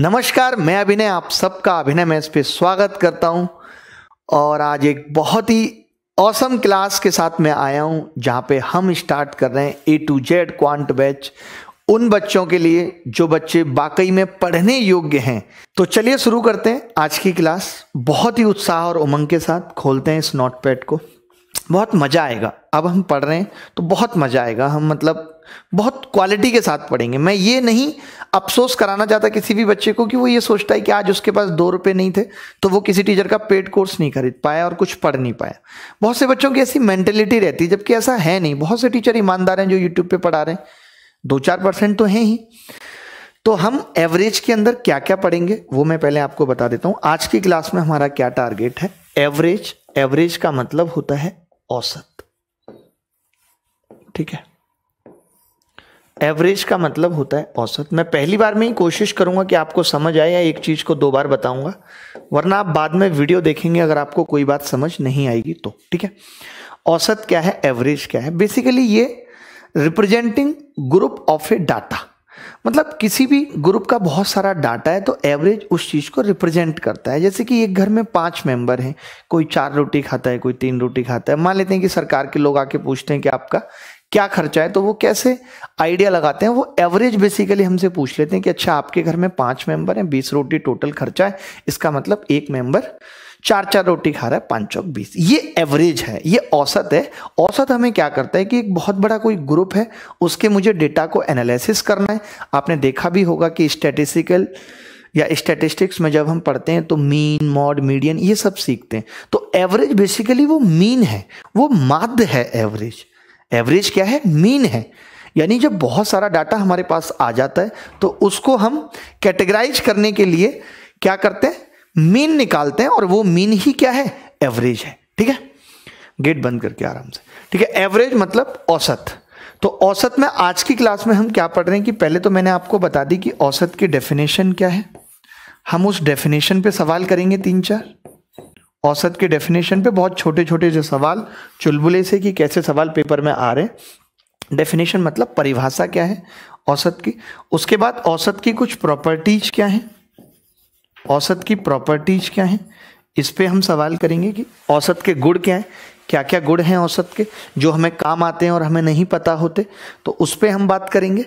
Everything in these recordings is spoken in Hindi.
नमस्कार मैं अभिनय आप सबका अभिनय इस पर स्वागत करता हूं और आज एक बहुत ही औसम क्लास के साथ मैं आया हूं जहां पे हम स्टार्ट कर रहे हैं A to Z quant batch उन बच्चों के लिए जो बच्चे वाकई में पढ़ने योग्य हैं तो चलिए शुरू करते हैं आज की क्लास बहुत ही उत्साह और उमंग के साथ खोलते हैं इस नोटपैड को बहुत मज़ा आएगा अब हम पढ़ रहे हैं तो बहुत मज़ा आएगा हम मतलब बहुत क्वालिटी के साथ पढ़ेंगे मैं ये नहीं अफसोस कराना चाहता किसी भी बच्चे को कि वो ये सोचता है कि आज उसके पास दो रुपये नहीं थे तो वो किसी टीचर का पेड कोर्स नहीं खरीद पाया और कुछ पढ़ नहीं पाया बहुत से बच्चों की ऐसी मेंटेलिटी रहती है जबकि ऐसा है नहीं बहुत से टीचर ईमानदार हैं जो यूट्यूब पर पढ़ा रहे हैं दो चार परसेंट तो हैं ही तो हम एवरेज के अंदर क्या क्या पढ़ेंगे वो मैं पहले आपको बता देता हूँ आज की क्लास में हमारा क्या टारगेट है एवरेज एवरेज का मतलब होता है औसत ठीक है एवरेज का मतलब होता है औसत मैं पहली बार में ही कोशिश करूंगा कि आपको समझ आए या एक चीज को दो बार बताऊंगा वरना आप बाद में वीडियो देखेंगे अगर आपको कोई बात समझ नहीं आएगी तो ठीक है औसत क्या है एवरेज क्या है बेसिकली ये representing group of a data मतलब किसी भी ग्रुप का बहुत सारा डाटा है तो एवरेज उस चीज़ को रिप्रेजेंट करता है जैसे कि एक घर में पाँच मेंबर हैं कोई चार रोटी खाता है कोई तीन रोटी खाता है मान लेते हैं कि सरकार के लोग आके पूछते हैं कि आपका क्या खर्चा है तो वो कैसे आइडिया लगाते हैं वो एवरेज बेसिकली हमसे पूछ लेते हैं कि अच्छा आपके घर में पाँच मेंबर हैं बीस रोटी टोटल खर्चा है इसका मतलब एक मेंबर चार चार रोटी खा रहा है पाँच चौक बीस ये एवरेज है ये औसत है औसत हमें क्या करता है कि एक बहुत बड़ा कोई ग्रुप है उसके मुझे डेटा को एनालिसिस करना है आपने देखा भी होगा कि स्टैटिस्टिकल या स्टेटिस्टिक्स में जब हम पढ़ते हैं तो मीन मॉड मीडियन ये सब सीखते हैं तो एवरेज बेसिकली वो मीन है वो माध्य है एवरेज एवरेज क्या है मीन है यानी जब बहुत सारा डाटा हमारे पास आ जाता है तो उसको हम कैटेगराइज करने के लिए क्या करते हैं मीन निकालते हैं और वो मीन ही क्या है एवरेज है ठीक है गेट बंद करके आराम से ठीक है एवरेज मतलब औसत तो औसत में आज की क्लास में हम क्या पढ़ रहे हैं कि पहले तो मैंने आपको बता दी कि औसत की डेफिनेशन क्या है हम उस डेफिनेशन पे सवाल करेंगे तीन चार औसत के डेफिनेशन पे बहुत छोटे छोटे जो सवाल चुलबुले से कि कैसे सवाल पेपर में आ रहे डेफिनेशन मतलब परिभाषा क्या है औसत की उसके बाद औसत की कुछ प्रॉपर्टीज क्या हैं औसत की प्रॉपर्टीज क्या हैं इस पे हम सवाल करेंगे कि औसत के गुण क्या हैं क्या क्या गुण हैं औसत के जो हमें काम आते हैं और हमें नहीं पता होते तो उस पर हम बात करेंगे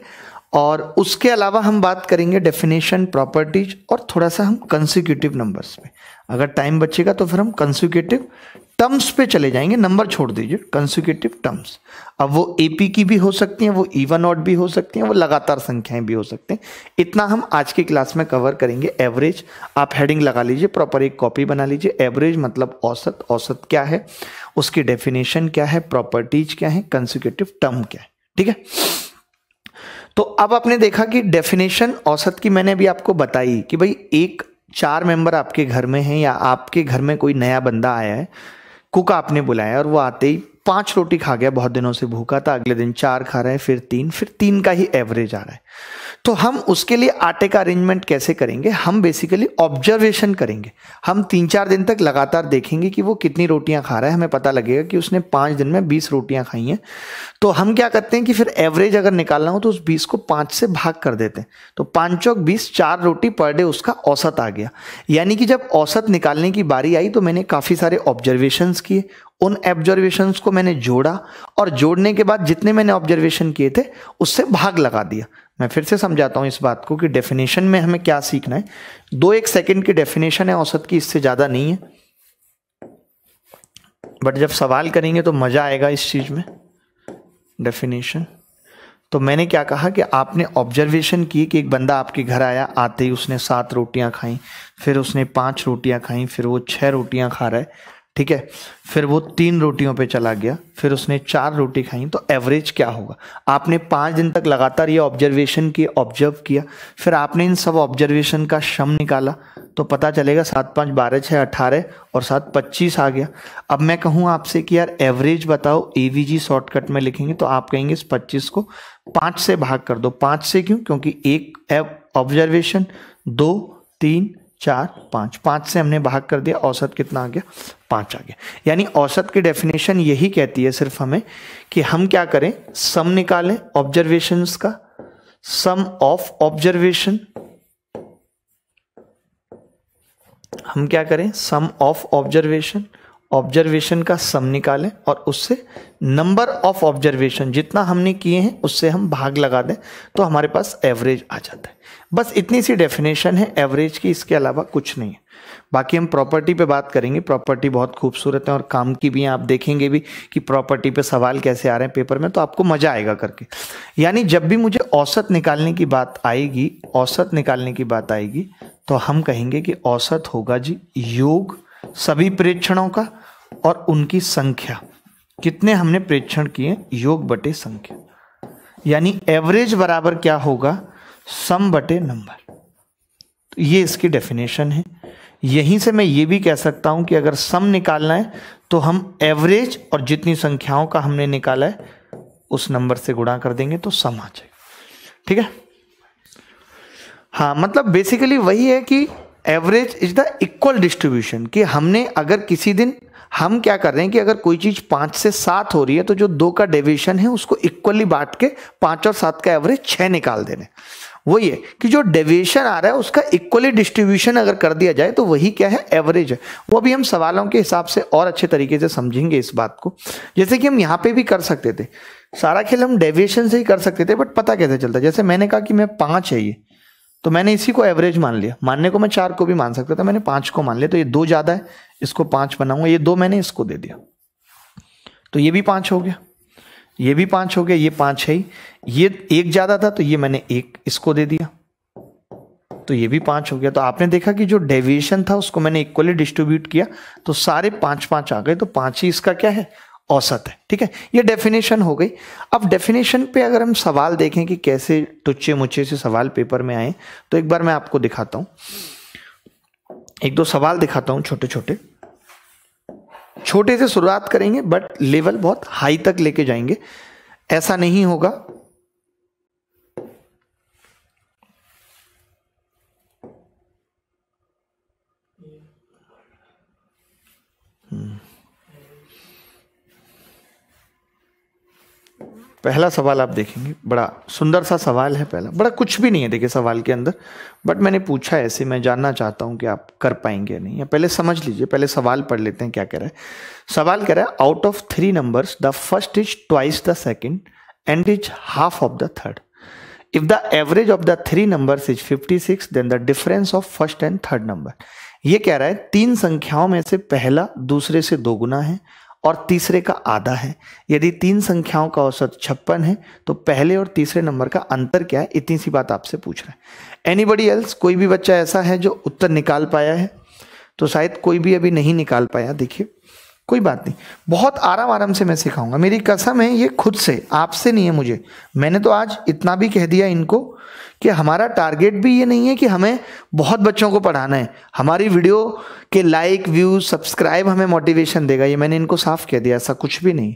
और उसके अलावा हम बात करेंगे डेफिनेशन प्रॉपर्टीज और थोड़ा सा हम कंसिक्यूटिव नंबर्स पे अगर टाइम बचेगा तो फिर हम कंसिक्यूटिव टर्म्स पे चले जाएंगे नंबर छोड़ दीजिए कंसिक्यूटिव टर्म्स अब वो ए पी की भी हो सकती हैं वो इवन ऑट भी हो सकती हैं वो लगातार संख्याएं भी हो सकते हैं इतना हम आज के क्लास में कवर करेंगे एवरेज आप हेडिंग लगा लीजिए प्रॉपर एक कॉपी बना लीजिए एवरेज मतलब औसत औसत क्या है उसकी डेफिनेशन क्या है प्रॉपर्टीज क्या है कंसिक्यूटिव टर्म क्या है ठीक है तो अब आपने देखा कि डेफिनेशन औसत की मैंने अभी आपको बताई कि भाई एक चार मेंबर आपके घर में हैं या आपके घर में कोई नया बंदा आया है कुक आपने बुलाया और वो आते ही पांच रोटी खा गया बहुत दिनों से भूखा था अगले दिन चार खा रहे हैं फिर तीन फिर तीन का ही एवरेज आ रहा है तो हम उसके लिए आटे का अरेंजमेंट कैसे करेंगे हम बेसिकली ऑब्जर्वेशन करेंगे हम तीन चार दिन तक लगातार देखेंगे कि वो कितनी रोटियां खा रहा है हमें पता लगेगा कि उसने पाँच दिन में बीस रोटियां खाई हैं तो हम क्या करते हैं कि फिर एवरेज अगर निकालना हो तो उस बीस को पाँच से भाग कर देते हैं तो पाँच चौक बीस चार रोटी पर डे उसका औसत आ गया यानी कि जब औसत निकालने की बारी आई तो मैंने काफ़ी सारे ऑब्जर्वेशंस किए उन ऑब्जर्वेशंस को मैंने जोड़ा और जोड़ने के बाद जितने मैंने ऑब्जर्वेशन किए थे उससे भाग लगा दिया मैं फिर से समझाता हूँ इस बात को कि डेफिनेशन में हमें क्या सीखना है दो एक सेकंड की डेफिनेशन है औसत की इससे ज़्यादा नहीं है बट जब सवाल करेंगे तो मज़ा आएगा इस चीज़ में डेफिनेशन तो मैंने क्या कहा कि आपने ऑब्जर्वेशन की कि एक बंदा आपके घर आया आते ही उसने सात रोटियां खाई फिर उसने पांच रोटियां खाई फिर वो छह रोटियां खा रहा है ठीक है फिर वो तीन रोटियों पे चला गया फिर उसने चार रोटी खाई तो एवरेज क्या होगा आपने पांच दिन तक लगातार ये ऑब्जर्वेशन की ऑब्जर्व किया फिर आपने इन सब ऑब्जर्वेशन का शम निकाला तो पता चलेगा सात पाँच बारह छः अठारह और सात पच्चीस आ गया अब मैं कहूँ आपसे कि यार एवरेज बताओ ए शॉर्टकट में लिखेंगे तो आप कहेंगे इस पच्चीस को पाँच से भाग कर दो पाँच से क्यों क्योंकि एक ऑब्जर्वेशन दो तीन चार पाँच पाँच से हमने भाग कर दिया औसत कितना आ गया पाँच आ गया यानी औसत की डेफिनेशन यही कहती है सिर्फ हमें कि हम क्या करें सम निकालें ऑब्जर्वेशंस का सम ऑफ ऑब्जर्वेशन हम क्या करें सम ऑफ ऑब्जर्वेशन ऑब्जर्वेशन का सम निकालें और उससे नंबर ऑफ ऑब्जर्वेशन जितना हमने किए हैं उससे हम भाग लगा दें तो हमारे पास एवरेज आ जाता है बस इतनी सी डेफिनेशन है एवरेज की इसके अलावा कुछ नहीं है बाकी हम प्रॉपर्टी पे बात करेंगे प्रॉपर्टी बहुत खूबसूरत है और काम की भी है आप देखेंगे भी कि प्रॉपर्टी पे सवाल कैसे आ रहे हैं पेपर में तो आपको मजा आएगा करके यानी जब भी मुझे औसत निकालने की बात आएगी औसत निकालने की बात आएगी तो हम कहेंगे कि औसत होगा जी योग सभी प्रेक्षणों का और उनकी संख्या कितने हमने प्रेक्षण किए योग बटे संख्या यानी एवरेज बराबर क्या होगा सम बटे नंबर तो ये इसकी डेफिनेशन है यहीं से मैं ये भी कह सकता हूं कि अगर सम निकालना है तो हम एवरेज और जितनी संख्याओं का हमने निकाला है उस नंबर से गुणा कर देंगे तो सम आ जाएगा ठीक है हाँ मतलब बेसिकली वही है कि average is the equal distribution कि हमने अगर किसी दिन हम क्या कर रहे हैं कि अगर कोई चीज़ पांच से सात हो रही है तो जो दो का डेविएशन है उसको इक्वली बांट के पांच और सात का एवरेज छह निकाल देने वो ये कि जो डेविएशन आ रहा है उसका इक्वली डिस्ट्रीब्यूशन अगर कर दिया जाए तो वही क्या है एवरेज है वो अभी हम सवालों के हिसाब से और अच्छे तरीके से समझेंगे इस बात को जैसे कि हम यहाँ पे भी कर सकते थे सारा खेल हम डेविएशन से ही कर सकते थे बट पता कैसे चलता जैसे मैंने कहा कि मैं पाँच है ये तो मैंने इसी को एवरेज मान लिया मानने को मैं चार को भी मान सकता था मैंने पाँच को मान लिया तो ये दो ज़्यादा है इसको पाँच बनाऊंगा ये दो मैंने इसको दे दिया तो ये भी पाँच हो गया ये भी पांच हो गया ये पांच है ही ये एक ज्यादा था तो ये मैंने एक इसको दे दिया तो ये भी पांच हो गया तो आपने देखा कि जो डेविएशन था उसको मैंने इक्वली डिस्ट्रीब्यूट किया तो सारे पांच पांच आ गए तो पांच ही इसका क्या है औसत है ठीक है ये डेफिनेशन हो गई अब डेफिनेशन पे अगर हम सवाल देखें कि कैसे टुच्चे मुच्चे से सवाल पेपर में आए तो एक बार मैं आपको दिखाता हूं एक दो सवाल दिखाता हूं छोटे छोटे छोटे से शुरुआत करेंगे बट लेवल बहुत हाई तक लेके जाएंगे ऐसा नहीं होगा पहला सवाल आप देखेंगे बड़ा सुंदर सा सवाल है पहला बड़ा कुछ भी नहीं है देखिए सवाल के अंदर बट मैंने पूछा ऐसे मैं जानना चाहता हूं कि आप कर पाएंगे या नहीं या पहले समझ लीजिए पहले सवाल पढ़ लेते हैं क्या कह रहा है सवाल कह रहा है out of three numbers the first is twice the second and is half of the third if the average of the three numbers is six then the difference of first and third number ये कह रहा है तीन संख्याओं में से पहला दूसरे से दोगुना है और तीसरे का आधा है यदि तीन संख्याओं का औसत छप्पन है तो पहले और तीसरे नंबर का अंतर क्या है इतनी सी बात आपसे पूछ रहे हैं एनीबडी एल्स कोई भी बच्चा ऐसा है जो उत्तर निकाल पाया है तो शायद कोई भी अभी नहीं निकाल पाया देखिए कोई बात नहीं बहुत आराम आराम से मैं सिखाऊंगा मेरी कसम है ये खुद से आपसे नहीं है मुझे मैंने तो आज इतना भी कह दिया इनको कि हमारा टारगेट भी ये नहीं है कि हमें बहुत बच्चों को पढ़ाना है हमारी वीडियो के लाइक व्यू सब्सक्राइब हमें मोटिवेशन देगा ये मैंने इनको साफ कह दिया ऐसा कुछ भी नहीं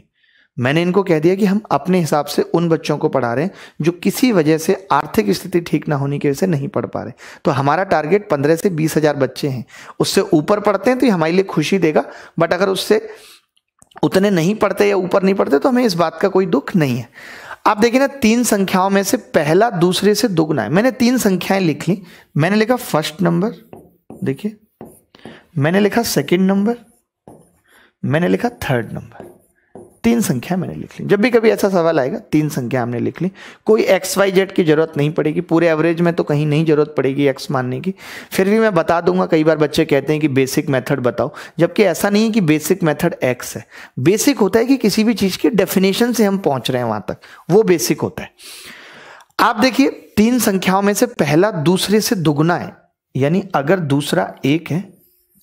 मैंने इनको कह दिया कि हम अपने हिसाब से उन बच्चों को पढ़ा रहे हैं जो किसी वजह से आर्थिक स्थिति ठीक ना होने की वजह से नहीं पढ़ पा रहे तो हमारा टारगेट पंद्रह से बीस हज़ार बच्चे हैं उससे ऊपर पढ़ते हैं तो ये हमारे लिए खुशी देगा बट अगर उससे उतने नहीं पढ़ते या ऊपर नहीं पढ़ते तो हमें इस बात का कोई दुख नहीं है आप देखिए ना तीन संख्याओं में से पहला दूसरे से दुगुना है मैंने तीन संख्याएं लिख ली मैंने लिखा फर्स्ट नंबर देखिए मैंने लिखा सेकेंड नंबर मैंने लिखा थर्ड नंबर तीन संख्या मैंने लिख ली जब भी कभी ऐसा सवाल आएगा तीन संख्या हमने लिख ली कोई एक्स वाई जेड की ज़रूरत नहीं पड़ेगी पूरे एवरेज में तो कहीं नहीं ज़रूरत पड़ेगी एक्स मानने की फिर भी मैं बता दूंगा कई बार बच्चे कहते हैं कि बेसिक मेथड बताओ जबकि ऐसा नहीं है कि बेसिक मेथड एक्स है बेसिक होता है कि किसी भी चीज़ की डेफिनेशन से हम पहुंच रहे हैं वहां तक वो बेसिक होता है आप देखिए तीन संख्याओं में से पहला दूसरे से दुगुना है यानी अगर दूसरा एक है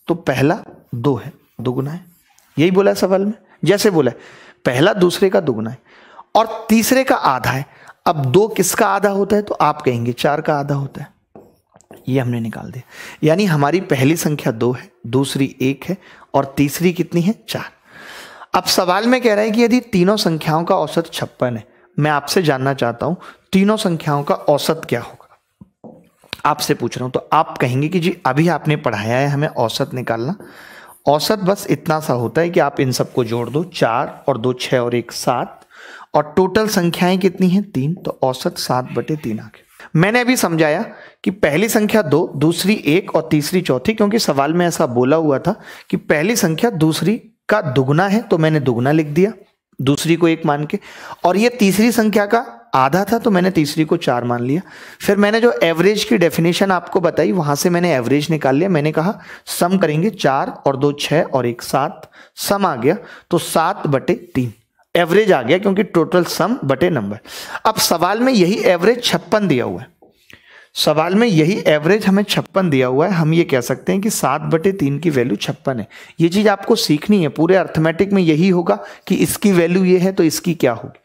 तो पहला दो है दुगुना है यही बोला सवाल में जैसे बोला है पहला दूसरे का दुगना है और तीसरे का आधा है अब दो किसका आधा होता है तो आप कहेंगे चार का आधा होता है ये हमने निकाल दिया यानी हमारी पहली संख्या दो है दूसरी एक है और तीसरी कितनी है चार अब सवाल में कह रहा है कि यदि तीनों संख्याओं का औसत छप्पन है मैं आपसे जानना चाहता हूं तीनों संख्याओं का औसत क्या होगा आपसे पूछ रहा हूं तो आप कहेंगे कि जी अभी आपने पढ़ाया है हमें औसत निकालना औसत बस इतना सा होता है कि आप इन सबको जोड़ दो चार और दो छः और एक सात और टोटल संख्याएं कितनी हैं तीन तो औसत सात बटे तीन आ गया मैंने अभी समझाया कि पहली संख्या दो दूसरी एक और तीसरी चौथी क्योंकि सवाल में ऐसा बोला हुआ था कि पहली संख्या दूसरी का दुगुना है तो मैंने दुगुना लिख दिया दूसरी को एक मान के और ये तीसरी संख्या का आधा था तो मैंने तीसरी को चार मान लिया फिर मैंने जो एवरेज की डेफिनेशन आपको बताई वहां से मैंने एवरेज निकाल लिया मैंने कहा सम करेंगे चार और दो छः और एक सात सम आ गया तो सात बटे तीन एवरेज आ गया क्योंकि टोटल सम बटे नंबर अब सवाल में यही एवरेज छप्पन दिया हुआ है सवाल में यही एवरेज हमें छप्पन दिया हुआ है हम ये कह सकते हैं कि सात बटे तीन की वैल्यू छप्पन है ये चीज़ आपको सीखनी है पूरे अर्थमेटिक में यही होगा कि इसकी वैल्यू ये है तो इसकी क्या होगी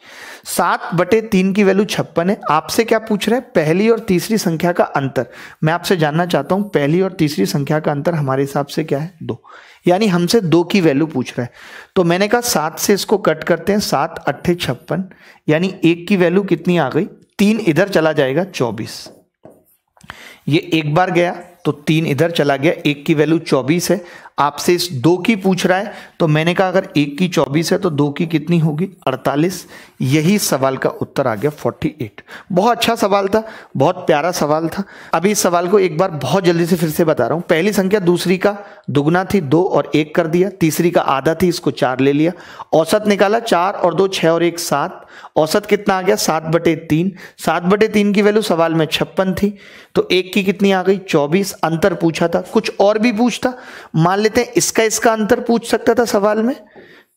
सात बटे तीन की वैल्यू छप्पन है आपसे क्या पूछ रहे हैं पहली और तीसरी संख्या का अंतर मैं आपसे जानना चाहता हूं पहली और तीसरी संख्या का अंतर हमारे हिसाब से क्या है दो यानी हमसे दो की वैल्यू पूछ रहा है तो मैंने कहा सात से इसको कट करते हैं सात अट्ठे छप्पन यानी एक की वैल्यू कितनी आ गई तीन इधर चला जाएगा चौबीस ये एक बार गया तो तीन इधर चला गया एक की वैल्यू चौबीस है आपसे इस दो की पूछ रहा है तो मैंने कहा अगर एक की चौबीस है तो दो की कितनी होगी अड़तालीस यही सवाल का उत्तर आ गया फोर्टी एट बहुत अच्छा सवाल था बहुत प्यारा सवाल था अभी इस सवाल को एक बार बहुत जल्दी से फिर से बता रहा हूं पहली संख्या दूसरी का दुगना थी दो और एक कर दिया तीसरी का आधा थी इसको चार ले लिया औसत निकाला चार और दो छह और एक सात औसत कितना आ गया सात बटे तीन सात बटे तीन की वैल्यू सवाल में छप्पन थी तो एक की कितनी आ गई चौबीस अंतर पूछा था कुछ और भी पूछता मान लेते हैं इसका इसका अंतर पूछ सकता था सवाल में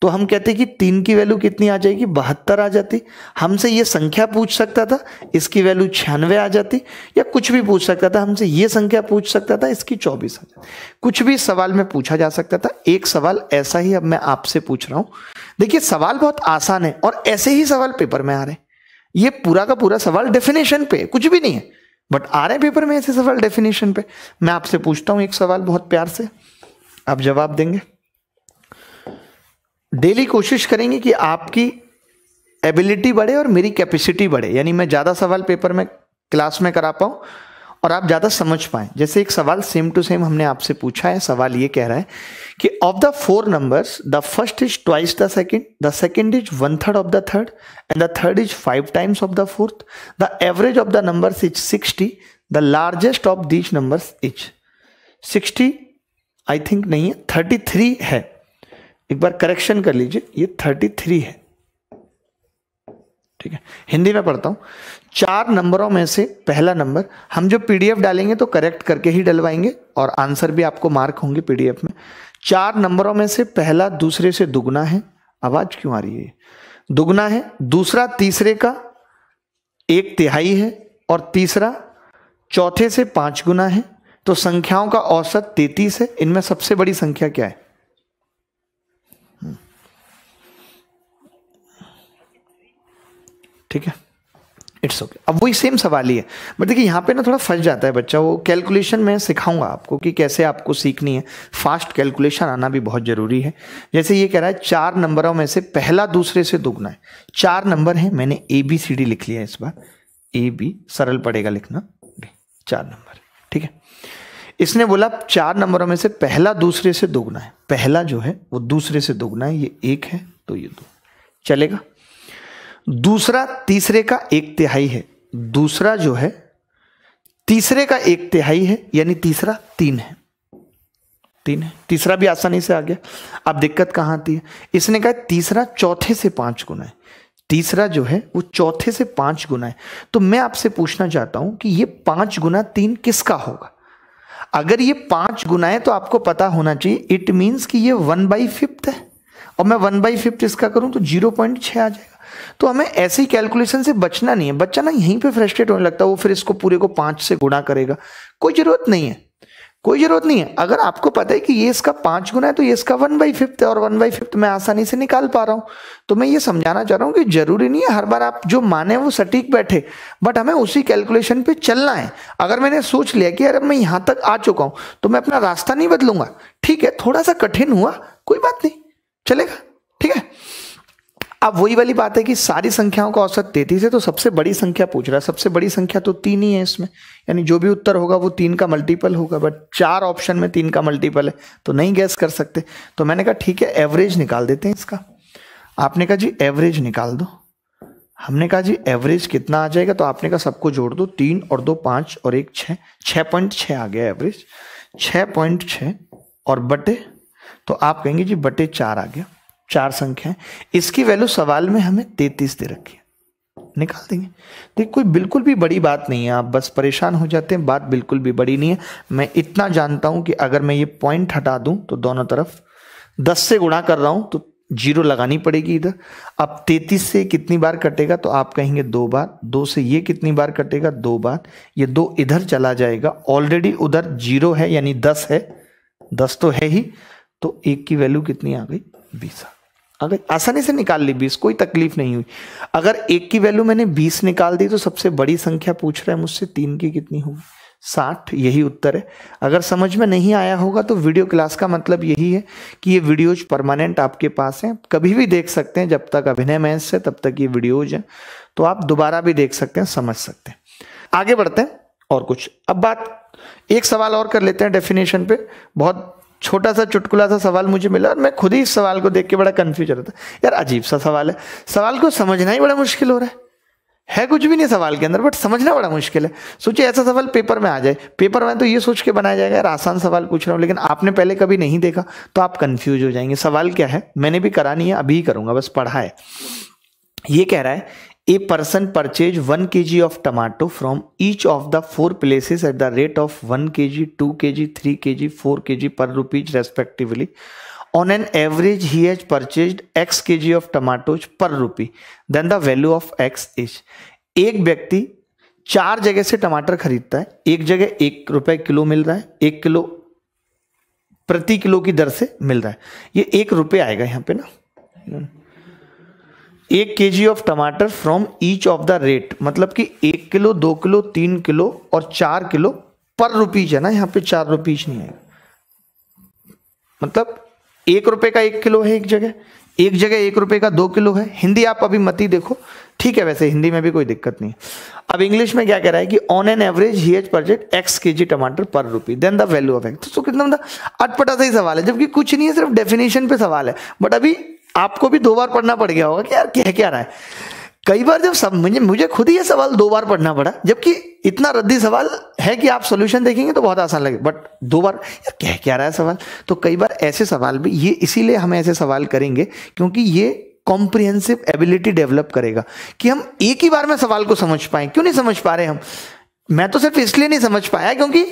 तो हम कहते कि तीन की वैल्यू कितनी आ जाएगी बहत्तर आ जाती हमसे ये संख्या पूछ सकता था इसकी वैल्यू छियानवे आ जाती या कुछ भी पूछ सकता था हमसे ये संख्या पूछ सकता था इसकी चौबीस आ जाती कुछ भी सवाल में पूछा जा सकता था एक सवाल ऐसा ही अब मैं आपसे पूछ रहा हूं देखिए सवाल बहुत आसान है और ऐसे ही सवाल पेपर में आ रहे हैं ये पूरा का पूरा सवाल डेफिनेशन पे कुछ भी नहीं है बट आ रहे हैं पेपर में ऐसे सवाल डेफिनेशन पे मैं आपसे पूछता हूं एक सवाल बहुत प्यार से आप जवाब देंगे डेली कोशिश करेंगे कि आपकी एबिलिटी बढ़े और मेरी कैपेसिटी बढ़े यानी मैं ज़्यादा सवाल पेपर में क्लास में करा पाऊं और आप ज़्यादा समझ पाए जैसे एक सवाल सेम टू सेम हमने आपसे पूछा है सवाल ये कह रहा है कि of the four numbers the first is twice the second the second is one third of the third and the third is five times of the fourth the average of the number is sixty the largest of these number is sixty I think नहीं है थर्टी थ्री है एक बार करेक्शन कर लीजिए ये थर्टी थ्री है ठीक है हिंदी में पढ़ता हूं चार नंबरों में से पहला नंबर हम जो पीडीएफ डालेंगे तो करेक्ट करके ही डलवाएंगे और आंसर भी आपको मार्क होंगे पीडीएफ में चार नंबरों में से पहला दूसरे से दुगना है आवाज क्यों आ रही है दुगना है दूसरा तीसरे का एक तिहाई है और तीसरा चौथे से पांच गुना है तो संख्याओं का औसत तैतीस है इनमें सबसे बड़ी संख्या क्या है हम्म। ठीक है इट्स ओके okay. अब वही सेम सवाल ही है बट देखिए यहाँ पे ना थोड़ा फंस जाता है बच्चा वो कैलकुलेशन मैं सिखाऊंगा आपको कि कैसे आपको सीखनी है फास्ट कैलकुलेशन आना भी बहुत ज़रूरी है जैसे ये कह रहा है चार नंबरों में से पहला दूसरे से दुगना है चार नंबर है मैंने ए बी सी डी लिख लिया इस बार ए बी सरल पड़ेगा लिखना चार नंबर ठीक है इसने बोला चार नंबरों में से पहला दूसरे से दोगुना है पहला जो है वो दूसरे से दोगुना है ये एक है तो ये दो चलेगा दूसरा तीसरे का एक तिहाई है दूसरा जो है तीसरे का एक तिहाई है यानी तीसरा तीन है तीन है तीसरा भी आसानी से आ गया अब दिक्कत कहां आती है इसने कहा तीसरा चौथे से पांच गुना है तीसरा जो है वो चौथे से पांच गुना है तो मैं आपसे पूछना चाहता हूं कि ये पांच गुना तीन किसका होगा अगर ये पांच गुना है तो आपको पता होना चाहिए इट मीन्स कि ये वन बाई फिफ्थ है और मैं वन बाई फिफ्थ इसका करूं तो जीरो पॉइंट छह आ जाएगा तो हमें ऐसे ही कैलकुलेशन से बचना नहीं है बच्चा ना यहीं पे फ्रस्ट्रेट होने लगता है वो फिर इसको पूरे को पांच से गुणा करेगा कोई ज़रूरत नहीं है कोई ज़रूरत नहीं है अगर आपको पता है कि ये इसका पांच गुना है तो ये इसका वन बाई फिफ्थ है और वन बाई फिफ्थ मैं आसानी से निकाल पा रहा हूं तो मैं ये समझाना चाह रहा हूं कि ज़रूरी नहीं है हर बार आप जो माने वो सटीक बैठे बट हमें उसी कैलकुलेशन पे चलना है अगर मैंने सोच लिया कि अरे मैं यहां तक आ चुका हूं तो मैं अपना रास्ता नहीं बदलूंगा ठीक है थोड़ा सा कठिन हुआ कोई बात नहीं चलेगा ठीक है अब वही वाली बात है कि सारी संख्याओं का औसत तैतीस है तो सबसे बड़ी संख्या पूछ रहा है सबसे बड़ी संख्या तो तीन ही है इसमें यानी जो भी उत्तर होगा वो तीन का मल्टीपल होगा बट चार ऑप्शन में तीन का मल्टीपल है तो नहीं गैस कर सकते तो मैंने कहा ठीक है एवरेज निकाल देते हैं इसका आपने कहा जी एवरेज निकाल दो हमने कहा जी एवरेज कितना आ जाएगा तो आपने कहा सबको जोड़ दो तीन और दो पाँच और एक छः छः पॉइंट छः आ गया एवरेज छः पॉइंट छः और बटे तो आप कहेंगे जी बटे चार आ गया चार संख्या इसकी वैल्यू सवाल में हमें तैतीस दे रखी है निकाल देंगे देख तो कोई बिल्कुल भी बड़ी बात नहीं है आप बस परेशान हो जाते हैं बात बिल्कुल भी बड़ी नहीं है मैं इतना जानता हूं कि अगर मैं ये पॉइंट हटा दूं तो दोनों तरफ दस से गुणा कर रहा हूं तो जीरो लगानी पड़ेगी इधर अब तैतीस से कितनी बार कटेगा तो आप कहेंगे दो बार दो से ये कितनी बार कटेगा दो बार ये दो इधर चला जाएगा ऑलरेडी उधर जीरो है यानी दस है दस तो है ही तो एक की वैल्यू कितनी आ गई बीस आ अगर आसानी से निकाल ली बीस कोई तकलीफ नहीं हुई अगर एक की वैल्यू मैंने बीस निकाल दी तो सबसे बड़ी संख्या पूछ रहा है मुझसे तीन की कितनी होगी साठ यही उत्तर है अगर समझ में नहीं आया होगा तो वीडियो क्लास का मतलब यही है कि ये वीडियोज परमानेंट आपके पास हैं कभी भी देख सकते हैं जब तक अभिनय महस है तब तक ये वीडियोज हैं तो आप दोबारा भी देख सकते हैं समझ सकते हैं आगे बढ़ते हैं और कुछ अब बात एक सवाल और कर लेते हैं डेफिनेशन पे बहुत छोटा सा चुटकुला सा सवाल मुझे मिला और मैं खुद ही इस सवाल को देख के बड़ा कन्फ्यूज रहा था यार अजीब सा सवाल है सवाल को समझना ही बड़ा मुश्किल हो रहा है है कुछ भी नहीं सवाल के अंदर बट समझना बड़ा मुश्किल है सोचिए ऐसा सवाल पेपर में आ जाए पेपर में तो ये सोच के बनाया जाएगा यार आसान सवाल पूछ रहा हूँ लेकिन आपने पहले कभी नहीं देखा तो आप कंफ्यूज हो जाएंगे सवाल क्या है मैंने भी करा नहीं है अभी ही करूंगा बस पढ़ा है ये कह रहा है a person purchase one K G of tomato from each of the four places at the rate of one K G to K ji three K ji four K G per rupees respectively on an average he has purchase X K G of tomatoes per rupee then the value of X is एक व्यक्ति चार जगह से टमाटर खरीदता है एक जगह एक रुपए किलो मिल रहा है एक किलो प्रति किलो की दर से मिल रहा है ये एक रुपये आएगा यहाँ पे ना एक के जी ऑफ टमाटर from each of the rate मतलब कि एक किलो दो किलो तीन किलो और चार किलो पर रुपीज है ना यहाँ पे चार रुपीज नहीं है मतलब एक रुपए का एक किलो है एक जगह एक जगह एक रुपए का दो किलो है हिंदी आप अभी मत ही देखो ठीक है वैसे हिंदी में भी कोई दिक्कत नहीं है अब इंग्लिश में क्या कह रहा है कि on an average he H purchased X K G टमाटर per rupee then the value of X तो कितना अटपटा सा ही सवाल है जबकि कुछ नहीं है सिर्फ डेफिनेशन पे सवाल है बट अभी आपको भी दो बार पढ़ना पड़ गया होगा कि यार कह क्या क्या रहा है कई बार जब सब मुझे मुझे खुद ही ये सवाल दो बार पढ़ना पड़ा जबकि इतना रद्दी सवाल है कि आप सोल्यूशन देखेंगे तो बहुत आसान लगे बट दो बार यार कह क्या रहा है सवाल तो कई बार ऐसे सवाल भी ये इसीलिए हम ऐसे सवाल करेंगे क्योंकि ये कॉम्प्रिहेंसिव एबिलिटी डेवलप करेगा कि हम एक ही बार में सवाल को समझ पाए क्यों नहीं समझ पा रहे हम मैं तो सिर्फ इसलिए नहीं समझ पाया क्योंकि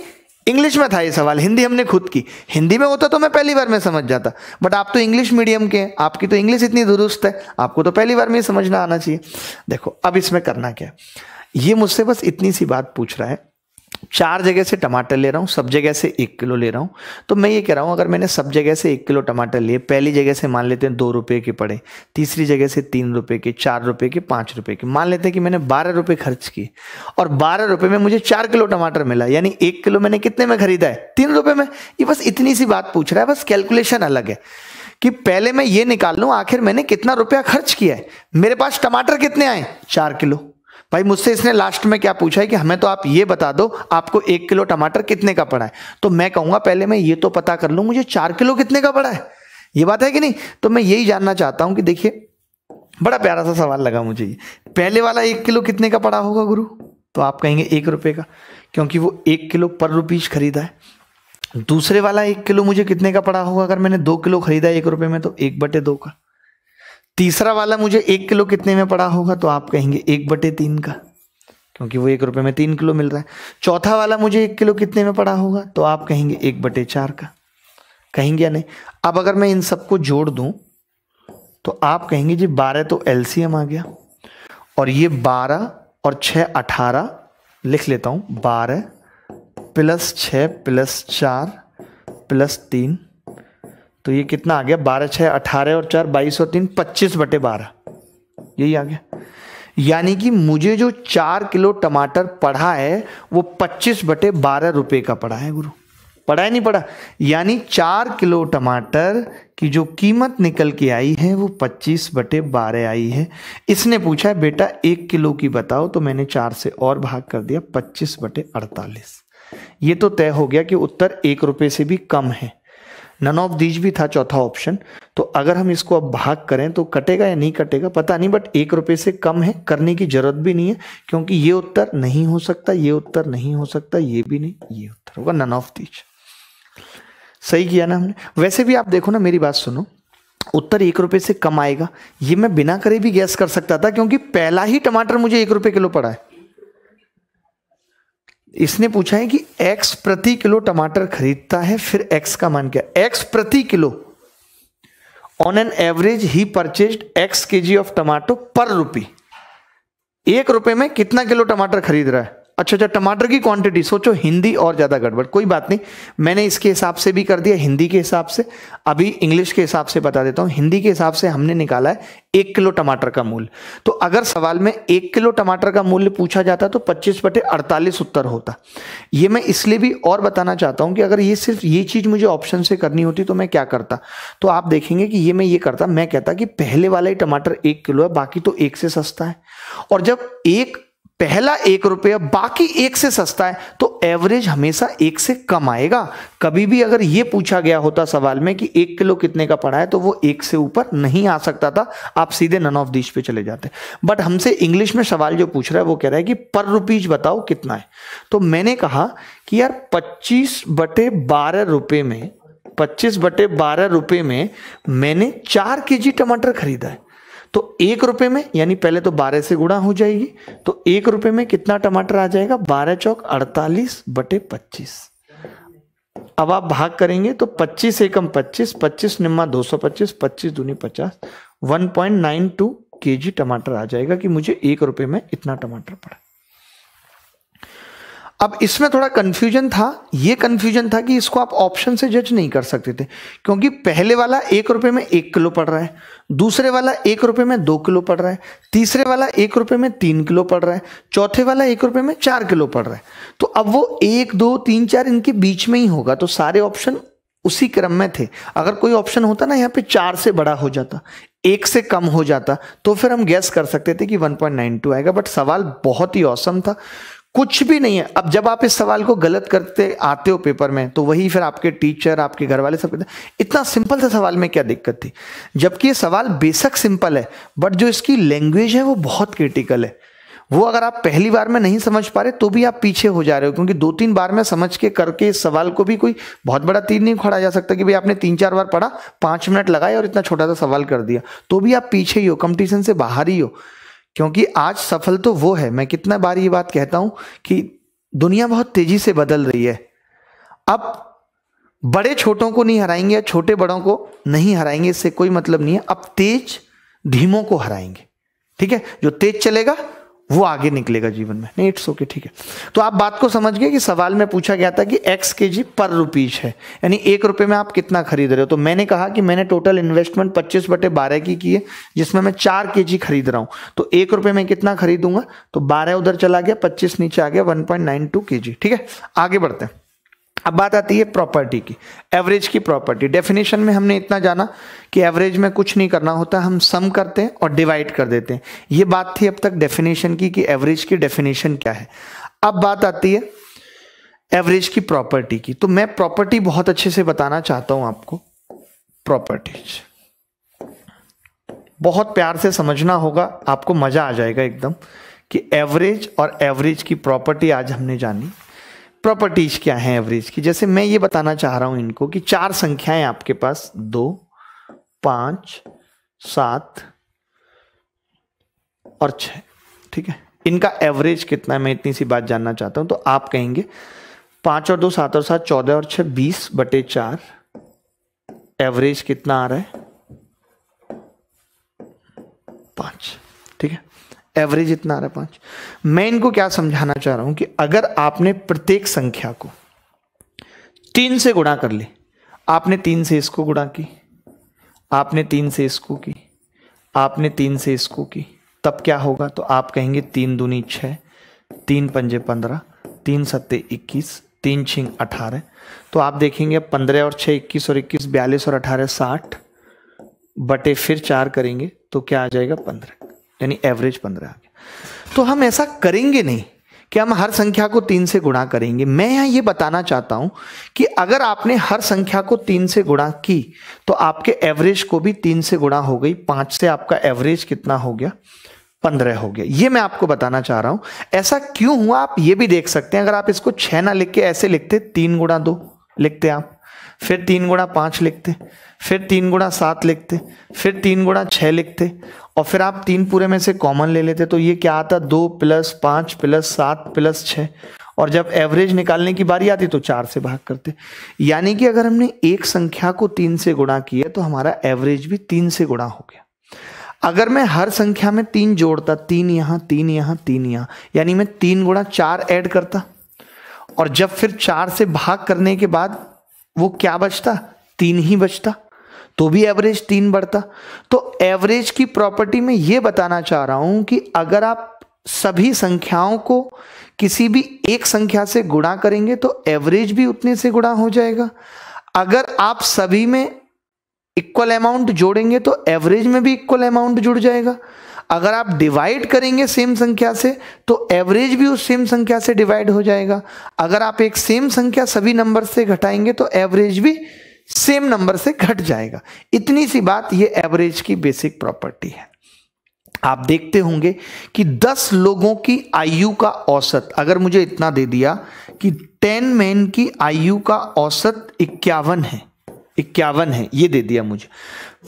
इंग्लिश में था ये सवाल हिंदी हमने खुद की हिंदी में होता तो मैं पहली बार में समझ जाता बट आप तो इंग्लिश मीडियम के हैं आपकी तो इंग्लिश इतनी दुरुस्त है आपको तो पहली बार में ही समझना आना चाहिए देखो अब इसमें करना क्या है ये मुझसे बस इतनी सी बात पूछ रहा है चार जगह से टमाटर ले रहा हूँ सब जगह से एक किलो ले रहा हूँ तो मैं ये कह रहा हूँ अगर मैंने सब जगह से एक किलो टमाटर लिए पहली जगह से मान लेते हैं दो रुपये के पड़े तीसरी जगह से तीन रुपये के चार रुपये के पाँच रुपये के मान लेते हैं कि मैंने बारह रुपये खर्च किए और बारह रुपये में मुझे चार किलो टमाटर मिला यानी एक किलो मैंने कितने में खरीदा है तीन रुपये में ये बस इतनी सी बात पूछ रहा है बस कैलकुलेशन अलग है कि पहले मैं ये निकाल लूँ आखिर मैंने कितना रुपया खर्च किया है मेरे पास टमाटर कितने आए चार किलो भाई मुझसे इसने लास्ट में क्या पूछा है कि हमें तो आप ये बता दो आपको एक किलो टमाटर कितने का पड़ा है तो मैं कहूंगा पहले मैं ये तो पता कर लू मुझे चार किलो कितने का पड़ा है ये बात है कि नहीं तो मैं यही जानना चाहता हूं कि देखिए बड़ा प्यारा सा सवाल लगा मुझे ये पहले वाला एक किलो कितने का पड़ा होगा गुरु तो आप कहेंगे एक रुपये का क्योंकि वो एक किलो पर रुपीज़ खरीदा है दूसरे वाला एक किलो मुझे कितने का पड़ा होगा अगर मैंने दो किलो खरीदा एक रुपये में तो एक बटे दो का तीसरा वाला मुझे एक किलो कितने में पड़ा होगा तो आप कहेंगे एक बटे तीन का क्योंकि वो एक रुपये में तीन किलो मिल रहा है चौथा वाला मुझे एक किलो कितने में पड़ा होगा तो आप कहेंगे एक बटे चार का कहेंगे या नहीं अब अगर मैं इन सबको जोड़ दूं तो आप कहेंगे जी बारह तो एलसीएम आ गया और ये बारह और छ अठारह लिख लेता हूं बारह प्लस छ प्लस चार प्लस तीन तो ये कितना आ गया बारह छः अठारह और चार बाईस और तीन पच्चीस बटे बारह यही आ गया यानी कि मुझे जो चार किलो टमाटर पड़ा है वो पच्चीस बटे बारह रुपये का पड़ा है गुरु पड़ा है नहीं पड़ा यानी चार किलो टमाटर की जो कीमत निकल के आई है वो पच्चीस बटे बारह आई है इसने पूछा है बेटा एक किलो की बताओ तो मैंने चार से और भाग कर दिया पच्चीस बटे अड़तालीस ये तो तय हो गया कि उत्तर एक रुपये से भी कम है नन ऑफ दीज भी था चौथा ऑप्शन तो अगर हम इसको अब भाग करें तो कटेगा या नहीं कटेगा पता नहीं बट एक रुपए से कम है करने की जरूरत भी नहीं है क्योंकि ये उत्तर नहीं हो सकता ये उत्तर नहीं हो सकता ये भी नहीं ये उत्तर होगा नन ऑफ दीज सही किया ना हमने वैसे भी आप देखो ना मेरी बात सुनो उत्तर एक रुपये से कम आएगा ये मैं बिना करे भी गैस कर सकता था क्योंकि पहला ही टमाटर मुझे एक रुपए किलो पड़ा है इसने पूछा है कि एक्स प्रति किलो टमाटर खरीदता है फिर एक्स का मान क्या एक्स प्रति kilo on an average he purchase X K G of tomato पर रुपी एक रुपए में कितना किलो टमाटर खरीद रहा है अच्छा अच्छा टमाटर की क्वांटिटी सोचो हिंदी और ज़्यादा गड़बड़ कोई बात नहीं मैंने इसके हिसाब से भी कर दिया हिंदी के हिसाब से अभी इंग्लिश के हिसाब से बता देता हूँ हिंदी के हिसाब से हमने निकाला है एक किलो टमाटर का मूल्य तो अगर सवाल में एक किलो टमाटर का मूल्य पूछा जाता तो पच्चीस बटे अड़तालीस उत्तर होता ये मैं इसलिए भी और बताना चाहता हूँ कि अगर ये सिर्फ ये चीज़ मुझे ऑप्शन से करनी होती तो मैं क्या करता तो आप देखेंगे कि ये मैं ये करता मैं कहता कि पहले वाला ही टमाटर एक किलो है बाकी तो एक से सस्ता है और जब एक पहला एक रुपया बाकी एक से सस्ता है तो एवरेज हमेशा एक से कम आएगा कभी भी अगर ये पूछा गया होता सवाल में कि एक किलो कितने का पड़ा है तो वो एक से ऊपर नहीं आ सकता था आप सीधे नन ऑफ दिश पे चले जाते बट हमसे इंग्लिश में सवाल जो पूछ रहा है वो कह रहा है कि पर रुपीज बताओ कितना है तो मैंने कहा कि यार पच्चीस बटे बारह रुपये में पच्चीस बटे बारह रुपये में मैंने चार के टमाटर खरीदा है तो एक रुपए में यानी पहले तो बारह से गुणा हो जाएगी तो एक रुपए में कितना टमाटर आ जाएगा बारह चौक अड़तालीस बटे पच्चीस अब आप भाग करेंगे तो 25 एकम 25 25 निम्मा 225 25 दूनी टू के जी टमाटर आ जाएगा कि मुझे एक रुपए में इतना टमाटर पड़ा अब इसमें थोड़ा कंफ्यूजन था ये कंफ्यूजन था कि इसको आप ऑप्शन से जज नहीं कर सकते थे क्योंकि पहले वाला एक रुपए में एक किलो पड़ रहा है दूसरे वाला एक रुपए में दो किलो पड़ रहा है तीसरे वाला एक रुपए में तीन किलो पड़ रहा है चौथे वाला एक रुपए में चार किलो पड़ रहा है तो अब वो एक दो तीन चार इनके बीच में ही होगा तो सारे ऑप्शन उसी क्रम में थे अगर कोई ऑप्शन होता ना यहाँ पे चार से बड़ा हो जाता एक से कम हो जाता तो फिर हम गैस कर सकते थे कि 1.92 आएगा बट सवाल बहुत ही औसम था कुछ भी नहीं है अब जब आप इस सवाल को गलत करते आते हो पेपर में तो वही फिर आपके टीचर आपके घर वाले सब इतना सिंपल सा सवाल में क्या दिक्कत थी जबकि ये सवाल बेशक सिंपल है बट जो इसकी लैंग्वेज है वो बहुत क्रिटिकल है वो अगर आप पहली बार में नहीं समझ पा रहे तो भी आप पीछे हो जा रहे हो क्योंकि दो तीन बार में समझ के करके इस सवाल को भी कोई बहुत बड़ा तीर नहीं खड़ा जा सकता कि भाई आपने तीन चार बार पढ़ा पाँच मिनट लगाए और इतना छोटा सा सवाल कर दिया तो भी आप पीछे ही हो कंपटीशन से बाहर ही हो क्योंकि आज सफल तो वो है मैं कितना बार ये बात कहता हूं कि दुनिया बहुत तेजी से बदल रही है अब बड़े छोटों को नहीं हराएंगे या छोटे बड़ों को नहीं हराएंगे इससे कोई मतलब नहीं है अब तेज धीमों को हराएंगे ठीक है जो तेज चलेगा वो आगे निकलेगा जीवन में नहीं इट्स ओके ठीक है तो आप बात को समझ गए कि सवाल में पूछा गया था कि x K G per rupees है यानी एक रुपये में आप कितना खरीद रहे हो तो मैंने कहा कि मैंने टोटल इन्वेस्टमेंट पच्चीस बटे बारह की की है जिसमें मैं चार के जी खरीद रहा हूं तो एक रुपए में कितना खरीदूंगा तो बारह उधर चला गया पच्चीस नीचे आ गया one point nine to K G ठीक है आगे बढ़ते हैं अब बात आती है प्रॉपर्टी की एवरेज की प्रॉपर्टी डेफिनेशन में हमने इतना जाना कि एवरेज में कुछ नहीं करना होता हम सम करते हैं और डिवाइड कर देते हैं ये बात थी अब तक डेफिनेशन की कि एवरेज की डेफिनेशन क्या है अब बात आती है एवरेज की प्रॉपर्टी की तो मैं प्रॉपर्टी बहुत अच्छे से बताना चाहता हूं आपको प्रॉपर्टीज बहुत प्यार से समझना होगा आपको मजा आ जाएगा एकदम कि एवरेज और एवरेज की प्रॉपर्टी आज हमने जानी प्रॉपर्टीज क्या है एवरेज की जैसे मैं ये बताना चाह रहा हूं इनको कि चार संख्याएं आपके पास दो पांच सात और छ ठीक है इनका एवरेज कितना है मैं इतनी सी बात जानना चाहता हूं तो आप कहेंगे पांच और दो सात और सात चौदह और छह बीस बटे चार एवरेज कितना आ रहा है पांच ठीक है एवरेज इतना आ रहा है मैं इनको क्या समझाना चाह रहा हूं कि अगर आपने प्रत्येक संख्या को तीन से गुणा कर ली आपने तीन से इसको गुणा की आपने तीन से इसको की आपने तीन से इसको की तब क्या होगा तो आप कहेंगे तीन दूनी छः तीन पंजे पंद्रह तीन सत्ते इक्कीस तीन छिंग अठारह तो आप देखेंगे पंद्रह और छः इक्कीस और इक्कीस बयालीस और अठारह साठ बटे फिर चार करेंगे तो क्या आ जाएगा पंद्रह यानी एवरेज पंद्रह तो हम ऐसा करेंगे नहीं कि हम हर संख्या को तीन से गुणा करेंगे मैं यहां ये बताना चाहता हूं कि अगर आपने हर संख्या को तीन से गुणा की तो आपके एवरेज को भी तीन से गुणा हो गई पांच से आपका एवरेज कितना हो गया पंद्रह हो गया ये मैं आपको बताना चाह रहा हूं ऐसा क्यों हुआ आप ये भी देख सकते हैं अगर आप इसको छह ना लिख के ऐसे लिखते तीन गुणा दो लिखते आप फिर तीन गुणा पाँच लिखते फिर तीन गुणा सात लिखते फिर तीन गुणा छः लिखते और फिर आप तीन पूरे में से कॉमन ले लेते तो ये क्या आता दो प्लस पाँच प्लस सात प्लस छः और जब एवरेज निकालने की बारी आती तो चार से भाग करते यानी कि अगर हमने एक संख्या को तीन से गुणा किया तो हमारा एवरेज भी तीन से गुणा हो गया अगर मैं हर संख्या में तीन जोड़ता तीन यहाँ तीन यहाँ तीन यहाँ यानी मैं तीन गुणा चार ऐड करता और जब फिर चार से भाग करने के बाद वो क्या बचता तीन ही बचता तो भी एवरेज तीन बढ़ता तो एवरेज की प्रॉपर्टी में ये बताना चाह रहा हूं कि अगर आप सभी संख्याओं को किसी भी एक संख्या से गुणा करेंगे तो एवरेज भी उतने से गुणा हो जाएगा अगर आप सभी में इक्वल अमाउंट जोड़ेंगे तो एवरेज में भी इक्वल अमाउंट जुड़ जाएगा अगर आप डिवाइड करेंगे सेम संख्या से तो एवरेज भी उस सेम संख्या से डिवाइड हो जाएगा अगर आप एक सेम संख्या सभी नंबर से घटाएंगे तो एवरेज भी सेम नंबर से घट जाएगा इतनी सी बात ये एवरेज की बेसिक प्रॉपर्टी है आप देखते होंगे कि 10 लोगों की आयु का औसत अगर मुझे इतना दे दिया कि 10 मैन की आयु का औसत इक्यावन है इक्यावन है ये दे दिया मुझे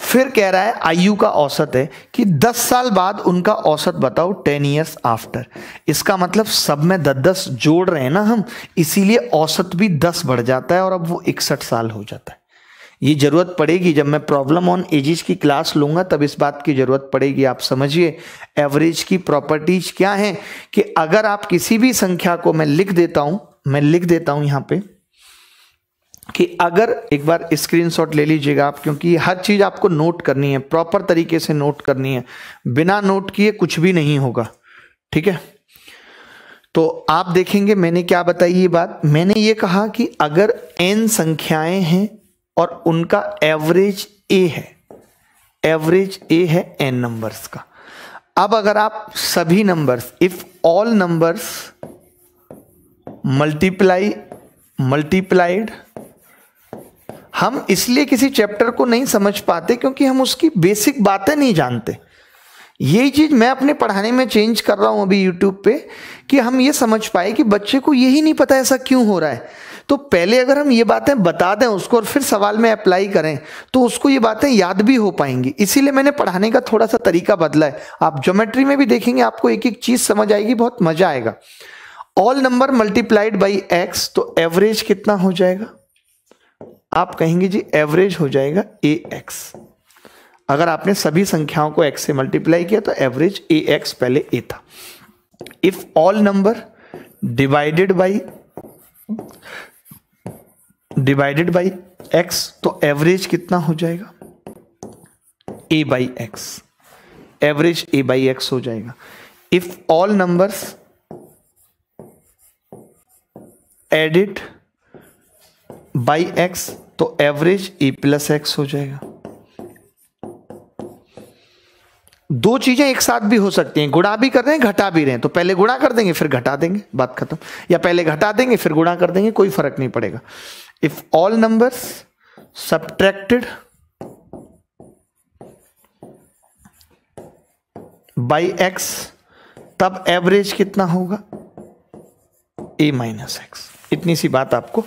फिर कह रहा है आयु का औसत है कि 10 साल बाद उनका औसत बताओ 10 इयर्स आफ्टर इसका मतलब सब में 10 10 जोड़ रहे हैं ना हम इसीलिए औसत भी 10 बढ़ जाता है और अब वो इकसठ साल हो जाता है ये ज़रूरत पड़ेगी जब मैं प्रॉब्लम ऑन एजिस की क्लास लूंगा तब इस बात की ज़रूरत पड़ेगी आप समझिए एवरेज की प्रॉपर्टीज क्या है कि अगर आप किसी भी संख्या को मैं लिख देता हूं मैं लिख देता हूं यहां पर कि अगर एक बार स्क्रीनशॉट ले लीजिएगा आप क्योंकि हर चीज़ आपको नोट करनी है प्रॉपर तरीके से नोट करनी है बिना नोट किए कुछ भी नहीं होगा ठीक है तो आप देखेंगे मैंने क्या बताई ये बात मैंने ये कहा कि अगर एन संख्याएं हैं और उनका एवरेज ए है एवरेज ए है एन नंबर्स का अब अगर आप सभी numbers if all numbers multiply multiplied हम इसलिए किसी चैप्टर को नहीं समझ पाते क्योंकि हम उसकी बेसिक बातें नहीं जानते यही चीज़ मैं अपने पढ़ाने में चेंज कर रहा हूं अभी यूट्यूब पे कि हम ये समझ पाए कि बच्चे को यही नहीं पता ऐसा क्यों हो रहा है तो पहले अगर हम ये बातें बता दें उसको और फिर सवाल में अप्लाई करें तो उसको ये बातें याद भी हो पाएंगी इसीलिए मैंने पढ़ाने का थोड़ा सा तरीका बदला है आप ज्योमेट्री में भी देखेंगे आपको एक एक चीज़ समझ आएगी बहुत मज़ा आएगा all number multiplied by x तो एवरेज कितना हो जाएगा आप कहेंगे जी एवरेज हो जाएगा ए एक्स अगर आपने सभी संख्याओं को एक्स से मल्टीप्लाई किया तो एवरेज ए एक्स पहले ए था if all number divided by divided by x तो एवरेज कितना हो जाएगा a by x average a by x हो जाएगा if all numbers added by x तो एवरेज ए प्लस एक्स हो जाएगा दो चीजें एक साथ भी हो सकती हैं गुणा भी कर रहे हैं घटा भी रहे हैं तो पहले गुणा कर देंगे फिर घटा देंगे बात खत्म या पहले घटा देंगे फिर गुणा कर देंगे कोई फर्क नहीं पड़ेगा if all number subtracted by x तब एवरेज कितना होगा ए माइनस एक्स इतनी सी बात आपको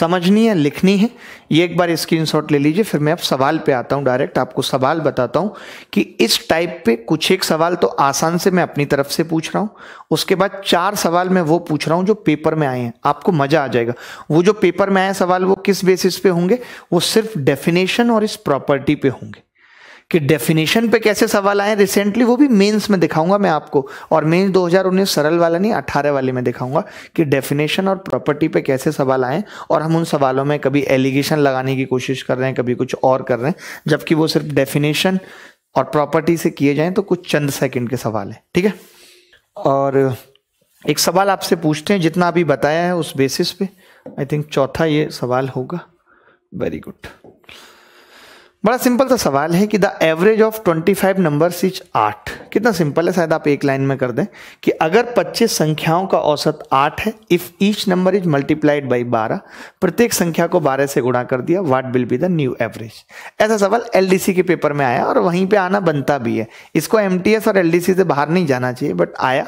समझनी है लिखनी है ये एक बार स्क्रीनशॉट ले लीजिए फिर मैं अब सवाल पे आता हूँ डायरेक्ट आपको सवाल बताता हूँ कि इस टाइप पे कुछ एक सवाल तो आसान से मैं अपनी तरफ से पूछ रहा हूँ उसके बाद चार सवाल मैं वो पूछ रहा हूँ जो पेपर में आए हैं आपको मज़ा आ जाएगा वो जो पेपर में आए सवाल वो किस बेसिस पे होंगे वो सिर्फ डेफिनेशन और इस प्रॉपर्टी पे होंगे कि डेफिनेशन पे कैसे सवाल आए रिसेंटली वो भी मेंस में दिखाऊंगा मैं आपको और मेंस 2019 सरल वाला नहीं 18 वाले में दिखाऊंगा कि डेफिनेशन और प्रॉपर्टी पे कैसे सवाल आए और हम उन सवालों में कभी एलिगेशन लगाने की कोशिश कर रहे हैं कभी कुछ और कर रहे हैं जबकि वो सिर्फ डेफिनेशन और प्रॉपर्टी से किए जाए तो कुछ चंद सेकेंड के सवाल हैं ठीक है और एक सवाल आपसे पूछते हैं जितना अभी बताया है उस बेसिस पे आई थिंक चौथा ये सवाल होगा वेरी गुड बड़ा सिंपल सा सवाल है कि the average of 25 number is आठ कितना सिंपल है शायद आप एक लाइन में कर दें कि अगर 25 संख्याओं का औसत आठ है if each number is multiplied by 12 प्रत्येक संख्या को 12 से गुणा कर दिया what will be the new average ऐसा सवाल एलडीसी के पेपर में आया और वहीं पे आना बनता भी है इसको एम और एल से बाहर नहीं जाना चाहिए बट आया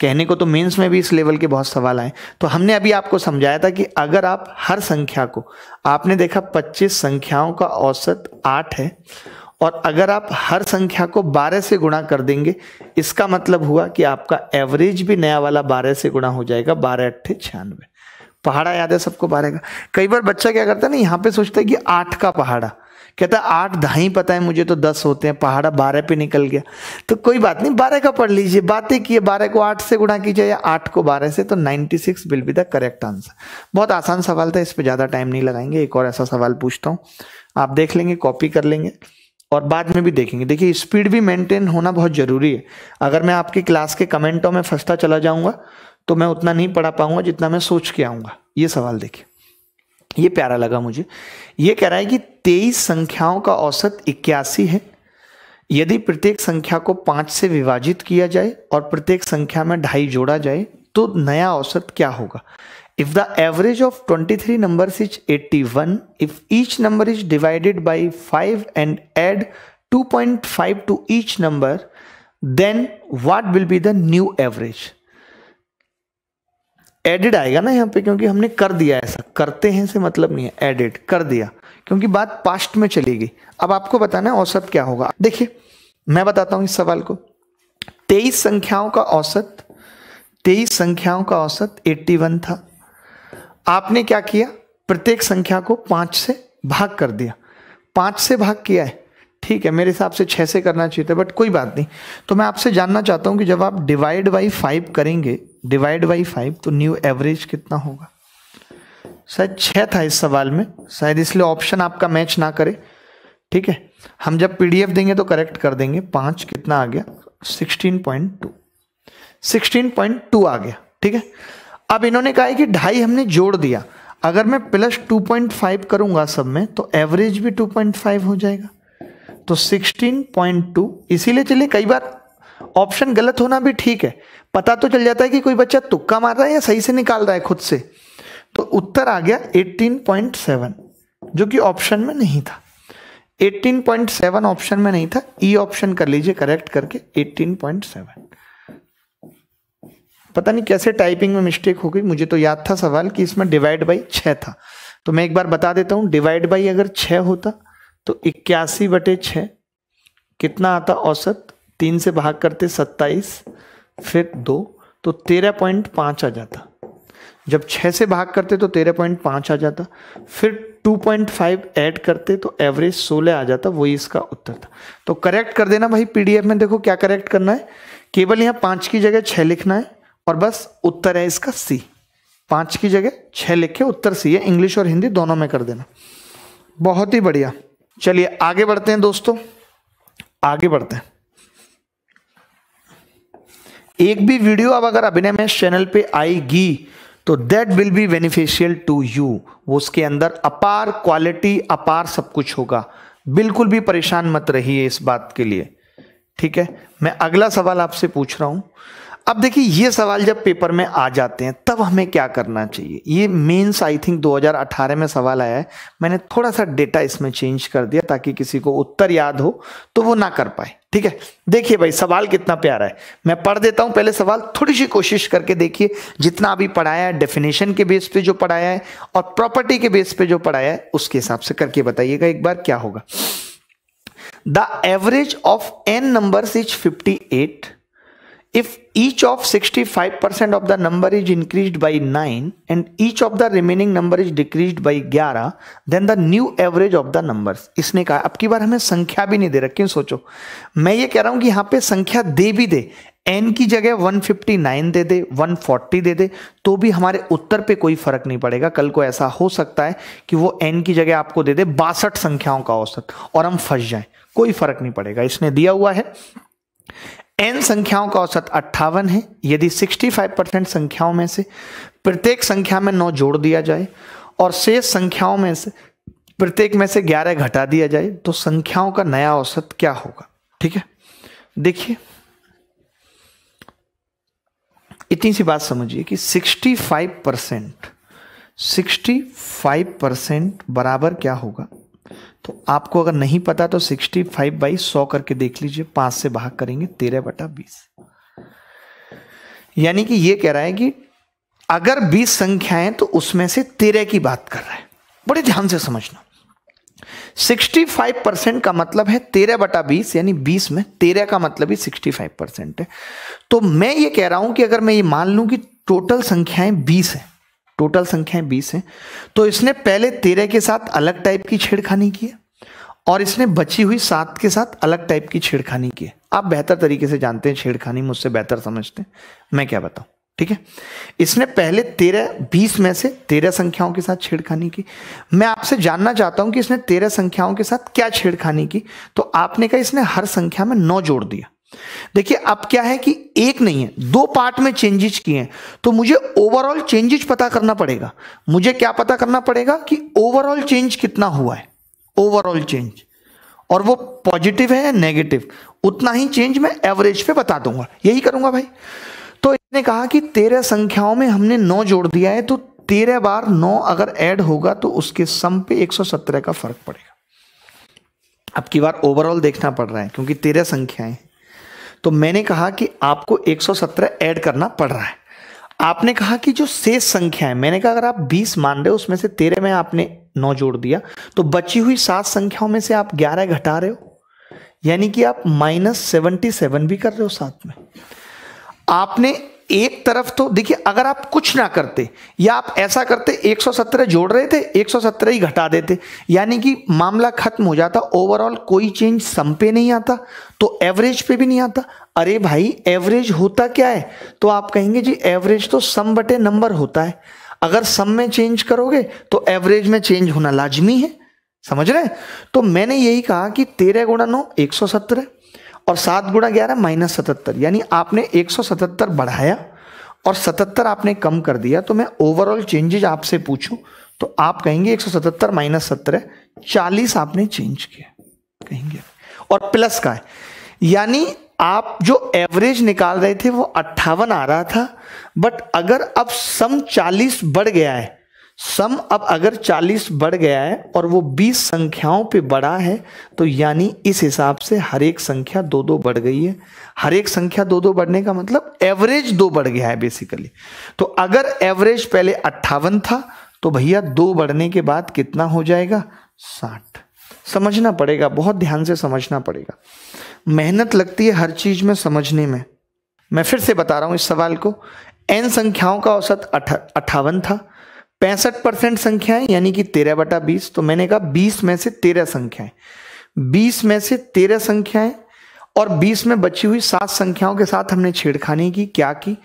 कहने को तो मेंस में भी इस लेवल के बहुत सवाल आए तो हमने अभी आपको समझाया था कि अगर आप हर संख्या को आपने देखा 25 संख्याओं का औसत 8 है और अगर आप हर संख्या को 12 से गुणा कर देंगे इसका मतलब हुआ कि आपका एवरेज भी नया वाला 12 से गुणा हो जाएगा बारह अट्ठे छियानवे पहाड़ा याद है सबको बारह का कई बार बच्चा क्या करता है ना यहाँ पे सोचता है कि आठ का पहाड़ा कहता आठ ढाई पता है मुझे तो दस होते हैं पहाड़ा बारह पे निकल गया तो कोई बात नहीं बारह का पढ़ लीजिए बातें किए बारह को आठ से गुणा कीजिए या आठ को बारह से तो ninety six will be the correct answer बहुत आसान सवाल था इस पर ज़्यादा टाइम नहीं लगाएंगे एक और ऐसा सवाल पूछता हूँ आप देख लेंगे कॉपी कर लेंगे और बाद में भी देखेंगे देखिए स्पीड भी मेंटेन होना बहुत ज़रूरी है अगर मैं आपकी क्लास के कमेंटों में फंसता चला जाऊँगा तो मैं उतना नहीं पढ़ा पाऊंगा जितना मैं सोच के आऊँगा ये सवाल देखिए ये प्यारा लगा मुझे ये कह रहा है कि तेईस संख्याओं का औसत इक्यासी है यदि प्रत्येक संख्या को पांच से विभाजित किया जाए और प्रत्येक संख्या में ढाई जोड़ा जाए तो नया औसत क्या होगा if the average of 23 number is 81 if each number is divided by five and add 2.5 to each number then what will be the new average added आएगा ना यहाँ पे क्योंकि हमने कर दिया ऐसा करते हैं से मतलब नहीं है एडिड कर दिया क्योंकि बात पास्ट में चली गई अब आपको बताना है औसत क्या होगा देखिए मैं बताता हूँ इस सवाल को तेईस संख्याओं का औसत तेईस संख्याओं का औसत वन था आपने क्या किया प्रत्येक संख्या को पाँच से भाग कर दिया पाँच से भाग किया है ठीक है मेरे हिसाब से छः से करना चाहिए था बट कोई बात नहीं तो मैं आपसे जानना चाहता हूँ कि जब आप डिवाइड बाई फाइव करेंगे डिवाइड बाई फाइव तो न्यू एवरेज कितना होगा शायद छः था इस सवाल में शायद इसलिए ऑप्शन आपका मैच ना करे ठीक है हम जब पीडीएफ देंगे तो करेक्ट कर देंगे पाँच कितना आ गया sixteen point two sixteen point two आ गया ठीक है अब इन्होंने कहा है कि ढाई हमने जोड़ दिया अगर मैं प्लस टू पॉइंट फाइव करूंगा सब में तो एवरेज भी टू पॉइंट फाइव हो जाएगा तो 16.2 इसीलिए चलिए कई बार ऑप्शन गलत होना भी ठीक है पता तो चल जाता है कि कोई बच्चा तुक्का मार रहा है या सही से निकाल रहा है खुद से तो उत्तर आ गया 18.7 जो कि ऑप्शन में नहीं था 18.7 ऑप्शन में नहीं था ई e ऑप्शन कर लीजिए करेक्ट करके 18.7 पता नहीं कैसे टाइपिंग में मिस्टेक हो गई मुझे तो याद था सवाल कि इसमें डिवाइड बाई छ था तो मैं एक बार बता देता हूँ डिवाइड बाई अगर छ होता तो इक्यासी बटे छ कितना आता औसत तीन से भाग करते सत्ताईस फिर दो तो तेरह पॉइंट पाँच आ जाता जब छः से भाग करते तो तेरह पॉइंट पाँच आ जाता फिर टू पॉइंट फाइव ऐड करते तो एवरेज सोलह आ जाता वही इसका उत्तर था तो करेक्ट कर देना भाई पीडीएफ में देखो क्या करेक्ट करना है केवल यहाँ पाँच की जगह छः लिखना है और बस उत्तर है इसका सी पाँच की जगह छः लिख के उत्तर सी है इंग्लिश और हिंदी दोनों में कर देना बहुत ही बढ़िया चलिए आगे बढ़ते हैं दोस्तों आगे बढ़ते हैं एक भी वीडियो अब अगर अभिनय में चैनल पे आएगी तो that will be beneficial to you वो उसके अंदर अपार क्वालिटी अपार सब कुछ होगा बिल्कुल भी परेशान मत रहिए इस बात के लिए ठीक है मैं अगला सवाल आपसे पूछ रहा हूं अब देखिए ये सवाल जब पेपर में आ जाते हैं तब हमें क्या करना चाहिए ये मेंस आई थिंक 2018 में सवाल आया है मैंने थोड़ा सा डेटा इसमें चेंज कर दिया ताकि किसी को उत्तर याद हो तो वो ना कर पाए ठीक है देखिए भाई सवाल कितना प्यारा है मैं पढ़ देता हूं पहले सवाल थोड़ी सी कोशिश करके देखिए जितना अभी पढ़ाया है डेफिनेशन के बेस पे जो पढ़ाया है और प्रॉपर्टी के बेस पे जो पढ़ाया है उसके हिसाब से करके बताइएगा एक बार क्या होगा the average of n number is fifty If each of 65% of the number is increased by 9 and each of the remaining number is decreased by 11, then the new average of the numbers. इसने कहा अब की बार हमें संख्या भी नहीं दे रहा सोचो मैं ये कह रहा हूं कि यहाँ पे संख्या दे भी दे एन की जगह 159 दे दे 140 दे दे तो भी हमारे उत्तर पर कोई फर्क नहीं पड़ेगा कल को ऐसा हो सकता है कि वो एन की जगह आपको दे दे बासठ संख्याओं का औसत और हम फंस जाए कोई फर्क नहीं पड़ेगा इसने दिया हुआ है एन संख्याओं का औसत अट्ठावन है यदि 65 परसेंट संख्याओं में से प्रत्येक संख्या में नौ जोड़ दिया जाए और शेष संख्याओं में से प्रत्येक में से ग्यारह घटा दिया जाए तो संख्याओं का नया औसत क्या होगा ठीक है देखिए इतनी सी बात समझिए कि 65 परसेंट सिक्सटी फाइव परसेंट बराबर क्या होगा तो आपको अगर नहीं पता तो 65 फाइव बाई सौ करके देख लीजिए पांच से भाग करेंगे तेरह बटा बीस यानी कि ये कह रहा है कि अगर 20 संख्याएं तो उसमें से तेरह की बात कर रहा है बड़े ध्यान से समझना 65 परसेंट का मतलब है तेरह बटा बीस यानी बीस में तेरह का मतलब ही 65 परसेंट है तो मैं ये कह रहा हूं कि अगर मैं ये मान लू कि टोटल संख्याएं बीस है टोटल संख्याएं बीस हैं तो इसने पहले तेरह के साथ अलग टाइप की छेड़खानी की है और इसने बची हुई सात के साथ अलग टाइप की छेड़खानी की है आप बेहतर तरीके से जानते हैं छेड़खानी मुझसे बेहतर समझते हैं मैं क्या बताऊं ठीक है इसने पहले तेरह बीस में से तेरह संख्याओं के साथ छेड़खानी की मैं आपसे जानना चाहता हूं कि इसने तेरह संख्याओं के साथ क्या छेड़खानी की तो आपने कहा इसने हर संख्या में नौ जोड़ दिया देखिए अब क्या है कि एक नहीं है दो पार्ट में चेंजेस किए हैं तो मुझे ओवरऑल चेंजेस पता करना पड़ेगा मुझे क्या पता करना पड़ेगा कि ओवरऑल चेंज कितना हुआ है ओवरऑल चेंज और वो पॉजिटिव है या नेगेटिव उतना ही चेंज मैं एवरेज पे बता दूंगा यही करूंगा भाई तो इसने कहा कि तेरह संख्याओं में हमने नौ जोड़ दिया है तो तेरह बार नौ अगर ऐड होगा तो उसके सम पे एक का फर्क पड़ेगा अब की बार ओवरऑल देखना पड़ रहा है क्योंकि तेरह संख्याएं तो मैंने कहा कि आपको 117 ऐड करना पड़ रहा है आपने कहा कि जो शेष संख्या है मैंने कहा अगर आप 20 मान रहे हो उसमें से तेरह में आपने नौ जोड़ दिया तो बची हुई सात संख्याओं में से आप ग्यारह घटा रहे हो यानी कि आप माइनस सेवेंटी सेवन भी कर रहे हो साथ में आपने एक तरफ तो देखिए अगर आप कुछ ना करते या आप ऐसा करते 117 जोड़ रहे थे 117 ही घटा देते यानी कि मामला खत्म हो जाता ओवरऑल कोई चेंज सम पे नहीं आता तो एवरेज पे भी नहीं आता अरे भाई एवरेज होता क्या है तो आप कहेंगे जी एवरेज तो सम बटे नंबर होता है अगर सम में चेंज करोगे तो एवरेज में चेंज होना लाजमी है समझ रहे तो मैंने यही कहा कि तेरह गुणा नौ एक सौ सत्रह और सात गुणा ग्यारह माइनस सतहत्तर यानी आपने एक सौ सतहत्तर बढ़ाया और सतहत्तर आपने कम कर दिया तो मैं ओवरऑल चेंजेज आपसे पूछूं तो आप कहेंगे एक सौ सतहत्तर माइनस सत्रह चालीस आपने चेंज किया कहेंगे और प्लस का है यानी आप जो एवरेज निकाल रहे थे वो अट्ठावन आ रहा था बट अगर अब सम चालीस बढ़ गया है सम अब अगर 40 बढ़ गया है और वो 20 संख्याओं पे बढ़ा है तो यानी इस हिसाब से हर एक संख्या दो दो बढ़ गई है हर एक संख्या दो दो बढ़ने का मतलब एवरेज दो बढ़ गया है बेसिकली तो अगर एवरेज पहले अट्ठावन था तो भैया दो बढ़ने के बाद कितना हो जाएगा साठ समझना पड़ेगा बहुत ध्यान से समझना पड़ेगा मेहनत लगती है हर चीज में समझने में मैं फिर से बता रहा हूं इस सवाल को एन संख्याओं का औसत अठावन था पैंसठ परसेंट संख्याएं यानी कि तेरह बटा बीस तो मैंने कहा बीस में से तेरह संख्याएं बीस में से तेरह संख्याएं और बीस में बची हुई सात संख्याओं के साथ हमने छेड़खानी की क्या की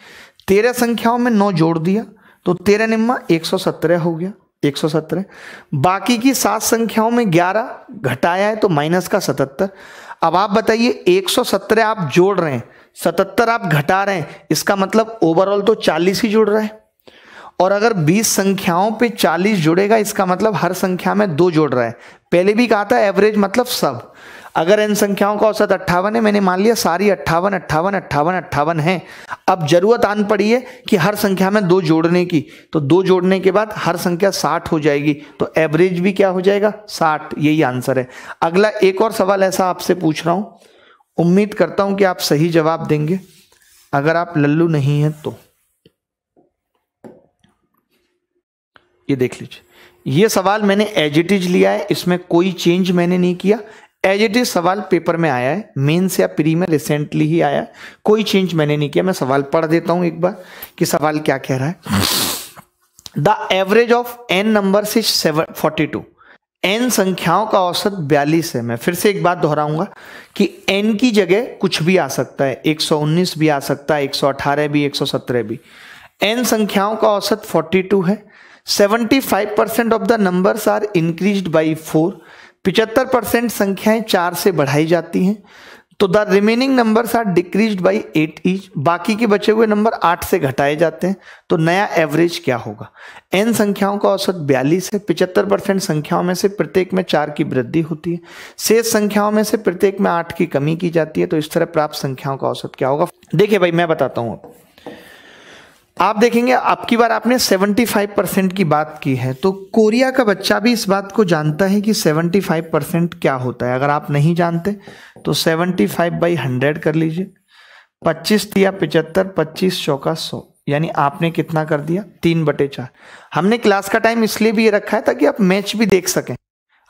तेरह संख्याओं में नौ जोड़ दिया तो तेरह निम्मा एक सौ सत्रह हो गया एक सौ सत्रह बाकी की सात संख्याओं में ग्यारह घटाया है तो माइनस का सतहत्तर अब आप बताइए एक सौ सत्रह आप जोड़ रहे हैं सतहत्तर आप घटा रहे हैं इसका मतलब ओवरऑल तो चालीस ही जुड़ रहा है और अगर 20 संख्याओं पे 40 जुड़ेगा इसका मतलब हर संख्या में दो जोड़ रहा है पहले भी कहा था एवरेज मतलब सब अगर इन संख्याओं का औसत अट्ठावन है मैंने मान लिया सारी अट्ठावन अट्ठावन अट्ठावन अट्ठावन है अब जरूरत आन पड़ी है कि हर संख्या में दो जोड़ने की तो दो जोड़ने के बाद हर संख्या साठ हो जाएगी तो एवरेज भी क्या हो जाएगा साठ यही आंसर है अगला एक और सवाल ऐसा आपसे पूछ रहा हूं उम्मीद करता हूं कि आप सही जवाब देंगे अगर आप लल्लू नहीं है तो ये देख लीजिए ये सवाल मैंने एज इट इज लिया है इसमें कोई चेंज मैंने नहीं किया एज इट इज सवाल पेपर में आया है मेंस या प्री में रिसेंटली ही आया है कोई चेंज मैंने नहीं किया मैं सवाल पढ़ देता हूं एक बार कि सवाल क्या कह रहा है the average of n number is seven forty two n संख्याओं का औसत बयालीस है मैं फिर से एक बात दोहराऊंगा कि एन की जगह कुछ भी आ सकता है 119 भी आ सकता है 118 भी 117 भी एन संख्याओं का औसत 42 है 75 percent of the numbers are increase by four पिचहत्तर परसेंट संख्याएं चार से बढ़ाई जाती हैं तो the remaining numbers are decrease by eight each बाकी के बचे हुए नंबर आठ से घटाए जाते हैं तो नया एवरेज क्या होगा एन संख्याओं का औसत बयालीस है पिचहत्तर परसेंट संख्याओं में से प्रत्येक में चार की वृद्धि होती है शेष संख्याओं में से प्रत्येक में आठ की कमी की जाती है तो इस तरह प्राप्त संख्याओं का औसत क्या होगा देखिए भाई मैं बताता हूँ आपको आप देखेंगे अब की बार आपने 75 परसेंट की बात की है तो कोरिया का बच्चा भी इस बात को जानता है कि 75 परसेंट क्या होता है अगर आप नहीं जानते तो 75 बाई हंड्रेड कर लीजिए 25 दिया पिचहत्तर 25 चौका 100 यानी आपने कितना कर दिया तीन बटे चार हमने क्लास का टाइम इसलिए भी ये रखा है ताकि आप मैच भी देख सकें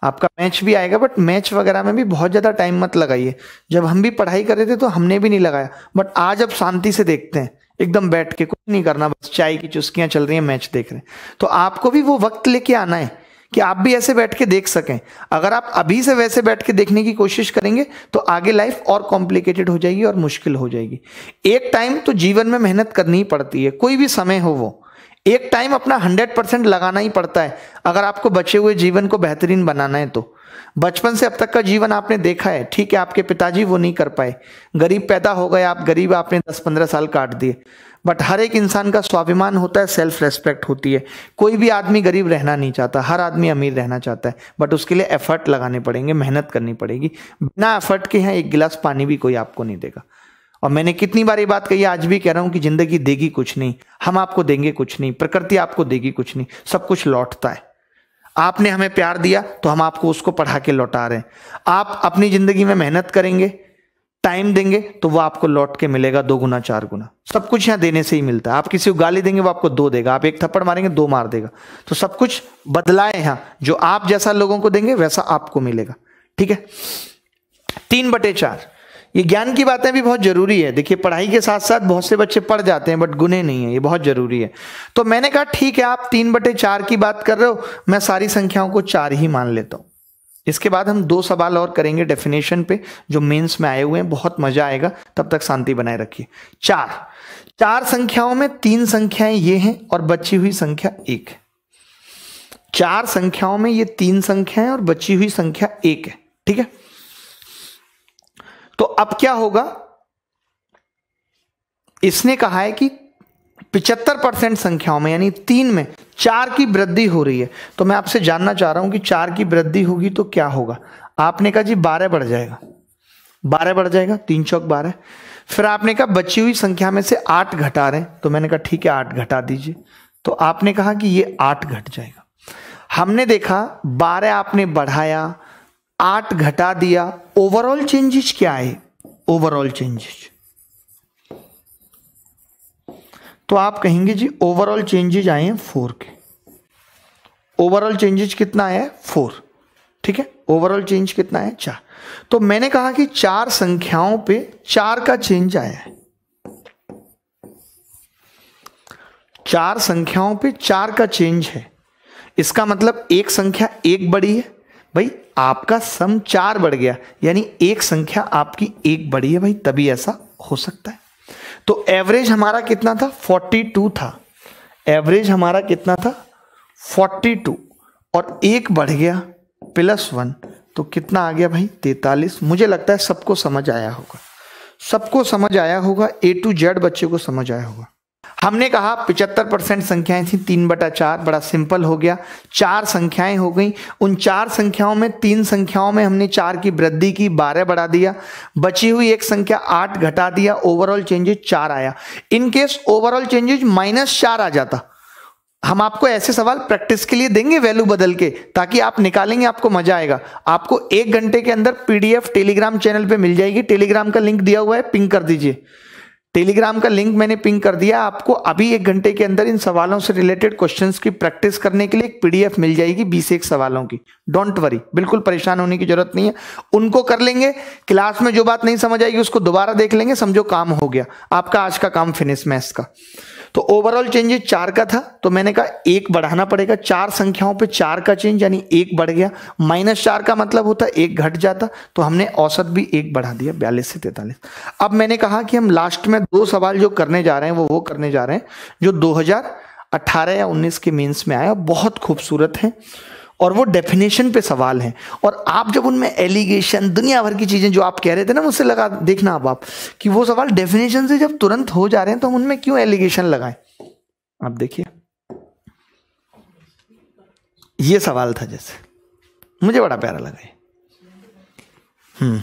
आपका मैच भी आएगा बट मैच वगैरह में भी बहुत ज़्यादा टाइम मत लगाइए जब हम भी पढ़ाई कर रहे थे तो हमने भी नहीं लगाया बट आज अब शांति से देखते हैं एकदम बैठ के कुछ नहीं करना बस चाय की चुस्कियां चल रही हैं मैच देख रहे हैं तो आपको भी वो वक्त लेके आना है कि आप भी ऐसे बैठ के देख सकें अगर आप अभी से वैसे बैठ के देखने की कोशिश करेंगे तो आगे लाइफ और कॉम्प्लिकेटेड हो जाएगी और मुश्किल हो जाएगी एक टाइम तो जीवन में मेहनत करनी ही पड़ती है कोई भी समय हो वो एक टाइम अपना हंड्रेड परसेंट लगाना ही पड़ता है अगर आपको बचे हुए जीवन को बेहतरीन बनाना है तो बचपन से अब तक का जीवन आपने देखा है ठीक है आपके पिताजी वो नहीं कर पाए गरीब पैदा हो गए आप गरीब आपने 10-15 साल काट दिए बट हर एक इंसान का स्वाभिमान होता है सेल्फ रेस्पेक्ट होती है कोई भी आदमी गरीब रहना नहीं चाहता हर आदमी अमीर रहना चाहता है बट उसके लिए एफर्ट लगाने पड़ेंगे मेहनत करनी पड़ेगी बिना एफर्ट के यहाँ एक गिलास पानी भी कोई आपको नहीं देगा और मैंने कितनी बार ये बात कही आज भी कह रहा हूं कि जिंदगी देगी कुछ नहीं हम आपको देंगे कुछ नहीं प्रकृति आपको देगी कुछ नहीं सब कुछ लौटता है आपने हमें प्यार दिया तो हम आपको उसको पढ़ा के लौटा रहे हैं आप अपनी जिंदगी में मेहनत करेंगे टाइम देंगे तो वो आपको लौट के मिलेगा दो गुना चार गुना सब कुछ यहाँ देने से ही मिलता है आप किसी को गाली देंगे वो आपको दो देगा आप एक थप्पड़ मारेंगे दो मार देगा तो सब कुछ बदलाए यहाँ जो आप जैसा लोगों को देंगे वैसा आपको मिलेगा ठीक है तीन बटे चार ये ज्ञान की बातें भी बहुत ज़रूरी है देखिए पढ़ाई के साथ साथ बहुत से बच्चे पढ़ जाते हैं बट गुने नहीं है ये बहुत ज़रूरी है तो मैंने कहा ठीक है आप तीन बटे चार की बात कर रहे हो मैं सारी संख्याओं को चार ही मान लेता हूं इसके बाद हम दो सवाल और करेंगे डेफिनेशन पे जो मेंस में आए हुए हैं बहुत मजा आएगा तब तक शांति बनाए रखिए चार चार संख्याओं में तीन संख्याएं ये हैं और बची हुई संख्या एक है चार संख्याओं में ये तीन संख्याएं और बची हुई संख्या एक है ठीक है तो अब क्या होगा इसने कहा है कि पिछहत्तर परसेंट संख्याओं में यानी तीन में चार की वृद्धि हो रही है तो मैं आपसे जानना चाह रहा हूं कि चार की वृद्धि होगी तो क्या होगा आपने कहा जी बारह बढ़ जाएगा बारह बढ़ जाएगा तीन चौक बारह फिर आपने कहा बची हुई संख्या में से आठ घटा रहे तो मैंने कहा ठीक है आठ घटा दीजिए तो आपने कहा कि ये आठ घट जाएगा हमने देखा बारह आपने बढ़ाया आठ घटा दिया ओवरऑल चेंजेस क्या है ओवरऑल चेंजेस तो आप कहेंगे जी ओवरऑल चेंजेज आए हैं फोर के ओवरऑल चेंजेज कितना है फोर ठीक है ओवरऑल चेंज कितना है चार तो मैंने कहा कि चार संख्याओं पे चार का चेंज आया है चार संख्याओं पे चार का चेंज है इसका मतलब एक संख्या एक बड़ी है भाई आपका सम चार बढ़ गया यानी एक संख्या आपकी एक बढ़ी है भाई तभी ऐसा हो सकता है तो एवरेज हमारा कितना था 42 था एवरेज हमारा कितना था 42 और एक बढ़ गया प्लस वन तो कितना आ गया भाई तैतालीस मुझे लगता है सबको समझ आया होगा सबको समझ आया होगा ए टू जेड बच्चे को समझ आया होगा हमने कहा पिचहत्तर परसेंट संख्याएं थी तीन बटा चार बड़ा सिंपल हो गया चार संख्याएं हो गई उन चार संख्याओं में तीन संख्याओं में हमने चार की वृद्धि की बारह बढ़ा दिया बची हुई एक संख्या आठ घटा दिया ओवरऑल चेंजेस चार आया इनकेस ओवरऑल चेंजेस माइनस चार आ जाता हम आपको ऐसे सवाल प्रैक्टिस के लिए देंगे वैल्यू बदल के ताकि आप निकालेंगे आपको मजा आएगा आपको एक घंटे के अंदर पीडीएफ टेलीग्राम चैनल पे मिल जाएगी टेलीग्राम का लिंक दिया हुआ है पिंक कर दीजिए टेलीग्राम का लिंक मैंने पिंक कर दिया आपको अभी एक घंटे के अंदर इन सवालों से रिलेटेड क्वेश्चंस की प्रैक्टिस करने के लिए एक पीडीएफ मिल जाएगी बीस एक सवालों की डोंट वरी बिल्कुल परेशान होने की जरूरत नहीं है उनको कर लेंगे क्लास में जो बात नहीं समझ आएगी उसको दोबारा देख लेंगे समझो काम हो गया आपका आज का काम फिनिश मैथ्स का तो ओवरऑल चेंजेस चार का था तो मैंने कहा एक बढ़ाना पड़ेगा चार संख्याओं पे चार का चेंज यानी एक बढ़ गया माइनस चार का मतलब होता एक घट जाता तो हमने औसत भी एक बढ़ा दिया बयालीस से तैतालीस अब मैंने कहा कि हम लास्ट में दो सवाल जो करने जा रहे हैं वो वो करने जा रहे हैं जो दो या उन्नीस के मीन्स में आया बहुत खूबसूरत है और वो डेफिनेशन पे सवाल हैं और आप जब उनमें एलिगेशन दुनिया भर की चीज़ें जो आप कह रहे थे ना मुझसे लगा देखना अब आप कि वो सवाल डेफिनेशन से जब तुरंत हो जा रहे हैं तो हम उनमें क्यों एलिगेशन लगाएं आप देखिए ये सवाल था जैसे मुझे बड़ा प्यारा लगा हम्म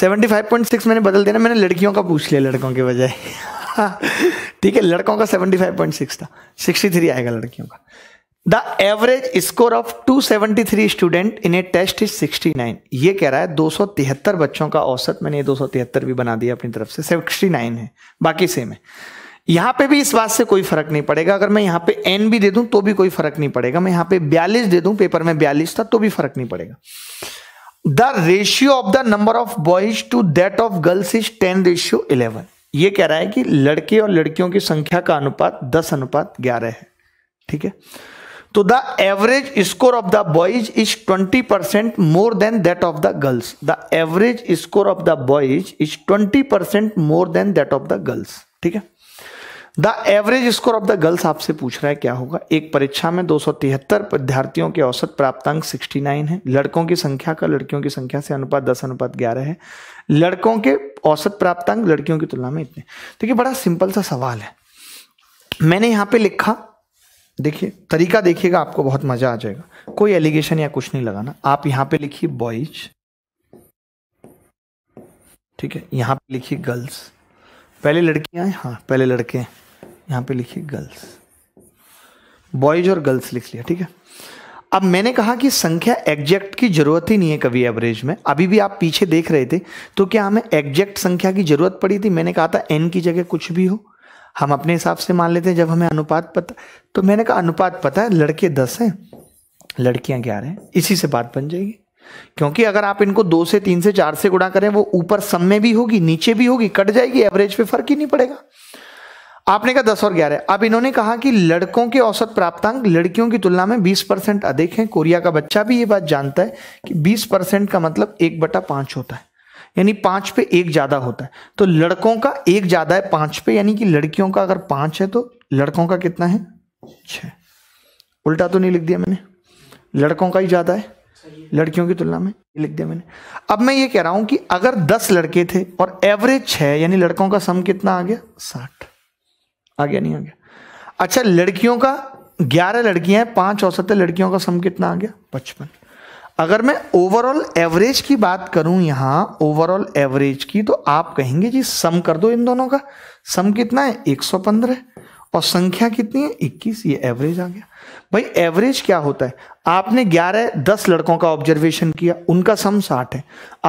सेवेंटी फाइव पॉइंट सिक्स मैंने बदल दिया ना मैंने लड़कियों का पूछ लिया लड़कों के बजाय ठीक है लड़कों का सेवेंटी फाइव पॉइंट सिक्स था सिक्सटी थ्री आएगा लड़कियों का the average score of 273 student in a test is 69 ये कह रहा है 273 बच्चों का औसत मैंने सौ तिहत्तर भी बना दिया अपनी तरफ से 69 है बाकी सेम है यहां पे भी इस बात से कोई फर्क नहीं पड़ेगा अगर मैं यहाँ पे एन भी दे दूं तो भी कोई फर्क नहीं पड़ेगा मैं यहाँ पे बयालीस दे दूं पेपर में बयालीस था तो भी फर्क नहीं पड़ेगा the ratio of the number of boys to that of girls is ten ratio eleven ये कह रहा है कि लड़के और लड़कियों की संख्या का अनुपात दस अनुपात ग्यारह है ठीक है तो the average score of the boys is 20 percent more than that of the girls the average score of the boys is 20 percent more than that of the girls ठीक है the average score of the girls आपसे पूछ रहा है क्या होगा एक परीक्षा में दो विद्यार्थियों के औसत प्राप्तांक 69 है लड़कों की संख्या का लड़कियों की संख्या से अनुपात दस अनुपात ग्यारह है लड़कों के औसत प्राप्तांक लड़कियों की तुलना में इतने देखिए बड़ा सिंपल सा सवाल है मैंने यहाँ पे लिखा देखिए तरीका देखिएगा आपको बहुत मजा आ जाएगा कोई एलिगेशन या कुछ नहीं लगाना आप यहां पे लिखिए बॉयज ठीक है यहां पे लिखिए गर्ल्स पहले लड़कियां हैं हाँ पहले लड़के हैं यहां पे लिखिए गर्ल्स बॉयज और गर्ल्स लिख लिया ठीक है अब मैंने कहा कि संख्या एग्जैक्ट की जरूरत ही नहीं है कभी एवरेज में अभी भी आप पीछे देख रहे थे तो क्या हमें एग्जैक्ट संख्या की जरूरत पड़ी थी मैंने कहा था एन की जगह कुछ भी हो हम अपने हिसाब से मान लेते हैं जब हमें अनुपात पता तो मैंने कहा अनुपात पता है लड़के दस हैं लड़कियां ग्यारह हैं इसी से बात बन जाएगी क्योंकि अगर आप इनको दो से तीन से चार से गुणा करें वो ऊपर सम में भी होगी नीचे भी होगी कट जाएगी एवरेज पे फर्क ही नहीं पड़ेगा आपने कहा दस और ग्यारह अब इन्होंने कहा कि लड़कों के औसत प्राप्तांक लड़कियों की तुलना में बीस परसेंट अधिक है कोरिया का बच्चा भी ये बात जानता है कि बीस परसेंट का मतलब एक बटा पांच होता है यानी पांच पे एक ज़्यादा होता है तो लड़कों का एक ज़्यादा है पांच पे यानी कि लड़कियों का अगर पांच है तो लड़कों का कितना है छ उल्टा तो नहीं लिख दिया मैंने लड़कों का ही ज़्यादा है लड़कियों की तुलना में लिख दिया मैंने अब मैं ये कह रहा हूं कि अगर दस लड़के थे और एवरेज छह यानी लड़कों का सम कितना आ गया साठ आ गया नहीं आ गया अच्छा लड़कियों का ग्यारह लड़कियां हैं पांच औसत लड़कियों का सम कितना आ गया पचपन अगर मैं ओवरऑल एवरेज की बात करूं यहां ओवरऑल एवरेज की तो आप कहेंगे जी सम कर दो इन दोनों का सम कितना है 115 और संख्या कितनी है 21 ये एवरेज आ गया भाई एवरेज क्या होता है आपने 11 10 लड़कों का ऑब्जर्वेशन किया उनका सम 60 है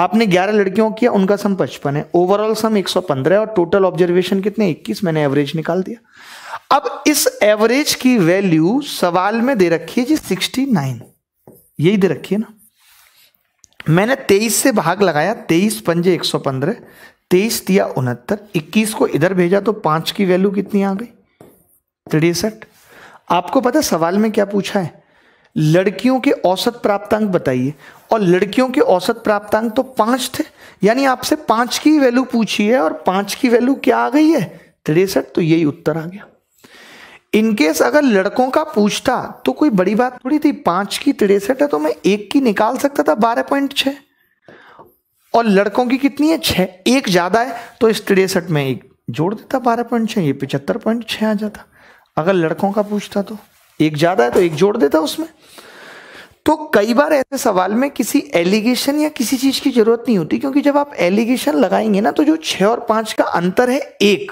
आपने 11 लड़कियों किया उनका सम 55 है ओवरऑल सम 115 है और टोटल ऑब्जर्वेशन कितने 21 मैंने एवरेज निकाल दिया अब इस एवरेज की वैल्यू सवाल में दे रखी है जी सिक्सटी यही दे रखी है ना मैंने तेईस से भाग लगाया तेईस पंजे एक सौ पंद्रह तेईस दिया उनहत्तर इक्कीस को इधर भेजा तो पांच की वैल्यू कितनी आ गई तिरसठ आपको पता सवाल में क्या पूछा है लड़कियों के औसत प्राप्तांक बताइए और लड़कियों के औसत प्राप्तांक तो पांच थे यानी आपसे पांच की वैल्यू पूछी है और पांच की वैल्यू क्या आ गई है तिरसठ तो यही उत्तर आ गया इनकेस अगर लड़कों का पूछता तो कोई बड़ी बात थोड़ी थी पांच की तिरसठ है तो मैं एक की निकाल सकता था बारह पॉइंट छ और लड़कों की कितनी है छह एक ज़्यादा है तो इस तिरसठ में एक जोड़ देता बारह पॉइंट छह ये पिछहत्तर पॉइंट छह आ जाता अगर लड़कों का पूछता तो एक ज़्यादा है तो एक जोड़ देता उसमें तो कई बार ऐसे सवाल में किसी एलिगेशन या किसी चीज़ की ज़रूरत नहीं होती क्योंकि जब आप एलिगेशन लगाएंगे ना तो जो छह और पांच का अंतर है एक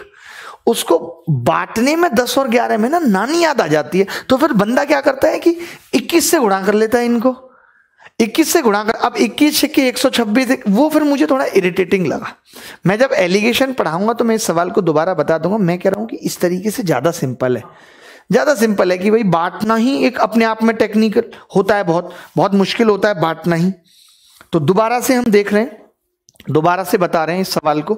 उसको बांटने में दस और ग्यारह में ना नानी याद आ जाती है तो फिर बंदा क्या करता है कि इक्कीस से गुणा कर लेता है इनको इक्कीस से गुणा कर अब इक्कीस छक्के एक सौ छब्बीस वो फिर मुझे थोड़ा इरिटेटिंग लगा मैं जब एलिगेशन पढ़ाऊंगा तो मैं इस सवाल को दोबारा बता दूंगा मैं कह रहा हूं कि इस तरीके से ज़्यादा सिंपल है ज़्यादा सिंपल है कि भाई बांटना ही एक अपने आप में टेक्निकल होता है बहुत बहुत मुश्किल होता है बांटना ही तो दोबारा से हम देख रहे हैं दोबारा से बता रहे हैं इस सवाल को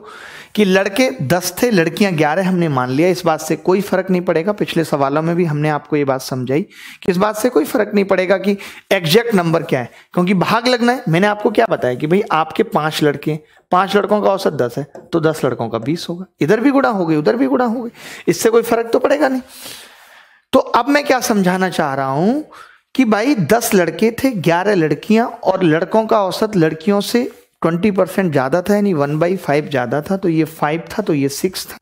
कि लड़के दस थे लड़कियां ग्यारह हमने मान लिया इस बात से कोई फर्क नहीं पड़ेगा पिछले सवालों में भी हमने आपको ये बात समझाई कि इस बात से कोई फर्क नहीं पड़ेगा कि एग्जैक्ट नंबर क्या है क्योंकि भाग लगना है मैंने आपको क्या बताया कि भाई आपके पांच लड़के पांच लड़कों का औसत दस है तो दस लड़कों का बीस होगा इधर भी गुड़ा हो गई उधर भी गुड़ा हो गई इससे कोई फर्क तो पड़ेगा नहीं तो अब मैं क्या समझाना चाह रहा हूं कि भाई दस लड़के थे ग्यारह लड़कियां और लड़कों का औसत लड़कियों से ट्वेंटी परसेंट ज़्यादा था यानी वन बाई फाइव ज़्यादा था तो ये फाइव था तो ये सिक्स था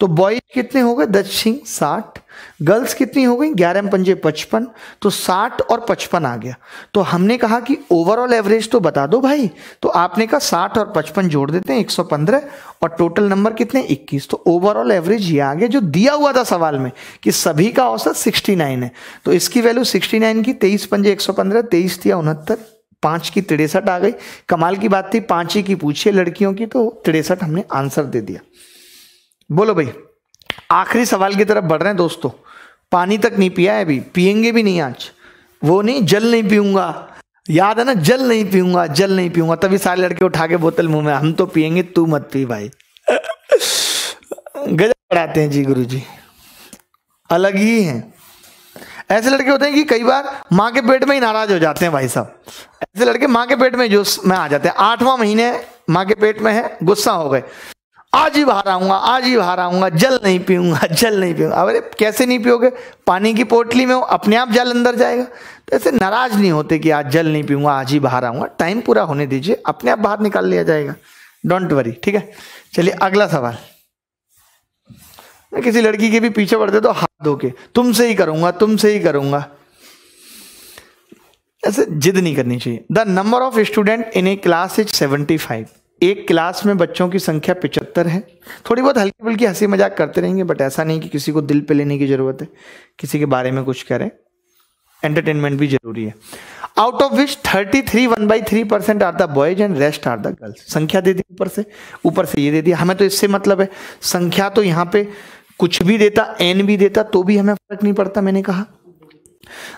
तो बॉयज कितने हो गए दस सिंह साठ गर्ल्स कितनी हो गई ग्यारह पंजे पचपन तो साठ और पचपन आ गया तो हमने कहा कि ओवरऑल एवरेज तो बता दो भाई तो आपने कहा साठ और पचपन जोड़ देते हैं एक सौ पंद्रह और टोटल नंबर कितने इक्कीस तो ओवरऑल एवरेज ये आ गया जो दिया हुआ था सवाल में कि सभी का औसत सिक्सटी नाइन है तो इसकी वैल्यू सिक्सटी नाइन की तेईस पंजे एक सौ पंद्रह तेईस दिया उनहत्तर पांच की तिरसठ आ गई कमाल की बात थी पांच ही की पूछिए लड़कियों की तो तिरसठ हमने आंसर दे दिया बोलो भाई आखिरी सवाल की तरफ बढ़ रहे हैं दोस्तों पानी तक नहीं पिया है अभी पियेंगे भी नहीं आज वो नहीं जल नहीं पीऊंगा याद है ना जल नहीं पीऊंगा जल नहीं पीऊंगा तभी सारे लड़के उठा के बोतल मुंह में हम तो पियेंगे तू मत पी भाई गजब पढ़ाते हैं जी गुरु जी अलग ही हैं ऐसे लड़के होते हैं कि कई बार माँ के पेट में ही नाराज हो जाते हैं भाई साहब ऐसे लड़के माँ के पेट में जो में आ जाते हैं आठवां महीने माँ के पेट में है गुस्सा हो गए आज ही बाहर आऊंगा आज ही बाहर आऊंगा जल नहीं पीऊंगा जल नहीं पीऊंगा अरे कैसे नहीं पियोगे पानी की पोटली में अपने आप जल अंदर जाएगा तो ऐसे नाराज नहीं होते कि आज जल नहीं पीऊंगा आज ही बाहर आऊंगा टाइम पूरा होने दीजिए अपने आप बाहर निकाल लिया जाएगा डोंट वरी ठीक है चलिए अगला सवाल मैं किसी लड़की के भी पीछे पड़ते तो हाथ धो के तुमसे ही करूंगा तुमसे ही करूंगा ऐसे जिद नहीं करनी चाहिए the number of student in a class is seventy five एक क्लास में बच्चों की संख्या पिचहत्तर है थोड़ी बहुत हल्की फुल्की हंसी मजाक करते रहेंगे बट ऐसा नहीं कि किसी को दिल पे लेने की ज़रूरत है किसी के बारे में कुछ करें एंटरटेनमेंट भी जरूरी है out of which thirty three one by three percent are the boys and rest are the girls संख्या दे दी ऊपर से ऊपर से ये दे दिया हमें तो इससे मतलब है संख्या तो यहाँ पे कुछ भी देता एन भी देता तो भी हमें फर्क नहीं पड़ता मैंने कहा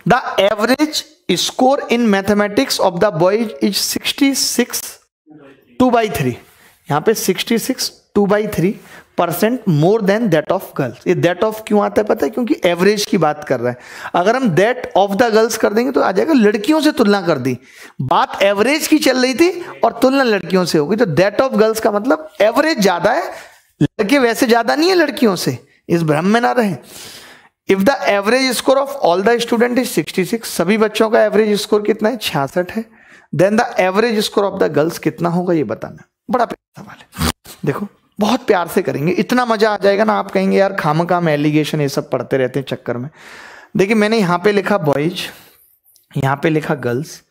the average score in mathematics of the boys is sixty six two by three यहां पर sixty six two by three percent more than that of girls ये दैट ऑफ क्यों आता है पता है क्योंकि एवरेज की बात कर रहा है अगर हम दैट ऑफ द गर्ल्स कर देंगे तो आ जाएगा लड़कियों से तुलना कर दी बात एवरेज की चल रही थी और तुलना लड़कियों से होगी तो दैट ऑफ गर्ल्स का मतलब एवरेज ज्यादा है लड़के वैसे ज्यादा नहीं है लड़कियों से इस भ्रम में ना रहें if the average score of all the student is 66 सभी बच्चों का एवरेज स्कोर कितना है छियासठ है then the average score of the girls कितना होगा ये बताना बड़ा प्यार सवाल है देखो बहुत प्यार से करेंगे इतना मजा आ जाएगा ना आप कहेंगे यार खाम काम एलिगेशन ये सब पढ़ते रहते हैं चक्कर में देखिए मैंने यहाँ पे लिखा बॉयज यहाँ पे लिखा गर्ल्स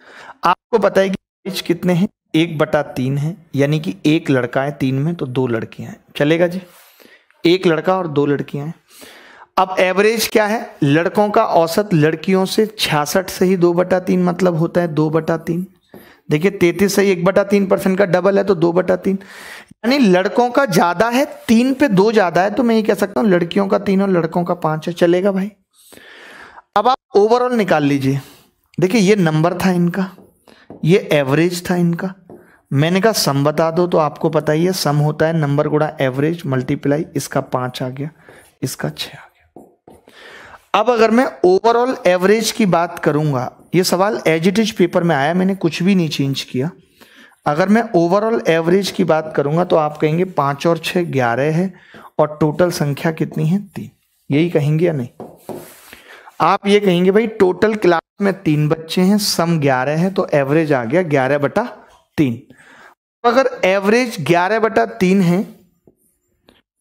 आपको पता है कि बॉयज कितने हैं एक बटा तीन है यानी कि एक लड़का है तीन में तो दो लड़कियां हैं चलेगा जी एक लड़का और दो लड़कियां हैं अब एवरेज क्या है लड़कों का औसत लड़कियों से छियासठ से ही दो बटा तीन मतलब होता है दो बटा तीन देखिए तैतीस से एक बटा तीन परसेंट का डबल है तो दो बटा तीन यानी लड़कों का ज्यादा है तीन पे दो ज्यादा है तो मैं ये कह सकता हूं लड़कियों का तीन और लड़कों का पांच है चलेगा भाई अब आप ओवरऑल निकाल लीजिए देखिए ये नंबर था इनका ये एवरेज था इनका मैंने कहा सम बता दो तो आपको पता ही है सम होता है नंबर गुड़ा एवरेज मल्टीप्लाई इसका पांच आ गया इसका छह आ गया अब अगर मैं ओवरऑल एवरेज की बात करूंगा ये सवाल एजिटिज पेपर में आया मैंने कुछ भी नहीं चेंज किया अगर मैं ओवरऑल एवरेज की बात करूंगा तो आप कहेंगे पांच और छह ग्यारह है और टोटल संख्या कितनी है तीन यही कहेंगे या नहीं आप ये कहेंगे भाई टोटल क्लास में तीन बच्चे हैं सम ग्यारह है तो एवरेज आ गया ग्यारह बटा तीन अगर एवरेज ग्यारह बटा तीन है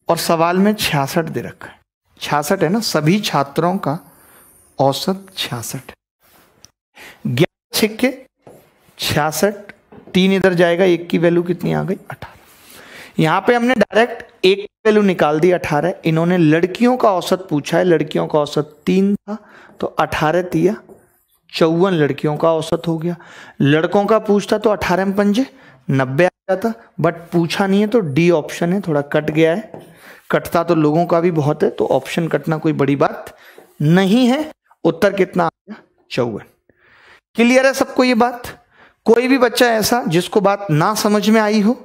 और सवाल में छियासठ दे रखा है छियासठ है ना सभी छात्रों का औसत छियासठ ग्यारह छिक्के छियासठ तीन इधर जाएगा एक की वैल्यू कितनी आ गई अठारह यहां पे हमने डायरेक्ट एक वैल्यू निकाल दी अठारह इन्होंने लड़कियों का औसत पूछा है लड़कियों का औसत तीन था तो अठारह तिया चौवन लड़कियों का औसत हो गया लड़कों का पूछता तो अठारह में पंजे नब्बे आ जाता बट पूछा नहीं है तो डी ऑप्शन है थोड़ा कट गया है कटता तो लोगों का भी बहुत है तो ऑप्शन कटना कोई बड़ी बात नहीं है उत्तर कितना आ गया चौवन क्लियर है सबको ये बात कोई भी बच्चा ऐसा जिसको बात ना समझ में आई हो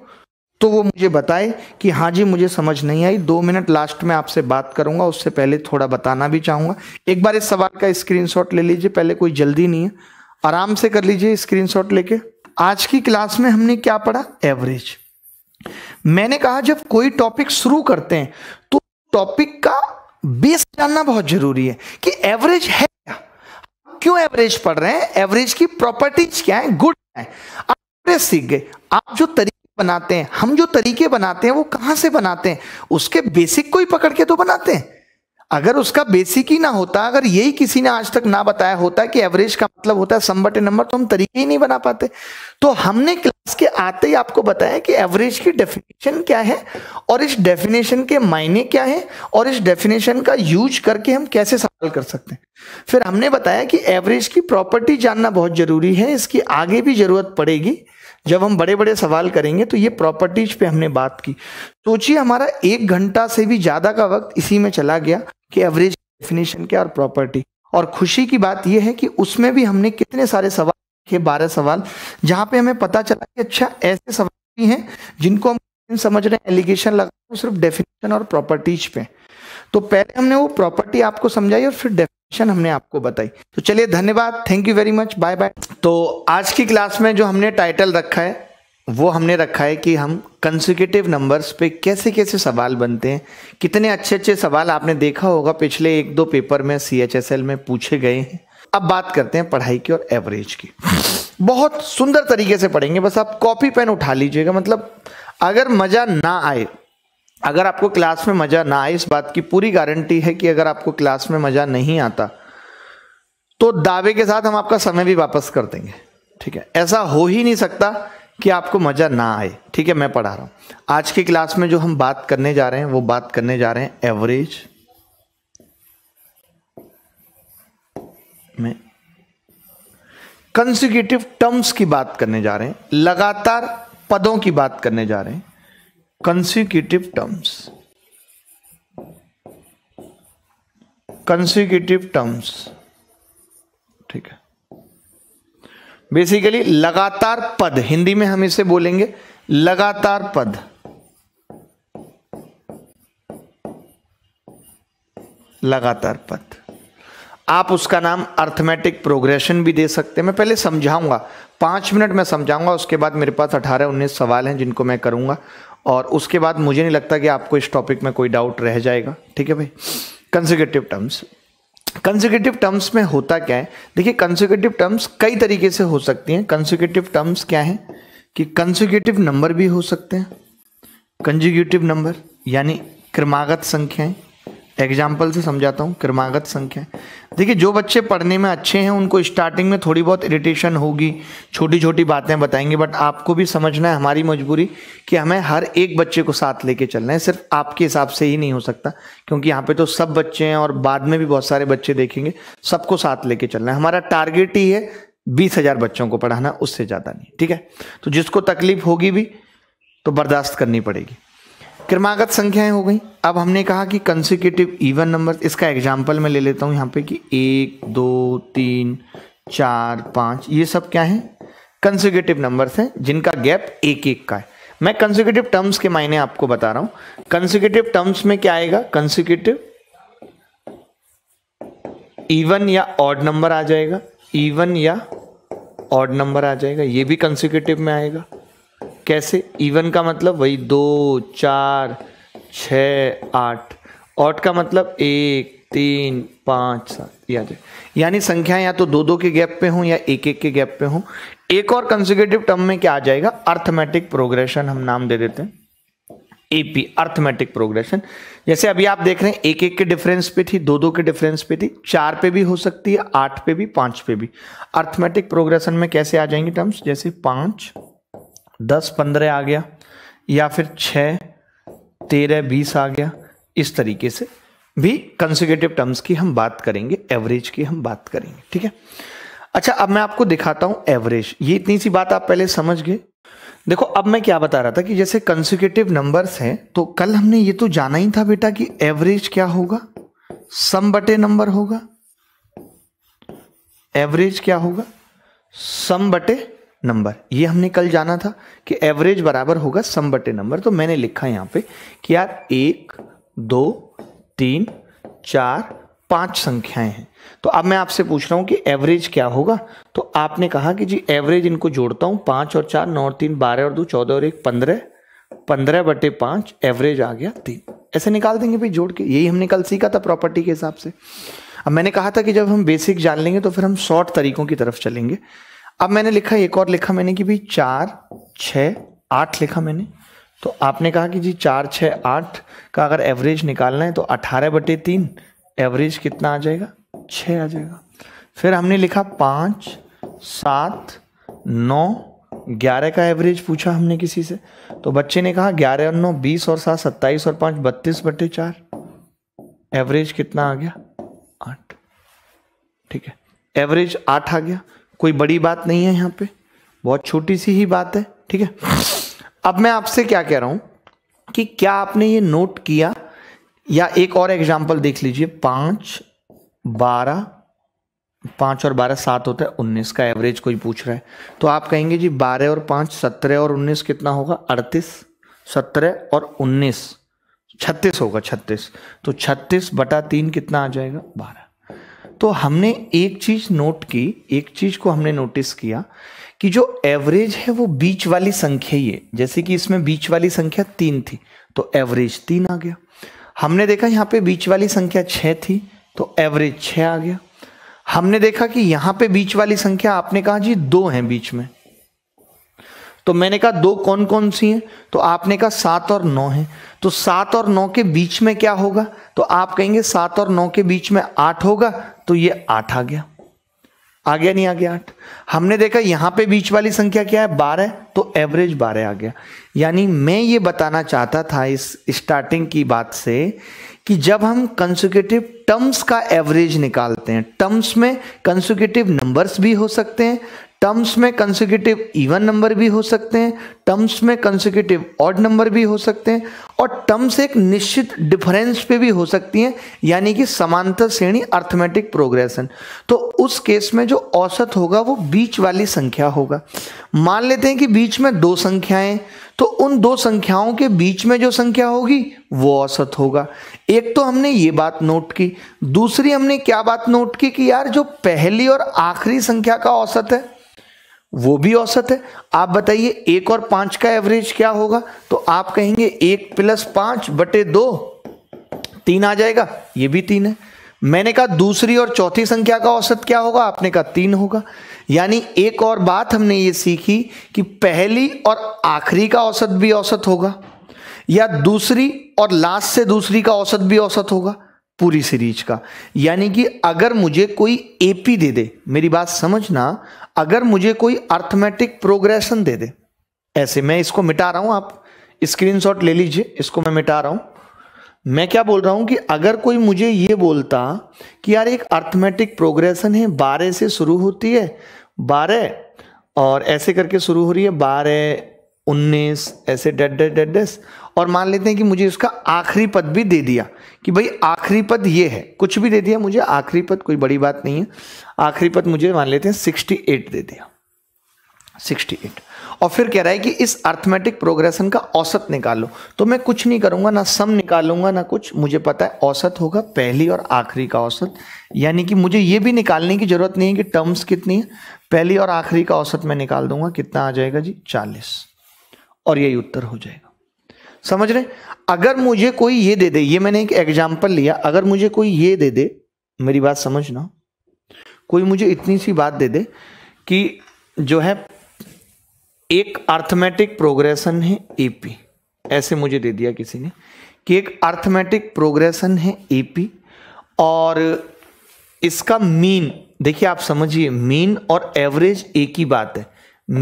तो वो मुझे बताए कि हाँ जी मुझे समझ नहीं आई दो मिनट लास्ट में आपसे बात करूंगा उससे पहले थोड़ा बताना भी चाहूंगा एक बार इस सवाल का स्क्रीनशॉट ले लीजिए पहले कोई जल्दी नहीं है आराम से कर लीजिए स्क्रीनशॉट लेके आज की क्लास में हमने क्या पढ़ा एवरेज मैंने कहा जब कोई टॉपिक शुरू करते हैं तो टॉपिक का बेस जानना बहुत जरूरी है कि एवरेज है क्या क्यों एवरेज पढ़ रहे हैं एवरेज की प्रॉपर्टीज क्या है गुड है आप एवरेज सीख गए आप जो तरीके बनाते हैं हम जो तरीके बनाते हैं वो कहां से बनाते हैं उसके बेसिक को ही पकड़ के तो बनाते हैं अगर उसका बेसिक ही ना होता अगर यही किसी ने आज तक ना बताया होता कि एवरेज का मतलब होता है सम नंबर तो हम तरीके ही नहीं बना पाते तो हमने क्लास के आते ही आपको बताया कि एवरेज की डेफिनेशन क्या है और इस डेफिनेशन के मायने क्या है और इस डेफिनेशन का यूज करके हम कैसे सवाल कर सकते हैं फिर हमने बताया कि एवरेज की प्रॉपर्टी जानना बहुत जरूरी है इसकी आगे भी जरूरत पड़ेगी जब हम बड़े बड़े सवाल करेंगे तो ये प्रॉपर्टीज पे हमने बात की सोचिए हमारा एक घंटा से भी ज़्यादा का वक्त इसी में चला गया कि एवरेज डेफिनेशन क्या और प्रॉपर्टी और खुशी की बात यह है कि उसमें भी हमने कितने सारे सवाल रखे बारह सवाल जहाँ पे हमें पता चला कि अच्छा ऐसे सवाल भी हैं जिनको हम समझ रहे हैं एलिगेशन लगा सिर्फ डेफिनेशन और प्रॉपर्टीज पे तो पहले हमने वो प्रॉपर्टी आपको समझाई और फिर डेफिनेशन हमने आपको बताई तो चलिए धन्यवाद thank you very much bye bye तो आज की क्लास में जो हमने टाइटल रखा है वो हमने रखा है कि हम कंसिक्यूटिव नंबर्स पे कैसे कैसे सवाल बनते हैं कितने अच्छे अच्छे सवाल आपने देखा होगा पिछले एक दो पेपर में सी में पूछे गए हैं अब बात करते हैं पढ़ाई की और एवरेज की बहुत सुंदर तरीके से पढ़ेंगे बस आप कॉपी पेन उठा लीजिएगा मतलब अगर मज़ा ना आए अगर आपको क्लास में मज़ा ना आए इस बात की पूरी गारंटी है कि अगर आपको क्लास में मज़ा नहीं आता तो दावे के साथ हम आपका समय भी वापस कर देंगे ठीक है ऐसा हो ही नहीं सकता कि आपको मज़ा ना आए ठीक है मैं पढ़ा रहा हूं आज की क्लास में जो हम बात करने जा रहे हैं वो बात करने जा रहे हैं एवरेज में कंसिक्यूटिव टर्म्स की बात करने जा रहे हैं लगातार पदों की बात करने जा रहे हैं कंसिक्यूटिव टर्म्स कंसिक्यूटिव टर्म्स ठीक है बेसिकली लगातार पद हिंदी में हम इसे बोलेंगे लगातार पद लगातार पद आप उसका नाम अर्थमेटिक प्रोग्रेशन भी दे सकते हैं मैं पहले समझाऊंगा पांच मिनट में समझाऊंगा उसके बाद मेरे पास अठारह उन्नीस सवाल हैं जिनको मैं करूंगा और उसके बाद मुझे नहीं लगता कि आपको इस टॉपिक में कोई डाउट रह जाएगा ठीक है भाई कंजिकेटिव टर्म्स कंजिकेटिव टर्म्स में होता क्या है देखिए कंजिकेटिव टर्म्स कई तरीके से हो सकती हैं कंजिकेटिव टर्म्स क्या हैं कि कंजिकेटिव नंबर भी हो सकते हैं कंजिक्यूटिव नंबर यानी क्रमागत संख्याएं एग्जाम्पल से समझाता हूँ क्रमागत संख्या देखिए जो बच्चे पढ़ने में अच्छे हैं उनको स्टार्टिंग में थोड़ी बहुत इरिटेशन होगी छोटी छोटी बातें बताएंगे बट आपको भी समझना है हमारी मजबूरी कि हमें हर एक बच्चे को साथ लेके चलना है सिर्फ आपके हिसाब से ही नहीं हो सकता क्योंकि यहाँ पे तो सब बच्चे हैं और बाद में भी बहुत सारे बच्चे देखेंगे सबको साथ लेके चलना है हमारा टारगेट ही है बीस हज़ार बच्चों को पढ़ाना उससे ज़्यादा नहीं ठीक है तो जिसको तकलीफ होगी भी तो बर्दाश्त करनी पड़ेगी क्रमागत संख्याएं हो गई अब हमने कहा कि कंसिक्यूटिव इवन नंबर इसका एग्जाम्पल मैं ले लेता हूं यहां पे कि एक दो तीन चार पाँच ये सब क्या है कंसिक्यूटिव नंबर्स हैं जिनका गैप एक एक का है मैं कंसिक्यूटिव टर्म्स के मायने आपको बता रहा हूं कंसिक्यूटिव टर्म्स में क्या आएगा कंसिक्यूटिव इवन या ऑड नंबर आ जाएगा इवन या ऑड नंबर आ जाएगा ये भी कंसिक्यूटिव में आएगा कैसे इवन का मतलब वही दो चार छ आठ ऑट का मतलब एक तीन पाँच सात याद है यानी संख्या या तो दो दो के गैप पे हों या एक एक के गैप पे हों एक और कंसिक्यूटिव टर्म में क्या आ जाएगा अर्थमेटिक प्रोग्रेशन हम नाम दे देते हैं एपी अर्थमेटिक प्रोग्रेशन जैसे अभी आप देख रहे हैं एक एक के डिफरेंस पे थी दो दो के डिफरेंस पे थी चार पे भी हो सकती है आठ पे भी पांच पे भी अर्थमेटिक प्रोग्रेशन में कैसे आ जाएंगे टर्म्स जैसे पांच दस पंद्रह आ गया या फिर छ तेरह बीस आ गया इस तरीके से भी कंसिक्यूटिव टर्म्स की हम बात करेंगे एवरेज की हम बात करेंगे ठीक है अच्छा अब मैं आपको दिखाता हूं एवरेज ये इतनी सी बात आप पहले समझ गए देखो अब मैं क्या बता रहा था कि जैसे कंसिक्यूटिव नंबर्स हैं तो कल हमने ये तो जाना ही था बेटा कि एवरेज क्या होगा सम बटे नंबर होगा एवरेज क्या होगा सम बटे नंबर ये हमने कल जाना था कि एवरेज बराबर होगा सम बटे नंबर तो मैंने लिखा यहाँ पे कि यार एक दो तीन चार पांच संख्याएं हैं तो अब मैं आपसे पूछ रहा हूं कि एवरेज क्या होगा तो आपने कहा कि जी एवरेज इनको जोड़ता हूं पांच और चार नौ और तीन बारह और दो चौदह और एक पंद्रह पंद्रह बटे पांच एवरेज आ गया तीन ऐसे निकाल देंगे भाई जोड़ के यही हमने कल सीखा था प्रॉपर्टी के हिसाब से अब मैंने कहा था कि जब हम बेसिक जान लेंगे तो फिर हम शॉर्ट तरीकों की तरफ चलेंगे अब मैंने लिखा एक और लिखा मैंने कि भाई चार छ आठ लिखा मैंने तो आपने कहा कि जी चार छः आठ का अगर एवरेज निकालना है तो अठारह बटे तीन एवरेज कितना आ जाएगा छः आ जाएगा फिर हमने लिखा पाँच सात नौ ग्यारह का एवरेज पूछा हमने किसी से तो बच्चे ने कहा ग्यारह और नौ बीस और सात सत्ताईस और पाँच बत्तीस बटे चार एवरेज कितना आ गया आठ ठीक है एवरेज आठ आ गया कोई बड़ी बात नहीं है यहां पे बहुत छोटी सी ही बात है ठीक है अब मैं आपसे क्या कह रहा हूं कि क्या आपने ये नोट किया या एक और एग्जाम्पल देख लीजिए पांच बारह पांच और बारह सात होता है उन्नीस का एवरेज कोई पूछ रहा है तो आप कहेंगे जी बारह और पांच सत्रह और उन्नीस कितना होगा अड़तीस सत्रह और उन्नीस छत्तीस होगा छत्तीस तो छत्तीस बटा तीन कितना आ जाएगा बारह तो हमने एक चीज नोट की एक चीज को हमने नोटिस किया कि जो एवरेज है वो बीच वाली संख्या ही है जैसे कि इसमें बीच वाली संख्या तीन थी तो एवरेज तीन आ गया हमने देखा यहाँ पे बीच वाली संख्या छः थी तो एवरेज छः आ गया हमने देखा कि यहाँ पे बीच वाली संख्या आपने कहा जी दो हैं बीच में तो मैंने कहा दो कौन कौन सी हैं तो आपने कहा सात और नौ हैं तो सात और नौ के बीच में क्या होगा तो आप कहेंगे सात और नौ के बीच में आठ होगा तो ये आठ आ गया आ गया नहीं आ गया आठ हमने देखा यहां पे बीच वाली संख्या क्या है बारह तो एवरेज बारह आ गया यानी मैं ये बताना चाहता था इस स्टार्टिंग की बात से कि जब हम कंसुकेटिव टर्म्स का एवरेज निकालते हैं टर्म्स में कंसुकेटिव नंबर्स भी हो सकते हैं टर्म्स में कंसिक्यूटिव इवन नंबर भी हो सकते हैं टर्म्स में कंसिक्यूटिव ऑड नंबर भी हो सकते हैं और टर्म्स एक निश्चित डिफरेंस पे भी हो सकती हैं यानी कि समांतर श्रेणी अर्थमेटिक प्रोग्रेशन तो उस केस में जो औसत होगा वो बीच वाली संख्या होगा मान लेते हैं कि बीच में दो संख्याएं तो उन दो संख्याओं के बीच में जो संख्या होगी वो औसत होगा एक तो हमने ये बात नोट की दूसरी हमने क्या बात नोट की कि यार जो पहली और आखिरी संख्या का औसत है वो भी औसत है आप बताइए एक और पांच का एवरेज क्या होगा तो आप कहेंगे एक प्लस पांच बटे दो तीन आ जाएगा ये भी तीन है मैंने कहा दूसरी और चौथी संख्या का औसत क्या होगा आपने कहा तीन होगा यानी एक और बात हमने ये सीखी कि पहली और आखिरी का औसत भी औसत होगा या दूसरी और लास्ट से दूसरी का औसत भी औसत होगा पूरी सीरीज का यानी कि अगर मुझे कोई एपी दे दे मेरी बात समझना अगर मुझे कोई अर्थमेटिक प्रोग्रेशन दे दे ऐसे मैं इसको मिटा रहा हूं आप स्क्रीनशॉट ले लीजिए इसको मैं मिटा रहा हूं मैं क्या बोल रहा हूं कि अगर कोई मुझे ये बोलता कि यार एक अर्थमेटिक प्रोग्रेशन है बारह से शुरू होती है बारह और ऐसे करके शुरू हो रही है बारह उन्नीस ऐसे डेड डेड डेड डेस और मान लेते हैं कि मुझे उसका आखिरी पद भी दे दिया कि भाई आखिरी पद ये है कुछ भी दे दिया मुझे आखिरी पद कोई बड़ी बात नहीं है आखिरी पद मुझे मान लेते हैं सिक्सटी एट दे दिया सिक्सटी एट और फिर कह रहा है कि इस अर्थमेटिक प्रोग्रेशन का औसत निकालो तो मैं कुछ नहीं करूंगा ना सम निकालूंगा ना कुछ मुझे पता है औसत होगा पहली और आखिरी का औसत यानी कि मुझे ये भी निकालने की ज़रूरत नहीं है कि टर्म्स कितनी है पहली और आखिरी का औसत मैं निकाल दूंगा कितना आ जाएगा जी चालीस और यही उत्तर हो जाएगा समझ रहे अगर मुझे कोई ये दे दे ये मैंने एक एग्जाम्पल लिया अगर मुझे कोई ये दे दे मेरी बात समझना कोई मुझे इतनी सी बात दे दे कि जो है एक अर्थमेटिक प्रोग्रेशन है एपी ऐसे मुझे दे दिया किसी ने कि एक अर्थमेटिक प्रोग्रेशन है एपी और इसका मीन देखिए आप समझिए मीन और एवरेज एक ही बात है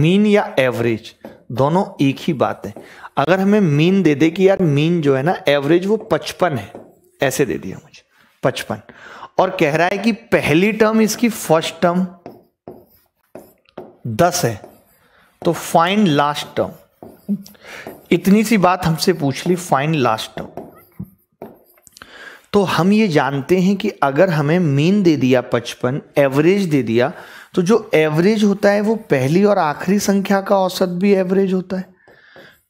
मीन या एवरेज दोनों एक ही बात है अगर हमें मीन दे दे कि यार मीन जो है ना एवरेज वो पचपन है ऐसे दे दिया मुझे पचपन और कह रहा है कि पहली टर्म इसकी फर्स्ट टर्म दस है तो फाइन लास्ट टर्म इतनी सी बात हमसे पूछ ली फाइन लास्ट टर्म तो हम ये जानते हैं कि अगर हमें मीन दे दिया पचपन एवरेज दे दिया तो जो एवरेज होता है वो पहली और आखिरी संख्या का औसत भी एवरेज होता है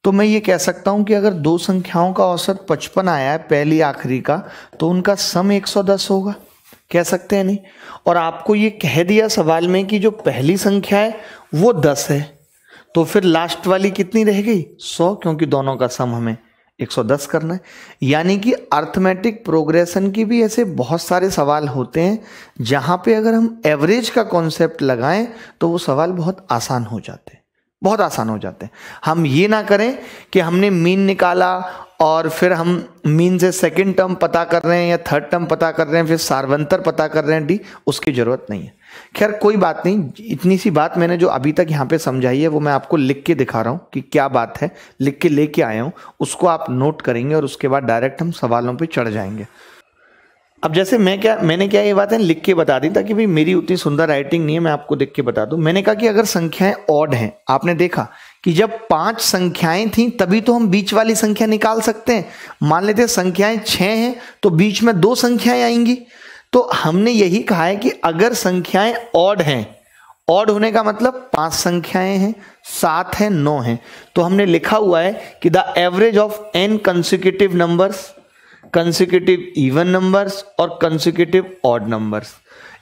तो मैं ये कह सकता हूँ कि अगर दो संख्याओं का औसत पचपन आया है पहली आखिरी का तो उनका सम 110 होगा कह सकते हैं नहीं और आपको ये कह दिया सवाल में कि जो पहली संख्या है वो दस है तो फिर लास्ट वाली कितनी रह गई सौ क्योंकि दोनों का सम हमें 110 करना है यानी कि अर्थमेटिक प्रोग्रेशन की भी ऐसे बहुत सारे सवाल होते हैं जहाँ पे अगर हम एवरेज का कॉन्सेप्ट लगाएं तो वो सवाल बहुत आसान हो जाते हैं बहुत आसान हो जाते हैं हम ये ना करें कि हमने मीन निकाला और फिर हम मीन से सेकंड टर्म पता कर रहे हैं या थर्ड टर्म पता कर रहे हैं फिर सार्वंतर पता कर रहे हैं डी उसकी ज़रूरत नहीं है खैर कोई बात नहीं इतनी सी बात मैंने जो अभी तक यहाँ पे समझाई है वो मैं आपको लिख के दिखा रहा हूँ कि क्या बात है लिख के लेके आया हूँ उसको आप नोट करेंगे और उसके बाद डायरेक्ट हम सवालों पर चढ़ जाएंगे अब जैसे मैं क्या मैंने क्या ये बातें लिख के बता दी ताकि भाई मेरी उतनी सुंदर राइटिंग नहीं है मैं आपको देख के बता दूं मैंने कहा कि अगर संख्याएं ऑड हैं आपने देखा कि जब पांच संख्याएं थी तभी तो हम बीच वाली संख्या निकाल सकते हैं मान लेते संख्याएं छह हैं तो बीच में दो संख्याएं आएंगी तो हमने यही कहा है कि अगर संख्याएं ऑड हैं ऑड होने का मतलब पांच संख्याएं हैं सात हैं नौ हैं तो हमने लिखा हुआ है कि the average of n consecutive numbers consecutive even numbers और कंसिक्यूटिव ऑड नंबर्स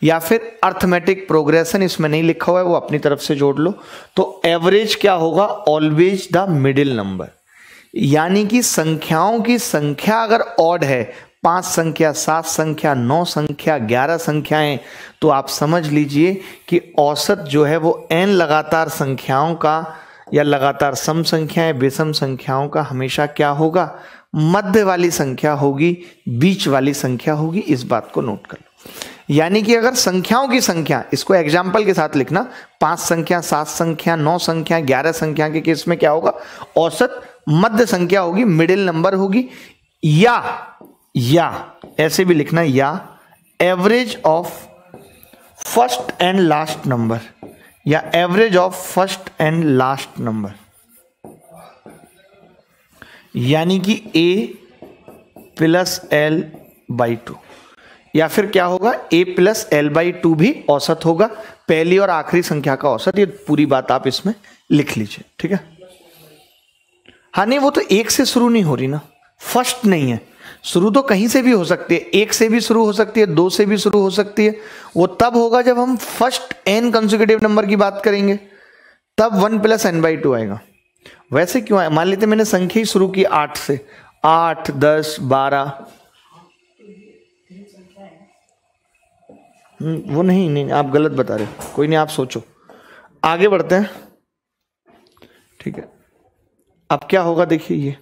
या फिर अर्थमेटिक प्रोग्रेशन इसमें नहीं लिखा हुआ है वो अपनी तरफ से जोड़ लो तो एवरेज क्या होगा ऑलवेज द मिडिल नंबर यानी कि संख्याओं की संख्या अगर ऑड है पांच संख्या सात संख्या नौ संख्या ग्यारह संख्याएं तो आप समझ लीजिए कि औसत जो है वो एन लगातार संख्याओं का या लगातार सम संख्याएं विषम संख्याओं का हमेशा क्या होगा मध्य वाली संख्या होगी बीच वाली संख्या होगी इस बात को नोट कर लो यानी कि अगर संख्याओं की संख्या इसको एग्जाम्पल के साथ लिखना पांच संख्या सात संख्या नौ संख्या ग्यारह संख्या के केस में क्या होगा औसत मध्य संख्या होगी मिडिल नंबर होगी या या ऐसे भी लिखना या average of first and last number या average of first and last number यानी कि a plus l by two या फिर क्या होगा a plus l by two भी औसत होगा पहली और आखिरी संख्या का औसत ये पूरी बात आप इसमें लिख लीजिए ठीक है हाँ नहीं वो तो एक से शुरू नहीं हो रही ना फर्स्ट नहीं है शुरू तो कहीं से भी हो सकती है एक से भी शुरू हो सकती है दो से भी शुरू हो सकती है वो तब होगा जब हम फर्स्ट एन कंजिक्यूटिव नंबर की बात करेंगे तब one plus n by two आएगा वैसे क्यों आया मान लेते मैंने संख्या ही शुरू की आठ से आठ दस बारह हम्म, वो नहीं नहीं आप गलत बता रहे कोई नहीं आप सोचो आगे बढ़ते हैं ठीक है अब क्या होगा देखिए ये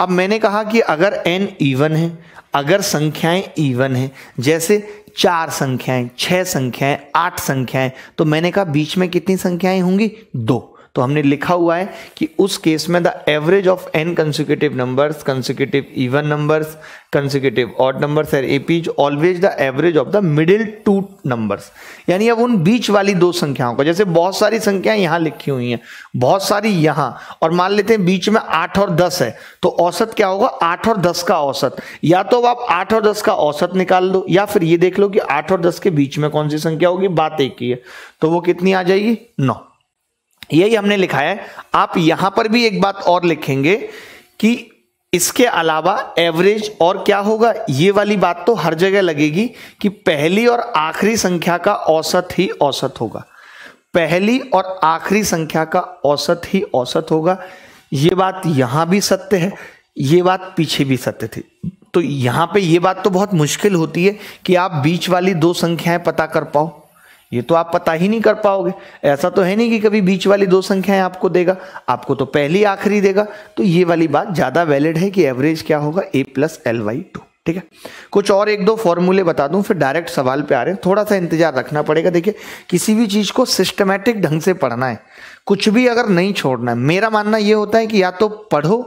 अब मैंने कहा कि अगर एन इवन है अगर संख्याएं इवन है जैसे चार संख्याएं छह संख्याएं आठ संख्याएं तो मैंने कहा बीच में कितनी संख्याएं होंगी दो तो हमने लिखा हुआ है कि उस केस में the average of n consecutive numbers consecutive even numbers consecutive odd numbers APs always the average of the middle two numbers यानी अब उन बीच वाली दो संख्याओं का जैसे बहुत सारी संख्याएं यहां लिखी हुई हैं बहुत सारी यहां और मान लेते हैं बीच में आठ और दस है तो औसत क्या होगा आठ और दस का औसत या तो आप आठ और दस का औसत निकाल दो या फिर ये देख लो कि आठ और दस के बीच में कौन सी संख्या होगी बात एक ही है तो वो कितनी आ जाएगी नौ यही हमने लिखा है आप यहां पर भी एक बात और लिखेंगे कि इसके अलावा एवरेज और क्या होगा ये वाली बात तो हर जगह लगेगी कि पहली और आखिरी संख्या का औसत ही औसत होगा पहली और आखिरी संख्या का औसत ही औसत होगा ये बात यहां भी सत्य है ये बात पीछे भी सत्य थी तो यहां पे ये बात तो बहुत मुश्किल होती है कि आप बीच वाली दो संख्याएं पता कर पाओ ये तो आप पता ही नहीं कर पाओगे ऐसा तो है नहीं कि कभी बीच वाली दो संख्याएं आपको देगा आपको तो पहली आखिरी देगा तो ये वाली बात ज़्यादा वैलिड है कि एवरेज क्या होगा a plus l by two ठीक है कुछ और एक दो फॉर्मूले बता दूं फिर डायरेक्ट सवाल पे आ रहे हैं थोड़ा सा इंतजार रखना पड़ेगा देखिए किसी भी चीज़ को सिस्टमेटिक ढंग से पढ़ना है कुछ भी अगर नहीं छोड़ना है मेरा मानना ये होता है कि या तो पढ़ो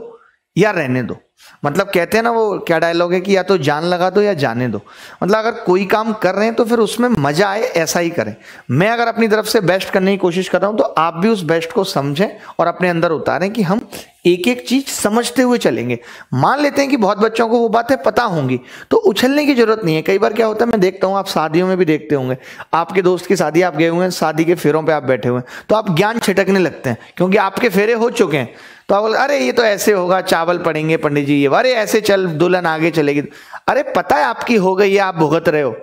या रहने दो मतलब कहते हैं ना वो क्या डायलॉग है कि या तो जान लगा दो या जाने दो मतलब अगर कोई काम कर रहे हैं तो फिर उसमें मजा आए ऐसा ही करें मैं अगर अपनी तरफ से बेस्ट करने की कोशिश कर रहा हूं तो आप भी उस बेस्ट को समझें और अपने अंदर उतारें कि हम एक एक चीज समझते हुए चलेंगे मान लेते हैं कि बहुत बच्चों को वो बातें पता होंगी तो उछलने की जरूरत नहीं है कई बार क्या होता है मैं देखता हूं आप शादियों में भी देखते होंगे आपके दोस्त की शादी आप गए हुए हैं शादी के फेरों पर आप बैठे हुए हैं तो आप ज्ञान छिटकने लगते हैं क्योंकि आपके फेरे हो चुके हैं तो आप बोल अरे ये तो ऐसे होगा चावल पड़ेंगे पंडित जी ये अरे ऐसे चल दुल्हन आगे चलेगी अरे पता है आपकी हो गई है आप भुगत रहे हो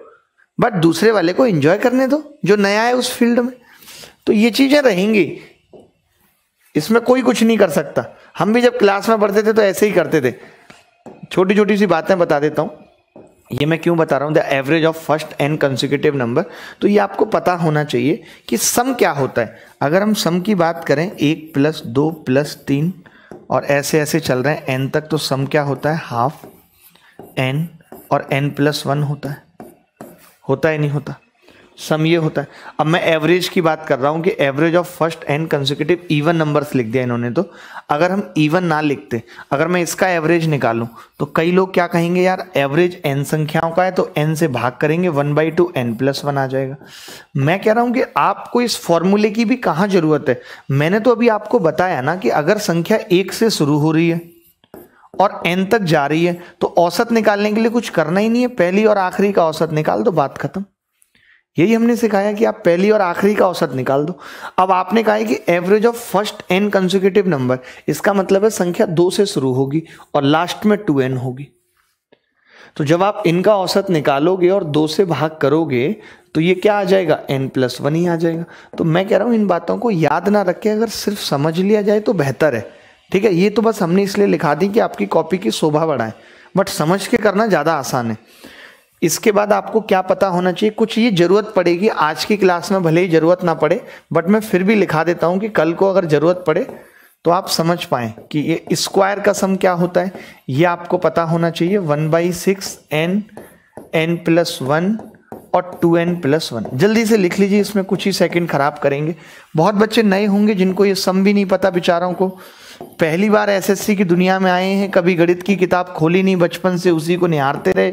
बट दूसरे वाले को एंजॉय करने दो जो नया है उस फील्ड में तो ये चीजें रहेंगी इसमें कोई कुछ नहीं कर सकता हम भी जब क्लास में पढ़ते थे तो ऐसे ही करते थे छोटी छोटी सी बातें बता देता हूं ये मैं क्यों बता रहा हूँ the average of first n consecutive number तो ये आपको पता होना चाहिए कि सम क्या होता है अगर हम सम की बात करें एक प्लस दो प्लस तीन और ऐसे ऐसे चल रहे हैं एन तक तो सम क्या होता है हाफ एन और एन प्लस वन होता है होता है नहीं होता सम ये होता है अब मैं एवरेज की बात कर रहा हूं कि average of first and consecutive even numbers लिख दिया इन्होंने तो अगर हम इवन ना लिखते अगर मैं इसका एवरेज निकालूं तो कई लोग क्या कहेंगे यार एवरेज एन संख्याओं का है तो एन से भाग करेंगे one by two N plus one आ जाएगा मैं कह रहा हूं कि आपको इस फॉर्मूले की भी कहां जरूरत है मैंने तो अभी आपको बताया ना कि अगर संख्या एक से शुरू हो रही है और एन तक जा रही है तो औसत निकालने के लिए कुछ करना ही नहीं है पहली और आखिरी का औसत निकाल दो बात खत्म यही हमने सिखाया कि आप पहली और आखिरी का औसत निकाल दो अब आपने कहा है कि average of first n consecutive number इसका मतलब है संख्या दो से शुरू होगी और लास्ट में टू एन होगी तो जब आप इनका औसत निकालोगे और दो से भाग करोगे तो ये क्या आ जाएगा एन प्लस वन ही आ जाएगा तो मैं कह रहा हूं इन बातों को याद ना रख के अगर सिर्फ समझ लिया जाए तो बेहतर है ठीक है ये तो बस हमने इसलिए लिखा दी कि आपकी कॉपी की शोभा बढ़ाए बट समझ के करना ज़्यादा आसान है इसके बाद आपको क्या पता होना चाहिए कुछ ये ज़रूरत पड़ेगी आज की क्लास में भले ही ज़रूरत ना पड़े बट मैं फिर भी लिखा देता हूं कि कल को अगर ज़रूरत पड़े तो आप समझ पाए कि ये स्क्वायर का सम क्या होता है ये आपको पता होना चाहिए one by six N N plus one और टू एन प्लस वन जल्दी से लिख लीजिए इसमें कुछ ही सेकंड ख़राब करेंगे बहुत बच्चे नए होंगे जिनको ये सम भी नहीं पता बेचारों को पहली बार एसएससी की दुनिया में आए हैं कभी गणित की किताब खोली नहीं बचपन से उसी को निहारते रहे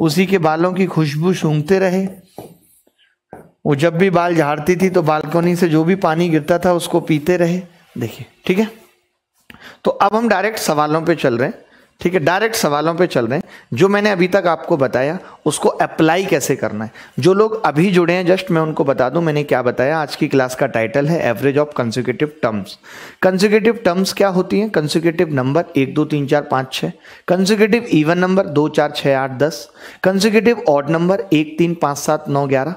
उसी के बालों की खुशबू सूंघते रहे वो जब भी बाल झाड़ती थी तो बालकोनी से जो भी पानी गिरता था उसको पीते रहे देखिए ठीक है तो अब हम डायरेक्ट सवालों पे चल रहे हैं ठीक है डायरेक्ट सवालों पे चल रहे हैं जो मैंने अभी तक आपको बताया उसको अप्लाई कैसे करना है जो लोग अभी जुड़े हैं जस्ट मैं उनको बता दूं मैंने क्या बताया आज की क्लास का टाइटल है average of consecutive terms consecutive terms क्या होती हैं कंसिक्यूटिव नंबर एक दो तीन चार पाँच छः कंसिक्यूटिव इवन नंबर दो चार छः आठ दस कंसिक्यूटिव ऑड नंबर एक तीन पाँच सात नौ ग्यारह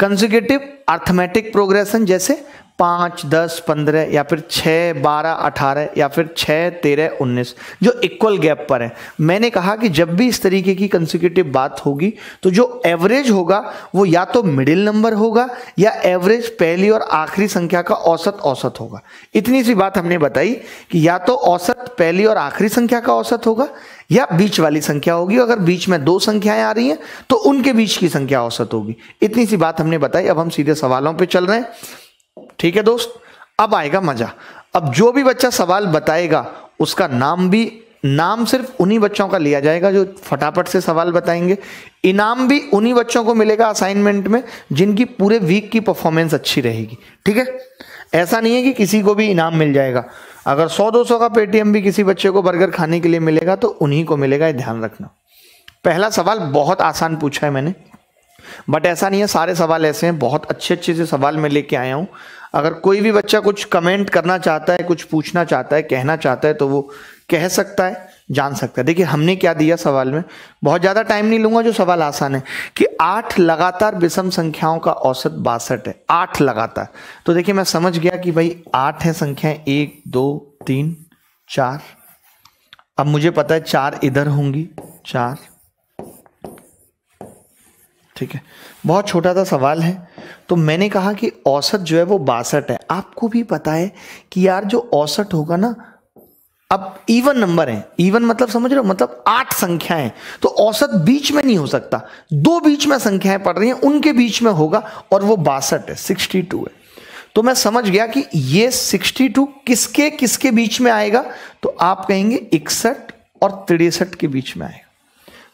कंसिक्यूटिव अर्थमेटिक प्रोग्रेशन जैसे पाँच दस पंद्रह या फिर छः बारह अठारह या फिर छः तेरह उन्नीस जो इक्वल गैप पर है मैंने कहा कि जब भी इस तरीके की कंसिक्यूटिव बात होगी तो जो एवरेज होगा वो या तो मिडिल नंबर होगा या एवरेज पहली और आखिरी संख्या का औसत औसत होगा इतनी सी बात हमने बताई कि या तो औसत पहली और आखिरी संख्या का औसत होगा या बीच वाली संख्या होगी अगर बीच में दो संख्याएं आ रही हैं तो उनके बीच की संख्या औसत होगी इतनी सी बात हमने बताई अब हम सीधे सवालों पर चल रहे हैं ठीक है दोस्त अब आएगा मजा अब जो भी बच्चा सवाल बताएगा उसका नाम भी नाम सिर्फ उन्हीं बच्चों का लिया जाएगा जो फटाफट से सवाल बताएंगे इनाम भी उन्हीं बच्चों को मिलेगा असाइनमेंट में जिनकी पूरे वीक की परफॉर्मेंस अच्छी रहेगी ठीक है ऐसा नहीं है कि किसी को भी इनाम मिल जाएगा अगर 100-200 का पेटीएम भी किसी बच्चे को बर्गर खाने के लिए मिलेगा तो उन्हीं को मिलेगा ध्यान रखना पहला सवाल बहुत आसान पूछा है मैंने बट ऐसा नहीं है सारे सवाल ऐसे हैं बहुत अच्छे अच्छे से सवाल मैं लेके आया हूँ अगर कोई भी बच्चा कुछ कमेंट करना चाहता है कुछ पूछना चाहता है कहना चाहता है तो वो कह सकता है जान सकता है देखिए हमने क्या दिया सवाल में बहुत ज़्यादा टाइम नहीं लूंगा जो सवाल आसान है कि आठ लगातार विषम संख्याओं का औसत बासठ है आठ लगातार तो देखिए मैं समझ गया कि भाई आठ है संख्याएं एक दो तीन चार अब मुझे पता है चार इधर होंगी चार ठीक है बहुत छोटा सा सवाल है तो मैंने कहा कि औसत जो है वो बासठ है आपको भी पता है कि यार जो औसत होगा ना अब इवन नंबर है इवन मतलब समझ रहे हो मतलब आठ संख्याएं तो औसत बीच में नहीं हो सकता दो बीच में संख्याएं पड़ रही हैं उनके बीच में होगा और वो बासठ है सिक्सटी टू है तो मैं समझ गया कि ये सिक्सटी टू किसके किसके बीच में आएगा तो आप कहेंगे इकसठ और तिरसठ के बीच में आएगा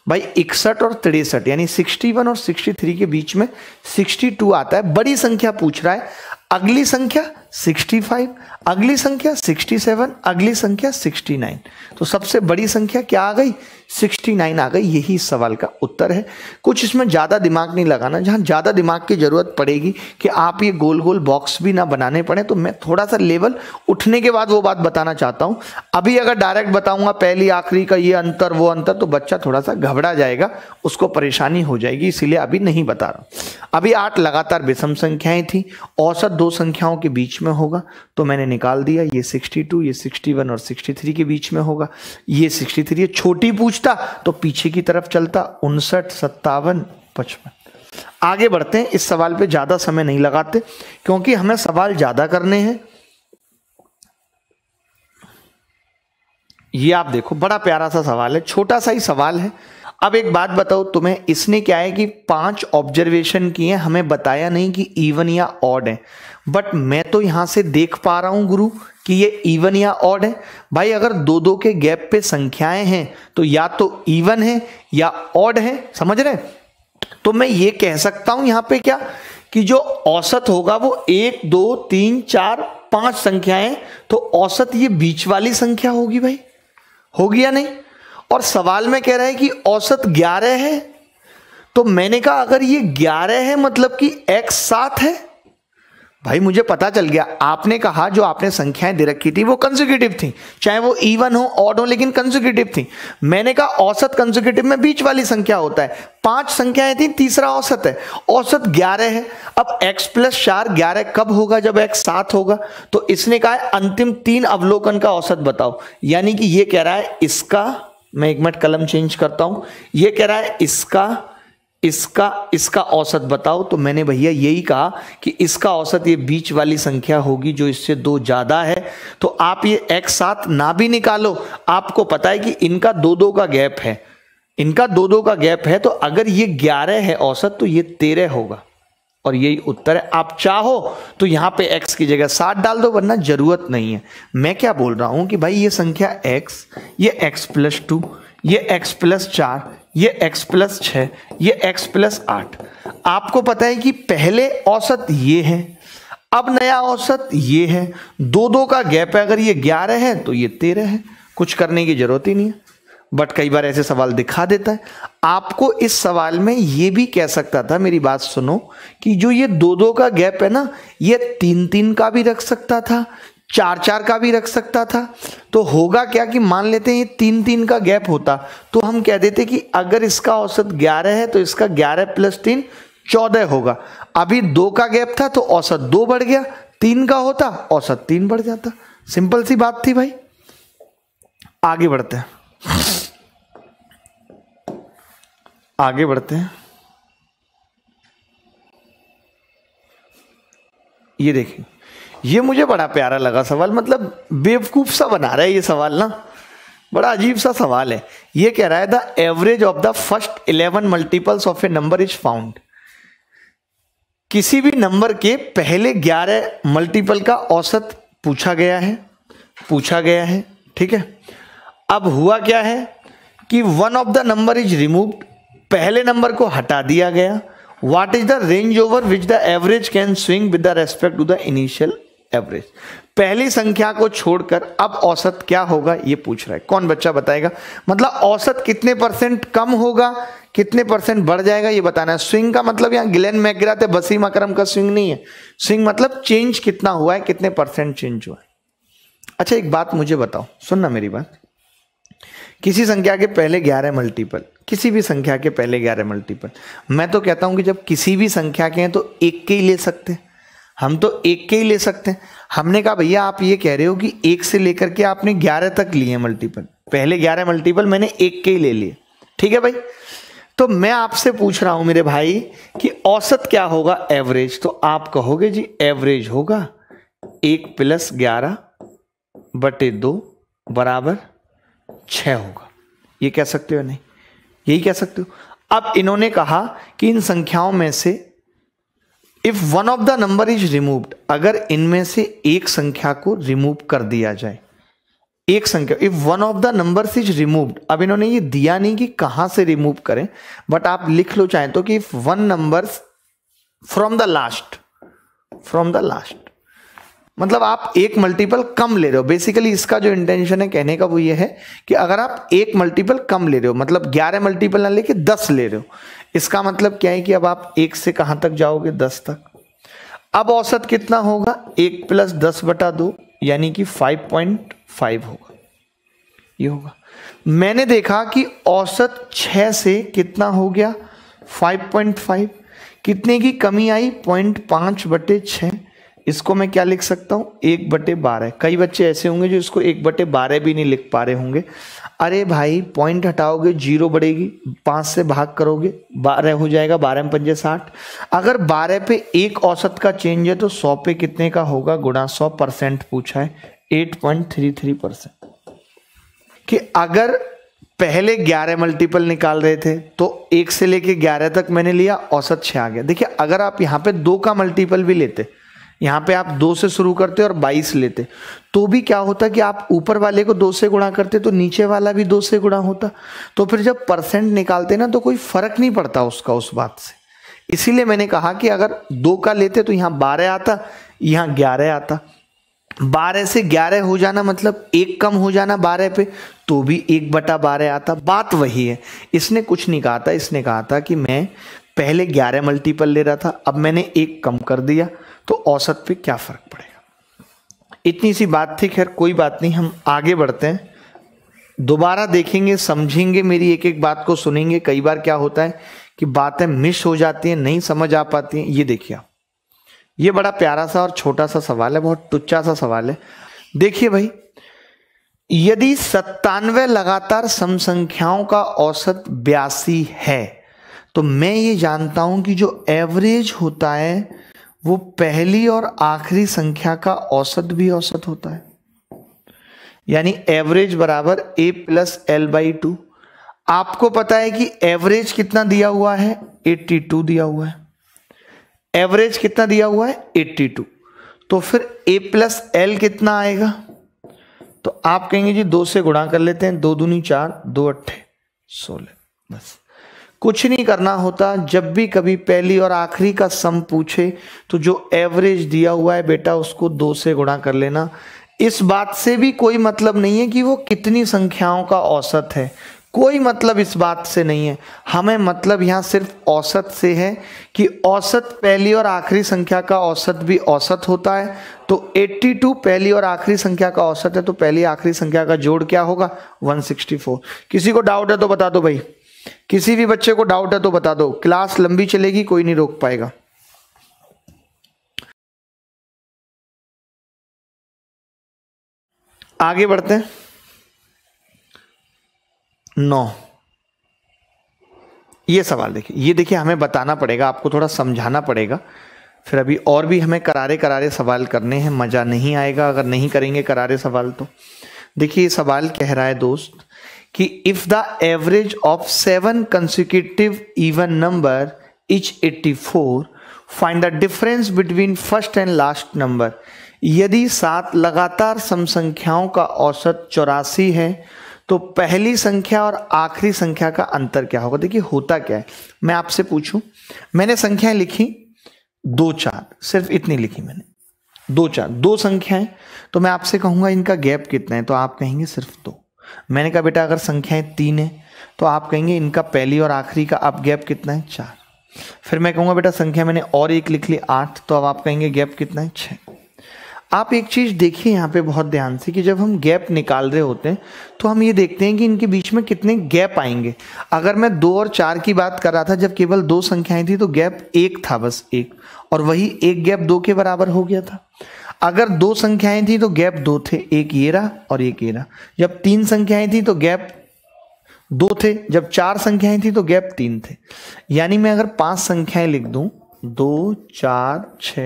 भाई इकसठ और तिरसठ यानी 61 और 63 के बीच में 62 आता है बड़ी संख्या पूछ रहा है अगली संख्या 65 अगली संख्या 67 अगली संख्या 69 तो सबसे बड़ी संख्या क्या आ गई 69 आ गई यही इस सवाल का उत्तर है कुछ इसमें ज़्यादा दिमाग नहीं लगाना जहाँ ज़्यादा दिमाग की ज़रूरत पड़ेगी कि आप ये गोल गोल बॉक्स भी ना बनाने पड़े तो मैं थोड़ा सा लेवल उठने के बाद वो बात बताना चाहता हूँ अभी अगर डायरेक्ट बताऊँगा पहली आखिरी का ये अंतर वो अंतर तो बच्चा थोड़ा सा घबरा जाएगा उसको परेशानी हो जाएगी इसीलिए अभी नहीं बता रहा अभी आठ लगातार विषम संख्याएं थी औसत दो संख्याओं के बीच में होगा तो मैंने निकाल दिया ये सिक्सटी ये सिक्सटी और सिक्सटी के बीच में होगा ये सिक्सटी ये छोटी पूछ पूछता तो पीछे की तरफ चलता उनसठ सत्तावन पचपन आगे बढ़ते हैं इस सवाल पे ज्यादा समय नहीं लगाते क्योंकि हमें सवाल ज्यादा करने हैं ये आप देखो बड़ा प्यारा सा सवाल है छोटा सा ही सवाल है अब एक बात बताओ तुम्हें इसने क्या है कि पांच ऑब्जर्वेशन किए हमें बताया नहीं कि इवन या ऑड है बट मैं तो यहां से देख पा रहा हूं गुरु कि ये इवन या ऑड है भाई अगर दो दो के गैप पे संख्याएं हैं तो या तो इवन है या ऑड है समझ रहे तो मैं ये कह सकता हूं यहां पे क्या कि जो औसत होगा वो एक दो तीन चार पांच संख्याएं तो औसत ये बीच वाली संख्या होगी भाई होगी या नहीं और सवाल में कह रहे हैं कि औसत ग्यारह है तो मैंने कहा अगर ये ग्यारह है मतलब कि x सात है भाई मुझे पता चल गया आपने कहा जो आपने संख्याएं दे रखी थी वो कंजुकेटिव थी चाहे वो इवन हो ऑड हो लेकिन कंजुकेटिव थी मैंने कहा औसत कंजुकेटिव में बीच वाली संख्या होता है पांच संख्याएं थी तीसरा औसत है औसत ग्यारह है अब x प्लस चार ग्यारह कब होगा जब x सात होगा तो इसने कहा अंतिम तीन अवलोकन का औसत बताओ यानी कि ये कह रहा है इसका मैं एक मिनट कलम चेंज करता हूं ये कह रहा है इसका इसका इसका औसत बताओ तो मैंने भैया यही कहा कि इसका औसत ये बीच वाली संख्या होगी जो इससे दो ज़्यादा है तो आप ये एक साथ ना भी निकालो आपको पता है कि इनका दो दो का गैप है इनका दो दो का गैप है तो अगर ये ग्यारह है औसत तो ये तेरह होगा और यही उत्तर है आप चाहो तो यहां पे x की जगह सात डाल दो वरना जरूरत नहीं है मैं क्या बोल रहा हूं कि भाई ये संख्या x ये x प्लस टू ये x प्लस चार ये x प्लस छ ये x प्लस आठ आपको पता है कि पहले औसत ये है अब नया औसत ये है दो दो का गैप है अगर ये ग्यारह है तो ये तेरह है कुछ करने की जरूरत ही नहीं है बट कई बार ऐसे सवाल दिखा देता है आपको इस सवाल में ये भी कह सकता था मेरी बात सुनो कि जो ये दो दो का गैप है ना ये तीन तीन का भी रख सकता था चार चार का भी रख सकता था तो होगा क्या कि मान लेते हैं ये तीन तीन का गैप होता तो हम कह देते कि अगर इसका औसत ग्यारह है तो इसका ग्यारह प्लस तीन चौदह होगा अभी दो का गैप था तो औसत दो बढ़ गया तीन का होता औसत तीन बढ़ जाता सिंपल सी बात थी भाई आगे बढ़ते हैं आगे बढ़ते हैं ये देखिए ये मुझे बड़ा प्यारा लगा सवाल मतलब बेवकूफ सा बना रहा है ये सवाल ना बड़ा अजीब सा सवाल है ये कह रहा है the average of the first eleven multiples of a number is found किसी भी नंबर के पहले ग्यारह मल्टीपल का औसत पूछा गया है पूछा गया है ठीक है अब हुआ क्या है कि one of the number is removed पहले नंबर को हटा दिया गया what is the range over which the average can swing with the respect to the initial average पहली संख्या को छोड़कर अब औसत क्या होगा ये पूछ रहा है कौन बच्चा बताएगा मतलब औसत कितने परसेंट कम होगा कितने परसेंट बढ़ जाएगा ये बताना है स्विंग का मतलब यहां ग्लेन मैग्रा थे बसीम अकरम का स्विंग नहीं है स्विंग मतलब चेंज कितना हुआ है कितने परसेंट चेंज हुआ है अच्छा एक बात मुझे बताओ सुनना मेरी बात किसी संख्या के पहले ग्यारह मल्टीपल किसी भी संख्या के पहले ग्यारह मल्टीपल मैं तो कहता हूं कि जब किसी भी संख्या के हैं तो एक के ही ले सकते हैं हम तो एक के ही ले सकते हैं हमने कहा भैया आप ये कह रहे हो कि एक से लेकर के आपने ग्यारह तक लिए मल्टीपल पहले ग्यारह मल्टीपल मैंने एक के ही ले लिए ठीक है भाई तो मैं आपसे पूछ रहा हूं मेरे भाई कि औसत क्या होगा एवरेज तो आप कहोगे जी एवरेज होगा एक प्लस ग्यारह बटे दो बराबर छह होगा ये कह सकते हो नहीं यही कह सकते हो अब इन्होंने कहा कि इन संख्याओं में से if one of the number is removed अगर इनमें से एक संख्या को रिमूव कर दिया जाए एक संख्या if one of the number is removed अब इन्होंने ये दिया नहीं कि कहां से रिमूव करें बट आप लिख लो चाहे तो कि if one number from the last from the last मतलब आप एक मल्टीपल कम ले रहे हो बेसिकली इसका जो इंटेंशन है कहने का वो ये है कि अगर आप एक मल्टीपल कम ले रहे हो मतलब ग्यारह मल्टीपल ना लेके दस ले रहे हो इसका मतलब क्या है कि अब आप एक से कहां तक जाओगे दस तक अब औसत कितना होगा एक प्लस दस बटा दो यानी कि फाइव पॉइंट फाइव होगा ये होगा मैंने देखा कि औसत छः से कितना हो गया फाइव पॉइंट फाइव कितने की कमी आई पॉइंट पांच बटे छह इसको मैं क्या लिख सकता हूँ एक बटे बारह कई बच्चे ऐसे होंगे जो इसको एक बटे बारह भी नहीं लिख पा रहे होंगे अरे भाई पॉइंट हटाओगे जीरो बढ़ेगी पाँच से भाग करोगे बारह हो जाएगा बारह में पंजे साठ अगर बारह पे एक औसत का चेंज है तो सौ पे कितने का होगा गुणा सौ परसेंट पूछा है eight point three three percent कि अगर पहले ग्यारह मल्टीपल निकाल रहे थे तो एक से लेके ग्यारह तक मैंने लिया औसत छः आ गया देखिए अगर आप यहाँ पे दो का मल्टीपल भी लेते यहाँ पे आप दो से शुरू करते और बाईस लेते तो भी क्या होता कि आप ऊपर वाले को दो से गुणा करते तो नीचे वाला भी दो से गुणा होता तो फिर जब परसेंट निकालते ना तो कोई फर्क नहीं पड़ता उसका उस बात से इसीलिए मैंने कहा कि अगर दो का लेते तो यहाँ बारह आता यहाँ ग्यारह आता बारह से ग्यारह हो जाना मतलब एक कम हो जाना बारह पे तो भी एक बटा बारह आता बात वही है इसने कुछ नहीं कहा था इसने कहा था कि मैं पहले ग्यारह मल्टीपल ले रहा था अब मैंने एक कम कर दिया तो औसत पे क्या फ़र्क पड़ेगा इतनी सी बात थी खैर कोई बात नहीं हम आगे बढ़ते हैं दोबारा देखेंगे समझेंगे मेरी एक एक बात को सुनेंगे कई बार क्या होता है कि बातें मिस हो जाती हैं नहीं समझ आ पाती हैं ये देखिए आप ये बड़ा प्यारा सा और छोटा सा सवाल है बहुत टुच्चा सा सवाल है देखिए भाई यदि सत्तानवे लगातार समसंख्याओं का औसत बयासी है तो मैं ये जानता हूं कि जो एवरेज होता है वो पहली और आखिरी संख्या का औसत भी औसत होता है यानी एवरेज बराबर a plus l by two आपको पता है कि एवरेज कितना दिया हुआ है 82 दिया हुआ है एवरेज कितना दिया हुआ है 82 तो फिर ए प्लस एल कितना आएगा तो आप कहेंगे जी दो से गुणा कर लेते हैं दो दूनी चार दो अट्ठे सोलह बस कुछ नहीं करना होता जब भी कभी पहली और आखिरी का सम पूछे तो जो एवरेज दिया हुआ है बेटा उसको दो से गुणा कर लेना इस बात से भी कोई मतलब नहीं है कि वो कितनी संख्याओं का औसत है कोई मतलब इस बात से नहीं है हमें मतलब यहाँ सिर्फ औसत से है कि औसत पहली और आखिरी संख्या का औसत भी औसत होता है तो 82 पहली और आखिरी संख्या का औसत है तो पहली आखिरी संख्या का जोड़ क्या होगा 164 किसी को डाउट है तो बता दो भाई किसी भी बच्चे को डाउट है तो बता दो क्लास लंबी चलेगी कोई नहीं रोक पाएगा आगे बढ़ते हैं नौ ये सवाल देखिए ये देखिए हमें बताना पड़ेगा आपको थोड़ा समझाना पड़ेगा फिर अभी और भी हमें करारे करारे सवाल करने हैं मज़ा नहीं आएगा अगर नहीं करेंगे करारे सवाल तो देखिए सवाल कह रहा है दोस्त कि if the average of seven consecutive even number is 84 find the difference between first and last number यदि सात लगातार सम संख्याओं का औसत चौरासी है तो पहली संख्या और आखिरी संख्या का अंतर क्या होगा देखिए होता क्या है मैं आपसे पूछूं मैंने संख्याएं लिखी दो चार सिर्फ इतनी लिखी मैंने दो चार दो संख्याएं तो मैं आपसे कहूंगा इनका गैप कितना है तो आप कहेंगे सिर्फ दो मैंने कहा बेटा अगर संख्याएं तीन है तो आप कहेंगे इनका पहली और आखिरी का अब गैप कितना है चार फिर मैं कहूंगा बेटा संख्या मैंने और एक लिख ली आठ तो अब आप कहेंगे गैप कितना है छः आप एक चीज़ देखिए यहाँ पे बहुत ध्यान से कि जब हम गैप निकाल रहे होते हैं तो हम ये देखते हैं कि इनके बीच में कितने गैप आएंगे अगर मैं दो और चार की बात कर रहा था जब केवल दो संख्याएं थी तो गैप एक था बस एक और वही एक गैप दो के बराबर हो गया था अगर दो संख्याएं थी तो गैप दो थे एक ये रहा और एक ये रहा जब तीन संख्याएं थी तो गैप दो थे जब चार संख्याएं थी तो गैप तीन थे यानी मैं अगर पांच संख्याएं लिख दूं दो चार छ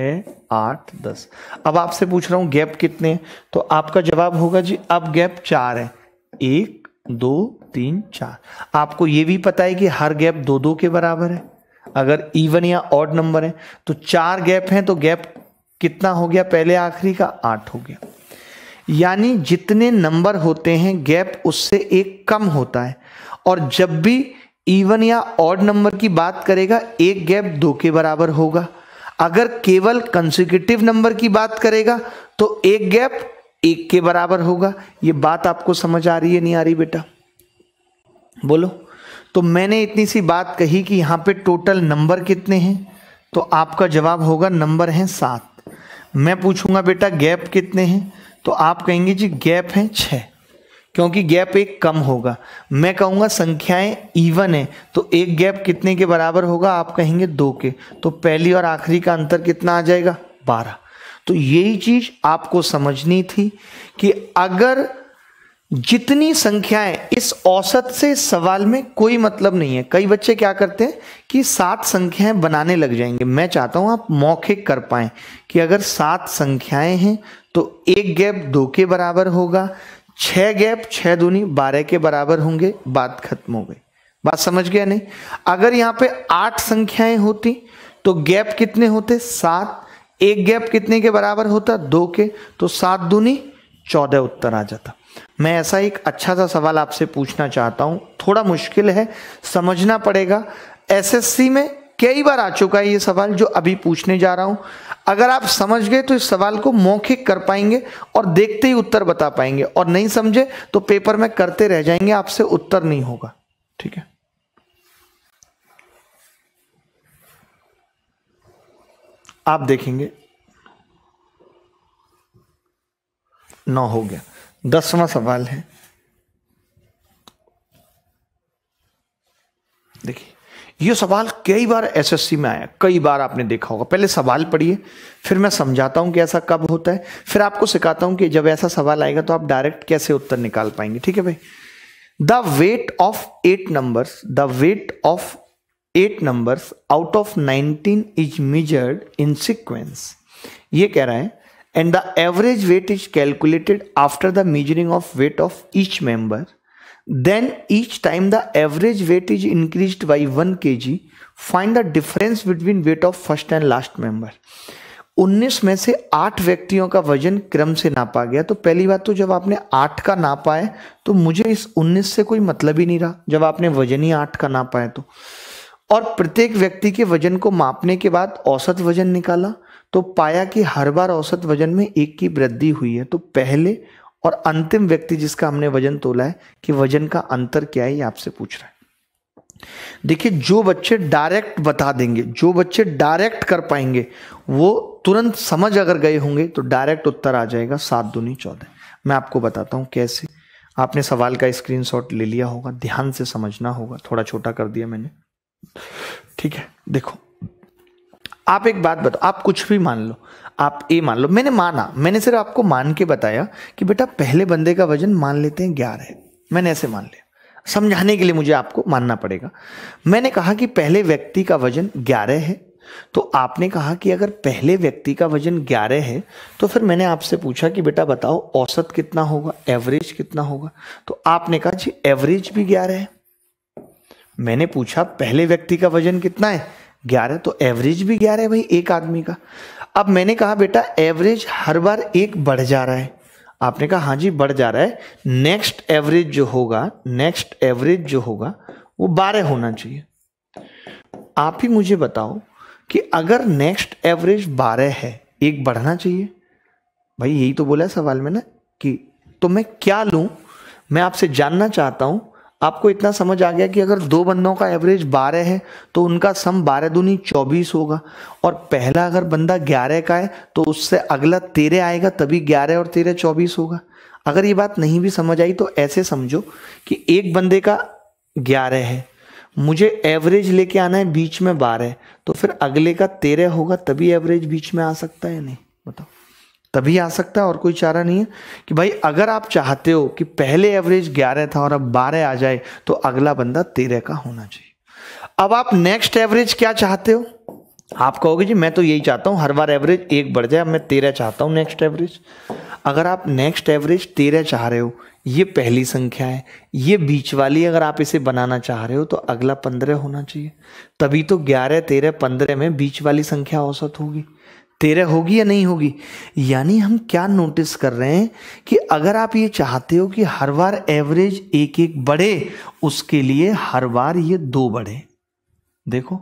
आठ दस अब आपसे पूछ रहा हूं गैप कितने तो आपका जवाब होगा जी अब गैप चार है एक दो तीन चार आपको यह भी पता है कि हर गैप दो दो के बराबर है अगर इवन या ऑड नंबर है तो चार गैप हैं तो गैप कितना हो गया पहले आखिरी का आठ हो गया यानी जितने नंबर होते हैं गैप उससे एक कम होता है और जब भी इवन या ऑड नंबर की बात करेगा एक गैप दो के बराबर होगा अगर केवल कंसिक्यूटिव नंबर की बात करेगा तो एक गैप एक के बराबर होगा ये बात आपको समझ आ रही है नहीं आ रही बेटा बोलो तो मैंने इतनी सी बात कही कि यहां पे टोटल नंबर कितने हैं तो आपका जवाब होगा नंबर है सात मैं पूछूंगा बेटा गैप कितने हैं तो आप कहेंगे जी गैप हैं छ क्योंकि गैप एक कम होगा मैं कहूंगा संख्याएं इवन है तो एक गैप कितने के बराबर होगा आप कहेंगे दो के तो पहली और आखिरी का अंतर कितना आ जाएगा बारह तो यही चीज़ आपको समझनी थी कि अगर जितनी संख्याएं इस औसत से सवाल में कोई मतलब नहीं है कई बच्चे क्या करते हैं कि सात संख्याएं बनाने लग जाएंगे मैं चाहता हूं आप मौखिक कर पाएं कि अगर सात संख्याएं हैं तो एक गैप दो के बराबर होगा छह गैप छह दूनी बारह के बराबर होंगे बात खत्म हो गई बात समझ गया नहीं अगर यहां पे आठ संख्याएं होती तो गैप कितने होते सात एक गैप कितने के बराबर होता दो के तो सात दूनी चौदह उत्तर आ जाता मैं ऐसा एक अच्छा सा सवाल आपसे पूछना चाहता हूं थोड़ा मुश्किल है समझना पड़ेगा एसएससी में कई बार आ चुका है ये सवाल जो अभी पूछने जा रहा हूं अगर आप समझ गए तो इस सवाल को मौखिक कर पाएंगे और देखते ही उत्तर बता पाएंगे और नहीं समझे तो पेपर में करते रह जाएंगे आपसे उत्तर नहीं होगा ठीक है आप देखेंगे नौ हो गया दसवां सवाल है देखिए यह सवाल कई बार एसएससी में आया कई बार आपने देखा होगा पहले सवाल पढ़िए फिर मैं समझाता हूं कि ऐसा कब होता है फिर आपको सिखाता हूं कि जब ऐसा सवाल आएगा तो आप डायरेक्ट कैसे उत्तर निकाल पाएंगे ठीक है भाई the weight of eight numbers the weight of eight numbers out of nineteen is measured in sequence ये कह रहा है and the average weight is calculated after the measuring of weight of each member then each time the average weight is increased by 1 kg find the difference between weight of first and last member 19 में से 8 व्यक्तियों का वजन क्रम से नापा गया तो पहली बात तो जब आपने 8 का नापा है तो मुझे इस 19 से कोई मतलब ही नहीं रहा जब आपने वजन ही 8 का नापा है तो और प्रत्येक व्यक्ति के वजन को मापने के बाद औसत वजन निकाला तो पाया कि हर बार औसत वजन में एक की वृद्धि हुई है तो पहले और अंतिम व्यक्ति जिसका हमने वजन तोला है कि वजन का अंतर क्या है ये आपसे पूछ रहा है देखिए जो बच्चे डायरेक्ट बता देंगे जो बच्चे डायरेक्ट कर पाएंगे वो तुरंत समझ अगर गए होंगे तो डायरेक्ट उत्तर आ जाएगा सात दूनी चौदह मैं आपको बताता हूं कैसे आपने सवाल का स्क्रीनशॉट ले लिया होगा ध्यान से समझना होगा थोड़ा छोटा कर दिया मैंने ठीक है देखो आप एक बात बताओ आप कुछ भी मान लो आप ए मान लो मैंने माना मैंने सिर्फ आपको मान के बताया कि बेटा पहले बंदे का वजन मान लेते हैं ग्यारह मैंने ऐसे मान लिया समझाने के लिए मुझे आपको मानना पड़ेगा मैंने कहा कि पहले व्यक्ति का वजन ग्यारह है तो आपने कहा कि अगर पहले व्यक्ति का वजन ग्यारह है तो फिर मैंने आपसे पूछा कि बेटा बताओ औसत कितना होगा एवरेज कितना होगा तो आपने कहा जी एवरेज भी ग्यारह है मैंने पूछा पहले व्यक्ति का वजन कितना है ग्यारह तो एवरेज भी ग्यारह है भाई एक आदमी का अब मैंने कहा बेटा एवरेज हर बार एक बढ़ जा रहा है आपने कहा हाँ जी बढ़ जा रहा है नेक्स्ट एवरेज जो होगा नेक्स्ट एवरेज जो होगा वो बारह होना चाहिए आप ही मुझे बताओ कि अगर नेक्स्ट एवरेज बारह है एक बढ़ना चाहिए भाई यही तो बोला है सवाल में ना कि तो मैं क्या लूँ मैं आपसे जानना चाहता हूँ आपको इतना समझ आ गया कि अगर दो बंदों का एवरेज बारह है तो उनका सम बारह दूनी चौबीस होगा और पहला अगर बंदा ग्यारह का है तो उससे अगला तेरह आएगा तभी ग्यारह और तेरह चौबीस होगा अगर ये बात नहीं भी समझ आई तो ऐसे समझो कि एक बंदे का ग्यारह है मुझे एवरेज लेके आना है बीच में बारह तो फिर अगले का तेरह होगा तभी एवरेज बीच में आ सकता है नहीं बताओ तभी आ सकता है और कोई चारा नहीं है कि भाई अगर आप चाहते हो कि पहले एवरेज ग्यारह था और अब बारह आ जाए तो अगला बंदा तेरह का होना चाहिए अब आप नेक्स्ट एवरेज क्या चाहते हो आप कहोगे जी मैं तो यही चाहता हूं हर बार एवरेज एक बढ़ जाए अब मैं तेरह चाहता हूं नेक्स्ट एवरेज अगर आप नेक्स्ट एवरेज तेरह चाह रहे हो ये पहली संख्या है ये बीच वाली अगर आप इसे बनाना चाह रहे हो तो अगला पंद्रह होना चाहिए तभी तो ग्यारह तेरह पंद्रह में बीच वाली संख्या औसत होगी तेरह होगी या नहीं होगी यानी हम क्या नोटिस कर रहे हैं कि अगर आप ये चाहते हो कि हर बार एवरेज एक एक बढ़े उसके लिए हर बार ये दो बढ़े देखो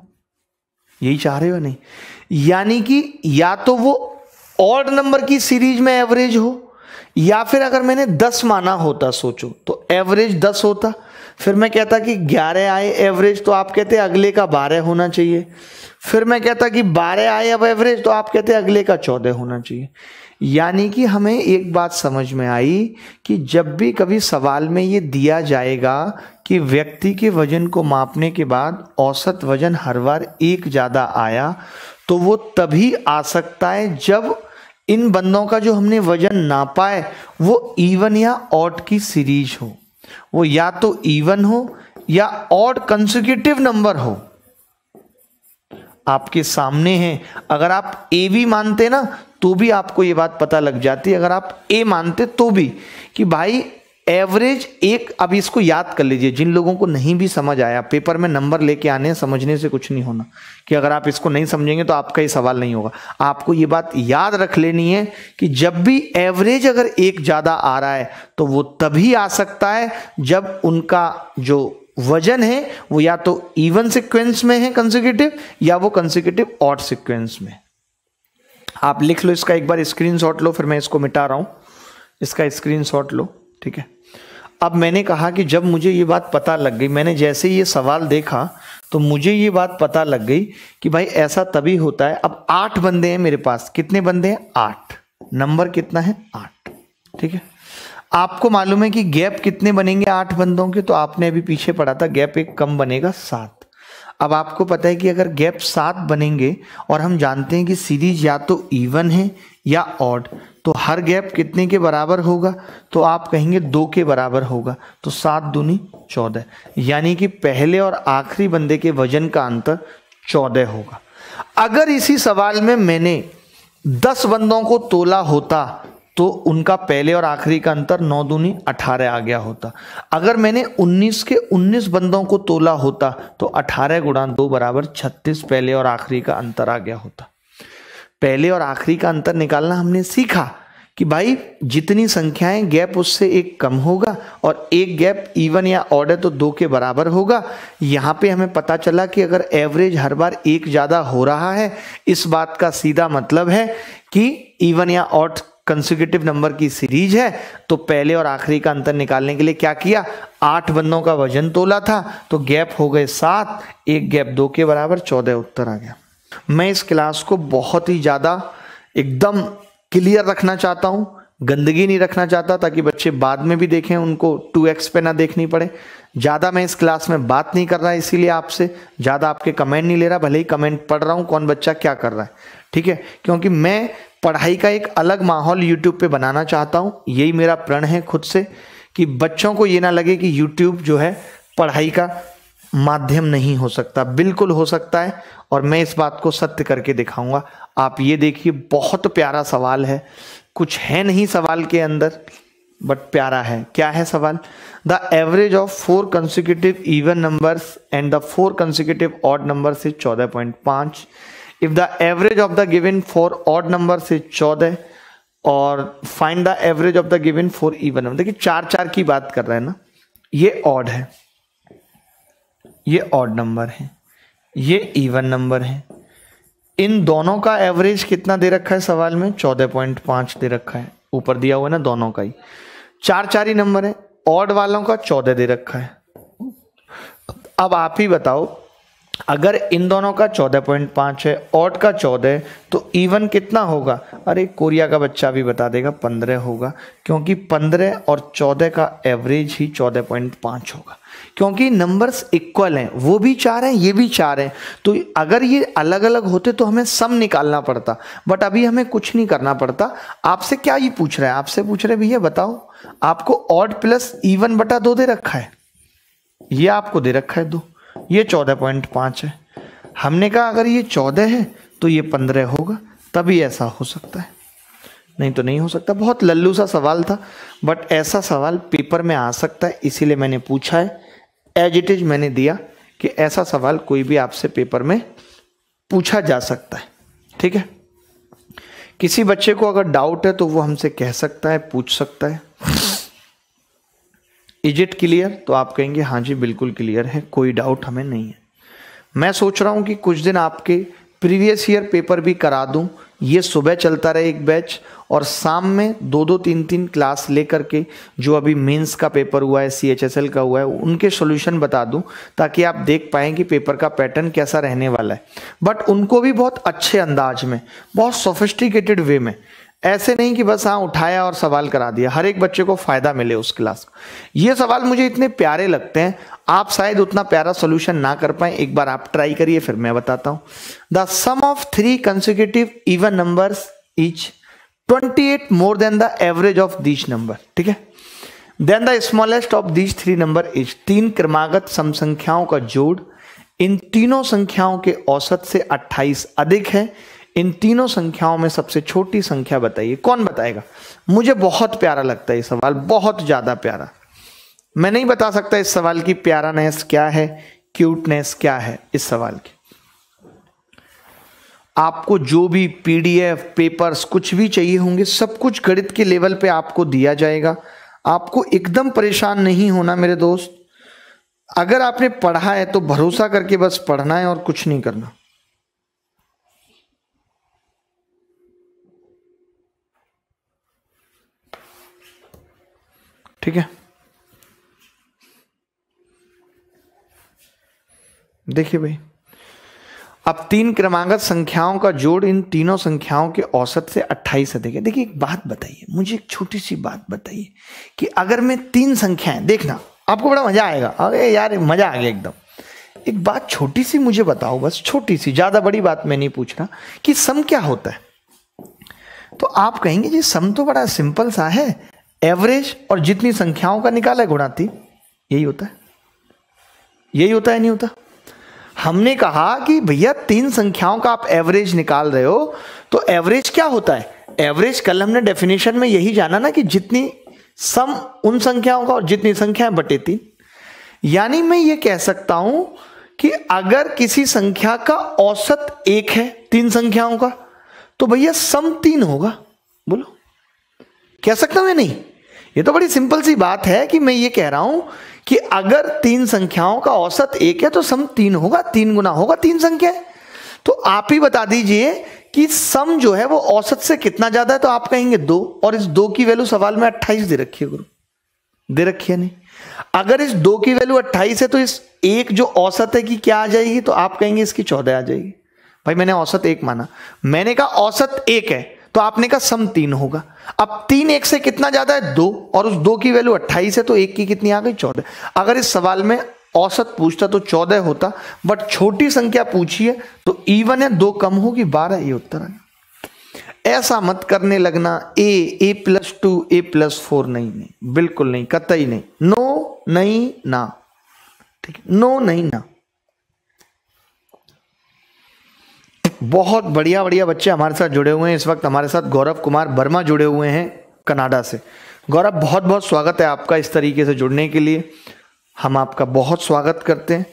यही चाह रहे हो नहीं यानी कि या तो वो ऑड नंबर की सीरीज में एवरेज हो या फिर अगर मैंने दस माना होता सोचो तो एवरेज दस होता फिर मैं कहता कि ग्यारह आए एवरेज तो आप कहते अगले का बारह होना चाहिए फिर मैं कहता कि बारह आए अब एवरेज तो आप कहते अगले का चौदह होना चाहिए यानी कि हमें एक बात समझ में आई कि जब भी कभी सवाल में ये दिया जाएगा कि व्यक्ति के वजन को मापने के बाद औसत वजन हर बार एक ज़्यादा आया तो वो तभी आ सकता है जब इन बंदों का जो हमने वजन नापा है वो इवन या ऑट की सीरीज हो वो या तो इवन हो या ऑड कंसिक्यूटिव नंबर हो आपके सामने है अगर आप ए भी मानते ना तो भी आपको ये बात पता लग जाती अगर आप ए मानते तो भी कि भाई एवरेज एक अब इसको याद कर लीजिए जिन लोगों को नहीं भी समझ आया पेपर में नंबर लेके आने समझने से कुछ नहीं होना कि अगर आप इसको नहीं समझेंगे तो आपका ये सवाल नहीं होगा आपको ये बात याद रख लेनी है कि जब भी एवरेज अगर एक ज़्यादा आ रहा है तो वो तभी आ सकता है जब उनका जो वजन है वो या तो इवन सिक्वेंस में है कंसिक्यूटिव या वो कंसिक्यूटिव ऑट सिक्वेंस में आप लिख लो इसका एक बार स्क्रीन लो फिर मैं इसको मिटा रहा हूं इसका स्क्रीन लो ठीक है अब मैंने कहा कि जब मुझे ये बात पता लग गई मैंने जैसे ये सवाल देखा तो मुझे ये बात पता लग गई कि भाई ऐसा तभी होता है अब आठ बंदे हैं मेरे पास कितने बंदे हैं आठ नंबर कितना है आठ ठीक है आपको मालूम है कि गैप कितने बनेंगे आठ बंदों के तो आपने अभी पीछे पढ़ा था गैप एक कम बनेगा सात अब आपको पता है कि अगर गैप सात बनेंगे और हम जानते हैं कि सीरीज या तो इवन है या ऑड तो हर गैप कितने के बराबर होगा तो आप कहेंगे दो के बराबर होगा तो सात दूनी चौदह यानी कि पहले और आखिरी बंदे के वजन का अंतर चौदह होगा अगर इसी सवाल में मैंने दस बंदों को तोला होता तो उनका पहले और आखिरी का अंतर नौ दूनी अठारह आ गया होता अगर मैंने उन्नीस के उन्नीस बंदों को तोला होता तो अठारह गुणा दो बराबर छत्तीस पहले और आखिरी का अंतर आ गया होता पहले और आखिरी का अंतर निकालना हमने सीखा कि भाई जितनी संख्याएं गैप उससे एक कम होगा और एक गैप इवन या ऑर्डर तो दो के बराबर होगा यहाँ पे हमें पता चला कि अगर एवरेज हर बार एक ज़्यादा हो रहा है इस बात का सीधा मतलब है कि इवन या ऑर्ड कंसिक्यूटिव नंबर की सीरीज है तो पहले और आखिरी का अंतर निकालने के लिए क्या किया आठ बंदों का वजन तोला था तो गैप हो गए सात एक गैप दो के बराबर चौदह उत्तर आ गया मैं इस क्लास को बहुत ही ज़्यादा एकदम क्लियर रखना चाहता हूँ गंदगी नहीं रखना चाहता ताकि बच्चे बाद में भी देखें उनको टू एक्स पे ना देखनी पड़े ज़्यादा मैं इस क्लास में बात नहीं कर रहा इसीलिए आपसे ज़्यादा आपके कमेंट नहीं ले रहा भले ही कमेंट पढ़ रहा हूँ कौन बच्चा क्या कर रहा है ठीक है क्योंकि मैं पढ़ाई का एक अलग माहौल यूट्यूब पे बनाना चाहता हूँ यही मेरा प्रण है खुद से कि बच्चों को ये ना लगे कि यूट्यूब जो है पढ़ाई का माध्यम नहीं हो सकता बिल्कुल हो सकता है और मैं इस बात को सत्य करके दिखाऊंगा आप ये देखिए बहुत प्यारा सवाल है कुछ है नहीं सवाल के अंदर बट प्यारा है क्या है सवाल the average of four consecutive even numbers and the four consecutive odd number से चौदह पॉइंट पांच if the average of the given four odd number से चौदह और find the average of the given four even number देखिए चार चार की बात कर रहे हैं ना ये ऑड है ये ऑड नंबर है ये इवन नंबर है इन दोनों का एवरेज कितना दे रखा है सवाल में चौदह पॉइंट पांच दे रखा है ऊपर दिया हुआ है ना दोनों का ही चार चार ही नंबर है ऑड वालों का चौदह दे रखा है अब आप ही बताओ अगर इन दोनों का चौदह पॉइंट पांच है ऑड का चौदह तो इवन कितना होगा अरे कोरिया का बच्चा भी बता देगा पंद्रह होगा क्योंकि पंद्रह और चौदह का एवरेज ही चौदह पॉइंट पांच होगा क्योंकि नंबर्स इक्वल हैं वो भी चार हैं ये भी चार हैं तो अगर ये अलग अलग होते तो हमें सम निकालना पड़ता बट अभी हमें कुछ नहीं करना पड़ता आपसे क्या ये पूछ रहा है आपसे पूछ रहे भैया बताओ आपको ऑड प्लस ईवन बटा दो दे रखा है ये आपको दे रखा है दो ये चौदह पॉइंट पाँच है हमने कहा अगर ये चौदह है तो ये पंद्रह होगा तभी ऐसा हो सकता है नहीं तो नहीं हो सकता बहुत लल्लू सा सवाल था बट ऐसा सवाल पेपर में आ सकता है इसीलिए मैंने पूछा है एज इट इज मैंने दिया कि ऐसा सवाल कोई भी आपसे पेपर में पूछा जा सकता है ठीक है किसी बच्चे को अगर डाउट है तो वो हमसे कह सकता है पूछ सकता है इज इट क्लियर तो आप कहेंगे हाँ जी बिल्कुल क्लियर है कोई डाउट हमें नहीं है मैं सोच रहा हूं कि कुछ दिन आपके प्रीवियस ईयर पेपर भी करा दूँ ये सुबह चलता रहे एक बैच और शाम में दो दो तीन तीन क्लास लेकर के जो अभी मेंस का पेपर हुआ है सी का हुआ है उनके सॉल्यूशन बता दूं ताकि आप देख पाए कि पेपर का पैटर्न कैसा रहने वाला है बट उनको भी बहुत अच्छे अंदाज में बहुत सोफिस्टिकेटेड वे में ऐसे नहीं कि बस हाँ उठाया और सवाल करा दिया हर एक बच्चे को फ़ायदा मिले उस क्लास का ये सवाल मुझे इतने प्यारे लगते हैं आप शायद उतना प्यारा सोल्यूशन ना कर पाए एक बार आप ट्राई करिए फिर मैं बताता हूं the sum of three consecutive even number is 28 more than the average of these number ठीक है then the smallest of these three number is तीन क्रमागत सम संख्याओं का जोड़ इन तीनों संख्याओं के औसत से 28 अधिक है इन तीनों संख्याओं में सबसे छोटी संख्या बताइए कौन बताएगा मुझे बहुत प्यारा लगता है ये सवाल बहुत ज़्यादा प्यारा मैं नहीं बता सकता इस सवाल की प्यारानेस क्या है क्यूटनेस क्या है इस सवाल की आपको जो भी पीडीएफ पेपर्स कुछ भी चाहिए होंगे सब कुछ गणित के लेवल पे आपको दिया जाएगा आपको एकदम परेशान नहीं होना मेरे दोस्त अगर आपने पढ़ा है तो भरोसा करके बस पढ़ना है और कुछ नहीं करना ठीक है देखिए भाई अब तीन क्रमागत संख्याओं का जोड़ इन तीनों संख्याओं के औसत से 28 अधिक है देखिए एक बात बताइए मुझे एक छोटी सी बात बताइए कि अगर मैं तीन संख्याएं देखना आपको बड़ा मजा आएगा अरे यार मजा आ गया एकदम एक बात छोटी सी मुझे बताओ बस छोटी सी ज्यादा बड़ी बात मैं नहीं पूछ रहा कि सम क्या होता है तो आप कहेंगे जी सम तो बड़ा सिंपल सा है एवरेज और जितनी संख्याओं का निकाला है गुणाती यही होता है यही होता है नहीं होता हमने कहा कि भैया तीन संख्याओं का आप एवरेज निकाल रहे हो तो एवरेज क्या होता है एवरेज कल हमने डेफिनेशन में यही जाना ना कि जितनी सम उन संख्याओं का और जितनी संख्या बटे तीन यानी मैं ये कह सकता हूं कि अगर किसी संख्या का औसत एक है तीन संख्याओं का तो भैया सम तीन होगा बोलो कह सकता हूं या नहीं ये तो बड़ी सिंपल सी बात है कि मैं ये कह रहा हूं कि अगर तीन संख्याओं का औसत एक है तो सम तीन होगा तीन गुना होगा तीन संख्या तो आप ही बता दीजिए कि सम जो है वो औसत से कितना ज्यादा है तो आप कहेंगे दो और इस दो की वैल्यू सवाल में अट्ठाईस दे रखिए गुरु दे रखिए नहीं अगर इस दो की वैल्यू अट्ठाईस है तो इस एक जो औसत है कि क्या आ जाएगी तो आप कहेंगे इसकी चौदह आ जाएगी भाई मैंने औसत एक माना मैंने कहा औसत एक है तो आपने कहा सम तीन होगा अब तीन एक से कितना ज्यादा है दो और उस दो की वैल्यू अट्ठाईस है तो एक की कितनी आ गई चौदह अगर इस सवाल में औसत पूछता तो चौदह होता बट छोटी संख्या पूछी है तो ईवन है दो कम होगी बारह ये उत्तर है ऐसा मत करने लगना a a plus two a plus four नहीं नहीं बिल्कुल नहीं कतई नहीं नो नहीं ना ठीक नो नहीं ना बहुत बढ़िया बढ़िया बच्चे हमारे साथ जुड़े हुए हैं इस वक्त हमारे साथ गौरव कुमार वर्मा जुड़े हुए हैं कनाडा से गौरव बहुत बहुत स्वागत है आपका इस तरीके से जुड़ने के लिए हम आपका बहुत स्वागत करते हैं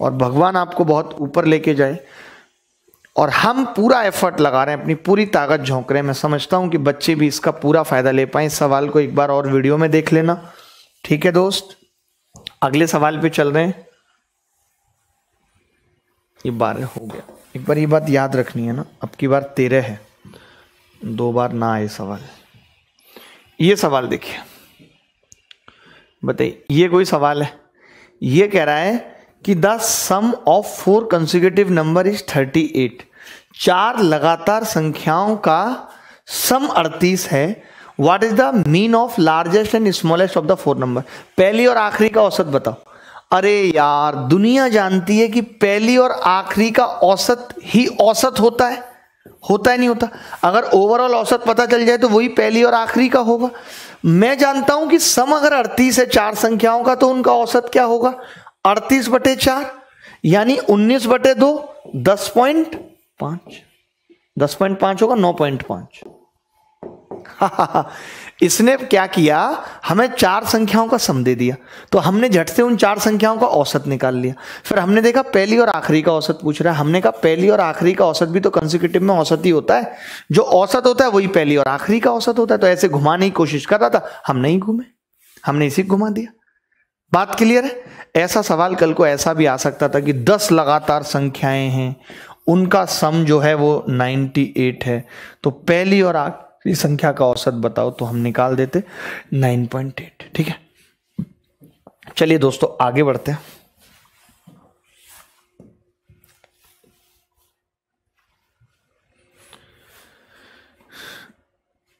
और भगवान आपको बहुत ऊपर लेके जाए और हम पूरा एफर्ट लगा रहे हैं अपनी पूरी ताकत झोंक रहे हैं मैं समझता हूँ कि बच्चे भी इसका पूरा फ़ायदा ले पाए इस सवाल को एक बार और वीडियो में देख लेना ठीक है दोस्त अगले सवाल पे चल रहे हैं ये बारह हो गया एक बार ये बात याद रखनी है ना अब की बार तेरह है दो बार ना आए सवाल ये सवाल देखिए बताइए ये कोई सवाल है ये कह रहा है कि the sum of four consecutive number is thirty eight चार लगातार संख्याओं का सम अड़तीस है what is the mean of largest and smallest of the four number पहली और आखिरी का औसत बताओ अरे यार दुनिया जानती है कि पहली और आखिरी का औसत ही औसत होता है होता है नहीं होता अगर ओवरऑल औसत पता चल जाए तो वही पहली और आखिरी का होगा मैं जानता हूं कि सम अगर अड़तीस है चार संख्याओं का तो उनका औसत क्या होगा अड़तीस बटे चार यानी उन्नीस बटे दो दस पॉइंट पांच दस पॉइंट पांच होगा नौ पॉइंट पांच इसने क्या किया हमें चार संख्याओं का सम दे दिया तो हमने झट से उन चार संख्याओं का औसत निकाल लिया फिर हमने देखा पहली और आखिरी का औसत पूछ रहा है हमने कहा पहली और आखिरी का औसत भी तो कंसिक्यूटिव में औसत ही होता है जो औसत होता है वही पहली और आखिरी का औसत होता है तो ऐसे घुमाने की कोशिश कर रहा था हम नहीं घूमे हमने इसी घुमा दिया बात क्लियर है ऐसा सवाल कल को ऐसा भी आ सकता था कि दस लगातार संख्याएं हैं उनका सम जो है वो 98 है तो पहली और इस संख्या का औसत बताओ तो हम निकाल देते 9.8 ठीक है चलिए दोस्तों आगे बढ़ते हैं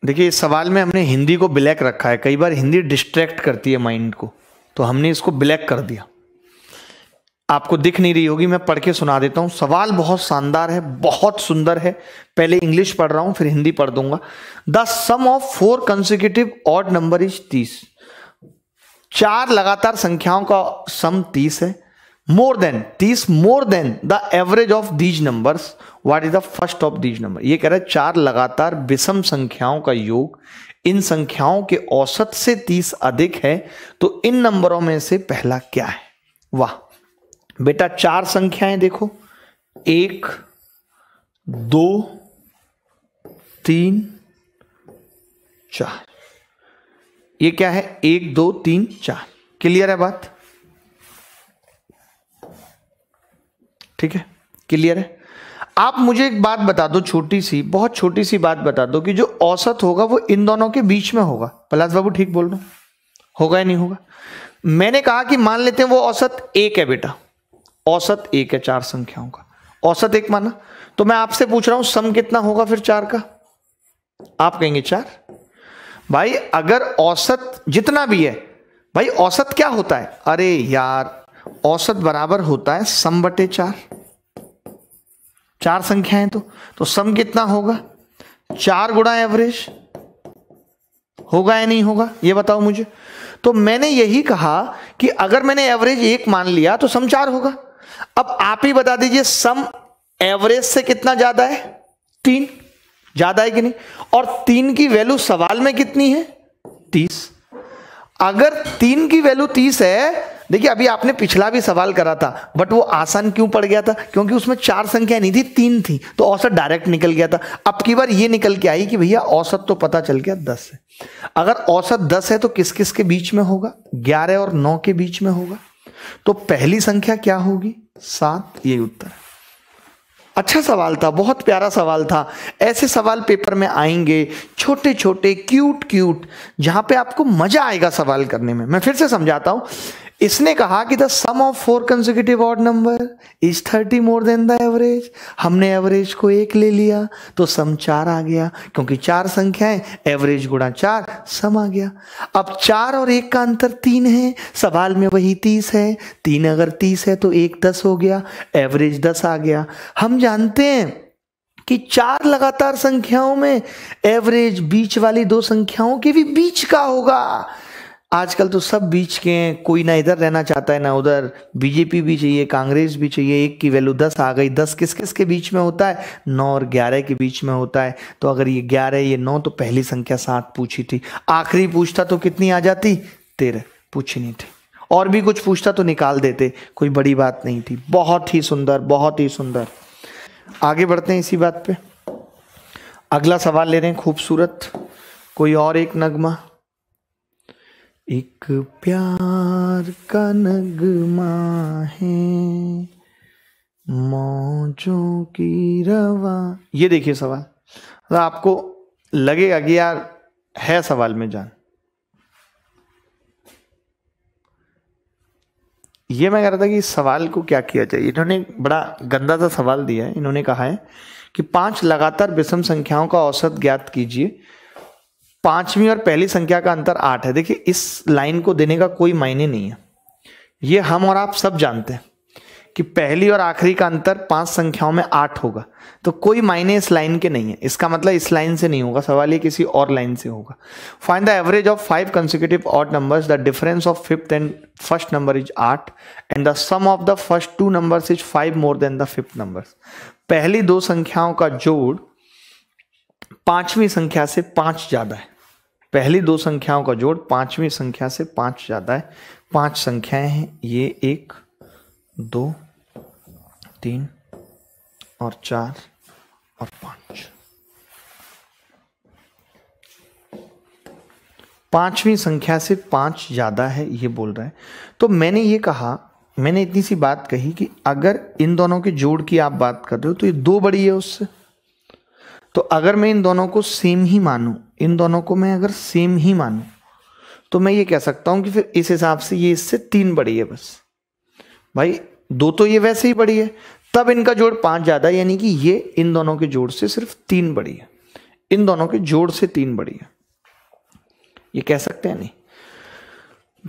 देखिए इस सवाल में हमने हिंदी को ब्लैक रखा है कई बार हिंदी डिस्ट्रैक्ट करती है माइंड को तो हमने इसको ब्लैक कर दिया आपको दिख नहीं रही होगी मैं पढ़ के सुना देता हूं सवाल बहुत शानदार है बहुत सुंदर है पहले इंग्लिश पढ़ रहा हूं फिर हिंदी पढ़ दूंगा the sum of four consecutive odd number is तीस चार लगातार संख्याओं का सम तीस है मोर देन तीस more than the average of these number what is the first of these number ये कह रहा है चार लगातार विषम संख्याओं का योग इन संख्याओं के औसत से तीस अधिक है तो इन नंबरों में से पहला क्या है वाह बेटा चार संख्याएं देखो एक दो तीन चार ये क्या है एक दो तीन चार क्लियर है बात ठीक है क्लियर है आप मुझे एक बात बता दो छोटी सी बहुत छोटी सी बात बता दो कि जो औसत होगा वो इन दोनों के बीच में होगा प्रहलाद बाबू ठीक बोल रहा होगा या नहीं होगा मैंने कहा कि मान लेते हैं वो औसत एक है बेटा औसत एक है चार संख्याओं का औसत एक माना तो मैं आपसे पूछ रहा हूं सम कितना होगा फिर चार का आप कहेंगे चार भाई अगर औसत जितना भी है भाई औसत क्या होता है अरे यार औसत बराबर होता है सम बटे चार चार संख्याएं तो तो सम कितना होगा चार गुणा एवरेज होगा या नहीं होगा ये बताओ मुझे तो मैंने यही कहा कि अगर मैंने एवरेज एक मान लिया तो सम चार होगा अब आप ही बता दीजिए सम एवरेज से कितना ज्यादा है तीन ज्यादा है कि नहीं और तीन की वैल्यू सवाल में कितनी है तीस अगर तीन की वैल्यू तीस है देखिए अभी आपने पिछला भी सवाल करा था बट वो आसान क्यों पड़ गया था क्योंकि उसमें चार संख्या नहीं थी तीन थी तो औसत डायरेक्ट निकल गया था अब की बार ये निकल के आई कि भैया औसत तो पता चल गया दस है अगर औसत दस है तो किस किस के बीच में होगा ग्यारह और नौ के बीच में होगा तो पहली संख्या क्या होगी सात ये उत्तर अच्छा सवाल था बहुत प्यारा सवाल था ऐसे सवाल पेपर में आएंगे छोटे छोटे क्यूट क्यूट जहां पे आपको मजा आएगा सवाल करने में मैं फिर से समझाता हूं इसने कहा कि the sum of four consecutive odd number is thirty more than the average हमने एवरेज को एक ले लिया तो सम चार आ गया क्योंकि चार संख्याएं एवरेज गुणा चार सम आ गया अब चार और एक का अंतर तीन है सवाल में वही तीस है तीन अगर तीस है तो एक दस हो गया एवरेज दस आ गया हम जानते हैं कि चार लगातार संख्याओं में एवरेज बीच वाली दो संख्याओं के भी बीच का होगा आजकल तो सब बीच के हैं कोई ना इधर रहना चाहता है ना उधर बीजेपी भी चाहिए कांग्रेस भी चाहिए एक की वैल्यू दस आ गई दस किस किस के बीच में होता है नौ और ग्यारह के बीच में होता है तो अगर ये ग्यारह ये नौ तो पहली संख्या सात पूछी थी आखिरी पूछता तो कितनी आ जाती तेरह पूछी नहीं थी और भी कुछ पूछता तो निकाल देते कोई बड़ी बात नहीं थी बहुत ही सुंदर बहुत ही सुंदर आगे बढ़ते हैं इसी बात पे अगला सवाल ले रहे हैं खूबसूरत कोई और एक नगमा एक प्यार का नगमा है मौजों की रवा ये देखिए सवाल तो आपको लगेगा कि यार है सवाल में जान ये मैं कह रहा था कि सवाल को क्या किया जाए इन्होंने बड़ा गंदा सा सवाल दिया है इन्होंने कहा है कि पांच लगातार विषम संख्याओं का औसत ज्ञात कीजिए पांचवी और पहली संख्या का अंतर आठ है देखिए इस लाइन को देने का कोई मायने नहीं है ये हम और आप सब जानते हैं कि पहली और आखिरी का अंतर पांच संख्याओं में आठ होगा तो कोई मायने इस लाइन के नहीं है इसका मतलब इस लाइन से नहीं होगा सवाल ये किसी और लाइन से होगा find the average of five consecutive odd numbers the difference of fifth and first number is आठ and the sum of the first two number is five more than the fifth number पहली दो संख्याओं का जोड़ पांचवी संख्या से पांच ज्यादा है पहली दो संख्याओं का जोड़ पांचवी संख्या से पांच ज्यादा है पांच संख्याएं हैं ये एक दो तीन और चार और पांच पांचवी संख्या से पांच ज़्यादा है ये बोल रहा है तो मैंने ये कहा मैंने इतनी सी बात कही कि अगर इन दोनों के जोड़ की आप बात कर रहे हो तो ये दो बड़ी है उससे तो अगर मैं इन दोनों को सेम ही मानूं इन दोनों को मैं अगर सेम ही मानूं तो मैं ये कह सकता हूं कि फिर इस हिसाब से ये इससे तीन बड़ी है बस भाई दो तो ये वैसे ही बड़ी है तब इनका जोड़ पांच ज्यादा यानी कि ये इन दोनों के जोड़ से सिर्फ तीन बड़ी है इन दोनों के जोड़ से तीन बड़ी है ये कह सकते हैं नहीं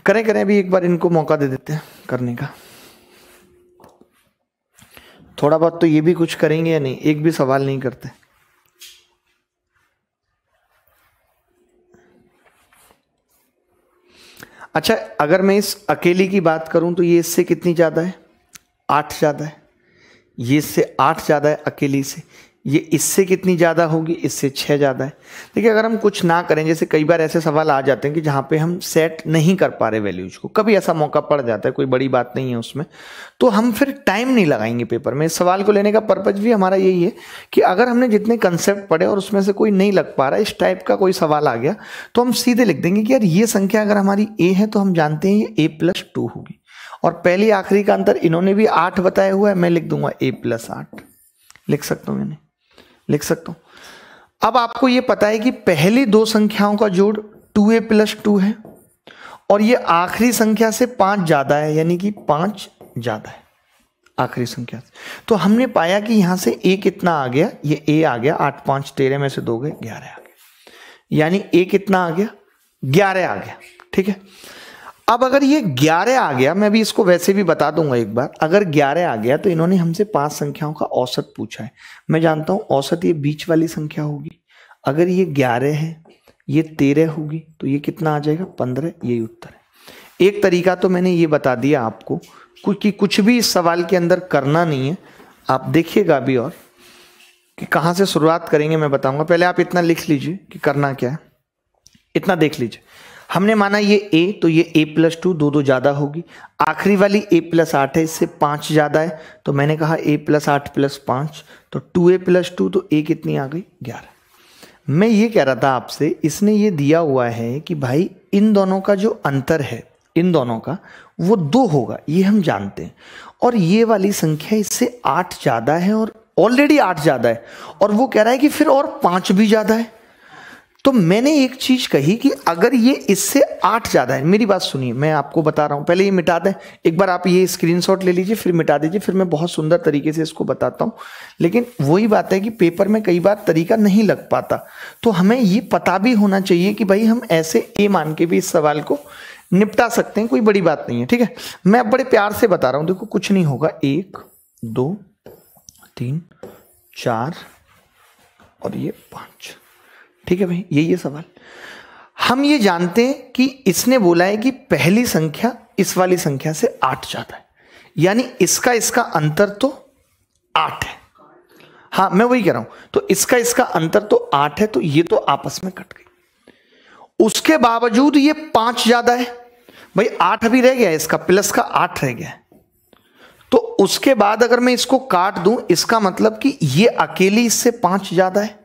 करें करें अभी एक बार इनको मौका दे देते हैं करने का थोड़ा बहुत तो ये भी कुछ करेंगे या नहीं एक भी सवाल नहीं करते अच्छा अगर मैं इस अकेली की बात करूं तो ये इससे कितनी ज़्यादा है आठ ज़्यादा है ये इससे आठ ज़्यादा है अकेली से ये इससे कितनी ज़्यादा होगी इससे छः ज़्यादा है देखिए अगर हम कुछ ना करें जैसे कई बार ऐसे सवाल आ जाते हैं कि जहाँ पे हम सेट नहीं कर पा रहे वैल्यूज को कभी ऐसा मौका पड़ जाता है कोई बड़ी बात नहीं है उसमें तो हम फिर टाइम नहीं लगाएंगे पेपर में इस सवाल को लेने का पर्पज भी हमारा यही है कि अगर हमने जितने कंसेप्ट पढ़े और उसमें से कोई नहीं लग पा रहा इस टाइप का कोई सवाल आ गया तो हम सीधे लिख देंगे कि यार ये संख्या अगर हमारी ए है तो हम जानते हैं ये ए प्लस टू होगी और पहली आखिरी का अंतर इन्होंने भी आठ बताया हुआ है मैं लिख दूंगा ए प्लस आठ लिख सकता हूँ मैंने लिख सकता हूं अब आपको यह पता है कि पहली दो संख्याओं का जोड़ टू ए प्लस टू है और यह आखिरी संख्या से पांच ज़्यादा है यानी कि पांच ज़्यादा है आखिरी संख्या से तो हमने पाया कि यहां से ए कितना आ गया ये ए आ गया आठ पांच तेरह में से दो गए ग्यारह आ गया यानी ए कितना आ गया ग्यारह आ गया ठीक है अब अगर ये ग्यारह आ गया मैं भी इसको वैसे भी बता दूंगा एक बार अगर ग्यारह आ गया तो इन्होंने हमसे पांच संख्याओं का औसत पूछा है मैं जानता हूं औसत ये बीच वाली संख्या होगी अगर ये ग्यारह है ये तेरह होगी तो ये कितना आ जाएगा पंद्रह यही उत्तर है एक तरीका तो मैंने ये बता दिया आपको क्योंकि कुछ भी इस सवाल के अंदर करना नहीं है आप देखिएगा भी और कि कहाँ से शुरुआत करेंगे मैं बताऊंगा पहले आप इतना लिख लीजिए कि करना क्या है इतना देख लीजिए हमने माना ये ए तो ये ए प्लस टू दो दो ज़्यादा होगी आखिरी वाली ए प्लस आठ है इससे पाँच ज़्यादा है तो मैंने कहा ए प्लस आठ प्लस पाँच तो टू ए प्लस टू तो ए कितनी आ गई ग्यारह मैं ये कह रहा था आपसे इसने ये दिया हुआ है कि भाई इन दोनों का जो अंतर है इन दोनों का वो दो होगा ये हम जानते हैं और ये वाली संख्या इससे आठ ज़्यादा है और ऑलरेडी आठ ज़्यादा है और वो कह रहा है कि फिर और पाँच भी ज़्यादा है तो मैंने एक चीज़ कही कि अगर ये इससे आठ ज़्यादा है मेरी बात सुनिए मैं आपको बता रहा हूं पहले ये मिटा दें एक बार आप ये स्क्रीनशॉट ले लीजिए फिर मिटा दीजिए फिर मैं बहुत सुंदर तरीके से इसको बताता हूं लेकिन वही बात है कि पेपर में कई बार तरीका नहीं लग पाता तो हमें ये पता भी होना चाहिए कि भाई हम ऐसे ए मान के भी इस सवाल को निपटा सकते हैं कोई बड़ी बात नहीं है ठीक है मैं अब बड़े प्यार से बता रहा हूं देखो कुछ नहीं होगा एक दो तीन चार और ये पांच ठीक है भाई यही है सवाल हम ये जानते हैं कि इसने बोला है कि पहली संख्या इस वाली संख्या से आठ ज्यादा है यानी इसका इसका अंतर तो आठ है हाँ मैं वही कह रहा हूं तो इसका इसका अंतर तो आठ है तो ये तो आपस में कट गई उसके बावजूद ये पांच ज्यादा है भाई आठ अभी रह गया है इसका प्लस का आठ रह गया है तो उसके बाद अगर मैं इसको काट दूं इसका मतलब कि ये अकेली इससे पांच ज्यादा है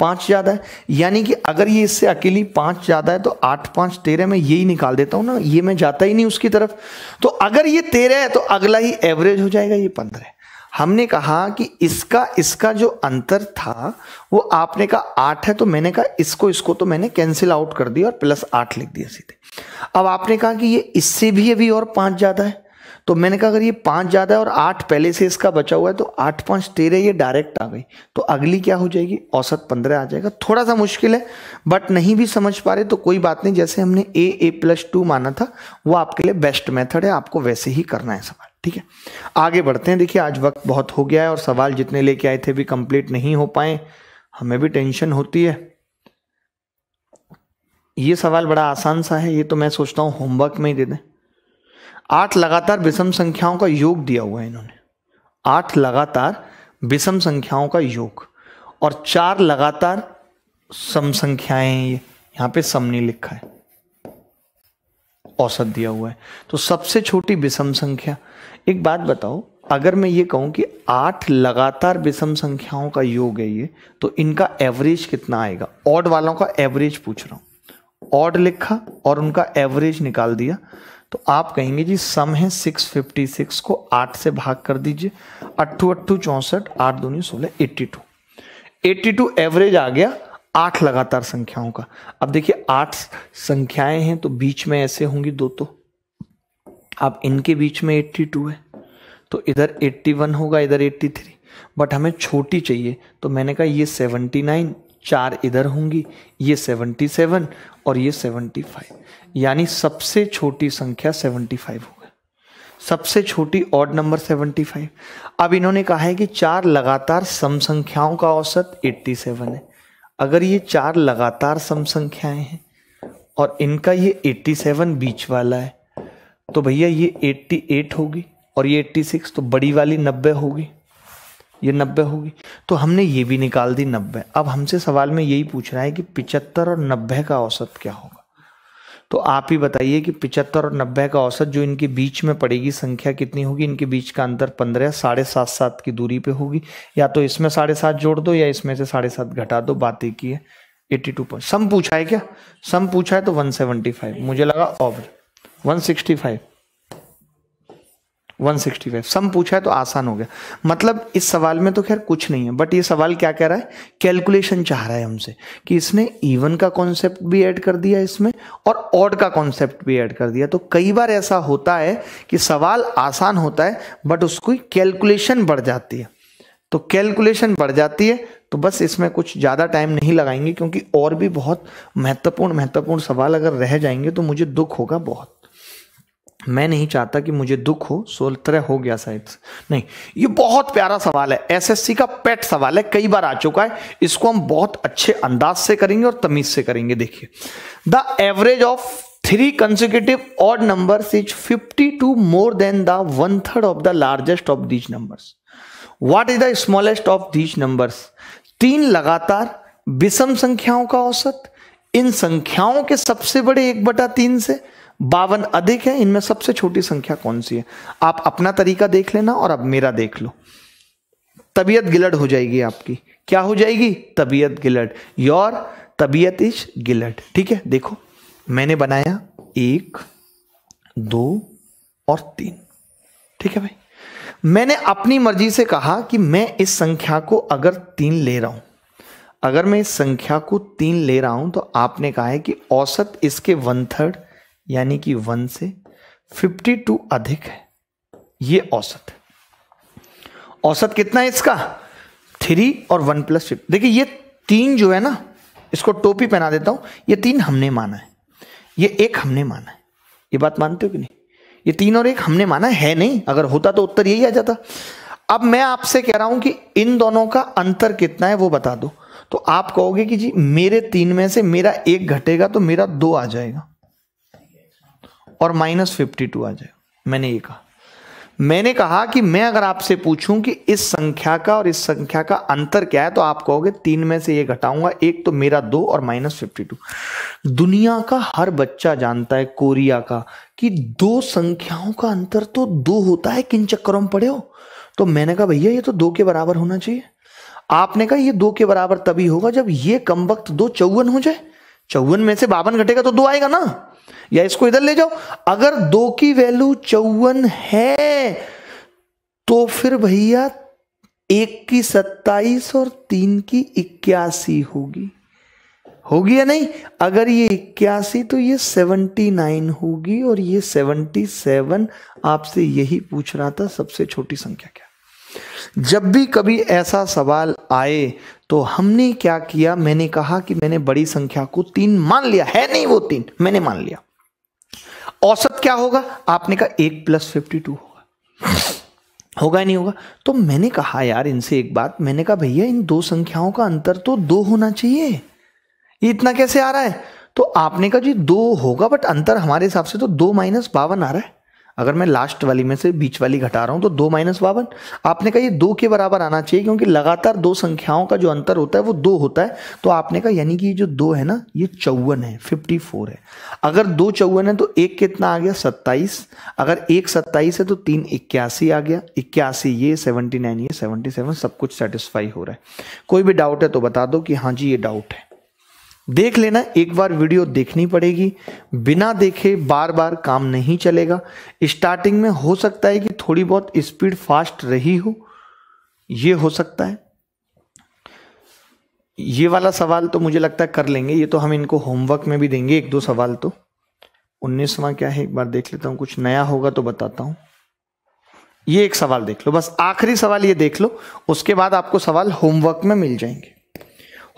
पांच ज़्यादा है यानी कि अगर ये इससे अकेली पांच ज़्यादा है तो आठ पांच तेरह में यही निकाल देता हूं ना ये मैं जाता ही नहीं उसकी तरफ तो अगर ये तेरह है तो अगला ही एवरेज हो जाएगा ये पंद्रह हमने कहा कि इसका इसका जो अंतर था वो आपने कहा आठ है तो मैंने कहा इसको इसको तो मैंने कैंसिल आउट कर दिया और प्लस आठ लिख दिया सीधे अब आपने कहा कि ये इससे भी अभी और पांच ज़्यादा है तो मैंने कहा अगर ये पांच ज़्यादा है और आठ पहले से इसका बचा हुआ है तो आठ पांच तेरह ये डायरेक्ट आ गई तो अगली क्या हो जाएगी औसत पंद्रह आ जाएगा थोड़ा सा मुश्किल है बट नहीं भी समझ पा रहे तो कोई बात नहीं जैसे हमने ए ए प्लस टू माना था वो आपके लिए बेस्ट मेथड है आपको वैसे ही करना है सवाल ठीक है आगे बढ़ते हैं देखिए आज वक्त बहुत हो गया है और सवाल जितने लेके आए थे भी कंप्लीट नहीं हो पाए हमें भी टेंशन होती है ये सवाल बड़ा आसान सा है ये तो मैं सोचता हूँ होमवर्क में ही दे दें आठ लगातार विषम संख्याओं का योग दिया हुआ है इन्होंने आठ लगातार विषम संख्याओं का योग और चार लगातार सम संख्याएं ये यहां पे सम नहीं लिखा है औसत दिया हुआ है तो सबसे छोटी विषम संख्या एक बात बताओ अगर मैं ये कहूं कि आठ लगातार विषम संख्याओं का योग है ये तो इनका एवरेज कितना आएगा ऑड वालों का एवरेज पूछ रहा हूं ऑड लिखा और उनका एवरेज निकाल दिया तो आप कहेंगे जी सम है सिक्स फिफ्टी सिक्स को आठ से भाग कर दीजिए अट्ठू अट्ठू चौंसठ आठ दूनी सोलह eighty two eighty two average आ गया आठ लगातार संख्याओं का अब देखिए आठ संख्याएं हैं तो बीच में ऐसे होंगी दो तो अब इनके बीच में एट्टी टू है तो इधर एट्टी वन होगा इधर एट्टी थ्री बट हमें छोटी चाहिए तो मैंने कहा ये सेवनटी नाइन चार इधर होंगी ये 77 और ये 75 यानी सबसे छोटी संख्या 75 होगा सबसे छोटी ऑड नंबर 75 अब इन्होंने कहा है कि चार लगातार सम संख्याओं का औसत 87 है अगर ये चार लगातार सम संख्याएं हैं और इनका ये 87 बीच वाला है तो भैया ये 88 होगी और ये 86 तो बड़ी वाली 90 होगी ये नब्बे होगी तो हमने ये भी निकाल दी नब्बे अब हमसे सवाल में यही पूछ रहा है कि पिचहत्तर और नब्बे का औसत क्या होगा तो आप ही बताइए कि पिचहत्तर और नब्बे का औसत जो इनके बीच में पड़ेगी संख्या कितनी होगी इनके बीच का अंतर पंद्रह साढ़े सात सात की दूरी पे होगी या तो इसमें साढ़े सात जोड़ दो या इसमें से साढ़े सात घटा दो बात एक ही है एट्टी टू पॉइंट सम पूछा है क्या सम पूछा है तो वन सेवेंटी फाइव मुझे लगा over one sixty five 165 sum पूछा है तो आसान हो गया मतलब इस सवाल में तो खैर कुछ नहीं है बट ये सवाल क्या कह रहा है कैलकुलेशन चाह रहा है हमसे कि इसने इवन का कॉन्सेप्ट भी ऐड कर दिया इसमें और ऑड का कॉन्सेप्ट भी ऐड कर दिया तो कई बार ऐसा होता है कि सवाल आसान होता है बट उसकी कैलकुलेशन बढ़ जाती है तो कैलकुलेशन बढ़ जाती है तो बस इसमें कुछ ज़्यादा टाइम नहीं लगाएंगे क्योंकि और भी बहुत महत्वपूर्ण महत्वपूर्ण सवाल अगर रह जाएंगे तो मुझे दुख होगा बहुत मैं नहीं चाहता कि मुझे दुख हो सो तरह हो गया शायद नहीं ये बहुत प्यारा सवाल है एसएससी का पेट सवाल है कई बार आ चुका है इसको हम बहुत अच्छे अंदाज से करेंगे और तमीज से करेंगे देखिए the average of three consecutive odd number is 52 more than the one third of the largest of these number what is the smallest of these number तीन लगातार विषम संख्याओं का औसत इन संख्याओं के सबसे बड़े एक बटा तीन से बावन अधिक है इनमें सबसे छोटी संख्या कौन सी है आप अपना तरीका देख लेना और अब मेरा देख लो तबीयत गिलड हो जाएगी आपकी क्या हो जाएगी तबीयत गिलड योर तबीयत इज गिलड ठीक है देखो मैंने बनाया एक दो और तीन ठीक है भाई मैंने अपनी मर्जी से कहा कि मैं इस संख्या को अगर तीन ले रहा हूं अगर मैं इस संख्या को तीन ले रहा हूं तो आपने कहा है कि औसत इसके वन थर्ड यानी कि वन से फिफ्टी टू अधिक है ये औसत औसत कितना है इसका थ्री और वन प्लस फिफ्टी देखिए ये तीन जो है ना इसको टोपी पहना देता हूं ये तीन हमने माना है ये एक हमने माना है ये बात मानते हो कि नहीं ये तीन और एक हमने माना है नहीं अगर होता तो उत्तर यही आ जाता अब मैं आपसे कह रहा हूं कि इन दोनों का अंतर कितना है वो बता दो तो आप कहोगे कि जी मेरे तीन में से मेरा एक घटेगा तो मेरा दो आ जाएगा और माइनस फिफ्टी टू आ जाए मैंने ये कहा मैंने कहा कि मैं अगर आपसे पूछूं कि इस संख्या का और इस संख्या का अंतर क्या है तो आप कहोगे तीन में से ये घटाऊंगा एक तो मेरा दो और माइनस फिफ्टी टू दुनिया का हर बच्चा जानता है कोरिया का कि दो संख्याओं का अंतर तो दो होता है किन चक्करों में पड़े हो तो मैंने कहा भैया ये तो दो के बराबर होना चाहिए आपने कहा ये दो के बराबर तभी होगा जब ये कम वक्त दो चौवन हो जाए चौवन में से बावन घटेगा तो दो आएगा ना या इसको इधर ले जाओ अगर दो की वैल्यू चौवन है तो फिर भैया एक की सत्ताईस और तीन की इक्यासी होगी होगी या नहीं अगर ये इक्यासी तो ये सेवनटी नाइन होगी और ये सेवनटी सेवन आपसे यही पूछ रहा था सबसे छोटी संख्या क्या जब भी कभी ऐसा सवाल आए तो हमने क्या किया मैंने कहा कि मैंने बड़ी संख्या को तीन मान लिया है नहीं वो तीन मैंने मान लिया औसत क्या होगा आपने कहा एक प्लस फिफ्टी टू होगा होगा नहीं होगा तो मैंने कहा यार इनसे एक बात मैंने कहा भैया इन दो संख्याओं का अंतर तो दो होना चाहिए ये इतना कैसे आ रहा है तो आपने कहा जी दो होगा बट अंतर हमारे हिसाब से तो दो माइनस बावन आ रहा है अगर मैं लास्ट वाली में से बीच वाली घटा रहा हूँ तो दो माइनस बावन आपने कहा ये दो के बराबर आना चाहिए क्योंकि लगातार दो संख्याओं का जो अंतर होता है वो दो होता है तो आपने कहा यानी कि जो दो है ना ये चौवन है फिफ्टी फोर है अगर दो चौवन है तो एक कितना आ गया सत्ताईस अगर एक सत्ताईस है तो तीन इक्यासी आ गया इक्यासी ये सेवनटी नाइन ये सेवनटी सेवन सब कुछ सेटिस्फाई हो रहा है कोई भी डाउट है तो बता दो कि हाँ जी ये डाउट है देख लेना एक बार वीडियो देखनी पड़ेगी बिना देखे बार बार काम नहीं चलेगा स्टार्टिंग में हो सकता है कि थोड़ी बहुत स्पीड फास्ट रही हो ये हो सकता है ये वाला सवाल तो मुझे लगता है कर लेंगे ये तो हम इनको होमवर्क में भी देंगे एक दो सवाल तो उन्नीसवा क्या है एक बार देख लेता हूं कुछ नया होगा तो बताता हूं ये एक सवाल देख लो बस आखिरी सवाल ये देख लो उसके बाद आपको सवाल होमवर्क में मिल जाएंगे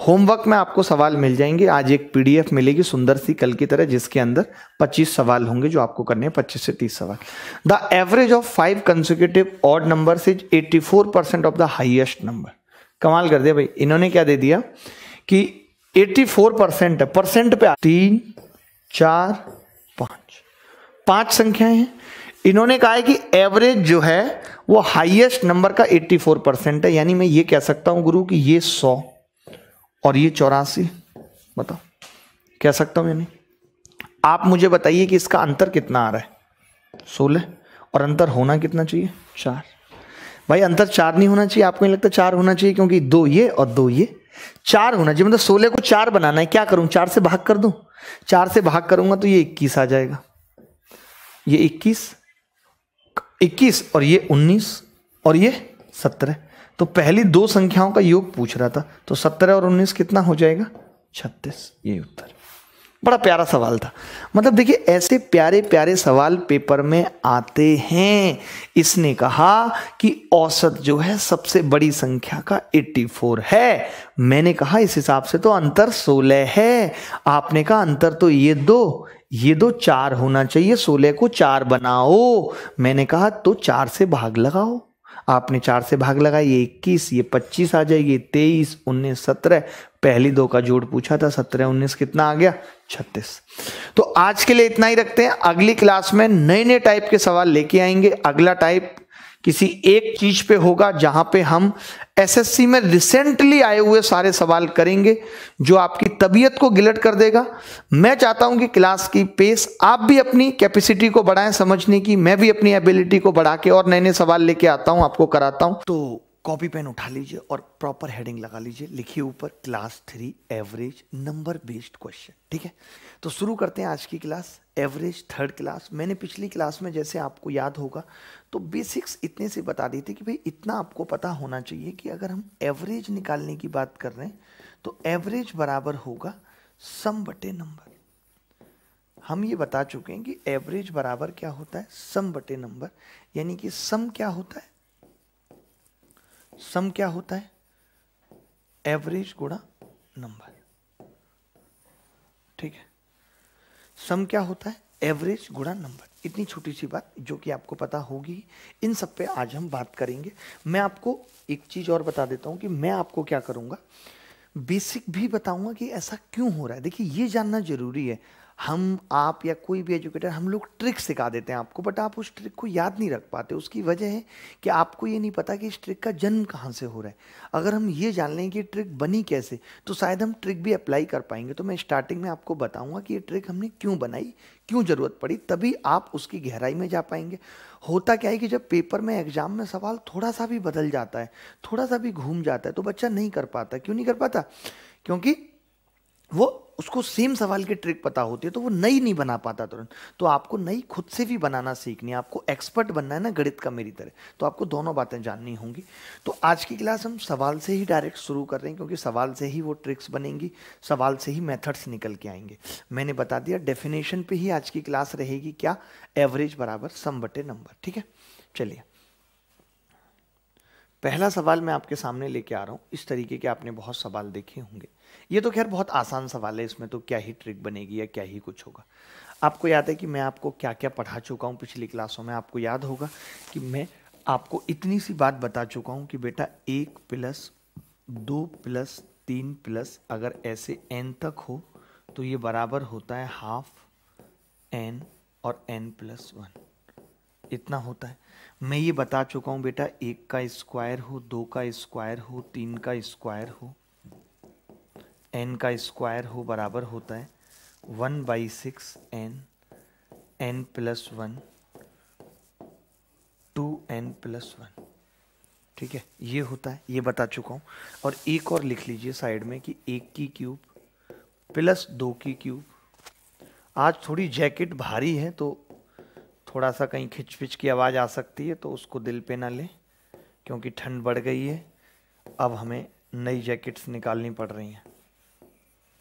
होमवर्क में आपको सवाल मिल जाएंगे आज एक पीडीएफ मिलेगी सुंदर सी कल की तरह जिसके अंदर 25 सवाल होंगे जो आपको करने हैं 25 से 30 सवाल the average of five consecutive odd number is 84 percent of the highest number कमाल कर दिया भाई इन्होंने क्या दे दिया कि 84 परसेंट है परसेंट पे तीन चार पांच पांच संख्याएं हैं इन्होंने कहा है कि एवरेज जो है वो हाइएस्ट नंबर का फोर परसेंट है यानी मैं ये कह सकता हूं गुरु कि ये सौ और ये चौरासी बताओ कह सकता हूँ यानी नहीं आप मुझे बताइए कि इसका अंतर कितना आ रहा है सोलह और अंतर होना कितना चाहिए चार भाई अंतर चार नहीं होना चाहिए आपको नहीं लगता चार होना चाहिए क्योंकि दो ये और दो ये चार होना चाहिए मतलब सोलह को चार बनाना है क्या करूं चार से भाग कर दू चार से भाग करूंगा तो ये इक्कीस आ जाएगा ये इक्कीस इक्कीस और ये उन्नीस और ये सत्रह तो पहली दो संख्याओं का योग पूछ रहा था तो सत्रह और उन्नीस कितना हो जाएगा छत्तीस ये उत्तर बड़ा प्यारा सवाल था मतलब देखिए ऐसे प्यारे प्यारे सवाल पेपर में आते हैं इसने कहा कि औसत जो है सबसे बड़ी संख्या का 84 है मैंने कहा इस हिसाब से तो अंतर 16 है आपने कहा अंतर तो ये दो ये दो चार होना चाहिए 16 को चार बनाओ मैंने कहा तो चार से भाग लगाओ आपने चार से भाग लगाया ये इक्कीस ये पच्चीस आ जाएगी तेईस उन्नीस सत्रह पहली दो का जोड़ पूछा था सत्रह उन्नीस कितना आ गया छत्तीस तो आज के लिए इतना ही रखते हैं अगली क्लास में नए नए टाइप के सवाल लेके आएंगे अगला टाइप किसी एक चीज पे होगा जहां पे हम एसएससी में रिसेंटली आए हुए सारे सवाल करेंगे जो आपकी तबीयत को गिलट कर देगा मैं चाहता हूं कि क्लास की पेस आप भी अपनी कैपेसिटी को बढ़ाएं समझने की मैं भी अपनी एबिलिटी को बढ़ा के और नए नए सवाल लेके आता हूं आपको कराता हूं तो कॉपी पेन उठा लीजिए और प्रॉपर हेडिंग लगा लीजिए लिखिए ऊपर class three average number based question ठीक है तो शुरू करते हैं आज की क्लास एवरेज थर्ड क्लास मैंने पिछली क्लास में जैसे आपको याद होगा तो बेसिक्स इतने से बता दी थी कि भाई इतना आपको पता होना चाहिए कि अगर हम एवरेज निकालने की बात कर रहे हैं तो एवरेज बराबर होगा सम बटे नंबर हम ये बता चुके हैं कि एवरेज बराबर क्या होता है सम बटे नंबर यानी कि सम क्या होता है सम क्या होता है एवरेज गुणा नंबर ठीक है सम क्या होता है एवरेज गुणा नंबर इतनी छोटी सी बात जो कि आपको पता होगी इन सब पे आज हम बात करेंगे मैं आपको एक चीज़ और बता देता हूँ कि मैं आपको क्या करूँगा बेसिक भी बताऊंगा कि ऐसा क्यों हो रहा है देखिए ये जानना जरूरी है हम आप या कोई भी एजुकेटर हम लोग ट्रिक सिखा देते हैं आपको बट आप उस ट्रिक को याद नहीं रख पाते उसकी वजह है कि आपको ये नहीं पता कि इस ट्रिक का जन्म कहाँ से हो रहा है अगर हम ये जान लें कि ट्रिक बनी कैसे तो शायद हम ट्रिक भी अप्लाई कर पाएंगे तो मैं स्टार्टिंग में आपको बताऊँगा कि ये ट्रिक हमने क्यों बनाई क्यों ज़रूरत पड़ी तभी आप उसकी गहराई में जा पाएंगे होता क्या है कि जब पेपर में एग्जाम में सवाल थोड़ा सा भी बदल जाता है थोड़ा सा भी घूम जाता है तो बच्चा नहीं कर पाता क्यों नहीं कर पाता क्योंकि वो उसको सेम सवाल की ट्रिक पता होती है तो वो नई नहीं बना पाता तुरंत तो आपको नई खुद से भी बनाना सीखनी है आपको एक्सपर्ट बनना है ना गणित का मेरी तरह तो आपको दोनों बातें जाननी होंगी तो आज की क्लास हम सवाल से ही डायरेक्ट शुरू कर रहे हैं क्योंकि सवाल से ही वो ट्रिक्स बनेंगी सवाल से ही मेथड्स निकल के आएंगे मैंने बता दिया डेफिनेशन पर ही आज की क्लास रहेगी क्या एवरेज बराबर सम बटे नंबर ठीक है चलिए पहला सवाल मैं आपके सामने लेके आ रहा हूँ इस तरीके के आपने बहुत सवाल देखे होंगे ये तो खैर बहुत आसान सवाल है इसमें तो क्या ही ट्रिक बनेगी या क्या ही कुछ होगा आपको याद है कि मैं आपको क्या क्या पढ़ा चुका हूँ पिछली क्लासों में आपको याद होगा कि मैं आपको इतनी सी बात बता चुका हूँ कि बेटा एक प्लस दो प्लस तीन प्लस अगर ऐसे एन तक हो तो ये बराबर होता है हाफ एन और एन प्लस वन इतना होता है मैं ये बता चुका हूँ बेटा एक का स्क्वायर हो दो का स्क्वायर हो तीन का स्क्वायर हो एन का स्क्वायर हो बराबर होता है one by six N N plus one two N plus one ठीक है ये होता है ये बता चुका हूँ और एक और लिख लीजिए साइड में कि एक की क्यूब प्लस दो की क्यूब आज थोड़ी जैकेट भारी है तो थोड़ा सा कहीं खिचपिच की आवाज़ आ सकती है तो उसको दिल पे ना लें क्योंकि ठंड बढ़ गई है अब हमें नई जैकेट्स निकालनी पड़ रही हैं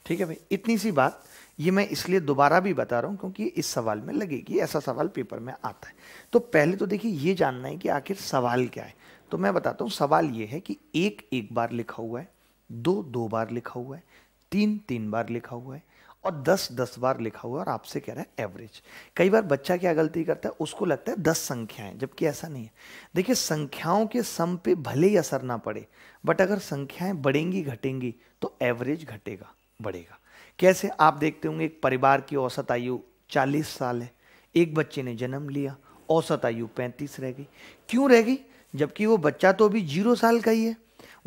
ठीक है भाई इतनी सी बात ये मैं इसलिए दोबारा भी बता रहा हूँ क्योंकि इस सवाल में लगेगी ऐसा सवाल पेपर में आता है तो पहले तो देखिए ये जानना है कि आखिर सवाल क्या है तो मैं बताता हूँ सवाल ये है कि एक एक बार लिखा हुआ है दो दो बार लिखा हुआ है तीन तीन बार लिखा हुआ है और दस दस बार लिखा हुआ है और आपसे कह रहा है एवरेज कई बार बच्चा क्या गलती करता है उसको लगता है दस संख्याएं जबकि ऐसा नहीं है देखिए संख्याओं के सम पे भले ही असर ना पड़े बट अगर संख्याएं बढ़ेंगी घटेंगी तो एवरेज घटेगा बढ़ेगा कैसे आप देखते होंगे एक परिवार की औसत आयु 40 साल है एक बच्चे ने जन्म लिया औसत आयु 35 रह गई क्यों रह गई जबकि वो बच्चा तो अभी जीरो साल का ही है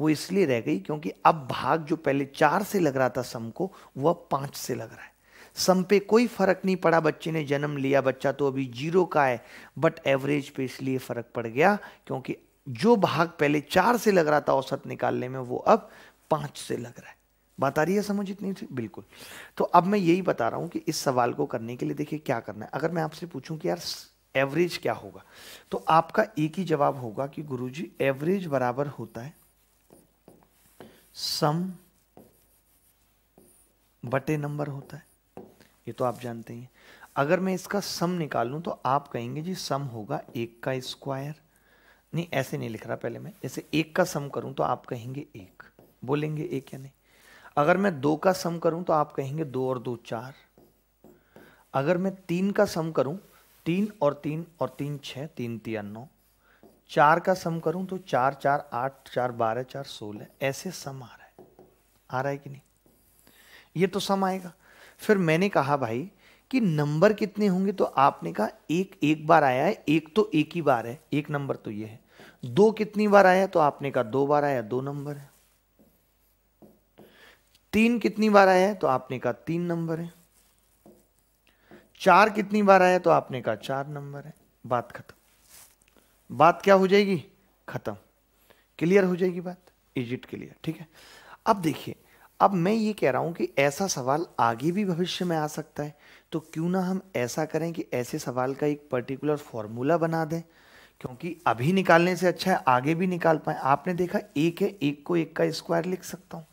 वो इसलिए रह गई क्योंकि अब भाग जो पहले चार से लग रहा था सम को वह अब पाँच से लग रहा है सम पे कोई फर्क नहीं पड़ा बच्चे ने जन्म लिया बच्चा तो अभी जीरो का है बट एवरेज पे इसलिए फर्क पड़ गया क्योंकि जो भाग पहले चार से लग रहा था औसत निकालने में वो अब पाँच से लग रहा है बात आ रही है समझ इतनी थी बिल्कुल तो अब मैं यही बता रहा हूँ कि इस सवाल को करने के लिए देखिए क्या करना है अगर मैं आपसे पूछूं कि यार एवरेज क्या होगा तो आपका एक ही जवाब होगा कि गुरुजी एवरेज बराबर होता है सम बटे नंबर होता है ये तो आप जानते हैं अगर मैं इसका सम निकालूं तो आप कहेंगे जी सम होगा एक का स्क्वायर नहीं ऐसे नहीं लिख रहा पहले मैं जैसे एक का सम करूं तो आप कहेंगे एक बोलेंगे एक या नहीं अगर मैं दो का सम करूं तो आप कहेंगे दो और दो चार अगर मैं तीन का सम करूं तीन और तीन और तीन छः तीन तीन नौ चार का सम करूं तो चार चार आठ चार बारह चार सोलह ऐसे सम आ रहा है आ रहा है कि नहीं ये तो सम आएगा फिर मैंने कहा भाई कि नंबर कितने होंगे तो आपने कहा एक एक बार आया है एक तो एक ही बार है एक नंबर तो ये है दो कितनी बार आया तो आपने कहा दो बार आया दो नंबर है तीन कितनी बार आया है तो आपने कहा तीन नंबर है चार कितनी बार आया तो आपने कहा चार नंबर है बात खत्म बात क्या हो जाएगी खत्म क्लियर हो जाएगी बात इजिट क्लियर ठीक है अब देखिए अब मैं ये कह रहा हूं कि ऐसा सवाल आगे भी भविष्य में आ सकता है तो क्यों ना हम ऐसा करें कि ऐसे सवाल का एक पर्टिकुलर फॉर्मूला बना दें क्योंकि अभी निकालने से अच्छा है आगे भी निकाल पाए आपने देखा एक है एक को एक का स्क्वायर लिख सकता हूं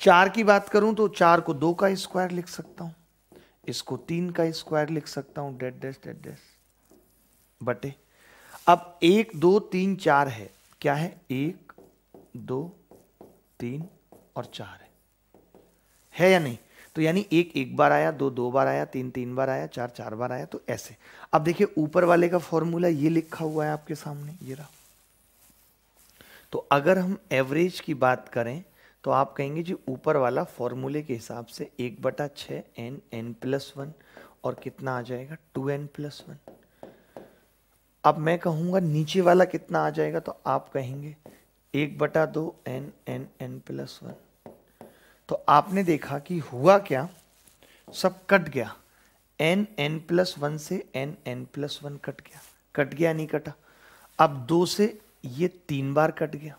चार की बात करूं तो चार को दो का स्क्वायर लिख सकता हूं इसको तीन का स्क्वायर लिख सकता हूं डेड डेस डेड डेस बटे अब एक दो तीन चार है क्या है एक दो तीन और चार है है या नहीं तो यानी एक एक बार आया दो दो बार आया तीन तीन बार आया चार चार बार आया तो ऐसे अब देखिए ऊपर वाले का फॉर्मूला ये लिखा हुआ है आपके सामने ये रहा तो अगर हम एवरेज की बात करें तो आप कहेंगे जी ऊपर वाला फॉर्मूले के हिसाब से एक बटा छ एन एन प्लस वन और कितना आ जाएगा टू एन प्लस वन अब मैं कहूंगा नीचे वाला कितना आ जाएगा तो आप कहेंगे एक बटा दो N N N plus one तो आपने देखा कि हुआ क्या सब कट गया एन एन प्लस वन से N N plus one cut गया कट गया नहीं कटा अब दो से ये तीन बार कट गया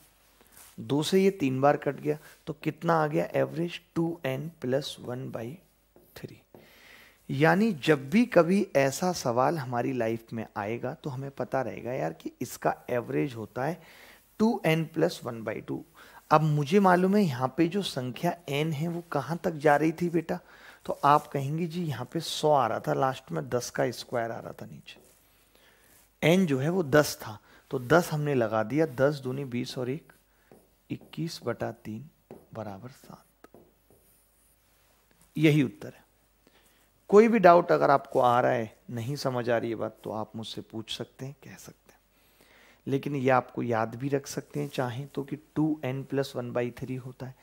दो से ये तीन बार कट गया तो कितना आ गया average two N plus one by three यानी जब भी कभी ऐसा सवाल हमारी लाइफ में आएगा तो हमें पता रहेगा यार कि इसका एवरेज होता है two N plus one by two अब मुझे मालूम है यहाँ पे जो संख्या एन है वो कहाँ तक जा रही थी बेटा तो आप कहेंगे जी यहाँ पे सौ आ रहा था लास्ट में दस का स्क्वायर आ रहा था नीचे एन जो है वो दस था तो दस हमने लगा दिया दस दूनी बीस और एक इक्कीस बटा तीन बराबर सात यही उत्तर है कोई भी डाउट अगर आपको आ रहा है नहीं समझ आ रही है बात तो आप मुझसे पूछ सकते हैं कह सकते हैं लेकिन ये आपको याद भी रख सकते हैं चाहें तो कि two N plus one by three होता है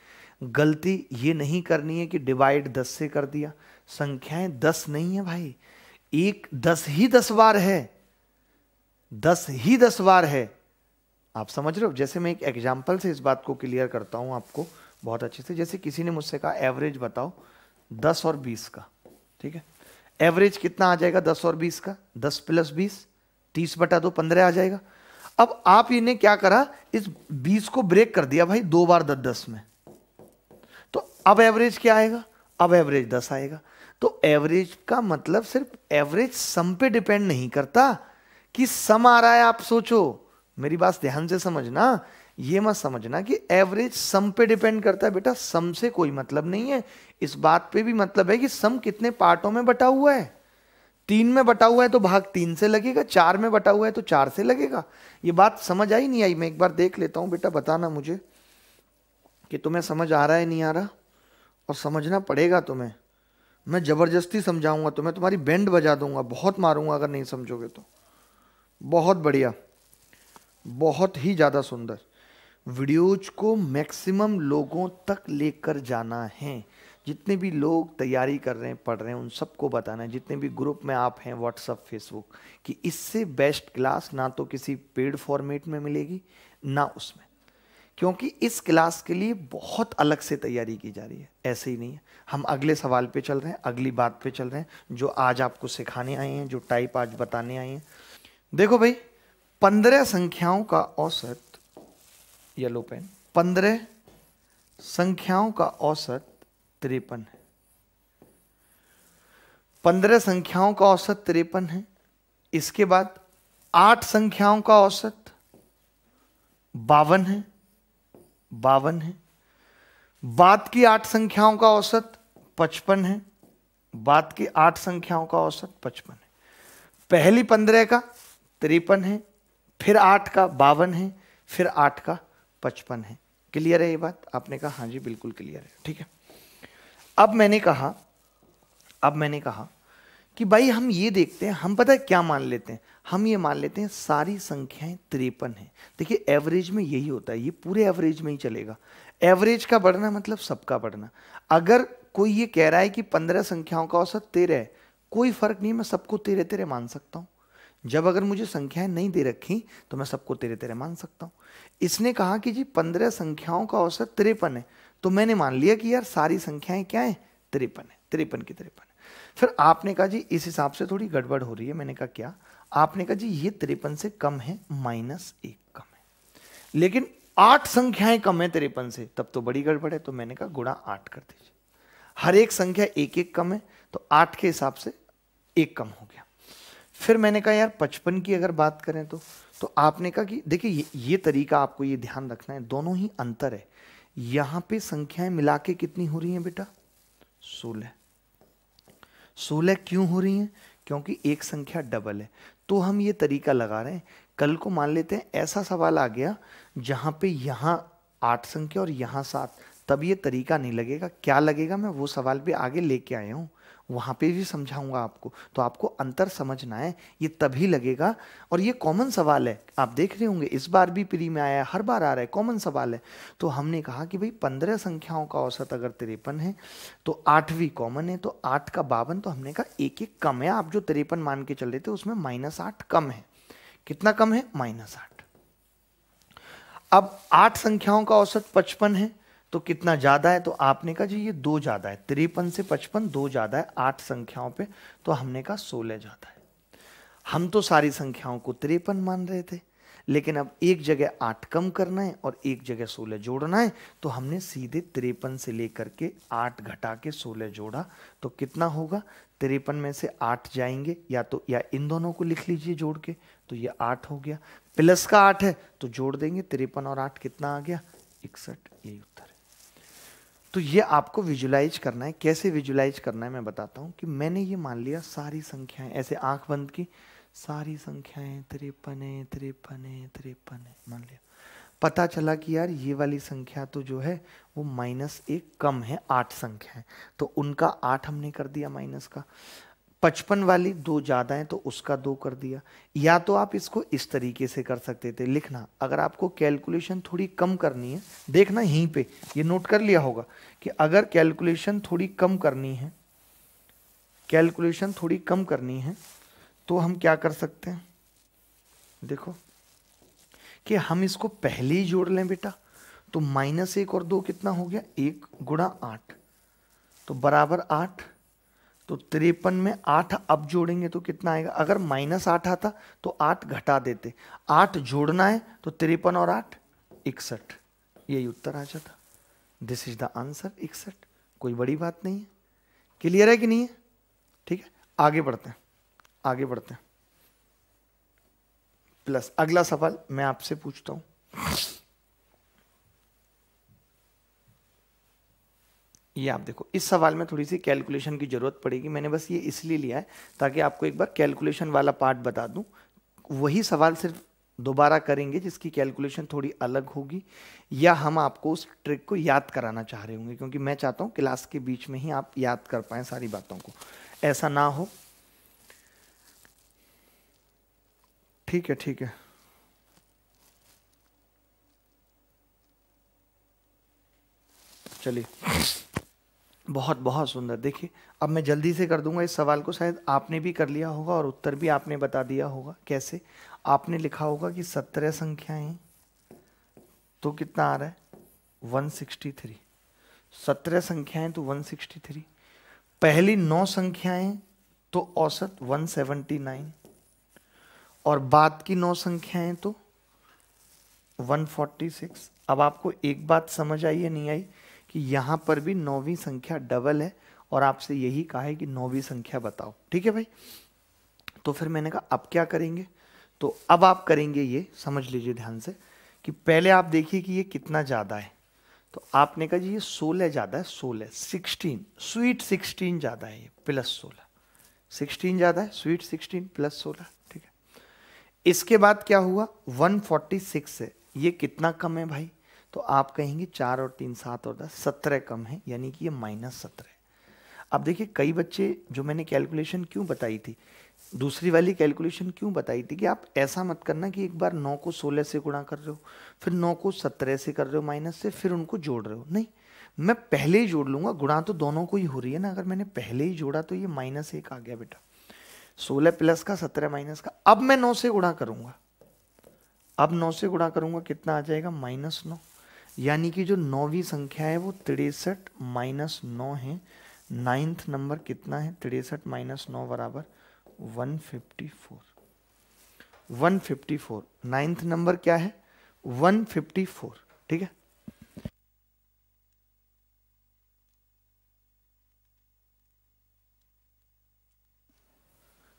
गलती ये नहीं करनी है कि डिवाइड दस से कर दिया संख्याएं दस नहीं है भाई एक दस ही दस बार है दस ही दस बार है आप समझ रहे हो जैसे मैं एक एग्जाम्पल से इस बात को क्लियर करता हूँ आपको बहुत अच्छे से जैसे किसी ने मुझसे कहा एवरेज बताओ दस और बीस का ठीक है एवरेज कितना आ जाएगा दस और बीस का दस प्लस बीस तीस बटा दो पंद्रह आ जाएगा अब आप इन्हें क्या करा इस बीस को ब्रेक कर दिया भाई दो बार दस दस में तो अब एवरेज क्या आएगा अब एवरेज दस आएगा तो एवरेज का मतलब सिर्फ एवरेज सम पे डिपेंड नहीं करता कि सम आ रहा है आप सोचो मेरी बात ध्यान से समझना ये मत समझना कि एवरेज सम पे डिपेंड करता है बेटा सम से कोई मतलब नहीं है इस बात पे भी मतलब है कि सम कितने पार्टों में बटा हुआ है तीन में बटा हुआ है तो भाग तीन से लगेगा चार में बटा हुआ है तो चार से लगेगा ये बात समझ आई नहीं आई मैं एक बार देख लेता हूँ बेटा बताना मुझे कि तुम्हें समझ आ रहा है नहीं आ रहा और समझना पड़ेगा तुम्हें मैं ज़बरदस्ती समझाऊंगा तुम्हें तुम्हारी बैंड बजा दूंगा बहुत मारूंगा अगर नहीं समझोगे तो बहुत बढ़िया बहुत ही ज़्यादा सुंदर वीडियोज को मैक्सिमम लोगों तक लेकर जाना है जितने भी लोग तैयारी कर रहे हैं पढ़ रहे हैं उन सबको बताना है जितने भी ग्रुप में आप हैं व्हाट्सअप फेसबुक कि इससे बेस्ट क्लास ना तो किसी पेड फॉर्मेट में मिलेगी ना उसमें क्योंकि इस क्लास के लिए बहुत अलग से तैयारी की जा रही है ऐसे ही नहीं है हम अगले सवाल पे चल रहे हैं अगली बात पे चल रहे हैं जो आज आपको सिखाने आए हैं जो टाइप आज बताने आए हैं देखो भाई पंद्रह संख्याओं का औसत येलो पेन पंद्रह संख्याओं का औसत तिरपन है पंद्रह संख्याओं का औसत तिरपन है इसके बाद आठ संख्याओं का औसत बावन है बावन है बात की आठ संख्याओं का औसत पचपन है बात की आठ संख्याओं का औसत पचपन है पहली पंद्रह का तिरपन है फिर आठ का बावन है फिर आठ का पचपन है क्लियर है ये बात आपने कहा हाँ जी बिल्कुल क्लियर है ठीक है अब मैंने कहा अब मैंने कहा कि भाई हम ये देखते हैं हम पता है क्या मान लेते हैं हम ये मान लेते हैं सारी संख्याएं तिरपन हैं देखिए एवरेज में यही होता है ये पूरे एवरेज में ही चलेगा एवरेज का बढ़ना मतलब सबका बढ़ना अगर कोई ये कह रहा है कि पंद्रह संख्याओं का औसत तेरह है कोई फर्क नहीं मैं सबको तेरह तेरह मान सकता हूँ जब अगर मुझे संख्याएं नहीं दे रखी तो मैं सबको तेरे तेरे मान सकता हूँ इसने कहा कि जी पंद्रह संख्याओं का औसत तिरपन है तो मैंने मान लिया कि यार सारी संख्याएं क्या है तिरपन है तिरपन की तिरपन फिर आपने कहा जी इस हिसाब से थोड़ी गड़बड़ हो रही है मैंने कहा क्या आपने कहा जी ये तिरपन से कम है माइनस एक कम है लेकिन आठ संख्याएं कम है तिरपन से तब तो बड़ी गड़बड़ है तो मैंने कहा गुणा आठ कर दीजिए हर एक संख्या एक एक कम है तो आठ के हिसाब से एक कम हो गया फिर मैंने कहा यार पचपन की अगर बात करें तो तो आपने कहा कि देखिए ये, ये तरीका आपको ये ध्यान रखना है दोनों ही अंतर है यहाँ पे संख्याएं मिला के कितनी हो रही हैं बेटा सोलह सोलह क्यों हो रही हैं क्योंकि एक संख्या डबल है तो हम ये तरीका लगा रहे हैं कल को मान लेते हैं ऐसा सवाल आ गया जहां पे यहां आठ संख्या और यहां सात तब ये तरीका नहीं लगेगा क्या लगेगा मैं वो सवाल भी आगे लेके आया हूँ वहाँ पे भी समझाऊंगा आपको तो आपको अंतर समझना है ये तभी लगेगा और ये कॉमन सवाल है आप देख रहे होंगे इस बार भी प्री में आया है हर बार आ रहा है कॉमन सवाल है तो हमने कहा कि भाई पंद्रह संख्याओं का औसत अगर तिरपन है तो आठवीं कॉमन है तो आठ का बावन तो हमने कहा एक एक कम है आप जो तिरपन मान के चल रहे थे उसमें माइनस आठ कम है कितना कम है माइनस आठ अब आठ संख्याओं का औसत पचपन है तो कितना ज़्यादा है तो आपने कहा जी ये दो ज़्यादा है तिरपन से पचपन दो ज़्यादा है आठ संख्याओं पे तो हमने कहा सोलह ज़्यादा है हम तो सारी संख्याओं को तिरपन मान रहे थे लेकिन अब एक जगह आठ कम करना है और एक जगह सोलह जोड़ना है तो हमने सीधे तिरपन से लेकर के आठ घटा के सोलह जोड़ा तो कितना होगा तिरपन में से आठ जाएंगे या तो या इन दोनों को लिख लीजिए जोड़ के तो ये आठ हो गया प्लस का आठ है तो जोड़ देंगे तिरपन और आठ कितना आ गया इकसठ यही तो ये आपको विजुलाइज करना है कैसे विजुलाइज करना है मैं बताता हूँ कि मैंने ये मान लिया सारी संख्याएं ऐसे आंख बंद की सारी संख्याएं त्रिपन है त्रिपन है तिरपन है मान लिया पता चला कि यार ये वाली संख्या तो जो है वो माइनस एक कम है आठ संख्या है तो उनका आठ हमने कर दिया माइनस का पचपन वाली दो ज़्यादा है तो उसका दो कर दिया या तो आप इसको इस तरीके से कर सकते थे लिखना अगर आपको कैलकुलेशन थोड़ी कम करनी है देखना यहीं पे ये नोट कर लिया होगा कि अगर कैलकुलेशन थोड़ी कम करनी है कैलकुलेशन थोड़ी कम करनी है तो हम क्या कर सकते हैं देखो कि हम इसको पहले ही जोड़ लें बेटा तो माइनस एक और दो कितना हो गया एक गुणा आठ तो बराबर आठ तो तिरपन में आठ अब जोड़ेंगे तो कितना आएगा अगर माइनस आठ आता तो आठ घटा देते आठ जोड़ना है तो तिरपन और आठ इकसठ यही उत्तर आ जाता दिस इज द आंसर इकसठ कोई बड़ी बात नहीं है क्लियर है कि नहीं है ठीक है आगे बढ़ते हैं आगे बढ़ते हैं प्लस अगला सवाल मैं आपसे पूछता हूं ये आप देखो इस सवाल में थोड़ी सी कैलकुलेशन की ज़रूरत पड़ेगी मैंने बस ये इसलिए लिया है ताकि आपको एक बार कैलकुलेशन वाला पार्ट बता दूं वही सवाल सिर्फ दोबारा करेंगे जिसकी कैलकुलेशन थोड़ी अलग होगी या हम आपको उस ट्रिक को याद कराना चाह रहे होंगे क्योंकि मैं चाहता हूँ क्लास के बीच में ही आप याद कर पाए सारी बातों को ऐसा ना हो ठीक है ठीक है चलिए बहुत बहुत सुंदर देखिए अब मैं जल्दी से कर दूंगा इस सवाल को शायद आपने भी कर लिया होगा और उत्तर भी आपने बता दिया होगा कैसे आपने लिखा होगा कि सत्रह संख्याएं तो कितना आ रहा है थ्री सत्रह संख्याएं तो थ्री पहली नौ संख्याएं तो औसत वन सेवनटी नाइन और बाद की नौ संख्याएं तो वन फोर्टी सिक्स अब आपको एक बात समझ आई या नहीं आई कि यहाँ पर भी नौवीं संख्या डबल है और आपसे यही कहा है कि नौवीं संख्या बताओ ठीक है भाई तो फिर मैंने कहा अब क्या करेंगे तो अब आप करेंगे ये समझ लीजिए ध्यान से कि पहले आप देखिए कि ये कितना ज़्यादा है तो आपने कहा जी ये सोलह ज़्यादा है सोलह सिक्सटीन स्वीट सिक्सटीन ज़्यादा है ये प्लस सोलह सिक्सटीन ज़्यादा है स्वीट सिक्सटीन प्लस सोलह ठीक है इसके बाद क्या हुआ वन फोर्टी सिक्स है ये कितना कम है भाई तो आप कहेंगे चार और तीन सात और दस सत्रह कम है यानी कि ये माइनस सत्रह अब देखिए कई बच्चे जो मैंने कैलकुलेशन क्यों बताई थी दूसरी वाली कैलकुलेशन क्यों बताई थी कि आप ऐसा मत करना कि एक बार नौ को सोलह से गुणा कर रहे हो फिर नौ को सत्रह से कर रहे हो माइनस से फिर उनको जोड़ रहे हो नहीं मैं पहले ही जोड़ लूंगा गुणा तो दोनों को ही हो रही है ना अगर मैंने पहले ही जोड़ा तो ये माइनस एक आ गया बेटा सोलह प्लस का सत्रह माइनस का अब मैं नौ से गुणा करूंगा अब नौ से गुणा करूंगा कितना आ जाएगा माइनस नौ यानी कि जो नौवीं संख्या है वो तिरसठ माइनस नौ है नाइन्थ नंबर कितना है तिरसठ माइनस नौ बराबर one fifty four one fifty four ninth number क्या है वन फिफ्टी फोर ठीक है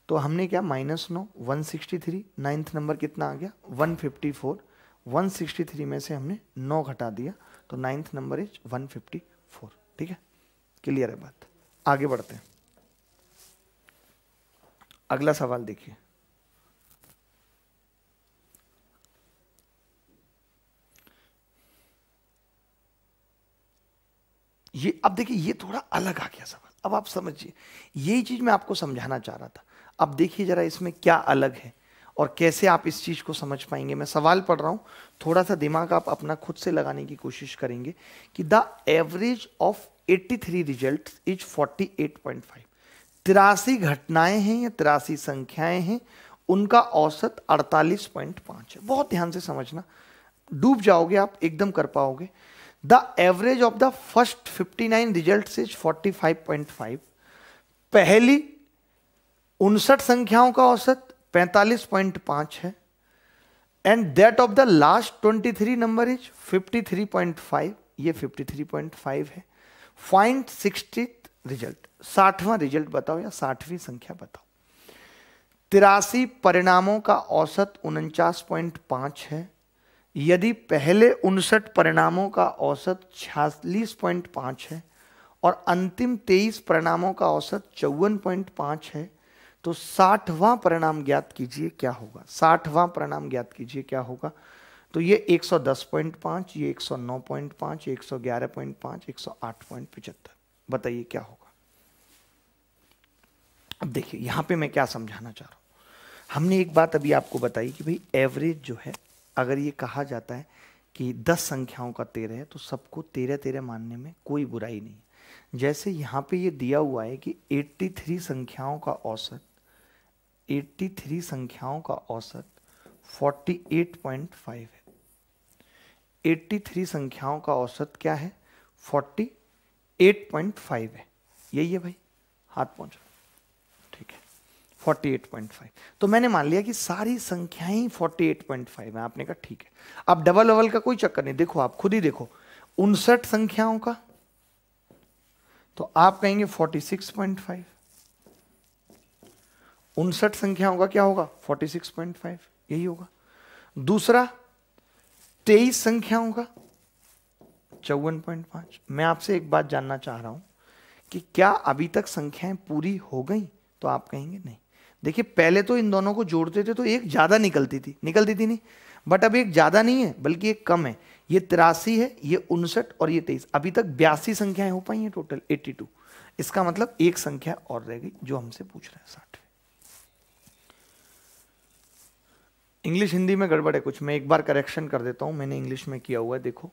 तो हमने क्या माइनस नौ one sixty three ninth number कितना आ गया वन फिफ्टी फोर 163 में से हमने 9 घटा दिया तो नाइन्थ नंबर इज 154 ठीक है क्लियर है बात आगे बढ़ते हैं अगला सवाल देखिए ये अब देखिए ये थोड़ा अलग आ गया सवाल अब आप समझिए यही चीज मैं आपको समझाना चाह रहा था अब देखिए जरा इसमें क्या अलग है और कैसे आप इस चीज़ को समझ पाएंगे मैं सवाल पढ़ रहा हूँ थोड़ा सा दिमाग आप अपना खुद से लगाने की कोशिश करेंगे कि the average of 83 result is 48.5 तिरासी घटनाएं हैं या तिरासी संख्याएं हैं उनका औसत 48.5 है बहुत ध्यान से समझना डूब जाओगे आप एकदम कर पाओगे the average of the first 59 result is 45.5 पहली उनसठ संख्याओं का औसत 45.5 पॉइंट है and that of the last twenty three number is fifty three point five ये फिफ्टी थ्री पॉइंट फाइव है फाइंड सिक्सटी रिजल्ट साठवां रिजल्ट बताओ या साठवीं संख्या बताओ तिरासी परिणामों का औसत उनचास पॉइंट पांच है यदि पहले उनसठ परिणामों का औसत छियालीस पॉइंट पांच है और अंतिम तेईस परिणामों का औसत चौवन पॉइंट पांच है तो साठवां परिणाम ज्ञात कीजिए क्या होगा साठवां परिणाम ज्ञात कीजिए क्या होगा तो ये 110.5 ये 109.5 ये 111.5 108.75 बताइए क्या होगा अब देखिए यहां पे मैं क्या समझाना चाह रहा हूं हमने एक बात अभी आपको बताई कि भाई एवरेज जो है अगर ये कहा जाता है कि 10 संख्याओं का तेरह है तो सबको तेरह तेरह मानने में कोई बुराई नहीं जैसे यहां पे ये दिया हुआ है कि 83 संख्याओं का औसत 83 संख्याओं का औसत 48.5 है 83 संख्याओं का औसत क्या है 48.5 है यही है भाई हाथ पहुंचा ठीक है 48.5 तो मैंने मान लिया कि सारी संख्याएं 48.5 है आपने कहा ठीक है अब डबल लेवल का कोई चक्कर नहीं देखो आप खुद ही देखो उनसठ संख्याओं का तो आप कहेंगे 46.5 उनसठ संख्याओं का क्या होगा 46.5 यही होगा दूसरा तेईस संख्याओं का चौवन पॉइंट पांच मैं आपसे एक बात जानना चाह रहा हूं कि क्या अभी तक संख्याएं पूरी हो गई तो आप कहेंगे नहीं देखिए पहले तो इन दोनों को जोड़ते थे तो एक ज्यादा निकलती थी निकलती थी नहीं बट अब एक ज्यादा नहीं है बल्कि एक कम है ये तिरासी है ये उनसठ और ये तेईस अभी तक बयासी संख्याएं हो पाई हैं टोटल एट्टी टू इसका मतलब एक संख्या और रह गई जो हमसे पूछ रहे हैं साठवें इंग्लिश हिंदी में गड़बड़ है कुछ मैं एक बार करेक्शन कर देता हूँ मैंने इंग्लिश में किया हुआ है देखो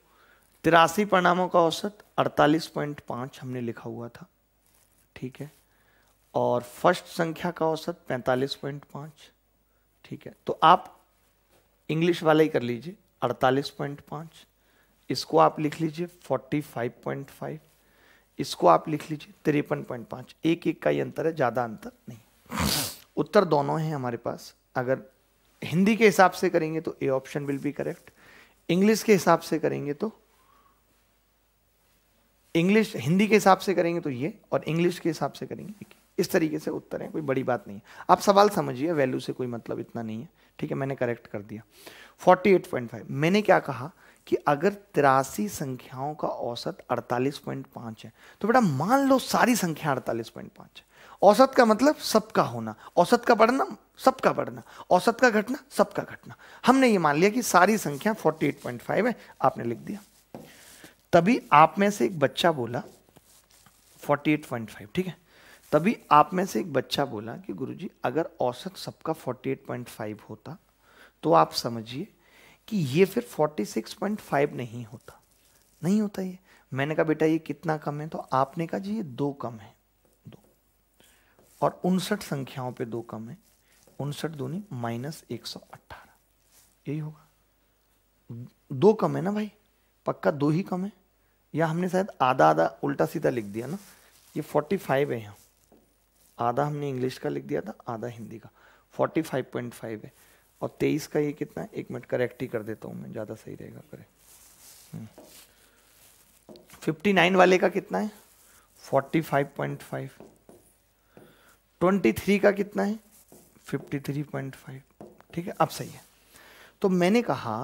तिरासी परिणामों का औसत 48.5 हमने लिखा हुआ था ठीक है और फर्स्ट संख्या का औसत 45.5 ठीक है तो आप इंग्लिश वाला ही कर लीजिए 48.5 इसको आप लिख लीजिए 45.5 इसको आप लिख लीजिए तिरपन पॉइंट पाँच एक एक का ही अंतर है ज़्यादा अंतर नहीं उत्तर दोनों हैं हमारे पास अगर हिंदी के हिसाब से करेंगे तो A option will be correct English के हिसाब से करेंगे तो इंग्लिश हिंदी के हिसाब से करेंगे तो ये और इंग्लिश के हिसाब से करेंगे इस तरीके से उत्तर है कोई बड़ी बात नहीं है आप सवाल समझिए वैल्यू से कोई मतलब इतना नहीं है ठीक है मैंने करेक्ट कर दिया 48.5 मैंने क्या कहा कि अगर तिरासी संख्याओं का औसत 48.5 है तो बेटा मान लो सारी संख्या 48.5 है औसत का मतलब सबका होना औसत का बढ़ना सबका बढ़ना औसत का घटना सबका घटना हमने ये मान लिया कि सारी संख्या 48.5 है आपने लिख दिया तभी आप में से एक बच्चा बोला 48.5 ठीक है तभी आप में से एक बच्चा बोला कि गुरुजी अगर औसत सबका 48.5 होता तो आप समझिए कि ये फिर 46.5 नहीं होता नहीं होता ये मैंने कहा बेटा ये कितना कम है तो आपने कहा जी ये दो कम है और उनसठ संख्याओं पे दो कम है उनसठ दूनी माइनस एक सौ अट्ठारह यही होगा दो कम है ना भाई पक्का दो ही कम है या हमने शायद आधा आधा उल्टा सीधा लिख दिया ना ये फोर्टी फाइव है यहाँ आधा हमने इंग्लिश का लिख दिया था आधा हिंदी का फोर्टी फाइव पॉइंट फाइव है और तेईस का ये कितना है एक मिनट करेक्ट ही कर देता हूँ मैं ज़्यादा सही रहेगा करेक्ट फिफ्टी नाइन वाले का कितना है forty five point five twenty three का कितना है फिफ्टी थ्री पॉइंट फाइव ठीक है अब सही है तो मैंने कहा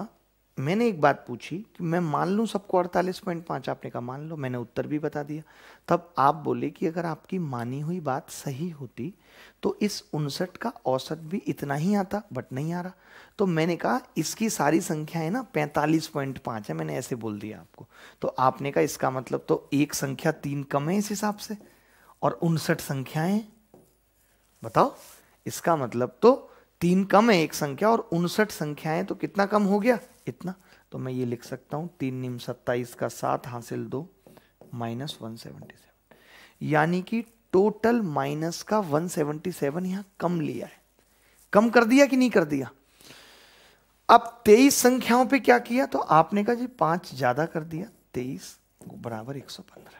मैंने एक बात पूछी कि मैं मान लूँ सबको अड़तालीस पॉइंट पांच आपने कहा मान लो मैंने उत्तर भी बता दिया तब आप बोले कि अगर आपकी मानी हुई बात सही होती तो इस उनसठ का औसत भी इतना ही आता बट नहीं आ रहा तो मैंने कहा इसकी सारी है ना पैंतालीस पॉइंट पांच है मैंने ऐसे बोल दिया आपको तो आपने कहा इसका मतलब तो एक संख्या तीन कम है इस हिसाब से और उनसठ संख्याएँ बताओ इसका मतलब तो तीन कम है एक संख्या और उनसठ संख्याएं तो कितना कम हो गया इतना तो मैं ये लिख सकता हूं तीन निम सत्ताईस का सात हासिल दो माइनस वन सेवनटी सेवन यानी कि टोटल माइनस का वन सेवनटी सेवन यहां कम लिया है कम कर दिया कि नहीं कर दिया अब तेईस संख्याओं पे क्या किया तो आपने कहा जी पांच ज्यादा कर दिया तेईस बराबर एक सौ पंद्रह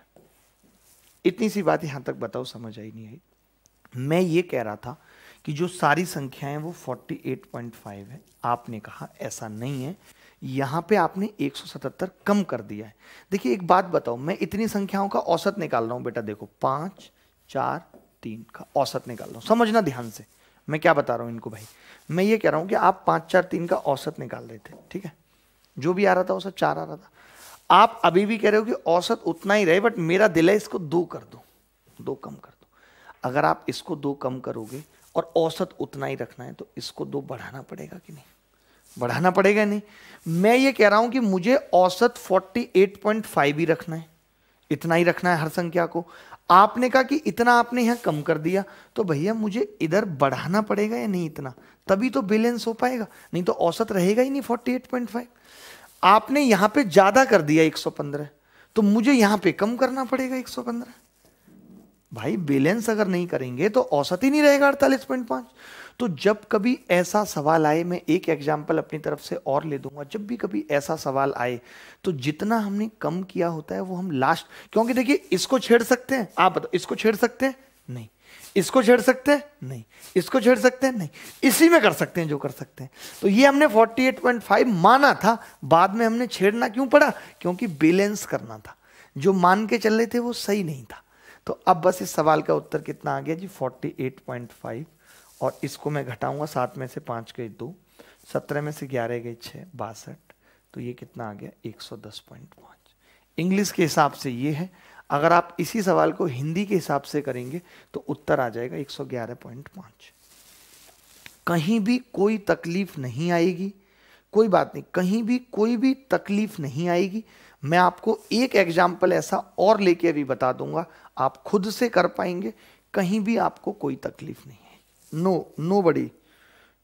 इतनी सी बात यहां तक बताओ समझ आई नहीं आई मैं ये कह रहा था कि जो सारी संख्याएं वो 48.5 है आपने कहा ऐसा नहीं है यहाँ पे आपने 177 कम कर दिया है देखिए एक बात बताओ मैं इतनी संख्याओं का औसत निकाल रहा हूँ बेटा देखो पाँच चार तीन का औसत निकाल रहा हूँ समझना ध्यान से मैं क्या बता रहा हूँ इनको भाई मैं ये कह रहा हूँ कि आप पाँच चार तीन का औसत निकाल रहे थे ठीक है जो भी आ रहा था औसत चार आ रहा था आप अभी भी कह रहे हो कि औसत उतना ही रहे बट मेरा दिल है इसको दो कर दो दो कम कर दो अगर आप इसको दो कम करोगे और औसत उतना ही रखना है तो इसको दो बढ़ाना पड़ेगा कि नहीं बढ़ाना पड़ेगा नहीं मैं ये कह रहा हूं कि मुझे औसत 48.5 ही रखना है इतना ही रखना है हर संख्या को आपने कहा कि इतना आपने यहां कम कर दिया तो भैया मुझे इधर बढ़ाना पड़ेगा या नहीं इतना तभी तो बैलेंस हो पाएगा नहीं तो औसत रहेगा ही नहीं 48.5 आपने यहां पे ज़्यादा कर दिया 115 तो मुझे यहां पे कम करना पड़ेगा 115 भाई बैलेंस अगर नहीं करेंगे तो औसत ही नहीं रहेगा अड़तालीस पॉइंट पांच तो जब कभी ऐसा सवाल आए मैं एक एग्जाम्पल अपनी तरफ से और ले दूंगा जब भी कभी ऐसा सवाल आए तो जितना हमने कम किया होता है वो हम लास्ट क्योंकि देखिए इसको छेड़ सकते हैं आप बताओ इसको छेड़ सकते हैं नहीं इसको छेड़ सकते हैं नहीं इसको छेड़ सकते हैं नहीं इसी में कर सकते हैं जो कर सकते हैं तो ये हमने 48.5 माना था बाद में हमने छेड़ना क्यों पड़ा क्योंकि बैलेंस करना था जो मान के चल रहे थे वो सही नहीं था तो अब बस इस सवाल का उत्तर कितना आ गया जी 48.5 और इसको मैं घटाऊंगा सात में से पाँच गई दो सत्रह में से ग्यारह गई छः बासठ तो ये कितना आ गया एक सौ दस पॉइंट पांच इंग्लिश के हिसाब से ये है अगर आप इसी सवाल को हिंदी के हिसाब से करेंगे तो उत्तर आ जाएगा एक सौ ग्यारह पॉइंट पांच कहीं भी कोई तकलीफ नहीं आएगी कोई बात नहीं कहीं भी कोई भी तकलीफ नहीं आएगी मैं आपको एक एग्जाम्पल ऐसा और लेके अभी बता दूंगा आप खुद से कर पाएंगे कहीं भी आपको कोई तकलीफ नहीं है no nobody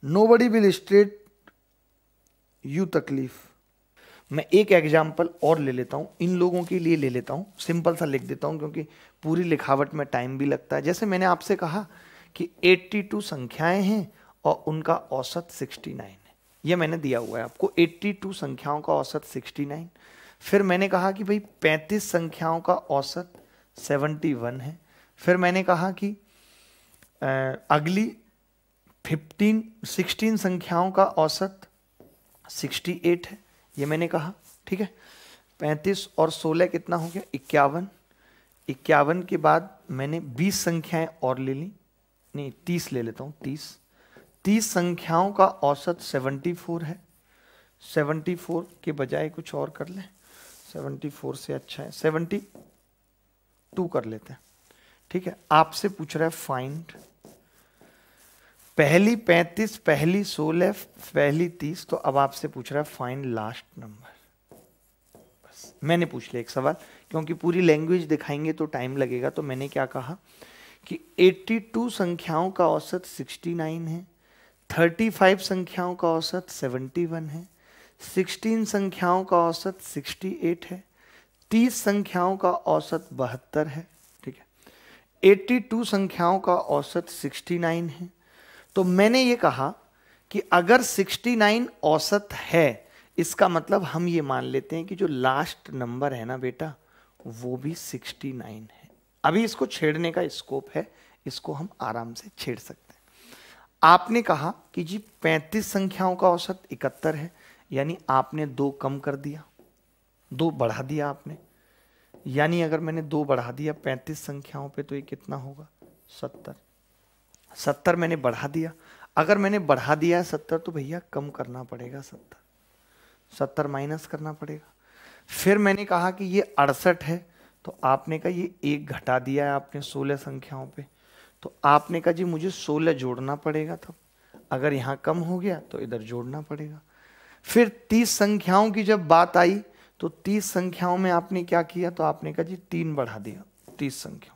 nobody will straight you तकलीफ मैं एक एग्जाम्पल और ले लेता हूँ इन लोगों के लिए ले लेता हूँ सिंपल सा लिख देता हूँ क्योंकि पूरी लिखावट में टाइम भी लगता है जैसे मैंने आपसे कहा कि 82 संख्याएं हैं और उनका औसत 69 है ये मैंने दिया हुआ है आपको 82 संख्याओं का औसत 69 फिर मैंने कहा कि भाई पैंतीस संख्याओं का औसत सेवेंटी वन है फिर मैंने कहा कि अगली फिफ्टीन सिक्सटीन संख्याओं का औसत सिक्सटी एट है ये मैंने कहा ठीक है पैंतीस और सोलह कितना हो गया इक्यावन इक्यावन के बाद मैंने बीस संख्याएं और ले ली नहीं तीस ले लेता हूँ तीस तीस संख्याओं का औसत सेवेंटी फोर है सेवेंटी फोर के बजाय कुछ और कर लें सेवेंटी फोर से अच्छा है सेवेंटी टू कर लेते हैं ठीक है आपसे पूछ रहा है फाइंड पहली पैंतीस पहली सोलह पहली तीस तो अब आपसे पूछ रहा है फाइंड लास्ट नंबर बस मैंने पूछ लिया एक सवाल क्योंकि पूरी लैंग्वेज दिखाएंगे तो टाइम लगेगा तो मैंने क्या कहा कि 82 संख्याओं का औसत 69 है 35 संख्याओं का औसत 71 है सिक्सटीन संख्याओं का औसत सिक्सटी एट है तीस संख्याओं का औसत बहत्तर है ठीक है एट्टी टू संख्याओं का औसत सिक्सटी नाइन है तो मैंने ये कहा कि अगर सिक्सटी नाइन औसत है इसका मतलब हम ये मान लेते हैं कि जो लास्ट नंबर है ना बेटा वो भी सिक्सटी नाइन है अभी इसको छेड़ने का स्कोप है इसको हम आराम से छेड़ सकते हैं आपने कहा कि जी पैंतीस संख्याओं का औसत इकहत्तर है यानी आपने दो कम कर दिया दो बढ़ा दिया आपने यानी अगर मैंने दो बढ़ा दिया पैंतीस संख्याओं पे तो ये कितना होगा सत्तर सत्तर मैंने बढ़ा दिया अगर मैंने बढ़ा दिया है सत्तर तो भैया कम करना पड़ेगा सत्तर सत्तर माइनस करना पड़ेगा फिर मैंने कहा कि ये अड़सठ है तो आपने कहा ये एक घटा दिया है आपने सोलह संख्याओं पे तो आपने कहा जी मुझे सोलह जोड़ना पड़ेगा तब अगर यहाँ कम हो गया तो इधर जोड़ना पड़ेगा फिर तीस संख्याओं की जब बात आई तो तीस संख्याओं में आपने क्या किया तो आपने कहा जी तीन बढ़ा दिया तीस संख्याओं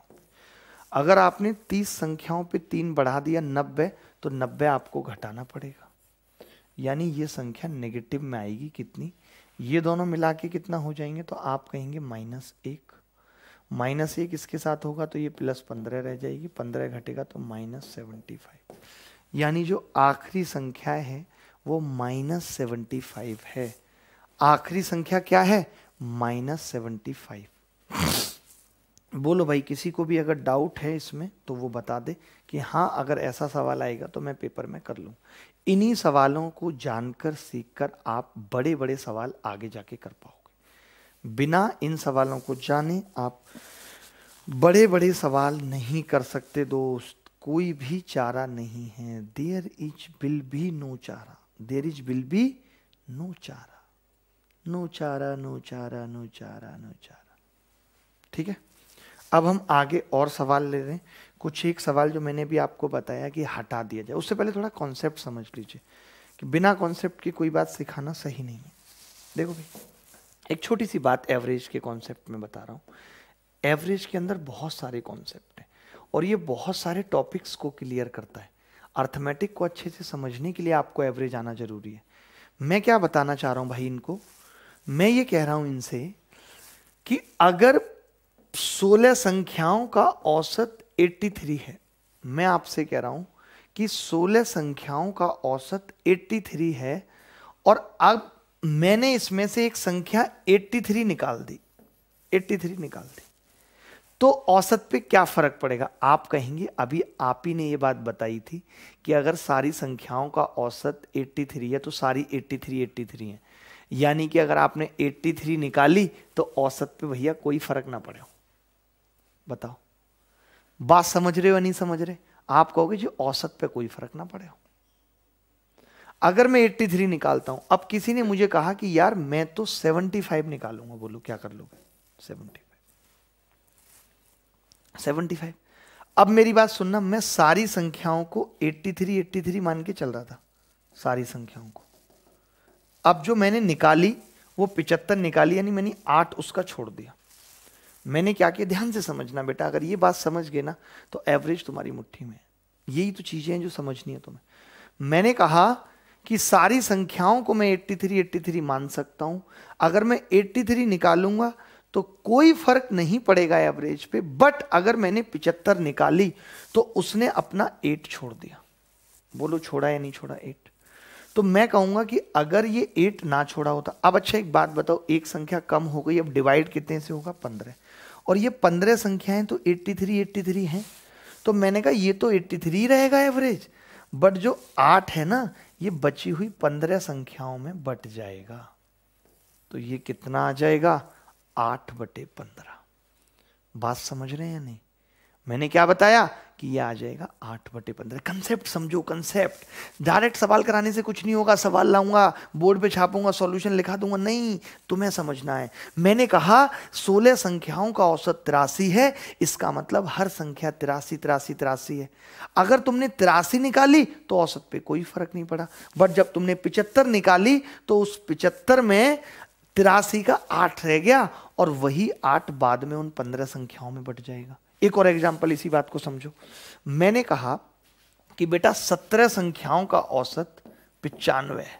अगर आपने तीस संख्याओं पे तीन बढ़ा दिया नब्बे तो नब्बे आपको घटाना पड़ेगा यानी ये संख्या नेगेटिव में आएगी कितनी ये दोनों मिला के कितना हो जाएंगे तो आप कहेंगे माइनस एक माइनस एक इसके साथ होगा तो ये प्लस पंद्रह रह जाएगी पंद्रह घटेगा तो माइनस सेवेंटी फाइव यानी जो आखिरी संख्या है वो माइनस सेवेंटी फाइव है आखिरी संख्या क्या है माइनस सेवेंटी फाइव बोलो भाई किसी को भी अगर डाउट है इसमें तो वो बता दे कि हाँ अगर ऐसा सवाल आएगा तो मैं पेपर में कर लूँ इन्हीं सवालों को जानकर सीखकर आप बड़े बड़े सवाल आगे जाके कर पाओगे बिना इन सवालों को जाने आप बड़े बड़े सवाल नहीं कर सकते दोस्त कोई भी चारा नहीं है देयर इज बिल भी नो चारा there is will be no चारा नो चारा नो चारा नो चारा नो चारा ठीक है अब हम आगे और सवाल ले रहे हैं कुछ एक सवाल जो मैंने भी आपको बताया कि हटा दिया जाए उससे पहले थोड़ा कॉन्सेप्ट समझ लीजिए कि बिना कॉन्सेप्ट की कोई बात सिखाना सही नहीं है देखो भाई एक छोटी सी बात एवरेज के कॉन्सेप्ट में बता रहा हूँ एवरेज के अंदर बहुत सारे कॉन्सेप्ट हैं और ये बहुत सारे टॉपिक्स को क्लियर करता है अर्थमेटिक को अच्छे से समझने के लिए आपको एवरेज आना जरूरी है मैं क्या बताना चाह रहा हूं भाई इनको मैं ये कह रहा हूं इनसे कि अगर 16 संख्याओं का औसत 83 है मैं आपसे कह रहा हूं कि 16 संख्याओं का औसत 83 है और अब मैंने इसमें से एक संख्या 83 निकाल दी 83 निकाल दी तो औसत पे क्या फ़र्क पड़ेगा आप कहेंगे अभी आप ही ने ये बात बताई थी कि अगर सारी संख्याओं का औसत 83 है तो सारी 83 83 है यानी कि अगर आपने 83 निकाली तो औसत पे भैया कोई फ़र्क ना पड़े हो बताओ बात समझ रहे हो नहीं समझ रहे आप कहोगे जी औसत पे कोई फ़र्क ना पड़े हो अगर मैं 83 निकालता हूं अब किसी ने मुझे कहा कि यार मैं तो 75 निकालूंगा बोलो क्या कर लोगे सेवनटी सेवेंटी फाइव अब मेरी बात सुनना मैं सारी संख्याओं को एट्टी थ्री एट्टी थ्री मान के चल रहा था सारी संख्याओं को अब जो मैंने निकाली वो पिचहत्तर निकाली यानी मैंने आठ उसका छोड़ दिया मैंने क्या किया ध्यान से समझना बेटा अगर ये बात समझ गए ना तो एवरेज तुम्हारी मुट्ठी में यही तो चीज़ें हैं जो समझनी है तुम्हें मैंने कहा कि सारी संख्याओं को मैं 83 83 मान सकता हूं अगर मैं 83 निकालूंगा तो कोई फर्क नहीं पड़ेगा एवरेज पे बट अगर मैंने पिचहत्तर निकाली तो उसने अपना एट छोड़ दिया बोलो छोड़ा या नहीं छोड़ा एट तो मैं कहूंगा कि अगर ये एट ना छोड़ा होता अब अच्छा एक बात बताओ एक संख्या कम हो गई अब डिवाइड कितने से होगा पंद्रह और ये पंद्रह संख्याएं तो एट्टी थ्री एट्टी थ्री हैं तो मैंने कहा ये तो एट्टी थ्री रहेगा एवरेज बट जो आठ है ना ये बची हुई पंद्रह संख्याओं में बट जाएगा तो ये कितना आ जाएगा आठ बटे पंद्रह बात समझ रहे हैं नहीं मैंने क्या बताया कि ये आ जाएगा आठ बटे पंद्रह कंसेप्ट समझो कंसेप्ट डायरेक्ट सवाल कराने से कुछ नहीं होगा सवाल लाऊंगा बोर्ड पे छापूंगा सॉल्यूशन लिखा दूंगा नहीं तुम्हें समझना है मैंने कहा सोलह संख्याओं का औसत तिरासी है इसका मतलब हर संख्या तिरासी तिरासी तिरासी है अगर तुमने तिरासी निकाली तो औसत पे कोई फर्क नहीं पड़ा बट जब तुमने पिचहत्तर निकाली तो उस पिचहत्तर में तिरासी का आठ रह गया और वही आठ बाद में उन पंद्रह संख्याओं में बट जाएगा एक और एग्जाम्पल इसी बात को समझो मैंने कहा कि बेटा सत्रह संख्याओं का औसत पिचानवे है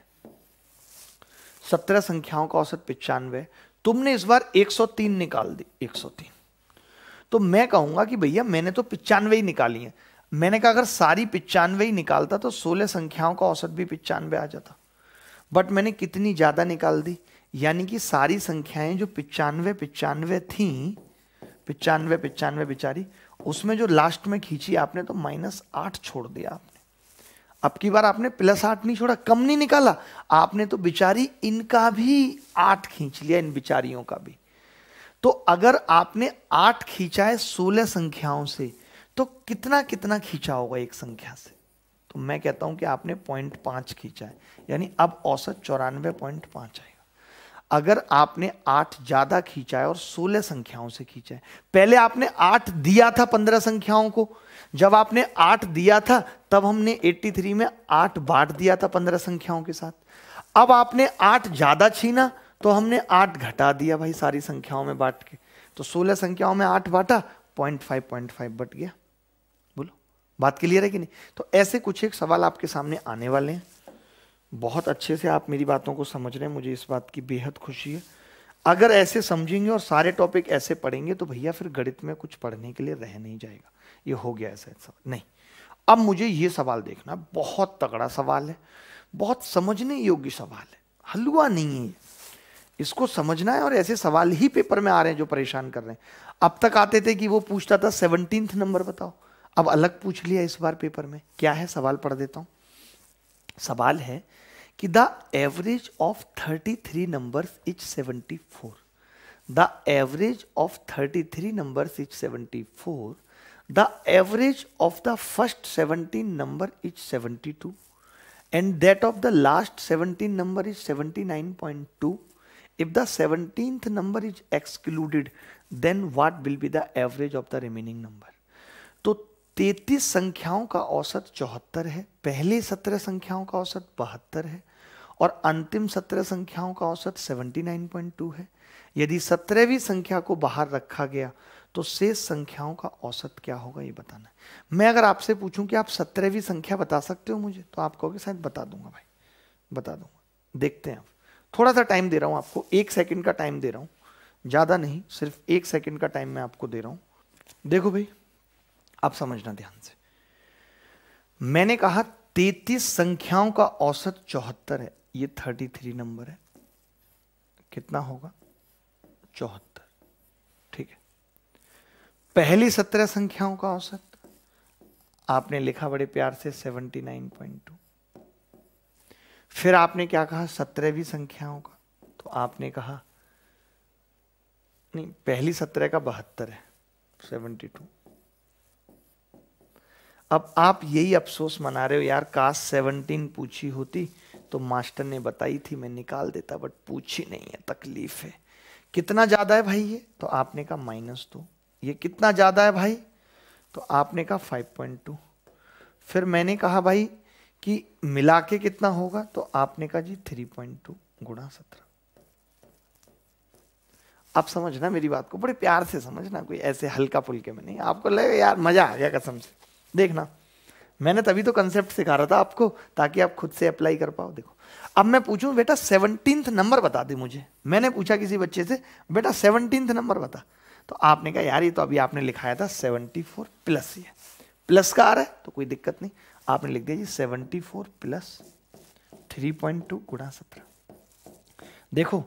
सत्रह संख्याओं का औसत पिचानवे तुमने इस बार 103 निकाल दी 103 तो मैं कहूंगा कि भैया मैंने तो पिचानवे ही निकाली है मैंने कहा अगर सारी पिचानवे ही निकालता तो सोलह संख्याओं का औसत भी पिचानवे आ जाता बट मैंने कितनी ज्यादा निकाल दी यानी कि सारी संख्याएं जो पिचानवे पिचानवे थी पिचानवे पिचानवे बिचारी उसमें जो लास्ट में खींची आपने तो माइनस आठ छोड़ दिया आपने अब की बार आपने प्लस आठ नहीं छोड़ा कम नहीं निकाला आपने तो बिचारी इनका भी आठ खींच लिया इन बिचारियों का भी तो अगर आपने आठ खींचा है सोलह संख्याओं से तो कितना कितना खींचा होगा एक संख्या से तो मैं कहता हूं कि आपने पॉइंट पांच खींचा है यानी अब औसत चौरानवे पॉइंट पांच आई अगर आपने आठ ज्यादा खींचा है और सोलह संख्याओं से खींचा है पहले आपने आठ दिया था पंद्रह संख्याओं को जब आपने आठ दिया था तब हमने एट्टी थ्री में आठ बांट दिया था पंद्रह संख्याओं के साथ अब आपने आठ ज्यादा छीना तो हमने आठ घटा दिया भाई सारी संख्याओं में बांट के तो सोलह संख्याओं में आठ बांटा पॉइंट फाइव पॉइंट फाइव बट गया बोलो बात क्लियर है कि नहीं तो ऐसे कुछ एक सवाल आपके सामने आने वाले हैं बहुत अच्छे से आप मेरी बातों को समझ रहे हैं मुझे इस बात की बेहद खुशी है अगर ऐसे समझेंगे और सारे टॉपिक ऐसे पढ़ेंगे तो भैया फिर गणित में कुछ पढ़ने के लिए रह नहीं जाएगा ये हो गया ऐसा सवाल नहीं अब मुझे ये सवाल देखना बहुत तगड़ा सवाल है बहुत समझने योग्य सवाल है हलवा नहीं है इसको समझना है और ऐसे सवाल ही पेपर में आ रहे हैं जो परेशान कर रहे हैं अब तक आते थे कि वो पूछता था सेवनटीन नंबर बताओ अब अलग पूछ लिया इस बार पेपर में क्या है सवाल पढ़ देता हूँ सवाल है कि the average of thirty three number is 74 four the average of thirty three number is 74 four the average of the first seventeen number is 72 two and that of the last seventeen number is nine point two if the seventeenth number is excluded then what will be the average of the remaining number तो तैतीस संख्याओं का औसत चौहत्तर है पहले सत्रह संख्याओं का औसत बहत्तर है और अंतिम सत्रह संख्याओं का औसत सेवेंटी नाइन पॉइंट टू है यदि सत्रहवीं संख्या को बाहर रखा गया तो शेष संख्याओं का औसत क्या होगा ये बताना है मैं अगर आपसे पूछूं कि आप सत्रहवीं संख्या बता सकते हो मुझे तो आप कहोगे शायद बता दूंगा भाई बता दूंगा देखते हैं आप थोड़ा सा टाइम दे रहा हूं आपको एक सेकेंड का टाइम दे रहा हूँ ज़्यादा नहीं सिर्फ एक सेकंड का टाइम मैं आपको दे रहा हूँ देखो भाई आप समझना ध्यान से मैंने कहा तैतीस संख्याओं का औसत चौहत्तर है ये थर्टी थ्री नंबर है कितना होगा चौहत्तर ठीक है पहली सत्रह संख्याओं का औसत आपने लिखा बड़े प्यार से सेवेंटी नाइन पॉइंट टू फिर आपने क्या कहा सत्रहवीं संख्याओं का तो आपने कहा नहीं पहली सत्रह का बहत्तर है सेवेंटी टू अब आप यही अफसोस मना रहे हो यार कास्ट सेवनटीन पूछी होती तो मास्टर ने बताई थी मैं निकाल देता बट पूछी नहीं है तकलीफ है कितना ज़्यादा है भाई ये तो आपने कहा माइनस दो ये कितना ज़्यादा है भाई तो आपने कहा फाइव पॉइंट टू फिर मैंने कहा भाई कि मिला के कितना होगा तो आपने कहा जी थ्री पॉइंट टू गुणा सत्रह आप समझना मेरी बात को बड़े प्यार से समझना कोई ऐसे हल्का फुल्के में नहीं आपको लगेगा यार मजा आ गया कसम से देखना मैंने तभी तो कंसेप्ट सिखा रहा था आपको ताकि आप खुद से अप्लाई कर पाओ देखो अब मैं पूछूं बेटा सेवनटीन नंबर बता दे मुझे मैंने पूछा किसी बच्चे से बेटा सेवनटींथ नंबर बता तो आपने कहा यार ये तो अभी आपने लिखाया था सेवनटी फोर प्लस ये प्लस का आ रहा है तो कोई दिक्कत नहीं आपने लिख दिया जी seventy four plus three point two गुणा सत्रह देखो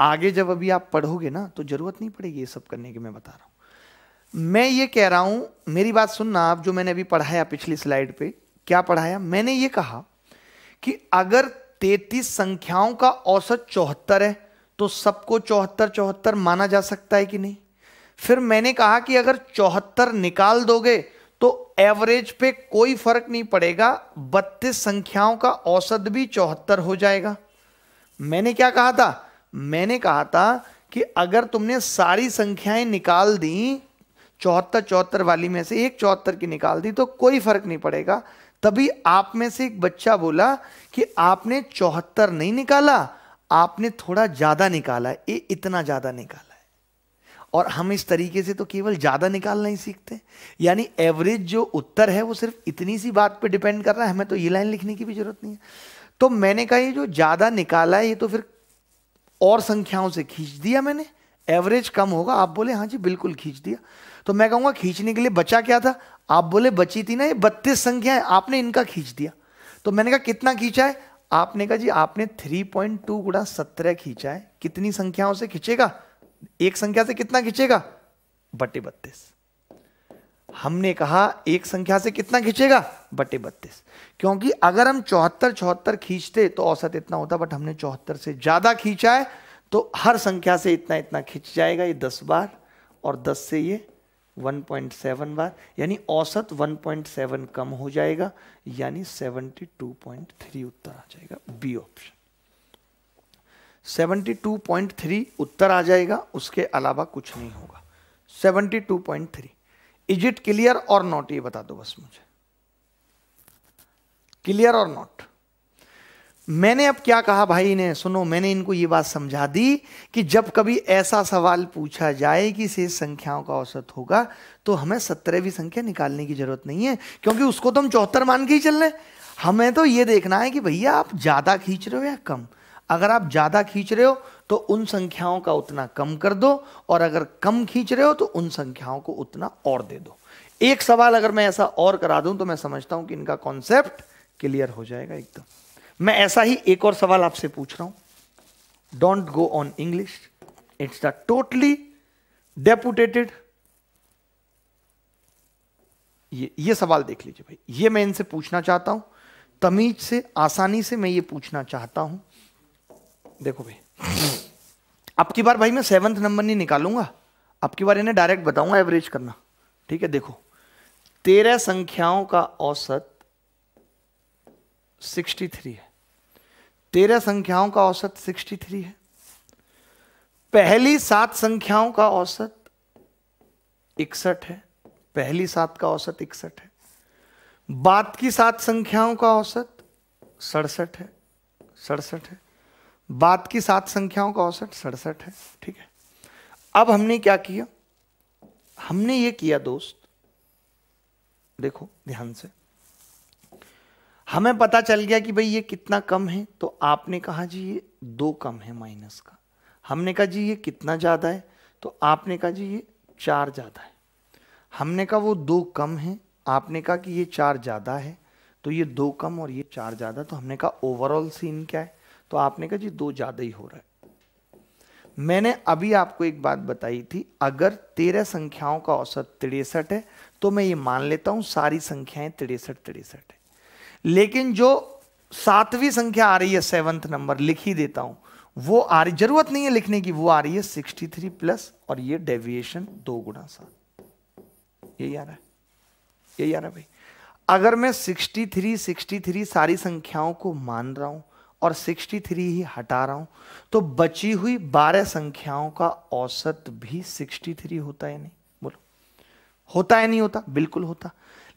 आगे जब अभी आप पढ़ोगे ना तो जरूरत नहीं पड़ेगी ये सब करने की मैं बता रहा हूं मैं ये कह रहा हूं मेरी बात सुनना आप जो मैंने अभी पढ़ाया पिछली स्लाइड पे क्या पढ़ाया मैंने ये कहा कि अगर तेतीस संख्याओं का औसत चौहत्तर है तो सबको चौहत्तर चौहत्तर माना जा सकता है कि नहीं फिर मैंने कहा कि अगर चौहत्तर निकाल दोगे तो एवरेज पे कोई फर्क नहीं पड़ेगा बत्तीस संख्याओं का औसत भी चौहत्तर हो जाएगा मैंने क्या कहा था मैंने कहा था कि अगर तुमने सारी संख्याएं निकाल दी चौहत्तर चौहत्तर वाली में से एक चौहत्तर की निकाल दी तो कोई फर्क नहीं पड़ेगा तभी आप में से एक बच्चा बोला कि आपने चौहत्तर नहीं निकाला आपने थोड़ा ज़्यादा निकाला ये इतना ज़्यादा निकाला है और हम इस तरीके से तो केवल ज़्यादा निकालना ही सीखते यानी एवरेज जो उत्तर है वो सिर्फ इतनी सी बात पर डिपेंड कर रहा है हमें तो ये लाइन लिखने की भी ज़रूरत नहीं है तो मैंने कहा ये जो ज़्यादा निकाला है ये तो फिर और संख्याओं से खींच दिया मैंने एवरेज कम होगा आप बोले हाँ जी बिल्कुल खींच दिया तो मैं कहूँगा खींचने के लिए बचा क्या था आप बोले बची थी ना ये बत्तीस संख्या है आपने इनका खींच दिया तो मैंने कहा कितना खींचा है आपने कहा जी आपने थ्री पॉइंट टू गुड़ा सत्रह खींचा है कितनी संख्याओं से खींचेगा एक संख्या से कितना खींचेगा बटे बत्तीस हमने कहा एक संख्या से कितना खींचेगा बटे बत्तीस क्योंकि अगर हम चौहत्तर चौहत्तर खींचते तो औसत इतना होता बट हमने चौहत्तर से ज़्यादा खींचा है तो हर संख्या से इतना इतना खींच जाएगा ये दस बार और दस से ये 1.7 बार यानी औसत 1.7 कम हो जाएगा यानी 72.3 उत्तर आ जाएगा बी ऑप्शन 72.3 उत्तर आ जाएगा उसके अलावा कुछ नहीं होगा 72.3 इज इट क्लियर और नॉट ये बता दो बस मुझे क्लियर और नॉट मैंने अब क्या कहा भाई ने सुनो मैंने इनको ये बात समझा दी कि जब कभी ऐसा सवाल पूछा जाए कि शेष संख्याओं का औसत होगा तो हमें सत्रहवीं संख्या निकालने की जरूरत नहीं है क्योंकि उसको तो हम चौहत्तर मान के ही चल रहे हमें तो ये देखना है कि भैया आप ज़्यादा खींच रहे हो या कम अगर आप ज़्यादा खींच रहे हो तो उन संख्याओं का उतना कम कर दो और अगर कम खींच रहे हो तो उन संख्याओं को उतना और दे दो एक सवाल अगर मैं ऐसा और करा दूं तो मैं समझता हूं कि इनका कॉन्सेप्ट क्लियर हो जाएगा एकदम मैं ऐसा ही एक और सवाल आपसे पूछ रहा हूं don't go on English it's the totally dedicated ये ये सवाल देख लीजिए भाई ये मैं इनसे पूछना चाहता हूं तमीज से आसानी से मैं ये पूछना चाहता हूं देखो भाई अब की बार भाई मैं सेवन्थ नंबर नहीं निकालूंगा अब की बार इन्हें डायरेक्ट बताऊंगा एवरेज करना ठीक है देखो तेरह संख्याओं का औसत 63 है तेरह संख्याओं का औसत 63 है पहली सात संख्याओं का औसत इकसठ है पहली सात का औसत इकसठ है बात की सात संख्याओं का औसत सड़सठ है सड़सठ है बात की सात संख्याओं का औसत सड़सठ है ठीक है अब हमने क्या किया हमने ये किया दोस्त देखो ध्यान से हमें पता चल गया कि भाई ये कितना कम है तो आपने कहा जी ये दो कम है माइनस का हमने कहा जी ये कितना ज़्यादा है तो आपने कहा जी ये चार ज़्यादा है हमने कहा वो दो कम है आपने कहा कि ये चार ज़्यादा है तो ये दो कम और ये चार ज़्यादा तो हमने कहा ओवरऑल सीन क्या है तो आपने कहा जी दो ज़्यादा ही हो रहा है मैंने अभी आपको एक बात बताई थी अगर तेरह संख्याओं का औसत तिरसठ है तो मैं ये मान लेता हूँ सारी संख्याएं तिरसठ तिरसठ है लेकिन जो सातवीं संख्या आ रही है सेवंथ नंबर लिख ही देता हूं वो आ रही जरूरत नहीं है लिखने की वो आ रही है सिक्सटी थ्री प्लस और ये डेविएशन दो गुणा सात यही आ रहा है यही आ रहा है भाई अगर मैं सिक्सटी थ्री सारी संख्याओं को मान रहा हूं और सिक्सटी थ्री ही हटा रहा हूं तो बची हुई बारह संख्याओं का औसत भी सिक्सटी थ्री होता है नहीं बोलो होता है नहीं होता बिल्कुल होता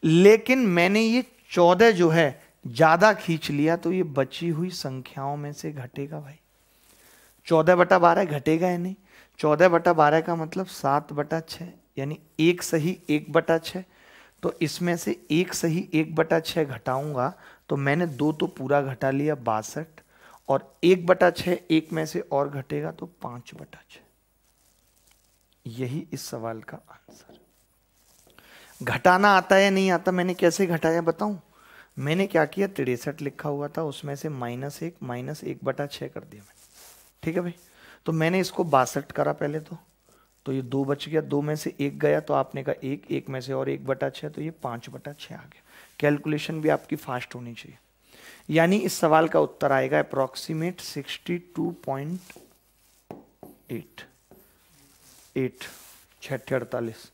लेकिन मैंने ये चौदह जो है ज़्यादा खींच लिया तो ये बची हुई संख्याओं में से घटेगा भाई चौदह बटा बारह घटेगा या नहीं चौदह बटा बारह का मतलब सात बटा छः यानी एक सही एक बटा छः तो इसमें से एक सही एक बटा छः घटाऊंगा तो मैंने दो तो पूरा घटा लिया बासठ और एक बटा छः एक में से और घटेगा तो पाँच बटा छ यही इस सवाल का आंसर घटाना आता या नहीं आता मैंने कैसे घटाया बताऊं मैंने क्या किया तिरसठ लिखा हुआ था उसमें से माइनस एक माइनस एक बटा छः कर दिया मैंने ठीक है भाई तो मैंने इसको बासठ करा पहले तो तो ये दो बच गया दो में से एक गया तो आपने कहा एक एक में से और एक बटा छः तो ये पाँच बटा छः आ गया कैलकुलेशन भी आपकी फास्ट होनी चाहिए यानी इस सवाल का उत्तर आएगा approximate sixty two point eight eight छठ अड़तालीस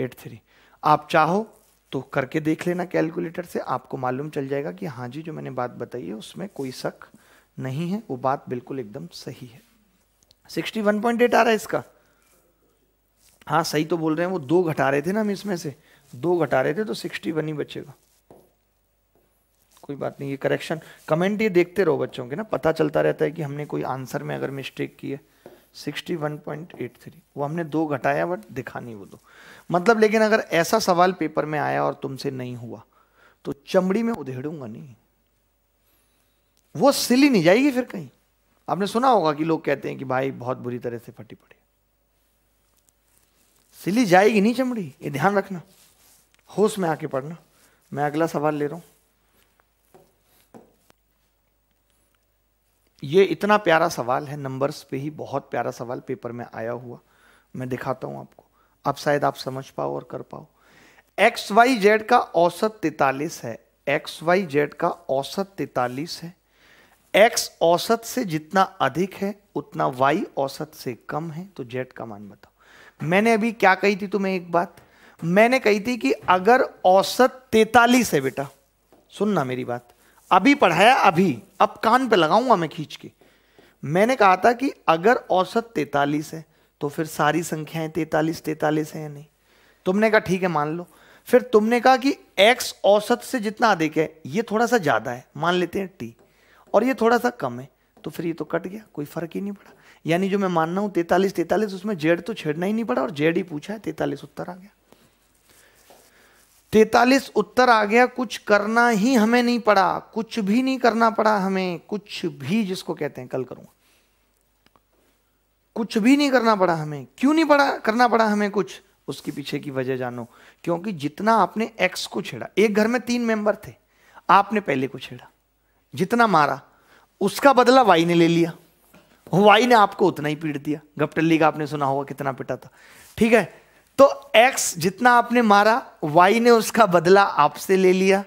एट थ्री आप चाहो तो करके देख लेना कैलकुलेटर से आपको मालूम चल जाएगा कि हाँ जी जो मैंने बात बताई है उसमें कोई शक नहीं है वो बात बिल्कुल एकदम सही है सिक्सटी वन पॉइंट एट आ रहा है इसका हाँ सही तो बोल रहे हैं वो दो घटा रहे थे ना हम इसमें से दो घटा रहे थे तो सिक्सटी वन ही बचेगा कोई बात नहीं ये करेक्शन कमेंट ये देखते रहो बच्चों के ना पता चलता रहता है कि हमने कोई आंसर में अगर मिस्टेक की है 61.83 वो हमने दो घटाया बट दिखा नहीं वो दो मतलब लेकिन अगर ऐसा सवाल पेपर में आया और तुमसे नहीं हुआ तो चमड़ी में उधेड़ूंगा नहीं वो सिली नहीं जाएगी फिर कहीं आपने सुना होगा कि लोग कहते हैं कि भाई बहुत बुरी तरह से फटी पड़ी सिली जाएगी नहीं चमड़ी ये ध्यान रखना होश में आके पढ़ना मैं अगला सवाल ले रहा हूं ये इतना प्यारा सवाल है नंबर्स पे ही बहुत प्यारा सवाल पेपर में आया हुआ मैं दिखाता हूं आपको अब शायद आप समझ पाओ और कर पाओ एक्स वाई जेड का औसत तैतालीस है एक्स वाई जेड का औसत तैतालीस है एक्स औसत से जितना अधिक है उतना वाई औसत से कम है तो जेड का मान बताओ मैंने अभी क्या कही थी तुम्हें एक बात मैंने कही थी कि अगर औसत तैतालीस है बेटा सुनना मेरी बात अभी पढ़ाया अभी अब कान पे लगाऊंगा मैं खींच के मैंने कहा था कि अगर औसत तैतालीस है तो फिर सारी संख्याएं तैतालीस तैतालीस है या नहीं तुमने कहा ठीक है मान लो फिर तुमने कहा कि एक्स औसत से जितना अधिक है ये थोड़ा सा ज़्यादा है मान लेते हैं टी और ये थोड़ा सा कम है तो फिर ये तो कट गया कोई फर्क ही नहीं पड़ा यानी जो मैं मान रहा तैतालीस तैतालीस उसमें जेड तो छेड़ना ही नहीं पड़ा और जेड ही पूछा है तैतालीस उत्तर आ गया तैतालीस उत्तर आ गया कुछ करना ही हमें नहीं पड़ा कुछ भी नहीं करना पड़ा हमें कुछ भी जिसको कहते हैं कल करूंगा कुछ भी नहीं करना पड़ा हमें क्यों नहीं पड़ा करना पड़ा हमें कुछ उसके पीछे की वजह जानो क्योंकि जितना आपने एक्स को छेड़ा एक घर में तीन मेंबर थे आपने पहले को छेड़ा जितना मारा उसका बदला वाई ने ले लिया वाई ने आपको उतना ही पीट दिया गपटली का आपने सुना होगा कितना पिटा था ठीक है तो एक्स जितना आपने मारा वाई ने उसका बदला आपसे ले लिया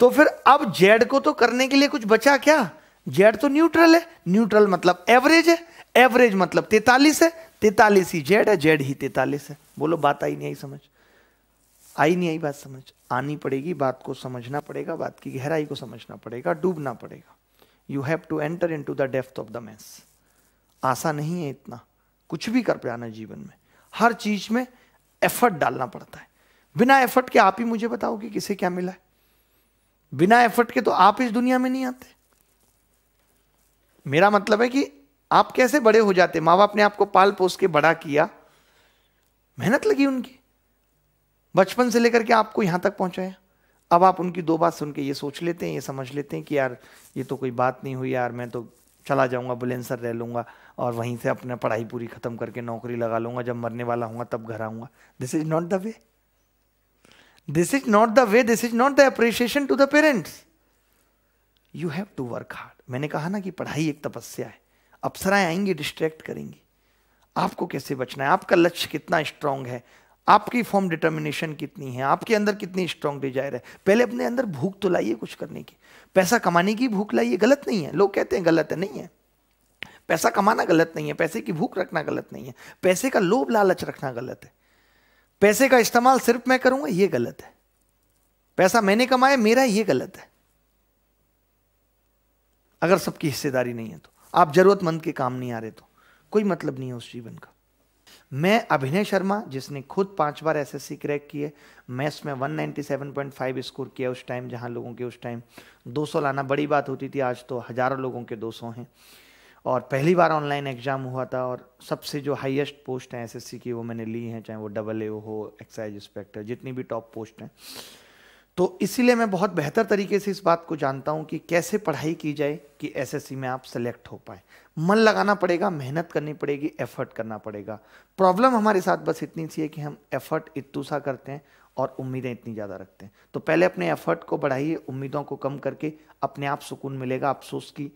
तो फिर अब जेड को तो करने के लिए कुछ बचा क्या जेड तो न्यूट्रल है न्यूट्रल मतलब एवरेज है एवरेज मतलब तैतालीस है तैतालीस ही जेड है जेड ही तैतालीस है बोलो बात आई नहीं आई समझ आई नहीं आई बात समझ आनी पड़ेगी बात को समझना पड़ेगा बात की गहराई को समझना पड़ेगा डूबना पड़ेगा you have to enter into the depth of the maths आशा नहीं है इतना कुछ भी कर पाना जीवन में हर चीज में एफर्ट डालना पड़ता है बिना एफर्ट के आप ही मुझे बताओ कि किसे क्या मिला है बिना एफर्ट के तो आप इस दुनिया में नहीं आते मेरा मतलब है कि आप कैसे बड़े हो जाते माँ बाप ने आपको पाल पोस के बड़ा किया मेहनत लगी उनकी बचपन से लेकर के आपको यहां तक पहुंचाया अब आप उनकी दो बात सुन के ये सोच लेते हैं ये समझ लेते हैं कि यार ये तो कोई बात नहीं हुई यार मैं तो चला जाऊंगा बुलेंसर रह लूंगा और वहीं से अपना पढ़ाई पूरी ख़त्म करके नौकरी लगा लूंगा जब मरने वाला हूंगा तब घर आऊंगा this is not the way this is not the way this is not the appreciation to the parents you have to work hard मैंने कहा ना कि पढ़ाई एक तपस्या है अप्सराएं आएंगी डिस्ट्रैक्ट करेंगी आपको कैसे बचना है आपका लक्ष्य कितना स्ट्रांग है आपकी फॉर्म डिटर्मिनेशन कितनी है आपके अंदर कितनी स्ट्रांग डिजायर है पहले अपने अंदर भूख तो लाइए कुछ करने की पैसा कमाने की भूख लाइए गलत नहीं है लोग कहते हैं गलत है नहीं है पैसा कमाना गलत नहीं है पैसे की भूख रखना गलत नहीं है पैसे का लोभ लालच रखना गलत है पैसे का इस्तेमाल सिर्फ मैं करूंगा ये गलत है पैसा मैंने कमाया मेरा ये गलत है अगर सबकी हिस्सेदारी नहीं है तो आप जरूरतमंद के काम नहीं आ रहे तो कोई मतलब नहीं है उस जीवन का मैं अभिनय शर्मा जिसने खुद पांच बार एसएससी क्रैक किए मैथ्स में 197.5 स्कोर किया उस टाइम जहां लोगों के उस टाइम 200 लाना बड़ी बात होती थी आज तो हज़ारों लोगों के 200 हैं और पहली बार ऑनलाइन एग्ज़ाम हुआ था और सबसे जो हाईएस्ट पोस्ट हैं एसएससी की वो मैंने ली हैं चाहे वो डबल ए हो एक्साइज इंस्पेक्टर जितनी भी टॉप पोस्ट हैं तो इसीलिए मैं बहुत बेहतर तरीके से इस बात को जानता हूँ कि कैसे पढ़ाई की जाए कि एसएससी में आप सेलेक्ट हो पाए मन लगाना पड़ेगा मेहनत करनी पड़ेगी एफर्ट करना पड़ेगा प्रॉब्लम हमारे साथ बस इतनी सी है कि हम एफर्ट इतू सा करते हैं और उम्मीदें इतनी ज़्यादा रखते हैं तो पहले अपने एफर्ट को बढ़ाइए उम्मीदों को कम करके अपने आप सुकून मिलेगा अफसोस की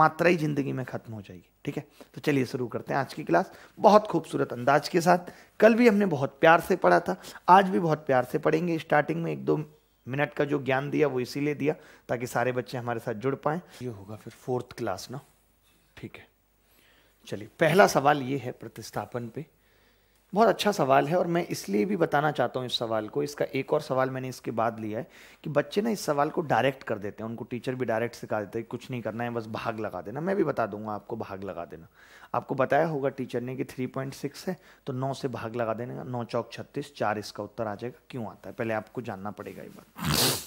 मात्रा ही ज़िंदगी में ख़त्म हो जाएगी ठीक है तो चलिए शुरू करते हैं आज की क्लास बहुत खूबसूरत अंदाज के साथ कल भी हमने बहुत प्यार से पढ़ा था आज भी बहुत प्यार से पढ़ेंगे स्टार्टिंग में एक दो मिनट का जो ज्ञान दिया वो इसीलिए दिया ताकि सारे बच्चे हमारे साथ जुड़ पाएँ ये होगा फिर फोर्थ क्लास ना ठीक है चलिए पहला सवाल ये है प्रतिस्थापन पे बहुत अच्छा सवाल है और मैं इसलिए भी बताना चाहता हूँ इस सवाल को इसका एक और सवाल मैंने इसके बाद लिया है कि बच्चे ना इस सवाल को डायरेक्ट कर देते हैं उनको टीचर भी डायरेक्ट सिखा देते हैं कुछ नहीं करना है बस भाग लगा देना मैं भी बता दूंगा आपको भाग लगा देना आपको बताया होगा टीचर ने कि थ्री पॉइंट सिक्स है तो नौ से भाग लगा देना नौ चौक छत्तीस चार इसका उत्तर आ जाएगा क्यों आता है पहले आपको जानना पड़ेगा ये बात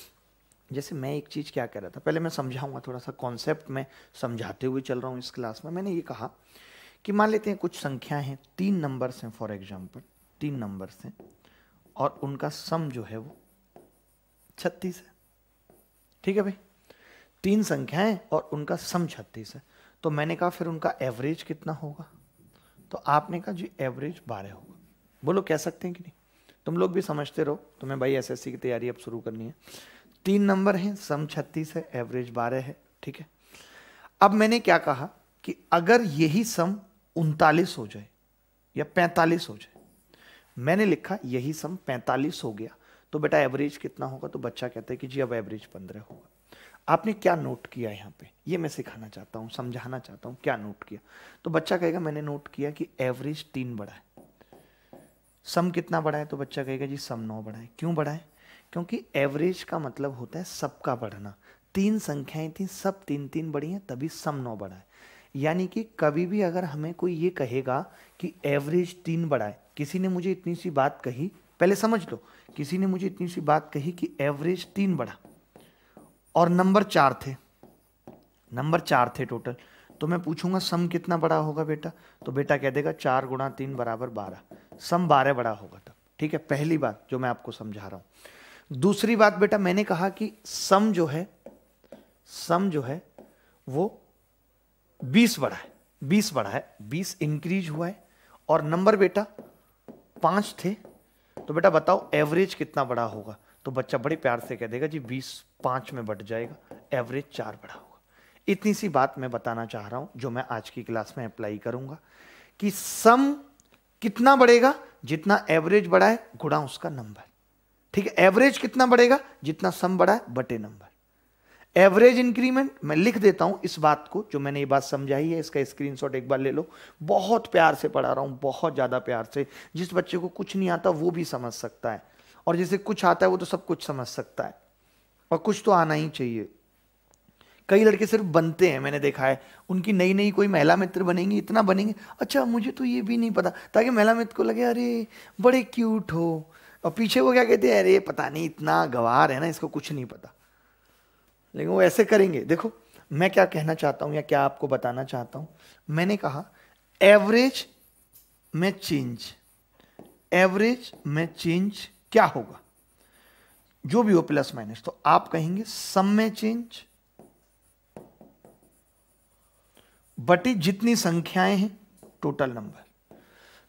जैसे मैं एक चीज़ क्या कह रहा था पहले मैं समझाऊंगा थोड़ा सा कॉन्सेप्ट में समझाते हुए चल रहा हूँ इस क्लास में मैंने ये कहा कि मान लेते हैं कुछ संख्या हैं तीन नंबर्स हैं फॉर एग्जाम्पल तीन नंबर्स हैं और उनका सम जो है वो छत्तीस है ठीक है भाई तीन संख्याएं और उनका सम छत्तीस है तो मैंने कहा फिर उनका एवरेज कितना होगा तो आपने कहा जी एवरेज बारह होगा बोलो कह सकते हैं कि नहीं तुम लोग भी समझते रहो तुम्हें भाई एसएससी की तैयारी अब शुरू करनी है तीन नंबर हैं सम छत्तीस है एवरेज बारह है ठीक है अब मैंने क्या कहा कि अगर यही सम उनतालीस हो जाए या पैंतालीस हो जाए मैंने लिखा यही सम पैंतालीस हो गया तो बेटा एवरेज कितना होगा तो बच्चा कहता है कि जी अब एवरेज पंद्रह होगा आपने क्या नोट किया यहाँ पे ये मैं सिखाना चाहता हूँ समझाना चाहता हूँ क्या नोट किया तो बच्चा कहेगा मैंने नोट किया कि एवरेज तीन बड़ा है सम कितना बड़ा है तो बच्चा कहेगा जी सम नौ बड़ा है क्यों बड़ा है क्योंकि एवरेज का मतलब होता है सबका बढ़ना तीन संख्याएं थी सब तीन तीन बढ़ी हैं तभी सम नौ बढ़ा है यानी कि कभी भी अगर हमें कोई ये कहेगा कि एवरेज तीन बड़ा है किसी ने मुझे इतनी सी बात कही पहले समझ लो किसी ने मुझे इतनी सी बात कही कि एवरेज तीन बढ़ा और नंबर चार थे नंबर चार थे टोटल तो मैं पूछूंगा सम कितना बड़ा होगा बेटा तो बेटा कह देगा चार गुणा तीन बराबर बारह सम बारह बड़ा होगा तब ठीक है पहली बात जो मैं आपको समझा रहा हूं दूसरी बात बेटा मैंने कहा कि सम जो है सम जो है वो 20 बढ़ा है 20 बढ़ा है 20 इंक्रीज हुआ है और नंबर बेटा पांच थे तो बेटा बताओ एवरेज कितना बड़ा होगा तो बच्चा बड़े प्यार से कह देगा जी बीस पांच में बढ़ जाएगा एवरेज चार बड़ा होगा इतनी सी बात मैं बताना चाह रहा हूं जो मैं आज की क्लास में अप्लाई करूंगा कि सम कितना बढ़ेगा जितना एवरेज बढ़ा है गुणा उसका नंबर ठीक है एवरेज कितना बढ़ेगा जितना सम बढ़ा है बटे नंबर एवरेज इंक्रीमेंट मैं लिख देता हूं इस बात को जो मैंने ये बात समझाई है इसका स्क्रीनशॉट एक बार ले लो बहुत प्यार से पढ़ा रहा हूं बहुत ज्यादा प्यार से जिस बच्चे को कुछ नहीं आता वो भी समझ सकता है और जिसे कुछ आता है वो तो सब कुछ समझ सकता है और कुछ तो आना ही चाहिए कई लड़के सिर्फ बनते हैं मैंने देखा है उनकी नई नई कोई महिला मित्र बनेंगी इतना बनेंगे अच्छा मुझे तो ये भी नहीं पता ताकि महिला मित्र को लगे अरे बड़े क्यूट हो और पीछे वो क्या कहते हैं अरे पता नहीं इतना गवार है ना इसको कुछ नहीं पता लेकिन वो ऐसे करेंगे देखो मैं क्या कहना चाहता हूँ या क्या आपको बताना चाहता हूँ मैंने कहा एवरेज में चेंज एवरेज में चेंज क्या होगा जो भी हो प्लस माइनस तो आप कहेंगे सम में चेंज बटी जितनी संख्याएं हैं टोटल नंबर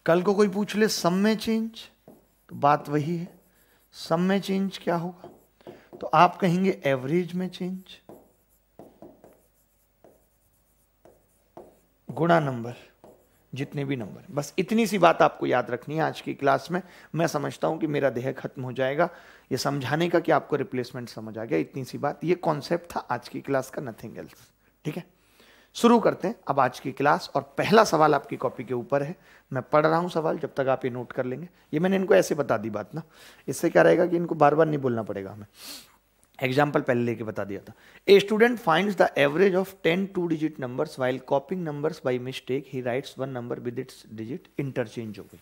कल को कोई पूछ ले सम में चेंज तो बात वही है सम में चेंज क्या होगा तो आप कहेंगे एवरेज में चेंज गुणा नंबर जितने भी नंबर बस इतनी सी बात आपको याद रखनी है आज की क्लास में मैं समझता हूं कि मेरा देह खत्म हो जाएगा ये समझाने का कि आपको रिप्लेसमेंट समझ आ गया इतनी सी बात ये कॉन्सेप्ट था आज की क्लास का नथिंग एल्स ठीक है शुरू करते हैं अब आज की क्लास और पहला सवाल आपकी कॉपी के ऊपर है मैं पढ़ रहा हूं सवाल जब तक आप ये नोट कर लेंगे ये मैंने इनको ऐसे बता दी बात ना इससे क्या रहेगा कि इनको बार बार नहीं बोलना पड़ेगा हमें एग्जाम्पल पहले लेके बता दिया था a student find the average of ten two digit numbers while copying number by mistake he write one number with its digit interchange हो गई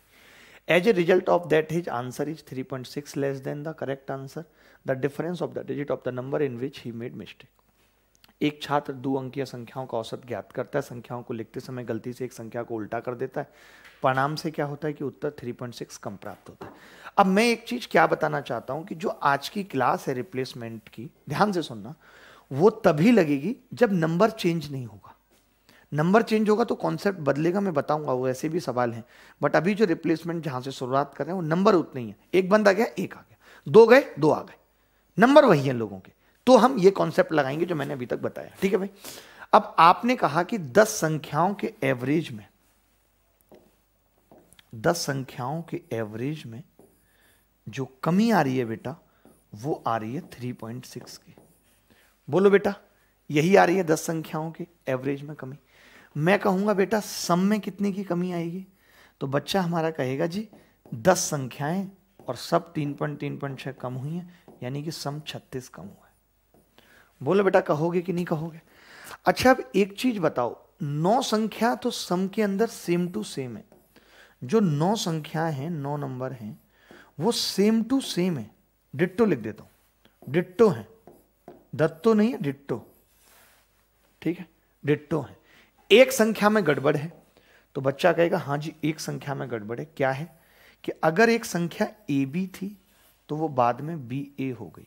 as a result of that his answer is three point six less than the correct answer the difference of the digit of the number in which he made mistake एक छात्र दो अंकीय संख्याओं का औसत ज्ञात करता है संख्याओं को लिखते समय गलती से एक संख्या को उल्टा कर देता है परिणाम से क्या होता है कि उत्तर 3.6 कम प्राप्त होता है अब मैं एक चीज क्या बताना चाहता हूं कि जो आज की क्लास है रिप्लेसमेंट की ध्यान से सुनना वो तभी लगेगी जब नंबर चेंज नहीं होगा नंबर चेंज होगा तो कॉन्सेप्ट बदलेगा मैं बताऊंगा वो ऐसे भी सवाल है बट अभी जो रिप्लेसमेंट जहां से शुरुआत कर रहे हैं वो नंबर उतना ही है एक बंद आ गया एक आ गया दो गए दो आ गए नंबर वही है लोगों के तो हम ये कॉन्सेप्ट लगाएंगे जो मैंने अभी तक बताया ठीक है भाई अब आपने कहा कि दस संख्याओं के एवरेज में दस संख्याओं के एवरेज में जो कमी आ रही है बेटा वो आ रही है थ्री पॉइंट सिक्स की बोलो बेटा यही आ रही है दस संख्याओं के एवरेज में कमी मैं कहूंगा बेटा सम में कितने की कमी आएगी तो बच्चा हमारा कहेगा जी दस संख्याएं और सब तीन पॉइंट तीन पॉइंट छः कम हुई हैं यानी कि सम छत्तीस कम हुआ बोलो बेटा कहोगे कि नहीं कहोगे अच्छा अब एक चीज बताओ नौ संख्या तो सम के अंदर सेम टू सेम है जो नौ संख्या है नौ नंबर है वो सेम टू सेम है डिट्टो लिख देता हूं डिट्टो है दत्तो नहीं है डिट्टो ठीक है डिट्टो है एक संख्या में गड़बड़ है तो बच्चा कहेगा हाँ जी एक संख्या में गड़बड़ है क्या है कि अगर एक संख्या ए बी थी तो वो बाद में बी ए हो गई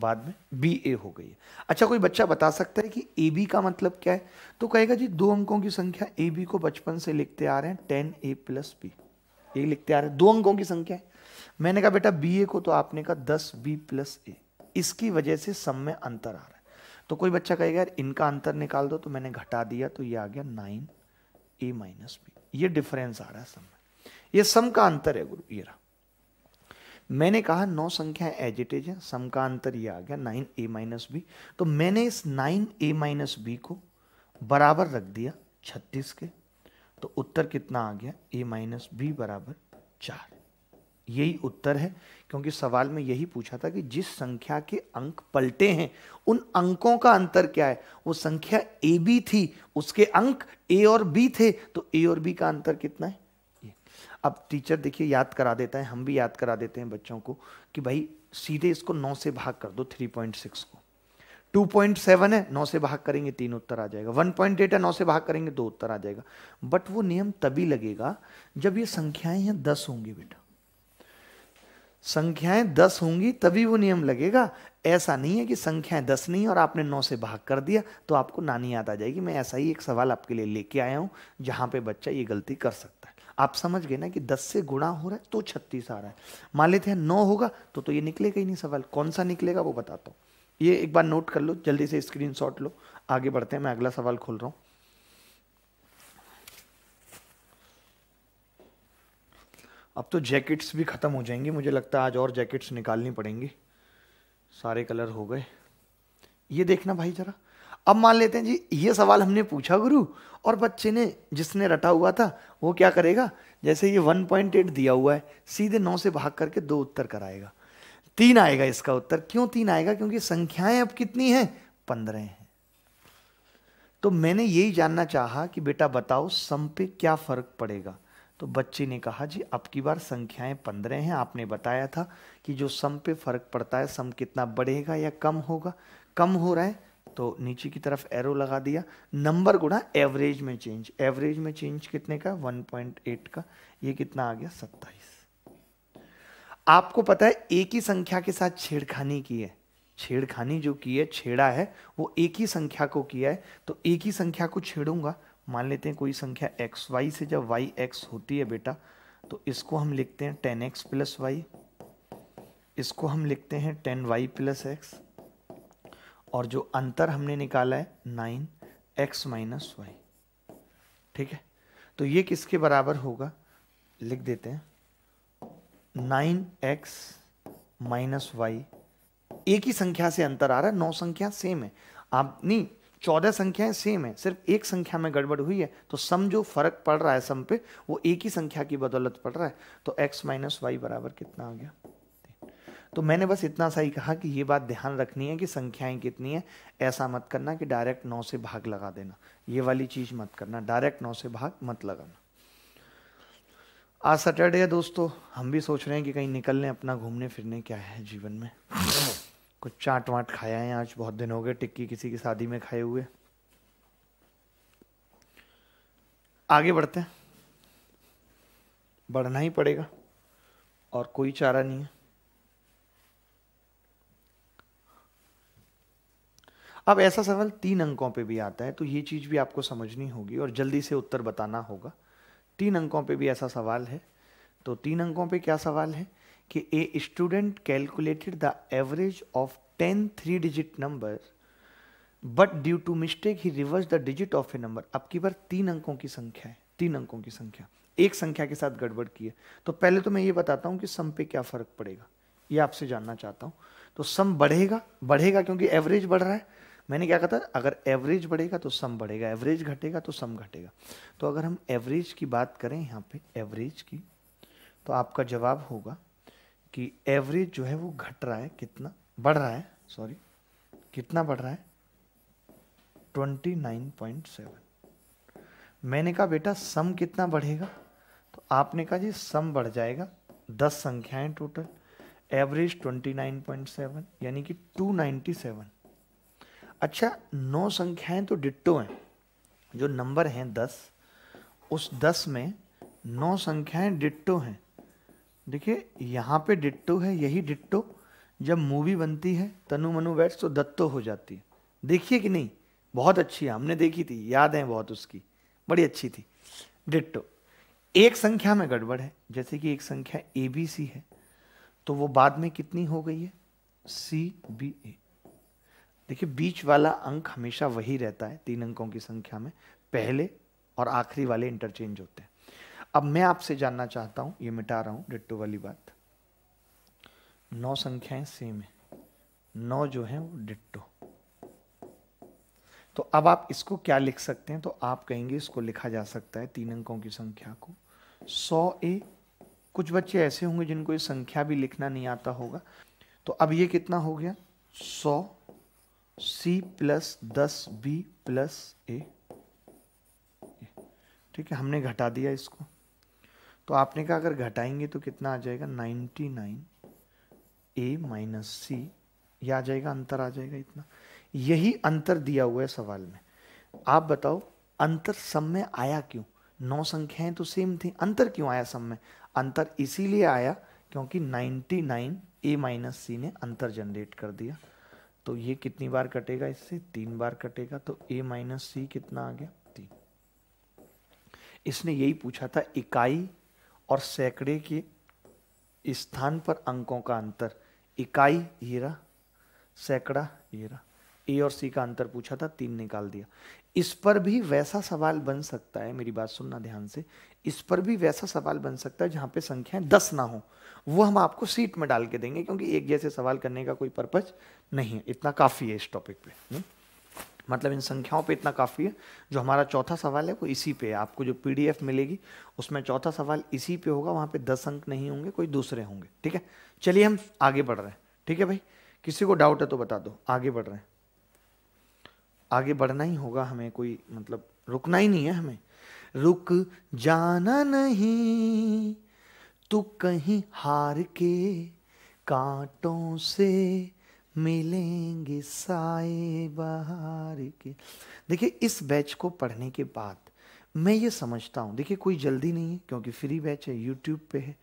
बाद में बी ए हो गई अच्छा कोई बच्चा बता सकता है कि ए बी का मतलब क्या है तो कहेगा जी दो अंकों की संख्या ए बी को बचपन से लिखते आ रहे हैं टेन ए प्लस बी ये लिखते आ रहे हैं दो अंकों की संख्या है मैंने कहा बेटा बी ए को तो आपने कहा दस बी प्लस ए इसकी वजह से सम में अंतर आ रहा है तो कोई बच्चा कहेगा यार इनका अंतर निकाल दो तो मैंने घटा दिया तो ये आ गया नाइन ए माइनस बी ये डिफरेंस आ रहा है सम में ये सम का अंतर है गुरु ये रहा मैंने कहा नौ संख्या एजिटेज है सम का अंतर ये आ गया नाइन ए माइनस बी तो मैंने इस नाइन ए माइनस बी को बराबर रख दिया छत्तीस के तो उत्तर कितना आ गया ए माइनस बी बराबर चार यही उत्तर है क्योंकि सवाल में यही पूछा था कि जिस संख्या के अंक पलटे हैं उन अंकों का अंतर क्या है वो संख्या ए बी थी उसके अंक ए और बी थे तो ए और बी का अंतर कितना है अब टीचर देखिए याद करा देता है हम भी याद करा देते हैं बच्चों को कि भाई सीधे इसको नौ से भाग कर दो थ्री पॉइंट सिक्स को टू पॉइंट सेवन है नौ से भाग करेंगे तीन उत्तर आ जाएगा वन पॉइंट एट है नौ से भाग करेंगे दो उत्तर आ जाएगा बट वो नियम तभी लगेगा जब ये संख्याएं हैं दस होंगी बेटा संख्याएं दस होंगी तभी वो नियम लगेगा ऐसा नहीं है कि संख्याएं दस नहीं और आपने नौ से भाग कर दिया तो आपको नानी याद आ जाएगी मैं ऐसा ही एक सवाल आपके लिए लेके आया हूं जहां पे बच्चा ये गलती कर सकता है आप समझ गए ना कि 10 से गुणा हो रहा है तो 36 आ रहा है मान लेते हैं 9 होगा तो तो ये निकलेगा ही नहीं सवाल कौन सा निकलेगा वो बताता हूँ ये एक बार नोट कर लो जल्दी से स्क्रीन लो आगे बढ़ते हैं मैं अगला सवाल खोल रहा हूँ अब तो जैकेट्स भी ख़त्म हो जाएंगे मुझे लगता है आज और जैकेट्स निकालनी पड़ेंगी सारे कलर हो गए ये देखना भाई ज़रा अब मान लेते हैं जी ये सवाल हमने पूछा गुरु और बच्चे ने जिसने रटा हुआ था वो क्या करेगा जैसे ये वन पॉइंट एट दिया हुआ है सीधे नौ से भाग करके दो उत्तर कराएगा तीन आएगा इसका उत्तर क्यों तीन आएगा क्योंकि संख्याएं अब कितनी हैं पंद्रह हैं तो मैंने यही जानना चाहा कि बेटा बताओ सम पे क्या फर्क पड़ेगा तो बच्चे ने कहा जी अब की बार संख्याएं पंद्रह हैं आपने बताया था कि जो सम पे फर्क पड़ता है सम कितना बढ़ेगा या कम होगा कम हो रहा है तो नीचे की तरफ एरो लगा दिया नंबर गुणा एवरेज में चेंज एवरेज में चेंज कितने का 1.8 का ये कितना आ गया 27 आपको पता है एक ही संख्या के साथ छेड़खानी की है छेड़खानी जो की है छेड़ा है वो एक ही संख्या को किया है तो एक ही संख्या को छेड़ूंगा मान लेते हैं कोई संख्या एक्स वाई से जब वाई एक्स होती है बेटा तो इसको हम लिखते हैं टेन एक्स प्लस वाई इसको हम लिखते हैं टेन वाई प्लस एक्स और जो अंतर हमने निकाला है नाइन एक्स माइनस वाई ठीक है तो ये किसके बराबर होगा लिख देते हैं नाइन एक्स माइनस वाई एक ही संख्या से अंतर आ रहा है नौ संख्या सेम है आप नहीं चौदह संख्याएं सेम है सिर्फ एक संख्या में गड़बड़ हुई है तो सम जो फर्क पड़ रहा है सम पे वो एक ही संख्या की बदौलत पड़ रहा है तो एक्स माइनस वाई बराबर कितना आ गया तो मैंने बस इतना सा ही कहा कि ये बात ध्यान रखनी है कि संख्याएं कितनी है ऐसा मत करना कि डायरेक्ट नौ से भाग लगा देना ये वाली चीज़ मत करना डायरेक्ट नौ से भाग मत लगाना आज सैटरडे है दोस्तों हम भी सोच रहे हैं कि कहीं निकल लें अपना घूमने फिरने क्या है जीवन में कुछ चाट वाट खाया है आज बहुत दिन हो गए टिक्की किसी की शादी में खाए हुए आगे बढ़ते हैं बढ़ना ही पड़ेगा और कोई चारा नहीं है अब ऐसा सवाल तीन अंकों पे भी आता है तो ये चीज़ भी आपको समझनी होगी और जल्दी से उत्तर बताना होगा तीन अंकों पे भी ऐसा सवाल है तो तीन अंकों पे क्या सवाल है कि a student calculated the average of ten three digit number but due to mistake he reverse the digit of a number अब की बार तीन अंकों की संख्या है तीन अंकों की संख्या एक संख्या के साथ गड़बड़ की है तो पहले तो मैं ये बताता हूँ कि सम पे क्या फ़र्क पड़ेगा ये आपसे जानना चाहता हूँ तो सम बढ़ेगा बढ़ेगा क्योंकि एवरेज बढ़ रहा है मैंने क्या कहा था अगर एवरेज बढ़ेगा तो सम बढ़ेगा एवरेज घटेगा तो सम घटेगा तो अगर हम एवरेज की बात करें यहाँ पे एवरेज की तो आपका जवाब होगा कि एवरेज जो है वो घट रहा है कितना बढ़ रहा है सॉरी कितना बढ़ रहा है ट्वेंटी नाइन पॉइंट सेवन मैंने कहा बेटा सम कितना बढ़ेगा तो आपने कहा जी सम बढ़ जाएगा दस संख्याएं total average twenty nine point seven यानी कि टू नाइन्टी सेवन अच्छा नौ संख्याएं तो डिट्टो हैं जो नंबर हैं दस उस दस में नौ संख्याएं डिट्टो हैं देखिए यहाँ पे डिट्टो है यही डिट्टो जब मूवी बनती है तनु मनु वैट्स तो दत्तो हो जाती है देखिए कि नहीं बहुत अच्छी है हमने देखी थी याद है बहुत उसकी बड़ी अच्छी थी डिट्टो एक संख्या में गड़बड़ है जैसे कि एक संख्या ए बी सी है तो वो बाद में कितनी हो गई है सी बी ए देखिए बीच वाला अंक हमेशा वही रहता है तीन अंकों की संख्या में पहले और आखिरी वाले इंटरचेंज होते हैं अब मैं आपसे जानना चाहता हूं ये मिटा रहा हूं डिट्टो वाली बात नौ संख्याएं सेम है नौ जो है वो डिट्टो तो अब आप इसको क्या लिख सकते हैं तो आप कहेंगे इसको लिखा जा सकता है तीन अंकों की संख्या को सौ ए कुछ बच्चे ऐसे होंगे जिनको ये संख्या भी लिखना नहीं आता होगा तो अब ये कितना हो गया सौ सी प्लस दस बी प्लस ए ठीक है हमने घटा दिया इसको तो आपने कहा अगर घटाएंगे तो कितना आ जाएगा ninety nine A minus C यह आ जाएगा अंतर आ जाएगा इतना यही अंतर दिया हुआ है सवाल में आप बताओ अंतर सम में आया क्यों नौ संख्याएं तो सेम थी अंतर क्यों आया सम में अंतर इसीलिए आया क्योंकि नाइन ए माइनस सी ने अंतर जनरेट कर दिया तो ये कितनी बार कटेगा इससे तीन बार कटेगा तो ए माइनस सी कितना आ गया तीन इसने यही पूछा था इकाई और सैकड़े के स्थान पर अंकों का अंतर इकाई ये रहा सैकड़ा ये रहा ए और सी का अंतर पूछा था तीन निकाल दिया इस पर भी वैसा सवाल बन सकता है मेरी बात सुनना ध्यान से इस पर भी वैसा सवाल बन सकता है जहां पे संख्याएं दस ना हो वो हम आपको सीट में डाल के देंगे क्योंकि एक जैसे सवाल करने का कोई पर्पज नहीं है इतना काफ़ी है इस टॉपिक पे हम्म? मतलब इन संख्याओं पे इतना काफ़ी है जो हमारा चौथा सवाल है वो इसी पे है आपको जो पी मिलेगी उसमें चौथा सवाल इसी पे होगा वहाँ पे दस अंक नहीं होंगे कोई दूसरे होंगे ठीक है चलिए हम आगे बढ़ रहे हैं ठीक है भाई किसी को डाउट है तो बता दो आगे बढ़ रहे हैं आगे बढ़ना ही होगा हमें कोई मतलब रुकना ही नहीं है हमें रुक जाना नहीं तू कहीं हार के कांटों से मिलेंगे साए बहार के देखिए इस बैच को पढ़ने के बाद मैं ये समझता हूँ देखिए कोई जल्दी नहीं है क्योंकि फ्री बैच है यूट्यूब पे है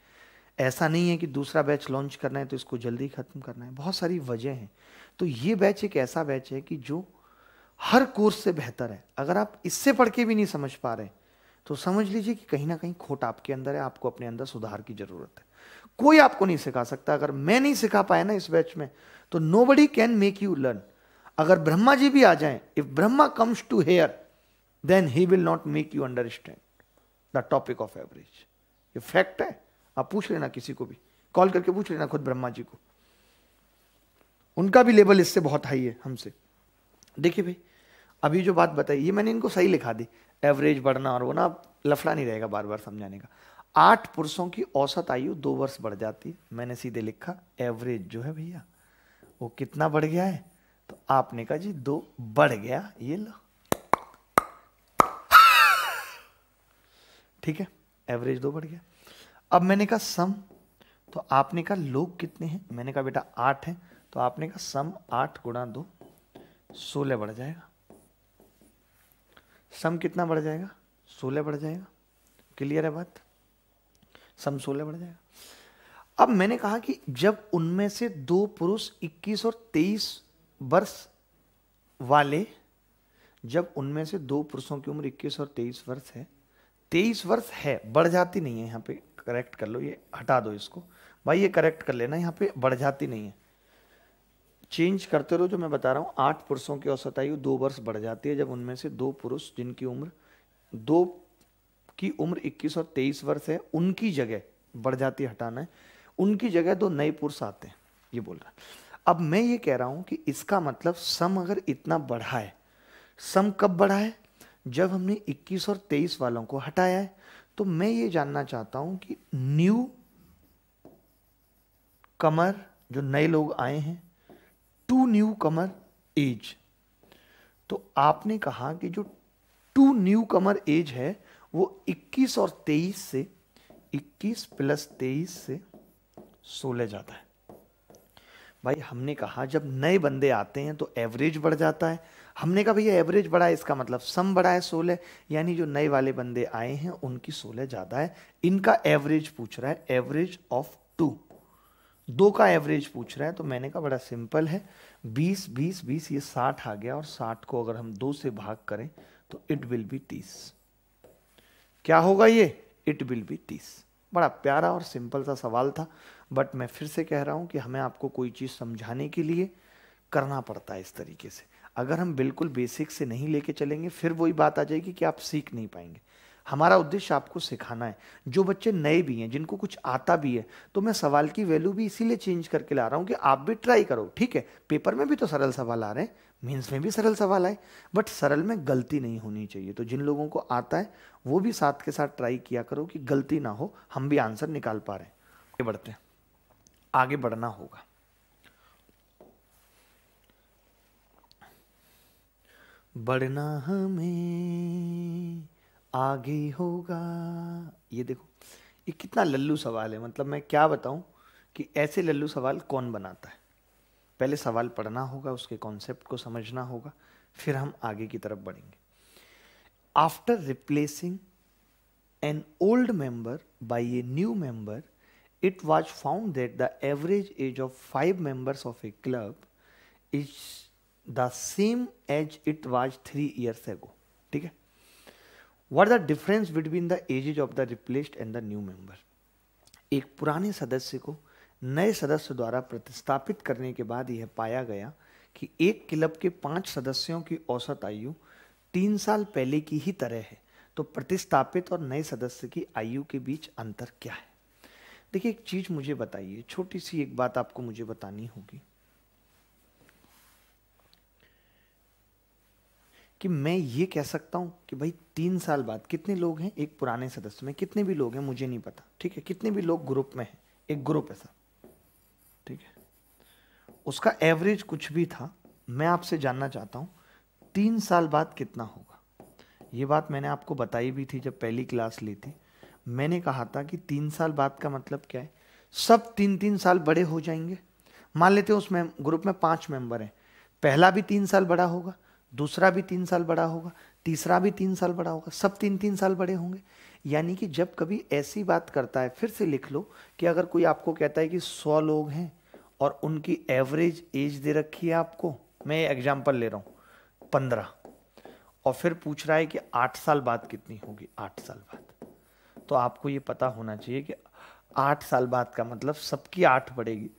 ऐसा नहीं है कि दूसरा बैच लॉन्च करना है तो इसको जल्दी ख़त्म करना है बहुत सारी वजह हैं तो ये बैच एक ऐसा बैच है कि जो हर कोर्स से बेहतर है अगर आप इससे पढ़ के भी नहीं समझ पा रहे तो समझ लीजिए कि कहीं ना कहीं खोट आपके अंदर है आपको अपने अंदर सुधार की जरूरत है कोई आपको नहीं सिखा सकता अगर मैं नहीं सिखा पाया ना इस बैच में तो nobody can make you learn अगर ब्रह्मा जी भी आ जाए if Brahma comes to here then he will not make you understand the topic of average ये फैक्ट है आप पूछ लेना किसी को भी कॉल करके पूछ लेना खुद ब्रह्मा जी को उनका भी लेवल इससे बहुत हाई है हमसे देखिए भाई अभी जो बात बताई ये मैंने इनको सही लिखा दी एवरेज बढ़ना और वो ना लफड़ा नहीं रहेगा बार बार समझाने का आठ पुरुषों की औसत आयु दो वर्ष बढ़ जाती है मैंने सीधे लिखा एवरेज जो है भैया वो कितना बढ़ गया है तो आपने कहा जी दो बढ़ गया ये लो ठीक है एवरेज दो बढ़ गया अब मैंने कहा सम तो आपने कहा लोग कितने हैं मैंने कहा बेटा आठ है तो आपने कहा सम आठ गुणा दो सोलह बढ़ जाएगा सम कितना बढ़ जाएगा सोलह बढ़ जाएगा क्लियर है बात सम सोलह बढ़ जाएगा अब मैंने कहा कि जब उनमें से दो पुरुष 21 और 23 वर्ष वाले जब उनमें से दो पुरुषों की उम्र 21 और 23 वर्ष है 23 वर्ष है बढ़ जाती नहीं है यहाँ पे करेक्ट कर लो ये हटा दो इसको भाई ये करेक्ट कर लेना यहाँ पे बढ़ जाती नहीं है चेंज करते रहो जो मैं बता रहा हूँ आठ पुरुषों की औसत आयु दो वर्ष बढ़ जाती है जब उनमें से दो पुरुष जिनकी उम्र दो की उम्र 21 और 23 वर्ष है उनकी जगह बढ़ जाती है हटाना है उनकी जगह दो नए पुरुष आते हैं ये बोल रहा अब मैं ये कह रहा हूँ कि इसका मतलब सम अगर इतना बढ़ा है सम कब बढ़ा है जब हमने 21 और 23 वालों को हटाया है तो मैं ये जानना चाहता हूँ कि न्यू कमर जो नए लोग आए हैं टू न्यू कमर एज तो आपने कहा कि जो टू न्यू कमर एज है वो 21 और 23 से 21 प्लस 23 से सोलह जाता है भाई हमने कहा जब नए बंदे आते हैं तो एवरेज बढ़ जाता है हमने कहा भैया एवरेज बढ़ा है इसका मतलब सम बढ़ा है सोलह यानी जो नए वाले बंदे आए हैं उनकी सोलह ज़्यादा है इनका एवरेज पूछ रहा है एवरेज ऑफ टू दो का एवरेज पूछ रहा है तो मैंने कहा बड़ा सिंपल है बीस बीस बीस ये साठ आ गया और साठ को अगर हम दो से भाग करें तो इट विल बी तीस क्या होगा ये इट विल बी तीस बड़ा प्यारा और सिंपल सा सवाल था बट मैं फिर से कह रहा हूं कि हमें आपको कोई चीज़ समझाने के लिए करना पड़ता है इस तरीके से अगर हम बिल्कुल बेसिक से नहीं लेके चलेंगे फिर वही बात आ जाएगी कि आप सीख नहीं पाएंगे हमारा उद्देश्य आपको सिखाना है जो बच्चे नए भी हैं जिनको कुछ आता भी है तो मैं सवाल की वैल्यू भी इसीलिए चेंज करके ला रहा हूँ कि आप भी ट्राई करो ठीक है पेपर में भी तो सरल सवाल आ रहे हैं मीन्स में भी सरल सवाल आए बट सरल में गलती नहीं होनी चाहिए तो जिन लोगों को आता है वो भी साथ के साथ ट्राई किया करो कि गलती ना हो हम भी आंसर निकाल पा रहे हैं आगे बढ़ते हैं आगे बढ़ना होगा बढ़ना हमें आगे होगा ये देखो ये कितना लल्लू सवाल है मतलब मैं क्या बताऊं कि ऐसे लल्लू सवाल कौन बनाता है पहले सवाल पढ़ना होगा उसके कॉन्सेप्ट को समझना होगा फिर हम आगे की तरफ बढ़ेंगे after replacing an old member by a new member it was found that the average age of five members of a club is the same as it was three years ago ठीक है what the difference between the ages of the replaced and the new member एक पुराने सदस्य को नए सदस्य द्वारा प्रतिस्थापित करने के बाद यह पाया गया कि एक क्लब के पांच सदस्यों की औसत आयु तीन साल पहले की ही तरह है तो प्रतिस्थापित और नए सदस्य की आयु के बीच अंतर क्या है देखिए एक चीज़ मुझे बताइए छोटी सी एक बात आपको मुझे बतानी होगी कि मैं ये कह सकता हूँ कि भाई तीन साल बाद कितने लोग हैं एक पुराने सदस्य में कितने भी लोग हैं मुझे नहीं पता ठीक है कितने भी लोग ग्रुप में हैं एक ग्रुप है सर ठीक है उसका एवरेज कुछ भी था मैं आपसे जानना चाहता हूँ तीन साल बाद कितना होगा ये बात मैंने आपको बताई भी थी जब पहली क्लास ली थी मैंने कहा था कि तीन साल बाद का मतलब क्या है सब तीन तीन साल बड़े हो जाएंगे मान लेते हैं उस ग्रुप में पाँच मेंबर हैं पहला भी तीन साल बड़ा होगा दूसरा भी तीन साल बड़ा होगा तीसरा भी तीन साल बड़ा होगा सब तीन तीन साल बड़े होंगे यानी कि जब कभी ऐसी बात करता है फिर से लिख लो कि अगर कोई आपको कहता है कि सौ लोग हैं और उनकी एवरेज एज दे रखी है आपको मैं एग्जाम्पल ले रहा हूँ पंद्रह और फिर पूछ रहा है कि आठ साल बाद कितनी होगी आठ साल बाद तो आपको ये पता होना चाहिए कि आठ साल बाद का मतलब सबकी आठ बढ़ेगी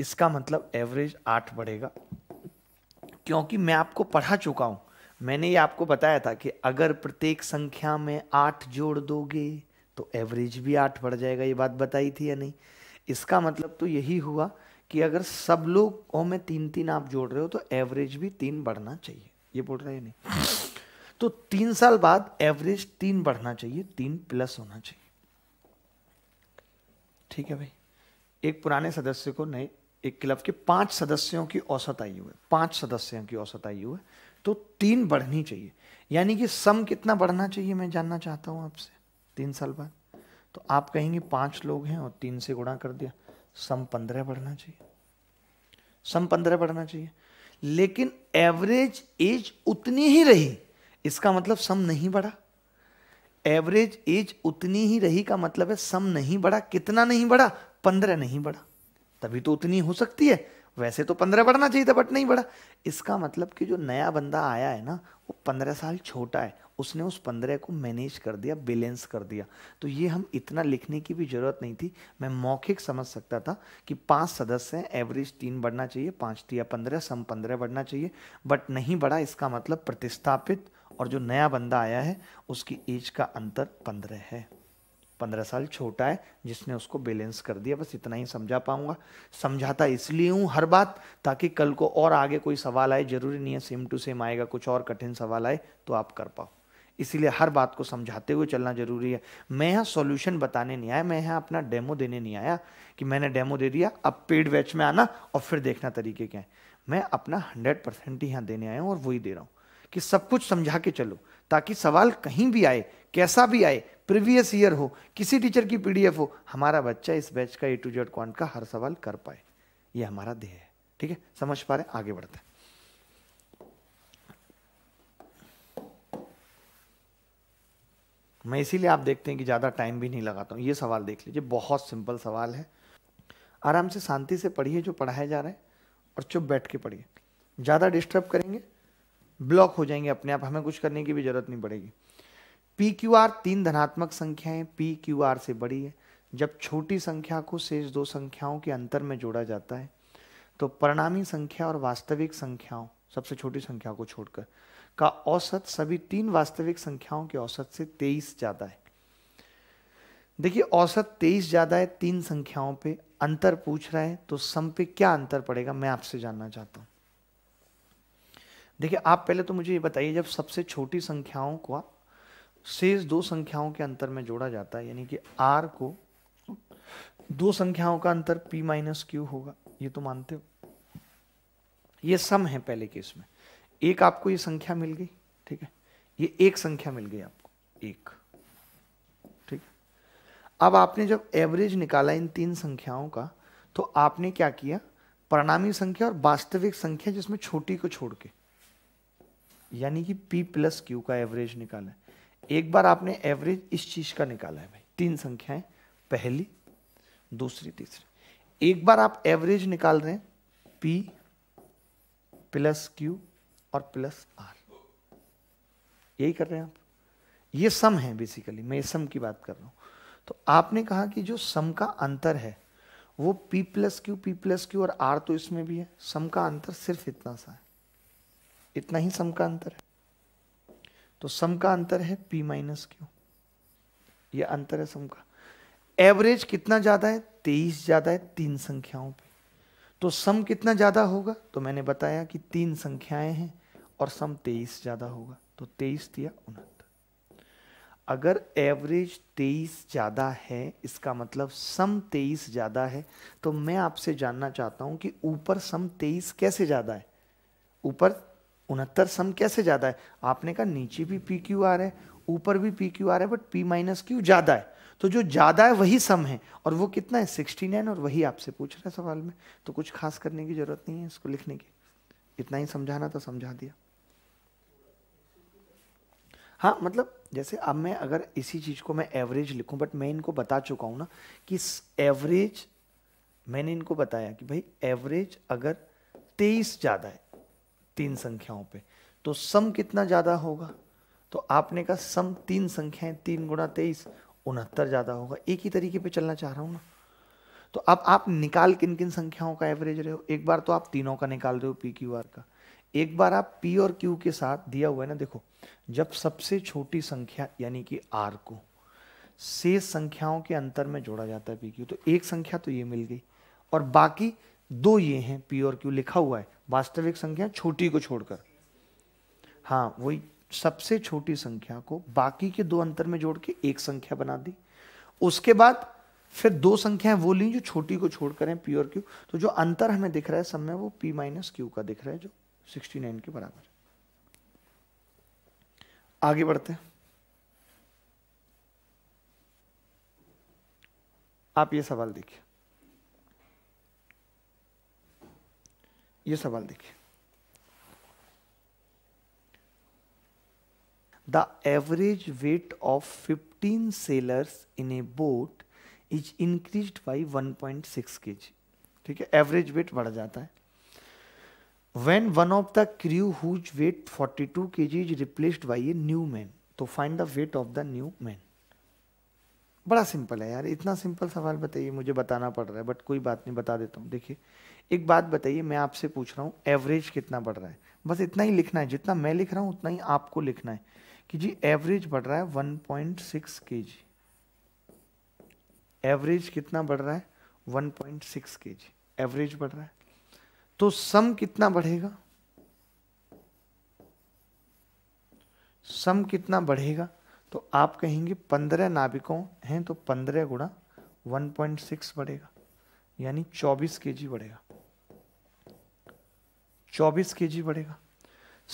इसका मतलब एवरेज आठ बढ़ेगा क्योंकि मैं आपको पढ़ा चुका हूं मैंने ये आपको बताया था कि अगर प्रत्येक संख्या में आठ जोड़ दोगे तो एवरेज भी आठ बढ़ जाएगा ये बात बताई थी या नहीं इसका मतलब तो यही हुआ कि अगर सब लोग में तीन तीन आप जोड़ रहे हो तो एवरेज भी तीन बढ़ना चाहिए ये बोल रहे हैं नहीं तो तीन साल बाद एवरेज तीन बढ़ना चाहिए तीन प्लस होना चाहिए ठीक है भाई एक पुराने सदस्य को नए एक क्लब के पांच सदस्यों की औसत आयु है पांच सदस्यों की औसत आयु है तो तीन बढ़नी चाहिए यानी कि सम कितना बढ़ना चाहिए मैं जानना चाहता हूं आपसे तीन साल बाद तो आप कहेंगे पांच लोग हैं और तीन से गुणा कर दिया सम पंद्रह बढ़ना चाहिए सम पंद्रह बढ़ना चाहिए लेकिन एवरेज एज उतनी ही रही इसका मतलब सम नहीं बढ़ा एवरेज एज उतनी ही रही का मतलब है सम नहीं बढ़ा कितना नहीं बढ़ा पंद्रह नहीं बढ़ा तभी तो उतनी हो सकती है वैसे तो पंद्रह बढ़ना चाहिए था बट नहीं बढ़ा इसका मतलब कि जो नया बंदा आया है ना वो पंद्रह साल छोटा है उसने उस पंद्रह को मैनेज कर दिया बैलेंस कर दिया तो ये हम इतना लिखने की भी ज़रूरत नहीं थी मैं मौखिक समझ सकता था कि पांच सदस्य हैं एवरेज तीन बढ़ना चाहिए पाँच या पंद्रह सम पंद्रह बढ़ना चाहिए बट नहीं बढ़ा इसका मतलब प्रतिस्थापित और जो नया बंदा आया है उसकी एज का अंतर पंद्रह है पंद्रह साल छोटा है जिसने उसको बैलेंस कर दिया बस इतना ही समझा पाऊंगा समझाता इसलिए हूं हर बात ताकि कल को और आगे कोई सवाल आए जरूरी नहीं है सेम टू सेम आएगा कुछ और कठिन सवाल आए तो आप कर पाओ इसीलिए हर बात को समझाते हुए चलना जरूरी है मैं यहाँ सॉल्यूशन बताने नहीं आया मैं यहाँ अपना डेमो देने नहीं आया कि मैंने डेमो दे दिया अब पेड बैच में आना और फिर देखना तरीके क्या है मैं अपना हंड्रेड परसेंट ही यहाँ देने आया हूँ और वही दे रहा हूँ कि सब कुछ समझा के चलो ताकि सवाल कहीं भी आए कैसा भी आए प्रीवियस ईयर हो किसी टीचर की पीडीएफ हो हमारा बच्चा इस बैच का ए टू जेड क्वांट का हर सवाल कर पाए ये हमारा ध्येय है ठीक है समझ पा रहे आगे बढ़ते हैं मैं इसीलिए आप देखते हैं कि ज़्यादा टाइम भी नहीं लगाता हूं ये सवाल देख लीजिए बहुत सिंपल सवाल है आराम से शांति से पढ़िए जो पढ़ाया जा रहा है और चुप बैठ के पढ़िए ज़्यादा डिस्टर्ब करेंगे ब्लॉक हो जाएंगे अपने आप हमें कुछ करने की भी ज़रूरत नहीं पड़ेगी पी क्यू आर तीन धनात्मक संख्याएं पी क्यू आर से बड़ी है जब छोटी संख्या को शेष दो संख्याओं के अंतर में जोड़ा जाता है तो परिणामी संख्या और वास्तविक संख्याओं सबसे छोटी संख्या को छोड़कर का औसत सभी तीन वास्तविक संख्याओं के औसत से तेईस ज़्यादा है देखिए औसत तेईस ज़्यादा है तीन संख्याओं पे अंतर पूछ रहा है तो सम पे क्या अंतर पड़ेगा मैं आपसे जानना चाहता हूं देखिए आप पहले तो मुझे ये बताइए जब सबसे छोटी संख्याओं का शेष दो संख्याओं के अंतर में जोड़ा जाता है यानी कि आर को दो संख्याओं का अंतर पी माइनस क्यू होगा ये तो मानते हो ये सम है पहले केस में एक आपको ये संख्या मिल गई ठीक है ये एक संख्या मिल गई आपको एक ठीक अब आपने जब एवरेज निकाला इन तीन संख्याओं का तो आपने क्या किया परिणामी संख्या और वास्तविक संख्या जिसमें छोटी को छोड़ के यानी कि पी प्लस क्यू का एवरेज निकाला एक बार आपने एवरेज इस चीज का निकाला है भाई तीन संख्याएं पहली दूसरी तीसरी एक बार आप एवरेज निकाल रहे हैं पी प्लस क्यू और प्लस आर यही कर रहे हैं आप ये सम है बेसिकली मैं सम की बात कर रहा हूं तो आपने कहा कि जो सम का अंतर है वो p plus Q P plus Q और r तो इसमें भी है सम का अंतर सिर्फ इतना सा है इतना ही सम का अंतर है तो सम का अंतर है पी माइनस क्यू यह अंतर है सम का एवरेज कितना ज़्यादा है तेईस ज़्यादा है तीन संख्याओं पे तो सम कितना ज़्यादा होगा तो मैंने बताया कि तीन संख्याएं हैं और सम तेईस ज़्यादा होगा तो तेईस दिया उनहत्तर अगर एवरेज तेईस ज़्यादा है इसका मतलब सम तेईस ज़्यादा है तो मैं आपसे जानना चाहता हूं कि ऊपर सम तेईस कैसे ज़्यादा है ऊपर उनहत्तर सम कैसे ज़्यादा है आपने कहा नीचे भी पी क्यू आर है ऊपर भी पी क्यू आर है बट पी माइनस क्यू ज़्यादा है तो जो ज़्यादा है वही सम है और वो कितना है सिक्सटी नाइन और वही आपसे पूछ रहे हैं सवाल में तो कुछ खास करने की ज़रूरत नहीं है इसको लिखने की इतना ही समझाना तो समझा दिया हाँ मतलब जैसे अब मैं अगर इसी चीज़ को मैं एवरेज लिखूं बट मैं इनको बता चुका हूं ना कि एवरेज मैंने इनको बताया कि भाई एवरेज अगर तेईस ज़्यादा है तीन संख्याओं पे तो सम कितना ज़्यादा होगा तो आपने कहा सम तीन संख्याएं तीन गुणा तेईस उनहत्तर ज़्यादा होगा एक ही तरीके पे चलना चाह रहा हूँ ना तो अब आप निकाल किन किन संख्याओं का एवरेज रहे हो एक बार तो आप तीनों का निकाल रहे हो पी क्यू आर का एक बार आप पी और क्यू के साथ दिया हुआ है ना देखो जब सबसे छोटी संख्या यानी कि आर को शेष संख्याओं के अंतर में जोड़ा जाता है पी क्यू तो एक संख्या तो ये मिल गई और बाकी दो ये हैं पी और क्यू लिखा हुआ है वास्तविक संख्या छोटी को छोड़कर हाँ वही सबसे छोटी संख्या को बाकी के दो अंतर में जोड़ के एक संख्या बना दी उसके बाद फिर दो संख्याएं वो ली जो छोटी को छोड़कर है पी और क्यू तो जो अंतर हमें दिख रहा है सब में वो पी माइनस क्यू का दिख रहा है जो सिक्सटी नाइन के बराबर है आगे बढ़ते हैं आप ये सवाल देखिए ये सवाल देखिए the average weight of fifteen sailors in a boat is increase by one point six K G ठीक है एवरेज वेट बढ़ जाता है when one of the crew whose weight 42 two G is replaced by a new man तो find the weight of the new man बड़ा सिंपल है यार इतना सिंपल सवाल बताइए मुझे बताना पड़ रहा है बट कोई बात नहीं बता देता हूँ देखिए एक बात बताइए मैं आपसे पूछ रहा हूँ एवरेज कितना बढ़ रहा है बस इतना ही लिखना है जितना मैं लिख रहा हूँ उतना ही आपको लिखना है कि जी एवरेज बढ़ रहा है one point six K G average कितना बढ़ रहा है one point six K G average बढ़ रहा है तो सम कितना बढ़ेगा सम कितना बढ़ेगा तो आप कहेंगे पंद्रह नाभिकों हैं तो पंद्रह गुणा वन पॉइंट सिक्स बढ़ेगा यानी चौबीस के जी बढ़ेगा चौबीस के जी बढ़ेगा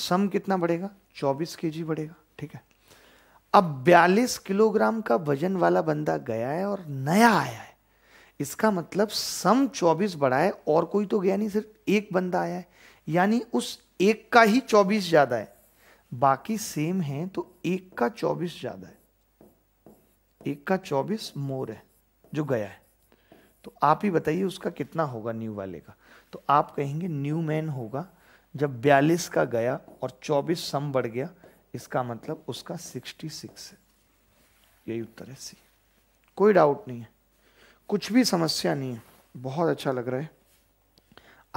सम कितना बढ़ेगा चौबीस के जी बढ़ेगा ठीक है अब बयालीस किलोग्राम का वजन वाला बंदा गया है और नया आया है इसका मतलब सम चौबीस बढ़ा है और कोई तो गया नहीं सिर्फ एक बंदा आया है यानी उस एक का ही चौबीस ज़्यादा है बाकी सेम है तो एक का चौबीस ज़्यादा है एक का चौबीस मोर है जो गया है तो आप ही बताइए उसका कितना होगा न्यू वाले का तो आप कहेंगे न्यू मैन होगा जब बयालीस का गया और चौबीस सम बढ़ गया इसका मतलब उसका सिक्सटी सिक्स है यही उत्तर है सी कोई डाउट नहीं है कुछ भी समस्या नहीं है बहुत अच्छा लग रहा है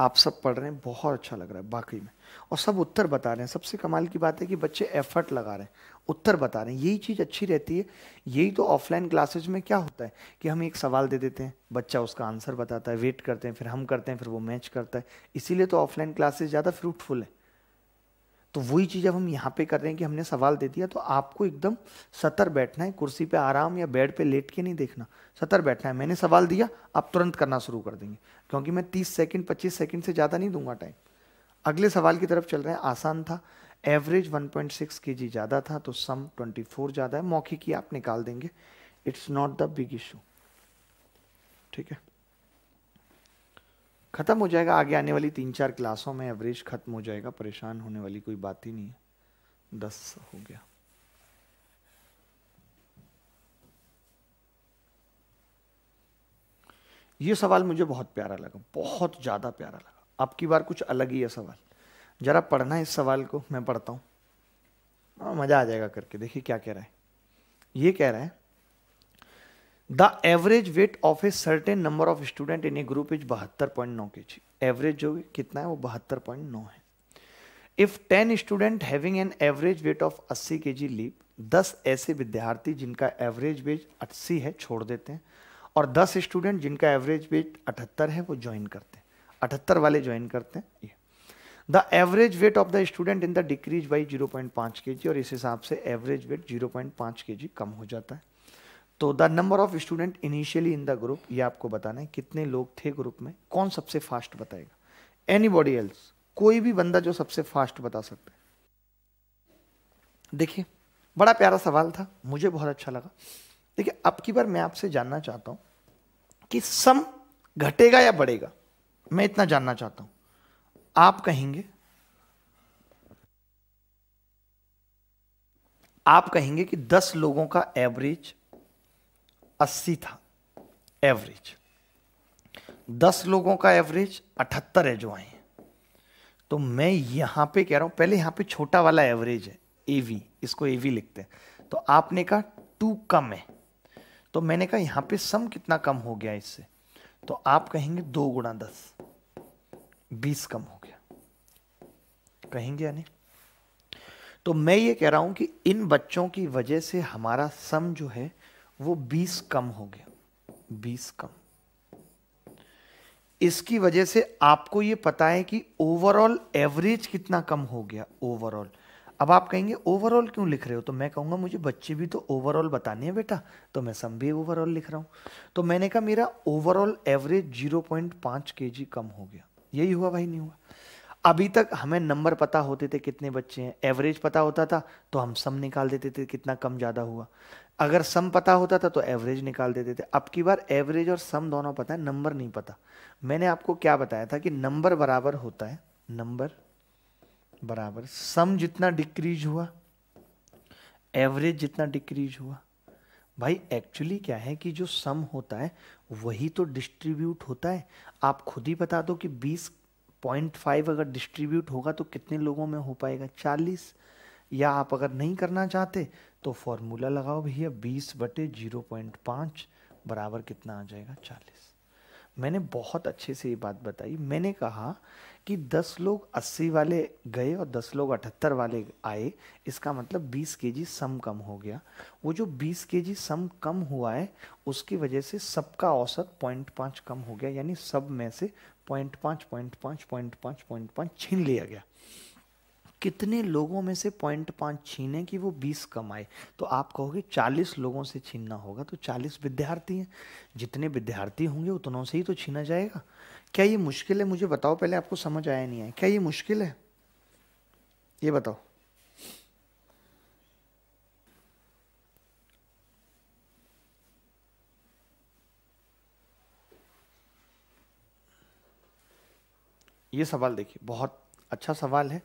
आप सब पढ़ रहे हैं बहुत अच्छा लग रहा है बाकी में और सब उत्तर बता रहे हैं सबसे कमाल की बात है कि बच्चे एफर्ट लगा रहे हैं उत्तर बता रहे हैं यही चीज़ अच्छी रहती है यही तो ऑफलाइन क्लासेज में क्या होता है कि हम एक सवाल दे देते हैं बच्चा उसका आंसर बताता है वेट करते हैं फिर हम करते हैं फिर वो मैच करता है इसीलिए तो ऑफलाइन क्लासेज ज़्यादा फ्रूटफुल है तो वही चीज़ अब हम यहाँ पे कर रहे हैं कि हमने सवाल दे दिया तो आपको एकदम सतर बैठना है कुर्सी पे आराम या बेड पे लेट के नहीं देखना सतर बैठना है मैंने सवाल दिया आप तुरंत करना शुरू कर देंगे क्योंकि मैं 30 सेकंड 25 सेकंड से ज़्यादा नहीं दूंगा टाइम अगले सवाल की तरफ चल रहे हैं आसान था एवरेज 1.6 पॉइंट ज़्यादा था तो सम 24 ज़्यादा है मौके की आप निकाल देंगे it's not the big issue ठीक है ख़त्म हो जाएगा आगे आने वाली तीन चार क्लासों में एवरेज ख़त्म हो जाएगा परेशान होने वाली कोई बात ही नहीं है दस हो गया ये सवाल मुझे बहुत प्यारा लगा बहुत ज़्यादा प्यारा लगा आपकी बार कुछ अलग ही है सवाल ज़रा पढ़ना इस सवाल को मैं पढ़ता हूँ हाँ, मज़ा आ जाएगा करके देखिए क्या कह रहा है ये कह रहा है the average weight of a certain number of student in a group is बहत्तर पॉइंट नौ के जी एवरेज जो कितना है वो बहत्तर पॉइंट नौ है if ten student having an average weight of अस्सी के जी लीव दस ऐसे विद्यार्थी जिनका एवरेज वेट अस्सी है छोड़ देते हैं और 10 स्टूडेंट जिनका एवरेज वेट अठहत्तर है वो ज्वाइन करते हैं अठहत्तर वाले ज्वाइन करते हैं ये the average weight of the student in the decrease by zero point पाँच के जी और इस हिसाब से एवरेज वेट जीरो पॉइंट पाँच के जी कम हो जाता है तो the number of student initially in the group ये आपको बताना है कितने लोग थे ग्रुप में कौन सबसे फास्ट बताएगा एनी बॉडी एल्स कोई भी बंदा जो सबसे फास्ट बता सकता है देखिए बड़ा प्यारा सवाल था मुझे बहुत अच्छा लगा देखिए अब की बार मैं आपसे जानना चाहता हूं कि सम घटेगा या बढ़ेगा मैं इतना जानना चाहता हूं आप कहेंगे आप कहेंगे कि 10 लोगों का एवरेज 80 था एवरेज 10 लोगों का एवरेज 78 है जो आए हैं तो मैं यहां पे कह रहा हूं पहले यहां पे छोटा वाला एवरेज है एवी इसको एवी लिखते हैं तो आपने कहा टू कम है तो मैंने कहा यहाँ पे सम कितना कम हो गया इससे तो आप कहेंगे दो गुणा दस बीस कम हो गया कहेंगे यानी तो मैं ये कह रहा हूं कि इन बच्चों की वजह से हमारा सम जो है वो बीस कम हो गया बीस कम इसकी वजह से आपको ये पता है कि ओवरऑल एवरेज कितना कम हो गया ओवरऑल अब आप कहेंगे ओवरऑल क्यों लिख रहे हो तो मैं कहूँगा मुझे बच्चे भी तो ओवरऑल बताने हैं बेटा तो मैं सम भी ओवरऑल लिख रहा हूँ तो मैंने कहा मेरा ओवरऑल एवरेज जीरो पॉइंट पाँच के जी कम हो गया यही हुआ भाई नहीं हुआ अभी तक हमें नंबर पता होते थे कितने बच्चे हैं एवरेज पता होता था तो हम सम निकाल देते थे कितना कम ज़्यादा हुआ अगर सम पता होता था तो एवरेज निकाल देते थे अब की बार एवरेज और सम दोनों पता है नंबर नहीं पता मैंने आपको क्या बताया था कि नंबर बराबर होता है नंबर बराबर सम जितना डिक्रीज हुआ एवरेज जितना डिक्रीज हुआ भाई एक्चुअली क्या है कि जो सम होता है वही तो डिस्ट्रीब्यूट होता है आप खुद ही बता दो कि 20.5 फाइव अगर डिस्ट्रीब्यूट होगा तो कितने लोगों में हो पाएगा चालीस या आप अगर नहीं करना चाहते तो फॉर्मूला लगाओ भैया बीस बटे जीरो पॉइंट बराबर कितना आ जाएगा चालीस मैंने बहुत अच्छे से ये बात बताई मैंने कहा कि दस लोग अस्सी वाले गए और दस लोग अठहत्तर वाले आए इसका मतलब बीस के जी सम कम हो गया वो जो बीस के जी सम कम हुआ है उसकी वजह से सबका औसत पॉइंट पाँच कम हो गया यानी सब में से पॉइंट पाँच पॉइंट पाँच पॉइंट पाँच पॉइंट पाँच छीन लिया गया कितने लोगों में से पॉइंट पाँच छीने कि वो बीस कम आए तो आप कहोगे चालीस लोगों से छीनना होगा तो चालीस विद्यार्थी हैं जितने विद्यार्थी होंगे उतनों से ही तो छीना जाएगा क्या ये मुश्किल है मुझे बताओ पहले आपको समझ आया नहीं है क्या ये मुश्किल है ये बताओ ये सवाल देखिए बहुत अच्छा सवाल है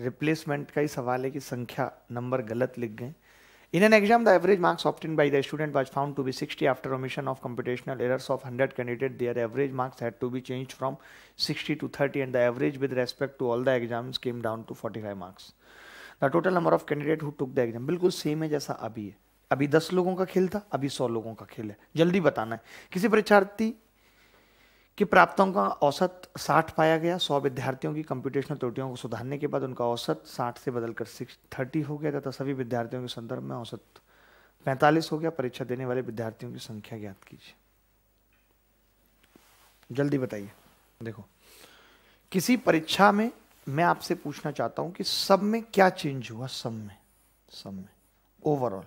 रिप्लेसमेंट का ही सवाल है कि संख्या नंबर गलत लिख गए In an exam, the average marks obtained by the student was found to be 60 after omission of computational errors of 100 candidates. Their average marks had to be changed from 60 to 30 and the average with respect to all the exams came down to 45 marks. The total number of candidates who took the exam बिल्कुल सेम है जैसा अभी है अभी दस लोगों का खेल था अभी सौ लोगों का खेल है जल्दी बताना है किसी परीक्षार्थी कि प्राप्तों का औसत 60 पाया गया 100 विद्यार्थियों की कंप्यूटेशनल त्रुटियों को सुधारने के बाद उनका औसत 60 से बदलकर सिक्स थर्टी हो गया तथा सभी विद्यार्थियों के संदर्भ में औसत 45 हो गया परीक्षा देने वाले विद्यार्थियों की संख्या ज्ञात कीजिए जल्दी बताइए देखो किसी परीक्षा में मैं आपसे पूछना चाहता हूं कि सब में क्या चेंज हुआ सब में सब में ओवरऑल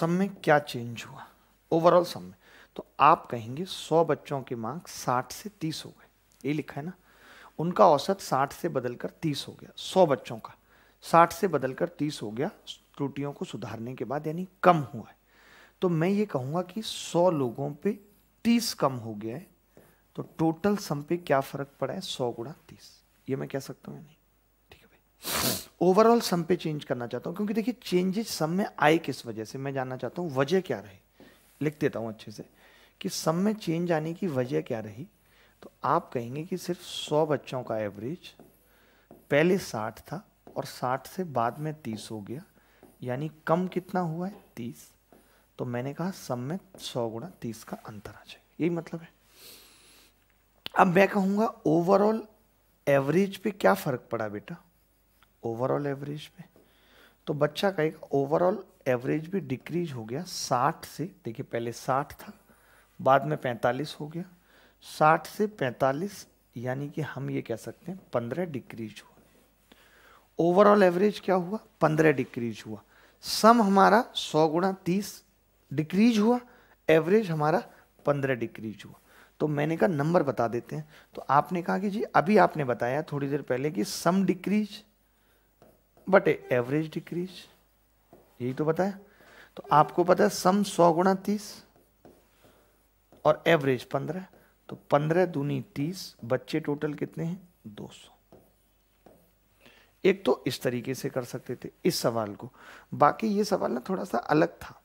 सब में क्या चेंज हुआ ओवरऑल सम में तो आप कहेंगे 100 बच्चों के मार्क्स 60 से 30 हो गए ये लिखा है ना उनका औसत 60 से बदलकर 30 हो गया 100 बच्चों का 60 से बदलकर 30 हो गया त्रुटियों को सुधारने के बाद यानी कम हुआ है तो मैं ये कहूँगा कि 100 लोगों पे 30 कम हो गया है तो टोटल सम पे क्या फ़र्क पड़ा है सौ गुणा तीस ये मैं कह सकता हूँ नहीं ठीक है भाई ओवरऑल सम पे चेंज करना चाहता हूँ क्योंकि देखिए चेंजेस सम में आए किस वजह से मैं जानना चाहता हूँ वजह क्या रहे लिख देता हूँ अच्छे से कि सम में चेंज आने की वजह क्या रही तो आप कहेंगे कि सिर्फ सौ बच्चों का एवरेज पहले साठ था और साठ से बाद में तीस हो गया यानी कम कितना हुआ है तीस तो मैंने कहा सम में सौ गुणा तीस का अंतर आ जाएगा यही मतलब है अब मैं कहूँगा ओवरऑल एवरेज पे क्या फ़र्क पड़ा बेटा ओवरऑल एवरेज पे तो बच्चा का एक ओवरऑल एवरेज भी डिक्रीज हो गया 60 से देखिए पहले 60 था बाद में 45 हो गया 60 से 45 यानी कि हम ये कह सकते हैं 15 डिक्रीज हुआ ओवरऑल एवरेज क्या हुआ 15 डिक्रीज हुआ सम हमारा 100 गुणा तीस डिक्रीज हुआ एवरेज हमारा 15 डिक्रीज हुआ तो मैंने कहा नंबर बता देते हैं तो आपने कहा कि जी अभी आपने बताया थोड़ी देर पहले कि sum decrease but average decrease यही तो बताया तो आपको पता है सम सौ गुणा तीस और एवरेज पंद्रह तो पंद्रह दूनी तीस बच्चे टोटल कितने हैं दो सौ एक तो इस तरीके से कर सकते थे इस सवाल को बाकी ये सवाल ना थोड़ा सा अलग था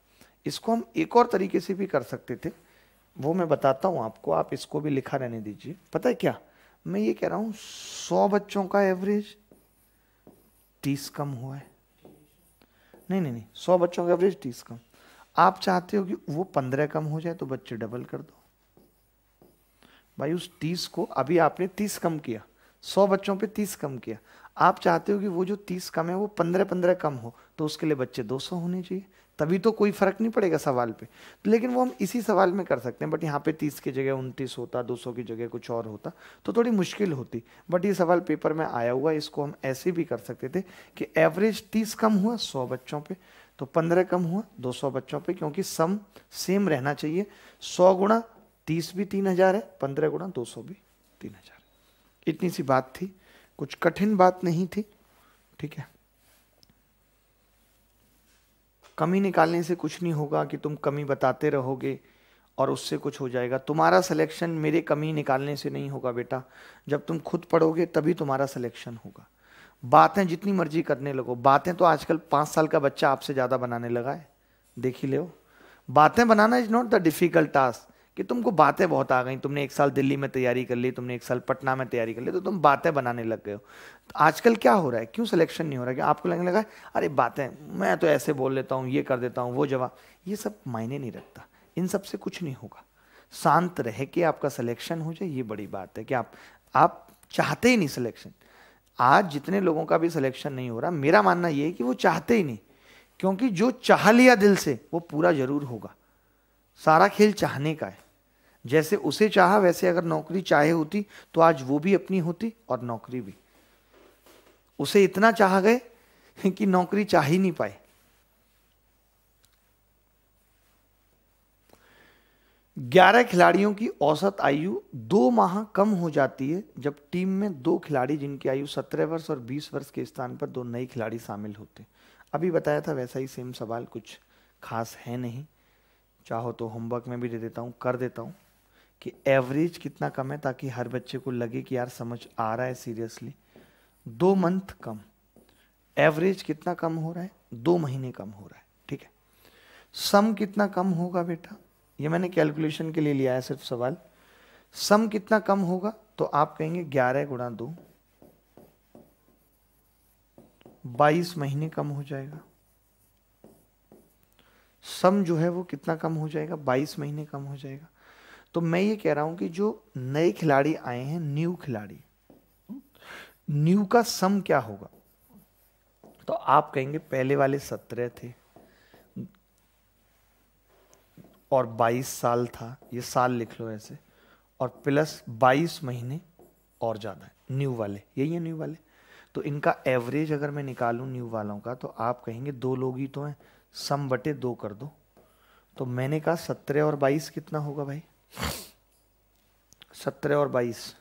इसको हम एक और तरीके से भी कर सकते थे वो मैं बताता हूं आपको आप इसको भी लिखा रहने दीजिए पता है क्या मैं ये कह रहा हूं सौ बच्चों का एवरेज तीस कम हुआ है नहीं नहीं नहीं सौ बच्चों का एवरेज तीस कम आप चाहते हो कि वो पंद्रह कम हो जाए तो बच्चे डबल कर दो भाई उस तीस को अभी आपने तीस कम किया सौ बच्चों पे तीस कम किया आप चाहते हो कि वो जो तीस कम है वो पंद्रह पंद्रह कम हो तो उसके लिए बच्चे दो सौ होने चाहिए तभी तो कोई फ़र्क नहीं पड़ेगा सवाल पे तो लेकिन वो हम इसी सवाल में कर सकते हैं बट यहाँ पे तीस की जगह उनतीस होता दो सौ की जगह कुछ और होता तो थोड़ी मुश्किल होती बट ये सवाल पेपर में आया हुआ इसको हम ऐसे भी कर सकते थे कि एवरेज तीस कम हुआ सौ बच्चों पर तो पंद्रह कम हुआ दो सौ बच्चों पर क्योंकि सम सेम रहना चाहिए सौ गुणा तीस भी तीन हज़ार है पंद्रह गुणा दो सौ भी तीन हज़ार इतनी सी बात थी कुछ कठिन बात नहीं थी ठीक है कमी निकालने से कुछ नहीं होगा कि तुम कमी बताते रहोगे और उससे कुछ हो जाएगा तुम्हारा सिलेक्शन मेरे कमी निकालने से नहीं होगा बेटा जब तुम खुद पढ़ोगे तभी तुम्हारा सिलेक्शन होगा बातें जितनी मर्जी करने लगो बातें तो आजकल पाँच साल का बच्चा आपसे ज़्यादा बनाने लगा है देख ही ले बातें बनाना is not the difficult task कि तुमको बातें बहुत आ गई तुमने एक साल दिल्ली में तैयारी कर ली तुमने एक साल पटना में तैयारी कर ली तो तुम बातें बनाने लग गए हो तो आजकल क्या हो रहा है क्यों सिलेक्शन नहीं हो रहा है कि आपको लगने लगा अरे बातें मैं तो ऐसे बोल लेता हूँ ये कर देता हूँ वो जवाब ये सब मायने नहीं रखता इन सब से कुछ नहीं होगा शांत रह के आपका सिलेक्शन हो जाए ये बड़ी बात है कि आप आप चाहते ही नहीं सिलेक्शन आज जितने लोगों का भी सिलेक्शन नहीं हो रहा मेरा मानना ये है कि वो चाहते ही नहीं क्योंकि जो चाह लिया दिल से वो पूरा जरूर होगा सारा खेल चाहने का है जैसे उसे चाहा वैसे अगर नौकरी चाहे होती तो आज वो भी अपनी होती और नौकरी भी उसे इतना चाह गए कि नौकरी चाह ही नहीं पाए ग्यारह खिलाड़ियों की औसत आयु दो माह कम हो जाती है जब टीम में दो खिलाड़ी जिनकी आयु सत्रह वर्ष और बीस वर्ष के स्थान पर दो नए खिलाड़ी शामिल होते अभी बताया था वैसा ही सेम सवाल कुछ खास है नहीं चाहो तो होमवर्क में भी दे देता हूँ कर देता हूँ कि एवरेज कितना कम है ताकि हर बच्चे को लगे कि यार समझ आ रहा है सीरियसली दो मंथ कम एवरेज कितना कम हो रहा है दो महीने कम हो रहा है ठीक है सम कितना कम होगा बेटा ये मैंने कैलकुलेशन के लिए लिया है सिर्फ सवाल सम कितना कम होगा तो आप कहेंगे ग्यारह गुणा दो बाईस महीने कम हो जाएगा सम जो है वो कितना कम हो जाएगा बाईस महीने कम हो जाएगा तो मैं ये कह रहा हूं कि जो नए खिलाड़ी आए हैं न्यू खिलाड़ी न्यू का सम क्या होगा तो आप कहेंगे पहले वाले सत्रह थे और 22 साल था ये साल लिख लो ऐसे और प्लस 22 महीने और ज़्यादा है न्यू वाले यही है न्यू वाले तो इनका एवरेज अगर मैं निकालूं न्यू वालों का तो आप कहेंगे दो लोग ही तो हैं सम बटे दो कर दो तो मैंने कहा सत्रह और बाईस कितना होगा भाई सत्रह और बाईस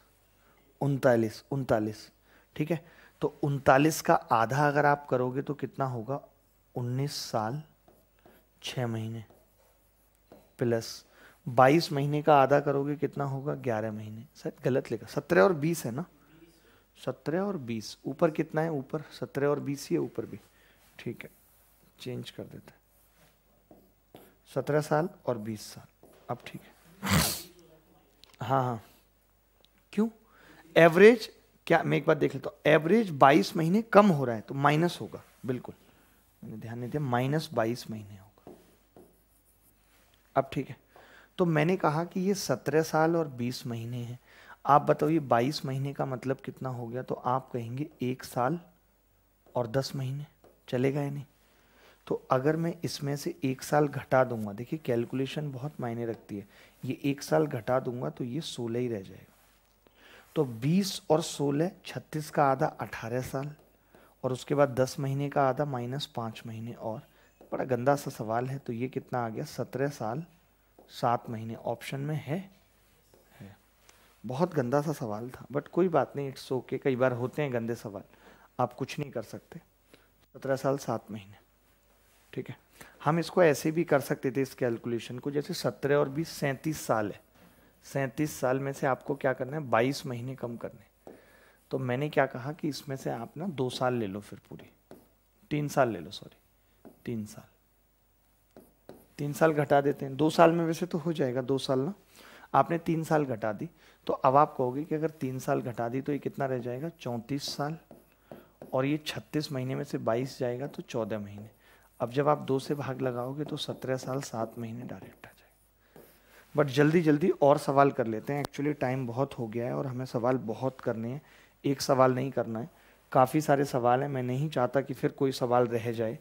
उनतालीस उनतालीस ठीक है तो उनतालीस का आधा अगर आप करोगे तो कितना होगा उन्नीस साल छ महीने प्लस बाईस महीने का आधा करोगे कितना होगा ग्यारह महीने शायद गलत लिखा सत्रह और बीस है ना सत्रह और बीस ऊपर कितना है ऊपर सत्रह और बीस ही है ऊपर भी ठीक है चेंज कर देते सत्रह साल और बीस साल अब ठीक है हाँ हाँ क्यों एवरेज क्या मैं एक बार देख लेता हूँ एवरेज 22 महीने कम हो रहा है तो माइनस होगा बिल्कुल मैंने ध्यान नहीं दिया माइनस बाईस महीने होगा अब ठीक है तो मैंने कहा कि ये सत्रह साल और बीस महीने हैं आप बताओ ये बाईस महीने का मतलब कितना हो गया तो आप कहेंगे एक साल और दस महीने चलेगा या नहीं तो अगर मैं इसमें से एक साल घटा दूंगा देखिए कैलकुलेशन बहुत मायने रखती है ये एक साल घटा दूंगा तो ये सोलह ही रह जाएगा तो बीस और सोलह छत्तीस का आधा अठारह साल और उसके बाद दस महीने का आधा माइनस पाँच महीने और बड़ा गंदा सा सवाल है तो ये कितना आ गया सत्रह साल सात महीने ऑप्शन में है है बहुत गंदा सा सवाल था बट कोई बात नहीं इट्स ओके कई बार होते हैं गंदे सवाल आप कुछ नहीं कर सकते सत्रह साल सात महीने ठीक है हम इसको ऐसे भी कर सकते थे इस कैलकुलेशन को जैसे सत्रह और बीस सैंतीस साल है सैंतीस साल में से आपको क्या करना है बाईस महीने कम करने तो मैंने क्या कहा कि इसमें से आप ना दो साल ले लो फिर पूरी तीन साल ले लो सॉरी तीन साल तीन साल घटा देते हैं दो साल में वैसे तो हो जाएगा दो साल ना आपने तीन साल घटा दी तो अब आप कहोगे कि अगर तीन साल घटा दी तो ये कितना रह जाएगा चौंतीस साल और ये छत्तीस महीने में से बाईस जाएगा तो चौदह महीने अब जब आप दो से भाग लगाओगे तो सत्रह साल सात महीने डायरेक्ट आ जाए बट जल्दी जल्दी और सवाल कर लेते हैं एक्चुअली टाइम बहुत हो गया है और हमें सवाल बहुत करने हैं एक सवाल नहीं करना है काफ़ी सारे सवाल हैं मैं नहीं चाहता कि फिर कोई सवाल रह जाए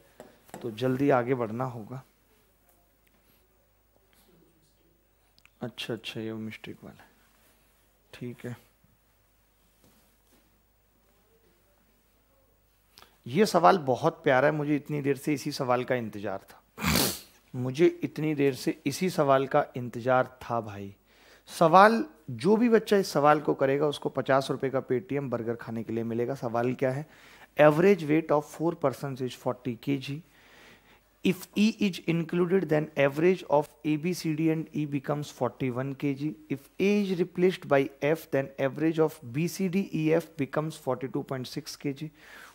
तो जल्दी आगे बढ़ना होगा अच्छा अच्छा ये मिस्टेक वाला ठीक है ये सवाल बहुत प्यारा है मुझे इतनी देर से इसी सवाल का इंतज़ार था मुझे इतनी देर से इसी सवाल का इंतज़ार था भाई सवाल जो भी बच्चा इस सवाल को करेगा उसको पचास रुपए का पेटीएम बर्गर खाने के लिए मिलेगा सवाल क्या है average weight of four person is forty K G if E is included then average of A B C D and E becomes forty one K G if A is replaced by F then average of B C D E F becomes forty two point six K G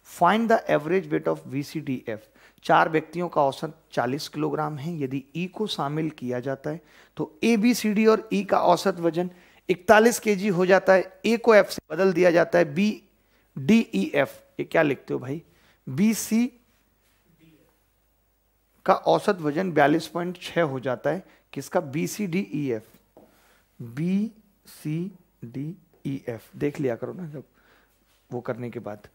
find the average weight of we चार व्यक्तियों का औसत 40 किलोग्राम है यदि ई e को शामिल किया जाता है तो ए बी सी डी और ई e का औसत वजन 41 के हो जाता है ए को एफ से बदल दिया जाता है बी डी ई एफ ये क्या लिखते हो भाई बी सी का औसत वजन 42.6 हो जाता है किसका B C D E F B C D E F देख लिया करो ना जब वो करने के बाद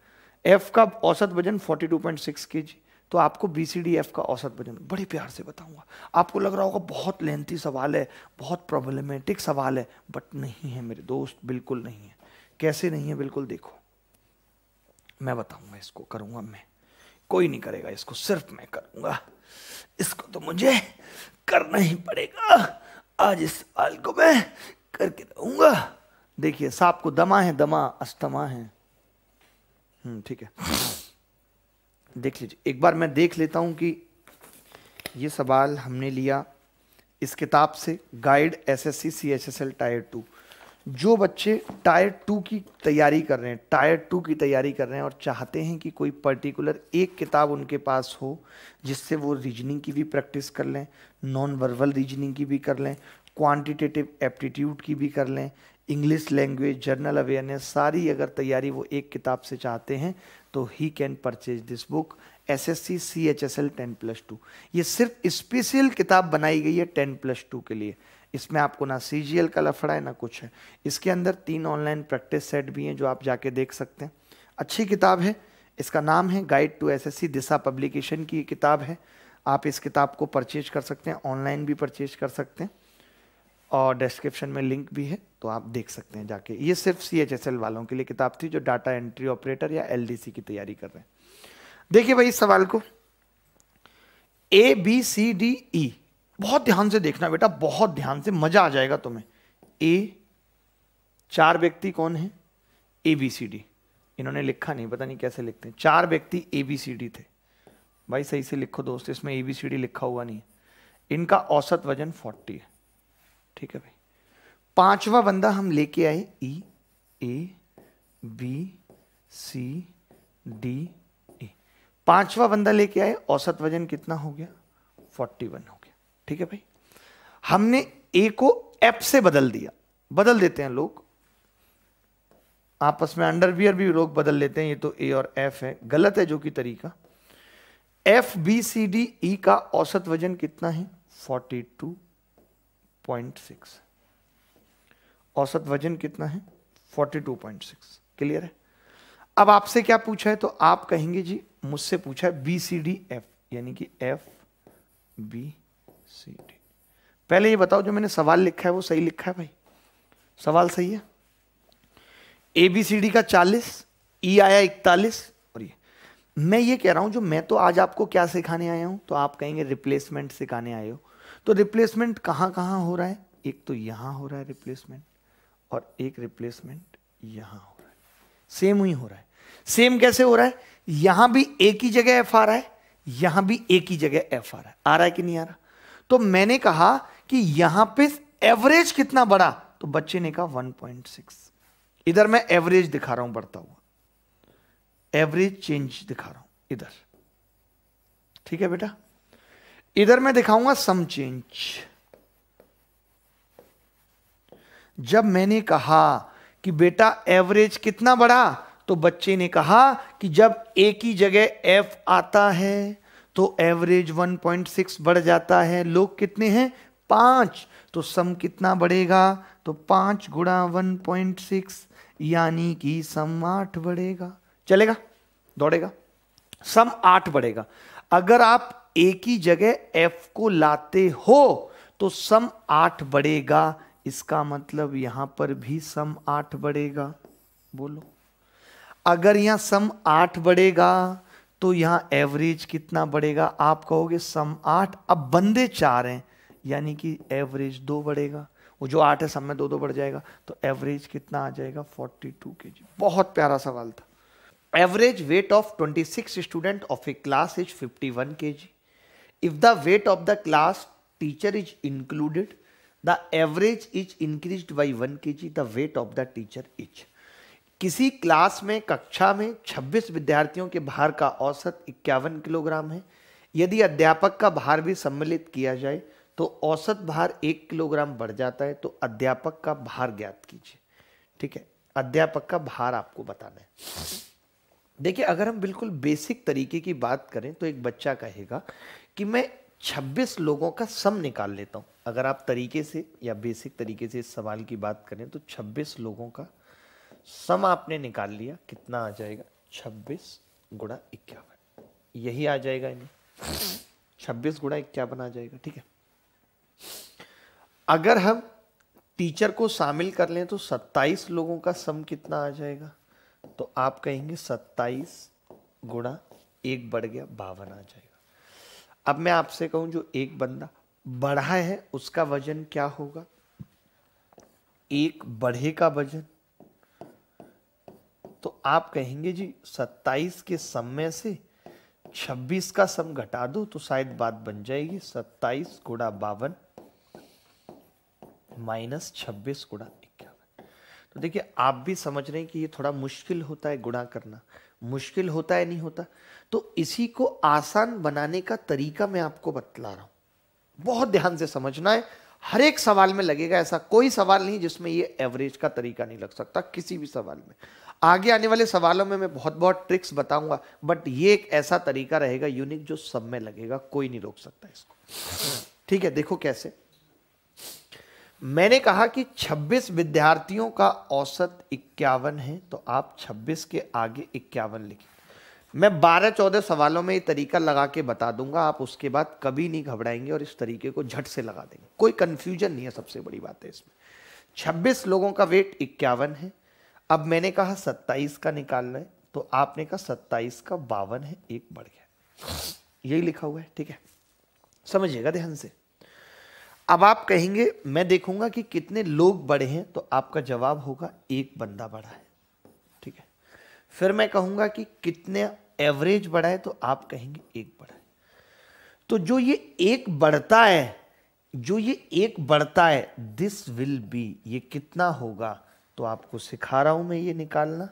एफ का औसत वजन 42.6 केजी तो आपको बी सी डी एफ का औसत वजन बड़े प्यार से बताऊंगा आपको लग रहा होगा बहुत लेंथी सवाल है बहुत प्रॉब्लमेटिक सवाल है बट नहीं है मेरे दोस्त बिल्कुल नहीं है कैसे नहीं है बिल्कुल देखो मैं बताऊंगा इसको करूंगा मैं कोई नहीं करेगा इसको सिर्फ मैं करूंगा इसको तो मुझे करना ही पड़ेगा आज इस साल को मैं करके रहूंगा देखिए सांप को दमा है दमा अस्थमा है हम्म, ठीक है देख लीजिए एक बार मैं देख लेता हूं कि ये सवाल हमने लिया इस किताब से guide SSC CHSL tier two जो बच्चे टायर टू की तैयारी कर रहे हैं टायर टू की तैयारी कर रहे हैं और चाहते हैं कि कोई पर्टिकुलर एक किताब उनके पास हो जिससे वो रीजनिंग की भी प्रैक्टिस कर लें नॉन वर्बल रीजनिंग की भी कर लें क्वांटिटेटिव एप्टीट्यूड की भी कर लें इंग्लिश लैंग्वेज जर्नल अवेयरनेस सारी अगर तैयारी वो एक किताब से चाहते हैं तो ही can purchase this book S S C C H S L ten plus two ये सिर्फ स्पेशल किताब बनाई गई है टेन प्लस टू के लिए इसमें आपको ना सी जी एल का लफड़ा है ना कुछ है इसके अंदर तीन ऑनलाइन प्रैक्टिस सेट भी हैं जो आप जाके देख सकते हैं अच्छी किताब है इसका नाम है guide to S S C Disha publication की किताब है आप इस किताब को परचेज कर सकते हैं ऑनलाइन भी परचेज कर सकते हैं और डिस्क्रिप्शन में लिंक भी है तो आप देख सकते हैं जाके ये सिर्फ सी वालों के लिए किताब थी जो डाटा एंट्री ऑपरेटर या एल की तैयारी कर रहे हैं देखिए भाई इस सवाल को ए बी सी डी ई बहुत ध्यान से देखना बेटा बहुत ध्यान से मजा आ जाएगा तुम्हें ए चार व्यक्ति कौन है ए बी सी डी इन्होंने लिखा नहीं पता नहीं कैसे लिखते हैं चार व्यक्ति ए बी सी डी थे भाई सही से लिखो दोस्त इसमें ए बी सी डी लिखा हुआ नहीं इनका औसत वजन फोर्टी है ठीक है भाई पांचवा बंदा हम लेके आए ई ए बी सी डी ए पांचवा बंदा लेके आए औसत वजन कितना हो गया 41 हो गया ठीक है भाई हमने ए को एफ से बदल दिया बदल देते हैं लोग आपस में अंडरवियर भी लोग बदल लेते हैं ये तो ए और एफ है गलत है जो कि तरीका F B C D E का औसत वजन कितना है 42 पॉइंट सिक्स औसत वजन कितना है forty two point six clear है अब आपसे क्या पूछा है तो आप कहेंगे जी मुझसे पूछा है बी सी डी एफ यानी कि एफ बी सी डी पहले ये बताओ जो मैंने सवाल लिखा है वो सही लिखा है भाई सवाल सही है ए बी सी डी का चालीस ई e आया इकतालीस और ये मैं ये कह रहा हूं जो मैं तो आज आपको क्या सिखाने आया हूं तो आप कहेंगे रिप्लेसमेंट सिखाने आए हो तो रिप्लेसमेंट कहाँ कहाँ हो रहा है एक तो यहाँ हो रहा है रिप्लेसमेंट और एक रिप्लेसमेंट यहाँ हो रहा है सेम ही हो रहा है सेम कैसे हो रहा है यहां भी एक ही जगह एफ आ रहा है यहां भी एक ही जगह एफ आ रहा है आ रहा है कि नहीं आ रहा तो मैंने कहा कि यहां पे एवरेज कितना बड़ा तो बच्चे ने कहा 1.6 इधर मैं एवरेज दिखा रहा हूं बढ़ता हुआ एवरेज चेंज दिखा रहा हूं इधर ठीक है बेटा इधर मैं दिखाऊंगा सम चेंज जब मैंने कहा कि बेटा एवरेज कितना बढ़ा तो बच्चे ने कहा कि जब एक ही जगह एफ आता है तो एवरेज 1.6 बढ़ जाता है लोग कितने हैं पांच तो सम कितना बढ़ेगा तो पांच गुणा वन पॉइंट सिक्स यानी कि सम आठ बढ़ेगा चलेगा दौड़ेगा सम आठ बढ़ेगा अगर आप एक ही जगह एफ को लाते हो तो सम आठ बढ़ेगा इसका मतलब यहां पर भी सम आठ बढ़ेगा बोलो अगर यहां सम आठ बढ़ेगा तो यहां एवरेज कितना बढ़ेगा आप कहोगे सम आठ अब बंदे चार हैं यानी कि एवरेज दो बढ़ेगा वो जो आठ है सम में दो दो बढ़ जाएगा तो एवरेज कितना आ जाएगा फोर्टी टू के जी बहुत प्यारा सवाल था average weight of twenty six student of a class is fifty one K G if the weight of the class teacher is included the average is increased by 1 kg the weight of the teacher is किसी क्लास में कक्षा में 26 विद्यार्थियों के भार का औसत इक्यावन किलोग्राम है यदि अध्यापक का भार भी सम्मिलित किया जाए तो औसत भार एक किलोग्राम बढ़ जाता है तो अध्यापक का भार ज्ञात कीजिए ठीक है अध्यापक का भार आपको बताना है देखिए अगर हम बिल्कुल बेसिक तरीके की बात करें तो एक बच्चा कहेगा कि मैं 26 लोगों का सम निकाल लेता हूं अगर आप तरीके से या बेसिक तरीके से इस सवाल की बात करें तो 26 लोगों का सम आपने निकाल लिया कितना आ जाएगा 26 गुणा इक्यावन यही आ जाएगा इन्हें 26 गुणा इक्यावन आ जाएगा ठीक है अगर हम टीचर को शामिल कर लें तो 27 लोगों का सम कितना आ जाएगा तो आप कहेंगे 27 गुणा एक बढ़ गया बावन आ जाएगा अब मैं आपसे कहूं जो एक बंदा बढ़ा है उसका वजन क्या होगा एक बढ़े का वजन तो आप कहेंगे जी 27 के सम में से 26 का सम घटा दो तो शायद बात बन जाएगी 27 गुड़ा बावन माइनस छब्बीस गुड़ा इक्यावन तो देखिए आप भी समझ रहे हैं कि ये थोड़ा मुश्किल होता है गुणा करना मुश्किल होता है नहीं होता तो इसी को आसान बनाने का तरीका मैं आपको बतला रहा हूं बहुत ध्यान से समझना है हर एक सवाल में लगेगा ऐसा कोई सवाल नहीं जिसमें ये एवरेज का तरीका नहीं लग सकता किसी भी सवाल में आगे आने वाले सवालों में मैं बहुत बहुत ट्रिक्स बताऊंगा बट ये एक ऐसा तरीका रहेगा यूनिक जो सब में लगेगा कोई नहीं रोक सकता इसको ठीक है देखो कैसे मैंने कहा कि 26 विद्यार्थियों का औसत इक्यावन है तो आप 26 के आगे इक्यावन लिखें मैं 12-14 सवालों में ये तरीका लगा के बता दूंगा आप उसके बाद कभी नहीं घबराएंगे और इस तरीके को झट से लगा देंगे कोई कंफ्यूजन नहीं है सबसे बड़ी बात है इसमें 26 लोगों का वेट इक्यावन है अब मैंने कहा 27 का निकालना है तो आपने कहा सत्ताईस का बावन है एक बढ़ गया यही लिखा हुआ है ठीक है समझिएगा ध्यान से अब आप कहेंगे मैं देखूंगा कि कितने लोग बड़े हैं तो आपका जवाब होगा एक बंदा बड़ा है ठीक है फिर मैं कहूंगा कि कितने एवरेज बढ़ा है तो आप कहेंगे एक बड़ा है तो जो ये एक बढ़ता है जो ये एक बढ़ता है दिस विल बी ये कितना होगा तो आपको सिखा रहा हूं मैं ये निकालना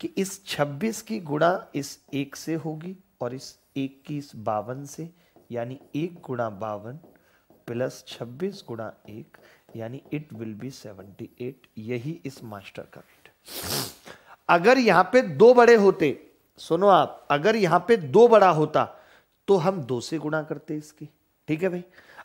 कि इस 26 की गुणा इस एक से होगी और इस एक इस बावन से यानी एक गुणा बावन प्लस छब्बीस गुणा एक यानी it will be seventy eight यही इस मास्टर का रेट अगर यहां पे दो बड़े होते सुनो आप अगर यहां पे दो बड़ा होता तो हम दो से गुणा करते इसकी ठीक है भाई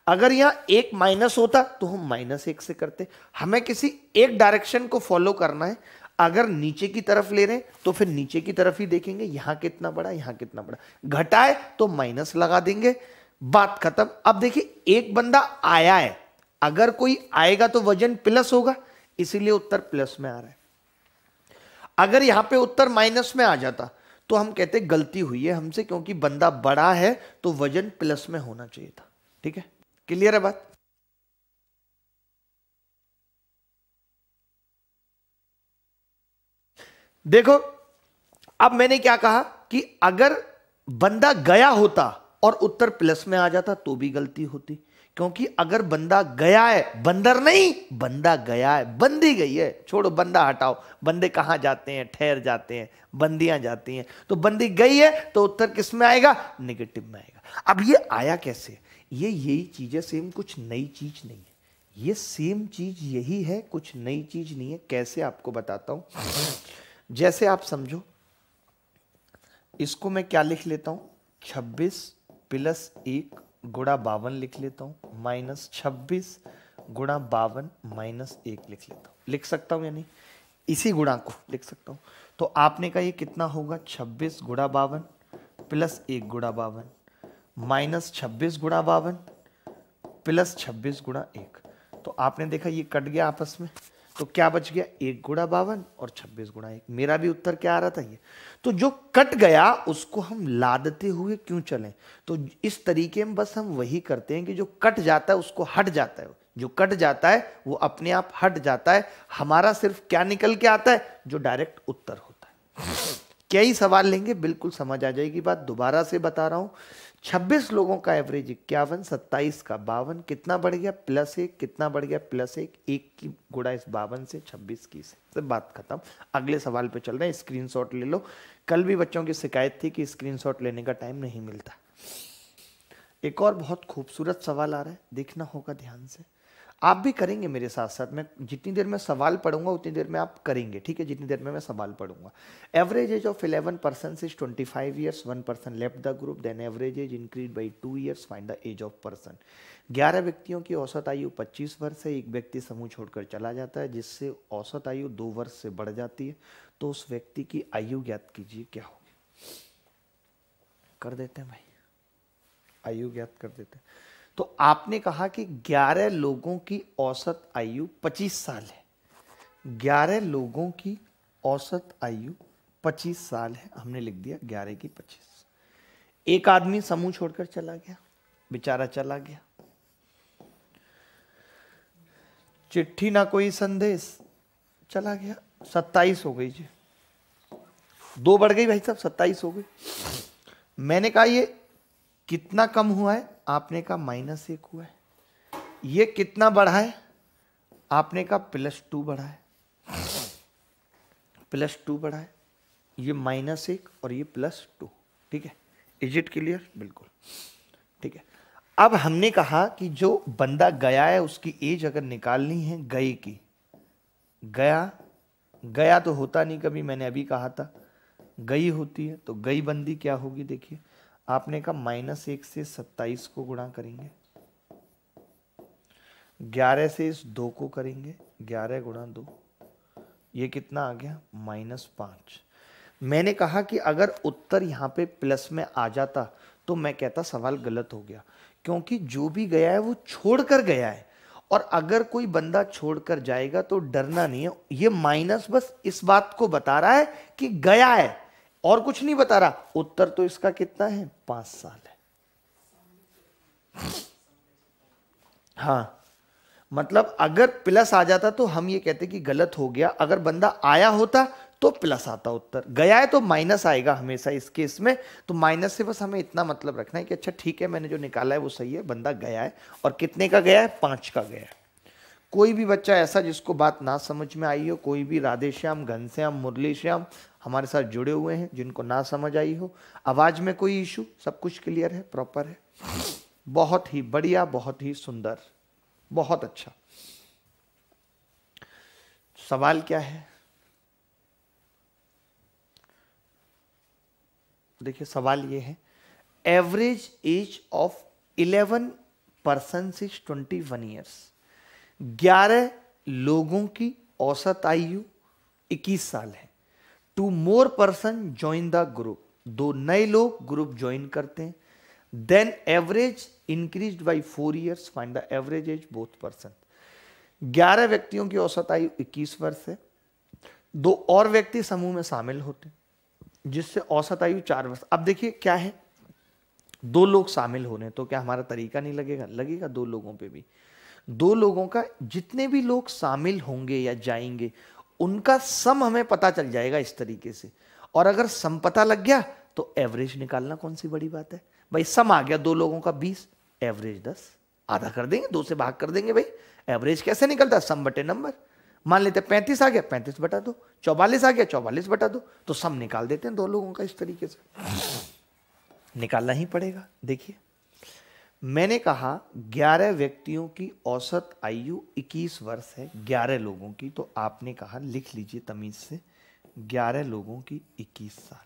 अगर यहां एक माइनस होता तो हम माइनस एक से करते हमें किसी एक डायरेक्शन को फॉलो करना है अगर नीचे की तरफ ले रहे हैं तो फिर नीचे की तरफ ही देखेंगे यहां कितना बड़ा यहां कितना बड़ा घटाए तो माइनस लगा देंगे बात खत्म अब देखिए एक बंदा आया है अगर कोई आएगा तो वजन प्लस होगा इसीलिए उत्तर प्लस में आ रहा है अगर यहां पे उत्तर माइनस में आ जाता तो हम कहते गलती हुई है हमसे क्योंकि बंदा बड़ा है तो वजन प्लस में होना चाहिए था ठीक है क्लियर है बात देखो अब मैंने क्या कहा कि अगर बंदा गया होता और उत्तर प्लस में आ जाता तो भी गलती होती क्योंकि अगर बंदा गया है बंदर नहीं बंदा गया है बंदी गई है छोड़ो बंदा हटाओ बंदे कहाँ जाते हैं ठहर जाते हैं बंदियां जाती हैं तो बंदी गई है तो उत्तर किस में आएगा निगेटिव में आएगा अब ये आया कैसे ये यही चीज है सेम कुछ नई चीज नहीं है ये सेम चीज यही है कुछ नई चीज नहीं है कैसे आपको बताता हूं जैसे आप समझो इसको मैं क्या लिख लेता हूं छब्बीस प्लस एक गुणा बावन लिख लेता हूँ माइनस छब्बीस गुणा बावन माइनस एक लिख लेता हूँ लिख सकता हूँ यानी इसी गुणा को लिख सकता हूँ तो आपने कहा ये कितना होगा छब्बीस गुड़ा बावन प्लस एक गुड़ा बावन माइनस छब्बीस गुड़ा बावन प्लस छब्बीस गुणा एक तो आपने देखा ये कट गया आपस में तो क्या बच गया एक गुड़ा बावन और छब्बीस गुड़ा एक मेरा भी उत्तर क्या आ रहा था ये तो जो कट गया उसको हम लादते हुए क्यों चलें तो इस तरीके में बस हम वही करते हैं कि जो कट जाता है उसको हट जाता है जो कट जाता है वो अपने आप हट जाता है हमारा सिर्फ क्या निकल के आता है जो डायरेक्ट उत्तर होता है क्या ही सवाल लेंगे बिल्कुल समझ आ जाएगी बात दोबारा से बता रहा हूं छब्बीस लोगों का एवरेज इक्यावन सत्ताईस का बावन कितना बढ़ गया प्लस एक कितना बढ़ गया प्लस एक एक की गुड़ा इस बावन से छब्बीस की से तो बात खत्म अगले सवाल पे चल रहे हैं शॉट ले लो कल भी बच्चों की शिकायत थी कि शॉट लेने का टाइम नहीं मिलता एक और बहुत खूबसूरत सवाल आ रहा है देखना होगा ध्यान से आप भी करेंगे मेरे साथ साथ मैं जितनी देर में सवाल पढ़ूंगा उतनी देर में आप करेंगे ठीक है जितनी देर में मैं सवाल पढ़ूंगा average age of eleven person is twenty five years one person left the group then average age increase by two years find the age of person ग्यारह व्यक्तियों की औसत आयु पच्चीस वर्ष है एक व्यक्ति समूह छोड़कर चला जाता है जिससे औसत आयु दो वर्ष से बढ़ जाती है तो उस व्यक्ति की आयु ज्ञात कीजिए क्या होगी कर देते हैं भाई आयु ज्ञात कर देते हैं तो आपने कहा कि 11 लोगों की औसत आयु 25 साल है 11 लोगों की औसत आयु 25 साल है हमने लिख दिया 11 की 25 एक आदमी समूह छोड़कर चला गया बेचारा चला गया चिट्ठी ना कोई संदेश चला गया सत्ताईस हो गई जी दो बढ़ गई भाई साहब सत्ताईस हो गई मैंने कहा ये कितना कम हुआ है आपने का माइनस एक हुआ है ये कितना बढ़ा है आपने का प्लस टू बढ़ा है प्लस टू बढ़ा है ये माइनस एक और ये प्लस टू ठीक है इज इट क्लियर बिल्कुल ठीक है अब हमने कहा कि जो बंदा गया है उसकी एज अगर निकालनी है गए की गया गया तो होता नहीं कभी मैंने अभी कहा था गई होती है तो गई बंदी क्या होगी देखिए आपने कहा माइनस एक से सत्ताईस को गुणा करेंगे ग्यारह से इस दो को करेंगे ग्यारह गुणा दो ये कितना आ गया माइनस पांच मैंने कहा कि अगर उत्तर यहां पे प्लस में आ जाता तो मैं कहता सवाल गलत हो गया क्योंकि जो भी गया है वो छोड़कर गया है और अगर कोई बंदा छोड़कर जाएगा तो डरना नहीं है ये माइनस बस इस बात को बता रहा है कि गया है और कुछ नहीं बता रहा उत्तर तो इसका कितना है पांच साल है हाँ मतलब अगर प्लस आ जाता तो हम ये कहते कि गलत हो गया अगर बंदा आया होता तो प्लस आता उत्तर गया है तो माइनस आएगा हमेशा इस केस में तो माइनस से बस हमें इतना मतलब रखना है कि अच्छा ठीक है मैंने जो निकाला है वो सही है बंदा गया है और कितने का गया है पांच का गया है कोई भी बच्चा ऐसा जिसको बात ना समझ में आई हो कोई भी राधेश्याम घनश्याम मुरलीश्याम हमारे साथ जुड़े हुए हैं जिनको ना समझ आई हो आवाज़ में कोई इशू सब कुछ क्लियर है प्रॉपर है बहुत ही बढ़िया बहुत ही सुंदर बहुत अच्छा सवाल क्या है देखिए सवाल ये है average age of eleven person is one years ग्यारह लोगों की औसत आयु इक्कीस साल है two more person join the group दो नए लोग ग्रुप ज्वाइन करते हैं then average increase by four years find the average age both person ग्यारह व्यक्तियों की औसत आयु इक्कीस वर्ष है दो और व्यक्ति समूह में शामिल होते जिससे औसत आयु चार वर्ष अब देखिए क्या है दो लोग शामिल होने तो क्या हमारा तरीका नहीं लगेगा लगेगा दो लोगों पे भी दो लोगों का जितने भी लोग शामिल होंगे या जाएंगे उनका सम हमें पता चल जाएगा इस तरीके से और अगर सम पता लग गया तो एवरेज निकालना कौन सी बड़ी बात है भाई सम आ गया दो लोगों का बीस एवरेज दस आधा कर देंगे दो से भाग कर देंगे भाई एवरेज कैसे निकलता सम बटे नंबर मान लेते पैंतीस आ गया पैंतीस बटा दो चौवालीस आ गया चौवालीस बटा दो तो सम निकाल देते हैं दो लोगों का इस तरीके से निकालना ही पड़ेगा देखिए मैंने कहा 11 व्यक्तियों की औसत आयु 21 वर्ष है 11 लोगों की तो आपने कहा लिख लीजिए तमीज से 11 लोगों की 21 साल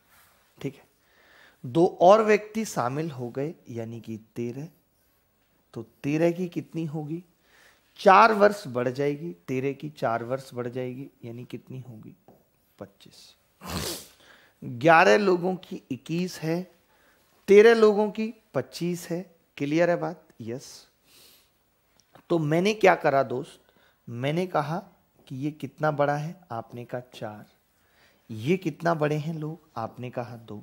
ठीक है दो और व्यक्ति शामिल हो गए यानी कि 13 तो 13 की कितनी होगी चार वर्ष बढ़ जाएगी तेरह की चार वर्ष बढ़ जाएगी यानी कितनी होगी पच्चीस ग्यारह लोगों की इक्कीस है तेरह लोगों की पच्चीस है क्लियर है बात यस तो मैंने क्या करा दोस्त मैंने कहा कि ये कितना बड़ा है आपने कहा चार ये कितना बड़े हैं लोग आपने कहा दो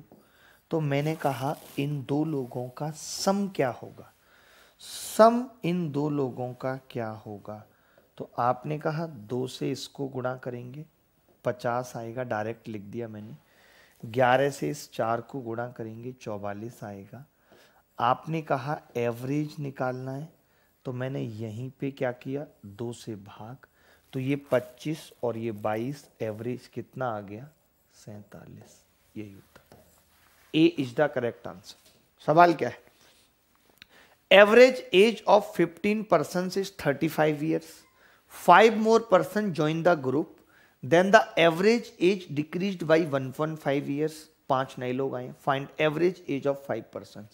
तो मैंने कहा इन दो लोगों का सम क्या होगा सम इन दो लोगों का क्या होगा तो आपने कहा दो से इसको गुणा करेंगे पचास आएगा डायरेक्ट लिख दिया मैंने ग्यारह से इस चार को गुणा करेंगे चौवालीस आएगा आपने कहा एवरेज निकालना है तो मैंने यहीं पे क्या किया दो से भाग तो ये 25 और ये 22 एवरेज कितना आ गया सैतालीस यही उत्तर A is the correct answer सवाल क्या है average age of 15 person is 35 years five more person join the group then the average age decrease by one point five years पांच नए लोग आए find average age of five person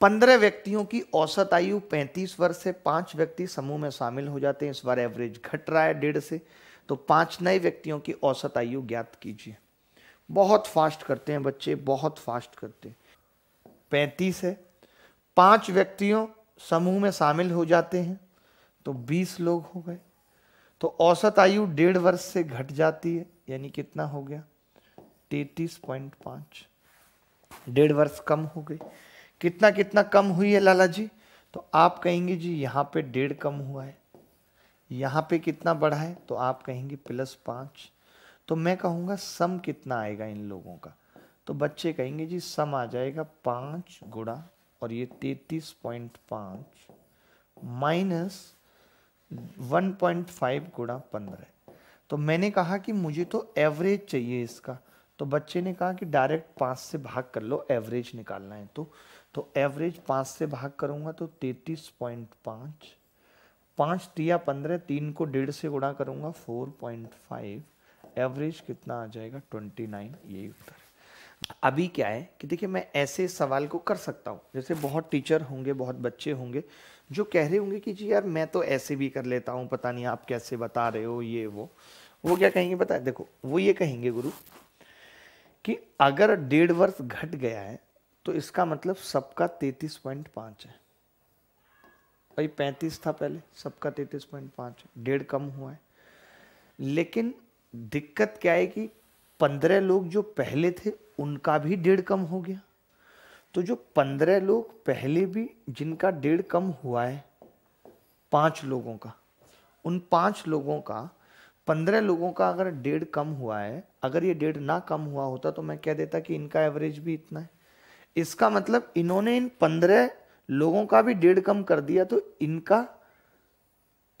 पंद्रह व्यक्तियों की औसत आयु पैंतीस वर्ष से पांच व्यक्ति समूह में शामिल हो जाते हैं इस बार एवरेज घट रहा है डेढ़ से तो पांच नए व्यक्तियों की औसत आयु ज्ञात कीजिए बहुत फास्ट करते हैं बच्चे बहुत फास्ट करते हैं पैंतीस है पांच व्यक्तियों समूह में शामिल हो जाते हैं तो बीस लोग हो गए तो औसत आयु डेढ़ वर्ष से घट जाती है यानी कितना हो गया तैतीस पॉइंट पांच डेढ़ वर्ष कम हो गई कितना कितना कम हुई है लाला जी तो आप कहेंगे जी यहाँ पे डेढ़ कम हुआ है यहाँ पे कितना बढ़ा है तो आप कहेंगे प्लस पाँच तो मैं कहूँगा सम कितना आएगा इन लोगों का तो बच्चे कहेंगे जी सम आ जाएगा पाँच गुड़ा और ये तैतीस पॉइंट पाँच माइनस वन पॉइंट फाइव गुड़ा पंद्रह तो मैंने कहा कि मुझे तो एवरेज चाहिए इसका तो बच्चे ने कहा कि डायरेक्ट पाँच से भाग कर लो एवरेज निकालना है तो तो एवरेज पाँच से भाग करूँगा तो तैतीस पॉइंट पाँच पाँच तिया पंद्रह तीन को डेढ़ से गुणा करूँगा फोर पॉइंट फाइव एवरेज कितना आ जाएगा ट्वेंटी नाइन ये उत्तर अभी क्या है कि देखिए मैं ऐसे सवाल को कर सकता हूँ जैसे बहुत टीचर होंगे बहुत बच्चे होंगे जो कह रहे होंगे कि जी यार मैं तो ऐसे भी कर लेता हूँ पता नहीं आप कैसे बता रहे हो ये वो वो क्या कहेंगे बताए देखो वो ये कहेंगे गुरु कि अगर डेढ़ वर्ष घट गया है तो इसका मतलब सबका तैतीस पॉइंट पांच है भाई पैंतीस था पहले सबका तैतीस पॉइंट पाँच डेढ़ कम हुआ है लेकिन दिक्कत क्या है कि पंद्रह लोग जो पहले थे उनका भी डेढ़ कम हो गया तो जो पंद्रह लोग पहले भी जिनका डेढ़ कम हुआ है पांच लोगों का उन पांच लोगों का पंद्रह लोगों का अगर डेढ़ कम हुआ है अगर ये डेढ़ ना कम हुआ होता तो मैं कह देता कि इनका एवरेज भी इतना है इसका मतलब इन्होंने इन पंद्रह लोगों का भी डेढ़ कम कर दिया तो इनका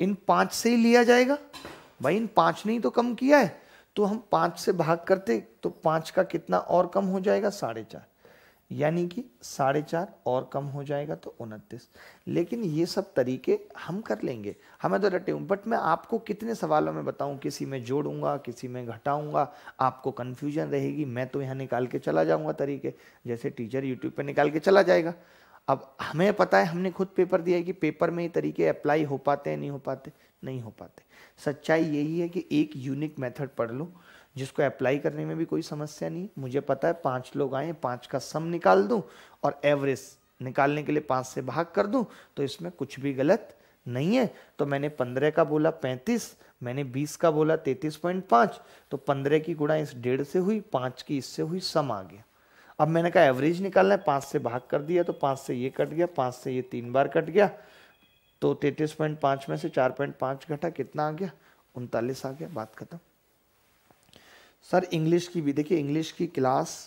इन पांच से ही लिया जाएगा भाई इन पांच ने ही तो कम किया है तो हम पांच से भाग करते तो पांच का कितना और कम हो जाएगा साढ़े चार यानी कि साढ़े चार और कम हो जाएगा तो उनतीस लेकिन ये सब तरीके हम कर लेंगे हमें तो रटे हूँ बट मैं आपको कितने सवालों में बताऊँ किसी में जोड़ूंगा किसी में घटाऊंगा आपको कन्फ्यूजन रहेगी मैं तो यहाँ निकाल के चला जाऊँगा तरीके जैसे टीचर यूट्यूब पर निकाल के चला जाएगा अब हमें पता है हमने खुद पेपर दिया है कि पेपर में ये तरीके अप्लाई हो पाते हैं नहीं हो पाते नहीं हो पाते सच्चाई यही है कि एक यूनिक मेथड पढ़ लो जिसको अप्लाई करने में भी कोई समस्या नहीं मुझे पता है पाँच लोग आए पांच का सम निकाल दूं और एवरेज निकालने के लिए पाँच से भाग कर दूं तो इसमें कुछ भी गलत नहीं है तो मैंने पंद्रह का बोला पैंतीस मैंने बीस का बोला तैतीस पॉइंट पाँच तो पंद्रह की गुणा इस डेढ़ से हुई पाँच की इससे हुई सम आ गया अब मैंने कहा एवरेज निकालना है पाँच से भाग कर दिया तो पाँच से ये कट गया पाँच से ये तीन बार कट गया तो तैतीस पॉइंट पाँच में से चार पॉइंट पाँच घटा कितना आ गया उनतालीस आ गया बात खत्म सर इंग्लिश की भी देखिए इंग्लिश की क्लास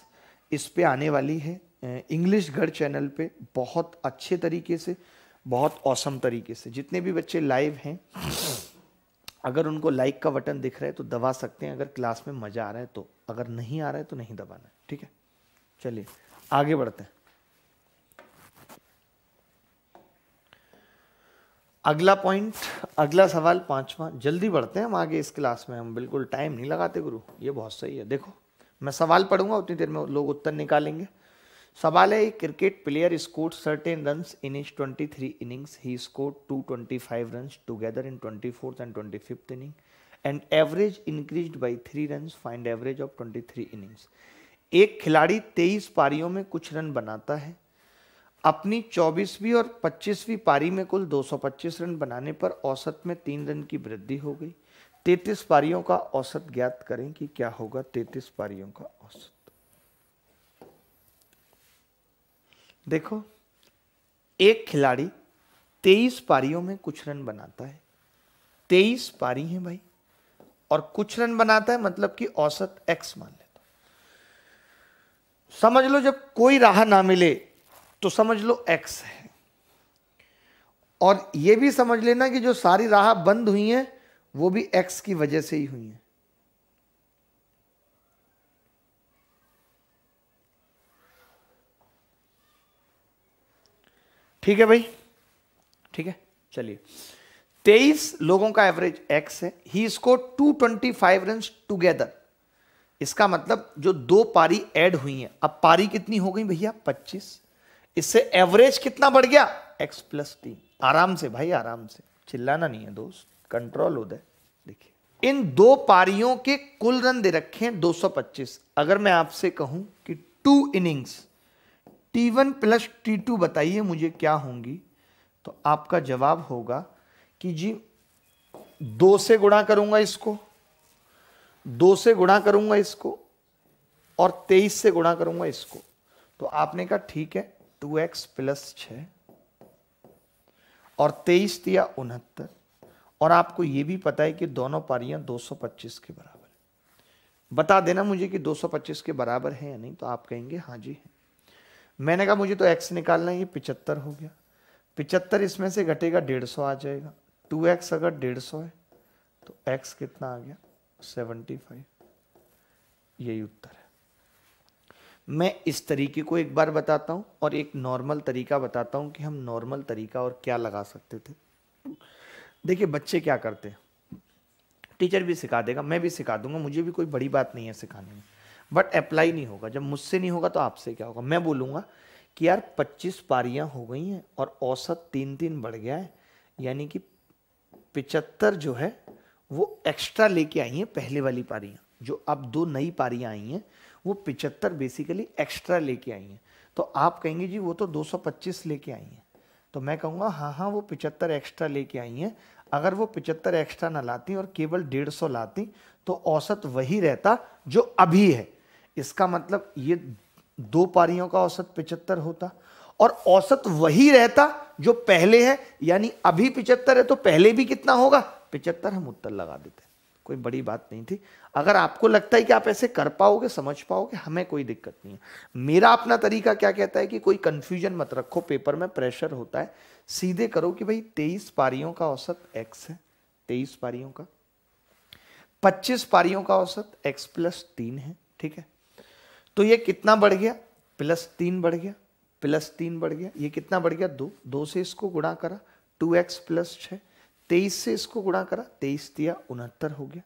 इस पे आने वाली है इंग्लिश घर चैनल पे बहुत अच्छे तरीके से बहुत औसम तरीके से जितने भी बच्चे लाइव हैं अगर उनको लाइक का बटन दिख रहा है तो दबा सकते हैं अगर क्लास में मज़ा आ रहा है तो अगर नहीं आ रहा है तो नहीं दबाना है ठीक है चलिए आगे बढ़ते हैं अगला पॉइंट अगला सवाल पांचवा जल्दी बढ़ते हैं हम आगे इस क्लास में हम बिल्कुल टाइम नहीं लगाते गुरु ये बहुत सही है देखो मैं सवाल पढ़ूंगा उतनी देर में लोग उत्तर निकालेंगे सवाल है cricket player score certain run in is twenty three innings he score two twenty five run together in twenty fourth and twenty fifth inning and average increase by three run find average of twenty three innings एक खिलाड़ी तेईस पारियों में कुछ रन बनाता है अपनी 24वीं और 25वीं पारी में कुल 225 रन बनाने पर औसत में तीन रन की वृद्धि हो गई 33 पारियों का औसत ज्ञात करें कि क्या होगा 33 पारियों का औसत देखो एक खिलाड़ी 23 पारियों में कुछ रन बनाता है 23 पारी है भाई और कुछ रन बनाता है मतलब कि औसत एक्स मान लेता समझ लो जब कोई राह ना मिले तो समझ लो एक्स है और ये भी समझ लेना कि जो सारी राह बंद हुई हैं वो भी एक्स की वजह से ही हुई हैं ठीक है भाई ठीक है चलिए तेईस लोगों का एवरेज एक्स है ही इसको 225 रन टूगेदर इसका मतलब जो दो पारी ऐड हुई हैं अब पारी कितनी हो गई भैया पच्चीस इससे एवरेज कितना बढ़ गया एक्स प्लस टी आराम से भाई आराम से चिल्लाना नहीं है दोस्त कंट्रोल हो देखिए इन दो पारियों के कुल रन दे रखे हैं 225 अगर मैं आपसे कहूं कि two innings T one plus T two बताइए मुझे क्या होंगी तो आपका जवाब होगा कि जी दो से गुणा करूंगा इसको दो से गुणा करूंगा इसको और तेईस से गुणा करूंगा इसको तो आपने कहा ठीक है टू एक्स प्लस छ और तेईस दिया उनहत्तर और आपको यह भी पता है कि दोनों पारियां 225 के बराबर है बता देना मुझे कि 225 के बराबर है या नहीं तो आप कहेंगे हाँ जी है मैंने कहा मुझे तो एक्स निकालना है ये पिचहत्तर हो गया पिचहत्तर इसमें से घटेगा डेढ़ सौ आ जाएगा टू एक्स अगर डेढ़ सौ है तो एक्स कितना आ गया सेवेंटी फाइव यही उत्तर है मैं इस तरीके को एक बार बताता हूँ और एक नॉर्मल तरीका बताता हूँ कि हम नॉर्मल तरीका और क्या लगा सकते थे देखिए बच्चे क्या करते हैं टीचर भी सिखा देगा मैं भी सिखा दूंगा मुझे भी कोई बड़ी बात नहीं है सिखाने में बट अप्लाई नहीं होगा जब मुझसे नहीं होगा तो आपसे क्या होगा मैं बोलूँगा कि यार 25 पारियाँ हो गई हैं और औसत तीन तीन बढ़ गया है यानी कि पिचहत्तर जो है वो एक्स्ट्रा लेके आई हैं पहले वाली पारियाँ जो अब दो नई पारियाँ आई हैं वो पिचहत्तर बेसिकली एक्स्ट्रा लेके आई हैं तो आप कहेंगे जी वो तो 225 लेके आई हैं तो मैं कहूँगा हाँ हाँ वो पिचहत्तर एक्स्ट्रा लेके आई हैं अगर वो पिचहत्तर एक्स्ट्रा ना लाती और केवल डेढ़ सौ लाती तो औसत वही रहता जो अभी है इसका मतलब ये दो पारियों का औसत पिचहत्तर होता और औसत वही रहता जो पहले है यानी अभी पिचहत्तर है तो पहले भी कितना होगा पिचहत्तर हम उत्तर लगा देते कोई बड़ी बात नहीं थी अगर आपको लगता है कि आप ऐसे कर पाओगे समझ पाओगे हमें कोई दिक्कत नहीं है मेरा अपना तरीका क्या कहता है कि कोई कंफ्यूजन मत रखो पेपर में प्रेशर होता है सीधे करो कि भाई तेईस पारियों का औसत एक्स है तेईस पारियों का पच्चीस पारियों का औसत एक्स प्लस तीन है ठीक है तो ये कितना बढ़ गया प्लस तीन बढ़ गया प्लस तीन बढ़ गया ये कितना बढ़ गया दो दो से इसको गुणा करा टू एक्स प्लस छः तेईस से इसको गुणा करा तेईस दिया उनहत्तर हो गया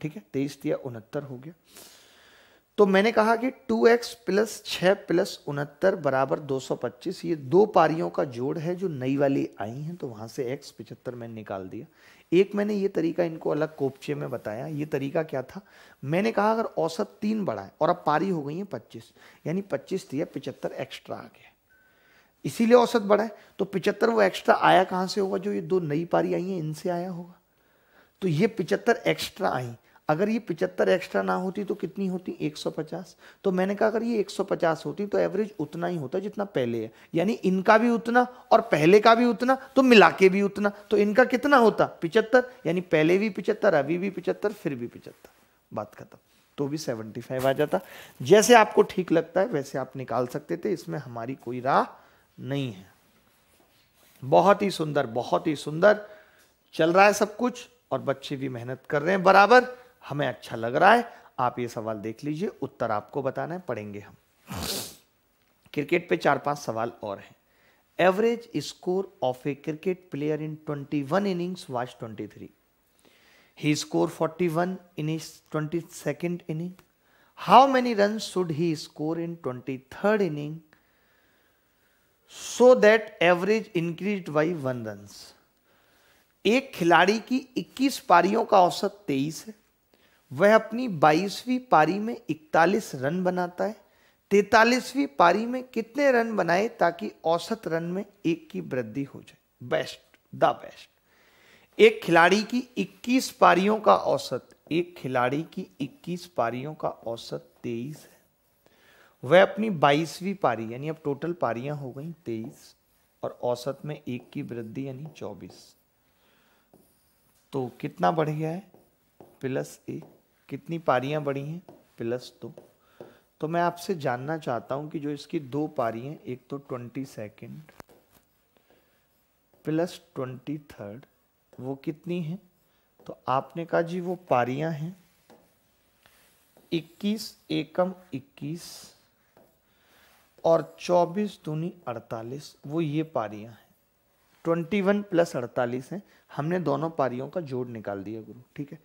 ठीक है तेईस दिया उनहत्तर हो गया तो मैंने कहा कि 2x एक्स प्लस छ प्लस उनहत्तर बराबर 225 ये दो पारियों का जोड़ है जो नई वाली आई हैं तो वहां से x पिछहत्तर मैंने निकाल दिया एक मैंने ये तरीका इनको अलग कोपचे में बताया ये तरीका क्या था मैंने कहा अगर औसत तीन बढ़ाए और अब पारी हो गई है 25 यानी 25 दिया 75 एक्स्ट्रा आ गया इसीलिए औसत बढ़ा है तो पिचहत्तर वो एक्स्ट्रा आया कहाँ से होगा जो ये दो नई पारी आई हैं इनसे आया होगा तो ये पिचहत्तर एक्स्ट्रा आई अगर ये पिचहत्तर एक्स्ट्रा ना होती तो कितनी होती 150 तो मैंने कहा अगर ये 150 होती तो एवरेज उतना ही होता जितना पहले है यानी इनका भी उतना और पहले का भी उतना तो मिला के भी उतना तो इनका कितना होता पिचहत्तर यानी पहले भी पिचहत्तर अभी भी पिचहत्तर फिर भी पिचहत्तर बात खत्म तो भी 75 आ जाता जैसे आपको ठीक लगता है वैसे आप निकाल सकते थे इसमें हमारी कोई राह नहीं है बहुत ही सुंदर बहुत ही सुंदर चल रहा है सब कुछ और बच्चे भी मेहनत कर रहे हैं बराबर हमें अच्छा लग रहा है आप ये सवाल देख लीजिए उत्तर आपको बताना है पढ़ेंगे हम क्रिकेट पे चार पांच सवाल और हैं average score of a cricket player in 21 innings was 23 he score 41 twenty second inning how many run runs he score in twenty third inning so that average increase by one run एक खिलाड़ी की 21 पारियों का औसत 23 है वह अपनी 22वीं पारी में 41 रन बनाता है 43वीं पारी में कितने रन बनाए ताकि औसत रन में एक की वृद्धि हो जाए बेस्ट द बेस्ट एक खिलाड़ी की 21 पारियों का औसत एक खिलाड़ी की 21 पारियों का औसत 23 है वह अपनी बाईसवीं पारी यानी अब टोटल पारियां हो गई तेईस और औसत में एक की वृद्धि यानी चौबीस तो कितना बढ़ गया है प्लस एक कितनी पारियां बढ़ी हैं प्लस दो तो मैं आपसे जानना चाहता हूं कि जो इसकी दो पारी हैं एक तो twenty second plus twenty third वो कितनी है तो आपने कहा जी वो पारियां हैं इक्कीस एकम इक्कीस और 24 दूनी 48 वो ये पारियां हैं 21 प्लस 48 हैं हमने दोनों पारियों का जोड़ निकाल दिया गुरु ठीक है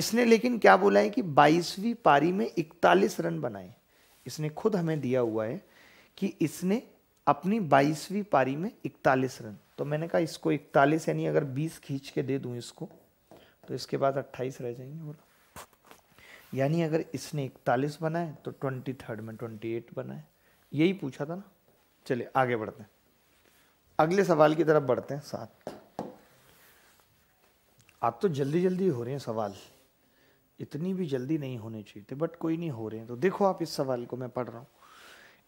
इसने लेकिन क्या बोला है कि 22वीं पारी में 41 रन बनाए इसने खुद हमें दिया हुआ है कि इसने अपनी 22वीं पारी में 41 रन तो मैंने कहा इसको 41 यानी अगर 20 खींच के दे दूं इसको तो इसके बाद 28 रह जाएंगे और यानी अगर इसने 41 बनाए तो 23 में 28 बनाए यही पूछा था ना चलिए आगे बढ़ते हैं अगले सवाल की तरफ बढ़ते हैं साथ आप तो जल्दी जल्दी हो रहे हैं सवाल इतनी भी जल्दी नहीं होने चाहिए थे बट कोई नहीं हो रहे हैं तो देखो आप इस सवाल को मैं पढ़ रहा हूं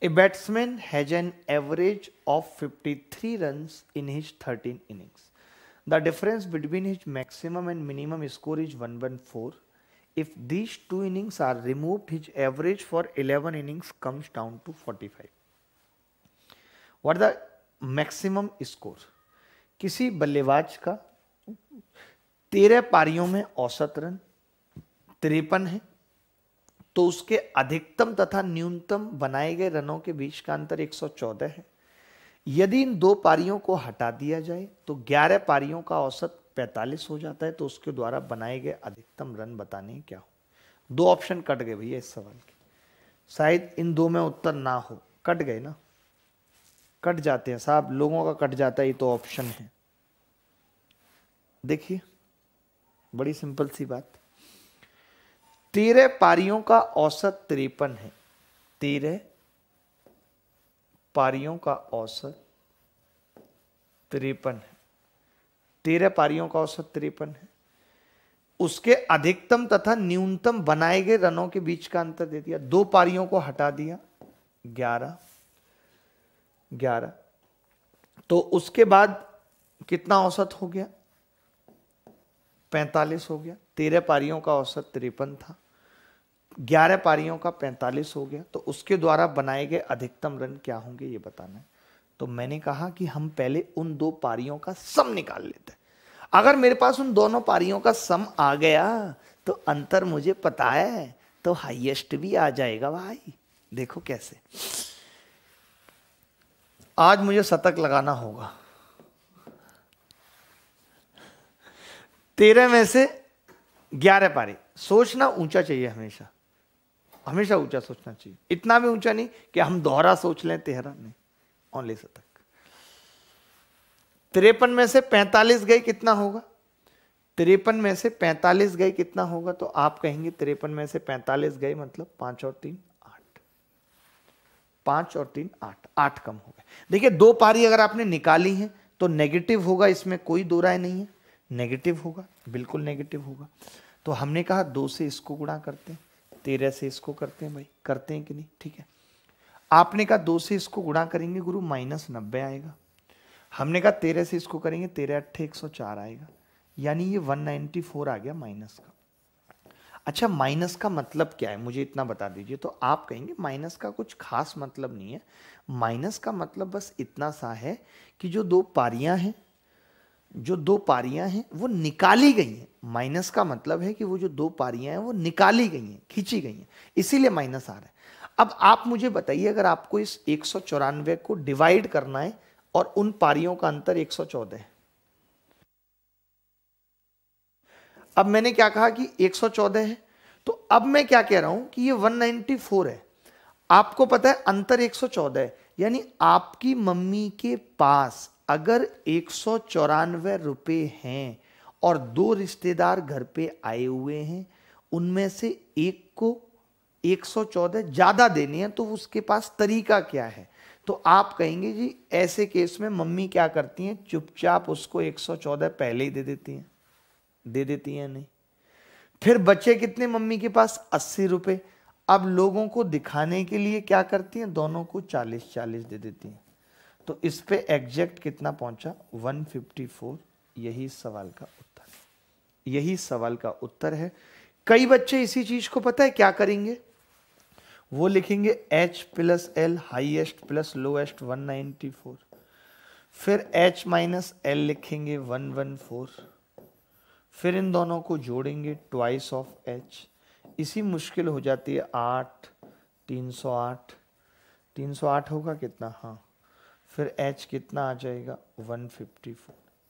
a batsman has an average of 53 his thirteen innings 13 difference between his maximum and minimum score is one one 114. if these two innings are removed his average for 11 innings comes down to 45 what the maximum score किसी बल्लेबाज का तेरह पारियों में औसत रन तिरपन है तो उसके अधिकतम तथा न्यूनतम बनाए गए रनों के बीच का अंतर 114 है यदि इन दो पारियों को हटा दिया जाए तो 11 पारियों का औसत 45 हो जाता है तो उसके द्वारा बनाए गए अधिकतम रन बताने क्या हो दो ऑप्शन कट गए भैया इस सवाल के शायद इन दो में उत्तर ना हो कट गए ना कट जाते हैं साहब लोगों का कट जाता है ये तो ऑप्शन है देखिए बड़ी सिंपल सी बात तेरह पारियों का औसत तिरपन है तेरह पारियों का औसत तिरपन है तेरह पारियों का औसत तिरपन है उसके अधिकतम तथा न्यूनतम बनाए गए रनों के बीच का अंतर दे दिया दो पारियों को हटा दिया ग्यारह ग्यारह तो उसके बाद कितना औसत हो गया पैंतालीस हो गया तेरह पारियों का औसत तिरपन था ग्यारह पारियों का पैंतालीस हो गया तो उसके द्वारा बनाए गए अधिकतम रन क्या होंगे ये बताना है तो मैंने कहा कि हम पहले उन दो पारियों का सम निकाल लेते हैं अगर मेरे पास उन दोनों पारियों का सम आ गया तो अंतर मुझे पता है तो हाईएस्ट भी आ जाएगा भाई देखो कैसे आज मुझे शतक लगाना होगा तेरह में से ग्यारह पारी सोचना ऊंचा चाहिए हमेशा हमेशा ऊंचा सोचना चाहिए इतना भी ऊंचा नहीं कि हम दोहरा सोच लें तेरह नहीं ओनली शतक तिरपन में से पैंतालीस गई कितना होगा तिरपन में से पैंतालीस गई कितना होगा तो आप कहेंगे तिरपन में से 45 गई मतलब पांच और तीन आठ पांच और तीन आठ आठ कम हो गए देखिए दो पारी अगर आपने निकाली है तो नेगेटिव होगा इसमें कोई दो राय नहीं है नेगेटिव होगा बिल्कुल नेगेटिव होगा तो हमने कहा दो से इसको गुणा करते हैं तेरह से इसको करते हैं भाई करते हैं कि नहीं ठीक है आपने कहा दो से इसको गुणा करेंगे गुरु माइनस नब्बे आएगा हमने कहा तेरह से इसको करेंगे तेरह अट्ठे एक सौ चार आएगा यानी ये वन नाइन्टी फोर आ गया माइनस का अच्छा माइनस का मतलब क्या है मुझे इतना बता दीजिए तो आप कहेंगे माइनस का कुछ खास मतलब नहीं है माइनस का मतलब बस इतना सा है कि जो दो पारियां हैं जो दो पारियां हैं वो निकाली गई हैं माइनस का मतलब है कि वो जो दो पारियां हैं वो निकाली गई हैं खींची गई हैं इसीलिए माइनस आ रहा है अब आप मुझे बताइए अगर आपको इस एक को डिवाइड करना है और उन पारियों का अंतर एक अब मैंने क्या कहा कि 114 है तो अब मैं क्या कह रहा हूं कि ये 194 है आपको पता है अंतर 114 है यानी आपकी मम्मी के पास अगर एक रुपए हैं और दो रिश्तेदार घर पे आए हुए हैं उनमें से एक को 114 ज़्यादा देनी है तो उसके पास तरीका क्या है तो आप कहेंगे जी ऐसे केस में मम्मी क्या करती हैं चुपचाप उसको 114 पहले ही दे देती हैं दे देती हैं नहीं फिर बच्चे कितने मम्मी के पास अस्सी रुपये अब लोगों को दिखाने के लिए क्या करती हैं दोनों को चालीस चालीस दे देती हैं तो इस पे एग्जैक्ट कितना पहुंचा 154 यही सवाल का उत्तर यही सवाल का उत्तर है कई बच्चे इसी चीज को पता है क्या करेंगे वो लिखेंगे H plus L highest plus lowest 194 फिर एच माइनस एल लिखेंगे 114 फिर इन दोनों को जोड़ेंगे ट्वाइस ऑफ एच इसी मुश्किल हो जाती है आठ तीन सौ आठ तीन सौ आठ होगा कितना हाँ फिर एच कितना आ जाएगा 154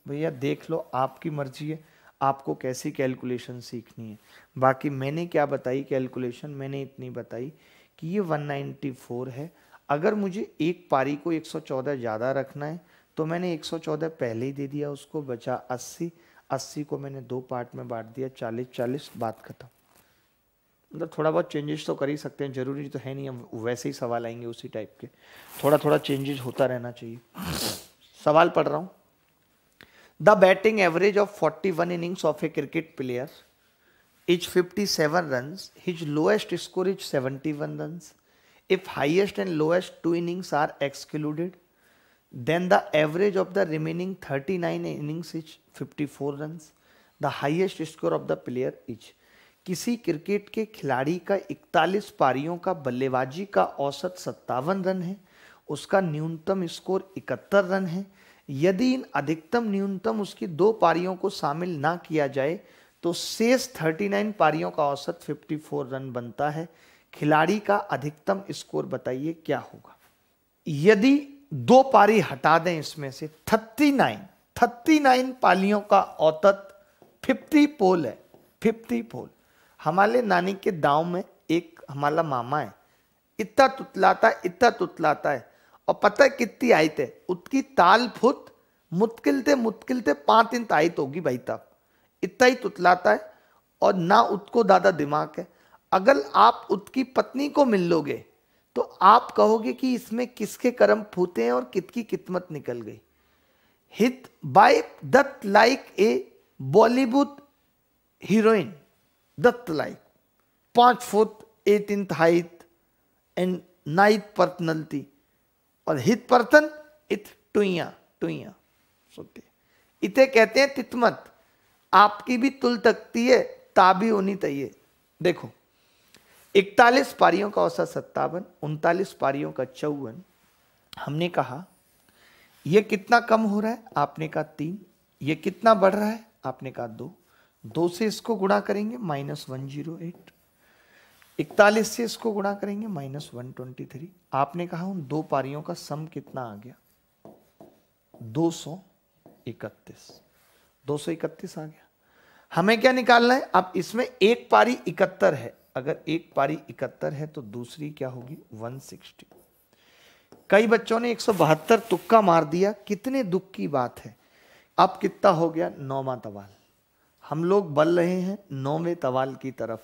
भैया देख लो आपकी मर्जी है आपको कैसी कैलकुलेशन सीखनी है बाकी मैंने क्या बताई कैलकुलेशन मैंने इतनी बताई कि ये 194 है अगर मुझे एक पारी को 114 ज़्यादा रखना है तो मैंने 114 पहले ही दे दिया उसको बचा 80 80 को मैंने दो पार्ट में बांट दिया 40 40 बात खत्म मतलब थोड़ा बहुत चेंजेस तो कर ही सकते हैं ज़रूरी तो है नहीं हम वैसे ही सवाल आएंगे उसी टाइप के थोड़ा थोड़ा चेंजेस होता रहना चाहिए सवाल पढ़ रहा हूँ the batting average of 41 innings of a cricket player is 57 runs. His lowest score is 71 runs. If highest and lowest two innings are excluded, then the average of the remaining 39 innings is 54 runs. The highest score of the player is. किसी क्रिकेट के खिलाड़ी का 41 पारियों का बल्लेबाजी का औसत सत्तावन रन है उसका न्यूनतम स्कोर 71 रन है यदि इन अधिकतम न्यूनतम उसकी दो पारियों को शामिल ना किया जाए तो शेष 39 पारियों का औसत 54 रन बनता है खिलाड़ी का अधिकतम स्कोर बताइए क्या होगा यदि दो पारी हटा दें इसमें से 39 39 पालियों का औसत 50 पोल है 50 पोल हमारे नानी के दांव में एक हमारा मामा है इतना तुतलाता है इतना तुतलाता है और पता है कितनी आयत है उसकी ताल फुत मुतकिलते मुतकिलते पांच इंत आयत होगी भाई तब इतना ही तुतलाता है और ना उसको ज़्यादा दिमाग है अगर आप उसकी पत्नी को मिल लोगे तो आप कहोगे कि इसमें किसके कर्म फूते हैं और कितकी कितमत निकल गई हित बाय दत्त लाइक ए बॉलीवुड हीरोइन दत्त लाइक पांच foot eight inch height and नाइट पर्सनलिटी और हित पर्सन इथ टुइया टुइया सोते इतने कहते हैं तितमत आपकी भी तुल तकती है ताबी होनी चाहिए देखो इकतालीस पारियों का औसत सत्तावन उनतालीस पारियों का चौवन हमने कहा यह कितना कम हो रहा है आपने कहा तीन ये कितना बढ़ रहा है आपने कहा दो दो से इसको गुणा करेंगे माइनस वन जीरो एट इकतालीस से इसको गुणा करेंगे माइनस वन ट्वेंटी थ्री आपने कहा उन दो पारियों का सम कितना आ गया दो सौ इकतीस दो सौ इकतीस आ गया हमें क्या निकालना है अब इसमें एक पारी इकहत्तर है अगर एक पारी इकहत्तर है तो दूसरी क्या होगी 160 कई बच्चों ने 172 तुक्का मार दिया कितने दुख की बात है अब कितना हो गया नौवा तवाल हम लोग बल रहे हैं नौवे तवाल की तरफ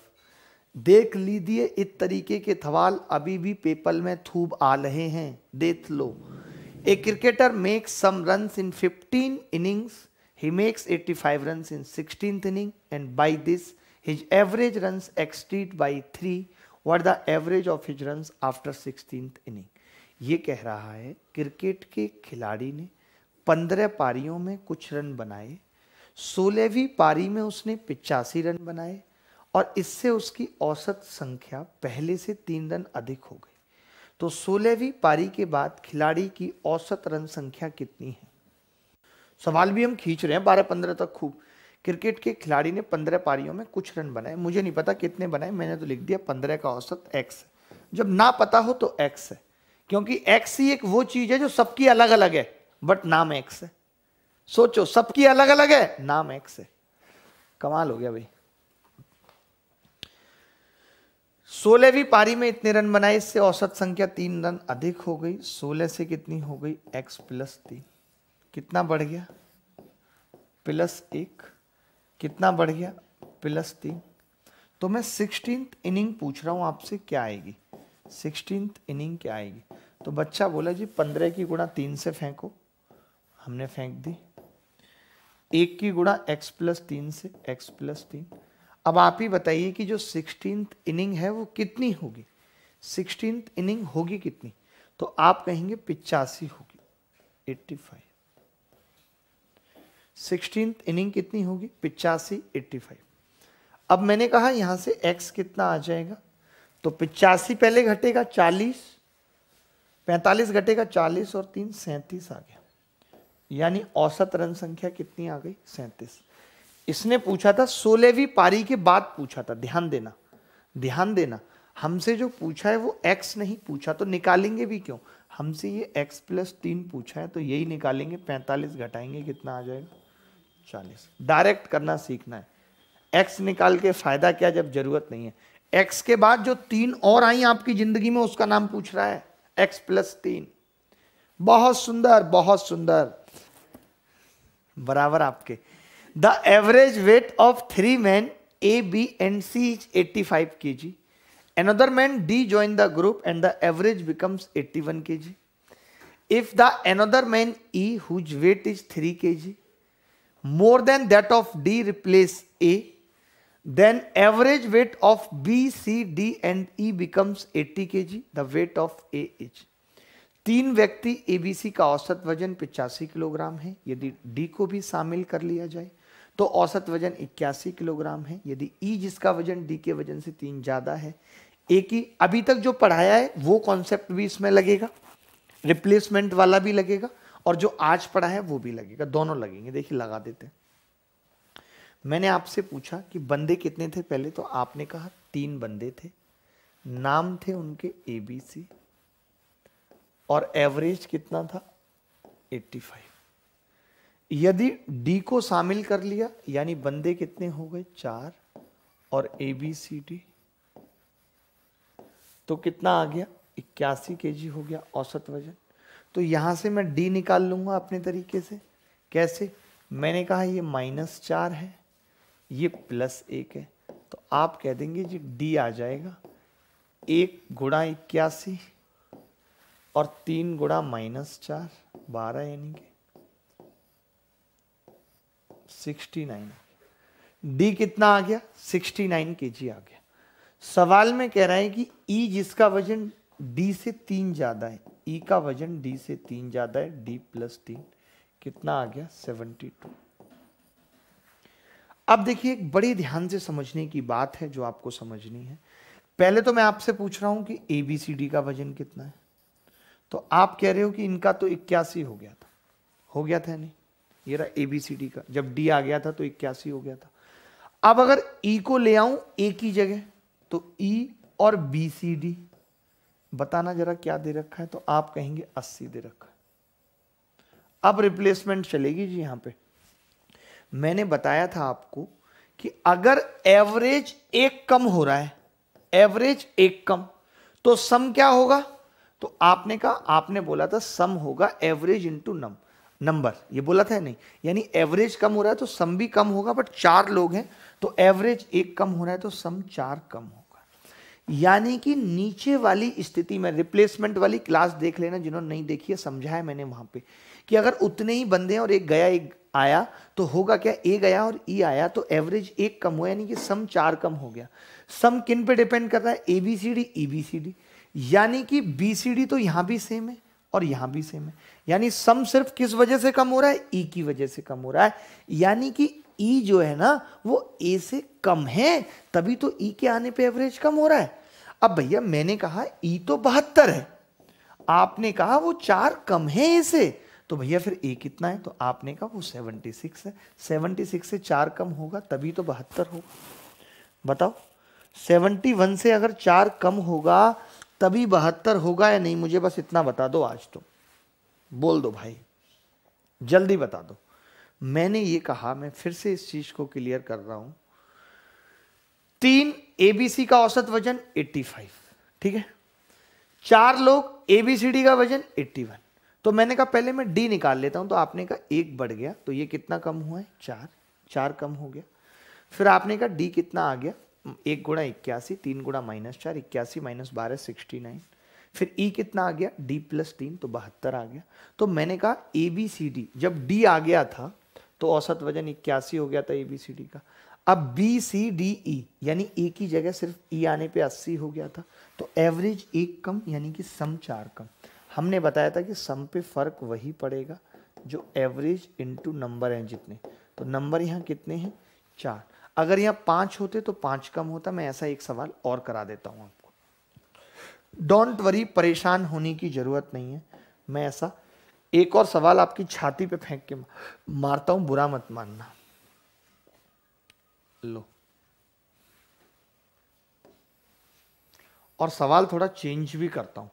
देख लीजिए इस तरीके के थवाल अभी भी पेपर में थूब आ रहे हैं देख लो a cricketer make some run in 15 innings He makes 85 runs in 16th inning and by this his average runs exceed by 3 what the average of his runs after 16th inning. ye keh raha hai cricket ke khiladi ne 15 pariyon mein kuch run banaye 16vi pari mein usne 85 run banaye और इससे उसकी औसत संख्या पहले से तीन रन अधिक हो गई तो सोलहवीं पारी के बाद खिलाड़ी की औसत रन संख्या कितनी है सवाल भी हम खींच रहे हैं बारह पंद्रह तक खूब क्रिकेट के खिलाड़ी ने पंद्रह पारियों में कुछ रन बनाए मुझे नहीं पता कितने बनाए मैंने तो लिख दिया पंद्रह का औसत एक्स है जब ना पता हो तो एक्स है क्योंकि एक्स ही एक वो चीज़ है जो सबकी अलग अलग है बट नाम एक्स है सोचो सबकी अलग अलग है नाम एक्स है कमाल हो गया भाई सोलहवीं पारी में इतने रन बनाए इससे औसत संख्या तीन रन अधिक हो गई सोलह से कितनी हो गई एक्स प्लस तीन कितना बढ़ गया प्लस एक कितना बढ़ गया प्लस तीन तो मैं सिक्सटीन इनिंग पूछ रहा हूँ आपसे क्या आएगी सिक्सटीन इनिंग क्या आएगी तो बच्चा बोला जी पंद्रह की गुणा तीन से फेंको हमने फेंक दी एक की गुणा एक्स प्लस तीन से एक्स प्लस तीन अब आप ही बताइए कि जो सिक्सटीन इनिंग है वो कितनी होगी सिक्सटीन इनिंग होगी कितनी तो आप कहेंगे पिचासी होगी एट्टी फाइव सिक्सटीन इनिंग कितनी होगी पिचासी एट्टी फाइव अब मैंने कहा यहां से एक्स कितना आ जाएगा तो पिचासी पहले घटेगा चालीस पैंतालीस घटेगा चालीस और तीन सैंतीस आ गया यानी औसत रन संख्या कितनी आ गई सैंतीस इसने पूछा था सोलहवीं पारी के बाद पूछा था ध्यान देना ध्यान देना हमसे जो पूछा है वो x नहीं पूछा तो निकालेंगे भी क्यों हमसे ये x प्लस तीन पूछा है तो यही निकालेंगे पैंतालीस घटाएंगे कितना आ जाएगा चालीस डायरेक्ट करना सीखना है एक्स निकाल के फायदा क्या जब जरूरत नहीं है एक्स के बाद जो तीन और आई आपकी जिंदगी में उसका नाम पूछ रहा है एक्स प्लस तीन बहुत सुंदर बहुत सुंदर बराबर आपके the average weight of three man A B and C is eighty five K G another man D join the group and the average becomes eighty one K G if the another man E whose weight is three K G more than that of D replace A, then average weight of B, C, D and E becomes 80 kg, the weight of A each. तीन व्यक्ति एबीसी का औसत वजन पिचासी किलोग्राम है यदि डी को भी शामिल कर लिया जाए तो औसत वजन इक्यासी किलोग्राम है यदि ई e जिसका वजन डी के वजन से तीन ज़्यादा है ए की अभी तक जो पढ़ाया है वो कॉन्सेप्ट भी इसमें लगेगा रिप्लेसमेंट वाला भी लगेगा और जो आज पड़ा है वो भी लगेगा दोनों लगेंगे देखिए लगा देते हैं मैंने आपसे पूछा कि बंदे कितने थे पहले तो आपने कहा तीन बंदे थे नाम थे उनके ए बी सी और एवरेज कितना था 85 यदि डी को शामिल कर लिया यानी बंदे कितने हो गए चार और ए बी सी डी तो कितना आ गया इक्यासी के जी हो गया औसत वजन तो यहाँ से मैं डी निकाल लूँगा अपने तरीके से कैसे मैंने कहा ये माइनस चार है ये प्लस एक है तो आप कह देंगे जी डी आ जाएगा एक गुणा इक्यासी और तीन गुणा माइनस चार बारह यानी कि सिक्सटी नाइन डी कितना आ गया सिक्सटी नाइन के जी आ गया सवाल में कह रहा है कि ई e जिसका वजन डी से तीन ज़्यादा है ई e का वजन डी से तीन ज़्यादा है डी प्लस तीन कितना आ गया सेवनटी टू अब देखिए एक बड़े ध्यान से समझने की बात है जो आपको समझनी है पहले तो मैं आपसे पूछ रहा हूं कि ए बी सी डी का वजन कितना है तो आप कह रहे हो कि इनका तो इक्यासी हो गया था हो गया था नहीं ये रहा ए बी सी डी का जब डी आ गया था तो इक्यासी हो गया था अब अगर ई e को ले आऊं ए की जगह तो ई e और बी सी डी बताना जरा क्या दे रखा है तो आप कहेंगे अस्सी दे रखा है अब रिप्लेसमेंट चलेगी जी यहां पे मैंने बताया था आपको कि अगर एवरेज एक कम हो रहा है एवरेज एक कम तो सम क्या होगा तो आपने कहा आपने बोला था सम होगा एवरेज इंटू नम नंबर ये बोला था नहीं यानी एवरेज कम हो रहा है तो सम भी कम होगा बट चार लोग हैं तो एवरेज एक कम हो रहा है तो सम चार कम हो यानी कि नीचे वाली स्थिति में रिप्लेसमेंट वाली क्लास देख लेना जिन्होंने नहीं देखी है समझाया मैंने वहां पे कि अगर उतने ही बंदे हैं और एक गया एक आया तो होगा क्या ए गया और ई आया तो एवरेज एक कम हुआ यानी कि सम चार कम हो गया सम किन पे डिपेंड कर रहा है A B C D E B C D यानी कि बी सी डी तो यहाँ भी सेम है और यहाँ भी सेम है यानी सम सिर्फ किस वजह से कम हो रहा है ई e की वजह से कम हो रहा है यानी कि ई e जो है ना वो ए से कम है तभी तो ई e के आने पे एवरेज कम हो रहा है अब भैया मैंने कहा ई तो बहत्तर है आपने कहा वो चार कम है इसे तो भैया फिर ए कितना है तो आपने कहा वो सेवनटी सिक्स है सेवनटी सिक्स से चार कम होगा तभी तो बहत्तर होगा बताओ सेवनटी वन से अगर चार कम होगा तभी बहत्तर होगा या नहीं मुझे बस इतना बता दो आज तो बोल दो भाई जल्दी बता दो मैंने ये कहा मैं फिर से इस चीज़ को क्लियर कर रहा हूं तीन एबीसी का औसत वजन 85 ठीक है चार लोग एबीसीडी का वजन 81 तो मैंने कहा पहले मैं डी निकाल लेता हूं तो आपने कहा एक बढ़ गया तो ये कितना कम हुआ है चार चार कम हो गया फिर आपने कहा डी कितना आ गया एक गुणा इक्यासी तीन गुणा माइनस चार इक्यासी माइनस बारह सिक्सटी नाइन फिर ई e कितना आ गया डी प्लस तीन तो बहत्तर आ गया तो मैंने कहा ए बी सी डी जब डी आ गया था तो औसत वजन इक्यासी हो गया था ए बी सी डी का अब बी सी डी ई यानी ए की जगह सिर्फ ई e आने पे 80 हो गया था तो एवरेज एक कम यानी कि सम चार कम हमने बताया था कि सम पे फर्क वही पड़ेगा जो एवरेज इनटू नंबर हैं जितने तो नंबर यहाँ कितने हैं चार अगर यहाँ पाँच होते तो पाँच कम होता मैं ऐसा एक सवाल और करा देता हूँ आपको डोंट वरी परेशान होने की ज़रूरत नहीं है मैं ऐसा एक और सवाल आपकी छाती पे फेंक के मारता हूँ बुरा मत मानना लो और सवाल थोड़ा चेंज भी करता हूं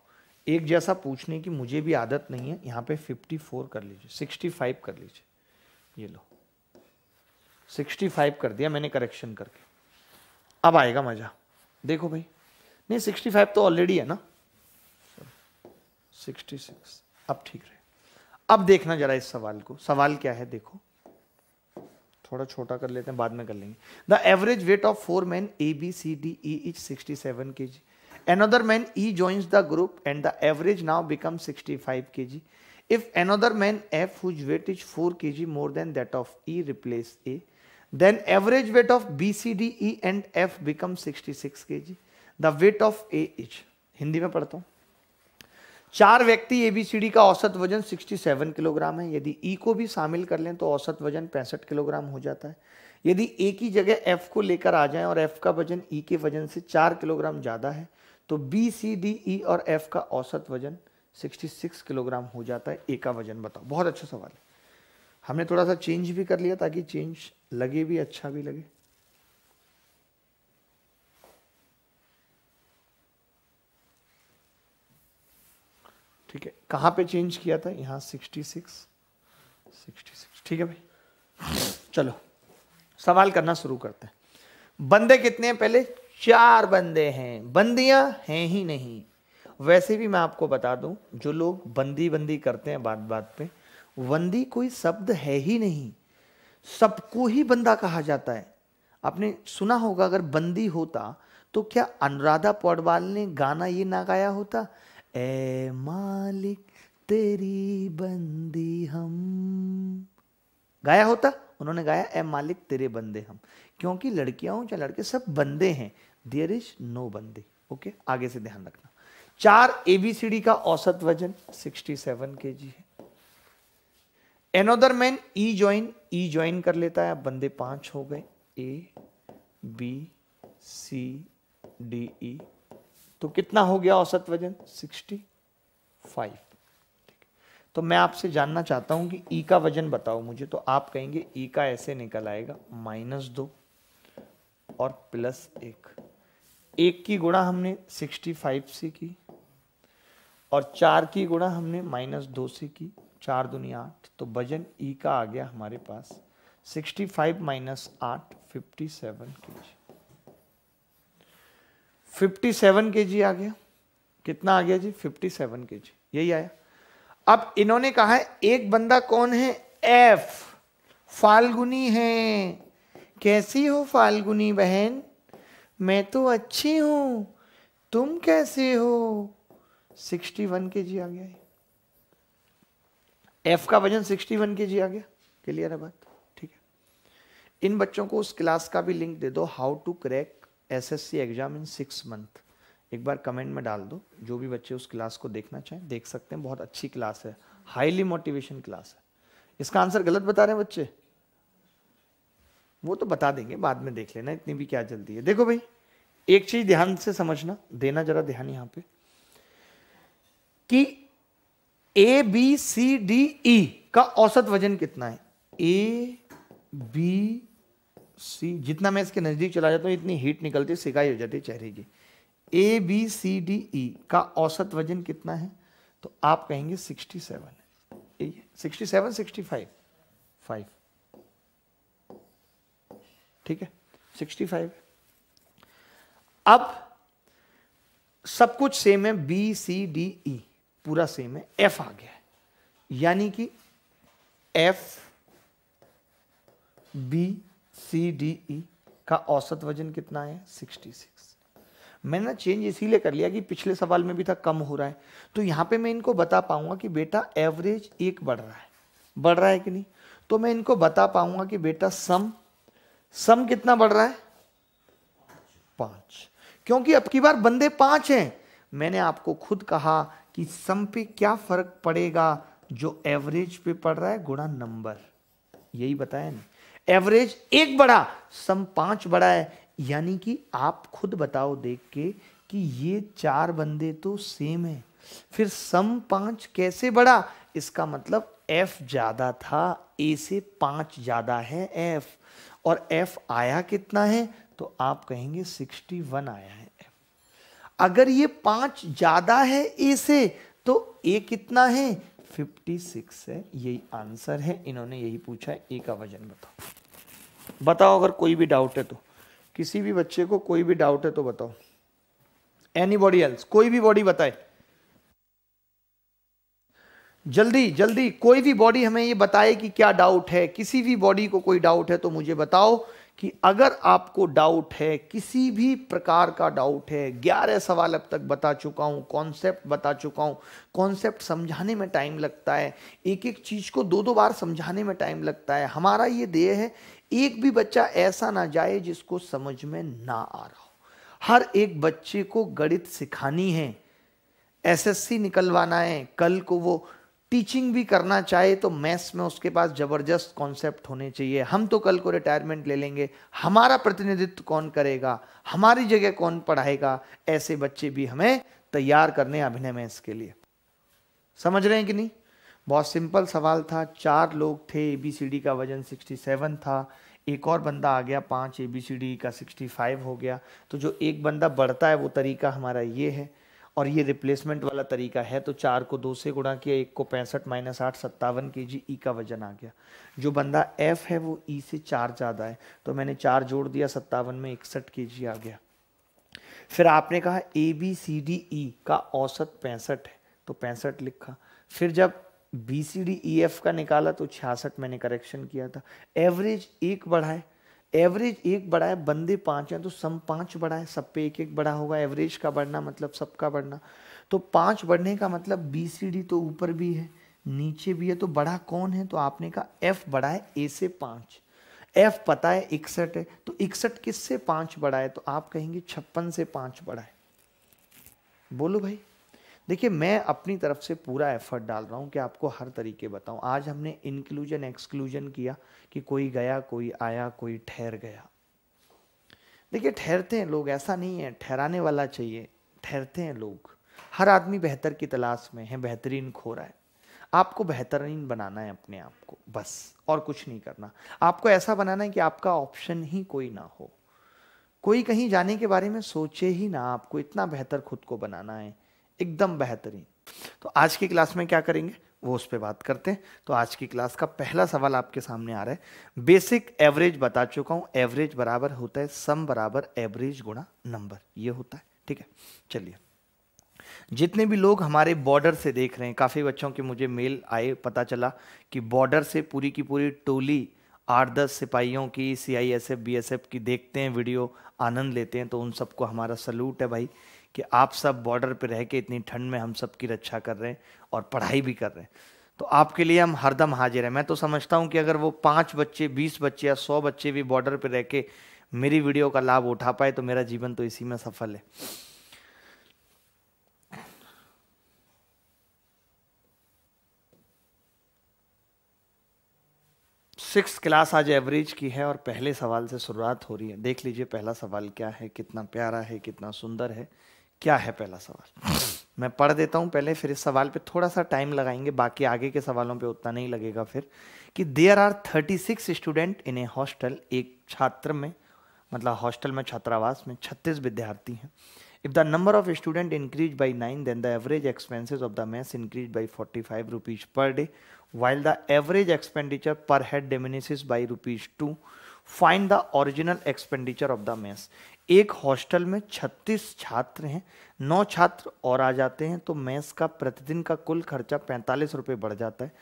एक जैसा पूछने की मुझे भी आदत नहीं है यहां पे 54 कर लीजिए 65 कर लीजिए ये लो 65 कर दिया मैंने करेक्शन करके अब आएगा मज़ा देखो भाई नहीं 65 तो ऑलरेडी है ना 66 अब ठीक रहे अब देखना जरा इस सवाल को सवाल क्या है देखो थोड़ा छोटा कर लेते हैं बाद में कर लेंगे the average weight of four man A B C D E is sixty seven K G another man E joins the group and the average now become sixty five K G if another man F whose weight is four K G more than that of E replace A then average weight of B C D E and F become sixty six K G the weight of A is Hindi में पढ़ता हूँ चार व्यक्ति एबीसीडी का औसत वजन 67 किलोग्राम है यदि ई e को भी शामिल कर लें तो औसत वजन पैंसठ किलोग्राम हो जाता है यदि ए की जगह एफ को लेकर आ जाएं और एफ का वजन ई e के वजन से चार किलोग्राम ज़्यादा है तो बी सी डी ई और एफ का औसत वजन 66 किलोग्राम हो जाता है ए का वजन बताओ बहुत अच्छा सवाल है हमने थोड़ा सा चेंज भी कर लिया ताकि चेंज लगे भी अच्छा भी लगे ठीक है कहां पे चेंज किया था यहाँ 66 66 ठीक है भाई चलो सवाल करना शुरू करते हैं बंदे कितने हैं पहले चार बंदे हैं बंदियां हैं ही नहीं वैसे भी मैं आपको बता दूं जो लोग बंदी बंदी करते हैं बात बात पे बंदी कोई शब्द है ही नहीं सबको ही बंदा कहा जाता है आपने सुना होगा अगर बंदी होता तो क्या अनुराधा पौडवाल ने गाना ये ना गाया होता ए मालिक तेरी बंदी हम गाया होता उन्होंने गाया ए मालिक तेरे बंदे हम क्योंकि लड़कियां या लड़के सब बंदे हैं देयर इज नो बंदे ओके आगे से ध्यान रखना चार एबीसीडी का औसत वजन 67 के जी है another man E join E join कर लेता है अब बंदे पांच हो गए ए बी सी डी ई तो कितना हो गया औसत वजन 65 तो मैं आपसे जानना चाहता हूं कि ई e का वजन बताओ मुझे तो आप कहेंगे ई e का ऐसे निकल आएगा माइनस दो और प्लस एक एक की गुणा हमने 65 से की और चार की गुणा हमने माइनस दो से की चार दुनिया आठ तो वजन ई e का आ गया हमारे पास 65 फाइव माइनस आठ fifty seven K fifty seven K G आ गया कितना आ गया जी फिफ्टी सेवन के जी यही आया अब इन्होंने कहा है एक बंदा कौन है एफ फाल्गुनी है कैसी हो फाल्गुनी बहन मैं तो अच्छी हूं तुम कैसे हो सिक्सटी वन के जी आ गया एफ का वजन सिक्सटी वन के जी आ गया क्लियर है बात ठीक है इन बच्चों को उस क्लास का भी लिंक दे दो how to crack SSC exam in six month एक बार कमेंट में डाल दो जो भी बच्चे उस क्लास को देखना चाहें देख सकते हैं बहुत अच्छी क्लास है हाईली मोटिवेशन क्लास है इसका आंसर गलत बता रहे हैं बच्चे वो तो बता देंगे बाद में देख लेना इतनी भी क्या जल्दी है देखो भाई एक चीज ध्यान से समझना देना जरा ध्यान यहां पे कि ए बी सी डी ई का औसत वजन कितना है ए बी सी जितना मैं इसके नज़दीक चला जाता हूँ इतनी हीट निकलती है सिकाई हो जाती है चेहरे की ए बी सी डी ई का औसत वजन कितना है तो आप कहेंगे सिक्सटी सेवन है sixty seven sixty five five ठीक है सिक्सटी फाइव अब सब कुछ सेम है बी सी डी ई पूरा सेम है एफ आ गया है यानी कि F B C D E का औसत वजन कितना है 66 मैंने ना चेंज इसीलिए कर लिया कि पिछले सवाल में भी था कम हो रहा है तो यहाँ पे मैं इनको बता पाऊंगा कि बेटा एवरेज एक बढ़ रहा है बढ़ रहा है कि नहीं तो मैं इनको बता पाऊंगा कि बेटा सम सम कितना बढ़ रहा है पांच क्योंकि अब की बार बंदे पांच हैं मैंने आपको खुद कहा कि सम पे क्या फर्क पड़ेगा जो एवरेज पे पड़ रहा है गुणा नंबर यही बताया ना एवरेज एक बड़ा सम पांच बड़ा है यानी कि आप खुद बताओ देख के कि ये चार बंदे तो सेम है फिर सम पांच कैसे बड़ा इसका मतलब एफ ज़्यादा था ए से पांच ज़्यादा है एफ और एफ आया कितना है तो आप कहेंगे सिक्सटी वन आया है एफ अगर ये पांच ज़्यादा है ए से तो ए कितना है 56 है यही आंसर है इन्होंने यही पूछा है ए का वजन बताओ बताओ अगर कोई भी डाउट है तो किसी भी बच्चे को कोई भी डाउट है तो बताओ एनी बॉडी एल्स कोई भी बॉडी बताए जल्दी जल्दी कोई भी बॉडी हमें ये बताए कि क्या डाउट है किसी भी बॉडी को कोई डाउट है तो मुझे बताओ कि अगर आपको डाउट है किसी भी प्रकार का डाउट है ग्यारह सवाल अब तक बता चुका हूँ कॉन्सेप्ट बता चुका हूँ कॉन्सेप्ट समझाने में टाइम लगता है एक एक चीज़ को दो दो बार समझाने में टाइम लगता है हमारा ये देय है एक भी बच्चा ऐसा ना जाए जिसको समझ में ना आ रहा हो हर एक बच्चे को गणित सिखानी है एसएससी निकलवाना है कल को वो टीचिंग भी करना चाहे तो मैथ्स में उसके पास ज़बरदस्त कॉन्सेप्ट होने चाहिए हम तो कल को रिटायरमेंट ले लेंगे हमारा प्रतिनिधित्व कौन करेगा हमारी जगह कौन पढ़ाएगा ऐसे बच्चे भी हमें तैयार करने अभिनय मैथ्स के लिए समझ रहे हैं कि नहीं बहुत सिंपल सवाल था चार लोग थे ए बी सी डी का वजन सिक्सटी सेवन था एक और बंदा आ गया पाँच ए बी सी डी का सिक्सटी फाइव हो गया तो जो एक बंदा बढ़ता है वो तरीका हमारा ये है और ये रिप्लेसमेंट वाला तरीका है तो चार को दो से गुणा किया एक को पैंसठ माइनस आठ सत्तावन के जी ई e का वजन आ गया जो बंदा एफ है वो ई e से चार ज़्यादा है तो मैंने चार जोड़ दिया सत्तावन में इकसठ के जी आ गया फिर आपने कहा A B C D E का औसत पैंसठ है तो पैंसठ लिखा फिर जब B C D E F का निकाला तो छियासठ मैंने करेक्शन किया था एवरेज एक बढ़ाए एवरेज एक बड़ा है बंदे पांच हैं तो सम पांच बड़ा है सब पे एक एक बड़ा होगा एवरेज का बढ़ना मतलब सबका बढ़ना तो पांच बढ़ने का मतलब बी सी डी तो ऊपर भी है नीचे भी है तो बड़ा कौन है तो आपने कहा एफ बड़ा है ए से पांच एफ पता है इकसठ है तो इकसठ किस से बड़ा है तो आप कहेंगे छप्पन से पांच बड़ा है बोलो भाई देखिए मैं अपनी तरफ से पूरा एफर्ट डाल रहा हूँ कि आपको हर तरीके बताऊँ आज हमने इंक्लूजन एक्सक्लूजन किया कि कोई गया कोई आया कोई ठहर गया देखिए ठहरते हैं लोग ऐसा नहीं है ठहराने वाला चाहिए ठहरते हैं लोग हर आदमी बेहतर की तलाश में है बेहतरीन खो रहा है आपको बेहतरीन बनाना है अपने आप को बस और कुछ नहीं करना आपको ऐसा बनाना है कि आपका ऑप्शन ही कोई ना हो कोई कहीं जाने के बारे में सोचे ही ना आपको इतना बेहतर खुद को बनाना है एकदम बेहतरीन तो आज की क्लास में क्या करेंगे वो उस पर बात करते हैं तो आज की क्लास का पहला सवाल आपके सामने आ रहा है बेसिक एवरेज बता चुका हूं एवरेज बराबर होता है सम बराबर एवरेज गुणा नंबर ये होता है ठीक है चलिए जितने भी लोग हमारे बॉर्डर से देख रहे हैं काफ़ी बच्चों के मुझे मेल आए पता चला कि बॉर्डर से पूरी की पूरी टोली आठ दस सिपाहियों की सी आई की देखते हैं वीडियो आनंद लेते हैं तो उन सबको हमारा सल्यूट है भाई कि आप सब बॉर्डर पर रह के इतनी ठंड में हम सब की रक्षा कर रहे हैं और पढ़ाई भी कर रहे हैं तो आपके लिए हम हरदम हाजिर हैं मैं तो समझता हूँ कि अगर वो पाँच बच्चे बीस बच्चे या सौ बच्चे भी बॉर्डर पर रह के मेरी वीडियो का लाभ उठा पाए तो मेरा जीवन तो इसी में सफल है सिक्स क्लास आज एवरेज की है और पहले सवाल से शुरुआत हो रही है देख लीजिए पहला सवाल क्या है कितना प्यारा है कितना सुंदर है क्या है पहला सवाल मैं पढ़ देता हूं पहले फिर इस सवाल पे थोड़ा सा टाइम लगाएंगे बाकी आगे के सवालों पे उतना नहीं लगेगा फिर कि there are 36 student in a hostel एक छात्र में मतलब हॉस्टल में छात्रावास में 36 विद्यार्थी हैं if the number of student increase by nine then the average expenses of the mess increase by forty five rupees per day while the average expenditure per head diminishes by rupees two find the original expenditure of the mess एक हॉस्टल में 36 छात्र हैं नौ छात्र और आ जाते हैं तो मेस का प्रतिदिन का कुल खर्चा पैंतालीस रुपये बढ़ जाता है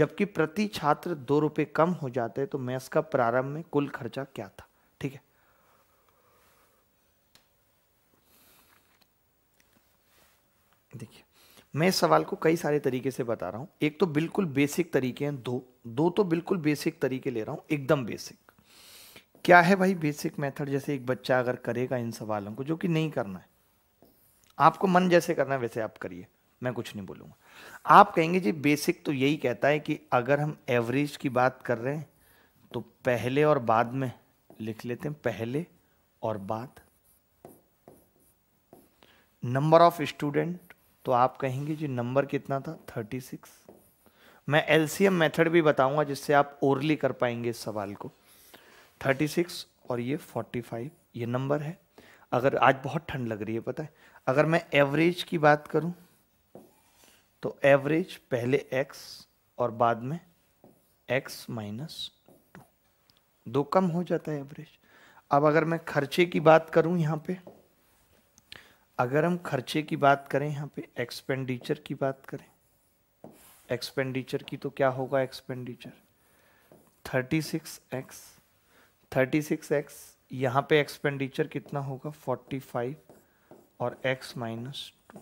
जबकि प्रति छात्र दो रुपये कम हो जाते हैं तो मेस का प्रारंभ में कुल खर्चा क्या था ठीक है देखिए मैं इस सवाल को कई सारे तरीके से बता रहा हूं एक तो बिल्कुल बेसिक तरीके हैं दो दो तो बिल्कुल बेसिक तरीके ले रहा हूं एकदम बेसिक क्या है भाई बेसिक मेथड जैसे एक बच्चा अगर करेगा इन सवालों को जो कि नहीं करना है आपको मन जैसे करना है वैसे आप करिए मैं कुछ नहीं बोलूँगा आप कहेंगे जी बेसिक तो यही कहता है कि अगर हम एवरेज की बात कर रहे हैं तो पहले और बाद में लिख लेते हैं पहले और बाद नंबर ऑफ स्टूडेंट तो आप कहेंगे जी नंबर कितना था 36 मैं एलसीएम मेथड भी बताऊंगा जिससे आप ओरली कर पाएंगे इस सवाल को 36 और ये 45 ये नंबर है अगर आज बहुत ठंड लग रही है पता है अगर मैं एवरेज की बात करूं तो एवरेज पहले x और बाद में x माइनस टू दो कम हो जाता है एवरेज अब अगर मैं खर्चे की बात करूं यहाँ पे अगर हम खर्चे की बात करें यहाँ पे एक्सपेंडिचर की बात करें एक्सपेंडिचर की तो क्या होगा expenditure thirty six X thirty six X यहाँ पे एक्सपेंडिचर कितना होगा फोर्टी फाइव और एक्स माइनस टू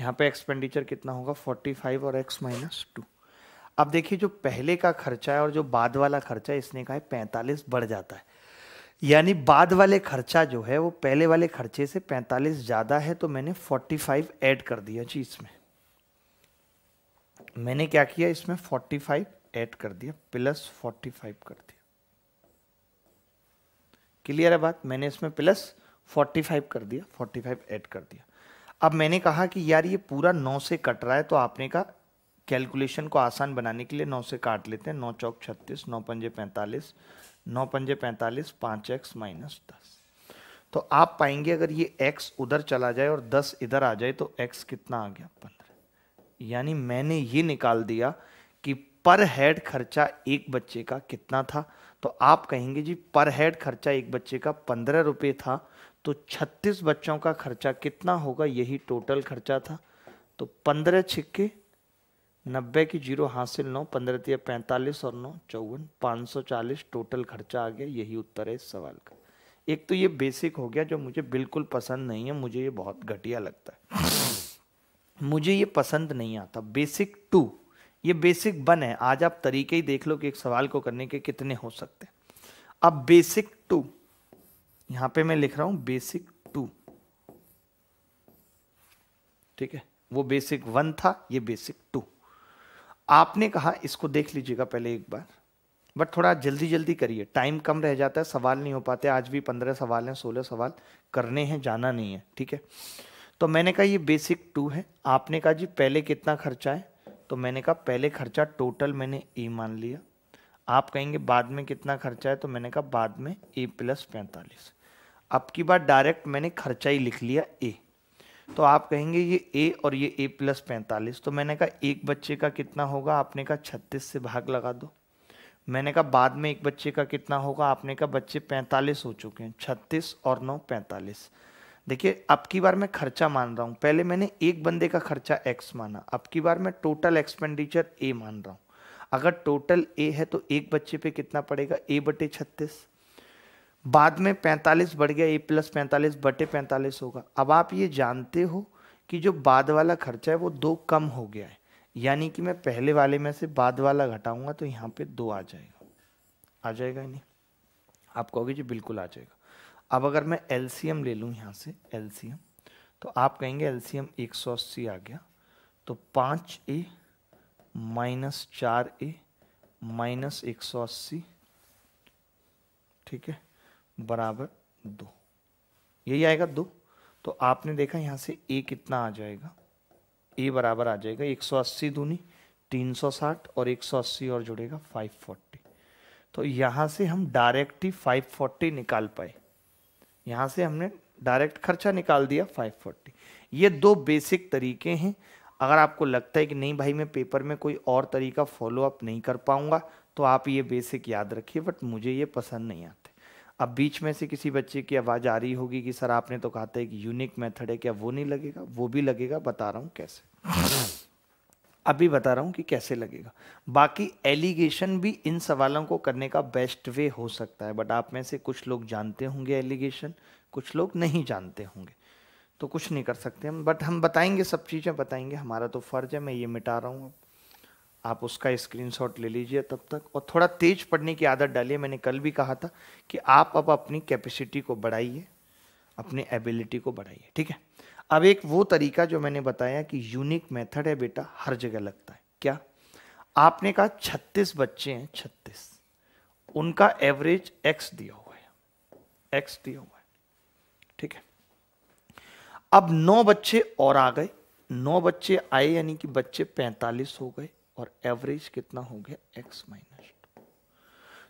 यहाँ पे एक्सपेंडिचर कितना होगा फोर्टी फाइव और एक्स माइनस टू अब देखिए जो पहले का खर्चा है और जो बाद वाला खर्चा है इसने कहा है पैंतालीस बढ़ जाता है यानी बाद वाले खर्चा जो है वो पहले वाले खर्चे से पैंतालीस ज़्यादा है तो मैंने फोर्टी फाइव ऐड कर दिया जी इसमें मैंने क्या किया इसमें फोर्टी फाइव ऐड कर दिया प्लस फोर्टी फाइव कर दिया क्लियर है बात मैंने इसमें प्लस 45 कर दिया 45 ऐड कर दिया अब मैंने कहा कि यार ये पूरा 9 से कट रहा है तो आपने कहा कैलकुलेशन को आसान बनाने के लिए 9 से काट लेते हैं 9 चौक 36 9 पंजे 45 9 पंजे पैंतालीस पाँच एक्स माइनस दस तो आप पाएंगे अगर ये x उधर चला जाए और 10 इधर आ जाए तो x कितना आ गया 15 यानी मैंने ये निकाल दिया कि पर हेड खर्चा एक बच्चे का कितना था तो आप कहेंगे जी पर हेड खर्चा एक बच्चे का पंद्रह रुपये था तो छत्तीस बच्चों का खर्चा कितना होगा यही टोटल खर्चा था तो पंद्रह छिक्के नब्बे की जीरो हासिल नौ पंद्रह तीय पैंतालीस और नौ चौवन पाँच सौ चालीस टोटल खर्चा आ गया यही उत्तर है इस सवाल का एक तो ये बेसिक हो गया जो मुझे बिल्कुल पसंद नहीं है मुझे ये बहुत घटिया लगता है मुझे ये पसंद नहीं आता बेसिक टू ये बेसिक वन है आज आप तरीके ही देख लो कि एक सवाल को करने के कितने हो सकते हैं अब बेसिक टू यहां पे मैं लिख रहा हूं बेसिक टू ठीक है वो बेसिक वन था ये बेसिक टू आपने कहा इसको देख लीजिएगा पहले एक बार बट थोड़ा जल्दी जल्दी करिए टाइम कम रह जाता है सवाल नहीं हो पाते आज भी पंद्रह सवाल हैं सोलह सवाल करने हैं जाना नहीं है ठीक है तो मैंने कहा ये बेसिक टू है आपने कहा जी पहले कितना खर्चा है तो मैंने कहा पहले खर्चा टोटल मैंने ए मान लिया आप कहेंगे बाद में कितना खर्चा है तो मैंने कहा बाद में ए प्लस पैंतालीस अब की बार डायरेक्ट मैंने खर्चा ही लिख लिया ए तो आप कहेंगे ये ए और ये ए प्लस पैंतालीस तो मैंने कहा एक बच्चे का कितना होगा आपने कहा छत्तीस से भाग लगा दो मैंने कहा बाद में एक बच्चे का कितना होगा आपने कहा बच्चे पैंतालीस हो चुके हैं छत्तीस और नौ पैंतालीस देखिए अब की बार मैं खर्चा मान रहा हूँ पहले मैंने एक बंदे का खर्चा एक्स माना अब की बार मैं टोटल एक्सपेंडिचर ए मान रहा हूँ अगर टोटल ए है तो एक बच्चे पे कितना पड़ेगा ए बटे छत्तीस बाद में पैंतालीस बढ़ गया ए प्लस पैंतालीस बटे पैंतालीस होगा अब आप ये जानते हो कि जो बाद वाला खर्चा है वो दो कम हो गया है यानी कि मैं पहले वाले में से बाद वाला घटाऊंगा तो यहाँ पे दो आ जाएगा आ जाएगा नहीं आप कहोगे जी बिल्कुल आ जाएगा अब अगर मैं एलसीएम ले लूँ यहाँ से एलसीएम तो आप कहेंगे एलसीएम एक सौ अस्सी आ गया तो पाँच ए माइनस चार ए माइनस एक सौ अस्सी ठीक है बराबर दो यही आएगा दो तो आपने देखा यहाँ से ए कितना आ जाएगा ए बराबर आ जाएगा एक सौ अस्सी दूनी तीन सौ साठ और एक सौ अस्सी और जुड़ेगा फाइव फोर्टी तो यहाँ से हम डायरेक्ट ही फाइव फोर्टी निकाल पाए यहाँ से हमने डायरेक्ट खर्चा निकाल दिया 540 ये दो बेसिक तरीके हैं अगर आपको लगता है कि नहीं भाई मैं पेपर में कोई और तरीका फॉलो अप नहीं कर पाऊंगा तो आप ये बेसिक याद रखिए बट मुझे ये पसंद नहीं आते अब बीच में से किसी बच्चे की आवाज़ आ रही होगी कि सर आपने तो कहा था एक यूनिक मेथड है क्या वो नहीं लगेगा वो भी लगेगा बता रहा हूँ कैसे अभी बता रहा हूँ कि कैसे लगेगा बाकी एलिगेशन भी इन सवालों को करने का बेस्ट वे हो सकता है बट आप में से कुछ लोग जानते होंगे एलिगेशन कुछ लोग नहीं जानते होंगे तो कुछ नहीं कर सकते हम बट हम बताएंगे सब चीज़ें बताएंगे हमारा तो फ़र्ज है मैं ये मिटा रहा हूँ आप उसका स्क्रीनशॉट ले लीजिए तब तक और थोड़ा तेज पढ़ने की आदत डालिए मैंने कल भी कहा था कि आप अब अपनी कैपेसिटी को बढ़ाइए अपनी एबिलिटी को बढ़ाइए ठीक है अब एक वो तरीका जो मैंने बताया कि यूनिक मेथड है बेटा हर जगह लगता है क्या आपने कहा 36 बच्चे हैं 36 उनका एवरेज एक्स दिया हुआ है एक्स दिया हुआ है ठीक है अब नौ बच्चे और आ गए नौ बच्चे आए यानी कि बच्चे 45 हो गए और एवरेज कितना हो गया एक्स माइनस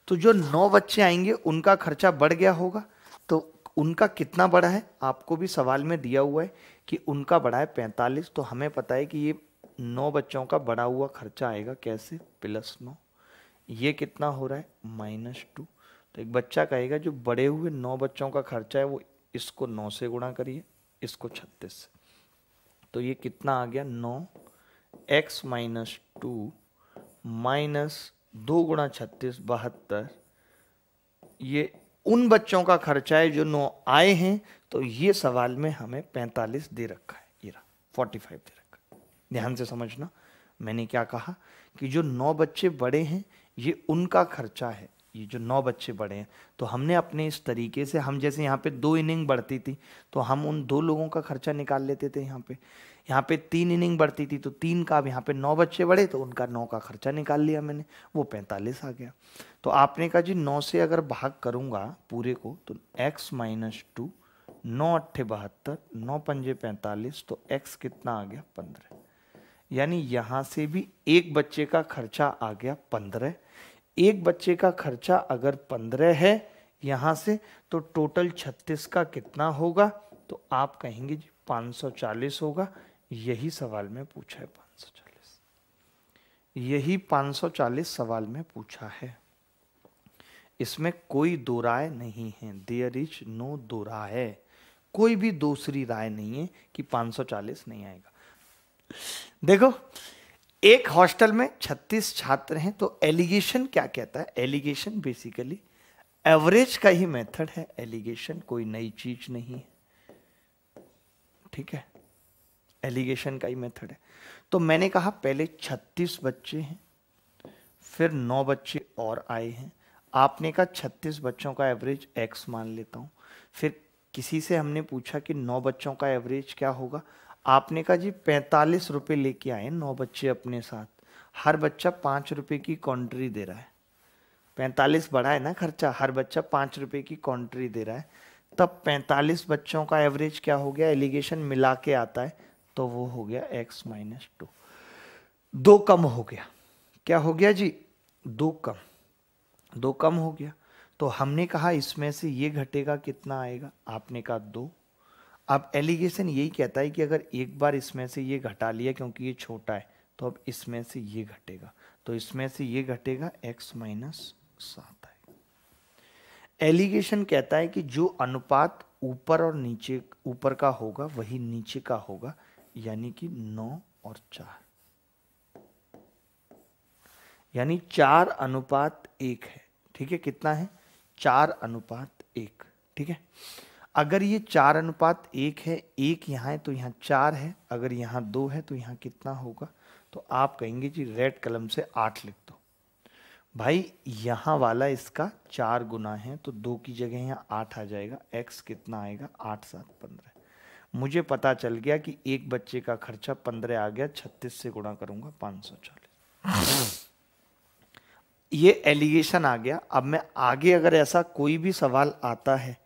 तो जो नौ बच्चे आएंगे उनका खर्चा बढ़ गया होगा तो उनका कितना बड़ा है आपको भी सवाल में दिया हुआ है कि उनका बड़ा है पैंतालीस तो हमें पता है कि ये नौ बच्चों का बड़ा हुआ खर्चा आएगा कैसे प्लस नौ ये कितना हो रहा है माइनस टू तो एक बच्चा कहेगा जो बड़े हुए नौ बच्चों का खर्चा है वो इसको नौ से गुणा करिए इसको छत्तीस से तो ये कितना आ गया नौ एक्स माइनस टू माइनस दो गुणा छत्तीस बहत्तर ये उन बच्चों का खर्चा है जो नो आए हैं तो ये सवाल में हमें पैंतालीस दे रखा है ये फोर्टी फाइव दे रखा है ध्यान से समझना मैंने क्या कहा कि जो नौ बच्चे बड़े हैं ये उनका खर्चा है ये जो नौ बच्चे बड़े हैं तो हमने अपने इस तरीके से हम जैसे यहाँ पे दो इनिंग बढ़ती थी तो हम उन दो लोगों का खर्चा निकाल लेते थे यहाँ पे यहाँ पे तीन इनिंग बढ़ती थी तो तीन का अब यहाँ पे नौ बच्चे बढ़े तो उनका नौ का खर्चा निकाल लिया मैंने वो पैंतालीस आ गया तो आपने कहा जी नौ से अगर भाग करूँगा पूरे को तो एक्स माइनस टू नौ अट्ठे बहत्तर नौ पंजे पैंतालीस तो एक्स कितना आ गया पंद्रह यानी यहाँ से भी एक बच्चे का खर्चा आ गया पंद्रह एक बच्चे का खर्चा अगर पंद्रह है यहाँ से तो टोटल छत्तीस का कितना होगा तो आप कहेंगे जी 540 होगा यही सवाल में पूछा है 540 यही 540 सवाल में पूछा है इसमें कोई दो राय नहीं है देयर इज नो दो राय कोई भी दूसरी राय नहीं है कि 540 नहीं आएगा देखो एक हॉस्टल में 36 छात्र हैं तो एलिगेशन क्या कहता है एलिगेशन बेसिकली एवरेज का ही मेथड है एलिगेशन कोई नई चीज नहीं है ठीक है एलिगेशन का ही मेथड है तो मैंने कहा पहले 36 बच्चे हैं फिर 9 बच्चे और आए हैं आपने कहा 36 बच्चों का एवरेज एक्स मान लेता हूँ फिर किसी से हमने पूछा कि 9 बच्चों का एवरेज क्या होगा आपने कहा जी पैंतालीस रुपये लेके आए नौ बच्चे अपने साथ हर बच्चा पाँच रुपये की कॉन्ट्री दे रहा है पैंतालीस बढ़ा है ना खर्चा हर बच्चा पाँच रुपये की कॉन्ट्री दे रहा है तब पैंतालीस बच्चों का एवरेज क्या हो गया एलिगेशन मिला के आता है तो वो हो गया x माइनस टू दो कम हो गया क्या हो गया जी दो कम दो कम हो गया तो हमने कहा इसमें से ये घटेगा कितना आएगा आपने कहा दो अब एलिगेशन यही कहता है कि अगर एक बार इसमें से ये घटा लिया क्योंकि ये छोटा है तो अब इसमें से ये घटेगा तो इसमें से ये घटेगा x माइनस सात आएगा एलिगेशन कहता है कि जो अनुपात ऊपर और नीचे ऊपर का होगा वही नीचे का होगा यानी कि नौ और चार यानी चार अनुपात एक है ठीक है कितना है चार अनुपात एक ठीक है अगर ये चार अनुपात एक है एक यहाँ है तो यहाँ चार है अगर यहाँ दो है तो यहाँ कितना होगा तो आप कहेंगे जी रेड कलम से आठ लिख दो भाई यहाँ वाला इसका चार गुना है तो दो की जगह यहाँ आठ आ जाएगा एक्स कितना आएगा आठ सात पंद्रह मुझे पता चल गया कि एक बच्चे का खर्चा पंद्रह आ गया छत्तीस से गुणा करूंगा पाँच सौ चालीस ये एलिगेशन आ गया अब मैं आगे अगर ऐसा कोई भी सवाल आता है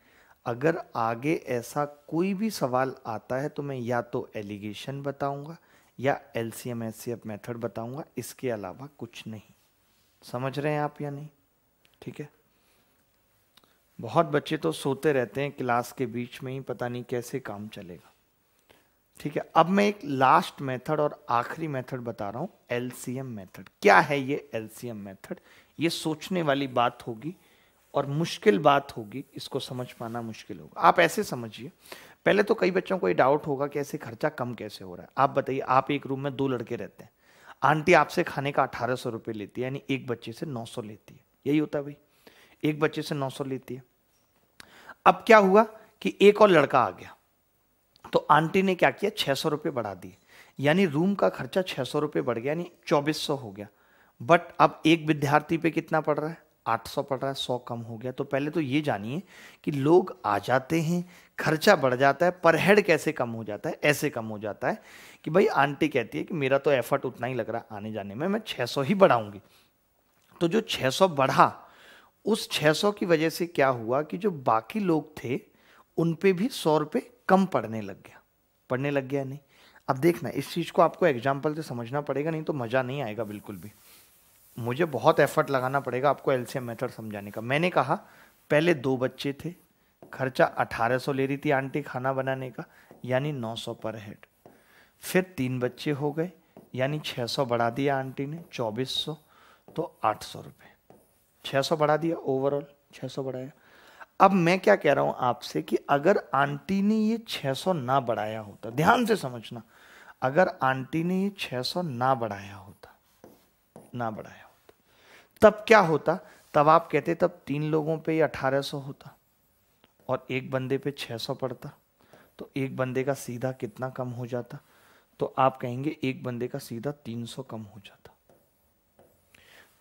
अगर आगे ऐसा कोई भी सवाल आता है तो मैं या तो एलिगेशन बताऊंगा या L C M S C F method बताऊंगा इसके अलावा कुछ नहीं समझ रहे हैं आप या नहीं ठीक है बहुत बच्चे तो सोते रहते हैं क्लास के बीच में ही पता नहीं कैसे काम चलेगा ठीक है अब मैं एक लास्ट मेथड और आखिरी मेथड बता रहा हूं एलसीएम मेथड क्या है ये एलसीएम मेथड ये सोचने वाली बात होगी और मुश्किल बात होगी इसको समझ पाना मुश्किल होगा आप ऐसे समझिए पहले तो कई बच्चों को ये डाउट होगा कि ऐसे खर्चा कम कैसे हो रहा है आप बताइए आप एक रूम में दो लड़के रहते हैं आंटी आपसे खाने का अठारह सौ लेती है यानी एक बच्चे से नौ सौ लेती है यही होता है भाई एक बच्चे से 900 लेती है अब क्या हुआ कि एक और लड़का आ गया तो आंटी ने क्या किया छह सौ बढ़ा दिए यानी रूम का खर्चा छह सौ बढ़ गया यानी चौबीस सौ हो गया बट अब एक विद्यार्थी पे कितना पड़ रहा है 800 पड़ रहा है 100 कम हो गया तो पहले तो ये जानिए कि लोग आ जाते हैं खर्चा बढ़ जाता है पर हेड कैसे कम हो जाता है ऐसे कम हो जाता है कि भाई आंटी कहती है कि मेरा तो एफर्ट उतना ही लग रहा है आने जाने में मैं 600 ही बढ़ाऊंगी तो जो 600 बढ़ा उस 600 की वजह से क्या हुआ कि जो बाकी लोग थे उन पे भी सौ रुपये कम पड़ने लग गया पढ़ने लग गया नहीं अब देखना इस चीज़ को आपको एग्जाम्पल से समझना पड़ेगा नहीं तो मज़ा नहीं आएगा बिल्कुल भी मुझे बहुत एफर्ट लगाना पड़ेगा आपको एल सी समझाने का मैंने कहा पहले दो बच्चे थे खर्चा 1800 ले रही थी आंटी खाना बनाने का यानी 900 पर हेड फिर तीन बच्चे हो गए यानी 600 बढ़ा दिया आंटी ने 2400 तो आठ सौ रुपये 600 बढ़ा दिया ओवरऑल 600 बढ़ाया अब मैं क्या कह रहा हूं आपसे कि अगर आंटी ने ये 600 ना बढ़ाया होता ध्यान से समझना अगर आंटी ने ये 600 ना बढ़ाया होता ना बढ़ाया होता तब क्या होता तब आप कहते तब तीन लोगों पे ये 1800 होता और एक बंदे पे 600 पड़ता तो एक बंदे का सीधा कितना कम हो जाता तो आप कहेंगे एक बंदे का सीधा तीन कम हो जाता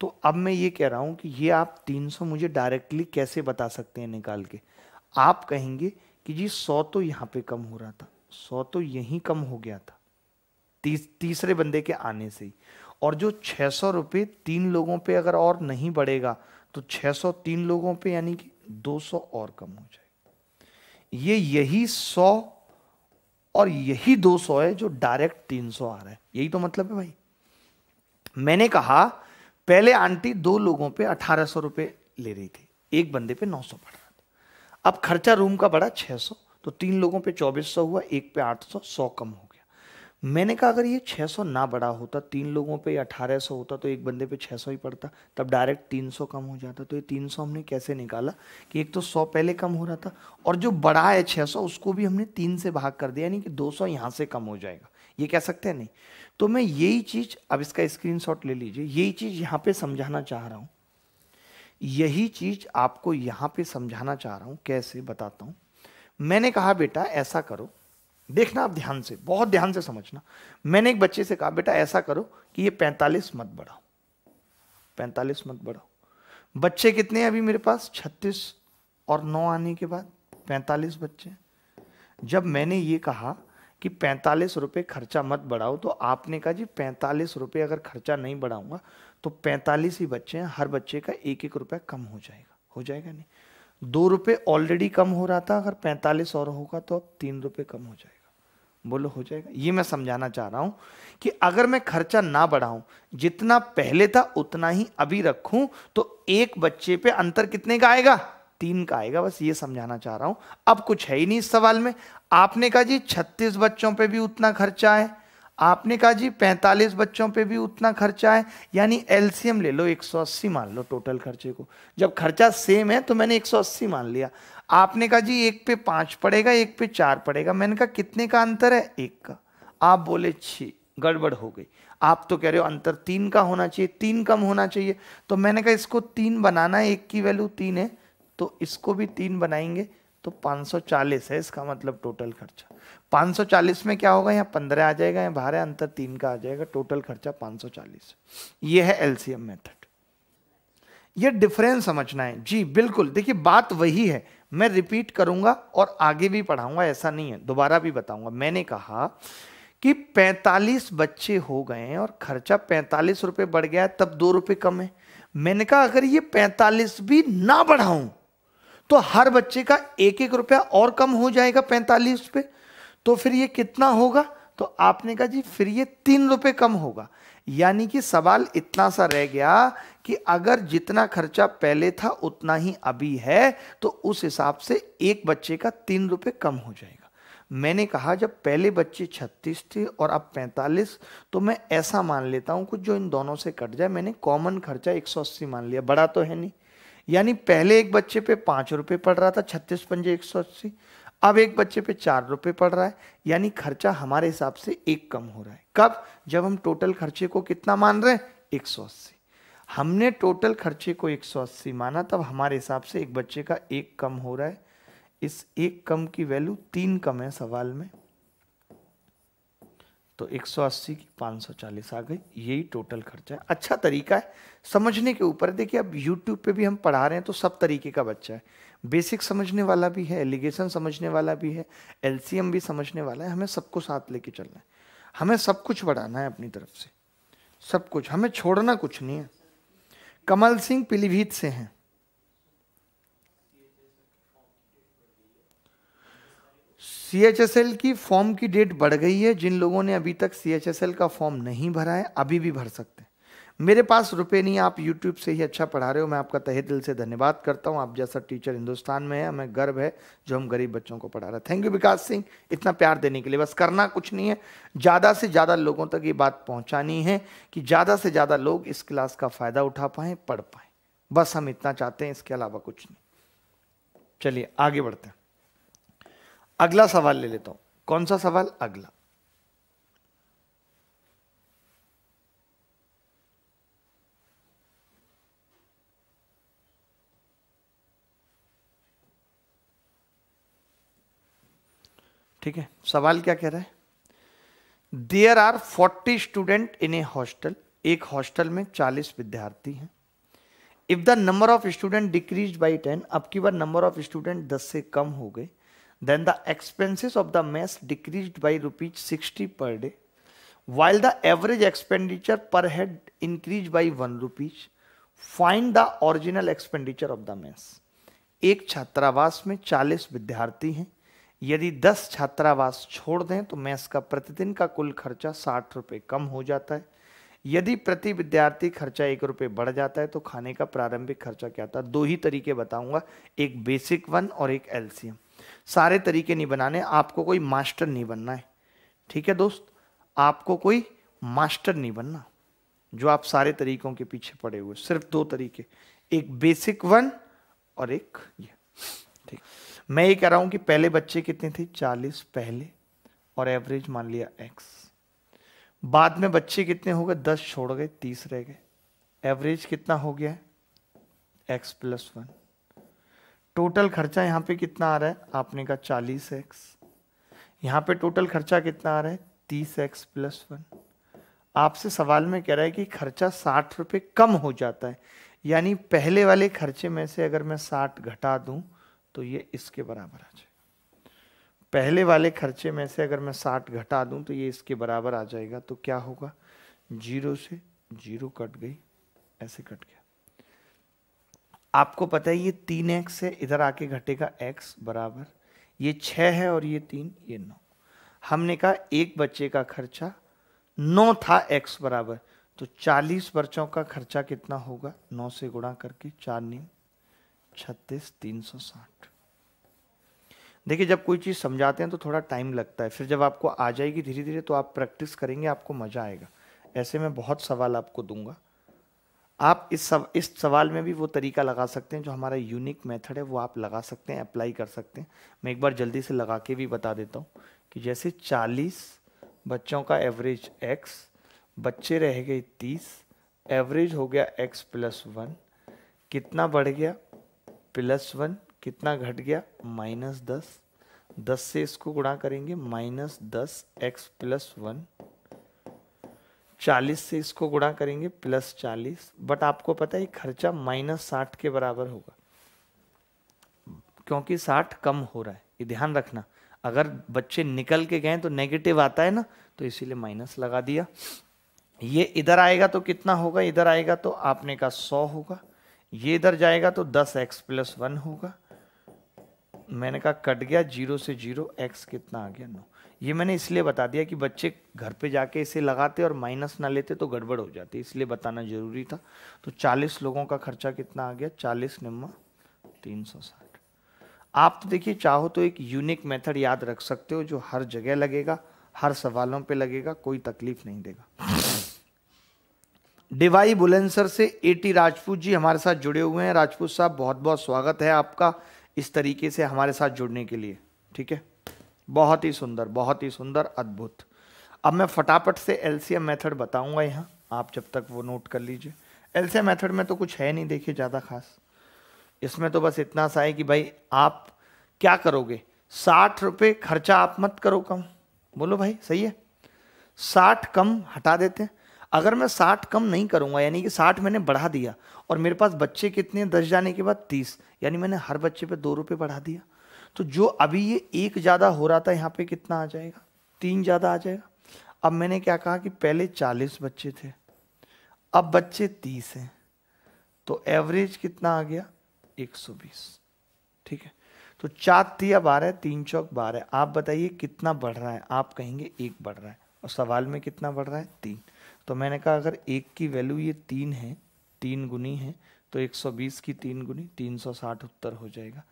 तो अब मैं ये कह रहा हूं कि ये आप 300 मुझे डायरेक्टली कैसे बता सकते हैं निकाल के आप कहेंगे कि जी 100 तो यहां पे कम हो रहा था 100 तो यहीं कम हो गया था ती, तीसरे बंदे के आने से ही और जो छः सौ तीन लोगों पे अगर और नहीं बढ़ेगा तो छः सौ लोगों पर यानी कि दो और कम हो जाए ये यही 100 और यही 200 है जो डायरेक्ट 300 आ रहा है यही तो मतलब है भाई मैंने कहा पहले आंटी दो लोगों पे अठारह सौ रुपये ले रही थी एक बंदे पे नौ सौ पड़ रहा था अब खर्चा रूम का बड़ा छः सौ तो तीन लोगों पे चौबीस सौ हुआ एक पे आठ सौ सौ कम हो गया मैंने कहा अगर ये छः सौ ना बड़ा होता तीन लोगों पे अठारह सौ होता तो एक बंदे पे छः सौ ही पड़ता तब डायरेक्ट तीन सौ कम हो जाता तो ये तीन सौ हमने कैसे निकाला कि एक तो सौ पहले कम हो रहा था और जो बड़ा है छः सौ उसको भी हमने तीन से भाग कर दिया यानी कि दो सौ यहाँ से कम हो जाएगा ये कह सकते हैं नहीं तो मैं यही चीज़ अब इसका स्क्रीनशॉट ले लीजिए यही चीज़ यहाँ पे समझाना चाह रहा हूं यही चीज़ आपको यहां पे समझाना चाह रहा हूं कैसे बताता हूं मैंने कहा बेटा ऐसा करो देखना आप ध्यान से बहुत ध्यान से समझना मैंने एक बच्चे से कहा बेटा ऐसा करो कि ये पैंतालीस मत बढ़ाओ 45 मत बढ़ाओ बच्चे कितने हैं अभी मेरे पास छत्तीस और नौ आने के बाद पैंतालीस बच्चे जब मैंने ये कहा कि पैंतालीस रुपये खर्चा मत बढ़ाओ तो आपने कहा जी पैंतालीस रुपये अगर खर्चा नहीं बढ़ाऊंगा तो पैंतालीस ही बच्चे हैं हर बच्चे का एक एक रुपया कम हो जाएगा हो जाएगा नहीं दो रुपये ऑलरेडी कम हो रहा था अगर पैंतालीस और होगा तो अब तीन रुपये कम हो जाएगा बोलो हो जाएगा ये मैं समझाना चाह रहा हूँ कि अगर मैं खर्चा ना बढ़ाऊं जितना पहले था उतना ही अभी रखूं तो एक बच्चे पे अंतर कितने का आएगा तीन का आएगा बस ये समझाना चाह रहा हूं अब कुछ है ही नहीं इस सवाल में आपने कहा जी छत्तीस बच्चों पे भी उतना खर्चा है आपने कहा जी 45 बच्चों पे भी उतना खर्चा है यानी एलसीएम ले लो 180 मान लो टोटल खर्चे को जब खर्चा सेम है तो मैंने 180 मान लिया आपने कहा जी एक पे पांच पड़ेगा एक पे चार पड़ेगा मैंने कहा कितने का अंतर है एक का आप बोले छी गड़बड़ हो गई आप तो कह रहे हो अंतर तीन का होना चाहिए तीन कम होना चाहिए तो मैंने कहा इसको तीन बनाना है एक की वैल्यू तीन है तो इसको भी तीन बनाएंगे तो 540 है इसका मतलब टोटल खर्चा 540 में क्या होगा यहाँ 15 आ जाएगा यहाँ बाहर अंतर तीन का आ जाएगा टोटल खर्चा 540 सौ ये है एलसीएम मेथड ये डिफरेंस समझना है जी बिल्कुल देखिए बात वही है मैं रिपीट करूंगा और आगे भी पढ़ाऊंगा ऐसा नहीं है दोबारा भी बताऊंगा मैंने कहा कि 45 बच्चे हो गए हैं और खर्चा पैंतालीस रुपये बढ़ गया तब दो रुपये कम है मैंने कहा अगर ये पैंतालीस भी ना बढ़ाऊं तो हर बच्चे का एक एक रुपया और कम हो जाएगा पैंतालीस पे तो फिर ये कितना होगा तो आपने कहा जी फिर ये तीन रुपये कम होगा यानी कि सवाल इतना सा रह गया कि अगर जितना खर्चा पहले था उतना ही अभी है तो उस हिसाब से एक बच्चे का तीन रुपये कम हो जाएगा मैंने कहा जब पहले बच्चे 36 थे और अब 45 तो मैं ऐसा मान लेता हूँ कुछ जो इन दोनों से कट जाए मैंने कॉमन खर्चा 180 मान लिया बड़ा तो है नहीं यानी पहले एक बच्चे पे पाँच रुपये पड़ रहा था छत्तीस पंजे एक सौ अस्सी अब एक बच्चे पे चार रुपये पड़ रहा है यानी खर्चा हमारे हिसाब से एक कम हो रहा है कब जब हम टोटल खर्चे को कितना मान रहे हैं एक सौ अस्सी हमने टोटल खर्चे को एक सौ अस्सी माना तब हमारे हिसाब से एक बच्चे का एक कम हो रहा है इस एक कम की वैल्यू तीन कम है सवाल में तो 180 की 540 आ गई यही टोटल खर्चा है अच्छा तरीका है समझने के ऊपर देखिए अब यूट्यूब पे भी हम पढ़ा रहे हैं तो सब तरीके का बच्चा है बेसिक समझने वाला भी है एलिगेशन समझने वाला भी है एल भी समझने वाला है हमें सबको साथ लेके चलना है हमें सब कुछ बढ़ाना है अपनी तरफ से सब कुछ हमें छोड़ना कुछ नहीं है कमल सिंह पीलीभीत से हैं सी एच एस एल की फॉर्म की डेट बढ़ गई है जिन लोगों ने अभी तक सी एच एस एल का फॉर्म नहीं भरा है अभी भी भर सकते हैं मेरे पास रुपए नहीं आप यूट्यूब से ही अच्छा पढ़ा रहे हो मैं आपका तहे दिल से धन्यवाद करता हूँ आप जैसा टीचर हिंदुस्तान में है हमें गर्व है जो हम गरीब बच्चों को पढ़ा रहे हैं थैंक यू विकास सिंह इतना प्यार देने के लिए बस करना कुछ नहीं है ज़्यादा से ज़्यादा लोगों तक ये बात पहुँचानी है कि ज़्यादा से ज़्यादा लोग इस क्लास का फ़ायदा उठा पाएँ पढ़ पाएँ बस हम इतना चाहते हैं इसके अलावा कुछ नहीं चलिए आगे बढ़ते हैं अगला सवाल ले लेता हूं कौन सा सवाल अगला ठीक है सवाल क्या कह रहा है there are forty student in a hostel एक हॉस्टल में चालीस विद्यार्थी हैं if the number of student decrease by ten अब की बार नंबर ऑफ स्टूडेंट दस से कम हो गए then the expenses of the mess decreased by rupees 60 per day while the average expenditure per head increased by 1 rupees find the original expenditure of the mess एक छात्रावास में 40 विद्यार्थी हैं यदि 10 छात्रावास छोड़ दें तो मैस का प्रतिदिन का कुल खर्चा साठ रुपये कम हो जाता है यदि प्रति विद्यार्थी खर्चा एक रुपये बढ़ जाता है तो खाने का प्रारंभिक खर्चा क्या था दो ही तरीके बताऊंगा एक बेसिक वन और एक एलसीएम सारे तरीके नहीं बनाने आपको कोई मास्टर नहीं बनना है ठीक है दोस्त आपको कोई मास्टर नहीं बनना जो आप सारे तरीकों के पीछे पड़े हुए सिर्फ दो तरीके एक बेसिक वन और एक ये ठीक मैं ये कह रहा हूं कि पहले बच्चे कितने थे चालीस पहले और एवरेज मान लिया एक्स बाद में बच्चे कितने हो गए दस छोड़ गए तीस रह गए एवरेज कितना हो गया एक्स प्लस वन टोटल खर्चा यहाँ पे कितना आ रहा है आपने कहा चालीस एक्स यहाँ पे टोटल खर्चा कितना आ रहा है तीस एक्स प्लस वन आपसे सवाल में कह रहा है कि खर्चा साठ रुपये कम हो जाता है यानी पहले वाले खर्चे में से अगर मैं साठ घटा दूँ तो ये इसके बराबर आ जाएगा पहले वाले खर्चे में से अगर मैं साठ घटा दूं तो ये इसके बराबर आ जाएगा तो क्या होगा जीरो से जीरो कट गई ऐसे कट गया आपको पता है ये तीन एक्स है इधर आके घटेगा एक्स बराबर ये छः है और ये तीन ये नौ हमने कहा एक बच्चे का खर्चा नौ था एक्स बराबर तो चालीस बच्चों का खर्चा कितना होगा नौ से गुणा करके चार नीम छत्तीस तीन सौ साठ देखिए जब कोई चीज़ समझाते हैं तो थोड़ा टाइम लगता है फिर जब आपको आ जाएगी धीरे धीरे तो आप प्रैक्टिस करेंगे आपको मज़ा आएगा ऐसे में बहुत सवाल आपको दूंगा आप इस सव, इस सवाल में भी वो तरीका लगा सकते हैं जो हमारा यूनिक मेथड है वो आप लगा सकते हैं अप्लाई कर सकते हैं मैं एक बार जल्दी से लगा के भी बता देता हूँ कि जैसे 40 बच्चों का एवरेज x बच्चे रह गए 30 एवरेज हो गया x प्लस वन कितना बढ़ गया प्लस वन कितना घट गया माइनस दस दस से इसको गुणा करेंगे माइनस दस एक्स प्लस वन चालीस से इसको गुणा करेंगे प्लस चालीस बट आपको पता है खर्चा माइनस साठ के बराबर होगा क्योंकि साठ कम हो रहा है ये ध्यान रखना अगर बच्चे निकल के गए तो नेगेटिव आता है ना तो इसीलिए माइनस लगा दिया ये इधर आएगा तो कितना होगा इधर आएगा तो आपने कहा सौ होगा ये इधर जाएगा तो दस एक्स प्लस वन होगा मैंने कहा कट गया जीरो से जीरो एक्स कितना आ गया नौ ये मैंने इसलिए बता दिया कि बच्चे घर पे जाके इसे लगाते और माइनस ना लेते तो गड़बड़ हो जाती इसलिए बताना जरूरी था तो 40 लोगों का खर्चा कितना आ गया 40 निम्मा 360 आप तो देखिए चाहो तो एक यूनिक मेथड याद रख सकते हो जो हर जगह लगेगा हर सवालों पे लगेगा कोई तकलीफ नहीं देगा डिवाई बुलंदसर से ए राजपूत जी हमारे साथ जुड़े हुए हैं राजपूत साहब बहुत बहुत स्वागत है आपका इस तरीके से हमारे साथ जुड़ने के लिए ठीक है बहुत ही सुंदर बहुत ही सुंदर अद्भुत अब मैं फटाफट से एलसीएम मेथड बताऊंगा यहाँ आप जब तक वो नोट कर लीजिए एलसीएम मेथड में तो कुछ है नहीं देखिए ज़्यादा खास इसमें तो बस इतना सा है कि भाई आप क्या करोगे साठ रुपये खर्चा आप मत करो कम बोलो भाई सही है साठ कम हटा देते हैं अगर मैं साठ कम नहीं करूंगा यानी कि साठ मैंने बढ़ा दिया और मेरे पास बच्चे कितने दस जाने के बाद तीस यानी मैंने हर बच्चे पे दो रुपये बढ़ा दिया तो जो अभी ये एक ज़्यादा हो रहा था यहाँ पे कितना आ जाएगा तीन ज़्यादा आ जाएगा अब मैंने क्या कहा कि पहले चालीस बच्चे थे अब बच्चे तीस हैं तो एवरेज कितना आ गया एक सौ बीस ठीक है तो चार थी अब आ रहा है तीन चौक बारह आप बताइए कितना बढ़ रहा है आप कहेंगे एक बढ़ रहा है और सवाल में कितना बढ़ रहा है तीन तो मैंने कहा अगर एक की वैल्यू ये तीन है तीन गुनी है तो 120 की तीन गुनी 360 उत्तर हो जाएगा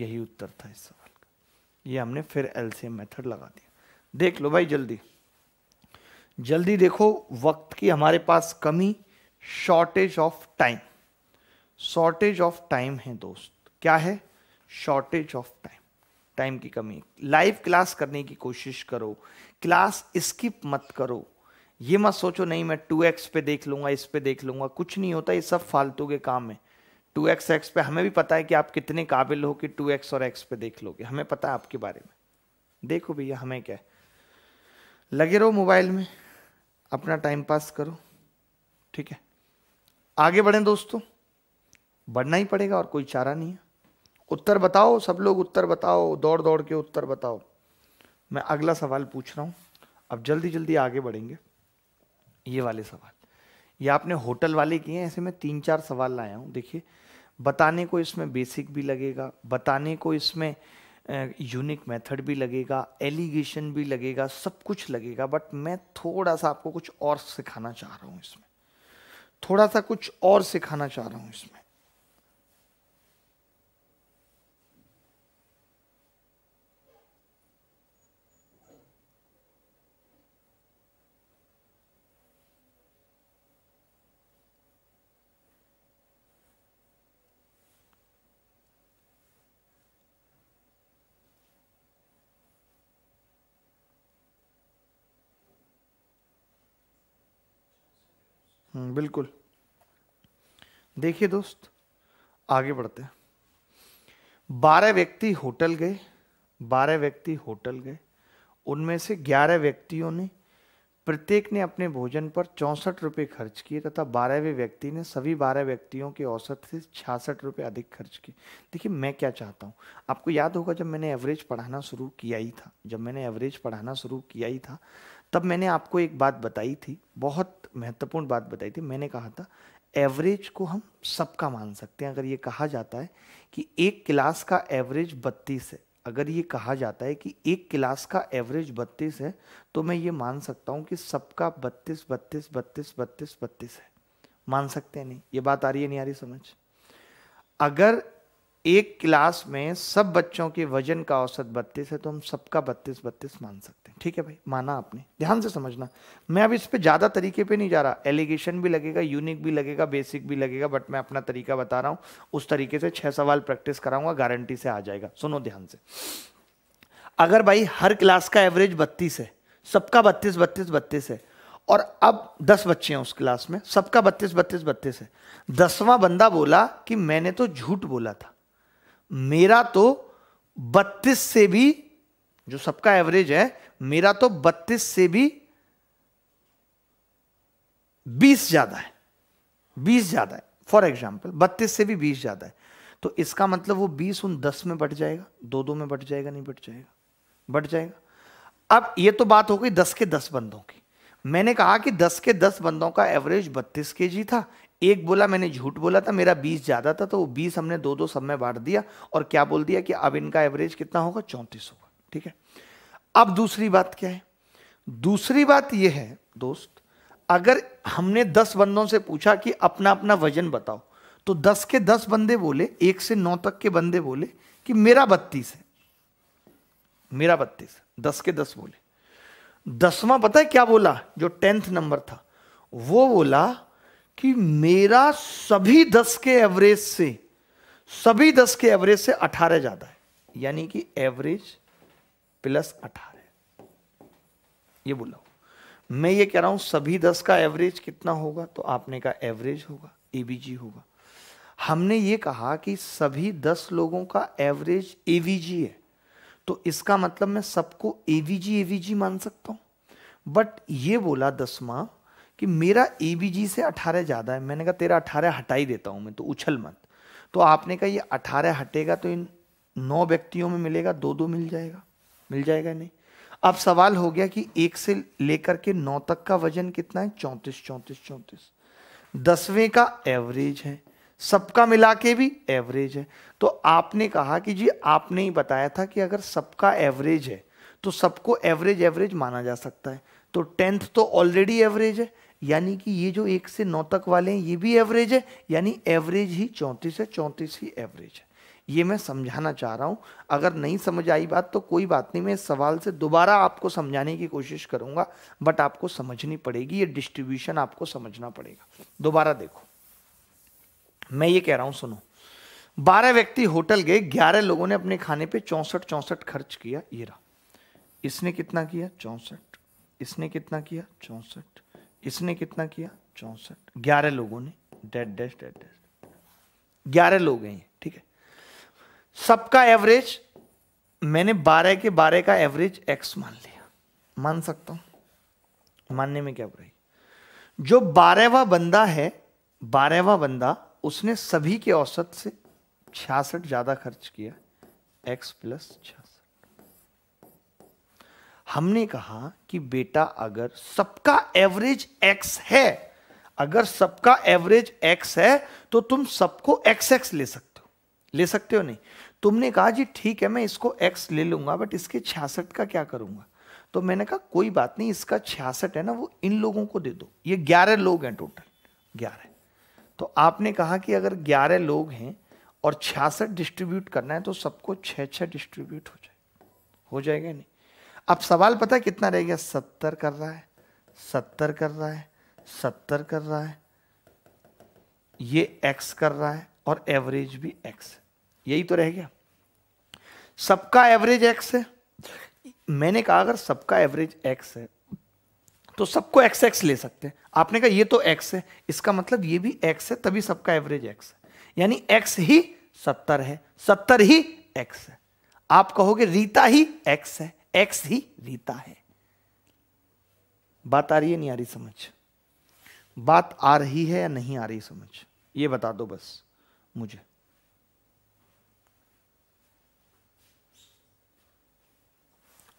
यही उत्तर था इस सवाल का ये हमने फिर एलसीएम मेथड लगा दिया देख लो भाई जल्दी जल्दी देखो वक्त की हमारे पास कमी shortage of time shortage of time है दोस्त क्या है शॉर्टेज ऑफ टाइम टाइम की कमी लाइव क्लास करने की कोशिश करो क्लास स्किप मत करो ये मत सोचो नहीं मैं टू एक्स पे देख लूंगा इस पे देख लूंगा कुछ नहीं होता ये सब फालतू के काम है टू एक्स एक्स पे हमें भी पता है कि आप कितने काबिल हो कि टू एक्स और एक्स पे देख लोगे हमें पता है आपके बारे में देखो भैया हमें क्या है लगे रहो मोबाइल में अपना टाइम पास करो ठीक है आगे बढ़े दोस्तों बढ़ना ही पड़ेगा और कोई चारा नहीं है उत्तर बताओ सब लोग उत्तर बताओ दौड़ दौड़ के उत्तर बताओ मैं अगला सवाल पूछ रहा हूँ अब जल्दी जल्दी आगे बढ़ेंगे ये वाले सवाल ये आपने होटल वाले किए हैं ऐसे में तीन चार सवाल लाया हूँ देखिए बताने को इसमें बेसिक भी लगेगा बताने को इसमें यूनिक मेथड भी लगेगा एलिगेशन भी लगेगा सब कुछ लगेगा बट मैं थोड़ा सा आपको कुछ और सिखाना चाह रहा हूँ इसमें थोड़ा सा कुछ और सिखाना चाह रहा हूँ इसमें हम्म, बिल्कुल देखिए दोस्त आगे बढ़ते हैं बारह व्यक्ति होटल गए बारह व्यक्ति होटल गए उनमें से ग्यारह व्यक्तियों ने प्रत्येक ने अपने भोजन पर चौंसठ रुपये खर्च किए तथा बारहवें व्यक्ति ने सभी बारह व्यक्तियों के औसत से छियासठ रुपये अधिक खर्च किए देखिए मैं क्या चाहता हूँ आपको याद होगा जब मैंने एवरेज पढ़ाना शुरू किया ही था जब मैंने एवरेज पढ़ाना शुरू किया ही था तब मैंने आपको एक बात बताई थी बहुत महत्वपूर्ण बात बताई थी मैंने कहा था एवरेज को हम सबका मान सकते हैं अगर ये कहा जाता है कि एक क्लास का एवरेज बत्तीस है अगर ये कहा जाता है कि एक क्लास का एवरेज बत्तीस है तो मैं ये मान सकता हूँ कि सबका बत्तीस बत्तीस बत्तीस बत्तीस बत्तीस है मान सकते हैं नहीं ये बात आ रही है नहीं आ रही समझ अगर एक क्लास में सब बच्चों के वजन का औसत बत्तीस है तो हम सबका बत्तीस बत्तीस मान सकते हैं ठीक है भाई माना आपने ध्यान से समझना मैं अब इस पर ज़्यादा तरीके पे नहीं जा रहा एलिगेशन भी लगेगा यूनिक भी लगेगा बेसिक भी लगेगा बट मैं अपना तरीका बता रहा हूं उस तरीके से छह सवाल प्रैक्टिस कराऊंगा गारंटी से आ जाएगा सुनो ध्यान से अगर भाई हर क्लास का एवरेज बत्तीस है सबका बत्तीस बत्तीस बत्तीस है और अब दस बच्चे हैं उस क्लास में सबका बत्तीस बत्तीस बत्तीस है दसवां बंदा बोला कि मैंने तो झूठ बोला था मेरा तो बत्तीस से भी जो सबका एवरेज है मेरा तो 32 से भी 20 ज्यादा है 20 ज्यादा है फॉर एग्जाम्पल 32 से भी 20 ज्यादा है तो इसका मतलब वो 20 उन 10 में बट जाएगा दो दो में बट जाएगा नहीं बट जाएगा बट जाएगा अब ये तो बात हो गई 10 के 10 बंदों की मैंने कहा कि 10 के 10 बंदों का एवरेज 32 के जी था एक बोला मैंने झूठ बोला था मेरा 20 ज़्यादा था तो वो 20 हमने दो दो सब में बांट दिया और क्या बोल दिया कि अब इनका एवरेज कितना होगा चौंतीस होगा ठीक है अब दूसरी बात क्या है दूसरी बात यह है दोस्त अगर हमने दस बंदों से पूछा कि अपना अपना वजन बताओ तो दस के दस बंदे बोले एक से नौ तक के बंदे बोले कि मेरा बत्तीस है मेरा बत्तीस दस के दस बोले दसवां पता है क्या बोला जो टेंथ नंबर था वो बोला कि मेरा सभी दस के एवरेज से सभी दस के एवरेज से अठारह ज्यादा है यानी कि एवरेज प्लस अठारह ये बोला मैं ये कह रहा हूं सभी दस का एवरेज कितना होगा तो आपने कहा एवरेज होगा एबीजी होगा हमने ये कहा कि सभी दस लोगों का एवरेज एवीजी है तो इसका मतलब मैं सबको एवीजी एवीजी मान सकता हूं बट ये बोला दसवा कि मेरा एबीजी से अठारह ज़्यादा है मैंने कहा तेरा अठारह हटा ही देता हूं मैं तो उछल मत तो आपने कहा ये अठारह हटेगा तो इन नौ व्यक्तियों में मिलेगा दो दो मिल जाएगा मिल जाएगा नहीं अब सवाल हो गया कि एक से लेकर के नौ तक का वजन कितना है चौंतीस चौंतीस चौंतीस दसवें का एवरेज है सबका मिला के भी एवरेज है तो आपने कहा कि जी आपने ही बताया था कि अगर सबका एवरेज है तो सबको एवरेज एवरेज माना जा सकता है तो टेंथ तो ऑलरेडी एवरेज है यानी कि ये जो एक से नौ तक वाले हैं ये भी एवरेज है यानी एवरेज ही चौंतीस है चौंतीस ही एवरेज है ये मैं समझाना चाह रहा हूँ अगर नहीं समझ आई बात तो कोई बात नहीं मैं इस सवाल से दोबारा आपको समझाने की कोशिश करूँगा बट आपको समझनी पड़ेगी ये डिस्ट्रीब्यूशन आपको समझना पड़ेगा दोबारा देखो मैं ये कह रहा हूँ सुनो बारह व्यक्ति होटल गए ग्यारह लोगों ने अपने खाने पर चौंसठ चौंसठ खर्च किया ये रहा इसने कितना किया चौंसठ इसने कितना किया चौंसठ इसने कितना किया चौंसठ ग्यारह लोगों ने डेड डैश डेड ग्यारह लोग हैं सबका एवरेज मैंने बारह के बारह का एवरेज एक्स मान लिया मान सकता हूं मानने में क्या बुराई जो बारहवा बंदा है बारहवा बंदा उसने सभी के औसत से छियासठ ज्यादा खर्च किया एक्स प्लस छियासठ हमने कहा कि बेटा अगर सबका एवरेज एक्स है अगर सबका एवरेज एक्स है तो तुम सबको एक्स एक्स ले सकते हो ले सकते हो नहीं तुमने कहा जी ठीक है मैं इसको एक्स ले लूँगा बट इसके छियासठ का क्या करूँगा तो मैंने कहा कोई बात नहीं इसका छियासठ है ना वो इन लोगों को दे दो ये ग्यारह लोग हैं टोटल ग्यारह तो आपने कहा कि अगर ग्यारह लोग हैं और छियासठ डिस्ट्रीब्यूट करना है तो सबको छः छः डिस्ट्रीब्यूट हो जाए हो जाएगा नहीं अब सवाल पता है कितना रहेगा सत्तर कर रहा है सत्तर कर रहा है सत्तर कर रहा है ये एक्स कर रहा है और एवरेज भी एक्स है यही तो रह गया सबका एवरेज एक्स है मैंने कहा अगर सबका एवरेज एक्स है तो सबको एक्स एक्स ले सकते हैं आपने कहा ये तो एक्स है इसका मतलब ये भी एक्स है तभी सबका एवरेज एक्स है यानी एक्स ही सत्तर है सत्तर ही एक्स है आप कहोगे रीता ही एक्स है एक्स ही रीता है बात आ रही है नहीं आ रही समझ बात आ रही है या नहीं आ रही समझ ये बता दो बस मुझे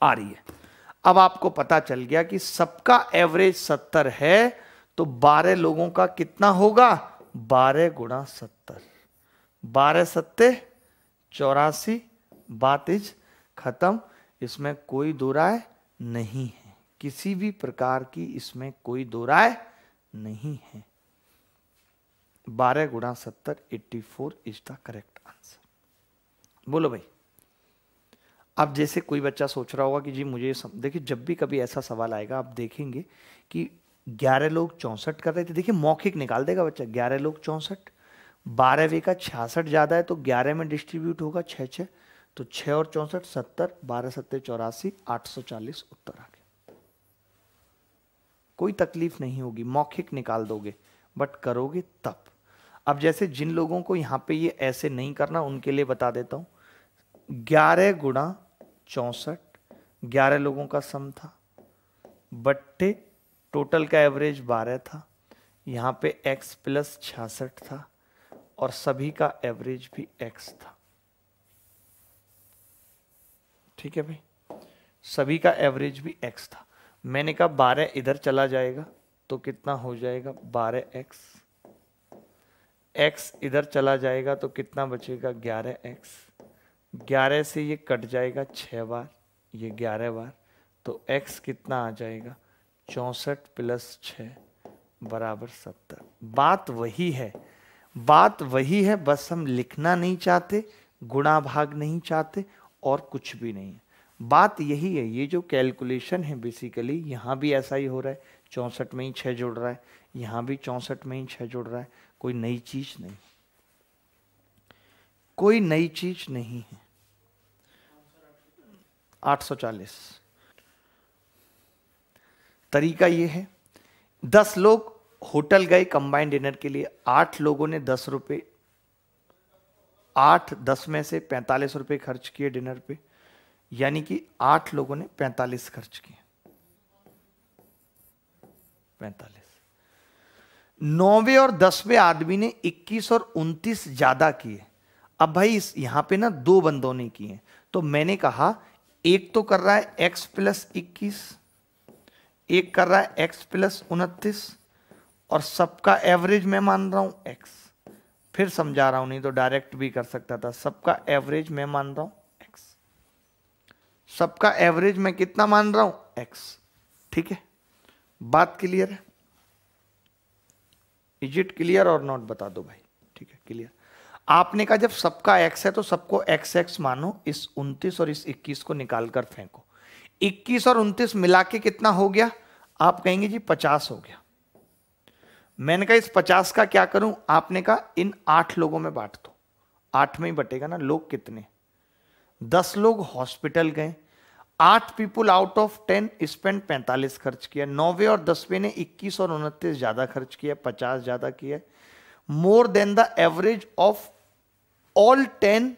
आ रही है अब आपको पता चल गया कि सबका एवरेज सत्तर है तो बारह लोगों का कितना होगा बारह गुणा सत्तर बारह सत्ते चौरासी बात इज खत्म इसमें कोई दो राय नहीं है किसी भी प्रकार की इसमें कोई दो राय नहीं है बारह गुणा सत्तर eighty four is the correct answer बोलो भाई अब जैसे कोई बच्चा सोच रहा होगा कि जी मुझे देखिए जब भी कभी ऐसा सवाल आएगा आप देखेंगे कि ग्यारह लोग चौंसठ कर रहे थे देखिए मौखिक निकाल देगा बच्चा ग्यारह लोग चौंसठ बारहवें का छियासठ ज़्यादा है तो ग्यारह में डिस्ट्रीब्यूट होगा छः छः तो छः और चौंसठ सत्तर बारह सत्तर चौरासी आठ सौ चालीस उत्तर आ गया कोई तकलीफ नहीं होगी मौखिक निकाल दोगे बट करोगे तब अब जैसे जिन लोगों को यहाँ पे ये ऐसे नहीं करना उनके लिए बता देता हूँ ग्यारह गुणा चौंसठ ग्यारह लोगों का सम था बट्टे टोटल का एवरेज बारह था यहाँ पे x प्लस छियासठ था और सभी का एवरेज भी x था ठीक है भाई सभी का एवरेज भी x था मैंने कहा बारह इधर चला जाएगा तो कितना हो जाएगा बारह एक्स एक्स इधर चला जाएगा तो कितना बचेगा ग्यारह एक्स ग्यारह से ये कट जाएगा छः बार ये ग्यारह बार तो x कितना आ जाएगा चौंसठ प्लस छ बराबर सत्तर बात वही है बात वही है बस हम लिखना नहीं चाहते गुणा भाग नहीं चाहते और कुछ भी नहीं है बात यही है ये जो कैलकुलेशन है बेसिकली यहाँ भी ऐसा ही हो रहा है चौंसठ में ही छः जुड़ रहा है यहाँ भी चौंसठ में ही छः जुड़ रहा है कोई नई चीज़ नहीं कोई नई चीज़ नहीं है 840 तरीका ये है दस लोग होटल गए कंबाइंड डिनर के लिए आठ लोगों ने दस रुपये आठ दस में से पैंतालीस रुपये खर्च किए डिनर पे यानी कि आठ लोगों ने पैंतालीस खर्च किए पैंतालीस नौवे और दसवें आदमी ने इक्कीस और उनतीस ज्यादा किए अब भाई इस यहाँ पे ना दो बंदों ने किए तो मैंने कहा एक तो कर रहा है एक्स प्लस इक्कीस एक कर रहा है एक्स प्लस उनतीस और सबका एवरेज मैं मान रहा हूँ एक्स फिर समझा रहा हूँ नहीं तो डायरेक्ट भी कर सकता था सबका एवरेज मैं मान रहा हूँ एक्स सबका एवरेज मैं कितना मान रहा हूँ एक्स ठीक है बात क्लियर है इज इट क्लियर और नॉट बता दो भाई ठीक है क्लियर आपने कहा जब सबका एक्स है तो सबको एक्स एक्स मानो इस 29 और इस 21 को निकाल कर फेंको 21 और 29 मिला के कितना हो गया आप कहेंगे जी 50 हो गया मैंने कहा इस 50 का क्या करूं आपने कहा इन आठ लोगों में बांट दो आठ में ही बटेगा ना लोग कितने दस लोग हॉस्पिटल गए आठ people out of ten spend पैंतालीस खर्च किया नौवे और दसवें ने इक्कीस और उनतीस ज़्यादा खर्च किया पचास ज़्यादा किया more than the average of all 10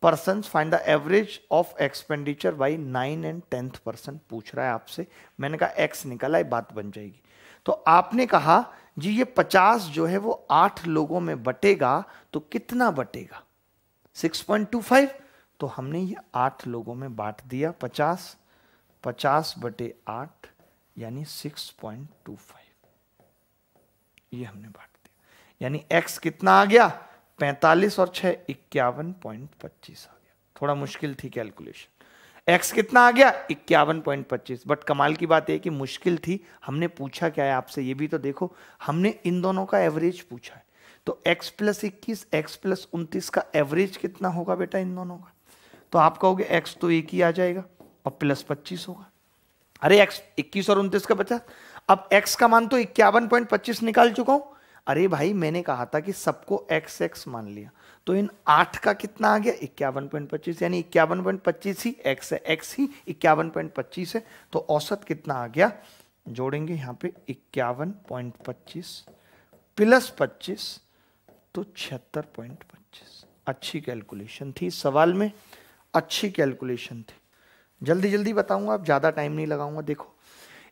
persons find the average of expenditure by 9 and 10th person पूछ रहा है आपसे मैंने कहा x निकला है बात बन जाएगी तो आपने कहा जी ये 50 जो है वो आठ लोगों में बटेगा तो कितना बटेगा 6.25 तो हमने ये आठ लोगों में बांट दिया 50 50 बटे आठ यानी 6.25 ये हमने बांट दिया यानी x कितना आ गया पैंतालीस और छह इक्यावन पॉइंट पच्चीस आ गया थोड़ा मुश्किल थी कैलकुलेशन एक्स कितना आ गया इक्यावन पॉइंट पच्चीस बट कमाल की बात यह कि मुश्किल थी हमने पूछा क्या है आपसे ये भी तो देखो हमने इन दोनों का एवरेज पूछा है तो एक्स प्लस इक्कीस एक्स प्लस उनतीस का एवरेज कितना होगा बेटा इन दोनों का तो आप कहोगे एक्स तो एक ही आ जाएगा और प्लस पच्चीस होगा अरे एक्स इक्कीस और उनतीस का बचा अब एक्स का मान तो इक्यावन पॉइंट पच्चीस निकाल चुका हूं अरे भाई मैंने कहा था कि सबको एक्स एक्स मान लिया तो इन आठ का कितना आ गया इक्यावन पॉइंट पच्चीस यानी इक्यावन पॉइंट पच्चीस ही एक्स है एक्स ही इक्यावन पॉइंट पच्चीस है तो औसत कितना आ गया जोड़ेंगे यहाँ पे इक्यावन पॉइंट पच्चीस प्लस पच्चीस तो छिहत्तर पॉइंट पच्चीस अच्छी कैलकुलेशन थी सवाल में अच्छी कैलकुलेशन थी जल्दी जल्दी बताऊंगा अब ज़्यादा टाइम नहीं लगाऊंगा देखो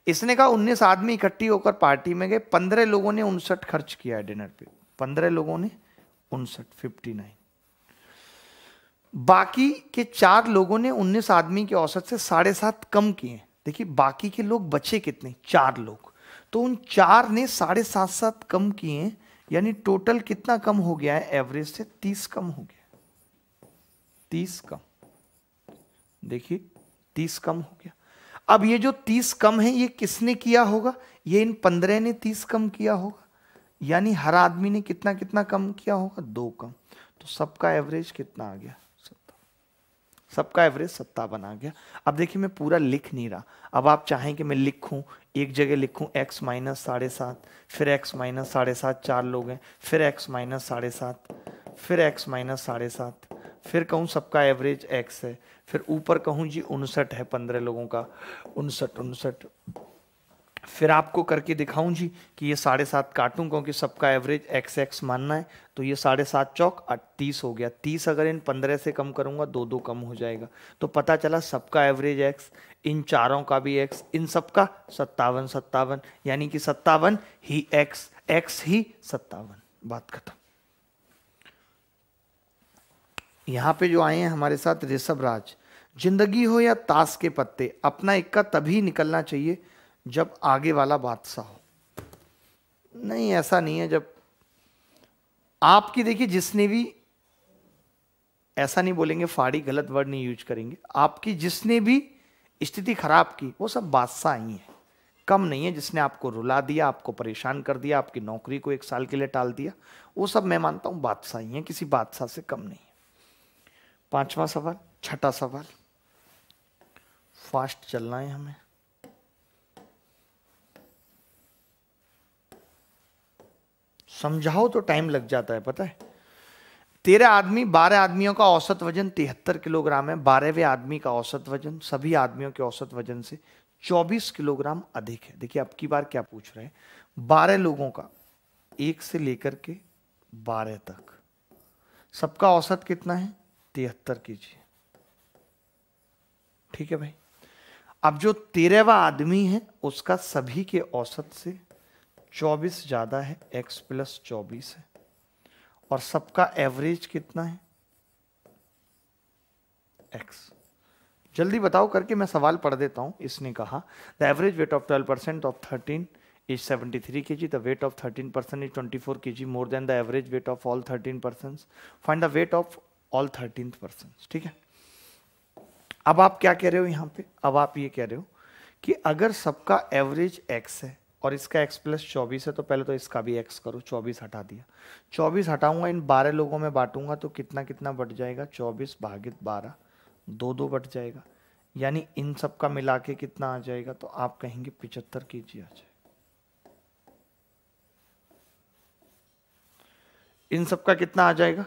इसने कहा उन्नीस आदमी इकट्ठी होकर पार्टी में गए पंद्रह लोगों ने उनसठ खर्च किया है डिनर पे पंद्रह लोगों ने उनसठ फिफ्टी नाइन बाकी के चार लोगों ने उन्नीस आदमी के औसत से साढ़े सात कम किए देखिए बाकी के लोग बचे कितने चार लोग तो उन चार ने साढ़े सात सात कम किए यानी टोटल कितना कम हो गया है एवरेज से तीस कम हो गया तीस कम देखिए तीस कम हो गया अब ये जो तीस कम है ये किसने किया होगा ये इन पंद्रह ने तीस कम किया होगा यानी हर आदमी ने कितना कितना कम किया होगा दो कम तो सबका एवरेज कितना आ गया सबका एवरेज सत्ता आ गया अब देखिए मैं पूरा लिख नहीं रहा अब आप चाहें कि मैं लिखूं एक जगह लिखूं x माइनस साढ़े सात फिर x माइनस साढ़े सात चार लोग हैं फिर x माइनस साढ़े सात फिर x माइनस साढ़े सात फिर कहूँ सबका एवरेज x है फिर ऊपर कहूँ जी उनसठ है पंद्रह लोगों का उनसठ उनसठ फिर आपको करके दिखाऊं जी कि ये साढ़े सात काटूँ क्योंकि सबका एवरेज एक्स एक्स मानना है तो ये साढ़े सात चौक तीस हो गया तीस अगर इन पंद्रह से कम करूँगा दो दो कम हो जाएगा तो पता चला सबका एवरेज एक्स इन चारों का भी एक्स इन सबका सत्तावन सत्तावन यानी कि सत्तावन ही एक्स एक्स ही सत्तावन बात खत्म यहाँ पे जो आए हैं हमारे साथ ऋषभ राज जिंदगी हो या ताश के पत्ते अपना इक्का तभी निकलना चाहिए जब आगे वाला बादशाह हो नहीं ऐसा नहीं है जब आपकी देखिए जिसने भी ऐसा नहीं बोलेंगे फाड़ी गलत वर्ड नहीं यूज करेंगे आपकी जिसने भी स्थिति खराब की वो सब बादशाह ही है कम नहीं है जिसने आपको रुला दिया आपको परेशान कर दिया आपकी नौकरी को एक साल के लिए टाल दिया वो सब मैं मानता हूं बादशाह ही है किसी बादशाह से कम नहीं है पांचवा सवाल छठा सवाल फास्ट चलना है हमें समझाओ तो टाइम लग जाता है पता है तेरह आदमी बारह आदमियों का औसत वजन तिहत्तर किलोग्राम है बारहवें आदमी का औसत वजन सभी आदमियों के औसत वजन से चौबीस किलोग्राम अधिक है देखिए अब की बार क्या पूछ रहे हैं बारह लोगों का एक से लेकर के बारह तक सबका औसत कितना है तिहत्तर के ठीक है भाई अब जो तेरहवा आदमी है उसका सभी के औसत से चौबीस ज़्यादा है एक्स प्लस चौबीस है और सबका एवरेज कितना है एक्स जल्दी बताओ करके मैं सवाल पढ़ देता हूं इसने कहा the average weight of twelve percent of thirteen is seventy three K G the weight of thirteen percent is twenty four K G more than the average weight of all thirteen percent find the weight of all thirteen percent ठीक है अब आप क्या कह रहे हो यहाँ पे अब आप ये कह रहे हो कि अगर सबका एवरेज एक्स है और इसका एक्स प्लस चौबीस है तो पहले तो इसका भी एक्स करो चौबीस हटा दिया चौबीस हटाऊंगा इन बारह लोगों में बांटूंगा तो कितना कितना बट जाएगा चौबीस भागित बारह दो दो बट जाएगा यानी इन सब का मिला के कितना आ जाएगा तो आप कहेंगे पिचहत्तर के जी आ जाएगा इन सब का कितना आ जाएगा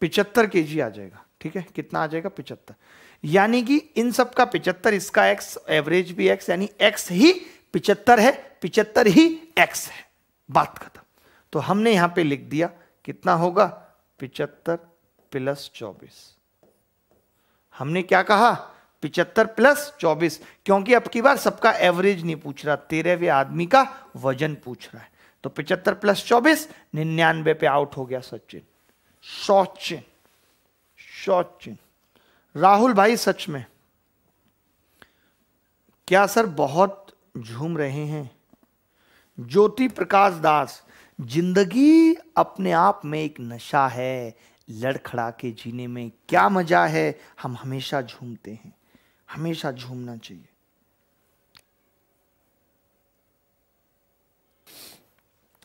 पिचहत्तर के जी आ जाएगा ठीक है कितना आ जाएगा पिचहत्तर यानी कि इन सब का पिचहत्तर इसका एक्स एवरेज भी एक्स यानी एक्स ही पिचहत्तर है पिचहत्तर ही एक्स है बात खत्म तो हमने यहां पे लिख दिया कितना होगा पिचहत्तर प्लस चौबीस हमने क्या कहा पिचहत्तर प्लस चौबीस क्योंकि अब की बार सबका एवरेज नहीं पूछ रहा तेरहवे आदमी का वजन पूछ रहा है तो पिचहत्तर प्लस चौबीस निन्यानवे पे आउट हो गया सचिन सौचिन सौचिन राहुल भाई सच में क्या सर बहुत झूम रहे हैं ज्योति प्रकाश दास जिंदगी अपने आप में एक नशा है लड़खड़ा के जीने में क्या मजा है हम हमेशा झूमते हैं हमेशा झूमना चाहिए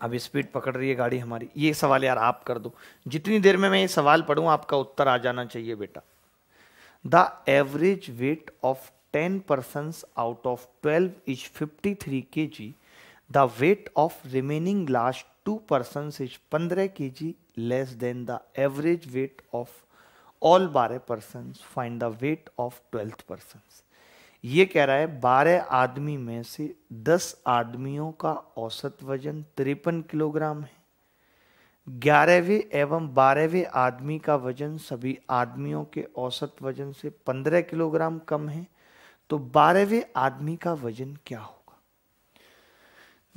अब स्पीड पकड़ रही है गाड़ी हमारी ये सवाल यार आप कर दो जितनी देर में मैं ये सवाल पढ़ूं आपका उत्तर आ जाना चाहिए बेटा the average weight of ten persons out of twelve is fifty three K G the weight of remaining last two person is पंद्रह K G less than the average weight of all बारह persons find the weight of twelfth persons ये कह रहा है बारह आदमी में से दस आदमियों का औसत वजन तिरपन किलोग्राम है ग्यारहवें एवं बारहवें आदमी का वजन सभी आदमियों के औसत वजन से पंद्रह किलोग्राम कम है तो बारहवें आदमी का वजन क्या होगा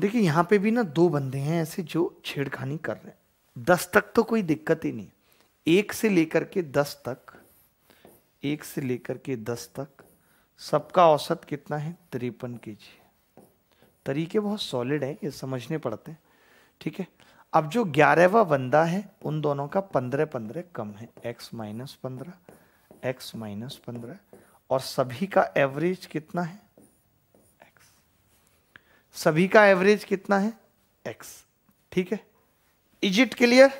देखिए यहां पे भी ना दो बंदे हैं ऐसे जो छेड़खानी कर रहे हैं दस तक तो कोई दिक्कत ही नहीं एक से लेकर के दस तक एक से लेकर के दस तक सबका औसत कितना है तिरपन के जी तरीके बहुत सॉलिड हैं ये समझने पड़ते हैं ठीक है अब जो ग्यारहवा बंदा है उन दोनों का पंद्रह पंद्रह कम है एक्स माइनस पंद्रह एक्स माइनस पंद्रह और सभी का एवरेज कितना है एक्स सभी का एवरेज कितना है एक्स ठीक है is it clear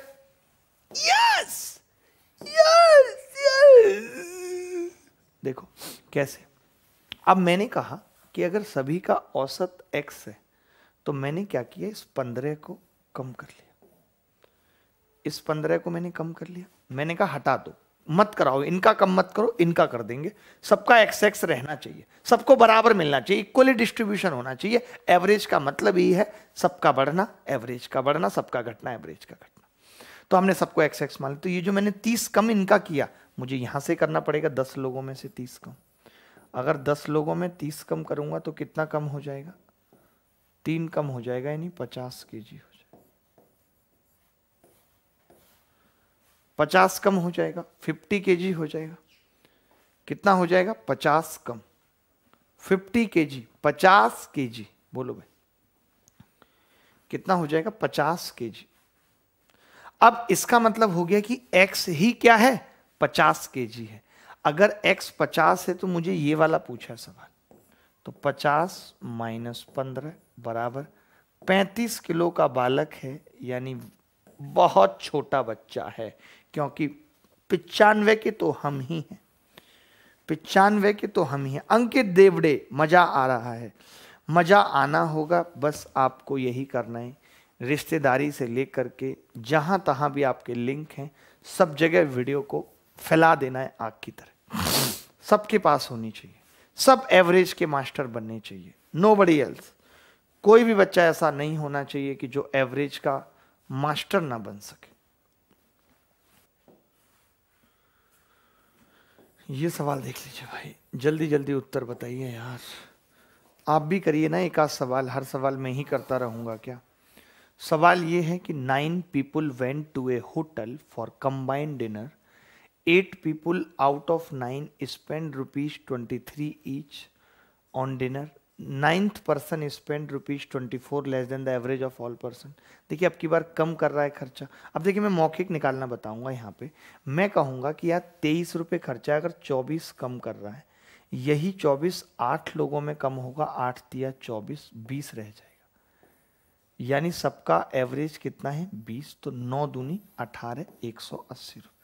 yes yes yes देखो कैसे अब मैंने कहा कि अगर सभी का औसत एक्स है तो मैंने क्या किया इस पंद्रह को कम कर लिया इस पंद्रह को मैंने कम कर लिया मैंने कहा हटा दो मत कराओ इनका कम मत करो इनका कर देंगे सबका एक्स एक्स रहना चाहिए सबको बराबर मिलना चाहिए इक्वली डिस्ट्रीब्यूशन होना चाहिए एवरेज का मतलब ये है सबका बढ़ना एवरेज का बढ़ना सबका घटना एवरेज का घटना तो हमने सबको एक्स एक्स मान लिया तो ये जो मैंने तीस कम इनका किया मुझे यहां से करना पड़ेगा दस लोगों में से तीस कम अगर दस लोगों में तीस कम करूंगा तो कितना कम हो जाएगा तीन कम हो जाएगा यानी पचास के जी पचास कम हो जाएगा फिफ्टी के जी हो जाएगा कितना हो जाएगा पचास कम फिफ्टी के जी पचास के जी बोलो भाई कितना हो जाएगा पचास के जी अब इसका मतलब हो गया कि एक्स ही क्या है पचास के जी है अगर एक्स पचास है तो मुझे ये वाला पूछा सवाल तो पचास माइनस पंद्रह बराबर पैंतीस किलो का बालक है यानी बहुत छोटा बच्चा है क्योंकि पिचानवे के तो हम ही हैं पिचानवे के तो हम ही हैं अंकित देवड़े मज़ा आ रहा है मज़ा आना होगा बस आपको यही करना है रिश्तेदारी से ले करके जहां तहां भी आपके लिंक हैं सब जगह वीडियो को फैला देना है आग की तरह सबके पास होनी चाहिए सब एवरेज के मास्टर बनने चाहिए नो बडी एल्स कोई भी बच्चा ऐसा नहीं होना चाहिए कि जो एवरेज का मास्टर ना बन सके ये सवाल देख लीजिए भाई जल्दी जल्दी उत्तर बताइए यार आप भी करिए ना एक आध सवाल हर सवाल मैं ही करता रहूँगा क्या सवाल ये है कि nine people went to a hotel for combined dinner eight people out of nine spend rupees twenty three each on dinner ninth person spend rupees twenty four less than the average of all person देखिए अब की बार कम कर रहा है खर्चा अब देखिए मैं मौखिक निकालना बताऊंगा यहाँ पे मैं कहूँगा कि यार तेईस रुपये खर्चा अगर चौबीस कम कर रहा है यही चौबीस आठ लोगों में कम होगा आठ दिया चौबीस बीस रह जाएगा यानी सबका एवरेज कितना है बीस तो नौ दूनी अठारह एक सौ अस्सी रुपये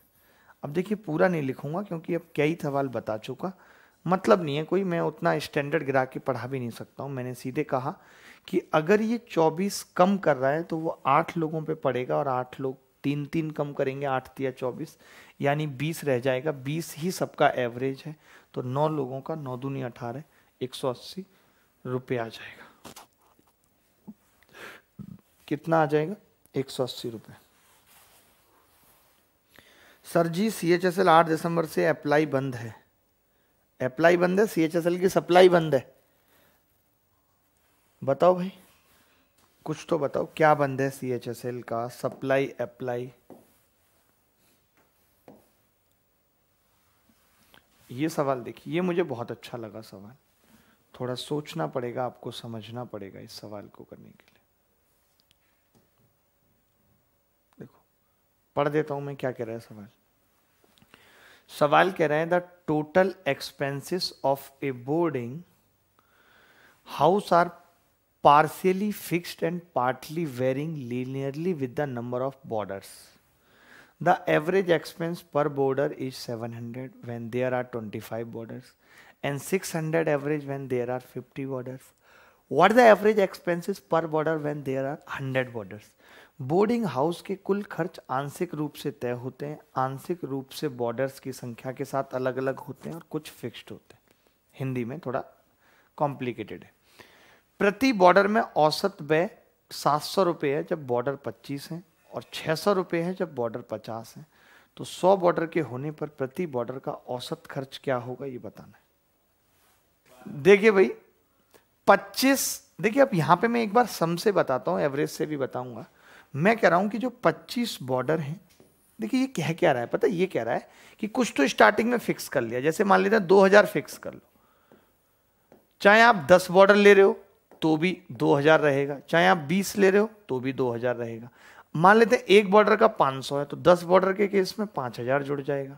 अब देखिए पूरा नहीं लिखूंगा क्योंकि अब कई सवाल बता चुका मतलब नहीं है कोई मैं उतना स्टैंडर्ड गिरा के पढ़ा भी नहीं सकता हूँ मैंने सीधे कहा कि अगर ये 24 कम कर रहा है तो वो आठ लोगों पे पड़ेगा और आठ लोग तीन तीन कम करेंगे आठ या चौबीस यानी बीस रह जाएगा बीस ही सबका एवरेज है तो नौ लोगों का नौ दूनी अठारह एक सौ अस्सी रुपये आ जाएगा कितना आ जाएगा एक सौ अस्सी रुपये sir ji C H S L आठ दिसंबर से अप्लाई बंद है अप्लाई बंद है सीएचएसएल की सप्लाई बंद है बताओ भाई कुछ तो बताओ क्या बंद है सीएचएसएल का सप्लाई अप्लाई ये सवाल देखिए ये मुझे बहुत अच्छा लगा सवाल थोड़ा सोचना पड़ेगा आपको समझना पड़ेगा इस सवाल को करने के लिए देखो पढ़ देता हूं मैं क्या कह रहा है सवाल सवाल कह रहे हैं the total expenses of a boarding house are partially fixed and partly varying linearly with the number of boarders. The average expense per boarder is 700 when there are 25 boarders, and 600 average when there are 50 boarders. What the average expenses per boarder when there are 100 boarders? Boarding house के कुल खर्च आंशिक रूप से तय होते हैं आंशिक रूप से बॉर्डर्स की संख्या के साथ अलग अलग होते हैं और कुछ फिक्स्ड होते हैं हिंदी में थोड़ा कॉम्प्लिकेटेड है प्रति बॉर्डर में औसत व्यय सात सौ रुपये है जब बॉर्डर पच्चीस है और छः सौ रुपये है जब बॉर्डर पचास है तो सौ बॉर्डर के होने पर प्रति बॉर्डर का औसत खर्च क्या होगा ये बताना है देखिए भाई पच्चीस देखिए अब यहाँ पे मैं एक बार सम से बताता हूँ एवरेज से भी बताऊंगा मैं कह रहा हूं कि जो 25 बॉर्डर हैं देखिए ये कह क्या रहा है पता है ये कह रहा है कि कुछ तो स्टार्टिंग में फिक्स कर लिया जैसे मान लेते हैं दो हजार फिक्स कर लो चाहे आप दस बॉर्डर ले रहे हो तो भी दो हजार रहेगा चाहे आप बीस ले रहे हो तो भी दो हजार रहेगा मान लेते हैं एक बॉर्डर का पांच सौ है तो दस बॉर्डर के केस में पांच हजार जुड़ जाएगा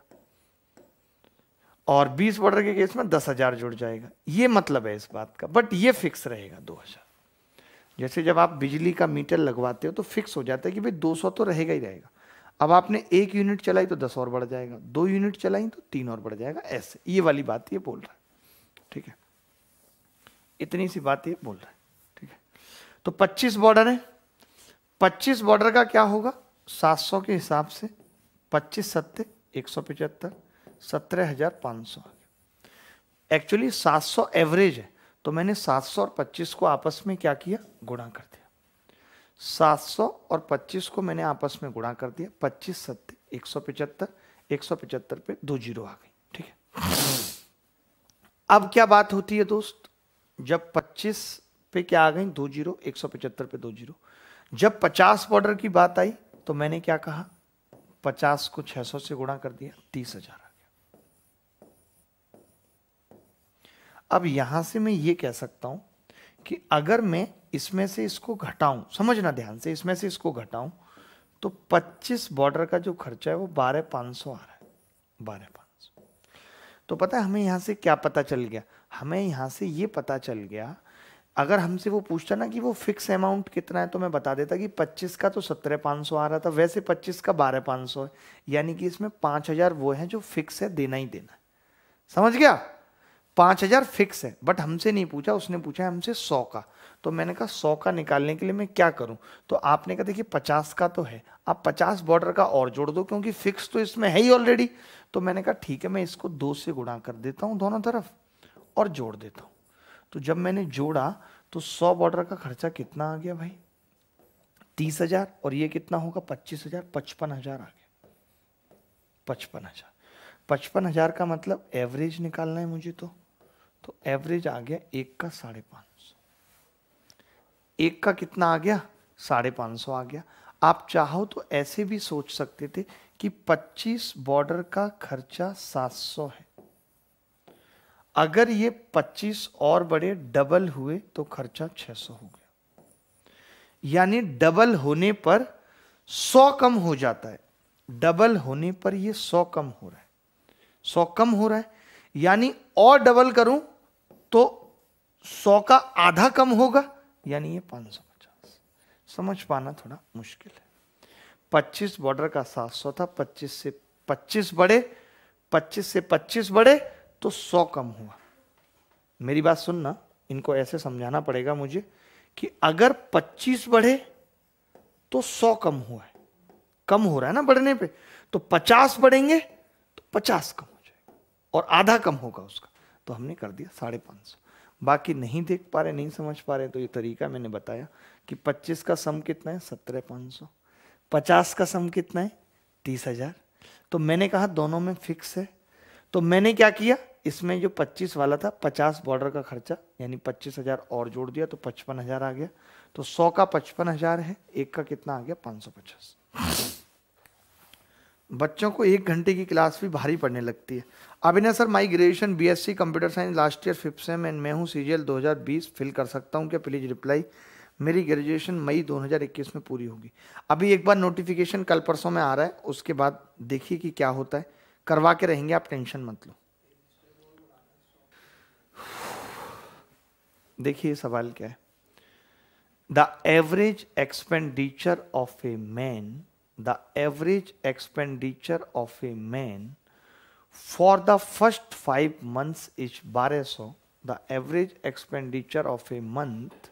और बीस बॉर्डर के केस में दस हजार जुड़ जाएगा ये मतलब है इस बात का बट ये फिक्स रहेगा दो हजार जैसे जब आप बिजली का मीटर लगवाते हो तो फिक्स हो जाता है कि भाई 200 तो रहेगा ही रहेगा अब आपने एक यूनिट चलाई तो दस और बढ़ जाएगा दो यूनिट चलाई तो तीन और बढ़ जाएगा ऐसे ये वाली बात ये बोल रहा है ठीक है इतनी सी बात ये बोल रहा है ठीक है तो 25 बॉर्डर है 25 बॉर्डर का क्या होगा 700 के हिसाब से 25 सत्य एक सौ पचहत्तर सत्रह हजार पाँच सौ एक्चुअली सौ एवरेज है तो मैंने 700 और 25 को आपस में क्या किया गुणा कर दिया 700 और 25 को मैंने आपस में गुणा कर दिया 25 सत्य एक सौ पिचहत्तर एक सौ पिचहत्तर पे दो जीरो आ गई ठीक है अब क्या बात होती है दोस्त जब 25 पे क्या आ गई दो जीरो एक सौ पिचहत्तर पे दो जीरो जब 50 बॉर्डर की बात आई तो मैंने क्या कहा 50 को 600 से गुणा कर दिया तीस हजार अब यहां से मैं ये कह सकता हूं कि अगर मैं इसमें से इसको घटाऊं समझना ध्यान से इसमें से इसको घटाऊं तो 25 बॉर्डर का जो खर्चा है वो बारह पांच सौ आ रहा है बारह पाँच सौ तो पता है हमें यहां से क्या पता चल गया हमें यहां से ये पता चल गया अगर हमसे वो पूछता ना कि वो फिक्स अमाउंट कितना है तो मैं बता देता कि 25 का तो सत्रह पाँच सौ आ रहा था वैसे 25 का बारह पाँच सौ है यानी कि इसमें पांच हज़ार वो हैं जो फिक्स है देना ही देना है समझ गया पाँच हज़ार फिक्स है बट हमसे नहीं पूछा उसने पूछा हमसे सौ का तो मैंने कहा सौ का निकालने के लिए मैं क्या करूं तो आपने कहा देखिए पचास का तो है आप पचास बॉर्डर का और जोड़ दो क्योंकि फिक्स तो इसमें है ही ऑलरेडी तो मैंने कहा ठीक है मैं इसको दो से गुणा कर देता हूं दोनों तरफ और जोड़ देता हूँ तो जब मैंने जोड़ा तो सौ बॉर्डर का खर्चा कितना आ गया भाई तीस हजार और ये कितना होगा पच्चीस हजार पचपन हजार आ गया पचपन हजार पचपन हजार का मतलब एवरेज निकालना है मुझे तो तो एवरेज आ गया एक का साढ़े पाँच सौ एक का कितना आ गया साढ़े पाँच सौ आ गया आप चाहो तो ऐसे भी सोच सकते थे कि 25 बॉर्डर का खर्चा 700 है अगर ये 25 और बड़े डबल हुए तो खर्चा 600 हो गया यानी डबल होने पर 100 कम हो जाता है डबल होने पर ये 100 कम हो रहा है 100 कम हो रहा है यानी और डबल करूं तो सौ का आधा कम होगा यानी ये पाँच सौ पचास समझ पाना थोड़ा मुश्किल है पच्चीस बॉर्डर का सात सौ था पच्चीस से पच्चीस बढ़े पच्चीस से पच्चीस बढ़े तो सौ कम हुआ मेरी बात सुनना इनको ऐसे समझाना पड़ेगा मुझे कि अगर पच्चीस बढ़े तो सौ कम हुआ है कम हो रहा है ना बढ़ने पे तो पचास बढ़ेंगे तो पचास कम हो जाएगा और आधा कम होगा उसका तो हमने कर दिया साढ़े पाँच सौ बाकी नहीं देख पा रहे नहीं समझ पा रहे तो ये तरीका मैंने बताया कि पच्चीस का सम कितना है सत्रह पाँच सौ पचास का सम कितना है तीस हजार तो मैंने कहा दोनों में फिक्स है तो मैंने क्या किया इसमें जो पच्चीस वाला था पचास बॉर्डर का खर्चा यानी पच्चीस और जोड़ दिया तो पचपन आ गया तो सौ का पचपन है एक का कितना आ गया पाँच बच्चों को एक घंटे की क्लास भी भारी पड़ने लगती है Abhinay sir my graduation B S C computer science last year fifth sem and मैं हूँ सी जी एल दो हज़ार बीस फिल कर सकता हूँ क्या प्लीज़ रिप्लाई मेरी ग्रेजुएशन मई दो हज़ार इक्कीस में पूरी होगी अभी एक बार नोटिफिकेशन कल परसों में आ रहा है उसके बाद देखिए कि क्या होता है करवा के रहेंगे आप टेंशन मत लो देखिए सवाल क्या है the average expenditure of a man the average expenditure of a man for the first five months is 1200. The average expenditure of a month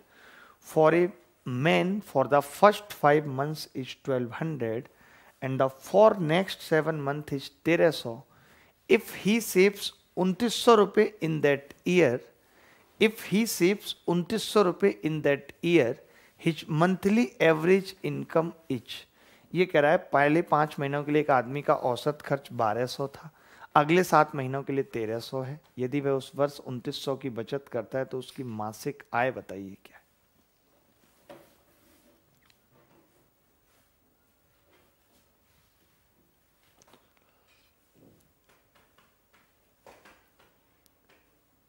for a man for the first five months is 1200 and the for next seven months is 1300. If he saves 2900 rupees in that year, if he saves 2900 rupees in that year, his monthly average income is ये कह रहा है पहले पाँच महीनों के लिए एक आदमी का औसत खर्च 1200 था अगले सात महीनों के लिए 1300 है यदि वह उस वर्ष सौ की बचत करता है तो उसकी मासिक आय बताइए क्या है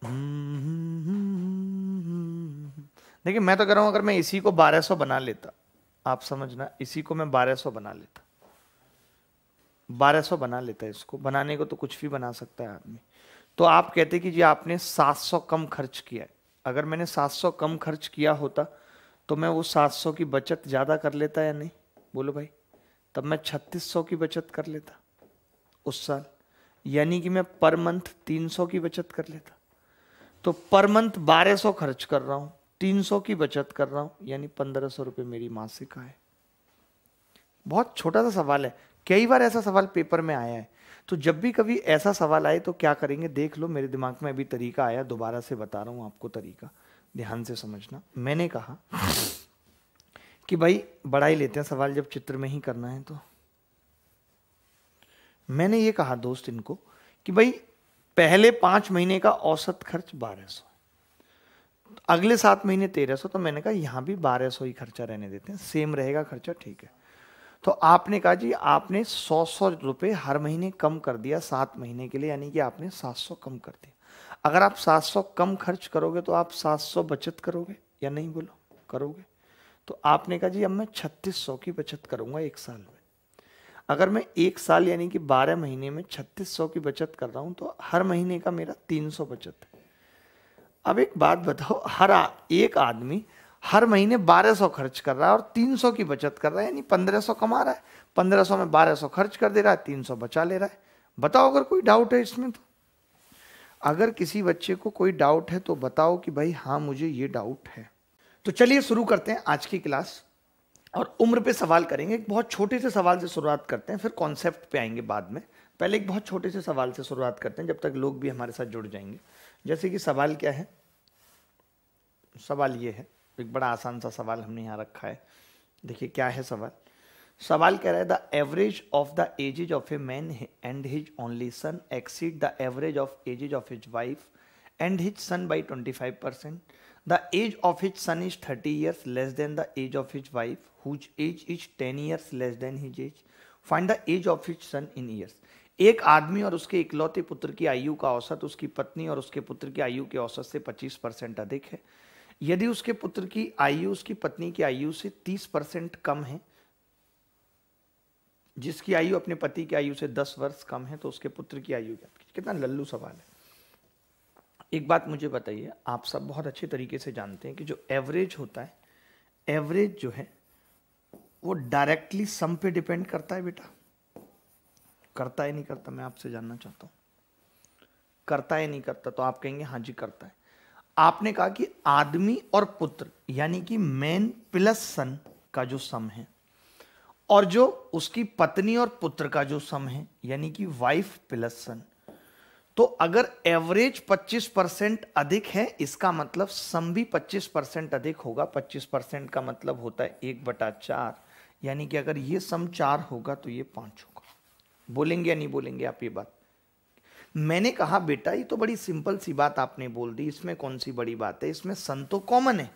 हम्म, हम्म, हम्म, देखिए मैं तो कह रहा हूं अगर मैं इसी को 1200 बना लेता आप समझना इसी को मैं 1200 बना लेता 1200 बना लेता इसको बनाने को तो कुछ भी बना सकता है आदमी तो आप कहते कि जी आपने 700 कम खर्च किया है अगर मैंने 700 कम खर्च किया होता तो मैं वो 700 की बचत ज़्यादा कर लेता या नहीं बोलो भाई तब मैं 3600 की बचत कर लेता उस साल यानी कि मैं पर मंथ 300 की बचत कर लेता तो पर मंथ 1200 खर्च कर रहा हूँ तीन सौ की बचत कर रहा हूं यानी पंद्रह सौ रुपये मेरी मासिक आय बहुत छोटा सा सवाल है कई बार ऐसा सवाल पेपर में आया है तो जब भी कभी ऐसा सवाल आए तो क्या करेंगे देख लो मेरे दिमाग में अभी तरीका आया दोबारा से बता रहा हूं आपको तरीका ध्यान से समझना मैंने कहा कि भाई बड़ा ही लेते हैं सवाल जब चित्र में ही करना है तो मैंने ये कहा दोस्त इनको कि भाई पहले पांच महीने का औसत खर्च बारह सौ अगले सात महीने तेरह सौ तो मैंने कहा यहाँ भी बारह सौ ही खर्चा रहने देते हैं सेम रहेगा खर्चा ठीक है तो आपने कहा जी आपने सौ सौ रुपये हर महीने कम कर दिया सात महीने के लिए यानी कि आपने सात सौ कम कर दिया अगर आप सात सौ कम खर्च करोगे तो आप सात सौ बचत करोगे या नहीं बोलो करोगे तो आपने कहा जी अब मैं छत्तीस सौ की बचत करूँगा एक साल में अगर मैं एक साल यानी कि बारह महीने में छत्तीस सौ की बचत कर रहा हूँ तो हर महीने का मेरा तीन सौ बचत है अब एक बात बताओ हर आ, एक आदमी हर महीने 1200 खर्च कर रहा है और 300 की बचत कर रहा है यानी 1500 कमा रहा है 1500 में 1200 खर्च कर दे रहा है 300 बचा ले रहा है बताओ अगर कोई डाउट है इसमें तो अगर किसी बच्चे को कोई डाउट है तो बताओ कि भाई हाँ मुझे ये डाउट है तो चलिए शुरू करते हैं आज की क्लास और उम्र पे सवाल करेंगे एक बहुत छोटे से सवाल से शुरुआत करते हैं फिर कॉन्सेप्ट पे आएंगे बाद में पहले एक बहुत छोटे से सवाल से शुरुआत करते हैं जब तक लोग भी हमारे साथ जुड़ जाएंगे जैसे कि सवाल क्या है सवाल ये है एक बड़ा आसान सा सवाल हमने यहाँ रखा है देखिए क्या है सवाल सवाल कह रहा है the average of the ages of a man and his only son exceed the average of ages of his wife and his son by twenty five percent the age of his son is thirty years less than the age of his wife whose age is ten years less than his age find the age of his son in years एक आदमी और उसके इकलौते पुत्र की आयु का औसत उसकी पत्नी और उसके पुत्र की आयु के औसत से पच्चीस परसेंट अधिक है यदि उसके पुत्र की आयु उसकी पत्नी की आयु से 30 परसेंट कम है जिसकी आयु अपने पति की आयु से 10 वर्ष कम है तो उसके पुत्र की आयु क्या कितना लल्लू सवाल है एक बात मुझे बताइए आप सब बहुत अच्छे तरीके से जानते हैं कि जो एवरेज होता है एवरेज जो है वो डायरेक्टली सम पे डिपेंड करता है बेटा करता है नहीं करता मैं आपसे जानना चाहता हूँ करता है नहीं करता तो आप कहेंगे हाँ जी करता है आपने कहा कि आदमी और पुत्र यानी कि मैन प्लस सन का जो सम है और जो उसकी पत्नी और पुत्र का जो सम है यानी कि वाइफ प्लस सन तो अगर एवरेज 25 परसेंट अधिक है इसका मतलब सम भी 25 परसेंट अधिक होगा 25 परसेंट का मतलब होता है एक बटा चार यानी कि अगर ये सम चार होगा तो ये पांच होगा बोलेंगे या नहीं बोलेंगे आप ये बात मैंने कहा बेटा ये तो बड़ी सिंपल सी बात आपने बोल दी इसमें कौन सी बड़ी बात है इसमें सन तो कॉमन है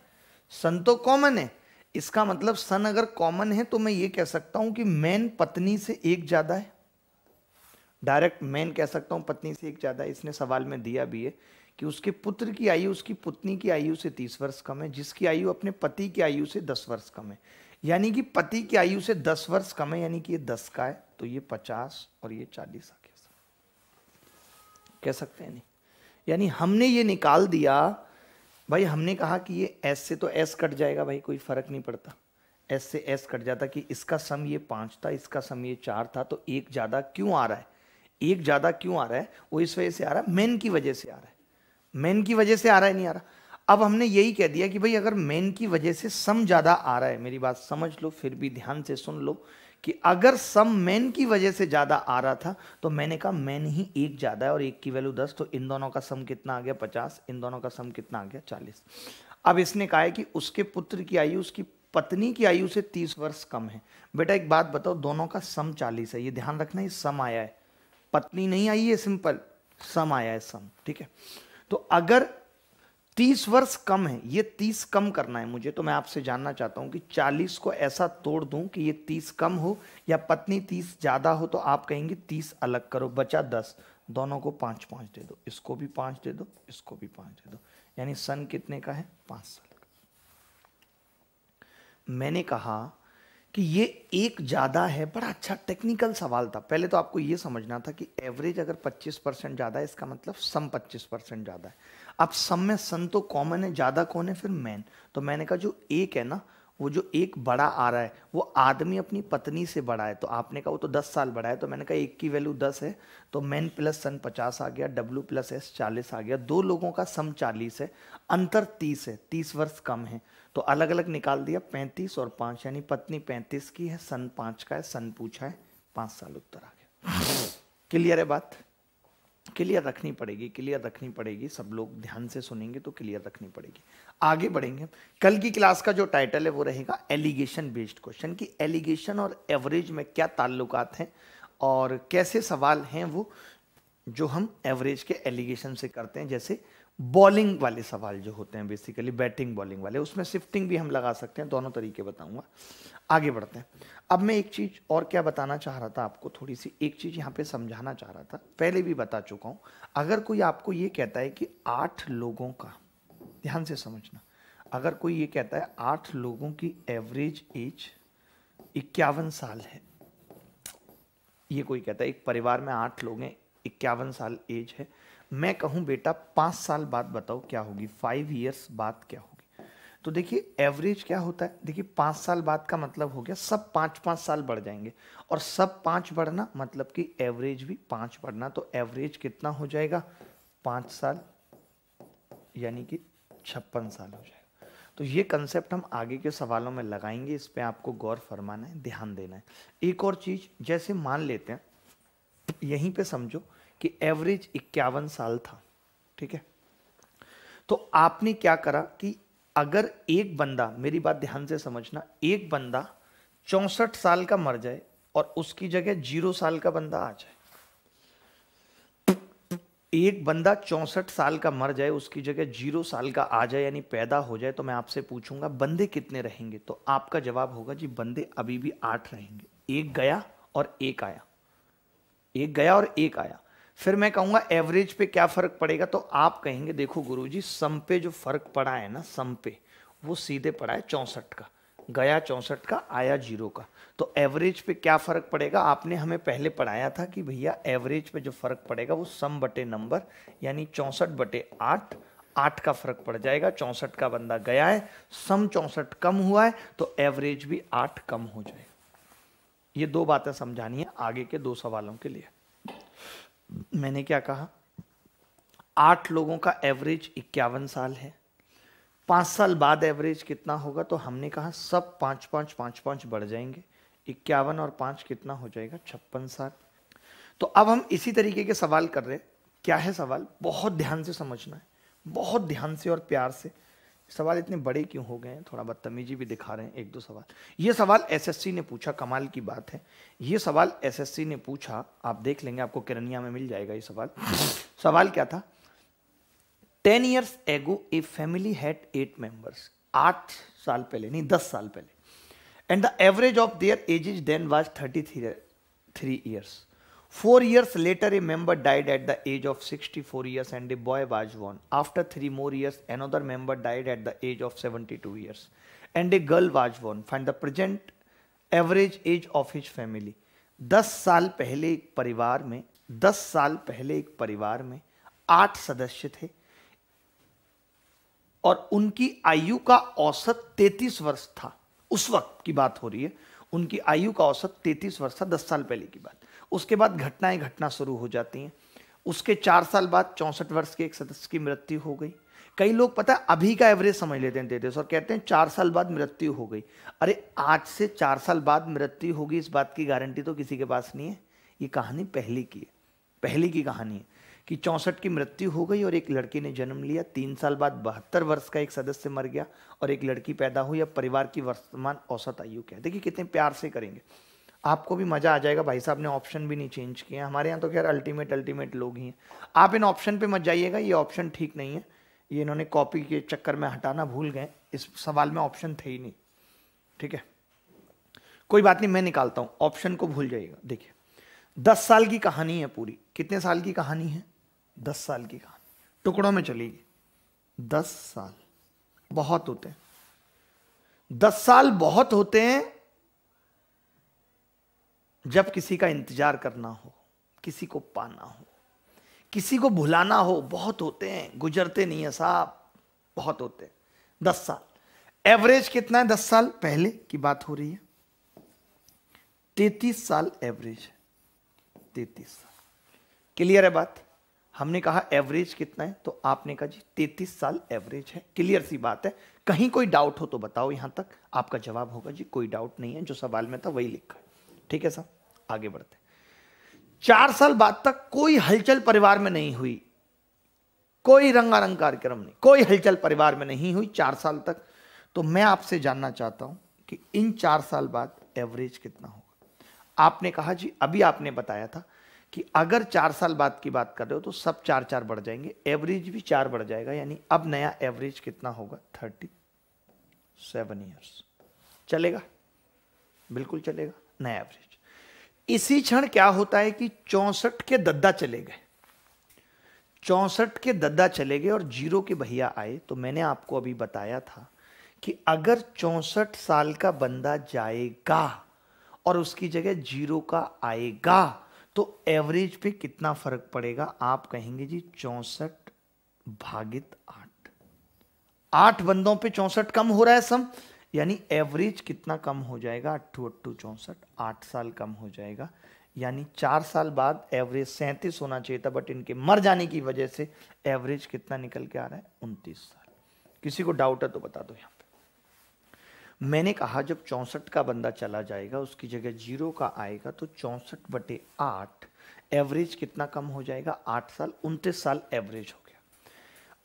सन तो कॉमन है इसका मतलब सन अगर कॉमन है तो मैं ये कह सकता हूं कि मैन पत्नी से एक ज़्यादा है डायरेक्ट मैन कह सकता हूं पत्नी से एक ज़्यादा इसने सवाल में दिया भी है कि उसके पुत्र की आयु उसकी पत्नी की आयु से तीस वर्ष कम है जिसकी आयु अपने पति की आयु से दस वर्ष कम है यानी कि पति की आयु से दस वर्ष कम है यानी कि ये दस का है तो ये पचास और ये चालीस कह सकते हैं नहीं यानी हमने ये निकाल दिया भाई हमने कहा कि ये एस से तो एस कट जाएगा भाई कोई फर्क नहीं पड़ता एस से एस कट जाता कि इसका सम ये पाँच था इसका सम ये चार था तो एक ज़्यादा क्यों आ रहा है एक ज़्यादा क्यों आ रहा है वो इस वजह से आ रहा है मेन की वजह से आ रहा है मेन की वजह से आ रहा है नहीं आ रहा अब हमने यही कह दिया कि भाई अगर मेन की वजह से सम ज़्यादा आ रहा है मेरी बात समझ लो फिर भी ध्यान से सुन लो कि अगर सम मैन की वजह से ज़्यादा आ रहा था तो मैंने कहा मैन ही एक ज़्यादा है और एक की वैल्यू दस तो इन दोनों का सम कितना आ गया पचास इन दोनों का सम कितना आ गया चालीस अब इसने कहा है कि उसके पुत्र की आयु उसकी पत्नी की आयु से तीस वर्ष कम है बेटा एक बात बताओ दोनों का सम चालीस है ये ध्यान रखना है सम आया है पत्नी नहीं आई है सिंपल सम आया है सम ठीक है तो अगर तीस वर्ष कम है ये तीस कम करना है मुझे तो मैं आपसे जानना चाहता हूँ कि चालीस को ऐसा तोड़ दूँ कि ये तीस कम हो या पत्नी तीस ज़्यादा हो तो आप कहेंगे तीस अलग करो बचा दस दोनों को पाँच पाँच दे दो इसको भी पाँच दे दो इसको भी पाँच दे दो यानी सन कितने का है पाँच साल का मैंने कहा कि ये एक ज़्यादा है बड़ा अच्छा टेक्निकल सवाल था पहले तो आपको ये समझना था कि एवरेज अगर 25 परसेंट ज़्यादा है इसका मतलब सम 25 परसेंट ज़्यादा है अब सब में सन तो कॉमन है ज़्यादा कौन है फिर मैन तो मैंने कहा जो एक है ना वो जो एक बड़ा आ रहा है वो आदमी अपनी पत्नी से बड़ा है तो आपने कहा वो तो दस साल बड़ा है तो मैंने कहा एक की वैल्यू दस है तो मैन प्लस सन पचास आ गया डब्ल्यू प्लस एस चालीस आ गया दो लोगों का सम चालीस है अंतर तीस है तीस वर्ष कम है तो अलग अलग निकाल दिया पैंतीस और पांच यानी पत्नी पैंतीस की है सन पांच का है सन पूछा है पांच साल उत्तर आ गया क्लियर है बात क्लियर रखनी पड़ेगी क्लियर रखनी पड़ेगी सब लोग ध्यान से सुनेंगे तो क्लियर रखनी पड़ेगी आगे बढ़ेंगे कल की क्लास का जो टाइटल है वो रहेगा एलिगेशन बेस्ड क्वेश्चन कि एलिगेशन और एवरेज में क्या ताल्लुकात हैं और कैसे सवाल हैं वो जो हम एवरेज के एलिगेशन से करते हैं जैसे बॉलिंग वाले सवाल जो होते हैं बेसिकली बैटिंग बॉलिंग वाले उसमें शिफ्टिंग भी हम लगा सकते हैं दोनों तरीके बताऊंगा आगे बढ़ते हैं अब मैं एक चीज़ और क्या बताना चाह रहा था आपको थोड़ी सी एक चीज़ यहाँ पे समझाना चाह रहा था पहले भी बता चुका हूं अगर कोई आपको ये कहता है कि आठ लोगों का ध्यान से समझना अगर कोई ये कहता है आठ लोगों की एवरेज एज इक्यावन साल है ये कोई कहता है एक परिवार में आठ लोग हैं इक्यावन साल एज है मैं कहूँ बेटा पांच साल बाद बताओ क्या होगी फाइव ईयर्स बाद क्या होगी तो देखिए एवरेज क्या होता है देखिए पांच साल बाद का मतलब हो गया सब पांच पांच साल बढ़ जाएंगे और सब पांच बढ़ना मतलब कि एवरेज भी पांच बढ़ना तो एवरेज कितना हो जाएगा पांच साल यानी कि छप्पन साल हो जाएगा तो ये कंसेप्ट हम आगे के सवालों में लगाएंगे इस पर आपको गौर फरमाना है ध्यान देना है एक और चीज़ जैसे मान लेते हैं यहीं पे समझो कि एवरेज इक्यावन साल था ठीक है तो आपने क्या करा कि अगर एक बंदा मेरी बात ध्यान से समझना एक बंदा चौसठ साल का मर जाए और उसकी जगह जीरो साल का बंदा आ जाए एक बंदा चौसठ साल का मर जाए उसकी जगह जीरो साल का आ जाए यानी पैदा हो जाए तो मैं आपसे पूछूंगा बंदे कितने रहेंगे तो आपका जवाब होगा जी बंदे अभी भी आठ रहेंगे एक गया और एक आया एक गया और एक आया फिर मैं कहूंगा एवरेज पे क्या फ़र्क पड़ेगा तो आप कहेंगे देखो गुरु जी सम पे जो फ़र्क पड़ा है ना सम पे वो सीधे पड़ा है चौंसठ का गया चौंसठ का आया जीरो का तो एवरेज पे क्या फ़र्क पड़ेगा आपने हमें पहले पढ़ाया था कि भैया एवरेज पे जो फ़र्क पड़ेगा वो सम बटे नंबर यानी चौंसठ बटे आठ आठ का फर्क पड़ जाएगा चौंसठ का बंदा गया है सम चौंसठ कम हुआ है तो एवरेज भी आठ कम हो जाएगा ये दो बातें समझानी है आगे के दो सवालों के लिए मैंने क्या कहा आठ लोगों का एवरेज इक्यावन साल है पांच साल बाद एवरेज कितना होगा तो हमने कहा सब पांच पांच पांच पांच बढ़ जाएंगे इक्यावन और पांच कितना हो जाएगा छप्पन साल तो अब हम इसी तरीके के सवाल कर रहे हैं क्या है सवाल बहुत ध्यान से समझना है बहुत ध्यान से और प्यार से सवाल इतने बड़े क्यों हो गए हैं थोड़ा बदतमीजी भी दिखा रहे हैं एक दो सवाल ये सवाल एसएससी ने पूछा कमाल की बात है ये सवाल एसएससी ने पूछा आप देख लेंगे आपको किरनिया में मिल जाएगा ये सवाल सवाल क्या था ten years ago a family had eight members आठ साल पहले नहीं दस साल पहले and the average of their as is then was thirty three three years four years later A member died at the age of sixty four years and a boy was von after three more years another member died at the age of seventy two years and a girl was von find the present average age of his family दस साल पहले एक परिवार में दस साल पहले एक परिवार में आठ सदस्य थे और उनकी आयु का औसत तैतीस वर्ष था उस वक्त की बात हो रही है उनकी आयु का औसत तैतीस वर्ष था दस साल पहले की बात उसके बाद घटनाएं घटना शुरू हो जाती हैं उसके चार साल बाद चौंसठ वर्ष के एक सदस्य की मृत्यु हो गई कई लोग पता है अभी का एवरेज समझ लेते हैं देते और कहते हैं चार साल बाद मृत्यु हो गई अरे आज से चार साल बाद मृत्यु होगी इस बात की गारंटी तो किसी के पास नहीं है ये कहानी पहली की है पहले की कहानी है कि चौंसठ की मृत्यु हो गई और एक लड़की ने जन्म लिया तीन साल बाद बहत्तर वर्ष का एक सदस्य मर गया और एक लड़की पैदा हुई अब परिवार की वर्तमान औसत आयु क्या है देखिए कितने प्यार से करेंगे आपको भी मज़ा आ जाएगा भाई साहब ने ऑप्शन भी नहीं चेंज किया हमारे यहाँ तो खैर अल्टीमेट अल्टीमेट लोग ही हैं आप इन ऑप्शन पे मत जाइएगा ये ऑप्शन ठीक नहीं है ये इन्होंने कॉपी के चक्कर में हटाना भूल गए इस सवाल में ऑप्शन थे ही नहीं ठीक है कोई बात नहीं मैं निकालता हूँ ऑप्शन को भूल जाइएगा देखिए दस साल की कहानी है पूरी कितने साल की कहानी है दस साल की कहानी टुकड़ों में चलेगी दस साल बहुत होते हैं दस साल बहुत होते हैं जब किसी का इंतजार करना हो किसी को पाना हो किसी को भुलाना हो बहुत होते हैं गुजरते नहीं है साहब बहुत होते हैं दस साल एवरेज कितना है दस साल पहले की बात हो रही है तैतीस साल एवरेज है तैतीस साल क्लियर है बात हमने कहा एवरेज कितना है तो आपने कहा जी तैतीस साल एवरेज है क्लियर सी बात है कहीं कोई डाउट हो तो बताओ यहां तक आपका जवाब होगा जी कोई डाउट नहीं है जो सवाल में था वही लिखा है ठीक है सर आगे बढ़ते चार साल बाद तक कोई हलचल परिवार में नहीं हुई कोई रंगारंग कार्यक्रम नहीं कोई हलचल परिवार में नहीं हुई चार साल तक तो मैं आपसे जानना चाहता हूं कि इन चार साल बाद एवरेज कितना होगा आपने कहा जी अभी आपने बताया था कि अगर चार साल बाद की बात कर रहे हो तो सब चार चार बढ़ जाएंगे एवरेज भी चार बढ़ जाएगा यानी अब नया एवरेज कितना होगा थर्टी सेवन ईयर्स चलेगा बिल्कुल चलेगा इतना एवरेज इसी क्षण क्या होता है कि चौंसठ के दद्दा चले गए चौंसठ के दद्दा चले गए और जीरो के भैया आए तो मैंने आपको अभी बताया था कि अगर चौंसठ साल का बंदा जाएगा और उसकी जगह जीरो का आएगा तो एवरेज पे कितना फर्क पड़ेगा आप कहेंगे जी चौंसठ भागित आठ आठ बंदों पे चौंसठ कम हो रहा है सम यानी एवरेज कितना कम हो जाएगा अट्ठू अट्ठू चौंसठ आठ साल कम हो जाएगा यानी चार साल बाद एवरेज सैंतीस होना चाहिए था बट इनके मर जाने की वजह से एवरेज कितना निकल के आ रहा है उनतीस साल किसी को डाउट है तो बता दो यहाँ पे मैंने कहा जब चौंसठ का बंदा चला जाएगा उसकी जगह जीरो का आएगा तो चौंसठ बटे आठ एवरेज कितना कम हो जाएगा आठ साल उनतीस साल एवरेज हो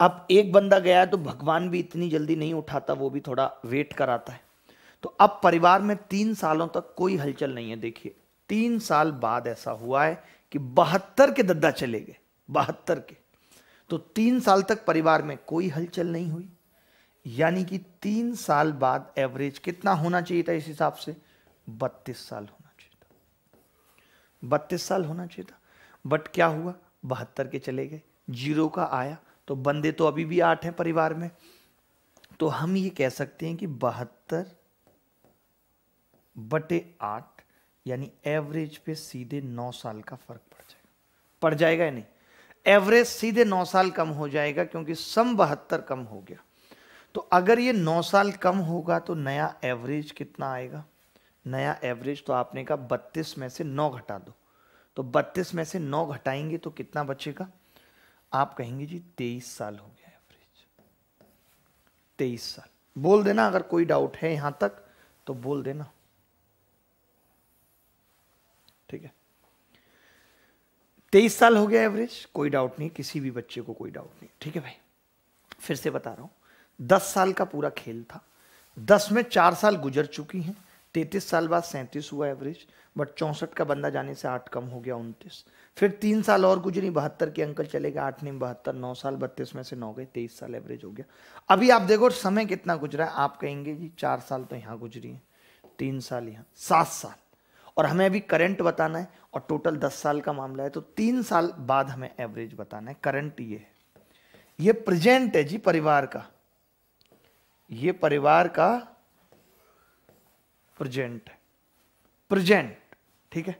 अब एक बंदा गया है तो भगवान भी इतनी जल्दी नहीं उठाता वो भी थोड़ा वेट कराता है तो अब परिवार में तीन सालों तक कोई हलचल नहीं है देखिए तीन साल बाद ऐसा हुआ है कि बहत्तर के दद्दा चले गए बहत्तर के तो तीन साल तक परिवार में कोई हलचल नहीं हुई यानी कि तीन साल बाद एवरेज कितना होना चाहिए था इस हिसाब से बत्तीस साल होना चाहिए था बत्तीस साल होना चाहिए था बट क्या हुआ बहत्तर के चले गए जीरो का आया तो बंदे तो अभी भी आठ हैं परिवार में तो हम ये कह सकते हैं कि बहत्तर बटे आठ यानी एवरेज पे सीधे नौ साल का फर्क पड़ जाएगा पड़ जाएगा या नहीं एवरेज सीधे नौ साल कम हो जाएगा क्योंकि सम बहत्तर कम हो गया तो अगर ये नौ साल कम होगा तो नया एवरेज कितना आएगा नया एवरेज तो आपने कहा बत्तीस में से नौ घटा दो तो बत्तीस में से नौ घटाएंगे तो कितना बचेगा आप कहेंगे जी तेईस साल हो गया एवरेज तेईस साल बोल देना अगर कोई डाउट है यहां तक तो बोल देना ठीक है तेईस साल हो गया एवरेज कोई डाउट नहीं किसी भी बच्चे को कोई डाउट नहीं ठीक है भाई फिर से बता रहा हूं दस साल का पूरा खेल था दस में चार साल गुजर चुकी हैं तैतीस साल बाद सैंतीस हुआ एवरेज बट चौंसठ का बंदा जाने से आठ कम हो गया उनतीस फिर तीन साल और गुजरी बहत्तर के अंकल चले गए आठ में बहत्तर नौ साल बत्तीस में से नौ गए तेईस साल एवरेज हो गया अभी आप देखो समय कितना गुजरा है आप कहेंगे जी चार साल तो यहाँ गुजरी है तीन साल यहाँ सात साल और हमें अभी करंट बताना है और टोटल दस साल का मामला है तो तीन साल बाद हमें एवरेज बताना है करंट ये है ये प्रेजेंट है जी परिवार का ये परिवार का प्रेजेंट है प्रेजेंट ठीक है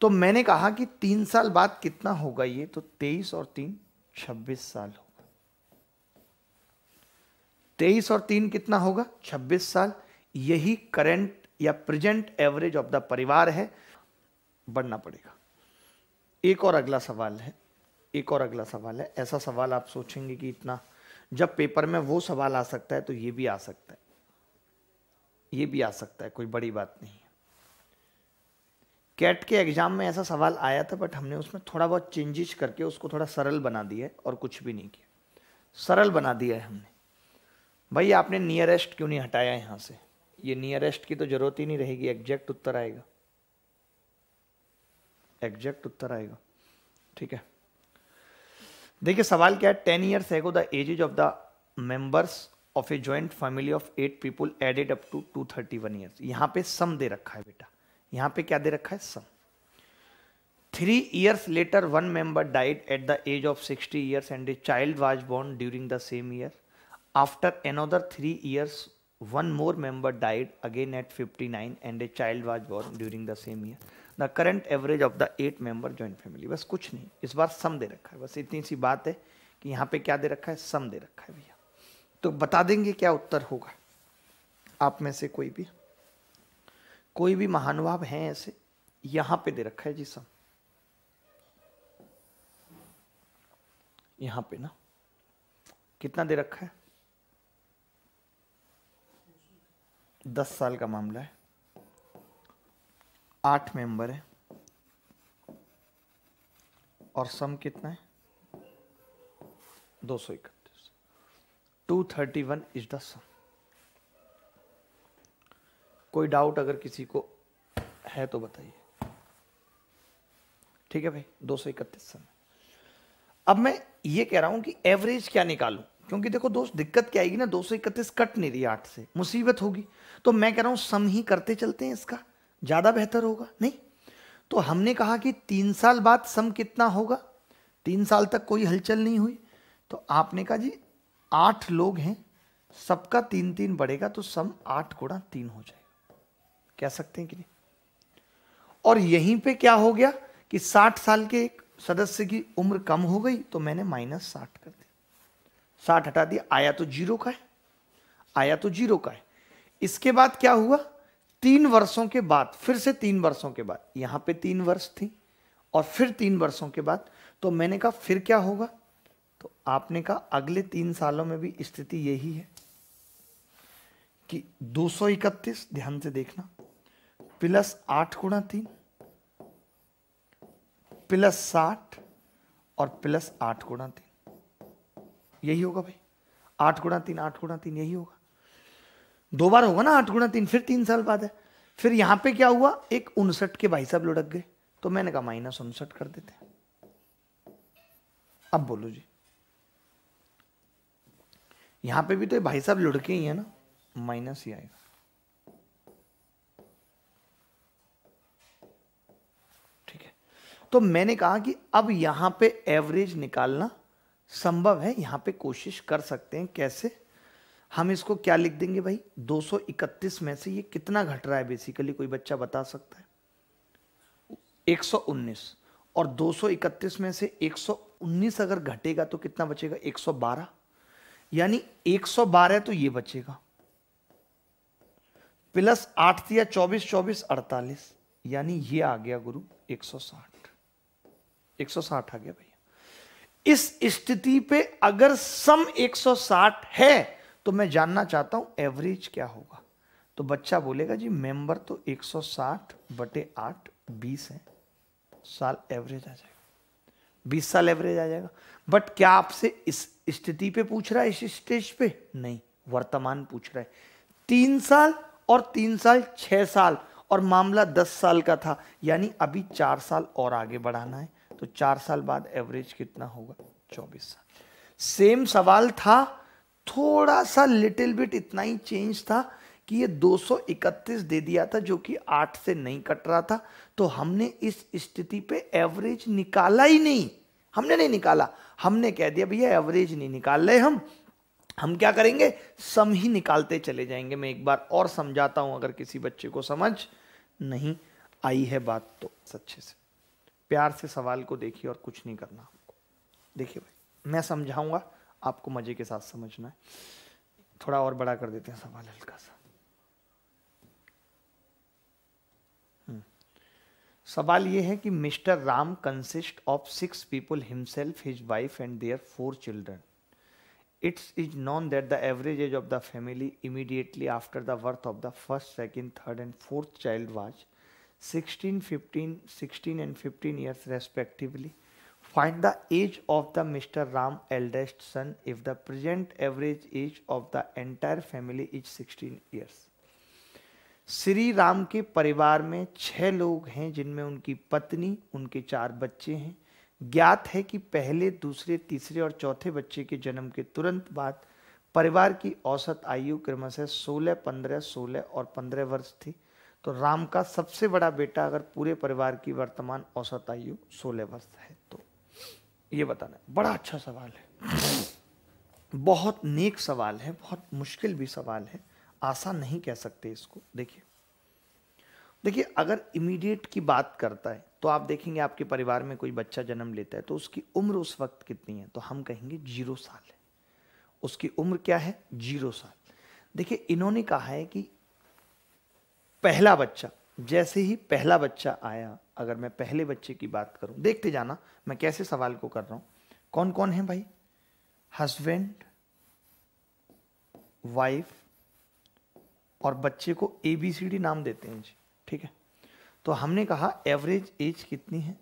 तो मैंने कहा कि तीन साल बाद कितना होगा ये तो तेईस और तीन छब्बीस साल होगा तेईस और तीन कितना होगा छब्बीस साल यही करंट या प्रेजेंट एवरेज ऑफ द परिवार है बढ़ना पड़ेगा एक और अगला सवाल है एक और अगला सवाल है ऐसा सवाल आप सोचेंगे कि इतना जब पेपर में वो सवाल आ सकता है तो ये भी आ सकता है ये भी आ सकता है कोई बड़ी बात नहीं कैट के एग्ज़ाम में ऐसा सवाल आया था बट हमने उसमें थोड़ा बहुत चेंजेस करके उसको थोड़ा सरल बना दिया और कुछ भी नहीं किया सरल बना दिया है हमने भाई आपने नियरेस्ट क्यों नहीं हटाया यहाँ से ये नियरेस्ट की तो ज़रूरत ही नहीं रहेगी एग्जैक्ट उत्तर आएगा एग्जैक्ट उत्तर आएगा ठीक है देखिए सवाल क्या है टेन ईयर्स है the ages of the members of a joint family of eight people added up to two thirty one years यहाँ पे सम दे रखा है बेटा यहां पे क्या दे रखा है sum three years later one member died at the age of sixty years and a child was born during the same year after another three years more member died again at fifty nine and a child was born during the same year the current average of the eight member joint family बस कुछ नहीं इस बार सम दे रखा है बस इतनी सी बात है कि यहाँ पे क्या दे रखा है सम दे रखा है भैया तो बता देंगे क्या उत्तर होगा आप में से कोई भी कोई भी महानुभाव हैं ऐसे यहां पे दे रखा है जी सब यहां पे ना कितना दे रखा है दस साल का मामला है आठ मेंबर है और सम कितना है दो सौ इकतीस two thirty one is the sum कोई डाउट अगर किसी को है तो बताइए ठीक है भाई दो सौ इकतीस समय अब मैं ये कह रहा हूं कि एवरेज क्या निकालूं क्योंकि देखो दोस्त दिक्कत क्या आएगी ना दो सौ इकतीस कट नहीं रही आठ से मुसीबत होगी तो मैं कह रहा हूं सम ही करते चलते हैं इसका ज़्यादा बेहतर होगा नहीं तो हमने कहा कि तीन साल बाद सम कितना होगा तीन साल तक कोई हलचल नहीं हुई तो आपने कहा जी आठ लोग हैं सबका तीन तीन बढ़ेगा तो सम आठ गुणा तीन हो जाएगा कह सकते हैं कि नहीं और यहीं पे क्या हो गया कि 60 साल के एक सदस्य की उम्र कम हो गई तो मैंने माइनस साठ कर दिया साठ हटा दिया आया तो जीरो का है आया तो जीरो का है इसके बाद क्या हुआ तीन वर्षों के बाद फिर से तीन वर्षों के बाद यहां पे तीन वर्ष थी और फिर तीन वर्षों के बाद तो मैंने कहा फिर क्या होगा तो आपने कहा अगले तीन सालों में भी स्थिति यही है कि दो ध्यान से देखना प्लस आठ गुणा तीन प्लस साठ और प्लस आठ गुणा तीन यही होगा भाई आठ गुणा तीन आठ गुणा तीन यही होगा दो बार होगा ना आठ गुणा तीन फिर तीन साल बाद है फिर यहां पे क्या हुआ एक उनसठ के भाई साहब लुढ़क गए तो मैंने कहा माइनस उनसठ कर देते हैं अब बोलो जी यहां पे भी तो भाई साहब लुढ़के ही है ना माइनस ही आएगा तो मैंने कहा कि अब यहाँ पे एवरेज निकालना संभव है यहाँ पे कोशिश कर सकते हैं कैसे हम इसको क्या लिख देंगे भाई 231 में से ये कितना घट रहा है बेसिकली कोई बच्चा बता सकता है 119 और 231 में से 119 अगर घटेगा तो कितना बचेगा 112 यानी 112 तो ये बचेगा प्लस आठ दिया चौबीस चौबीस अड़तालीस यानी ये आ गया गुरु 160 160 आ गया भैया इस स्थिति पे अगर सम 160 है तो मैं जानना चाहता हूं एवरेज क्या होगा तो बच्चा बोलेगा जी मेंबर तो 160 बटे आठ बीस है साल एवरेज आ जाएगा 20 साल एवरेज आ जाएगा बट क्या आपसे इस स्थिति पे पूछ रहा है इस स्टेज पे नहीं वर्तमान पूछ रहा है तीन साल और तीन साल छह साल और मामला दस साल का था यानी अभी चार साल और आगे बढ़ाना है तो चार साल बाद एवरेज कितना होगा चौबीस साल सेम सवाल था थोड़ा सा लिटिल बिट इतना ही चेंज था कि ये 231 दे दिया था जो कि 8 से नहीं कट रहा था तो हमने इस स्थिति पे एवरेज निकाला ही नहीं हमने नहीं निकाला हमने कह दिया भैया एवरेज नहीं निकाल रहे हम हम क्या करेंगे सम ही निकालते चले जाएंगे मैं एक बार और समझाता हूं अगर किसी बच्चे को समझ नहीं आई है बात तो अच्छे से प्यार से सवाल को देखिए और कुछ नहीं करना आपको देखिए भाई मैं समझाऊंगा आपको मजे के साथ समझना है थोड़ा और बड़ा कर देते हैं सवाल हल्का सा हम्म। सवाल ये है कि mister Ram consist of six people himself his wife and their four children it's is known that the average age of the family immediately after the birth of the first second third and fourth child was 16, 15, 16 and 15 years respectively. Find the age of the Mr. Ram eldest son if the present average age of the entire family is 16 years. Shri Ram के परिवार में छह लोग हैं जिनमें उनकी पत्नी उनके चार बच्चे हैं ज्ञात है कि पहले दूसरे तीसरे और चौथे बच्चे के जन्म के तुरंत बाद परिवार की औसत आयु क्रमशः 16, 15, 16 और 15 वर्ष थी तो राम का सबसे बड़ा बेटा अगर पूरे परिवार की वर्तमान औसत आयु सोलह वर्ष है तो ये बताना बड़ा अच्छा सवाल है बहुत नेक सवाल है बहुत मुश्किल भी सवाल है आसान नहीं कह सकते इसको देखिए देखिए अगर इमीडिएट की बात करता है तो आप देखेंगे आपके परिवार में कोई बच्चा जन्म लेता है तो उसकी उम्र उस वक्त कितनी है तो हम कहेंगे जीरो साल है उसकी उम्र क्या है जीरो साल देखिए इन्होंने कहा है कि पहला बच्चा जैसे ही पहला बच्चा आया अगर मैं पहले बच्चे की बात करूं देखते जाना मैं कैसे सवाल को कर रहा हूं कौन कौन है भाई हस्बैंड वाइफ और बच्चे को ए बी सी डी नाम देते हैं जी ठीक है तो हमने कहा एवरेज एज कितनी है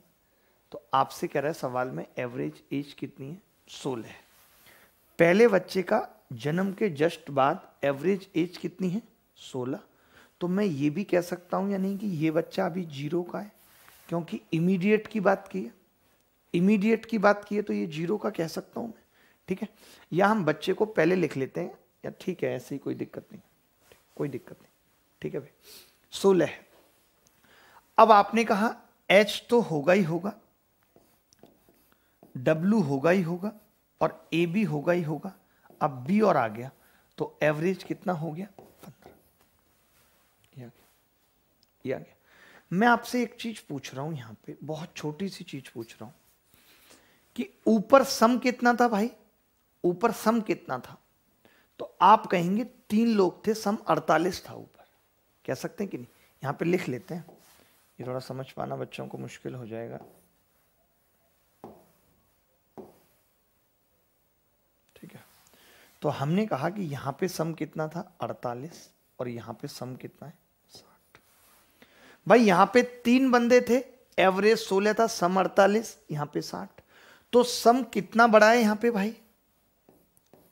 तो आपसे कह रहा है सवाल में एवरेज एज कितनी है सोलह पहले बच्चे का जन्म के जस्ट बाद एवरेज एज कितनी है सोलह तो मैं ये भी कह सकता हूँ या नहीं कि ये बच्चा अभी जीरो का है क्योंकि इमीडिएट की बात की है इमीडिएट की बात की है तो ये जीरो का कह सकता हूँ मैं ठीक है या हम बच्चे को पहले लिख लेते हैं या ठीक है ऐसे ही कोई दिक्कत नहीं कोई दिक्कत नहीं ठीक है भाई सोलह अब आपने कहा एच तो होगा ही होगा डब्ल्यू होगा ही होगा और ए बी होगा ही होगा अब बी और आ गया तो एवरेज कितना हो गया किया गया मैं आपसे एक चीज पूछ रहा हूं यहां पे बहुत छोटी सी चीज पूछ रहा हूं कि ऊपर सम कितना था भाई ऊपर सम कितना था तो आप कहेंगे तीन लोग थे सम अड़तालीस था ऊपर कह सकते हैं कि नहीं यहां पे लिख लेते हैं ये थोड़ा समझ पाना बच्चों को मुश्किल हो जाएगा ठीक है तो हमने कहा कि यहां पे सम कितना था 48 और यहां पे सम कितना है भाई यहां पे तीन बंदे थे एवरेज सोलह था सम अड़तालीस यहां पे साठ तो सम कितना बड़ा है यहां पे भाई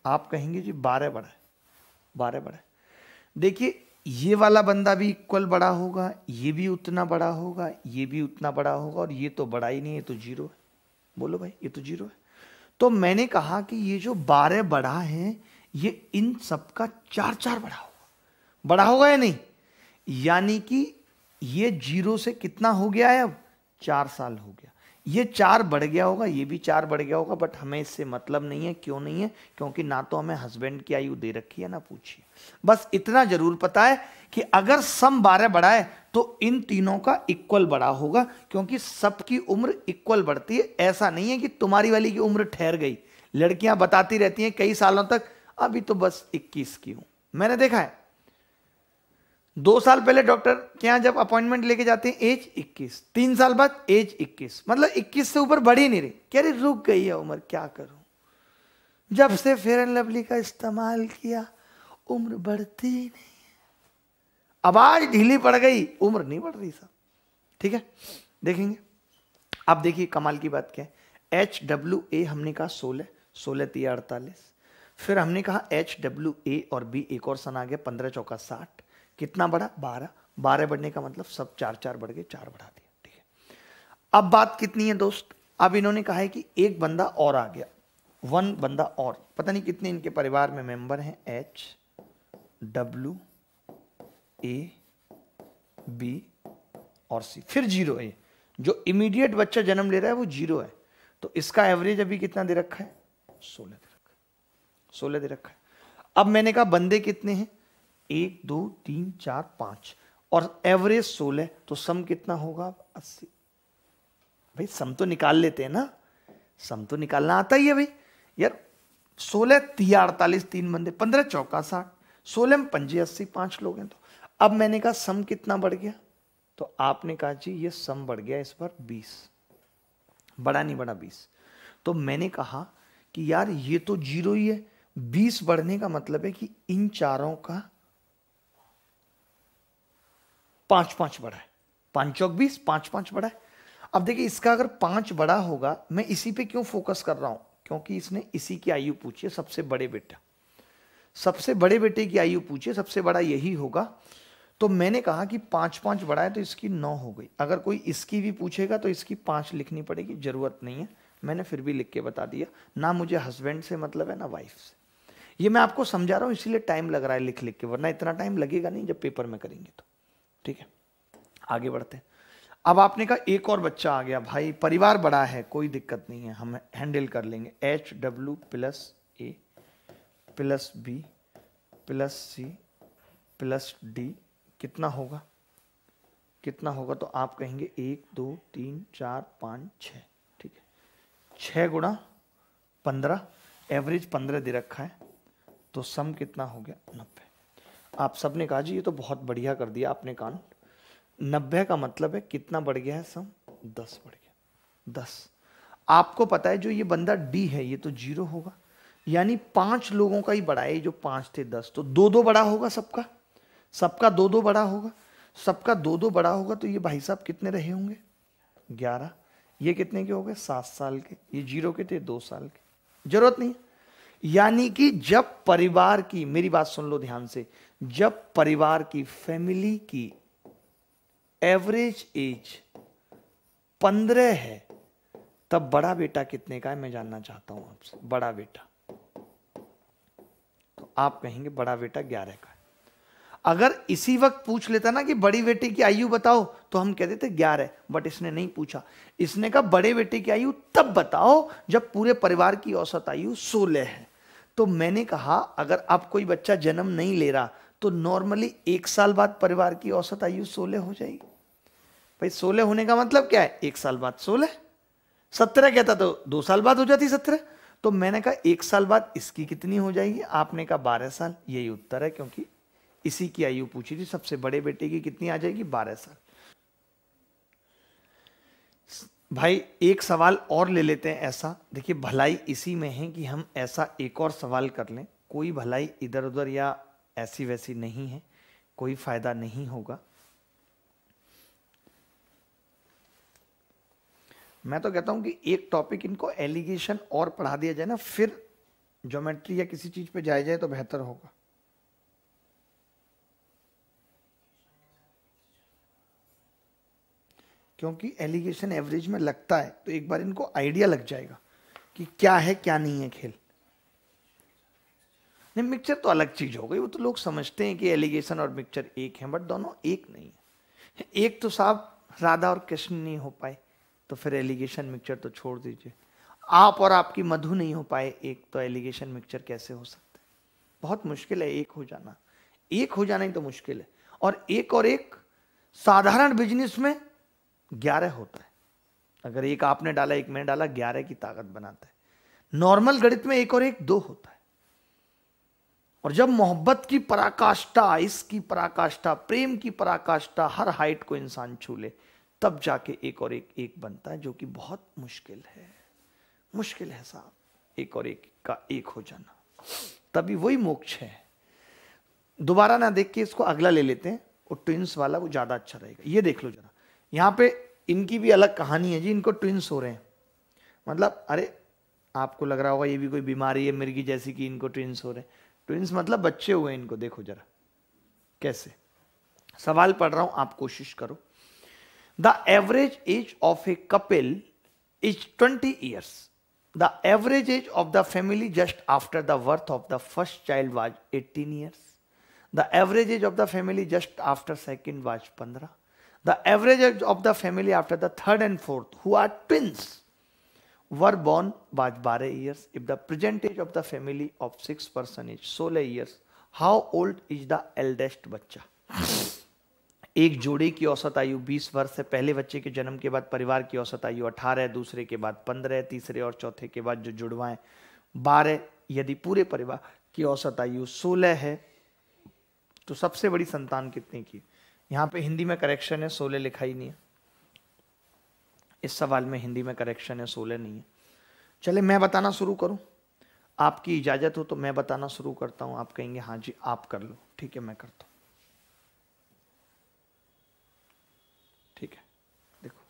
आप कहेंगे जी बारह बड़ा है बारह बड़ा है देखिए ये वाला बंदा भी इक्वल बड़ा होगा ये भी उतना बड़ा होगा ये भी उतना बड़ा होगा और ये तो बड़ा ही नहीं ये तो जीरो है बोलो भाई ये तो जीरो है तो मैंने कहा कि ये जो बारह बड़ा है ये इन सबका चार चार बड़ा होगा बड़ा होगा या नहीं यानी कि ये जीरो से कितना हो गया है अब चार साल हो गया ये चार बढ़ गया होगा ये भी चार बढ़ गया होगा बट हमें इससे मतलब नहीं है क्यों नहीं है क्योंकि ना तो हमें हस्बैंड की आयु दे रखी है ना पूछिए बस इतना जरूर पता है कि अगर सम बारह बढ़ा है तो इन तीनों का इक्वल बड़ा होगा क्योंकि सबकी उम्र इक्वल बढ़ती है ऐसा नहीं है कि तुम्हारी वाली की उम्र ठहर गई लड़कियां बताती रहती हैं कई सालों तक अभी तो बस इक्कीस की हूं मैंने देखा है दो साल पहले डॉक्टर के यहाँ जब अपॉइंटमेंट लेके जाते हैं एज 21 तीन साल बाद एज 21 मतलब 21 से ऊपर बढ़ ही नहीं रही कह रही रुक गई है उम्र क्या करूं जब से फेयर एंड लवली का इस्तेमाल किया उम्र बढ़ती ही नहीं आवाज ढीली पड़ गई उम्र नहीं बढ़ रही सर ठीक है देखेंगे अब देखिए कमाल की बात क्या है एच डब्ल्यू ए हमने कहा सोलह सोलह तीन अड़तालीस फिर हमने कहा एच डब्ल्यू ए और बी एक और सन आ गया पंद्रह चौका साठ कितना बढ़ा बारह बारह बढ़ने का मतलब सब चार चार बढ़ गए चार बढ़ा दिया ठीक है अब बात कितनी है दोस्त अब इन्होंने कहा है कि एक बंदा और आ गया वन बंदा और पता नहीं कितने इनके परिवार में मेंबर हैं एच डब्ल्यू ए बी और सी फिर जीरो है जो इमीडिएट बच्चा जन्म ले रहा है वो जीरो है तो इसका एवरेज अभी कितना दे रखा है सोलह दे रखा है सोलह दे रखा है अब मैंने कहा बंदे कितने हैं एक दो तीन चार पांच और एवरेज सोलह तो सम कितना होगा अस्सी भाई सम तो निकाल लेते हैं ना सम तो निकालना आता ही है भाई यार सोलह तिया अड़तालीस तीन बंदे पंद्रह चौका साठ सोलह में पंजे अस्सी पांच लोग हैं तो अब मैंने कहा सम कितना बढ़ गया तो आपने कहा जी ये सम बढ़ गया इस बार बीस बड़ा नहीं बड़ा बीस तो मैंने कहा कि यार ये तो जीरो ही है बीस बढ़ने का मतलब है कि इन चारों का पांच पांच बड़ा है पांच चौक बीस पांच पांच बड़ा है अब देखिए इसका अगर पांच बड़ा होगा मैं इसी पे क्यों फोकस कर रहा हूं क्योंकि इसने इसी की आयु पूछी है सबसे बड़े बेटा सबसे बड़े बेटे की आयु पूछिए सबसे बड़ा यही होगा तो मैंने कहा कि पांच पांच बड़ा है तो इसकी नौ हो गई अगर कोई इसकी भी पूछेगा तो इसकी पांच लिखनी पड़ेगी ज़रूरत नहीं है मैंने फिर भी लिख के बता दिया ना मुझे हस्बैंड से मतलब है ना वाइफ से ये मैं आपको समझा रहा हूँ इसीलिए टाइम लग रहा है लिख लिख के वरना इतना टाइम लगेगा नहीं जब पेपर में करेंगे तो ठीक है आगे बढ़ते हैं अब आपने कहा एक और बच्चा आ गया भाई परिवार बड़ा है कोई दिक्कत नहीं है हम हैंडल कर लेंगे H W plus A plus B plus C plus D कितना होगा कितना होगा तो आप कहेंगे एक दो तीन चार पाँच छ ठीक है छः गुणा पंद्रह एवरेज पंद्रह दे रखा है तो सम कितना हो गया नब्बे आप सब ने कहा जी ये तो बहुत बढ़िया कर दिया आपने काउंट नब्बे का मतलब है कितना बढ़ गया है सम दस बढ़ गया दस आपको पता है जो ये बंदा डी है ये तो जीरो होगा यानी पांच लोगों का ही बड़ा है जो पांच थे दस तो दो दो बड़ा होगा सबका सबका दो दो बड़ा होगा सबका दो दो बड़ा होगा तो ये भाई साहब कितने रहे होंगे ग्यारह ये कितने के हो गए सात साल के ये जीरो के थे दो साल के जरूरत नहीं है यानी कि जब परिवार की मेरी बात सुन लो ध्यान से जब परिवार की फैमिली की एवरेज एज पंद्रह है तब बड़ा बेटा कितने का है मैं जानना चाहता हूं आपसे बड़ा बेटा तो आप कहेंगे बड़ा बेटा ग्यारह का है अगर इसी वक्त पूछ लेता ना कि बड़ी बेटे की आयु बताओ तो हम कहते थे ग्यारह बट इसने नहीं पूछा इसने कहा बड़े बेटे की आयु तब बताओ जब पूरे परिवार की औसत आयु सोलह है तो मैंने कहा अगर आप कोई बच्चा जन्म नहीं ले रहा तो नॉर्मली एक साल बाद परिवार की औसत आयु सोलह हो जाएगी भाई सोलह होने का मतलब क्या है एक साल बाद सोलह सत्रह कहता तो दो साल बाद हो जाती सत्रह तो मैंने कहा एक साल बाद इसकी कितनी हो जाएगी आपने कहा बारह साल यही उत्तर है क्योंकि इसी की आयु पूछी थी सबसे बड़े बेटे की कितनी आ जाएगी बारह साल भाई एक सवाल और ले लेते हैं ऐसा देखिए भलाई इसी में है कि हम ऐसा एक और सवाल कर लें कोई भलाई इधर उधर या ऐसी वैसी नहीं है कोई फायदा नहीं होगा मैं तो कहता हूं कि एक टॉपिक इनको एलिगेशन और पढ़ा दिया जाए ना फिर ज्योमेट्री या किसी चीज पे जाया जाए तो बेहतर होगा क्योंकि एलिगेशन एवरेज में लगता है तो एक बार इनको आइडिया लग जाएगा कि क्या है क्या नहीं है खेल नहीं मिक्सचर तो अलग चीज हो गई वो तो लोग समझते हैं कि एलिगेशन और मिक्सचर एक है बट दोनों एक नहीं है एक तो साहब राधा और कृष्ण नहीं हो पाए तो फिर एलिगेशन मिक्सचर तो छोड़ दीजिए आप और आपकी मधु नहीं हो पाए एक तो एलिगेशन मिक्सचर कैसे हो सकता है बहुत मुश्किल है एक हो जाना एक हो जाना ही तो मुश्किल है और एक और एक साधारण बिजनेस में ग्यारह होता है अगर एक आपने डाला एक मैंने डाला ग्यारह की ताकत बनाता है नॉर्मल गणित में एक और एक दो होता है और जब मोहब्बत की पराकाष्ठा इसकी पराकाष्ठा प्रेम की पराकाष्ठा हर हाइट को इंसान छू ले तब जाके एक और एक एक बनता है जो कि बहुत मुश्किल है मुश्किल है साहब एक और एक का एक हो जाना तभी वही मोक्ष है दोबारा ना देख के इसको अगला ले लेते हैं और ट्विंस वाला वो ज़्यादा अच्छा रहेगा ये देख लो जरा यहाँ पे इनकी भी अलग कहानी है जी इनको ट्विंस हो रहे हैं मतलब अरे आपको लग रहा होगा ये भी कोई बीमारी है मिर्गी जैसी कि इनको ट्विंस हो रहे हैं ट्विंस मतलब बच्चे हुए इनको देखो जरा कैसे सवाल पढ़ रहा हूं आप कोशिश करो the average age of a couple is twenty years the average age of the family just after the birth of the first child was eighteen years the average age of the family just after second was पंद्रह The average age of the family after the third and fourth, who are twins, were born by 12 years. If the present age of the family of six person is 16 years, how old is the eldest bachcha एक जोड़े की औसत आयु 20 वर्ष है पहले बच्चे के जन्म के बाद परिवार की औसत आयु 18 है दूसरे के बाद 15 तीसरे और चौथे के बाद जो जुड़वाए 12 यदि पूरे परिवार की औसत आयु 16 है तो सबसे बड़ी संतान कितने की यहाँ पे हिंदी में करेक्शन है सोलह लिखा ही नहीं है इस सवाल में हिंदी में करेक्शन है सोलह नहीं है चले मैं बताना शुरू करूँ आपकी इजाज़त हो तो मैं बताना शुरू करता हूँ आप कहेंगे हाँ जी आप कर लो ठीक है मैं करता हूँ ठीक है देखो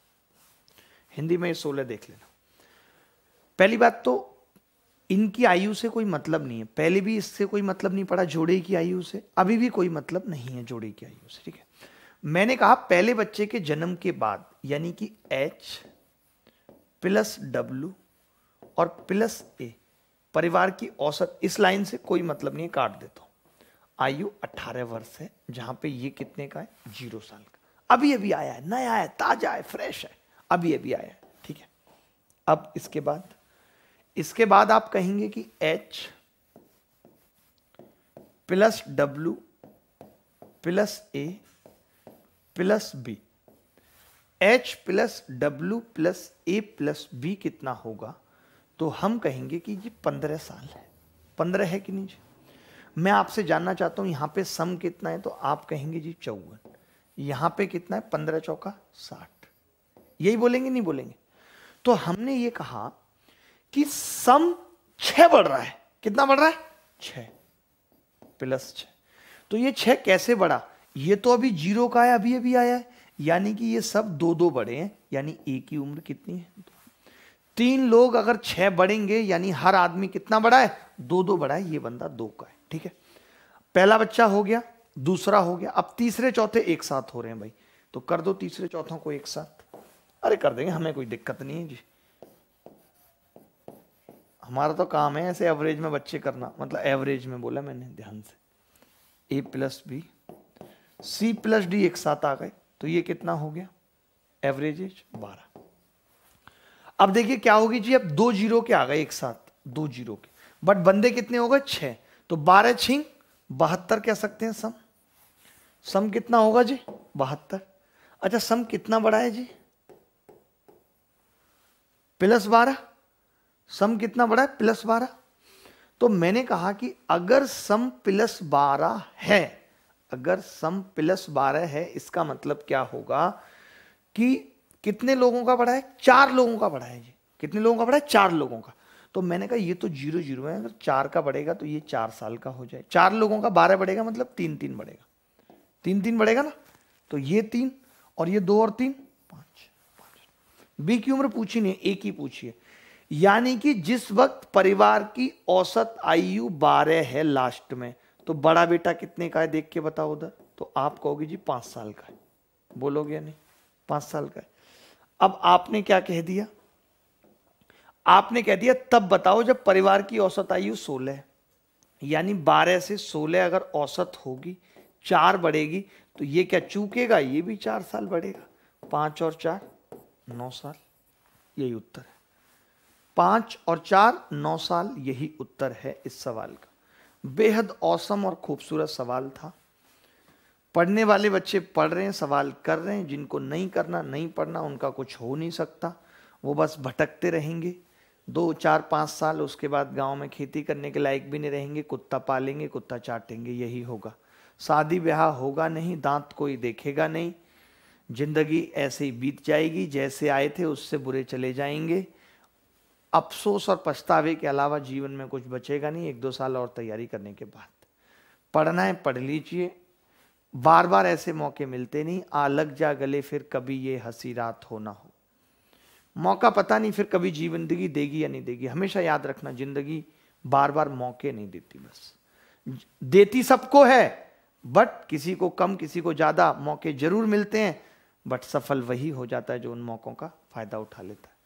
हिंदी में सोलह देख लेना पहली बात तो इनकी आयु से कोई मतलब नहीं है पहले भी इससे कोई मतलब नहीं पड़ा जोड़े की आयु से अभी भी कोई मतलब नहीं है जोड़े की आयु से ठीक है मैंने कहा पहले बच्चे के जन्म के बाद यानी कि एच प्लस डब्ल्यू और प्लस ए परिवार की औसत इस लाइन से कोई मतलब नहीं काट देता आयु 18 वर्ष है जहां पे ये कितने का है जीरो साल का अभी अभी आया है नया है ताजा है फ्रेश है अभी अभी आया है ठीक है अब इसके बाद इसके बाद आप कहेंगे कि H plus W plus A plus B H plus W plus A plus B कितना होगा तो हम कहेंगे कि ये पंद्रह साल है पंद्रह है कि नहीं जी मैं आपसे जानना चाहता हूँ यहाँ पे सम कितना है तो आप कहेंगे जी चौवन यहाँ पे कितना है पंद्रह चौका साठ यही बोलेंगे नहीं बोलेंगे तो हमने ये कहा कि सम छ बढ़ रहा है कितना बढ़ रहा है छ प्लस छ तो ये छ कैसे बढ़ा ये तो अभी जीरो का है अभी अभी आया है यानी कि ये सब दो दो बड़े हैं यानी एक की उम्र कितनी है तीन लोग अगर छह बढ़ेंगे यानी हर आदमी कितना बड़ा है दो दो बड़ा है ये बंदा दो का है ठीक है पहला बच्चा हो गया दूसरा हो गया अब तीसरे चौथे एक साथ हो रहे हैं भाई तो कर दो तीसरे चौथों को एक साथ अरे कर देंगे हमें कोई दिक्कत नहीं है जी हमारा तो काम है ऐसे एवरेज में बच्चे करना मतलब एवरेज में बोला मैंने ध्यान से A plus B C plus D एक साथ आ गए तो ये कितना हो गया एवरेजेज बारह अब देखिए क्या होगी जी अब दो जीरो के आ गए एक साथ दो जीरो के बट बंदे कितने हो गए छह तो बारह छिंग बहत्तर कह सकते हैं सम सम कितना होगा जी बहत्तर अच्छा सम कितना बड़ा है जी प्लस बारह सम कितना बड़ा है प्लस बारह तो मैंने कहा कि अगर सम प्लस बारह है अगर सम प्लस बारह है इसका मतलब क्या होगा कि कितने लोगों का बढ़ा है चार लोगों का बढ़ा है ये कितने लोगों का बढ़ा है चार लोगों का तो मैंने कहा ये तो जीरो जीरो है अगर चार का बढ़ेगा तो ये चार साल का हो जाए चार लोगों का बारह बढ़ेगा मतलब तीन तीन बढ़ेगा तीन तीन बढ़ेगा ना तो ये तीन और ये दो और तीन पांच पांच बी की उम्र पूछी नहीं एक ही पूछी है यानी कि जिस वक्त परिवार की औसत आयु बारह है लास्ट में तो बड़ा बेटा कितने का है देख के बताओ उधर तो आप कहोगे जी पांच साल का है बोलोगे नहीं पांच साल का है अब आपने क्या कह दिया आपने कह दिया तब बताओ जब परिवार की औसत आयु सोलह यानी बारह से सोलह अगर औसत होगी चार बढ़ेगी तो ये क्या चूकेगा ये भी चार साल बढ़ेगा पांच और चार नौ साल यही उत्तर है पांच और चार नौ साल यही उत्तर है इस सवाल का बेहद औसम और खूबसूरत सवाल था पढ़ने वाले बच्चे पढ़ रहे हैं सवाल कर रहे हैं जिनको नहीं करना नहीं पढ़ना उनका कुछ हो नहीं सकता वो बस भटकते रहेंगे दो चार पाँच साल उसके बाद गांव में खेती करने के लायक भी नहीं रहेंगे कुत्ता पालेंगे कुत्ता चाटेंगे यही होगा शादी ब्याह होगा नहीं दांत कोई देखेगा नहीं ज़िंदगी ऐसे ही बीत जाएगी जैसे आए थे उससे बुरे चले जाएंगे अफसोस और पछतावे के अलावा जीवन में कुछ बचेगा नहीं एक दो साल और तैयारी करने के बाद पढ़ना है पढ़ लीजिए बार बार ऐसे मौके मिलते नहीं आ लग जा गले फिर कभी ये हंसी रात हो ना हो मौका पता नहीं फिर कभी जिंदगी देगी या नहीं देगी हमेशा याद रखना जिंदगी बार बार मौके नहीं देती बस देती सबको है बट किसी को कम किसी को ज़्यादा मौके जरूर मिलते हैं बट सफल वही हो जाता है जो उन मौक़ों का फ़ायदा उठा लेता है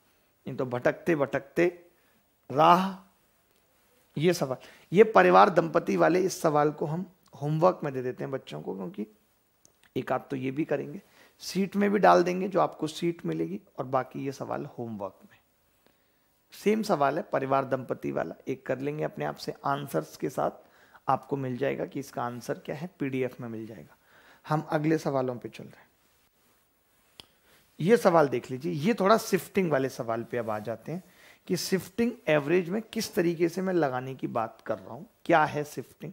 नहीं तो भटकते भटकते राह ये सवाल ये परिवार दंपति वाले इस सवाल को हम होमवर्क में दे देते हैं बच्चों को क्योंकि एक आध तो ये भी करेंगे सीट में भी डाल देंगे जो आपको सीट मिलेगी और बाकी ये सवाल होमवर्क में सेम सवाल है परिवार दंपति वाला एक कर लेंगे अपने आप से आंसर्स के साथ आपको मिल जाएगा कि इसका आंसर क्या है पीडीएफ में मिल जाएगा हम अगले सवालों पे चल रहे हैं ये सवाल देख लीजिए ये थोड़ा शिफ्टिंग वाले सवाल पे अब आ जाते हैं कि शिफ्टिंग एवरेज में किस तरीके से मैं लगाने की बात कर रहा हूँ क्या है शिफ्टिंग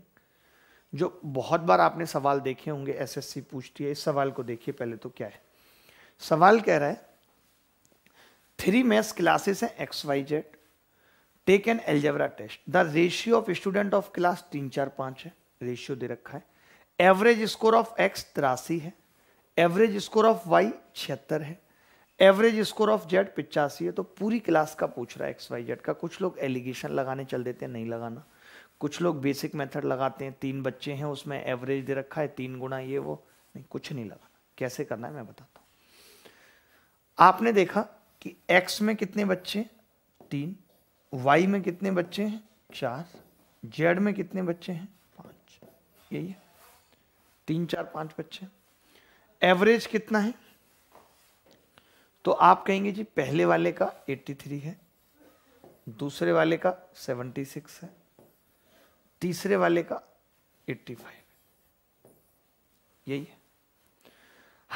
जो बहुत बार आपने सवाल देखे होंगे एसएससी पूछती है इस सवाल को देखिए पहले तो क्या है सवाल कह रहा है थ्री मैथ्स क्लासेस हैं X Y Z take an algebra test the ratio of student of class तीन चार पाँच है रेशियो दे रखा है एवरेज स्कोर ऑफ एक्स तिरासी है एवरेज स्कोर ऑफ वाई छिहत्तर है एवरेज स्कोर ऑफ जेड पिचासी है तो पूरी क्लास का पूछ रहा है एक्स वाई जेड का कुछ लोग एलिगेशन लगाने चल देते हैं नहीं लगाना कुछ लोग बेसिक मेथड लगाते हैं तीन बच्चे हैं उसमें एवरेज दे रखा है तीन गुना ये वो नहीं कुछ नहीं लगाना कैसे करना है मैं बताता हूँ आपने देखा कि एक्स में कितने बच्चे तीन वाई में कितने बच्चे हैं चार जेड में कितने बच्चे हैं पाँच यही है तीन चार पाँच बच्चे हैं एवरेज कितना है तो आप कहेंगे जी पहले वाले का 83 है दूसरे वाले का 76 है तीसरे वाले का 85 है यही है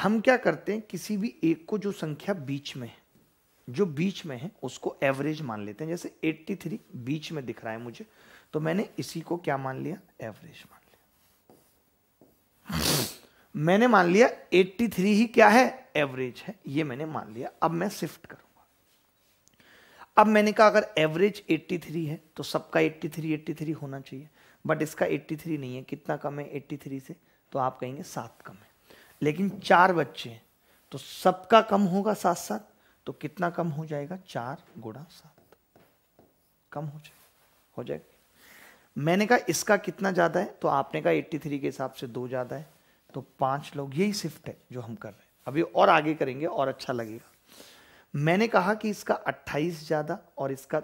हम क्या करते हैं किसी भी एक को जो संख्या बीच में है जो बीच में है उसको एवरेज मान लेते हैं जैसे 83 बीच में दिख रहा है मुझे तो मैंने इसी को क्या मान लिया एवरेज मान मैंने मान लिया 83 ही क्या है एवरेज है ये मैंने मान लिया अब मैं शिफ्ट करूंगा अब मैंने कहा अगर एवरेज 83 है तो सबका 83 83 होना चाहिए बट इसका 83 नहीं है कितना कम है 83 से तो आप कहेंगे सात कम है लेकिन चार बच्चे हैं तो सबका कम होगा साथ साथ तो कितना कम हो जाएगा चार गुड़ा सात कम हो जाएगा हो जाएगा मैंने कहा इसका कितना ज़्यादा है तो आपने कहा 83 के हिसाब से दो ज़्यादा है तो पांच लोग यही शिफ्ट है जो हम कर रहे हैं अभी और आगे करेंगे और अच्छा लगेगा मैंने कहा कि इसका 28 ज़्यादा और इसका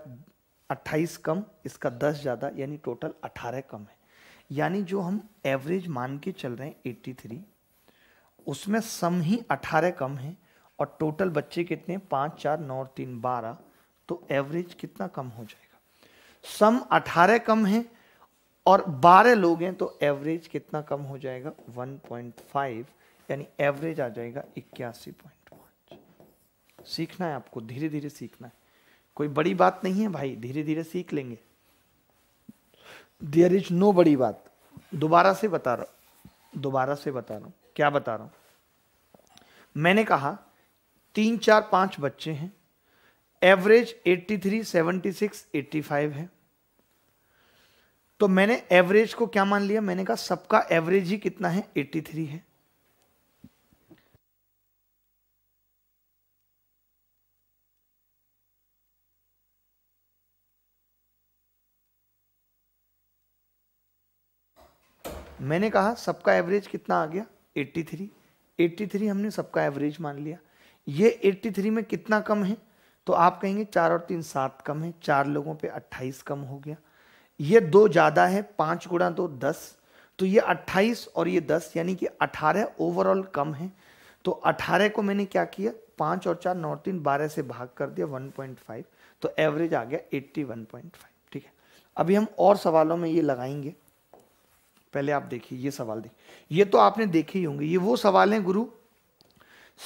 28 कम इसका 10 ज़्यादा यानी टोटल 18 कम है यानी जो हम एवरेज मान के चल रहे हैं 83 उसमें सम ही 18 कम है और टोटल बच्चे कितने पाँच चार नौ तीन बारह तो एवरेज कितना कम हो जाएगा सम 18 कम है और 12 लोग हैं तो एवरेज कितना कम हो जाएगा 1.5 यानी एवरेज आ जाएगा इक्यासी पॉइंट सीखना है आपको धीरे धीरे सीखना है कोई बड़ी बात नहीं है भाई धीरे धीरे सीख लेंगे देयर इज नो बड़ी बात दोबारा से बता रहा हूं दोबारा से बता रहा हूं क्या बता रहा हूं मैंने कहा तीन चार पांच बच्चे हैं एवरेज 83, 76, 85 है तो मैंने एवरेज को क्या मान लिया मैंने कहा सबका एवरेज ही कितना है 83 है मैंने कहा सबका एवरेज कितना आ गया 83 83 हमने सबका एवरेज मान लिया ये 83 में कितना कम है तो आप कहेंगे चार और तीन सात कम है चार लोगों पे 28 कम हो गया ये दो ज़्यादा है पांच गुणा दो दस तो ये अट्ठाईस और ये दस यानी कि अठारह ओवरऑल कम है तो अठारह को मैंने क्या किया पांच और चार नौ तीन बारह से भाग कर दिया वन पॉइंट फाइव तो एवरेज आ गया एट्टी वन पॉइंट फाइव ठीक है अभी हम और सवालों में ये लगाएंगे पहले आप देखिए ये सवाल देखिए ये तो आपने देखे ही होंगे ये वो सवाल हैं गुरु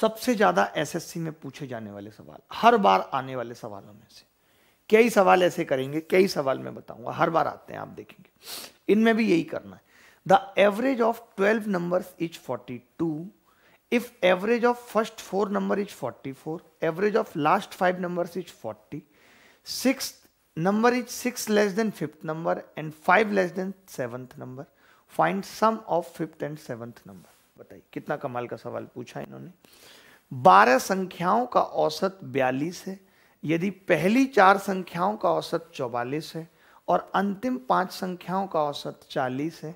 सबसे ज़्यादा एसएससी में पूछे जाने वाले सवाल हर बार आने वाले सवालों में से कई सवाल ऐसे करेंगे कई सवाल मैं बताऊंगा हर बार आते हैं आप देखेंगे इनमें भी यही करना है the average of twelve number is forty two if average of first four number is forty four average of last five number is forty six number is six less than fifth number and five less than seventh number find sum of fifth and seventh number बताइए कितना कमाल का सवाल पूछा इन्होंने बारह संख्याओं का औसत बयालीस है यदि पहली चार संख्याओं का औसत चौवालीस है और अंतिम पांच संख्याओं का औसत चालीस है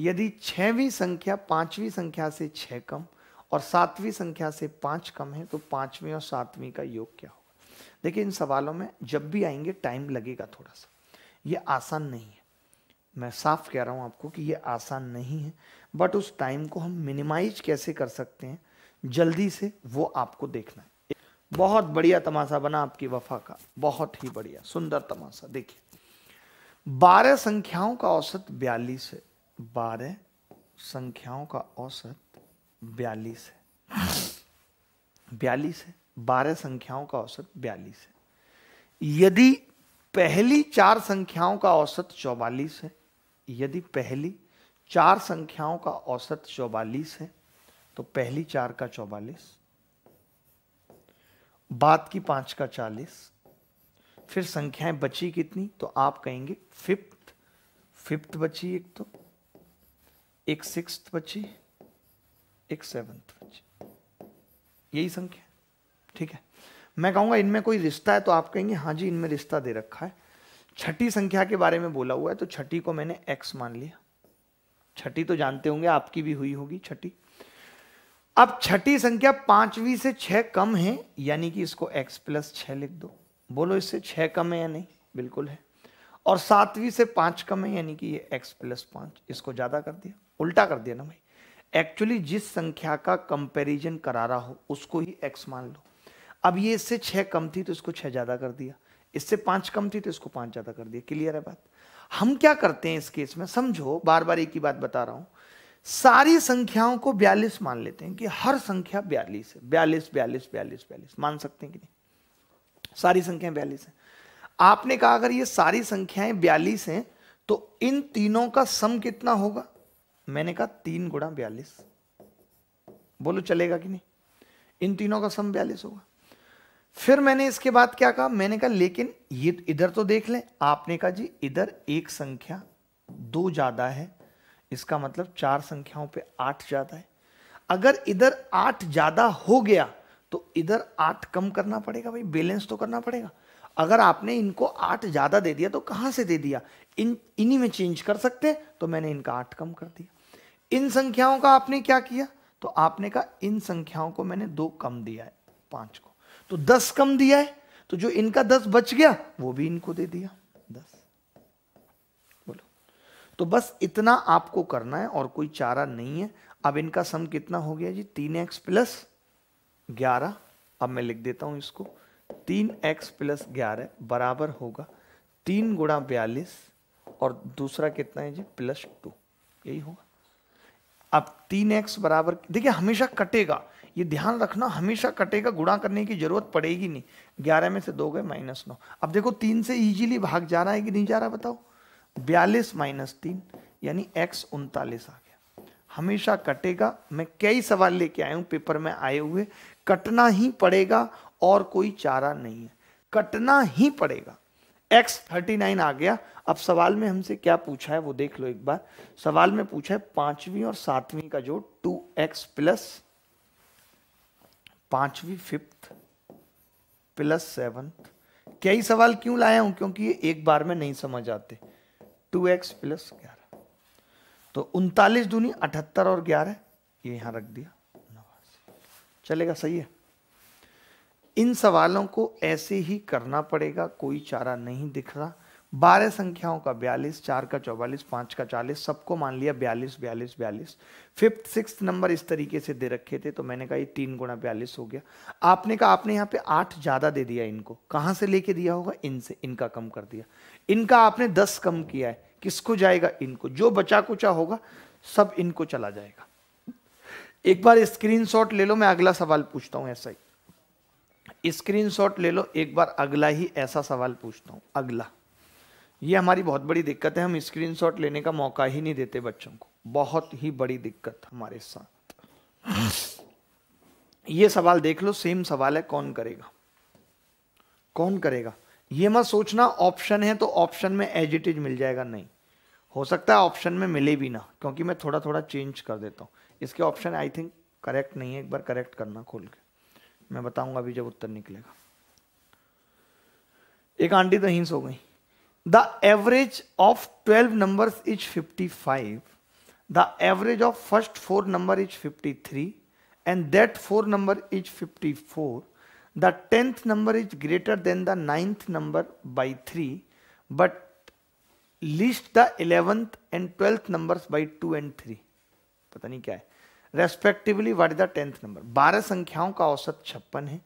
यदि छवीं संख्या पांचवी संख्या से छः कम और सातवीं संख्या से पांच कम है तो पांचवी और सातवीं का योग क्या होगा देखिए इन सवालों में जब भी आएंगे टाइम लगेगा थोड़ा सा ये आसान नहीं है मैं साफ कह रहा हूँ आपको कि ये आसान नहीं है बट उस टाइम को हम मिनिमाइज कैसे कर सकते हैं जल्दी से वो आपको देखना है बहुत बढ़िया तमाशा बना आपकी वफा का बहुत ही बढ़िया सुंदर तमाशा देखिए बारह संख्याओं का औसत बयालीस है बारह संख्याओं का औसत बयालीस है बयालीस है बारह संख्याओं का औसत बयालीस है यदि पहली चार संख्याओं का औसत चौवालीस है यदि पहली चार संख्याओं का औसत चौवालीस है तो पहली चार का चौवालीस बात की पांच का चालीस फिर संख्याएं बची कितनी तो आप कहेंगे फिफ्थ फिफ्थ बची एक तो एक सिक्स बची एक सेवंथ बची यही संख्या ठीक है मैं कहूंगा इनमें कोई रिश्ता है तो आप कहेंगे हाँ जी इनमें रिश्ता दे रखा है छठी संख्या के बारे में बोला हुआ है तो छठी को मैंने एक्स मान लिया छठी तो जानते होंगे आपकी भी हुई होगी छठी अब छठी संख्या पांचवी से छह कम है यानी कि इसको x प्लस छह लिख दो बोलो इससे छह कम है या नहीं बिल्कुल है और सातवीं से पांच कम है यानी कि ये x प्लस पांच इसको ज्यादा कर दिया उल्टा कर दिया ना भाई एक्चुअली जिस संख्या का कंपेरिजन करा रहा हो उसको ही x मान लो अब ये इससे छह कम थी तो इसको छह ज्यादा कर दिया इससे पांच कम थी तो इसको पांच ज्यादा कर दिया क्लियर है बात हम क्या करते हैं इस केस में समझो बार बार एक ही बात बता रहा हूं सारी संख्याओं को बयालीस मान लेते हैं कि हर संख्या बयालीस है बयालीस बयालीस बयालीस बयालीस मान सकते हैं कि नहीं सारी संख्याएं बयालीस है आपने कहा अगर ये सारी संख्याएं बयालीस हैं तो इन तीनों का सम कितना होगा मैंने कहा तीन गुणा बयालीस बोलो चलेगा कि नहीं इन तीनों का सम बयालीस होगा फिर मैंने इसके बाद क्या कहा मैंने कहा लेकिन ये इधर तो देख लें आपने कहा जी इधर एक संख्या दो ज्यादा है इसका मतलब चार संख्याओं पे आठ ज़्यादा है अगर इधर आठ ज़्यादा हो गया तो इधर आठ कम करना पड़ेगा भाई बैलेंस तो करना पड़ेगा अगर आपने इनको आठ ज़्यादा दे दिया तो कहां से दे दिया इन इन्हीं में चेंज कर सकते तो मैंने इनका आठ कम कर दिया इन संख्याओं का आपने क्या किया तो आपने कहा इन संख्याओं को मैंने दो कम दिया है पांच को तो दस कम दिया है तो जो इनका दस बच गया वो भी इनको दे दिया तो बस इतना आपको करना है और कोई चारा नहीं है अब इनका सम कितना हो गया जी तीन एक्स प्लस ग्यारह अब मैं लिख देता हूं इसको तीन एक्स प्लस ग्यारह बराबर होगा तीन गुणा बयालीस और दूसरा कितना है जी प्लस टू यही होगा अब तीन एक्स बराबर देखिए हमेशा कटेगा ये ध्यान रखना हमेशा कटेगा गुणा करने की जरूरत पड़ेगी नहीं ग्यारह में से दो गए माइनस नौ अब देखो तीन से इजीली भाग जा रहा है कि नहीं जा रहा बताओ बयालीस माइनस तीन यानी एक्स उनतालीस आ गया हमेशा कटेगा मैं कई सवाल लेके आया हूँ पेपर में आए हुए कटना ही पड़ेगा और कोई चारा नहीं है कटना ही पड़ेगा एक्स थर्टी नाइन आ गया अब सवाल में हमसे क्या पूछा है वो देख लो एक बार सवाल में पूछा है पांचवी और सातवीं का जो टू एक्स प्लस पांचवी फिफ्थ प्लस सेवन्थ कई सवाल क्यों लाया हूं क्योंकि ये एक बार में नहीं समझ आते टू एक्स प्लस ग्यारह तो उनतालीस दूनी अठहत्तर और ग्यारह ये यहाँ रख दिया नवासी चलेगा सही है इन सवालों को ऐसे ही करना पड़ेगा कोई चारा नहीं दिख रहा बारह संख्याओं का बयालीस चार का चौवालीस पाँच का चालीस सबको मान लिया बयालीस बयालीस बयालीस फिफ्थ सिक्स नंबर इस तरीके से दे रखे थे तो मैंने कहा ये तीन गुणा बयालीस हो गया आपने कहा आपने यहाँ पे आठ ज़्यादा दे दिया इनको कहाँ से लेके दिया होगा इनसे इनका कम कर दिया इनका आपने दस कम किया है किसको जाएगा इनको जो बचा कुचा होगा सब इनको चला जाएगा एक बार स्क्रीनशॉट ले लो मैं अगला सवाल पूछता हूं ऐसा ही स्क्रीनशॉट ले लो एक बार अगला ही ऐसा सवाल पूछता हूं अगला ये हमारी बहुत बड़ी दिक्कत है हम स्क्रीनशॉट लेने का मौका ही नहीं देते बच्चों को बहुत ही बड़ी दिक्कत हमारे साथ ये सवाल देख लो सेम सवाल है कौन करेगा कौन करेगा ये मत सोचना ऑप्शन है तो ऑप्शन में एज इट इज मिल जाएगा नहीं हो सकता है ऑप्शन में मिले भी ना क्योंकि मैं थोड़ा थोड़ा चेंज कर देता हूँ इसके ऑप्शन आई थिंक करेक्ट नहीं है एक बार करेक्ट करना खोल के मैं बताऊंगा अभी जब उत्तर निकलेगा एक आंटी तो हिंस हो गई the average of twelve number is fifty five the average of first four number is fifty three and that four number is fifty four The tenth number is greater than the ninth number by 3, but least the eleventh and twelfth numbers by 2 and 3. पता नहीं क्या है respectively what is the tenth number बारह संख्याओं का औसत छप्पन है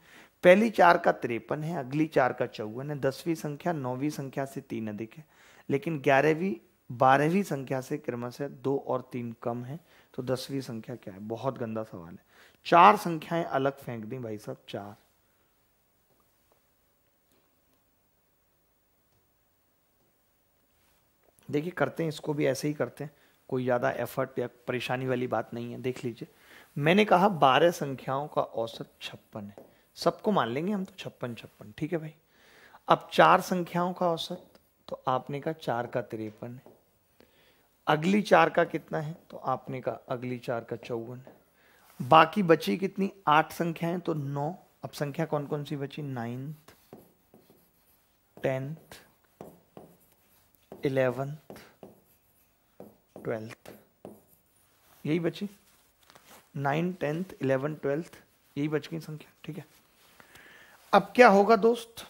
पहली चार का तिरपन है अगली चार का चौवन है दसवीं संख्या नौवीं संख्या से तीन अधिक है लेकिन ग्यारहवीं बारहवीं संख्या से क्रमशः दो और तीन कम है तो दसवीं संख्या क्या है बहुत गंदा सवाल है चार संख्याएं अलग फेंक दी भाई साहब चार देखिए करते हैं इसको भी ऐसे ही करते हैं कोई ज़्यादा एफर्ट या परेशानी वाली बात नहीं है देख लीजिए मैंने कहा बारह संख्याओं का औसत छप्पन है सबको मान लेंगे हम तो छप्पन छप्पन ठीक है भाई अब चार संख्याओं का औसत तो आपने कहा चार का तिरपन है अगली चार का कितना है तो आपने कहा अगली चार का चौवन है बाकी बची कितनी आठ संख्याएं तो नौ अब संख्या कौन कौन सी बची नाइन्थ टेंथ इलेवेंथ ट्वेल्थ यही बची नाइन टेंथ इलेवन ट्वेल्थ यही बच गई संख्या ठीक है अब क्या होगा दोस्त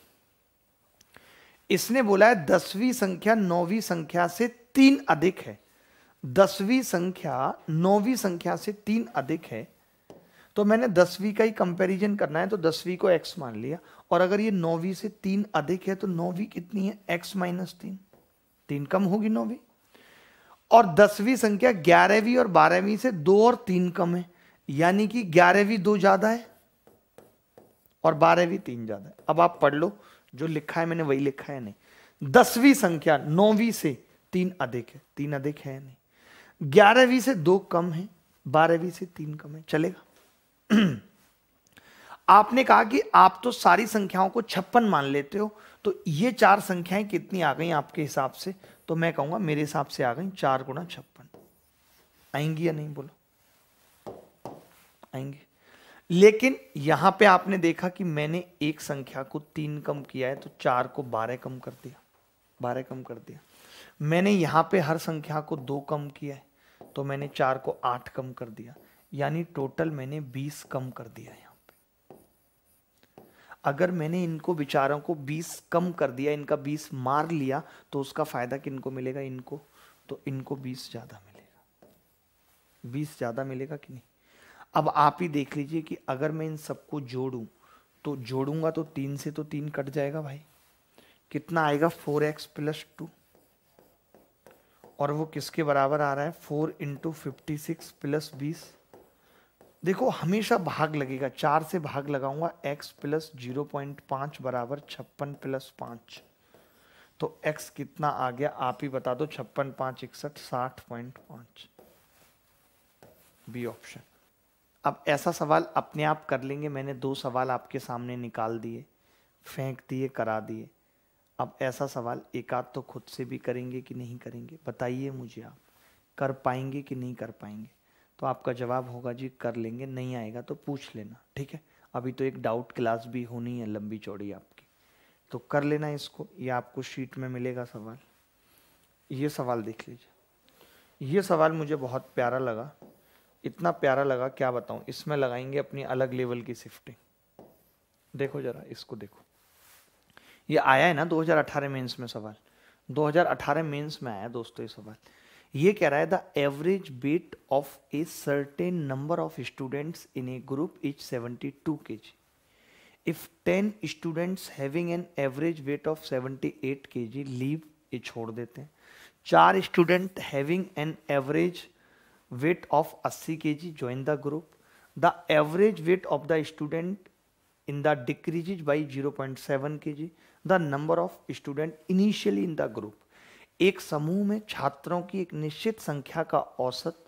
इसने बोला है दसवीं संख्या नौवीं संख्या से तीन अधिक है दसवीं संख्या नौवीं संख्या से तीन अधिक है तो मैंने दसवीं का ही कंपैरिजन करना है तो दसवीं को एक्स मान लिया और अगर ये नौवीं से तीन अधिक है तो नौवीं कितनी है एक्स माइनस तीन तीन कम होगी नौवीं और दसवीं संख्या ग्यारहवीं और बारहवीं से दो और तीन कम है यानी कि ग्यारहवीं दो ज़्यादा है और बारहवीं तीन ज़्यादा है अब आप पढ़ लो जो लिखा है मैंने वही लिखा है नहीं दसवीं संख्या नौवीं से तीन अधिक है तीन अधिक है नहीं ग्यारहवीं से दो कम है बारहवीं से तीन कम है चलेगा आपने कहा कि आप तो सारी संख्याओं को छप्पन मान लेते हो तो ये चार संख्याएं कितनी आ गई आपके हिसाब से तो मैं कहूंगा मेरे हिसाब से आ गई चार गुणा छप्पन आएंगी या नहीं बोलो आएंगे लेकिन यहां पे आपने देखा कि मैंने एक संख्या को तीन कम किया है तो चार को बारह कम कर दिया बारह कम कर दिया मैंने यहां पे हर संख्या को दो कम किया है तो मैंने चार को आठ कम कर दिया यानी टोटल मैंने बीस कम कर दिया है अगर मैंने इनको विचारों को बीस कम कर दिया इनका बीस मार लिया तो उसका फ़ायदा किनको मिलेगा इनको तो इनको बीस ज़्यादा मिलेगा बीस ज़्यादा मिलेगा कि नहीं अब आप ही देख लीजिए कि अगर मैं इन सबको जोड़ू तो जोड़ूंगा तो तीन से तो तीन कट जाएगा भाई कितना आएगा फोर एक्स प्लस टू और वो किसके बराबर आ रहा है four into fifty six plus बीस देखो हमेशा भाग लगेगा चार से भाग लगाऊंगा x प्लस जीरो पॉइंट पांच बराबर छप्पन प्लस पांच तो x कितना आ गया आप ही बता दो छप्पन पांच इकसठ साठ पॉइंट पांच बी ऑप्शन अब ऐसा सवाल अपने आप कर लेंगे मैंने दो सवाल आपके सामने निकाल दिए फेंक दिए करा दिए अब ऐसा सवाल एकाध तो खुद से भी करेंगे कि नहीं करेंगे बताइए मुझे आप कर पाएंगे कि नहीं कर पाएंगे तो आपका जवाब होगा जी कर लेंगे नहीं आएगा तो पूछ लेना ठीक है अभी तो एक डाउट क्लास भी होनी है लंबी चौड़ी आपकी तो कर लेना इसको या आपको शीट में मिलेगा सवाल ये सवाल देख लीजिए ये सवाल मुझे बहुत प्यारा लगा इतना प्यारा लगा क्या बताऊं इसमें लगाएंगे अपनी अलग लेवल की शिफ्टिंग देखो जरा इसको देखो ये आया है ना 2018 मेंस में सवाल 2018 मेंस में आया दोस्तों ये सवाल ये कह रहा है the average weight of a certain number of students in a group is 72 two K G if ten students having an average weight of 78 K G leave ये छोड़ देते हैं चार student having an average weight of 80 K G join the group the average weight of the student by zero point seven 0.7 G the number of student initially in the group एक समूह में छात्रों की एक निश्चित संख्या का औसत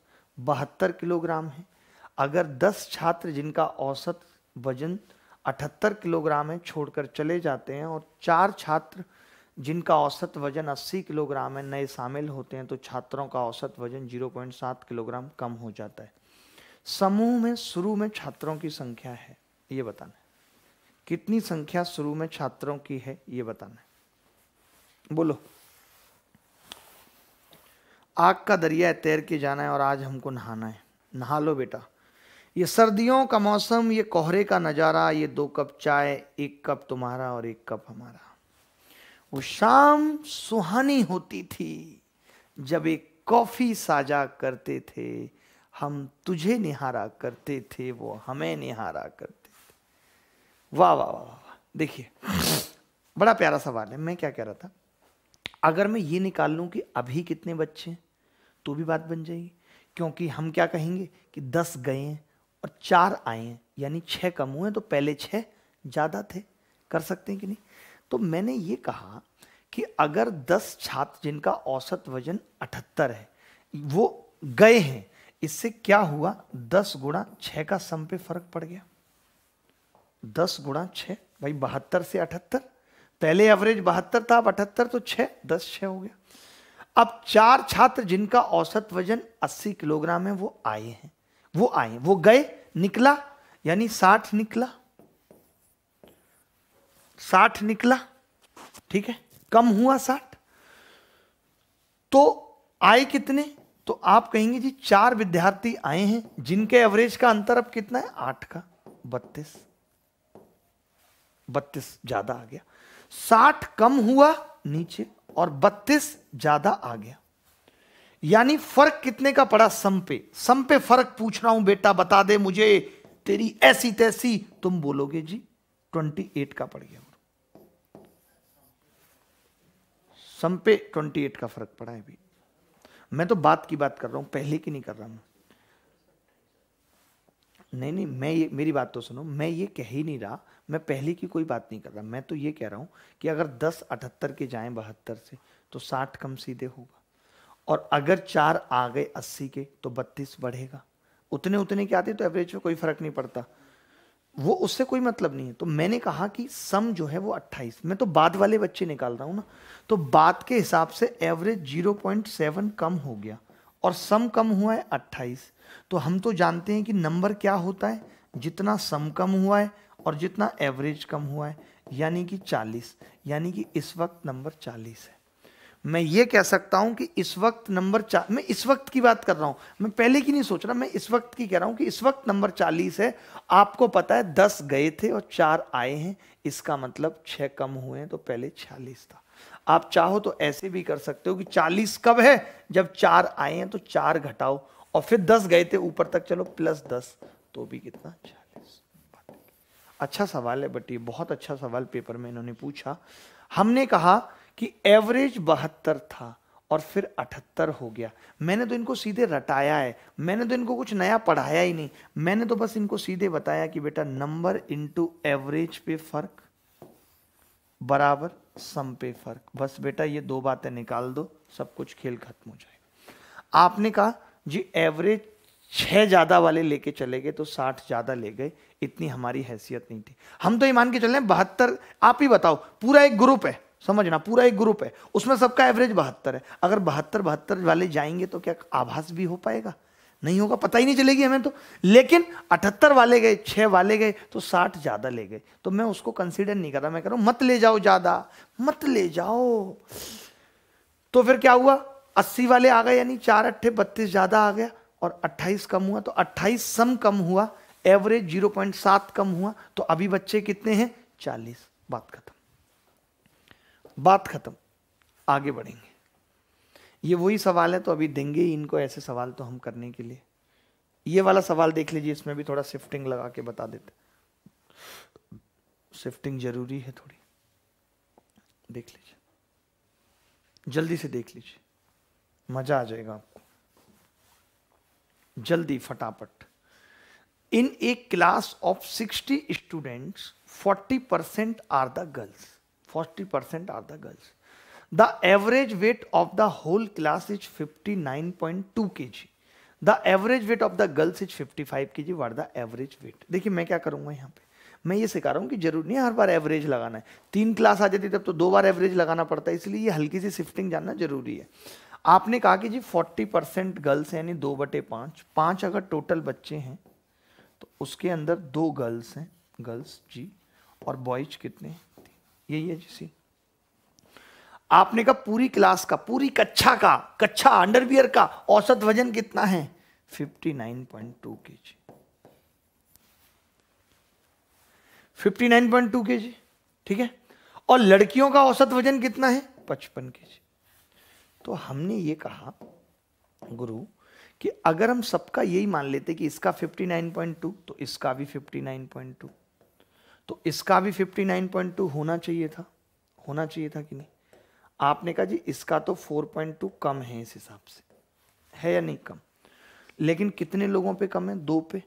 बहत्तर किलोग्राम है अगर 10 छात्र जिनका औसत वजन 78 किलोग्राम है छोड़कर चले जाते हैं और चार छात्र जिनका औसत वजन 80 किलोग्राम है नए शामिल होते हैं तो छात्रों का औसत वजन 0.7 किलोग्राम कम हो जाता है समूह में शुरू में छात्रों की संख्या है ये बताना है कितनी संख्या शुरू में छात्रों की है ये बताना है बोलो आग का दरिया है तैर के जाना है और आज हमको नहाना है नहा लो बेटा ये सर्दियों का मौसम ये कोहरे का नज़ारा ये दो कप चाय एक कप तुम्हारा और एक कप हमारा वो शाम सुहानी होती थी जब एक कॉफ़ी साझा करते थे हम तुझे निहारा करते थे वो हमें निहारा करते थे वाह वाह वाह वाह देखिए बड़ा प्यारा सवाल है मैं क्या कह रहा था अगर मैं ये निकाल लूँ कि अभी कितने बच्चे हैं तो भी बात बन जाएगी क्योंकि हम क्या कहेंगे कि दस गए हैं और चार आए हैं यानी छः कम हुए हैं तो पहले छः ज़्यादा थे कर सकते हैं कि नहीं तो मैंने ये कहा कि अगर दस छात्र जिनका औसत वजन अठहत्तर है वो गए हैं इससे क्या हुआ दस गुणा छः का सम पे फर्क पड़ गया दस गुणा छः भाई बहत्तर से अठहत्तर पहले एवरेज बहत्तर था अब अठहत्तर तो छः दस छः हो गया अब चार छात्र जिनका औसत वजन 80 किलोग्राम है वो आए हैं वो आए वो गए निकला यानी 60 निकला 60 निकला ठीक है कम हुआ 60 तो आए कितने तो आप कहेंगे जी चार विद्यार्थी आए हैं जिनके एवरेज का अंतर अब कितना है आठ का बत्तीस बत्तीस ज्यादा आ गया साठ कम हुआ नीचे और बत्तीस ज्यादा आ गया यानी फर्क कितने का पड़ा सम पे सम पे फर्क पूछ रहा हूं बेटा बता दे मुझे तेरी ऐसी तैसी तुम बोलोगे जी ट्वेंटी एट का पड़ गया सम पे ट्वेंटी एट का फर्क पड़ा है अभी मैं तो बात की बात कर रहा हूं पहले की नहीं कर रहा हूं नहीं नहीं मैं ये मेरी बात तो सुनो मैं ये कह ही नहीं रहा मैं पहले की कोई बात नहीं कर रहा मैं तो ये कह रहा हूँ कि अगर दस अठहत्तर के जाएँ बहत्तर से तो साठ कम सीधे होगा और अगर चार आ गए अस्सी के तो बत्तीस बढ़ेगा उतने उतने के आते तो एवरेज में कोई फर्क नहीं पड़ता वो उससे कोई मतलब नहीं है तो मैंने कहा कि सम जो है वो 28 मैं तो बाद वाले बच्चे निकाल रहा हूँ ना तो बाद के हिसाब से एवरेज 0.7 कम हो गया और सम कम हुआ है 28 तो हम तो जानते हैं कि नंबर क्या होता है जितना सम कम हुआ है और जितना एवरेज कम हुआ है यानी कि 40 यानी कि इस वक्त नंबर 40 है मैं ये कह सकता हूं कि इस वक्त नंबर चार मैं इस वक्त की बात कर रहा हूं मैं पहले की नहीं सोच रहा मैं इस वक्त की कह रहा हूं कि इस वक्त नंबर चालीस है आपको पता है दस गए थे और चार आए हैं इसका मतलब छह कम हुए हैं तो पहले छियालीस था आप चाहो तो ऐसे भी कर सकते हो कि चालीस कब है जब चार आए हैं तो चार घटाओ और फिर दस गए थे ऊपर तक चलो प्लस दस तो भी कितना अच्छा सवाल है बट ये बहुत अच्छा सवाल पेपर में इन्होंने पूछा हमने कहा कि एवरेज बहत्तर था और फिर अठहत्तर हो गया मैंने तो इनको सीधे रटाया है मैंने तो इनको कुछ नया पढ़ाया ही नहीं मैंने तो बस इनको सीधे बताया कि बेटा नंबर इनटू एवरेज पे फर्क बराबर सम पे फर्क बस बेटा ये दो बातें निकाल दो सब कुछ खेल खत्म हो जाए आपने कहा जी एवरेज छह ज़्यादा वाले लेके चले गए तो साठ ज़्यादा ले गए इतनी हमारी हैसियत नहीं थी हम तो ईमान के चल रहे हैं बहत्तर आप ही बताओ पूरा एक ग्रुप है समझना पूरा एक ग्रुप है उसमें सबका एवरेज बहत्तर है अगर बहत्तर बहत्तर वाले जाएंगे तो क्या आभास भी हो पाएगा नहीं होगा पता ही नहीं चलेगी हमें तो लेकिन अठहत्तर वाले गए छः वाले गए तो साठ ज़्यादा ले गए तो मैं उसको कंसिडर नहीं कर रहा मैं कह रहा हूँ मत ले जाओ ज़्यादा मत ले जाओ तो फिर क्या हुआ अस्सी वाले आ गए यानी चार अट्ठे बत्तीस ज़्यादा आ गया और अट्ठाईस कम हुआ तो अट्ठाईस सम कम हुआ एवरेज जीरो पॉइंट सात कम हुआ तो अभी बच्चे कितने हैं चालीस बात खत्म बात खत्म आगे बढ़ेंगे ये वही सवाल है तो अभी देंगे ही इनको ऐसे सवाल तो हम करने के लिए ये वाला सवाल देख लीजिए इसमें भी थोड़ा शिफ्टिंग लगा के बता देते शिफ्टिंग जरूरी है थोड़ी देख लीजिए जल्दी से देख लीजिए मजा आ जाएगा आपको जल्दी फटाफट in a class of 60 students 40% are the girls 40% average weight of the whole class is fifty nine point two 59.2 G the average weight of the girls is 55 K G where the average weight देखिए मैं क्या करूंगा यहाँ पे मैं ये सिखा रहा हूँ कि जरूर नहीं हर बार एवरेज लगाना है तीन क्लास आ जाती तब तो दो बार एवरेज लगाना पड़ता है इसलिए ये हल्की सी शिफ्टिंग जानना जरूरी है आपने कहा कि जी 40 परसेंट गर्ल्स हैं यानी दो बटे पाँच पाँच अगर टोटल बच्चे हैं तो उसके अंदर दो गर्ल्स हैं गर्ल्स जी और बॉयज कितने यही है जी सी आपने कहा पूरी क्लास का पूरी कक्षा का कक्षा अंडरवियर का औसत वजन कितना है 59.2 केजी 59.2 केजी ठीक है और लड़कियों का औसत वजन कितना है 55 केजी तो हमने ये कहा गुरु कि अगर हम सबका यही मान लेते कि इसका 59.2 तो इसका भी 59.2 तो इसका भी 59.2 होना चाहिए था होना चाहिए था कि नहीं आपने कहा जी इसका तो 4.2 कम है इस हिसाब से है या नहीं कम लेकिन कितने लोगों पे कम है दो पे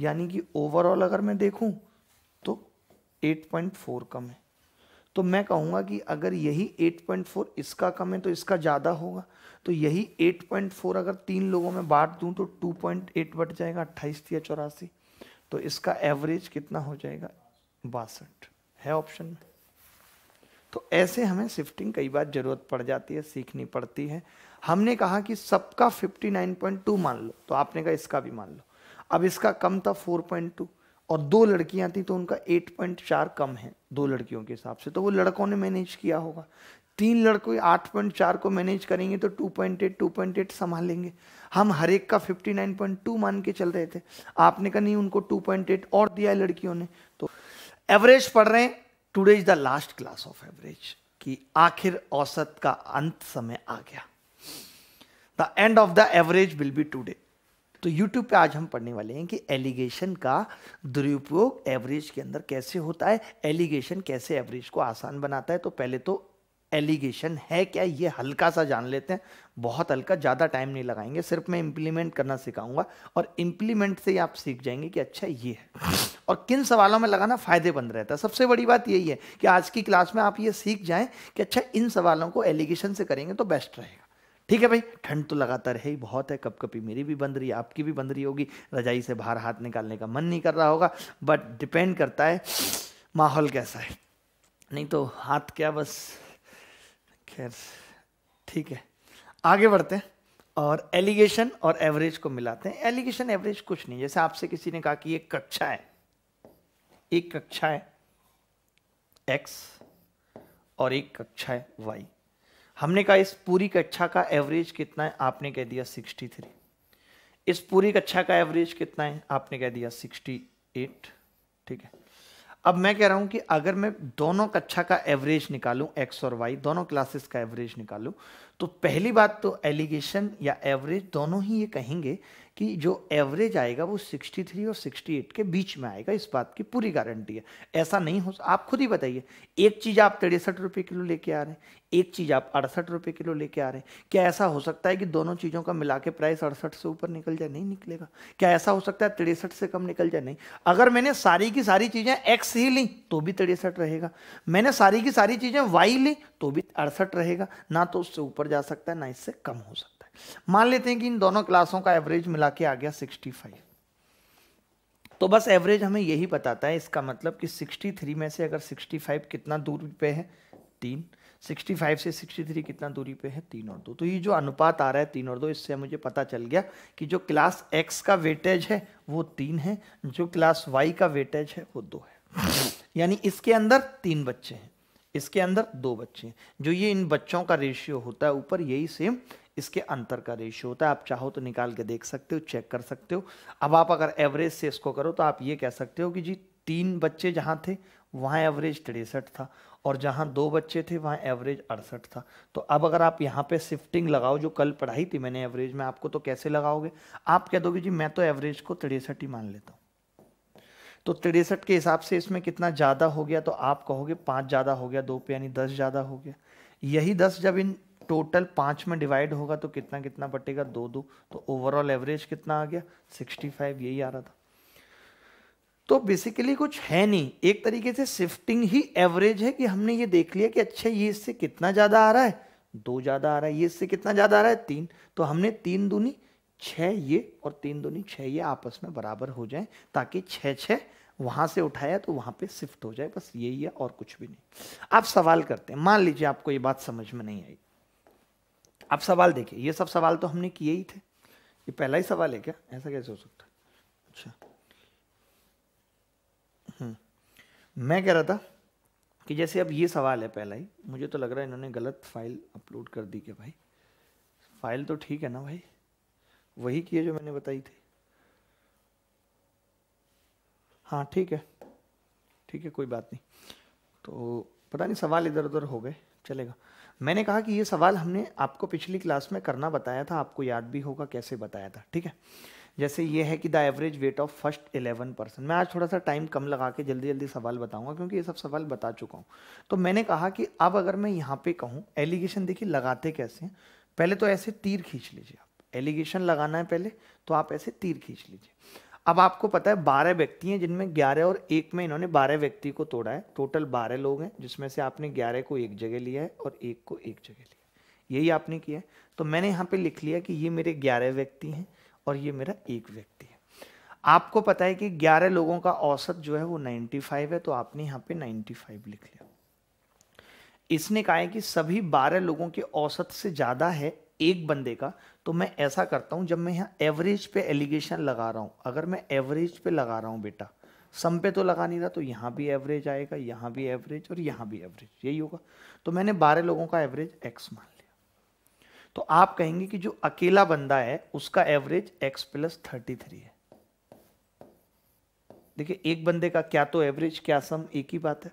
यानी कि ओवरऑल अगर मैं देखूं तो 8.4 कम है तो मैं कहूँगा कि अगर यही 8.4 इसका कम है तो इसका ज़्यादा होगा तो यही 8.4 अगर तीन लोगों में बांट दूँ तो 2.8 बट जाएगा अट्ठाईस या चौरासी तो इसका एवरेज कितना हो जाएगा बासठ है ऑप्शन में तो ऐसे हमें शिफ्टिंग कई बार ज़रूरत पड़ जाती है सीखनी पड़ती है हमने कहा कि सबका 59.2 मान लो तो आपने कहा इसका भी मान लो अब इसका कम था 4.2 और दो लड़कियां थी तो उनका 8.4 कम है दो लड़कियों के हिसाब से तो वो लड़कों ने मैनेज किया होगा तीन लड़कों आठ पॉइंट चार को मैनेज करेंगे तो two point eight two point eight संभालेंगे हम हर एक का फिफ्टी नाइन पॉइंट टू मान के चल रहे थे आपने कहा नहीं उनको टू पॉइंट एट और दिया है लड़कियों ने तो एवरेज पढ़ रहे हैं today is the last class of average कि आखिर औसत का अंत समय आ गया the end of the average will be today तो यूट्यूब पे आज हम पढ़ने वाले हैं कि एलिगेशन का दुरुपयोग एवरेज के अंदर कैसे होता है एलिगेशन कैसे एवरेज को आसान बनाता है तो पहले तो एलिगेशन है क्या ये हल्का सा जान लेते हैं बहुत हल्का ज़्यादा टाइम नहीं लगाएंगे सिर्फ मैं इम्प्लीमेंट करना सिखाऊंगा और इम्प्लीमेंट से ही आप सीख जाएंगे कि अच्छा ये है और किन सवालों में लगाना फ़ायदेमंद रहता है सबसे बड़ी बात यही है कि आज की क्लास में आप ये सीख जाएं कि अच्छा इन सवालों को एलिगेशन से करेंगे तो बेस्ट रहेगा ठीक है भाई ठंड तो लगातार है ही बहुत है कप कपी मेरी भी बंद रही आपकी भी बंद रही होगी रजाई से बाहर हाथ निकालने का मन नहीं कर रहा होगा बट डिपेंड करता है माहौल कैसा है नहीं तो हाथ क्या बस खैर ठीक है आगे बढ़ते हैं और एलिगेशन और एवरेज को मिलाते हैं एलिगेशन एवरेज कुछ नहीं जैसे आपसे किसी ने कहा कि एक कक्षा है एक कक्षा है एक्स और एक कक्षा है वाई हमने कहा इस पूरी कक्षा का एवरेज कितना है आपने कह दिया 63 इस पूरी कक्षा का एवरेज कितना है आपने कह दिया 68 ठीक है अब मैं कह रहा हूं कि अगर मैं दोनों कक्षा का एवरेज निकालूं एक्स और वाई दोनों क्लासेस का एवरेज निकालूं तो पहली बात तो एलिगेशन या एवरेज दोनों ही ये कहेंगे कि जो एवरेज आएगा वो 63 और 68 के बीच में आएगा इस बात की पूरी गारंटी है ऐसा नहीं हो आप खुद ही बताइए एक चीज़ आप तिरसठ रुपये किलो लेके आ रहे हैं एक चीज़ आप अड़सठ रुपये किलो लेके आ रहे हैं क्या ऐसा हो सकता है कि दोनों चीज़ों का मिला के प्राइस अड़सठ से ऊपर निकल जाए नहीं निकलेगा क्या ऐसा हो सकता है तिरसठ से कम निकल जाए नहीं अगर मैंने सारी की सारी चीज़ें एक्स ही ली तो भी तिरसठ रहेगा मैंने सारी की सारी चीज़ें वाई ली तो भी अड़सठ रहेगा ना तो उससे ऊपर जा सकता है ना इससे कम हो सकता है मान लेते हैं कि इन दोनों क्लासों का एवरेज मिला के आ गया 65 तो बस एवरेज हमें यही बताता है इसका मतलब कि 63 में से अगर 65 कितना दूरी पे है तीन 65 से 63 कितना दूरी पे है तीन और दो तो ये जो अनुपात आ रहा है तीन और दो इससे मुझे पता चल गया कि जो क्लास एक्स का वेटेज है वो तीन है जो क्लास वाई का वेटेज है वो दो है यानी इसके अंदर तीन बच्चे हैं इसके अंदर दो बच्चे जो ये इन बच्चों का रेशियो होता है ऊपर यही सेम इसके अंतर का रेशियो होता है आप चाहो तो निकाल के देख सकते हो चेक कर सकते हो अब आप अगर एवरेज से इसको करो तो आप ये कह सकते हो कि जी तीन बच्चे जहाँ थे वहाँ एवरेज तिरसठ था और जहाँ दो बच्चे थे वहाँ एवरेज अड़सठ था तो अब अगर आप यहाँ पे शिफ्टिंग लगाओ जो कल पढ़ाई थी मैंने एवरेज में आपको तो कैसे लगाओगे आप कह दोगे जी मैं तो एवरेज को तिरसठ ही मान लेता हूँ तो तिरसठ के हिसाब से इसमें कितना ज़्यादा हो गया तो आप कहोगे पाँच ज़्यादा हो गया दो पे यानी दस ज़्यादा हो गया यही दस जब इन टोटल पाँच में डिवाइड होगा तो कितना कितना बटेगा दो दो तो ओवरऑल एवरेज कितना आ गया सिक्सटी फाइव यही आ रहा था तो बेसिकली कुछ है नहीं एक तरीके से शिफ्टिंग ही एवरेज है कि हमने ये देख लिया कि अच्छा ये इससे कितना ज़्यादा आ रहा है दो ज़्यादा आ रहा है ये इससे कितना ज़्यादा आ रहा है तीन तो हमने तीन दूनी छः ये और तीन दूनी छः ये आपस में बराबर हो जाए ताकि छः छः वहां से उठाया तो वहां पे शिफ्ट हो जाए बस यही है और कुछ भी नहीं आप सवाल करते हैं मान लीजिए आपको ये बात समझ में नहीं आई आप सवाल देखिए ये सब सवाल तो हमने किए ही थे ये पहला ही सवाल है क्या ऐसा कैसे हो सकता है अच्छा हम्म। मैं कह रहा था कि जैसे अब ये सवाल है पहला ही मुझे तो लग रहा है इन्होंने गलत फाइल अपलोड कर दी क्या भाई फाइल तो ठीक है ना भाई वही किए जो मैंने बताई थी हाँ ठीक है ठीक है कोई बात नहीं तो पता नहीं सवाल इधर उधर हो गए चलेगा मैंने कहा कि ये सवाल हमने आपको पिछली क्लास में करना बताया था आपको याद भी होगा कैसे बताया था ठीक है जैसे ये है कि the average weight of first eleven person मैं आज थोड़ा सा टाइम कम लगा के जल्दी जल्दी सवाल बताऊंगा क्योंकि ये सब सवाल बता चुका हूँ तो मैंने कहा कि अब अगर मैं यहाँ पे कहूँ एलिगेशन देखिए लगाते कैसे हैं पहले तो ऐसे तीर खींच लीजिए आप एलिगेशन लगाना है पहले तो आप ऐसे तीर खींच लीजिए अब आपको पता है बारह व्यक्ति हैं जिनमें ग्यारह और एक में इन्होंने बारह व्यक्ति को तोड़ा है टोटल बारह लोग हैं जिसमें से आपने ग्यारह को एक जगह लिया है और एक को एक जगह लिया यही आपने किया है तो मैंने यहाँ पे लिख लिया कि ये मेरे ग्यारह व्यक्ति हैं और ये मेरा एक व्यक्ति है आपको पता है कि ग्यारह लोगों का औसत जो है वो नाइन्टी है तो आपने यहाँ पे नाइन्टी लिख लिया इसने कहा है कि सभी बारह लोगों के औसत से ज़्यादा है एक बंदे का तो मैं ऐसा करता हूँ जब मैं यहाँ एवरेज पे एलिगेशन लगा रहा हूँ अगर मैं एवरेज पे लगा रहा हूँ बेटा सम पे तो लगा नहीं रहा तो यहाँ भी एवरेज आएगा यहाँ भी एवरेज और यहाँ भी एवरेज यही होगा तो मैंने बारह लोगों का एवरेज एक्स मान लिया तो आप कहेंगे कि जो अकेला बंदा है उसका average X plus thirty three है देखिए एक बंदे का क्या तो एवरेज क्या सम एक ही बात है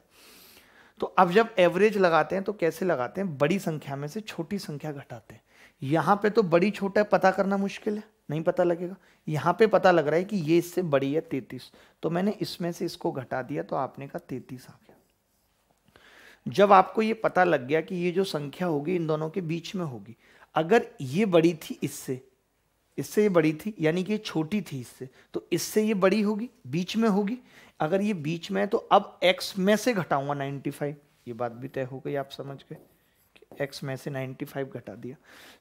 तो अब जब एवरेज लगाते हैं तो कैसे लगाते हैं बड़ी संख्या में से छोटी संख्या घटाते हैं यहाँ पे तो बड़ी छोटा है पता करना मुश्किल है नहीं पता लगेगा यहाँ पे पता लग रहा है कि ये इससे बड़ी है तैतीस तो मैंने इसमें से इसको घटा दिया तो आपने कहा तैतीस आ गया जब आपको ये पता लग गया कि ये जो संख्या होगी इन दोनों के बीच में होगी अगर ये बड़ी थी इससे इससे ये बड़ी थी यानी कि ये छोटी थी इससे तो इससे ये बड़ी होगी बीच में होगी अगर ये बीच में है तो अब एक्स में से घटाऊंगा 95 ये बात भी तय हो गई आप समझ गए एक्स में से 95 घटा दिया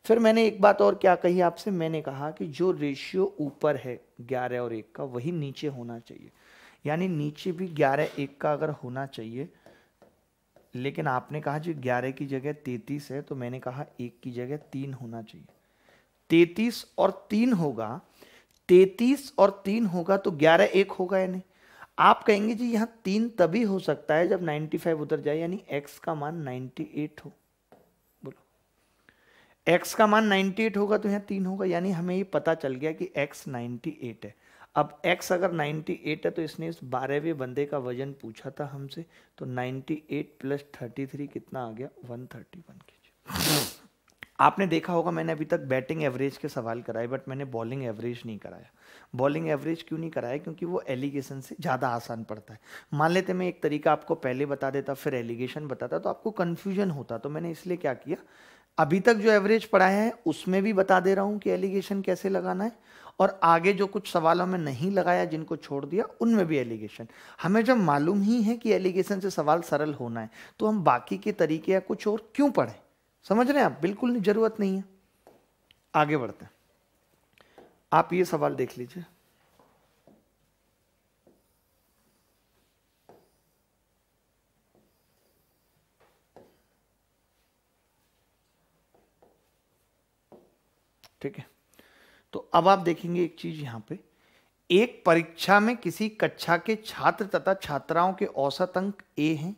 फिर मैंने एक बात और क्या कही आपसे मैंने कहा कि जो रेशियो ऊपर है 11 और 1 का वही नीचे होना चाहिए यानी नीचे भी ग्यारह 1 का अगर होना चाहिए लेकिन आपने कहा जो 11 की जगह 33 है तो मैंने कहा 1 की जगह 3 होना चाहिए 33 और 3 होगा 33 और 3 होगा तो 11 एक होगा या नहीं आप कहेंगे जी यहाँ तीन तभी हो सकता है जब 95 उतर जाए यानी x का मान 98 हो एक्स का मान 98 होगा तो यहाँ तीन होगा यानी हमें ये पता चल गया कि एक्स 98 है अब एक्स अगर 98 है तो इसने इस बारहवें बंदे का वजन पूछा था हमसे तो 98 प्लस थर्टी कितना आ गया 131 के आपने देखा होगा मैंने अभी तक बैटिंग एवरेज के सवाल कराए बट मैंने बॉलिंग एवरेज नहीं कराया बॉलिंग एवरेज क्यों नहीं कराया क्योंकि वो एलिगेशन से ज़्यादा आसान पड़ता है मान लेते मैं एक तरीका आपको पहले बता देता फिर एलिगेशन बताता तो आपको कन्फ्यूजन होता तो मैंने इसलिए क्या किया अभी तक जो एवरेज पढ़ाया है उसमें भी बता दे रहा हूँ कि एलिगेशन कैसे लगाना है और आगे जो कुछ सवालों में नहीं लगाया जिनको छोड़ दिया उनमें भी एलिगेशन हमें जब मालूम ही है कि एलिगेशन से सवाल सरल होना है तो हम बाकी के तरीके या कुछ और क्यों पढ़ें समझ रहे हैं आप बिल्कुल जरूरत नहीं है आगे बढ़ते हैं आप ये सवाल देख लीजिए ठीक है तो अब आप देखेंगे एक चीज यहां पे एक परीक्षा में किसी कक्षा के छात्र तथा छात्राओं के औसत अंक ए हैं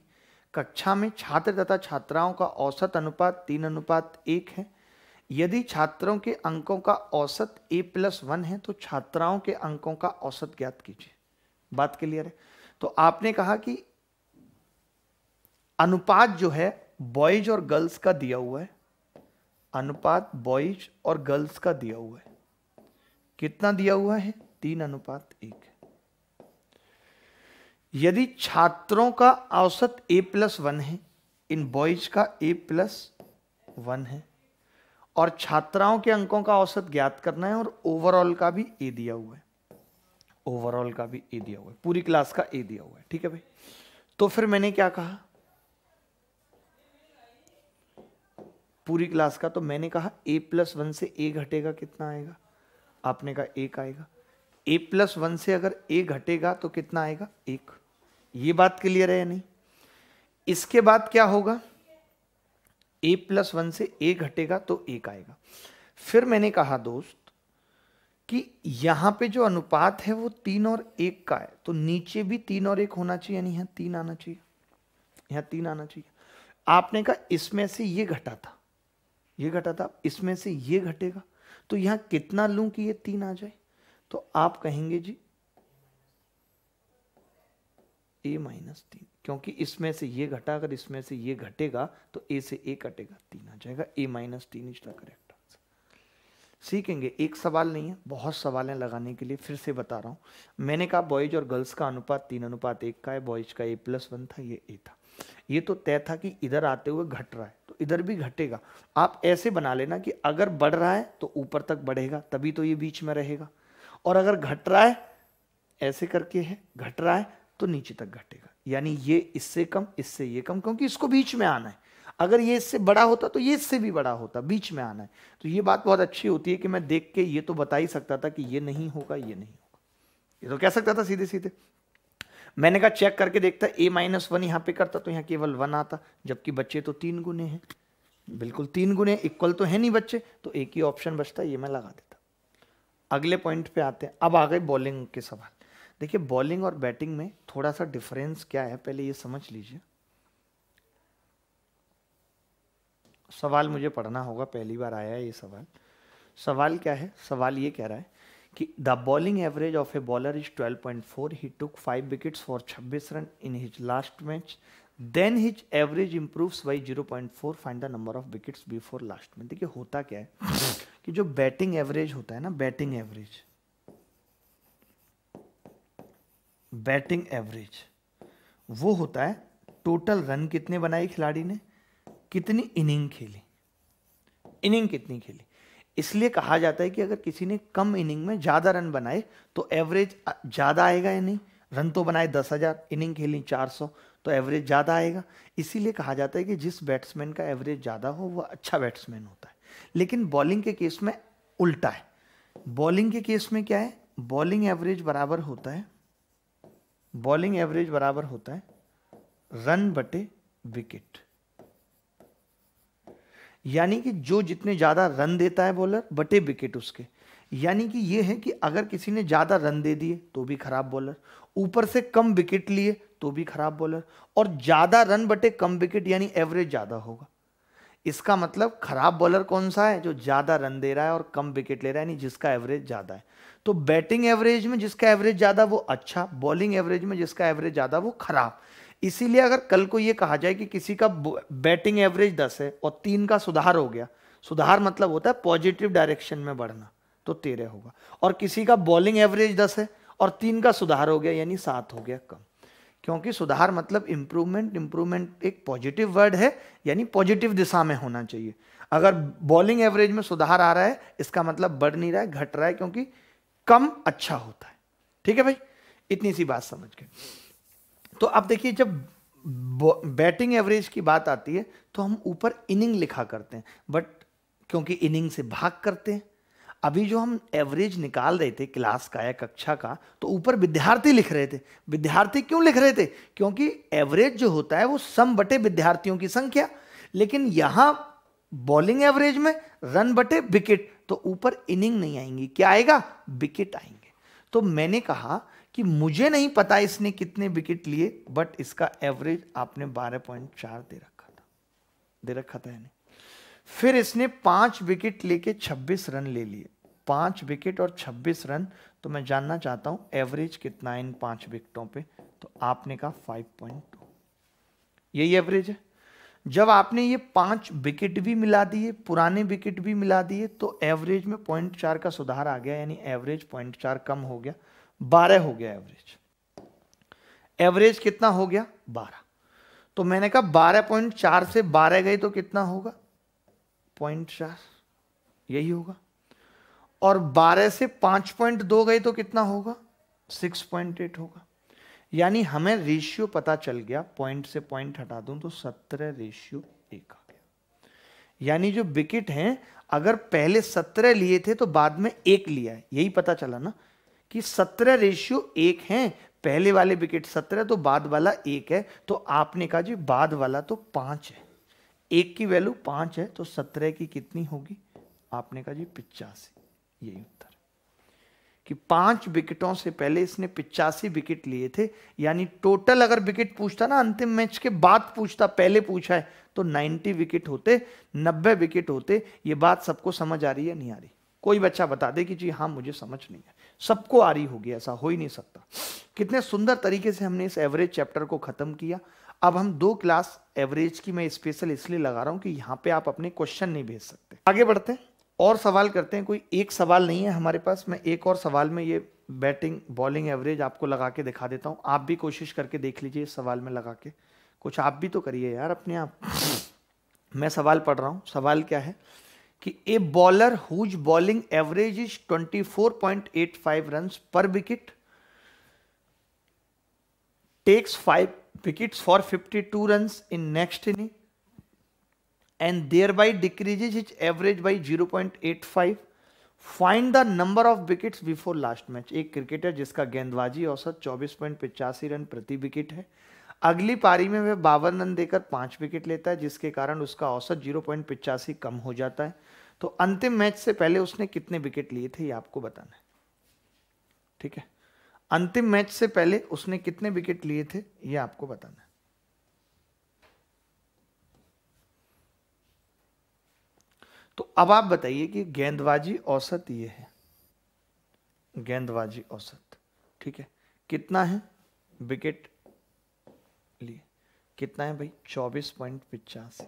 कक्षा में छात्र तथा छात्राओं का औसत अनुपात तीन अनुपात एक है यदि छात्रों के अंकों का औसत ए प्लस वन है तो छात्राओं के अंकों का औसत ज्ञात कीजिए बात क्लियर है तो आपने कहा कि अनुपात जो है बॉयज और गर्ल्स का दिया हुआ है अनुपात बॉयज और गर्ल्स का दिया हुआ है कितना दिया हुआ है तीन अनुपात एक यदि छात्रों का औसत ए प्लस वन है इन बॉयज का ए प्लस वन है और छात्राओं के अंकों का औसत ज्ञात करना है और ओवरऑल का भी ए दिया हुआ है ओवरऑल का भी ए दिया हुआ है पूरी क्लास का ए दिया हुआ है ठीक है भाई तो फिर मैंने क्या कहा पूरी क्लास का तो मैंने कहा ए प्लस वन से ए घटेगा कितना आएगा आपने कहा एक आएगा ए प्लस वन से अगर ए घटेगा तो कितना आएगा एक ये बात क्लियर है या नहीं इसके बाद क्या होगा ए प्लस वन से ए घटेगा तो एक आएगा फिर मैंने कहा दोस्त कि यहां पे जो अनुपात है वो तीन और एक का है तो नीचे भी तीन और एक होना चाहिए यानी यहां तीन आना चाहिए यहां तीन आना चाहिए आपने कहा इसमें से ये घटा था ये घटा था इसमें से ये घटेगा तो यहाँ कितना लूँ कि ये तीन आ जाए तो आप कहेंगे जी ए माइनस तीन क्योंकि इसमें से ये घटा अगर इसमें से ये घटेगा तो ए से ए कटेगा तीन आ जाएगा ए माइनस तीन इज द करेक्ट आंसर सीखेंगे एक सवाल नहीं है बहुत सवाल है लगाने के लिए फिर से बता रहा हूँ मैंने कहा बॉयज और गर्ल्स का अनुपात तीन अनुपात एक का है बॉयज का ए प्लस वन था ये ए था ये तो तय था कि इधर आते हुए घट रहा है तो इधर भी घटेगा आप ऐसे बना लेना कि अगर बढ़ रहा है तो ऊपर तक बढ़ेगा तभी तो ये बीच में रहेगा और अगर घट रहा है ऐसे करके है घट रहा है तो नीचे तक घटेगा यानी ये इससे कम इससे ये कम क्योंकि इसको बीच में आना है अगर ये इससे बड़ा होता तो ये इससे भी बड़ा होता बीच में आना है तो ये बात बहुत अच्छी होती है कि मैं देख के ये तो बता ही सकता था कि ये नहीं होगा ये नहीं होगा ये तो कह सकता था सीधे सीधे मैंने कहा चेक करके देखता ए माइनस वन यहाँ पे करता तो यहाँ केवल वन आता जबकि बच्चे तो तीन गुने हैं बिल्कुल तीन गुने इक्वल तो है नहीं बच्चे तो एक ही ऑप्शन बचता ये मैं लगा देता अगले पॉइंट पे आते हैं अब आ गए बॉलिंग के सवाल देखिए बॉलिंग और बैटिंग में थोड़ा सा डिफरेंस क्या है पहले ये समझ लीजिए सवाल मुझे पढ़ना होगा पहली बार आया है ये सवाल सवाल क्या है सवाल ये कह रहा है the bowling average of a bowler is 12.4. He took five wickets for 26 run in his last match then his average improves by zero point four find the number of wickets before last में देखिए होता क्या है कि जो बैटिंग एवरेज होता है ना बैटिंग एवरेज बैटिंग एवरेज वो होता है टोटल रन कितने बनाए खिलाड़ी ने कितनी इनिंग खेली इनिंग कितनी खेली इसलिए कहा जाता है कि अगर किसी ने कम इनिंग में ज़्यादा रन बनाए तो एवरेज ज़्यादा आएगा या नहीं रन तो बनाए दस हज़ार इनिंग खेली चार सौ तो एवरेज ज़्यादा आएगा इसीलिए कहा जाता है कि जिस बैट्समैन का एवरेज ज़्यादा हो वह अच्छा बैट्समैन होता है लेकिन बॉलिंग के केस में उल्टा है बॉलिंग के केस में क्या है बॉलिंग एवरेज बराबर होता है बॉलिंग एवरेज बराबर होता है रन बटे विकेट यानी कि जो जितने ज़्यादा रन देता है बॉलर बटे विकेट उसके यानी कि ये है कि अगर किसी ने ज़्यादा रन दे दिए तो भी खराब बॉलर ऊपर से कम विकेट लिए तो भी खराब बॉलर और ज़्यादा रन बटे कम विकेट यानी एवरेज ज़्यादा होगा इसका मतलब खराब बॉलर कौन सा है जो ज़्यादा रन दे रहा है और कम विकेट ले रहा है यानी जिसका एवरेज ज़्यादा है तो बैटिंग एवरेज में जिसका एवरेज ज़्यादा वो अच्छा बॉलिंग एवरेज में जिसका एवरेज ज़्यादा वो खराब इसीलिए अगर कल को ये कहा जाए कि किसी का बैटिंग एवरेज दस है और तीन का सुधार हो गया सुधार मतलब होता है पॉजिटिव डायरेक्शन में बढ़ना तो तेरह होगा और किसी का बॉलिंग एवरेज दस है और तीन का सुधार हो गया यानी सात हो गया कम क्योंकि सुधार मतलब इम्प्रूवमेंट इम्प्रूवमेंट एक पॉजिटिव वर्ड है यानी पॉजिटिव दिशा में होना चाहिए अगर बॉलिंग एवरेज में सुधार आ रहा है इसका मतलब बढ़ नहीं रहा है घट रहा है क्योंकि कम अच्छा होता है ठीक है भाई इतनी सी बात समझ के तो अब देखिए जब बैटिंग एवरेज की बात आती है तो हम ऊपर इनिंग लिखा करते हैं बट क्योंकि इनिंग से भाग करते हैं अभी जो हम एवरेज निकाल रहे थे क्लास का या कक्षा का तो ऊपर विद्यार्थी लिख रहे थे विद्यार्थी क्यों लिख रहे थे क्योंकि एवरेज जो होता है वो सम बटे विद्यार्थियों की संख्या लेकिन यहां बॉलिंग एवरेज में रन बटे विकेट तो ऊपर इनिंग नहीं आएंगी क्या आएगा विकेट आएंगे तो मैंने कहा कि मुझे नहीं पता इसने कितने विकेट लिए बट इसका एवरेज आपने 12.4 दे रखा था दे रखा था यानी फिर इसने पांच विकेट लेके 26 रन ले लिए पांच विकेट और 26 रन तो मैं जानना चाहता हूं एवरेज कितना है इन पांच विकेटों पे तो आपने कहा 5.2 यही एवरेज है जब आपने ये पांच विकेट भी मिला दिए पुराने विकेट भी मिला दिए तो एवरेज में पॉइंट चार का सुधार आ गया यानी एवरेज पॉइंट चार कम हो गया बारह हो गया एवरेज एवरेज कितना हो गया बारह तो मैंने कहा बारह पॉइंट चार से बारह गई तो कितना होगा पॉइंट चार यही होगा और बारह से पांच पॉइंट दो गई तो कितना होगा सिक्स पॉइंट एट होगा यानी हमें रेशियो पता चल गया पॉइंट से पॉइंट हटा दूं तो सत्रह रेशियो एक आ गया यानी जो विकेट हैं अगर पहले सत्रह लिए थे तो बाद में एक लिया है यही पता चला ना कि सत्रह रेशियो एक है पहले वाले विकेट सत्रह तो बाद वाला एक है तो आपने कहा जी बाद वाला तो पांच है एक की वैल्यू पांच है तो सत्रह की कितनी होगी आपने कहा जी पिचासी यही उत्तर कि पांच विकेटों से पहले इसने पिचासी विकेट लिए थे यानी टोटल अगर विकेट पूछता ना अंतिम मैच के बाद पूछता पहले पूछा है तो 90 विकेट होते 90 विकेट होते ये बात सबको समझ आ रही है नहीं आ रही कोई बच्चा बता दे कि जी हाँ मुझे समझ नहीं है सबको आ रही होगी ऐसा हो ही नहीं सकता कितने सुंदर तरीके से हमने इस एवरेज चैप्टर को ख़त्म किया अब हम दो क्लास एवरेज की मैं स्पेशल इसलिए लगा रहा हूं कि यहां पे आप अपने क्वेश्चन नहीं भेज सकते आगे बढ़ते हैं और सवाल करते हैं कोई एक सवाल नहीं है हमारे पास मैं एक और सवाल में ये बैटिंग बॉलिंग एवरेज आपको लगा के दिखा देता हूं आप भी कोशिश करके देख लीजिए इस सवाल में लगा के कुछ आप भी तो करिए यार अपने आप मैं सवाल पढ़ रहा हूँ सवाल क्या है कि a bowler whose bowling average is 24.85 runs per wicket takes five wickets for 52 run in next inning and thereby decreases is average by 0.85 find the number of wickets before last match एक क्रिकेटर जिसका गेंदबाजी औसत चौबीस पॉइंट पिचासी रन प्रति विकेट है अगली पारी में वह बावन रन देकर पांच विकेट लेता है जिसके कारण उसका औसत जीरो पॉइंट पिचासी कम हो जाता है तो अंतिम मैच से पहले उसने कितने विकेट लिए थे ये आपको बताना है ठीक है अंतिम मैच से पहले उसने कितने विकेट लिए थे ये आपको बताना है तो अब आप बताइए कि गेंदबाजी औसत ये है गेंदबाजी औसत ठीक है कितना है विकेट कितना है भाई चौबीस पॉइंट पिचासी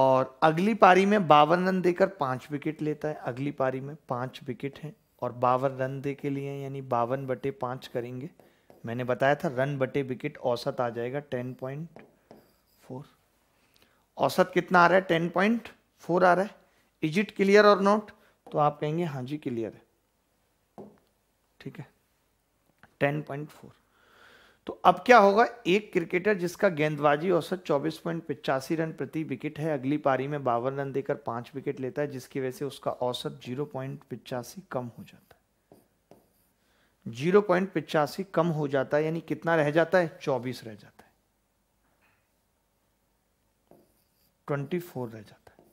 और अगली पारी में बावन रन देकर पांच विकेट लेता है अगली पारी में पांच विकेट हैं और बावन रन दे के लिए यानी बावन बटे पांच करेंगे मैंने बताया था रन बटे विकेट औसत आ जाएगा टेन पॉइंट फोर औसत कितना आ रहा है टेन पॉइंट फोर आ रहा है इज इट क्लियर और नॉट तो आप कहेंगे हाँ जी क्लियर है ठीक है टेन पॉइंट फोर तो अब क्या होगा एक क्रिकेटर जिसका गेंदबाजी औसत चौबीस पॉइंट पिचासी रन प्रति विकेट है अगली पारी में बावन रन देकर पांच विकेट लेता है जिसकी वजह से उसका औसत जीरो पॉइंट पिचासी कम हो जाता है जीरो पॉइंट पिचासी कम हो जाता है यानी कितना रह जाता है चौबीस रह जाता है ट्वेंटी फोर रह जाता है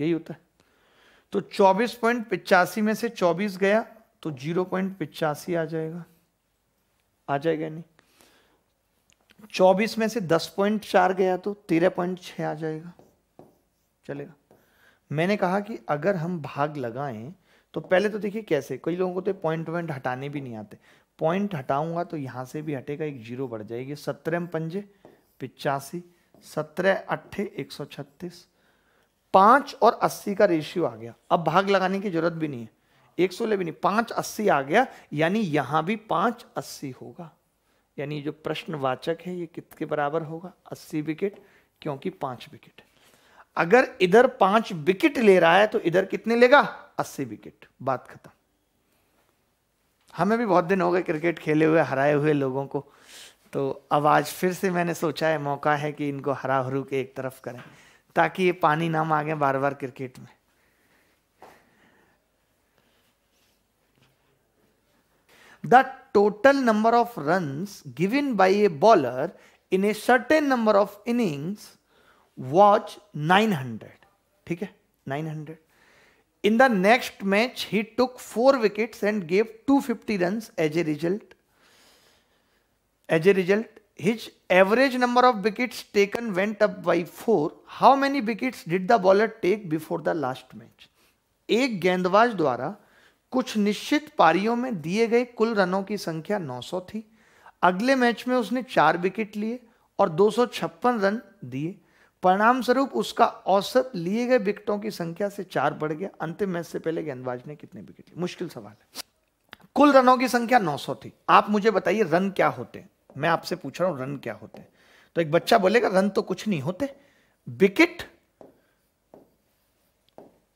यही होता है तो चौबीस पॉइंट पिचासी में से चौबीस गया तो जीरो पॉइंट पिचासी आ जाएगा आ जाएगा नहीं चौबीस में से दस पॉइंट चार गया तो तेरह पॉइंट छ आ जाएगा चलेगा मैंने कहा कि अगर हम भाग लगाएं तो पहले तो देखिए कैसे कई लोगों को तो पॉइंट वॉइंट हटाने भी नहीं आते पॉइंट हटाऊंगा तो यहां से भी हटेगा एक जीरो बढ़ जाएगी सत्रह पंजे पिचासी सत्रह अट्ठे एक सौ छत्तीस पांच और अस्सी का रेशियो आ गया अब भाग लगाने की जरूरत भी नहीं है एक सौ नहीं पांच अस्सी आ गया यानी यहां भी पांच अस्सी होगा यानी जो प्रश्नवाचक है ये कितने बराबर होगा अस्सी विकेट क्योंकि पांच विकेट अगर इधर पांच विकेट ले रहा है तो इधर कितने लेगा अस्सी विकेट बात खत्म हमें भी बहुत दिन हो गए क्रिकेट खेले हुए हराए हुए लोगों को तो अब आज फिर से मैंने सोचा है मौका है कि इनको हरा हरू के एक तरफ करें ताकि ये पानी ना मांगे बार बार क्रिकेट में the total number of run given by a bowler in a certain number of innings was nine hundred ठीक है 900. In the next match he took four wickets and gave 250 fifty run as a result as a result his average number of wickets taken went up by four how many wickets did the bowler take before the last match एक गेंदबाज द्वारा कुछ निश्चित पारियों में दिए गए कुल रनों की संख्या 900 थी अगले मैच में उसने चार विकेट लिए और दो रन दिए परिणाम स्वरूप उसका औसत लिए गए विकेटों की संख्या से चार बढ़ गया अंतिम मैच से पहले गेंदबाज ने कितने विकेट लिए मुश्किल सवाल है कुल रनों की संख्या 900 थी आप मुझे बताइए रन क्या होते हैं मैं आपसे पूछ रहा हूं रन क्या होते हैं तो एक बच्चा बोलेगा रन तो कुछ नहीं होते विकेट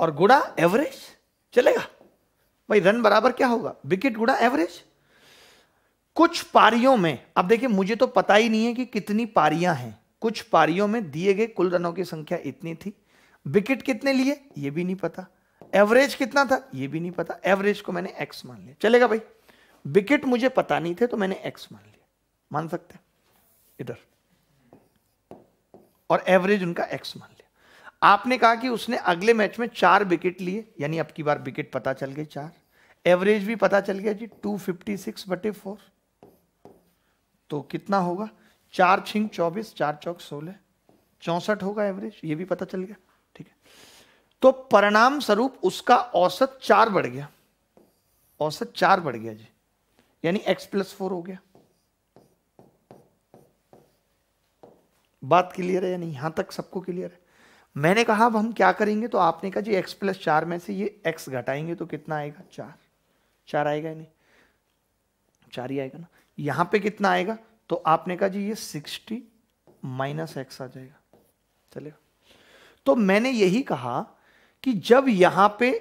और गुड़ा एवरेज चलेगा भाई रन बराबर क्या होगा विकेट गुड़ा एवरेज कुछ पारियों में अब देखिए मुझे तो पता ही नहीं है कि कितनी पारियां हैं कुछ पारियों में दिए गए कुल रनों की संख्या इतनी थी विकेट कितने लिए ये भी नहीं पता एवरेज कितना था ये भी नहीं पता एवरेज को मैंने एक्स मान लिया चलेगा भाई विकेट मुझे पता नहीं थे तो मैंने एक्स मान लिया मान सकते हैं इधर और एवरेज उनका एक्स मान लिया आपने कहा कि उसने अगले मैच में चार विकेट लिए यानी अब की बार विकेट पता चल गई चार एवरेज भी पता चल गया जी 256 बटे फोर तो कितना होगा चार छिंग चौबीस चार चौक सोलह चौसठ होगा एवरेज ये भी पता चल गया ठीक है तो परिणाम स्वरूप उसका औसत चार बढ़ गया औसत चार बढ़ गया जी यानी एक्स प्लस फोर हो गया बात क्लियर है या नहीं यहां तक सबको क्लियर है मैंने कहा अब हम क्या करेंगे तो आपने कहा जी एक्स प्लस चार में से ये एक्स घटाएंगे तो कितना आएगा चार चार आएगा नहीं चार ही आएगा ना यहाँ पे कितना आएगा तो आपने कहा जी ये सिक्सटी माइनस एक्स आ जाएगा चलेगा तो मैंने यही कहा कि जब यहाँ पे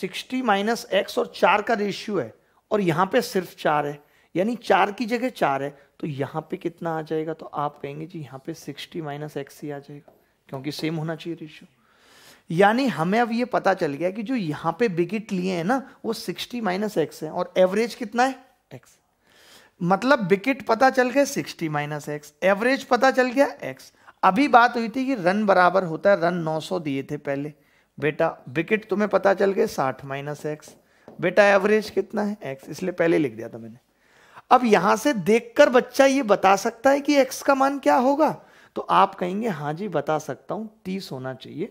सिक्सटी माइनस एक्स और चार का रेशियो है और यहाँ पे सिर्फ चार है यानी चार की जगह चार है तो यहाँ पे कितना आ जाएगा तो आप कहेंगे जी यहाँ पे सिक्सटी माइनस एक्स ही आ जाएगा क्योंकि सेम होना चाहिए रेशियो यानी हमें अब ये पता चल गया कि जो यहाँ पे बिगिट लिए हैं ना वो 60 माइनस एक्स है और एवरेज कितना है एक्स मतलब बिकेट पता चल गया 60 माइनस एक्स एवरेज पता चल गया एक्स अभी बात हुई थी कि रन बराबर होता है रन 900 दिए थे पहले बेटा विकेट तुम्हें पता चल गया 60 माइनस एक्स बेटा एवरेज कितना है एक्स इसलिए पहले लिख दिया था मैंने अब यहां से देखकर बच्चा ये बता सकता है कि एक्स का मान क्या होगा तो आप कहेंगे हाँ जी बता सकता हूँ तीस होना चाहिए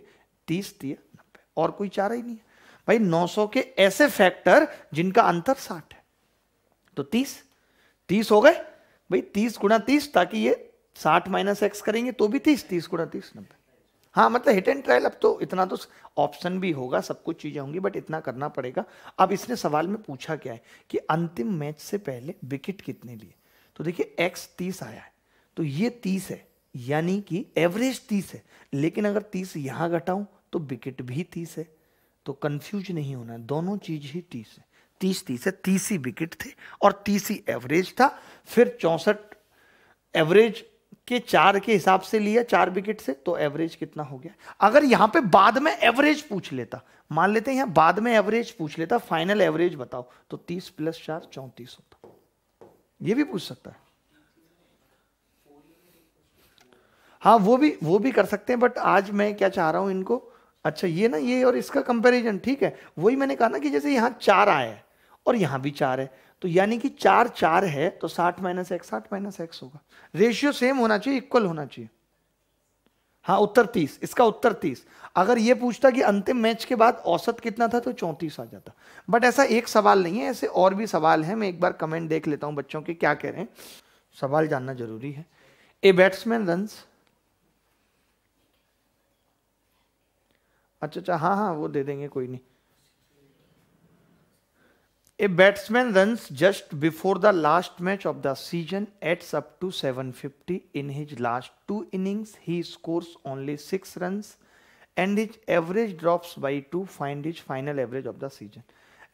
तीस तीस नब्बे और कोई चारा ही नहीं है भाई सौ के ऐसे फैक्टर जिनका अंतर साठ है तो तीस तीस हो गए भाई तीस गुणा तीस ताकि ये साठ माइनस एक्स करेंगे तो भी तीस तीस गुणा तीस नब्बे हाँ मतलब हिट एंड ट्रायल अब तो इतना तो ऑप्शन भी होगा सब कुछ चीज़ें होंगी बट इतना करना पड़ेगा अब इसने सवाल में पूछा क्या है कि अंतिम मैच से पहले विकेट कितने लिए तो देखिए एक्स तीस आया है तो ये तीस है यानी कि एवरेज तीस है लेकिन अगर तीस यहां घटाऊं तो विकेट भी तीस है तो कंफ्यूज नहीं होना दोनों चीज़ ही तीस है तीस तीस है तीस ही विकेट थे और तीस ही एवरेज था फिर चौसठ एवरेज के चार के हिसाब से लिया चार विकेट से तो एवरेज कितना हो गया अगर यहां पे बाद में एवरेज पूछ लेता मान लेते हैं यहां बाद में एवरेज पूछ लेता फाइनल एवरेज बताओ तो तीस प्लस चार चौंतीस होता ये भी पूछ सकता है हाँ वो भी वो भी कर सकते हैं बट आज मैं क्या चाह रहा हूँ इनको अच्छा ये ना ये और इसका कंपैरिजन ठीक है वही मैंने कहा ना कि जैसे यहाँ चार आया और यहाँ भी चार है तो यानी कि चार चार है तो साठ माइनस एक्स साठ माइनस एक्स होगा रेशियो सेम होना चाहिए इक्वल होना चाहिए हाँ उत्तर तीस इसका उत्तर तीस अगर ये पूछता कि अंतिम मैच के बाद औसत कितना था तो चौंतीस आ जाता बट ऐसा एक सवाल नहीं है ऐसे और भी सवाल हैं मैं एक बार कमेंट देख लेता हूँ बच्चों के क्या कह रहे हैं सवाल जानना जरूरी है ए बैट्समैन रन्स अच्छा अच्छा हाँ हाँ वो दे देंगे कोई नहीं a batsman run just before the last match of the season adds up to 750 in his last two innings he scores only six run and his average drops by two find his final average of the season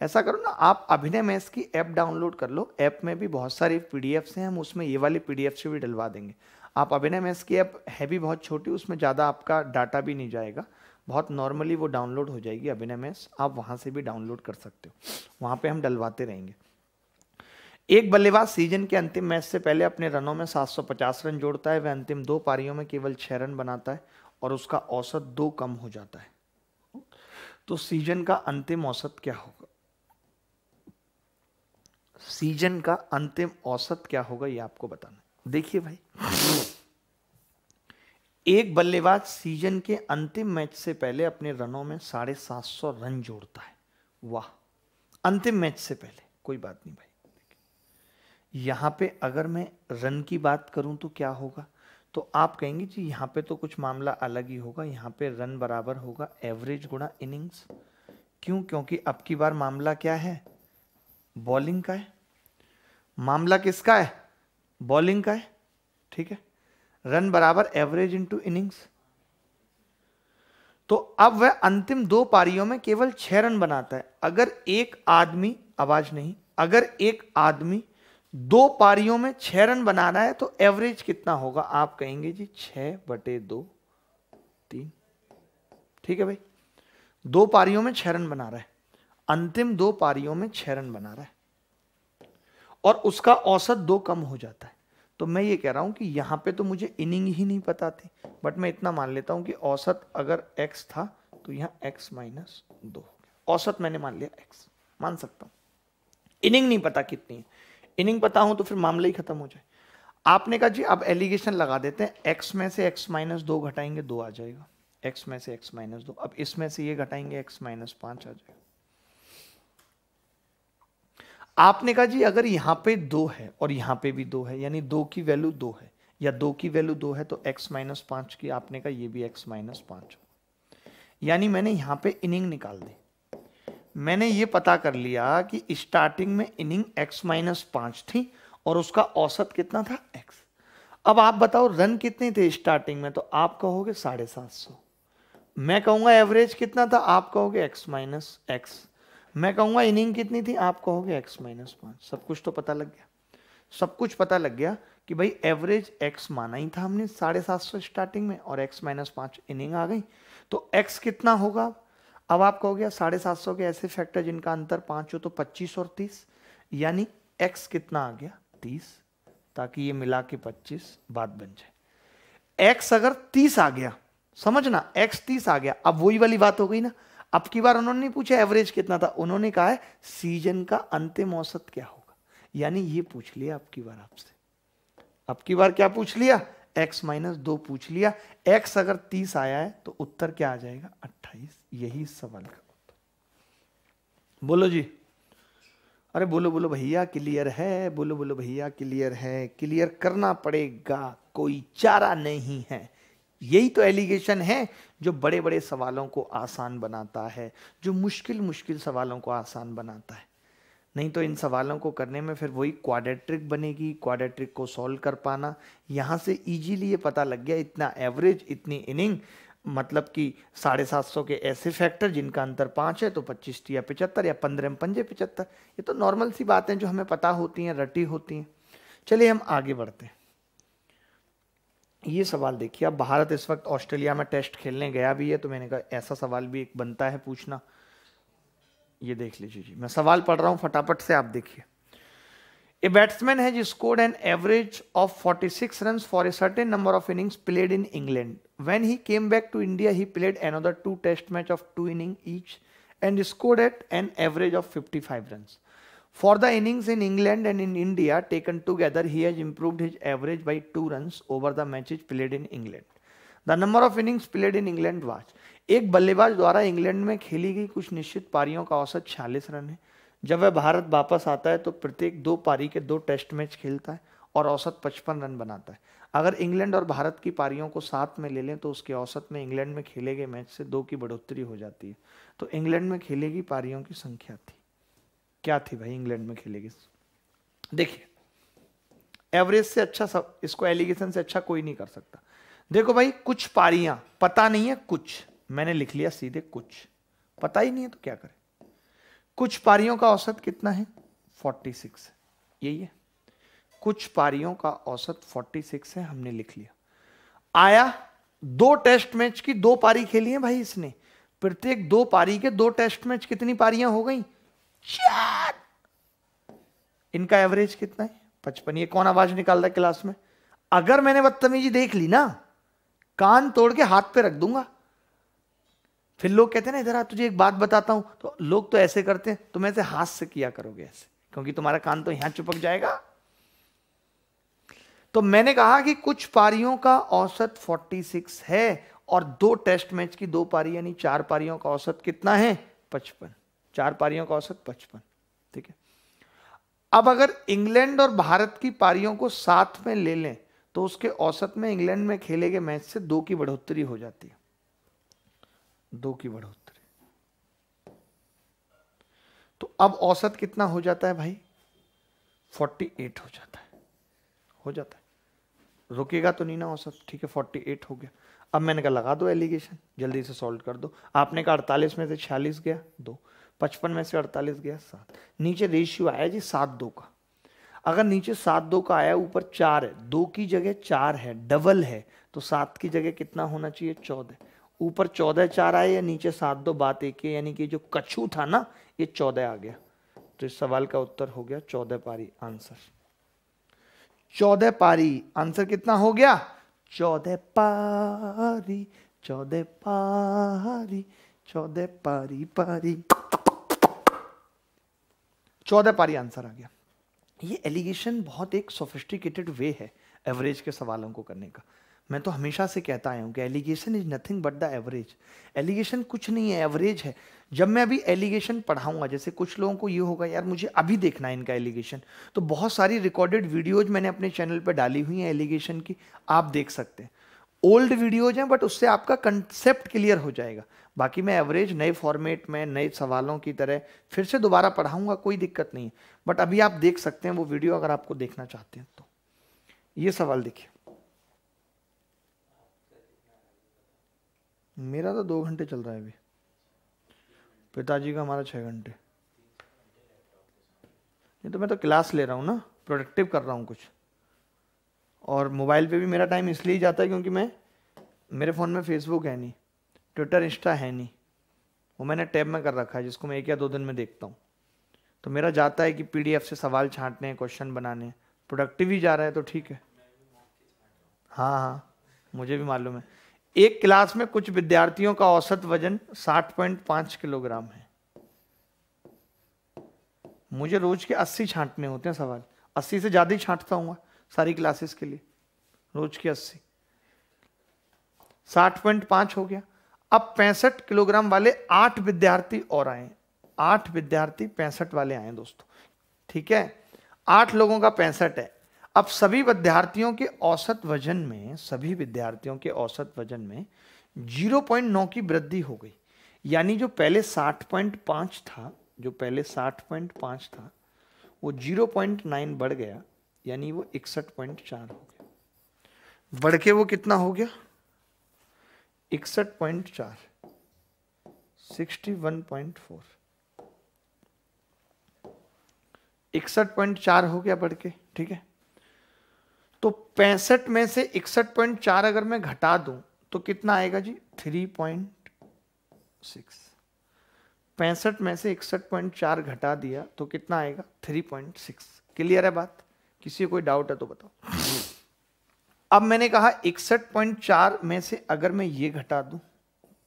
ऐसा करो ना आप अभिनय मैच की ऐप डाउनलोड कर लो ऐप में भी बहुत सारे पी हैं हम उसमें ये वाले पी डी भी डलवा देंगे आप अभिनय मैच की ऐप है भी बहुत छोटी उसमें ज़्यादा आपका डाटा भी नहीं जाएगा बहुत नॉर्मली वो डाउनलोड हो जाएगी अभिनय में आप वहाँ से भी डाउनलोड कर सकते हो वहाँ पर हम डलवाते रहेंगे एक बल्लेबाज सीजन के अंतिम मैच से पहले अपने रनों में 750 रन जोड़ता है वह अंतिम दो पारियों में केवल छः रन बनाता है और उसका औसत दो कम हो जाता है तो सीजन का अंतिम औसत क्या होगा सीजन का अंतिम औसत क्या होगा ये आपको बताना देखिए भाई एक बल्लेबाज सीजन के अंतिम मैच से पहले अपने रनों में साढ़े सात सौ रन जोड़ता है वाह अंतिम मैच से पहले कोई बात नहीं भाई यहां पे अगर मैं रन की बात करूं तो क्या होगा तो आप कहेंगे जी यहां पे तो कुछ मामला अलग ही होगा यहां पे रन बराबर होगा एवरेज गुणा इनिंग्स क्यों क्योंकि अब की बार मामला क्या है बॉलिंग का है मामला किसका है बॉलिंग का है ठीक है रन बराबर एवरेज इनटू इनिंग्स तो अब वह अंतिम दो पारियों में केवल छह रन बनाता है अगर एक आदमी आवाज नहीं अगर एक आदमी दो पारियों में छह रन बना रहा है तो एवरेज कितना होगा आप कहेंगे जी छह बटे दो तीन ठीक है भाई दो पारियों में छह रन बना रहा है अंतिम दो पारियों में छह रन बना रहा है और उसका औसत दो कम हो जाता है तो मैं ये कह रहा हूँ कि यहाँ पे तो मुझे इनिंग ही नहीं पता थी बट मैं इतना मान लेता हूँ कि औसत अगर एक्स था तो यहाँ एक्स माइनस दो औसत मैंने मान लिया एक्स मान सकता हूँ इनिंग नहीं पता कितनी है इनिंग पता हूँ तो फिर मामला ही खत्म हो जाए आपने कहा जी आप एलिगेशन लगा देते हैं एक्स में से एक्स माइनस दो घटाएंगे दो आ जाएगा एक्स में से एक्स माइनस दो अब इसमें से ये घटाएंगे एक्स माइनस आ जाएगा आपने कहा जी अगर यहाँ पे दो है और यहाँ पे भी दो है यानी दो की वैल्यू दो है या दो की वैल्यू दो है तो x माइनस पांच की आपने कहा ये भी x माइनस पांच यानी मैंने यहाँ पे इनिंग निकाल दी मैंने ये पता कर लिया कि स्टार्टिंग में इनिंग x माइनस पांच थी और उसका औसत कितना था x अब आप बताओ रन कितने थे स्टार्टिंग में तो आप कहोगे साढ़े सात सौ मैं कहूंगा एवरेज कितना था आप कहोगे एक्स माइनस एक्स मैं कहूंगा इनिंग कितनी थी आप कहोगे एक्स माइनस वन सब कुछ तो पता लग गया सब कुछ पता लग गया कि भाई एवरेज एक्स माना ही था हमने साढ़े सात सौ स्टार्टिंग में और एक्स माइनस पाँच इनिंग आ गई तो एक्स कितना होगा अब आप कहोगे साढ़े सात सौ के ऐसे फैक्टर जिनका अंतर पाँच हो तो पच्चीस और तीस यानी एक्स कितना आ गया तीस ताकि ये मिला के पच्चीस बात बन जाए एक्स अगर तीस आ गया समझना एक्स तीस आ गया अब वही वाली बात हो गई ना अब की बार उन्होंने नहीं पूछा एवरेज कितना था उन्होंने कहा है सीजन का अंतिम औसत क्या होगा यानी ये पूछ लिया अब की बार आपसे अब की बार क्या पूछ लिया एक्स माइनस दो पूछ लिया एक्स अगर तीस आया है तो उत्तर क्या आ जाएगा अट्ठाईस यही सवाल का उत्तर बोलो जी अरे बोलो बोलो भैया क्लियर है बोलो बोलो भैया क्लियर है क्लियर करना पड़ेगा कोई चारा नहीं है यही तो एलिगेशन है जो बड़े बड़े सवालों को आसान बनाता है जो मुश्किल मुश्किल सवालों को आसान बनाता है नहीं तो इन सवालों को करने में फिर वही क्वाड्रेट्रिक बनेगी क्वाड्रेट्रिक को सॉल्व कर पाना यहाँ से इजीली ये पता लग गया इतना एवरेज इतनी इनिंग मतलब कि साढ़े सात सौ के ऐसे फैक्टर जिनका अंतर पाँच है तो पच्चीस या पिचहत्तर या पंद्रह में पंजे पिचहत्तर ये तो नॉर्मल सी बातें जो हमें पता होती हैं रटी होती हैं चलिए हम आगे बढ़ते हैं ये सवाल देखिए अब भारत इस वक्त ऑस्ट्रेलिया में टेस्ट खेलने गया भी है तो मैंने कहा ऐसा सवाल भी एक बनता है पूछना ये देख लीजिए जी मैं सवाल पढ़ रहा हूँ फटाफट से आप देखिए a batsman has scored an average of 46 run for a certain number of innings played in England when he came back to India he played another two test match of two inning each and scored at an average of fifty five For the innings in England and in India taken together, he has improved his average by run runs over the matches played in England. The number of innings played in England which एक बल्लेबाज द्वारा इंग्लैंड में खेली गई कुछ निश्चित पारियों का औसत छियालीस रन है जब वह भारत वापस आता है तो प्रत्येक दो पारी के दो टेस्ट मैच खेलता है और औसत पचपन रन बनाता है अगर इंग्लैंड और भारत की पारियों को साथ में ले लें तो उसके औसत में इंग्लैंड में खेले गए मैच से दो की बढ़ोतरी हो जाती है तो इंग्लैंड में खेलेगी पारियों की संख्या थी क्या थी भाई इंग्लैंड में खेलेगी देखिए एवरेज से अच्छा सब इसको एलिगेशन से अच्छा कोई नहीं कर सकता देखो भाई कुछ पारियां पता नहीं है कुछ मैंने लिख लिया सीधे कुछ पता ही नहीं है तो क्या करें कुछ पारियों का औसत कितना है 46 यही है कुछ पारियों का औसत 46 है हमने लिख लिया आया दो टेस्ट मैच की दो पारी खेली है भाई इसने प्रत्येक दो पारी के दो टेस्ट मैच कितनी पारियां हो गई चार इनका एवरेज कितना है पचपन ये कौन आवाज निकाल रहा है क्लास में अगर मैंने बदतमीजी देख ली ना कान तोड़ के हाथ पे रख दूंगा फिर लोग कहते हैं ना इधर आ तुझे एक बात बताता हूं तो लोग तो ऐसे करते हैं तुम ऐसे हाथ से किया करोगे ऐसे क्योंकि तुम्हारा कान तो यहां चुपक जाएगा तो मैंने कहा कि कुछ पारियों का औसत 46 है और दो टेस्ट मैच की दो पारी यानी चार पारियों का औसत कितना है पचपन चार पारियों का औसत पचपन ठीक है अब अगर इंग्लैंड और भारत की पारियों को साथ में ले लें तो उसके औसत में इंग्लैंड में खेले गए मैच से दो की बढ़ोतरी हो जाती है दो की बढ़ोतरी तो अब औसत कितना हो जाता है भाई 48 हो जाता है हो जाता है रुकेगा तो नहीं ना औसत ठीक है 48 हो गया अब मैंने कहा लगा दो एलिगेशन जल्दी से सॉल्व कर दो आपने कहा अड़तालीस में से छियालीस गया दो पचपन में से अड़तालीस गया सात नीचे रेशियो आया जी सात दो का अगर नीचे सात दो का आया ऊपर चार है दो की जगह चार है डबल है तो सात की जगह कितना होना चाहिए चौदह ऊपर चौदह चार आए या नीचे सात दो बात एक है यानी कि जो कछू था ना ये चौदह आ गया तो इस सवाल का उत्तर हो गया चौदह पारी आंसर चौदह पारी आंसर कितना हो गया चौदह पारी चौदह पारी चौदह पारी पारी चौदह पारी आंसर आ गया ये एलिगेशन बहुत एक सोफिस्टिकेटेड वे है एवरेज के सवालों को करने का मैं तो हमेशा से कहता आया हूँ कि allegation is nothing but the average allegation कुछ नहीं है एवरेज है जब मैं अभी एलिगेशन पढ़ाऊंगा जैसे कुछ लोगों को ये होगा यार मुझे अभी देखना है इनका एलिगेशन तो बहुत सारी रिकॉर्डेड वीडियोज मैंने अपने चैनल पर डाली हुई हैं एलिगेशन की आप देख सकते हैं ओल्ड वीडियोज हैं बट उससे आपका कंसेप्ट क्लियर हो जाएगा बाकी मैं एवरेज नए फॉर्मेट में नए सवालों की तरह फिर से दोबारा पढ़ाऊंगा कोई दिक्कत नहीं है बट अभी आप देख सकते हैं वो वीडियो अगर आपको देखना चाहते हैं तो ये सवाल देखिए मेरा तो दो घंटे चल रहा है अभी पिताजी का हमारा छह घंटे नहीं तो मैं तो क्लास ले रहा हूँ ना प्रोडक्टिव कर रहा हूँ कुछ और मोबाइल पे भी मेरा टाइम इसलिए जाता है क्योंकि मैं मेरे फ़ोन में फेसबुक है नहीं ट्विटर इंस्टा है नहीं वो मैंने टैब में कर रखा है जिसको मैं एक या दो दिन में देखता हूँ तो मेरा जाता है कि पी से सवाल छांटने क्वेश्चन बनाने प्रोडक्टिव ही जा रहा है तो ठीक है हाँ हाँ मुझे भी मालूम है एक क्लास में कुछ विद्यार्थियों का औसत वजन 60.5 किलोग्राम है मुझे रोज के 80 छांटने होते हैं सवाल 80 से ज़्यादा ही छांटता हूँ सारी क्लासेस के लिए रोज की अस्सी साठ पॉइंट पांच हो गया अब पैंसठ किलोग्राम वाले आठ विद्यार्थी और आए आठ विद्यार्थी पैंसठ वाले आए दोस्तों ठीक है आठ लोगों का पैंसठ है अब सभी विद्यार्थियों के औसत वजन में सभी विद्यार्थियों के औसत वजन में 0.9 की वृद्धि हो गई यानी जो पहले 60.5 था जो पहले 60.5 था वो 0.9 बढ़ गया यानी वो इकसठ पॉइंट चार हो गया बढ़ के वो कितना हो गया इकसठ पॉइंट चार सिक्सटी वन पॉइंट फोर इकसठ पॉइंट चार हो गया बढ़ के ठीक है तो पैंसठ में से इकसठ पॉइंट चार अगर मैं घटा दूं तो कितना आएगा जी थ्री पॉइंट सिक्स पैंसठ में से इकसठ पॉइंट चार घटा दिया तो कितना आएगा थ्री पॉइंट सिक्स क्लियर है बात किसी कोई डाउट है तो बताओ अब मैंने कहा इकसठ पॉइंट चार में से अगर मैं ये घटा दूं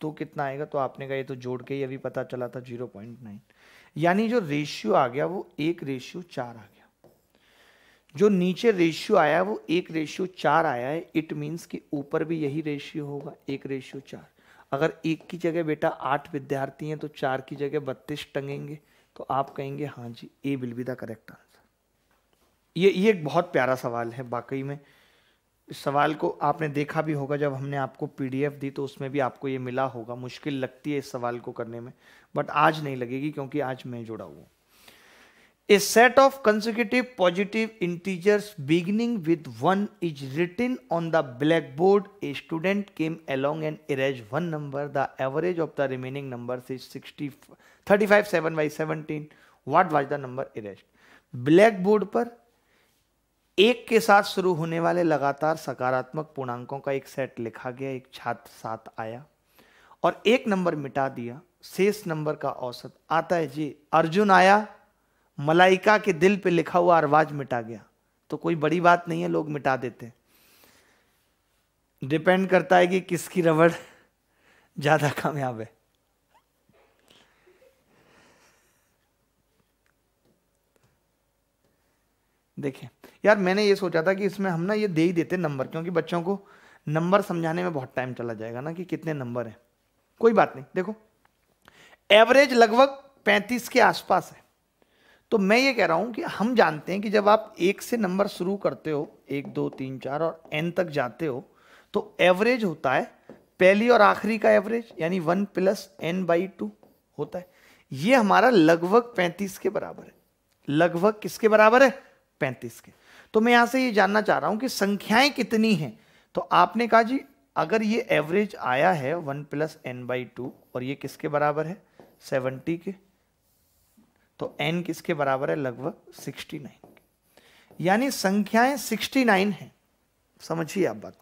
तो कितना आएगा तो आपने कहा ये तो जोड़ के ही अभी पता चला था जीरो पॉइंट नाइन यानी जो रेशियो आ गया वो एक रेशियो चार आ गया जो नीचे रेशियो आया वो एक रेशियो चार आया है इट मीन्स कि ऊपर भी यही रेशियो होगा एक रेशियो चार अगर एक की जगह बेटा आठ विद्यार्थी हैं तो चार की जगह बत्तीस टंगेंगे तो आप कहेंगे हाँ जी A will be the correct answer ये ये एक बहुत प्यारा सवाल है वाकई में इस सवाल को आपने देखा भी होगा जब हमने आपको पीडीएफ दी तो उसमें भी आपको ये मिला होगा मुश्किल लगती है इस सवाल को करने में बट आज नहीं लगेगी क्योंकि आज मैं जुड़ा हुआ a set of consecutive positive integers beginning with one is written on the black board a student came along and erase one number the average of the remaining number is sixty thirty five seven by seventeen what was the number erase black board पर एक के साथ शुरू होने वाले लगातार सकारात्मक पूर्णांकों का एक सेट लिखा गया एक छात्र साथ आया और एक नंबर मिटा दिया शेष नंबर का औसत आता है जी अर्जुन आया मलाइका के दिल पे लिखा हुआ अरवाज मिटा गया तो कोई बड़ी बात नहीं है लोग मिटा देते डिपेंड करता है कि किसकी रबड़ ज्यादा कामयाब है देखिये यार मैंने ये सोचा था कि इसमें हम ना ये दे ही देते नंबर क्योंकि बच्चों को नंबर समझाने में बहुत टाइम चला जाएगा ना कि कितने नंबर हैं कोई बात नहीं देखो एवरेज लगभग पैंतीस के आसपास है तो मैं ये कह रहा हूँ कि हम जानते हैं कि जब आप एक से नंबर शुरू करते हो एक दो तीन चार और एन तक जाते हो तो एवरेज होता है पहली और आखिरी का एवरेज यानी one plus n by two होता है ये हमारा लगभग पैंतीस के बराबर है लगभग किसके बराबर है पैंतीस के तो मैं यहां से ये जानना चाह रहा हूं कि संख्याएं कितनी हैं तो आपने कहा जी अगर ये एवरेज आया है one plus n by two और ये किसके बराबर है सेवनटी के तो एन किसके बराबर है लगभग सिक्सटी नाइन यानी संख्याएं सिक्सटी नाइन है समझिए आप बात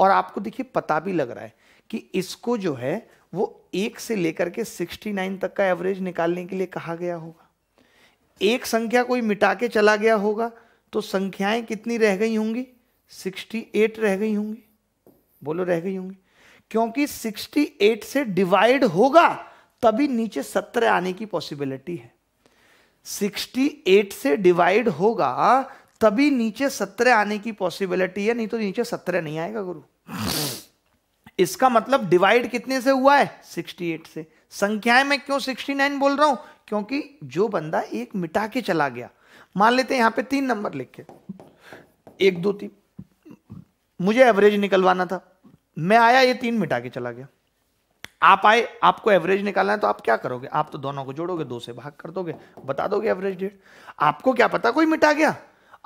और आपको देखिए पता भी लग रहा है कि इसको जो है वो एक से लेकर के सिक्सटी नाइन तक का एवरेज निकालने के लिए कहा गया होगा एक संख्या कोई मिटा के चला गया होगा तो संख्याएं कितनी रह गई होंगी 68 रह गई होंगी बोलो रह गई होंगी क्योंकि 68 से डिवाइड होगा तभी नीचे 17 आने की पॉसिबिलिटी है 68 से डिवाइड होगा तभी नीचे 17 आने की पॉसिबिलिटी है नहीं तो नीचे 17 नहीं आएगा गुरु इसका मतलब डिवाइड कितने से हुआ है 68 से संख्याएं मैं क्यों 69 बोल रहा हूं क्योंकि जो बंदा एक मिटा के चला गया मान लेते हैं यहाँ पे तीन नंबर लिखे एक दो तीन मुझे एवरेज निकलवाना था मैं आया ये तीन मिटा के चला गया आप आए आपको एवरेज निकालना है तो आप क्या करोगे आप तो दोनों को जोड़ोगे दो से भाग कर दोगे बता दोगे एवरेज डेट आपको क्या पता कोई मिटा गया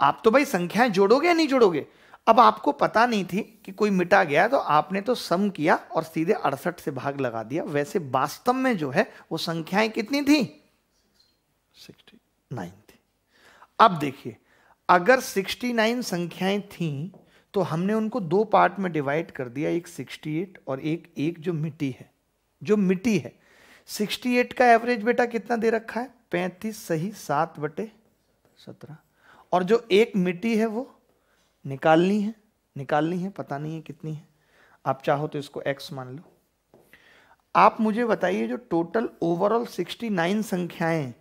आप तो भाई संख्याएं जोड़ोगे या नहीं जोड़ोगे अब आपको पता नहीं थी कि कोई मिटा गया तो आपने तो सम किया और सीधे अड़सठ से भाग लगा दिया वैसे वास्तव में जो है वो संख्याएं कितनी थी सिक्सटी नाइन अब देखिए अगर 69 संख्याएं थीं तो हमने उनको दो पार्ट में डिवाइड कर दिया एक 68 और एक एक जो मिट्टी है जो मिट्टी है 68 का एवरेज बेटा कितना दे रखा है पैंतीस सही सात बटे सत्रह और जो एक मिट्टी है वो निकालनी है निकालनी है पता नहीं है कितनी है आप चाहो तो इसको एक्स मान लो आप मुझे बताइए जो टोटल ओवरऑल 69 संख्याएं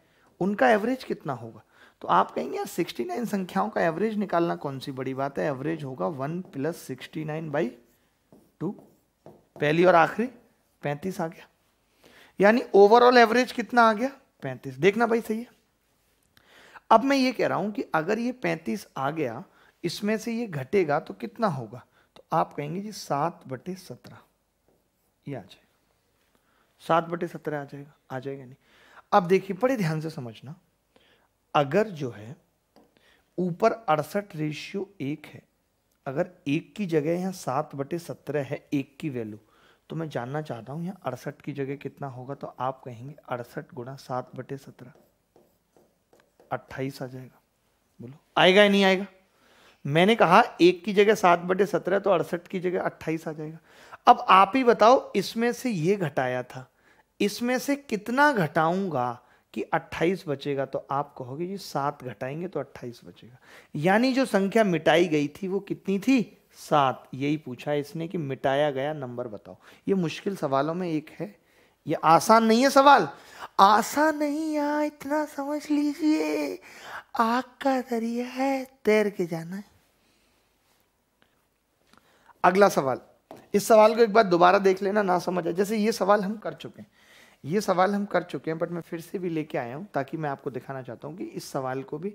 उनका एवरेज कितना होगा तो आप कहेंगे यार सिक्सटी नाइन संख्याओं का एवरेज निकालना कौन सी बड़ी बात है एवरेज होगा one plus sixty nine by two पहली और आखिरी पैंतीस आ गया यानी ओवरऑल एवरेज कितना आ गया पैंतीस देखना भाई सही है अब मैं ये कह रहा हूं कि अगर ये पैंतीस आ गया इसमें से ये घटेगा तो कितना होगा तो आप कहेंगे जी सात बटे सत्रह ये आ जाएगा सात बटे सत्रह आ जाएगा आ जाएगा नहीं अब देखिए बड़े ध्यान से समझना अगर जो है ऊपर अड़सठ रेशियो एक है अगर एक की जगह यहाँ सात बटे सत्रह है एक की वैल्यू तो मैं जानना चाहता हूँ यहाँ अड़सठ की जगह कितना होगा तो आप कहेंगे अड़सठ गुणा सात बटे सत्रह अट्ठाईस आ जाएगा बोलो आएगा या नहीं आएगा मैंने कहा एक की जगह सात बटे सत्रह तो अड़सठ की जगह अट्ठाईस आ जाएगा अब आप ही बताओ इसमें से ये घटाया था इसमें से कितना घटाऊंगा कि 28 बचेगा तो आप कहोगे जी सात घटाएंगे तो 28 बचेगा यानी जो संख्या मिटाई गई थी वो कितनी थी सात यही पूछा इसने कि मिटाया गया नंबर बताओ ये मुश्किल सवालों में एक है ये आसान नहीं है सवाल आसान नहीं यहाँ इतना समझ लीजिए आग का दरिया है तैर के जाना है अगला सवाल इस सवाल को एक बार दोबारा देख लेना ना समझ आए जैसे ये सवाल हम कर चुके हैं ये सवाल हम कर चुके हैं बट मैं फिर से भी लेके आया हूँ ताकि मैं आपको दिखाना चाहता हूँ कि इस सवाल को भी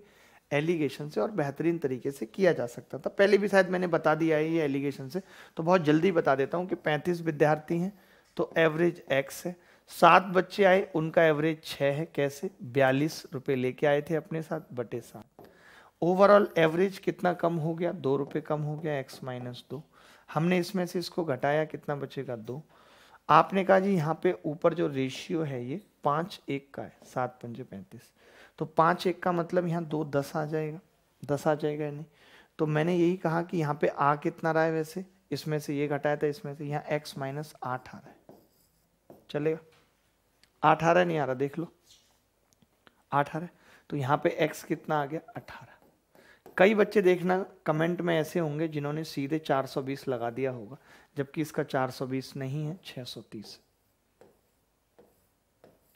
एलिगेशन से और बेहतरीन तरीके से किया जा सकता था पहले भी शायद मैंने बता दिया है ये एलिगेशन से तो बहुत जल्दी बता देता हूँ कि पैंतीस विद्यार्थी हैं तो एवरेज एक्स है सात बच्चे आए उनका एवरेज छः है कैसे बयालीस रुपये लेके आए थे अपने साथ बटे सात ओवरऑल एवरेज कितना कम हो गया दो रुपये कम हो गया एक्स माइनस दो हमने इसमें से इसको घटाया कितना बचेगा दो आपने कहा जी यहाँ पे ऊपर जो रेशियो है ये पाँच एक का है सात पंजे पैंतीस तो पाँच एक का मतलब यहाँ दो दस आ जाएगा दस आ जाएगा यानी तो मैंने यही कहा कि यहाँ पे आ कितना रहा है वैसे इसमें से ये घटाया था इसमें से यहाँ एक्स माइनस आठ आ रहा है चलेगा आठ आ रहा है नहीं आ रहा देख लो आठ आ रहा है तो यहाँ पे एक्स कितना आ गया अठारह कई बच्चे देखना कमेंट में ऐसे होंगे जिन्होंने सीधे 420 लगा दिया होगा जबकि इसका 420 नहीं है 630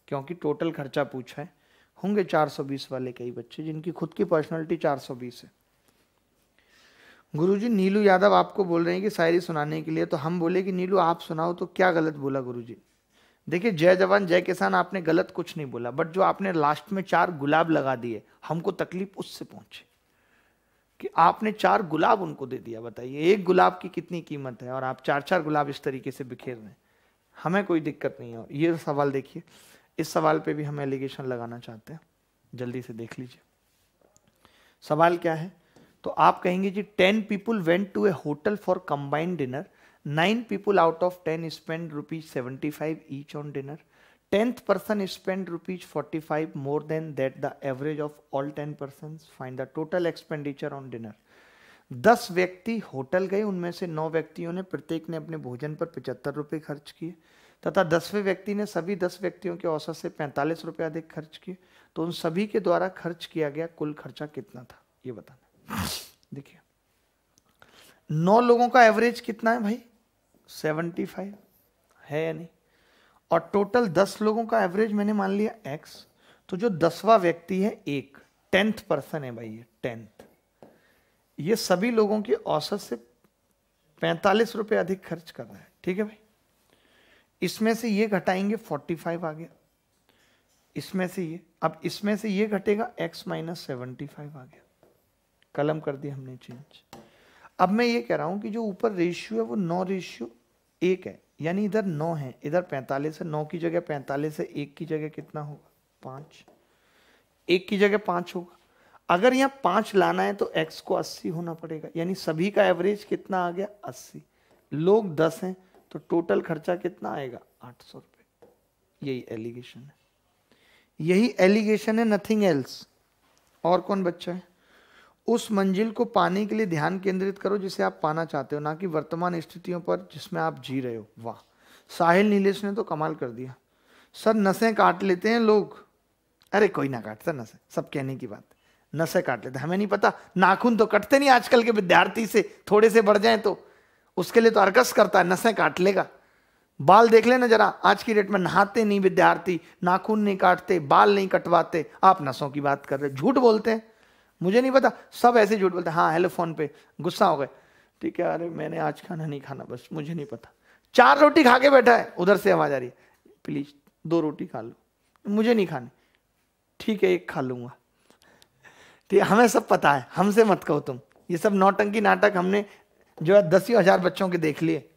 क्योंकि टोटल खर्चा पूछा है होंगे 420 वाले कई बच्चे जिनकी खुद की पर्सनालिटी 420 है गुरुजी नीलू यादव आपको बोल रहे हैं कि शायरी सुनाने के लिए तो हम बोले कि नीलू आप सुनाओ तो क्या गलत बोला गुरुजी देखिए जय जवान जय किसान आपने गलत कुछ नहीं बोला बट जो आपने लास्ट में चार गुलाब लगा दिए हमको तकलीफ उससे पहुंची कि आपने चार गुलाब उनको दे दिया बताइए एक गुलाब की कितनी कीमत है और आप चार चार गुलाब इस तरीके से बिखेर रहे हैं हमें कोई दिक्कत नहीं है ये सवाल देखिए इस सवाल पे भी हम एलिगेशन लगाना चाहते हैं जल्दी से देख लीजिए सवाल क्या है तो आप कहेंगे जी ten people went to a hotel for combined dinner nine people out of ten spend rupees seventy five each on dinner 10th person spent rupees 45 more than that the average of all 10 persons find the total expenditure on dinner 10 व्यक्ति होटल गए उनमें से 9 व्यक्तियों ने प्रत्येक ने अपने भोजन पर पचहत्तर रुपये खर्च किए तथा दसवें व्यक्ति ने सभी दस व्यक्तियों के औसत से पैंतालीस रुपये अधिक खर्च किए तो उन सभी के द्वारा खर्च किया गया कुल खर्चा कितना था ये बताना देखिए नौ लोगों का एवरेज कितना है भाई सेवेंटी फाइव है या नहीं और टोटल दस लोगों का एवरेज मैंने मान लिया एक्स तो जो दसवा व्यक्ति है एक टेंथ पर्सन है भाई ये टेंथ ये सभी लोगों के औसत से पैंतालीस रुपए अधिक खर्च कर रहा है ठीक है भाई इसमें से ये घटाएंगे फोर्टी फाइव आ गया इसमें से ये अब इसमें से ये घटेगा एक्स माइनस सेवेंटी फाइव आ गया कलम कर दिया हमने चेंज अब मैं ये कह रहा हूं कि जो ऊपर रेशियो है वो नौ रेशियो एक है यानी इधर नौ है इधर पैंतालीस है नौ की जगह पैंतालीस है एक की जगह कितना होगा पांच एक की जगह पांच होगा अगर यहाँ पांच लाना है तो एक्स को अस्सी होना पड़ेगा यानी सभी का एवरेज कितना आ गया अस्सी लोग दस हैं तो टोटल खर्चा कितना आएगा आठ सौ रुपये यही एलिगेशन है यही एलिगेशन है नथिंग एल्स और कौन बच्चा है उस मंजिल को पाने के लिए ध्यान केंद्रित करो जिसे आप पाना चाहते हो ना कि वर्तमान स्थितियों पर जिसमें आप जी रहे हो वाह साहिल नीलेश ने तो कमाल कर दिया सर नसें काट लेते हैं लोग अरे कोई ना काटता नसें सब कहने की बात नसें काट लेते हमें नहीं पता नाखून तो कटते नहीं आजकल के विद्यार्थी से थोड़े से बढ़ जाए तो उसके लिए तो अर्कस करता है नसें काट लेगा बाल देख लेना जरा आज की डेट में नहाते नहीं विद्यार्थी नाखून नहीं काटते बाल नहीं कटवाते आप नसों की बात कर रहे झूठ बोलते हैं मुझे नहीं पता सब ऐसे झूठ बोलते हाँ हेलो फोन पे गुस्सा हो गए ठीक है अरे मैंने आज खाना नहीं खाना बस मुझे नहीं पता चार रोटी खा के बैठा है उधर से आवाज़ आ रही है प्लीज दो रोटी खा लो मुझे नहीं खानी ठीक है एक खा लूंगा ठीक तो है हमें सब पता है हमसे मत कहो तुम ये सब नौटंकी नाटक हमने जो है दस हजार बच्चों के देख लिए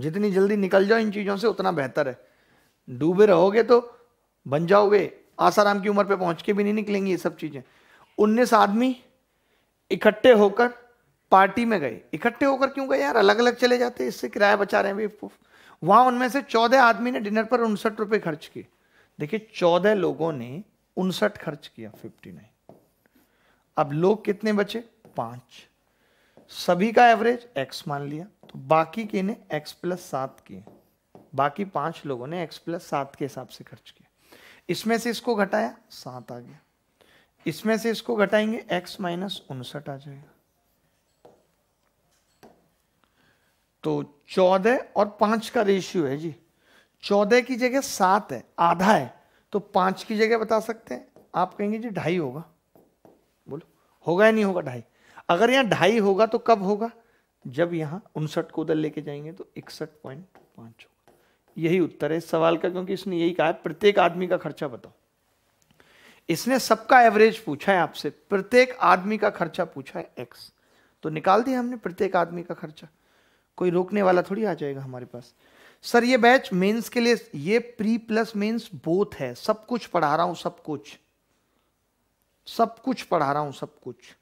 जितनी जल्दी निकल जाओ इन चीज़ों से उतना बेहतर है डूबे रहोगे तो बन जाओगे आसाराम की उम्र पे पहुंच के भी नहीं निकलेंगी ये सब चीज़ें उन्नीस आदमी इकट्ठे होकर पार्टी में गए इकट्ठे होकर क्यों गए यार अलग अलग चले जाते इससे किराया बचा रहे हैं वहां उनमें से चौदह आदमी ने डिनर पर उनसठ रुपए खर्च किए देखिए चौदह लोगों ने उनसठ खर्च किया फिफ्टी नाइन अब लोग कितने बचे पांच सभी का एवरेज एक्स मान लिया तो बाकी के ने एक्स प्लस सात किए बाकी पांच लोगों ने एक्स प्लस सात के हिसाब से खर्च किया इसमें से इसको घटाया सात आ गया इसमें से इसको घटाएंगे एक्स माइनस उनसठ आ जाएगा तो चौदह और पांच का रेशियो है जी चौदह की जगह सात है आधा है तो पांच की जगह बता सकते हैं आप कहेंगे जी ढाई होगा बोलो होगा या नहीं होगा ढाई अगर यहां ढाई होगा तो कब होगा जब यहां उनसठ को उधर लेके जाएंगे तो इकसठ पॉइंट होगा यही उत्तर है सवाल का क्योंकि इसने यही कहा प्रत्येक आदमी का खर्चा बताओ इसने सबका एवरेज पूछा है आपसे प्रत्येक आदमी का खर्चा पूछा है एक्स तो निकाल दिया हमने प्रत्येक आदमी का खर्चा कोई रोकने वाला थोड़ी आ जाएगा हमारे पास सर ये बैच मेंस के लिए ये प्री प्लस मेंस बोथ है सब कुछ पढ़ा रहा हूं सब कुछ सब कुछ पढ़ा रहा हूं सब कुछ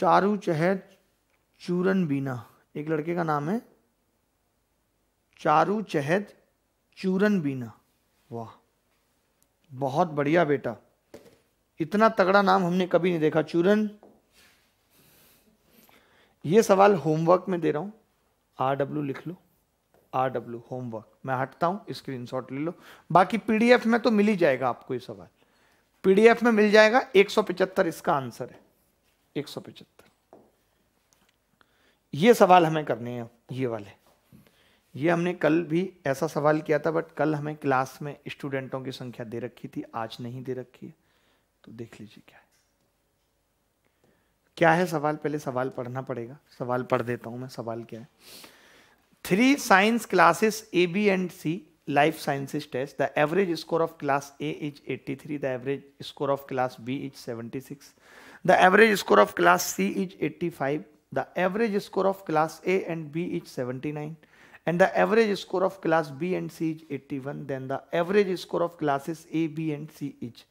चारू चहर चूरन बीना एक लड़के का नाम है चारू चहत चूरन बीना वाह बहुत बढ़िया बेटा इतना तगड़ा नाम हमने कभी नहीं देखा चूरन ये सवाल होमवर्क में दे रहा हूँ आर डब्ल्यू लिख लो आर डब्ल्यू होमवर्क मैं हटता हूँ स्क्रीन शॉट ले लो बाकी पीडीएफ में तो मिल ही जाएगा आपको ये सवाल पीडीएफ में मिल जाएगा 175 इसका आंसर है 175 ये सवाल हमें करने हैं ये वाले ये हमने कल भी ऐसा सवाल किया था बट कल हमें क्लास में स्टूडेंटों की संख्या दे रखी थी आज नहीं दे रखी है तो देख लीजिए क्या है क्या है सवाल पहले सवाल पढ़ना पड़ेगा सवाल पढ़ देता हूं मैं सवाल क्या है three science classes A B and C life sciences test the average score of class A is 83 three the average score of class B is seventy six the average score of class C is eighty five the average score of class A and B is nine and the average score of class B and C is 81 then the average score of classes A, B and C is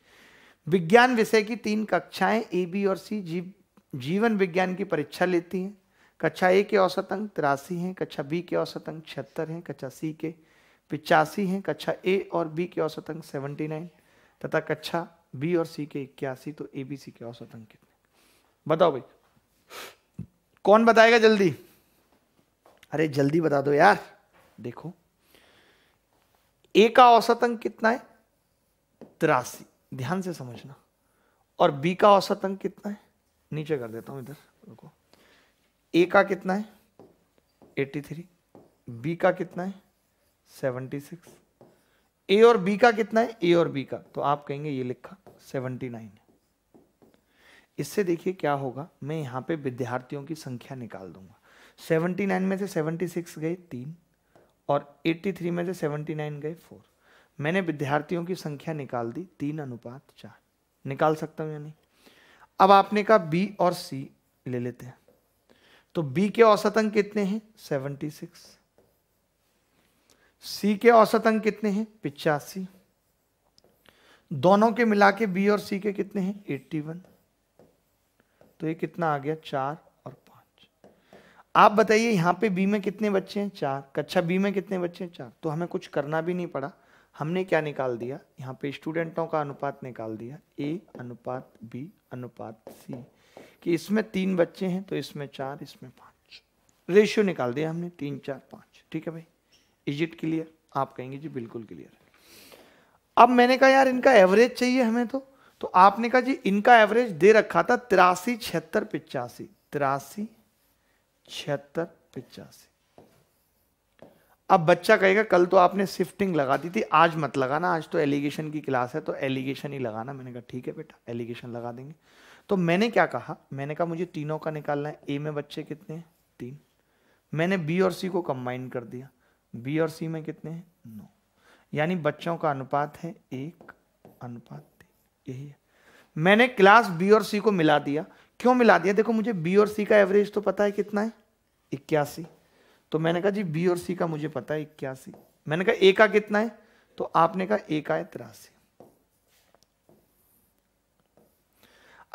विज्ञान विषय की तीन कक्षाएं ए बी और सी जी जीवन विज्ञान की परीक्षा लेती हैं कक्षा ए के औसत अंक तिरासी हैं कक्षा बी के औसत अंक छिहत्तर हैं कक्षा सी के पिचासी हैं कक्षा ए और बी के औसत अंक सेवेंटी नाइन तथा कक्षा बी और सी के इक्यासी तो ए बी सी के औसत अंक कितने बताओ भाई कौन बताएगा जल्दी अरे जल्दी बता दो यार देखो ए का औसत अंक कितना है तिरासी ध्यान से समझना और बी का औसत अंक कितना है नीचे कर देता हूं इधर रुको ए का कितना है एट्टी थ्री बी का कितना है सेवनटी सिक्स ए और बी का कितना है ए और बी का तो आप कहेंगे ये लिखा सेवनटी नाइन इससे देखिए क्या होगा मैं यहां पे विद्यार्थियों की संख्या निकाल दूंगा सेवेंटी नाइन में से सेवेंटी सिक्स गए तीन और एट्टी थ्री में से सेवेंटी नाइन गए फोर मैंने विद्यार्थियों की संख्या निकाल दी तीन अनुपात चार निकाल सकता हूँ या नहीं अब आपने कहा बी और सी ले लेते हैं तो बी के औसत अंक कितने हैं सेवेंटी सिक्स सी के औसत अंक कितने हैं पिचासी दोनों के मिला के बी और सी के कितने हैं एट्टी वन तो ये कितना आ गया चार आप बताइए यहाँ पे बी में कितने बच्चे हैं चार कक्षा बी में कितने बच्चे हैं चार तो हमें कुछ करना भी नहीं पड़ा हमने क्या निकाल दिया यहाँ पे स्टूडेंटों का अनुपात निकाल दिया ए अनुपात बी अनुपात सी कि इसमें तीन बच्चे हैं तो इसमें चार इसमें पाँच रेशियो निकाल दिया हमने तीन चार पाँच ठीक है भाई इज इट क्लियर आप कहेंगे जी बिल्कुल क्लियर है अब मैंने कहा यार इनका एवरेज चाहिए हमें तो तो आपने कहा जी इनका एवरेज दे रखा था तिरासी छिहत्तर पिचासी तिरासी छिहत्तर पिचासी अब बच्चा कहेगा कल तो आपने शिफ्टिंग लगा दी थी आज मत लगाना आज तो एलिगेशन की क्लास है तो एलिगेशन ही लगाना मैंने कहा ठीक है बेटा एलिगेशन लगा देंगे तो मैंने क्या कहा मैंने कहा मुझे तीनों का निकालना है ए में बच्चे कितने हैं तीन मैंने बी और सी को कंबाइन कर दिया बी और सी में कितने हैं नो यानी बच्चों का अनुपात है एक अनुपात यही है मैंने क्लास बी और सी को मिला दिया क्यों मिला दिया देखो मुझे बी और सी का एवरेज तो पता है कितना है इक्यासी तो मैंने कहा जी बी और सी का मुझे पता है इक्यासी मैंने कहा ए का कितना है तो आपने कहा ए का है तिरासी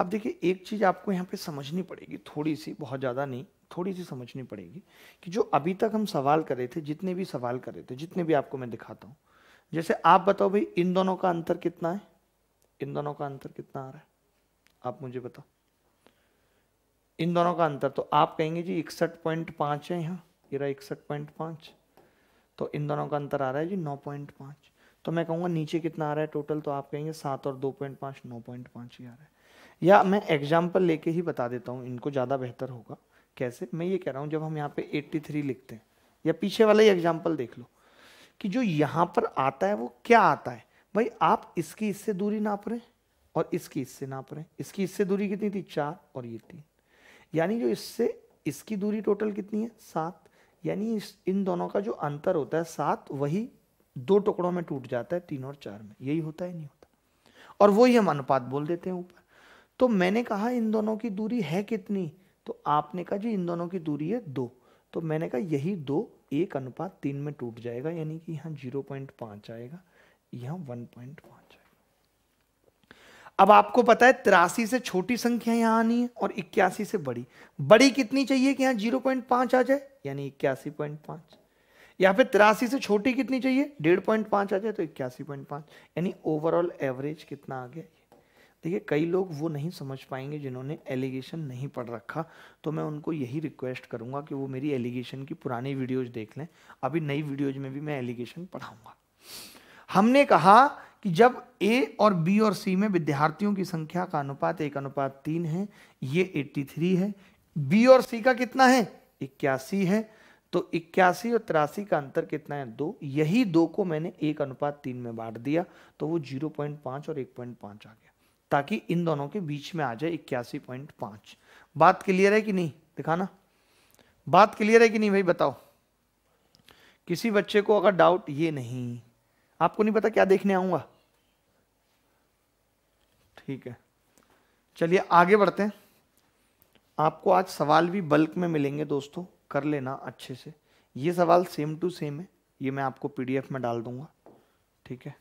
अब देखिए एक चीज आपको यहां पे समझनी पड़ेगी थोड़ी सी बहुत ज्यादा नहीं थोड़ी सी समझनी पड़ेगी कि जो अभी तक हम सवाल कर रहे थे जितने भी सवाल कर रहे थे जितने भी आपको मैं दिखाता हूं जैसे आप बताओ भाई इन दोनों का अंतर कितना है इन दोनों का अंतर कितना आ रहा है आप मुझे बताओ इन दोनों का अंतर तो आप कहेंगे जी इकसठ पॉइंट पाँच है यहाँ ये रहा इकसठ पॉइंट पाँच तो इन दोनों का अंतर आ रहा है जी नौ पॉइंट पाँच तो मैं कहूँगा नीचे कितना आ रहा है टोटल तो आप कहेंगे सात और दो पॉइंट पाँच नौ पॉइंट पाँच ही आ रहा है या मैं एग्जाम्पल लेके ही बता देता हूँ इनको ज़्यादा बेहतर होगा कैसे मैं ये कह रहा हूँ जब हम यहाँ पे थ्री लिखते हैं या पीछे वाला ही एग्जाम्पल देख लो कि जो यहाँ पर आता है वो क्या आता है भाई आप इसकी इससे दूरी नाप रहे और इसकी इससे नाप रहे इसकी इससे दूरी कितनी थी चार और ये तीन यानी जो इससे इसकी दूरी टोटल कितनी है सात यानी इस इन दोनों का जो अंतर होता है सात वही दो टुकड़ों में टूट जाता है तीन और चार में यही होता है नहीं होता और वही हम अनुपात बोल देते हैं ऊपर तो मैंने कहा इन दोनों की दूरी है कितनी तो आपने कहा जी इन दोनों की दूरी है दो तो मैंने कहा यही दो एक अनुपात तीन में टूट जाएगा यानी कि यहाँ जीरो पॉइंट पांच आएगा यहाँ वन पॉइंट पांच अब आपको पता है तिरासी से छोटी संख्या यहां आनी है और इक्यासी से बड़ी बड़ी कितनी चाहिए कि यहाँ जीरो पॉइंट पांच आ जाए यानी इक्यासी पॉइंट पांच या फिर तिरासी से छोटी कितनी चाहिए डेढ़ पॉइंट पांच आ जाए तो इक्यासी पॉइंट पांच यानी ओवरऑल एवरेज कितना आ गया देखिए कई लोग वो नहीं समझ पाएंगे जिन्होंने एलिगेशन नहीं पढ़ रखा तो मैं उनको यही रिक्वेस्ट करूंगा कि वो मेरी एलिगेशन की पुरानी वीडियोज़ देख लें अभी नई वीडियोज़ में भी मैं एलिगेशन पढ़ाऊंगा हमने कहा कि जब ए और बी और सी में विद्यार्थियों की संख्या का अनुपात एक अनुपात तीन है ये 83 है बी और सी का कितना है इक्यासी है तो इक्यासी और तिरासी का अंतर कितना है दो यही दो को मैंने एक अनुपात तीन में बांट दिया तो वो जीरो पॉइंट पांच और एक पॉइंट पांच आ गया ताकि इन दोनों के बीच में आ जाए इक्यासी पॉइंट पांच बात क्लियर है कि नहीं दिखाना बात क्लियर है कि नहीं भाई बताओ किसी बच्चे को अगर डाउट ये नहीं आपको नहीं पता क्या देखने आऊंगा ठीक है चलिए आगे बढ़ते हैं आपको आज सवाल भी बल्क में मिलेंगे दोस्तों कर लेना अच्छे से ये सवाल सेम टू सेम है ये मैं आपको पीडीएफ में डाल दूंगा ठीक है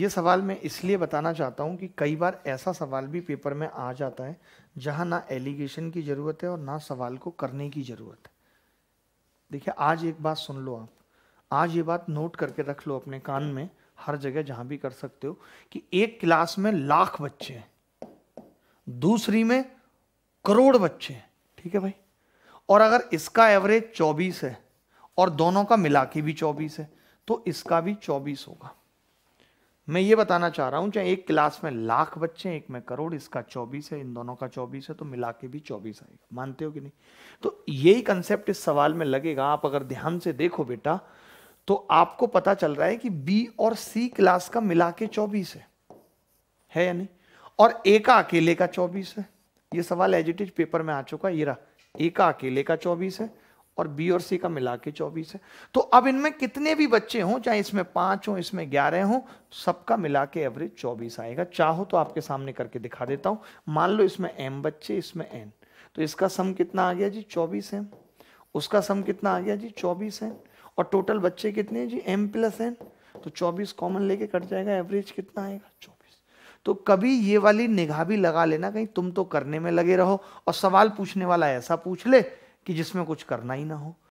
ये सवाल मैं इसलिए बताना चाहता हूं कि कई बार ऐसा सवाल भी पेपर में आ जाता है जहां ना एलिगेशन की ज़रूरत है और ना सवाल को करने की ज़रूरत है देखिए आज एक बात सुन लो आप आज ये बात नोट करके रख लो अपने कान में हर जगह जहां भी कर सकते हो कि एक क्लास में लाख बच्चे हैं दूसरी में करोड़ बच्चे हैं ठीक है भाई और अगर इसका एवरेज 24 है और दोनों का मिला के भी 24 है तो इसका भी 24 होगा मैं ये बताना चाह रहा हूँ चाहे एक क्लास में लाख बच्चे एक में करोड़ इसका चौबीस है इन दोनों का चौबीस है तो मिला के भी चौबीस आएगा मानते हो कि नहीं तो यही कंसेप्ट इस सवाल में लगेगा आप अगर ध्यान से देखो बेटा तो आपको पता चल रहा है कि बी और सी क्लास का मिला के चौबीस है है या नहीं और ए का अकेले का चौबीस है ये सवाल एजिटेज पेपर में आ चुका है ये रहा ए का अकेले का चौबीस है और बी और सी का मिला के चौबीस है तो अब इनमें कितने भी बच्चे हों चाहे इसमें पांच हों इसमें ग्यारह हों सबका मिला के एवरेज चौबीस आएगा चाहो तो आपके सामने करके दिखा देता हूं मान लो इसमें एम बच्चे इसमें एन तो इसका सम कितना आ गया जी चौबीस एम उसका सम कितना आ गया जी चौबीस एन और टोटल बच्चे कितने जी एम प्लस एन तो चौबीस कॉमन लेके कट जाएगा एवरेज कितना आएगा चौबीस तो कभी ये वाली निगाह भी लगा लेना कहीं तुम तो करने में लगे रहो और सवाल पूछने वाला ऐसा पूछ ले कि जिसमें कुछ करना ही ना हो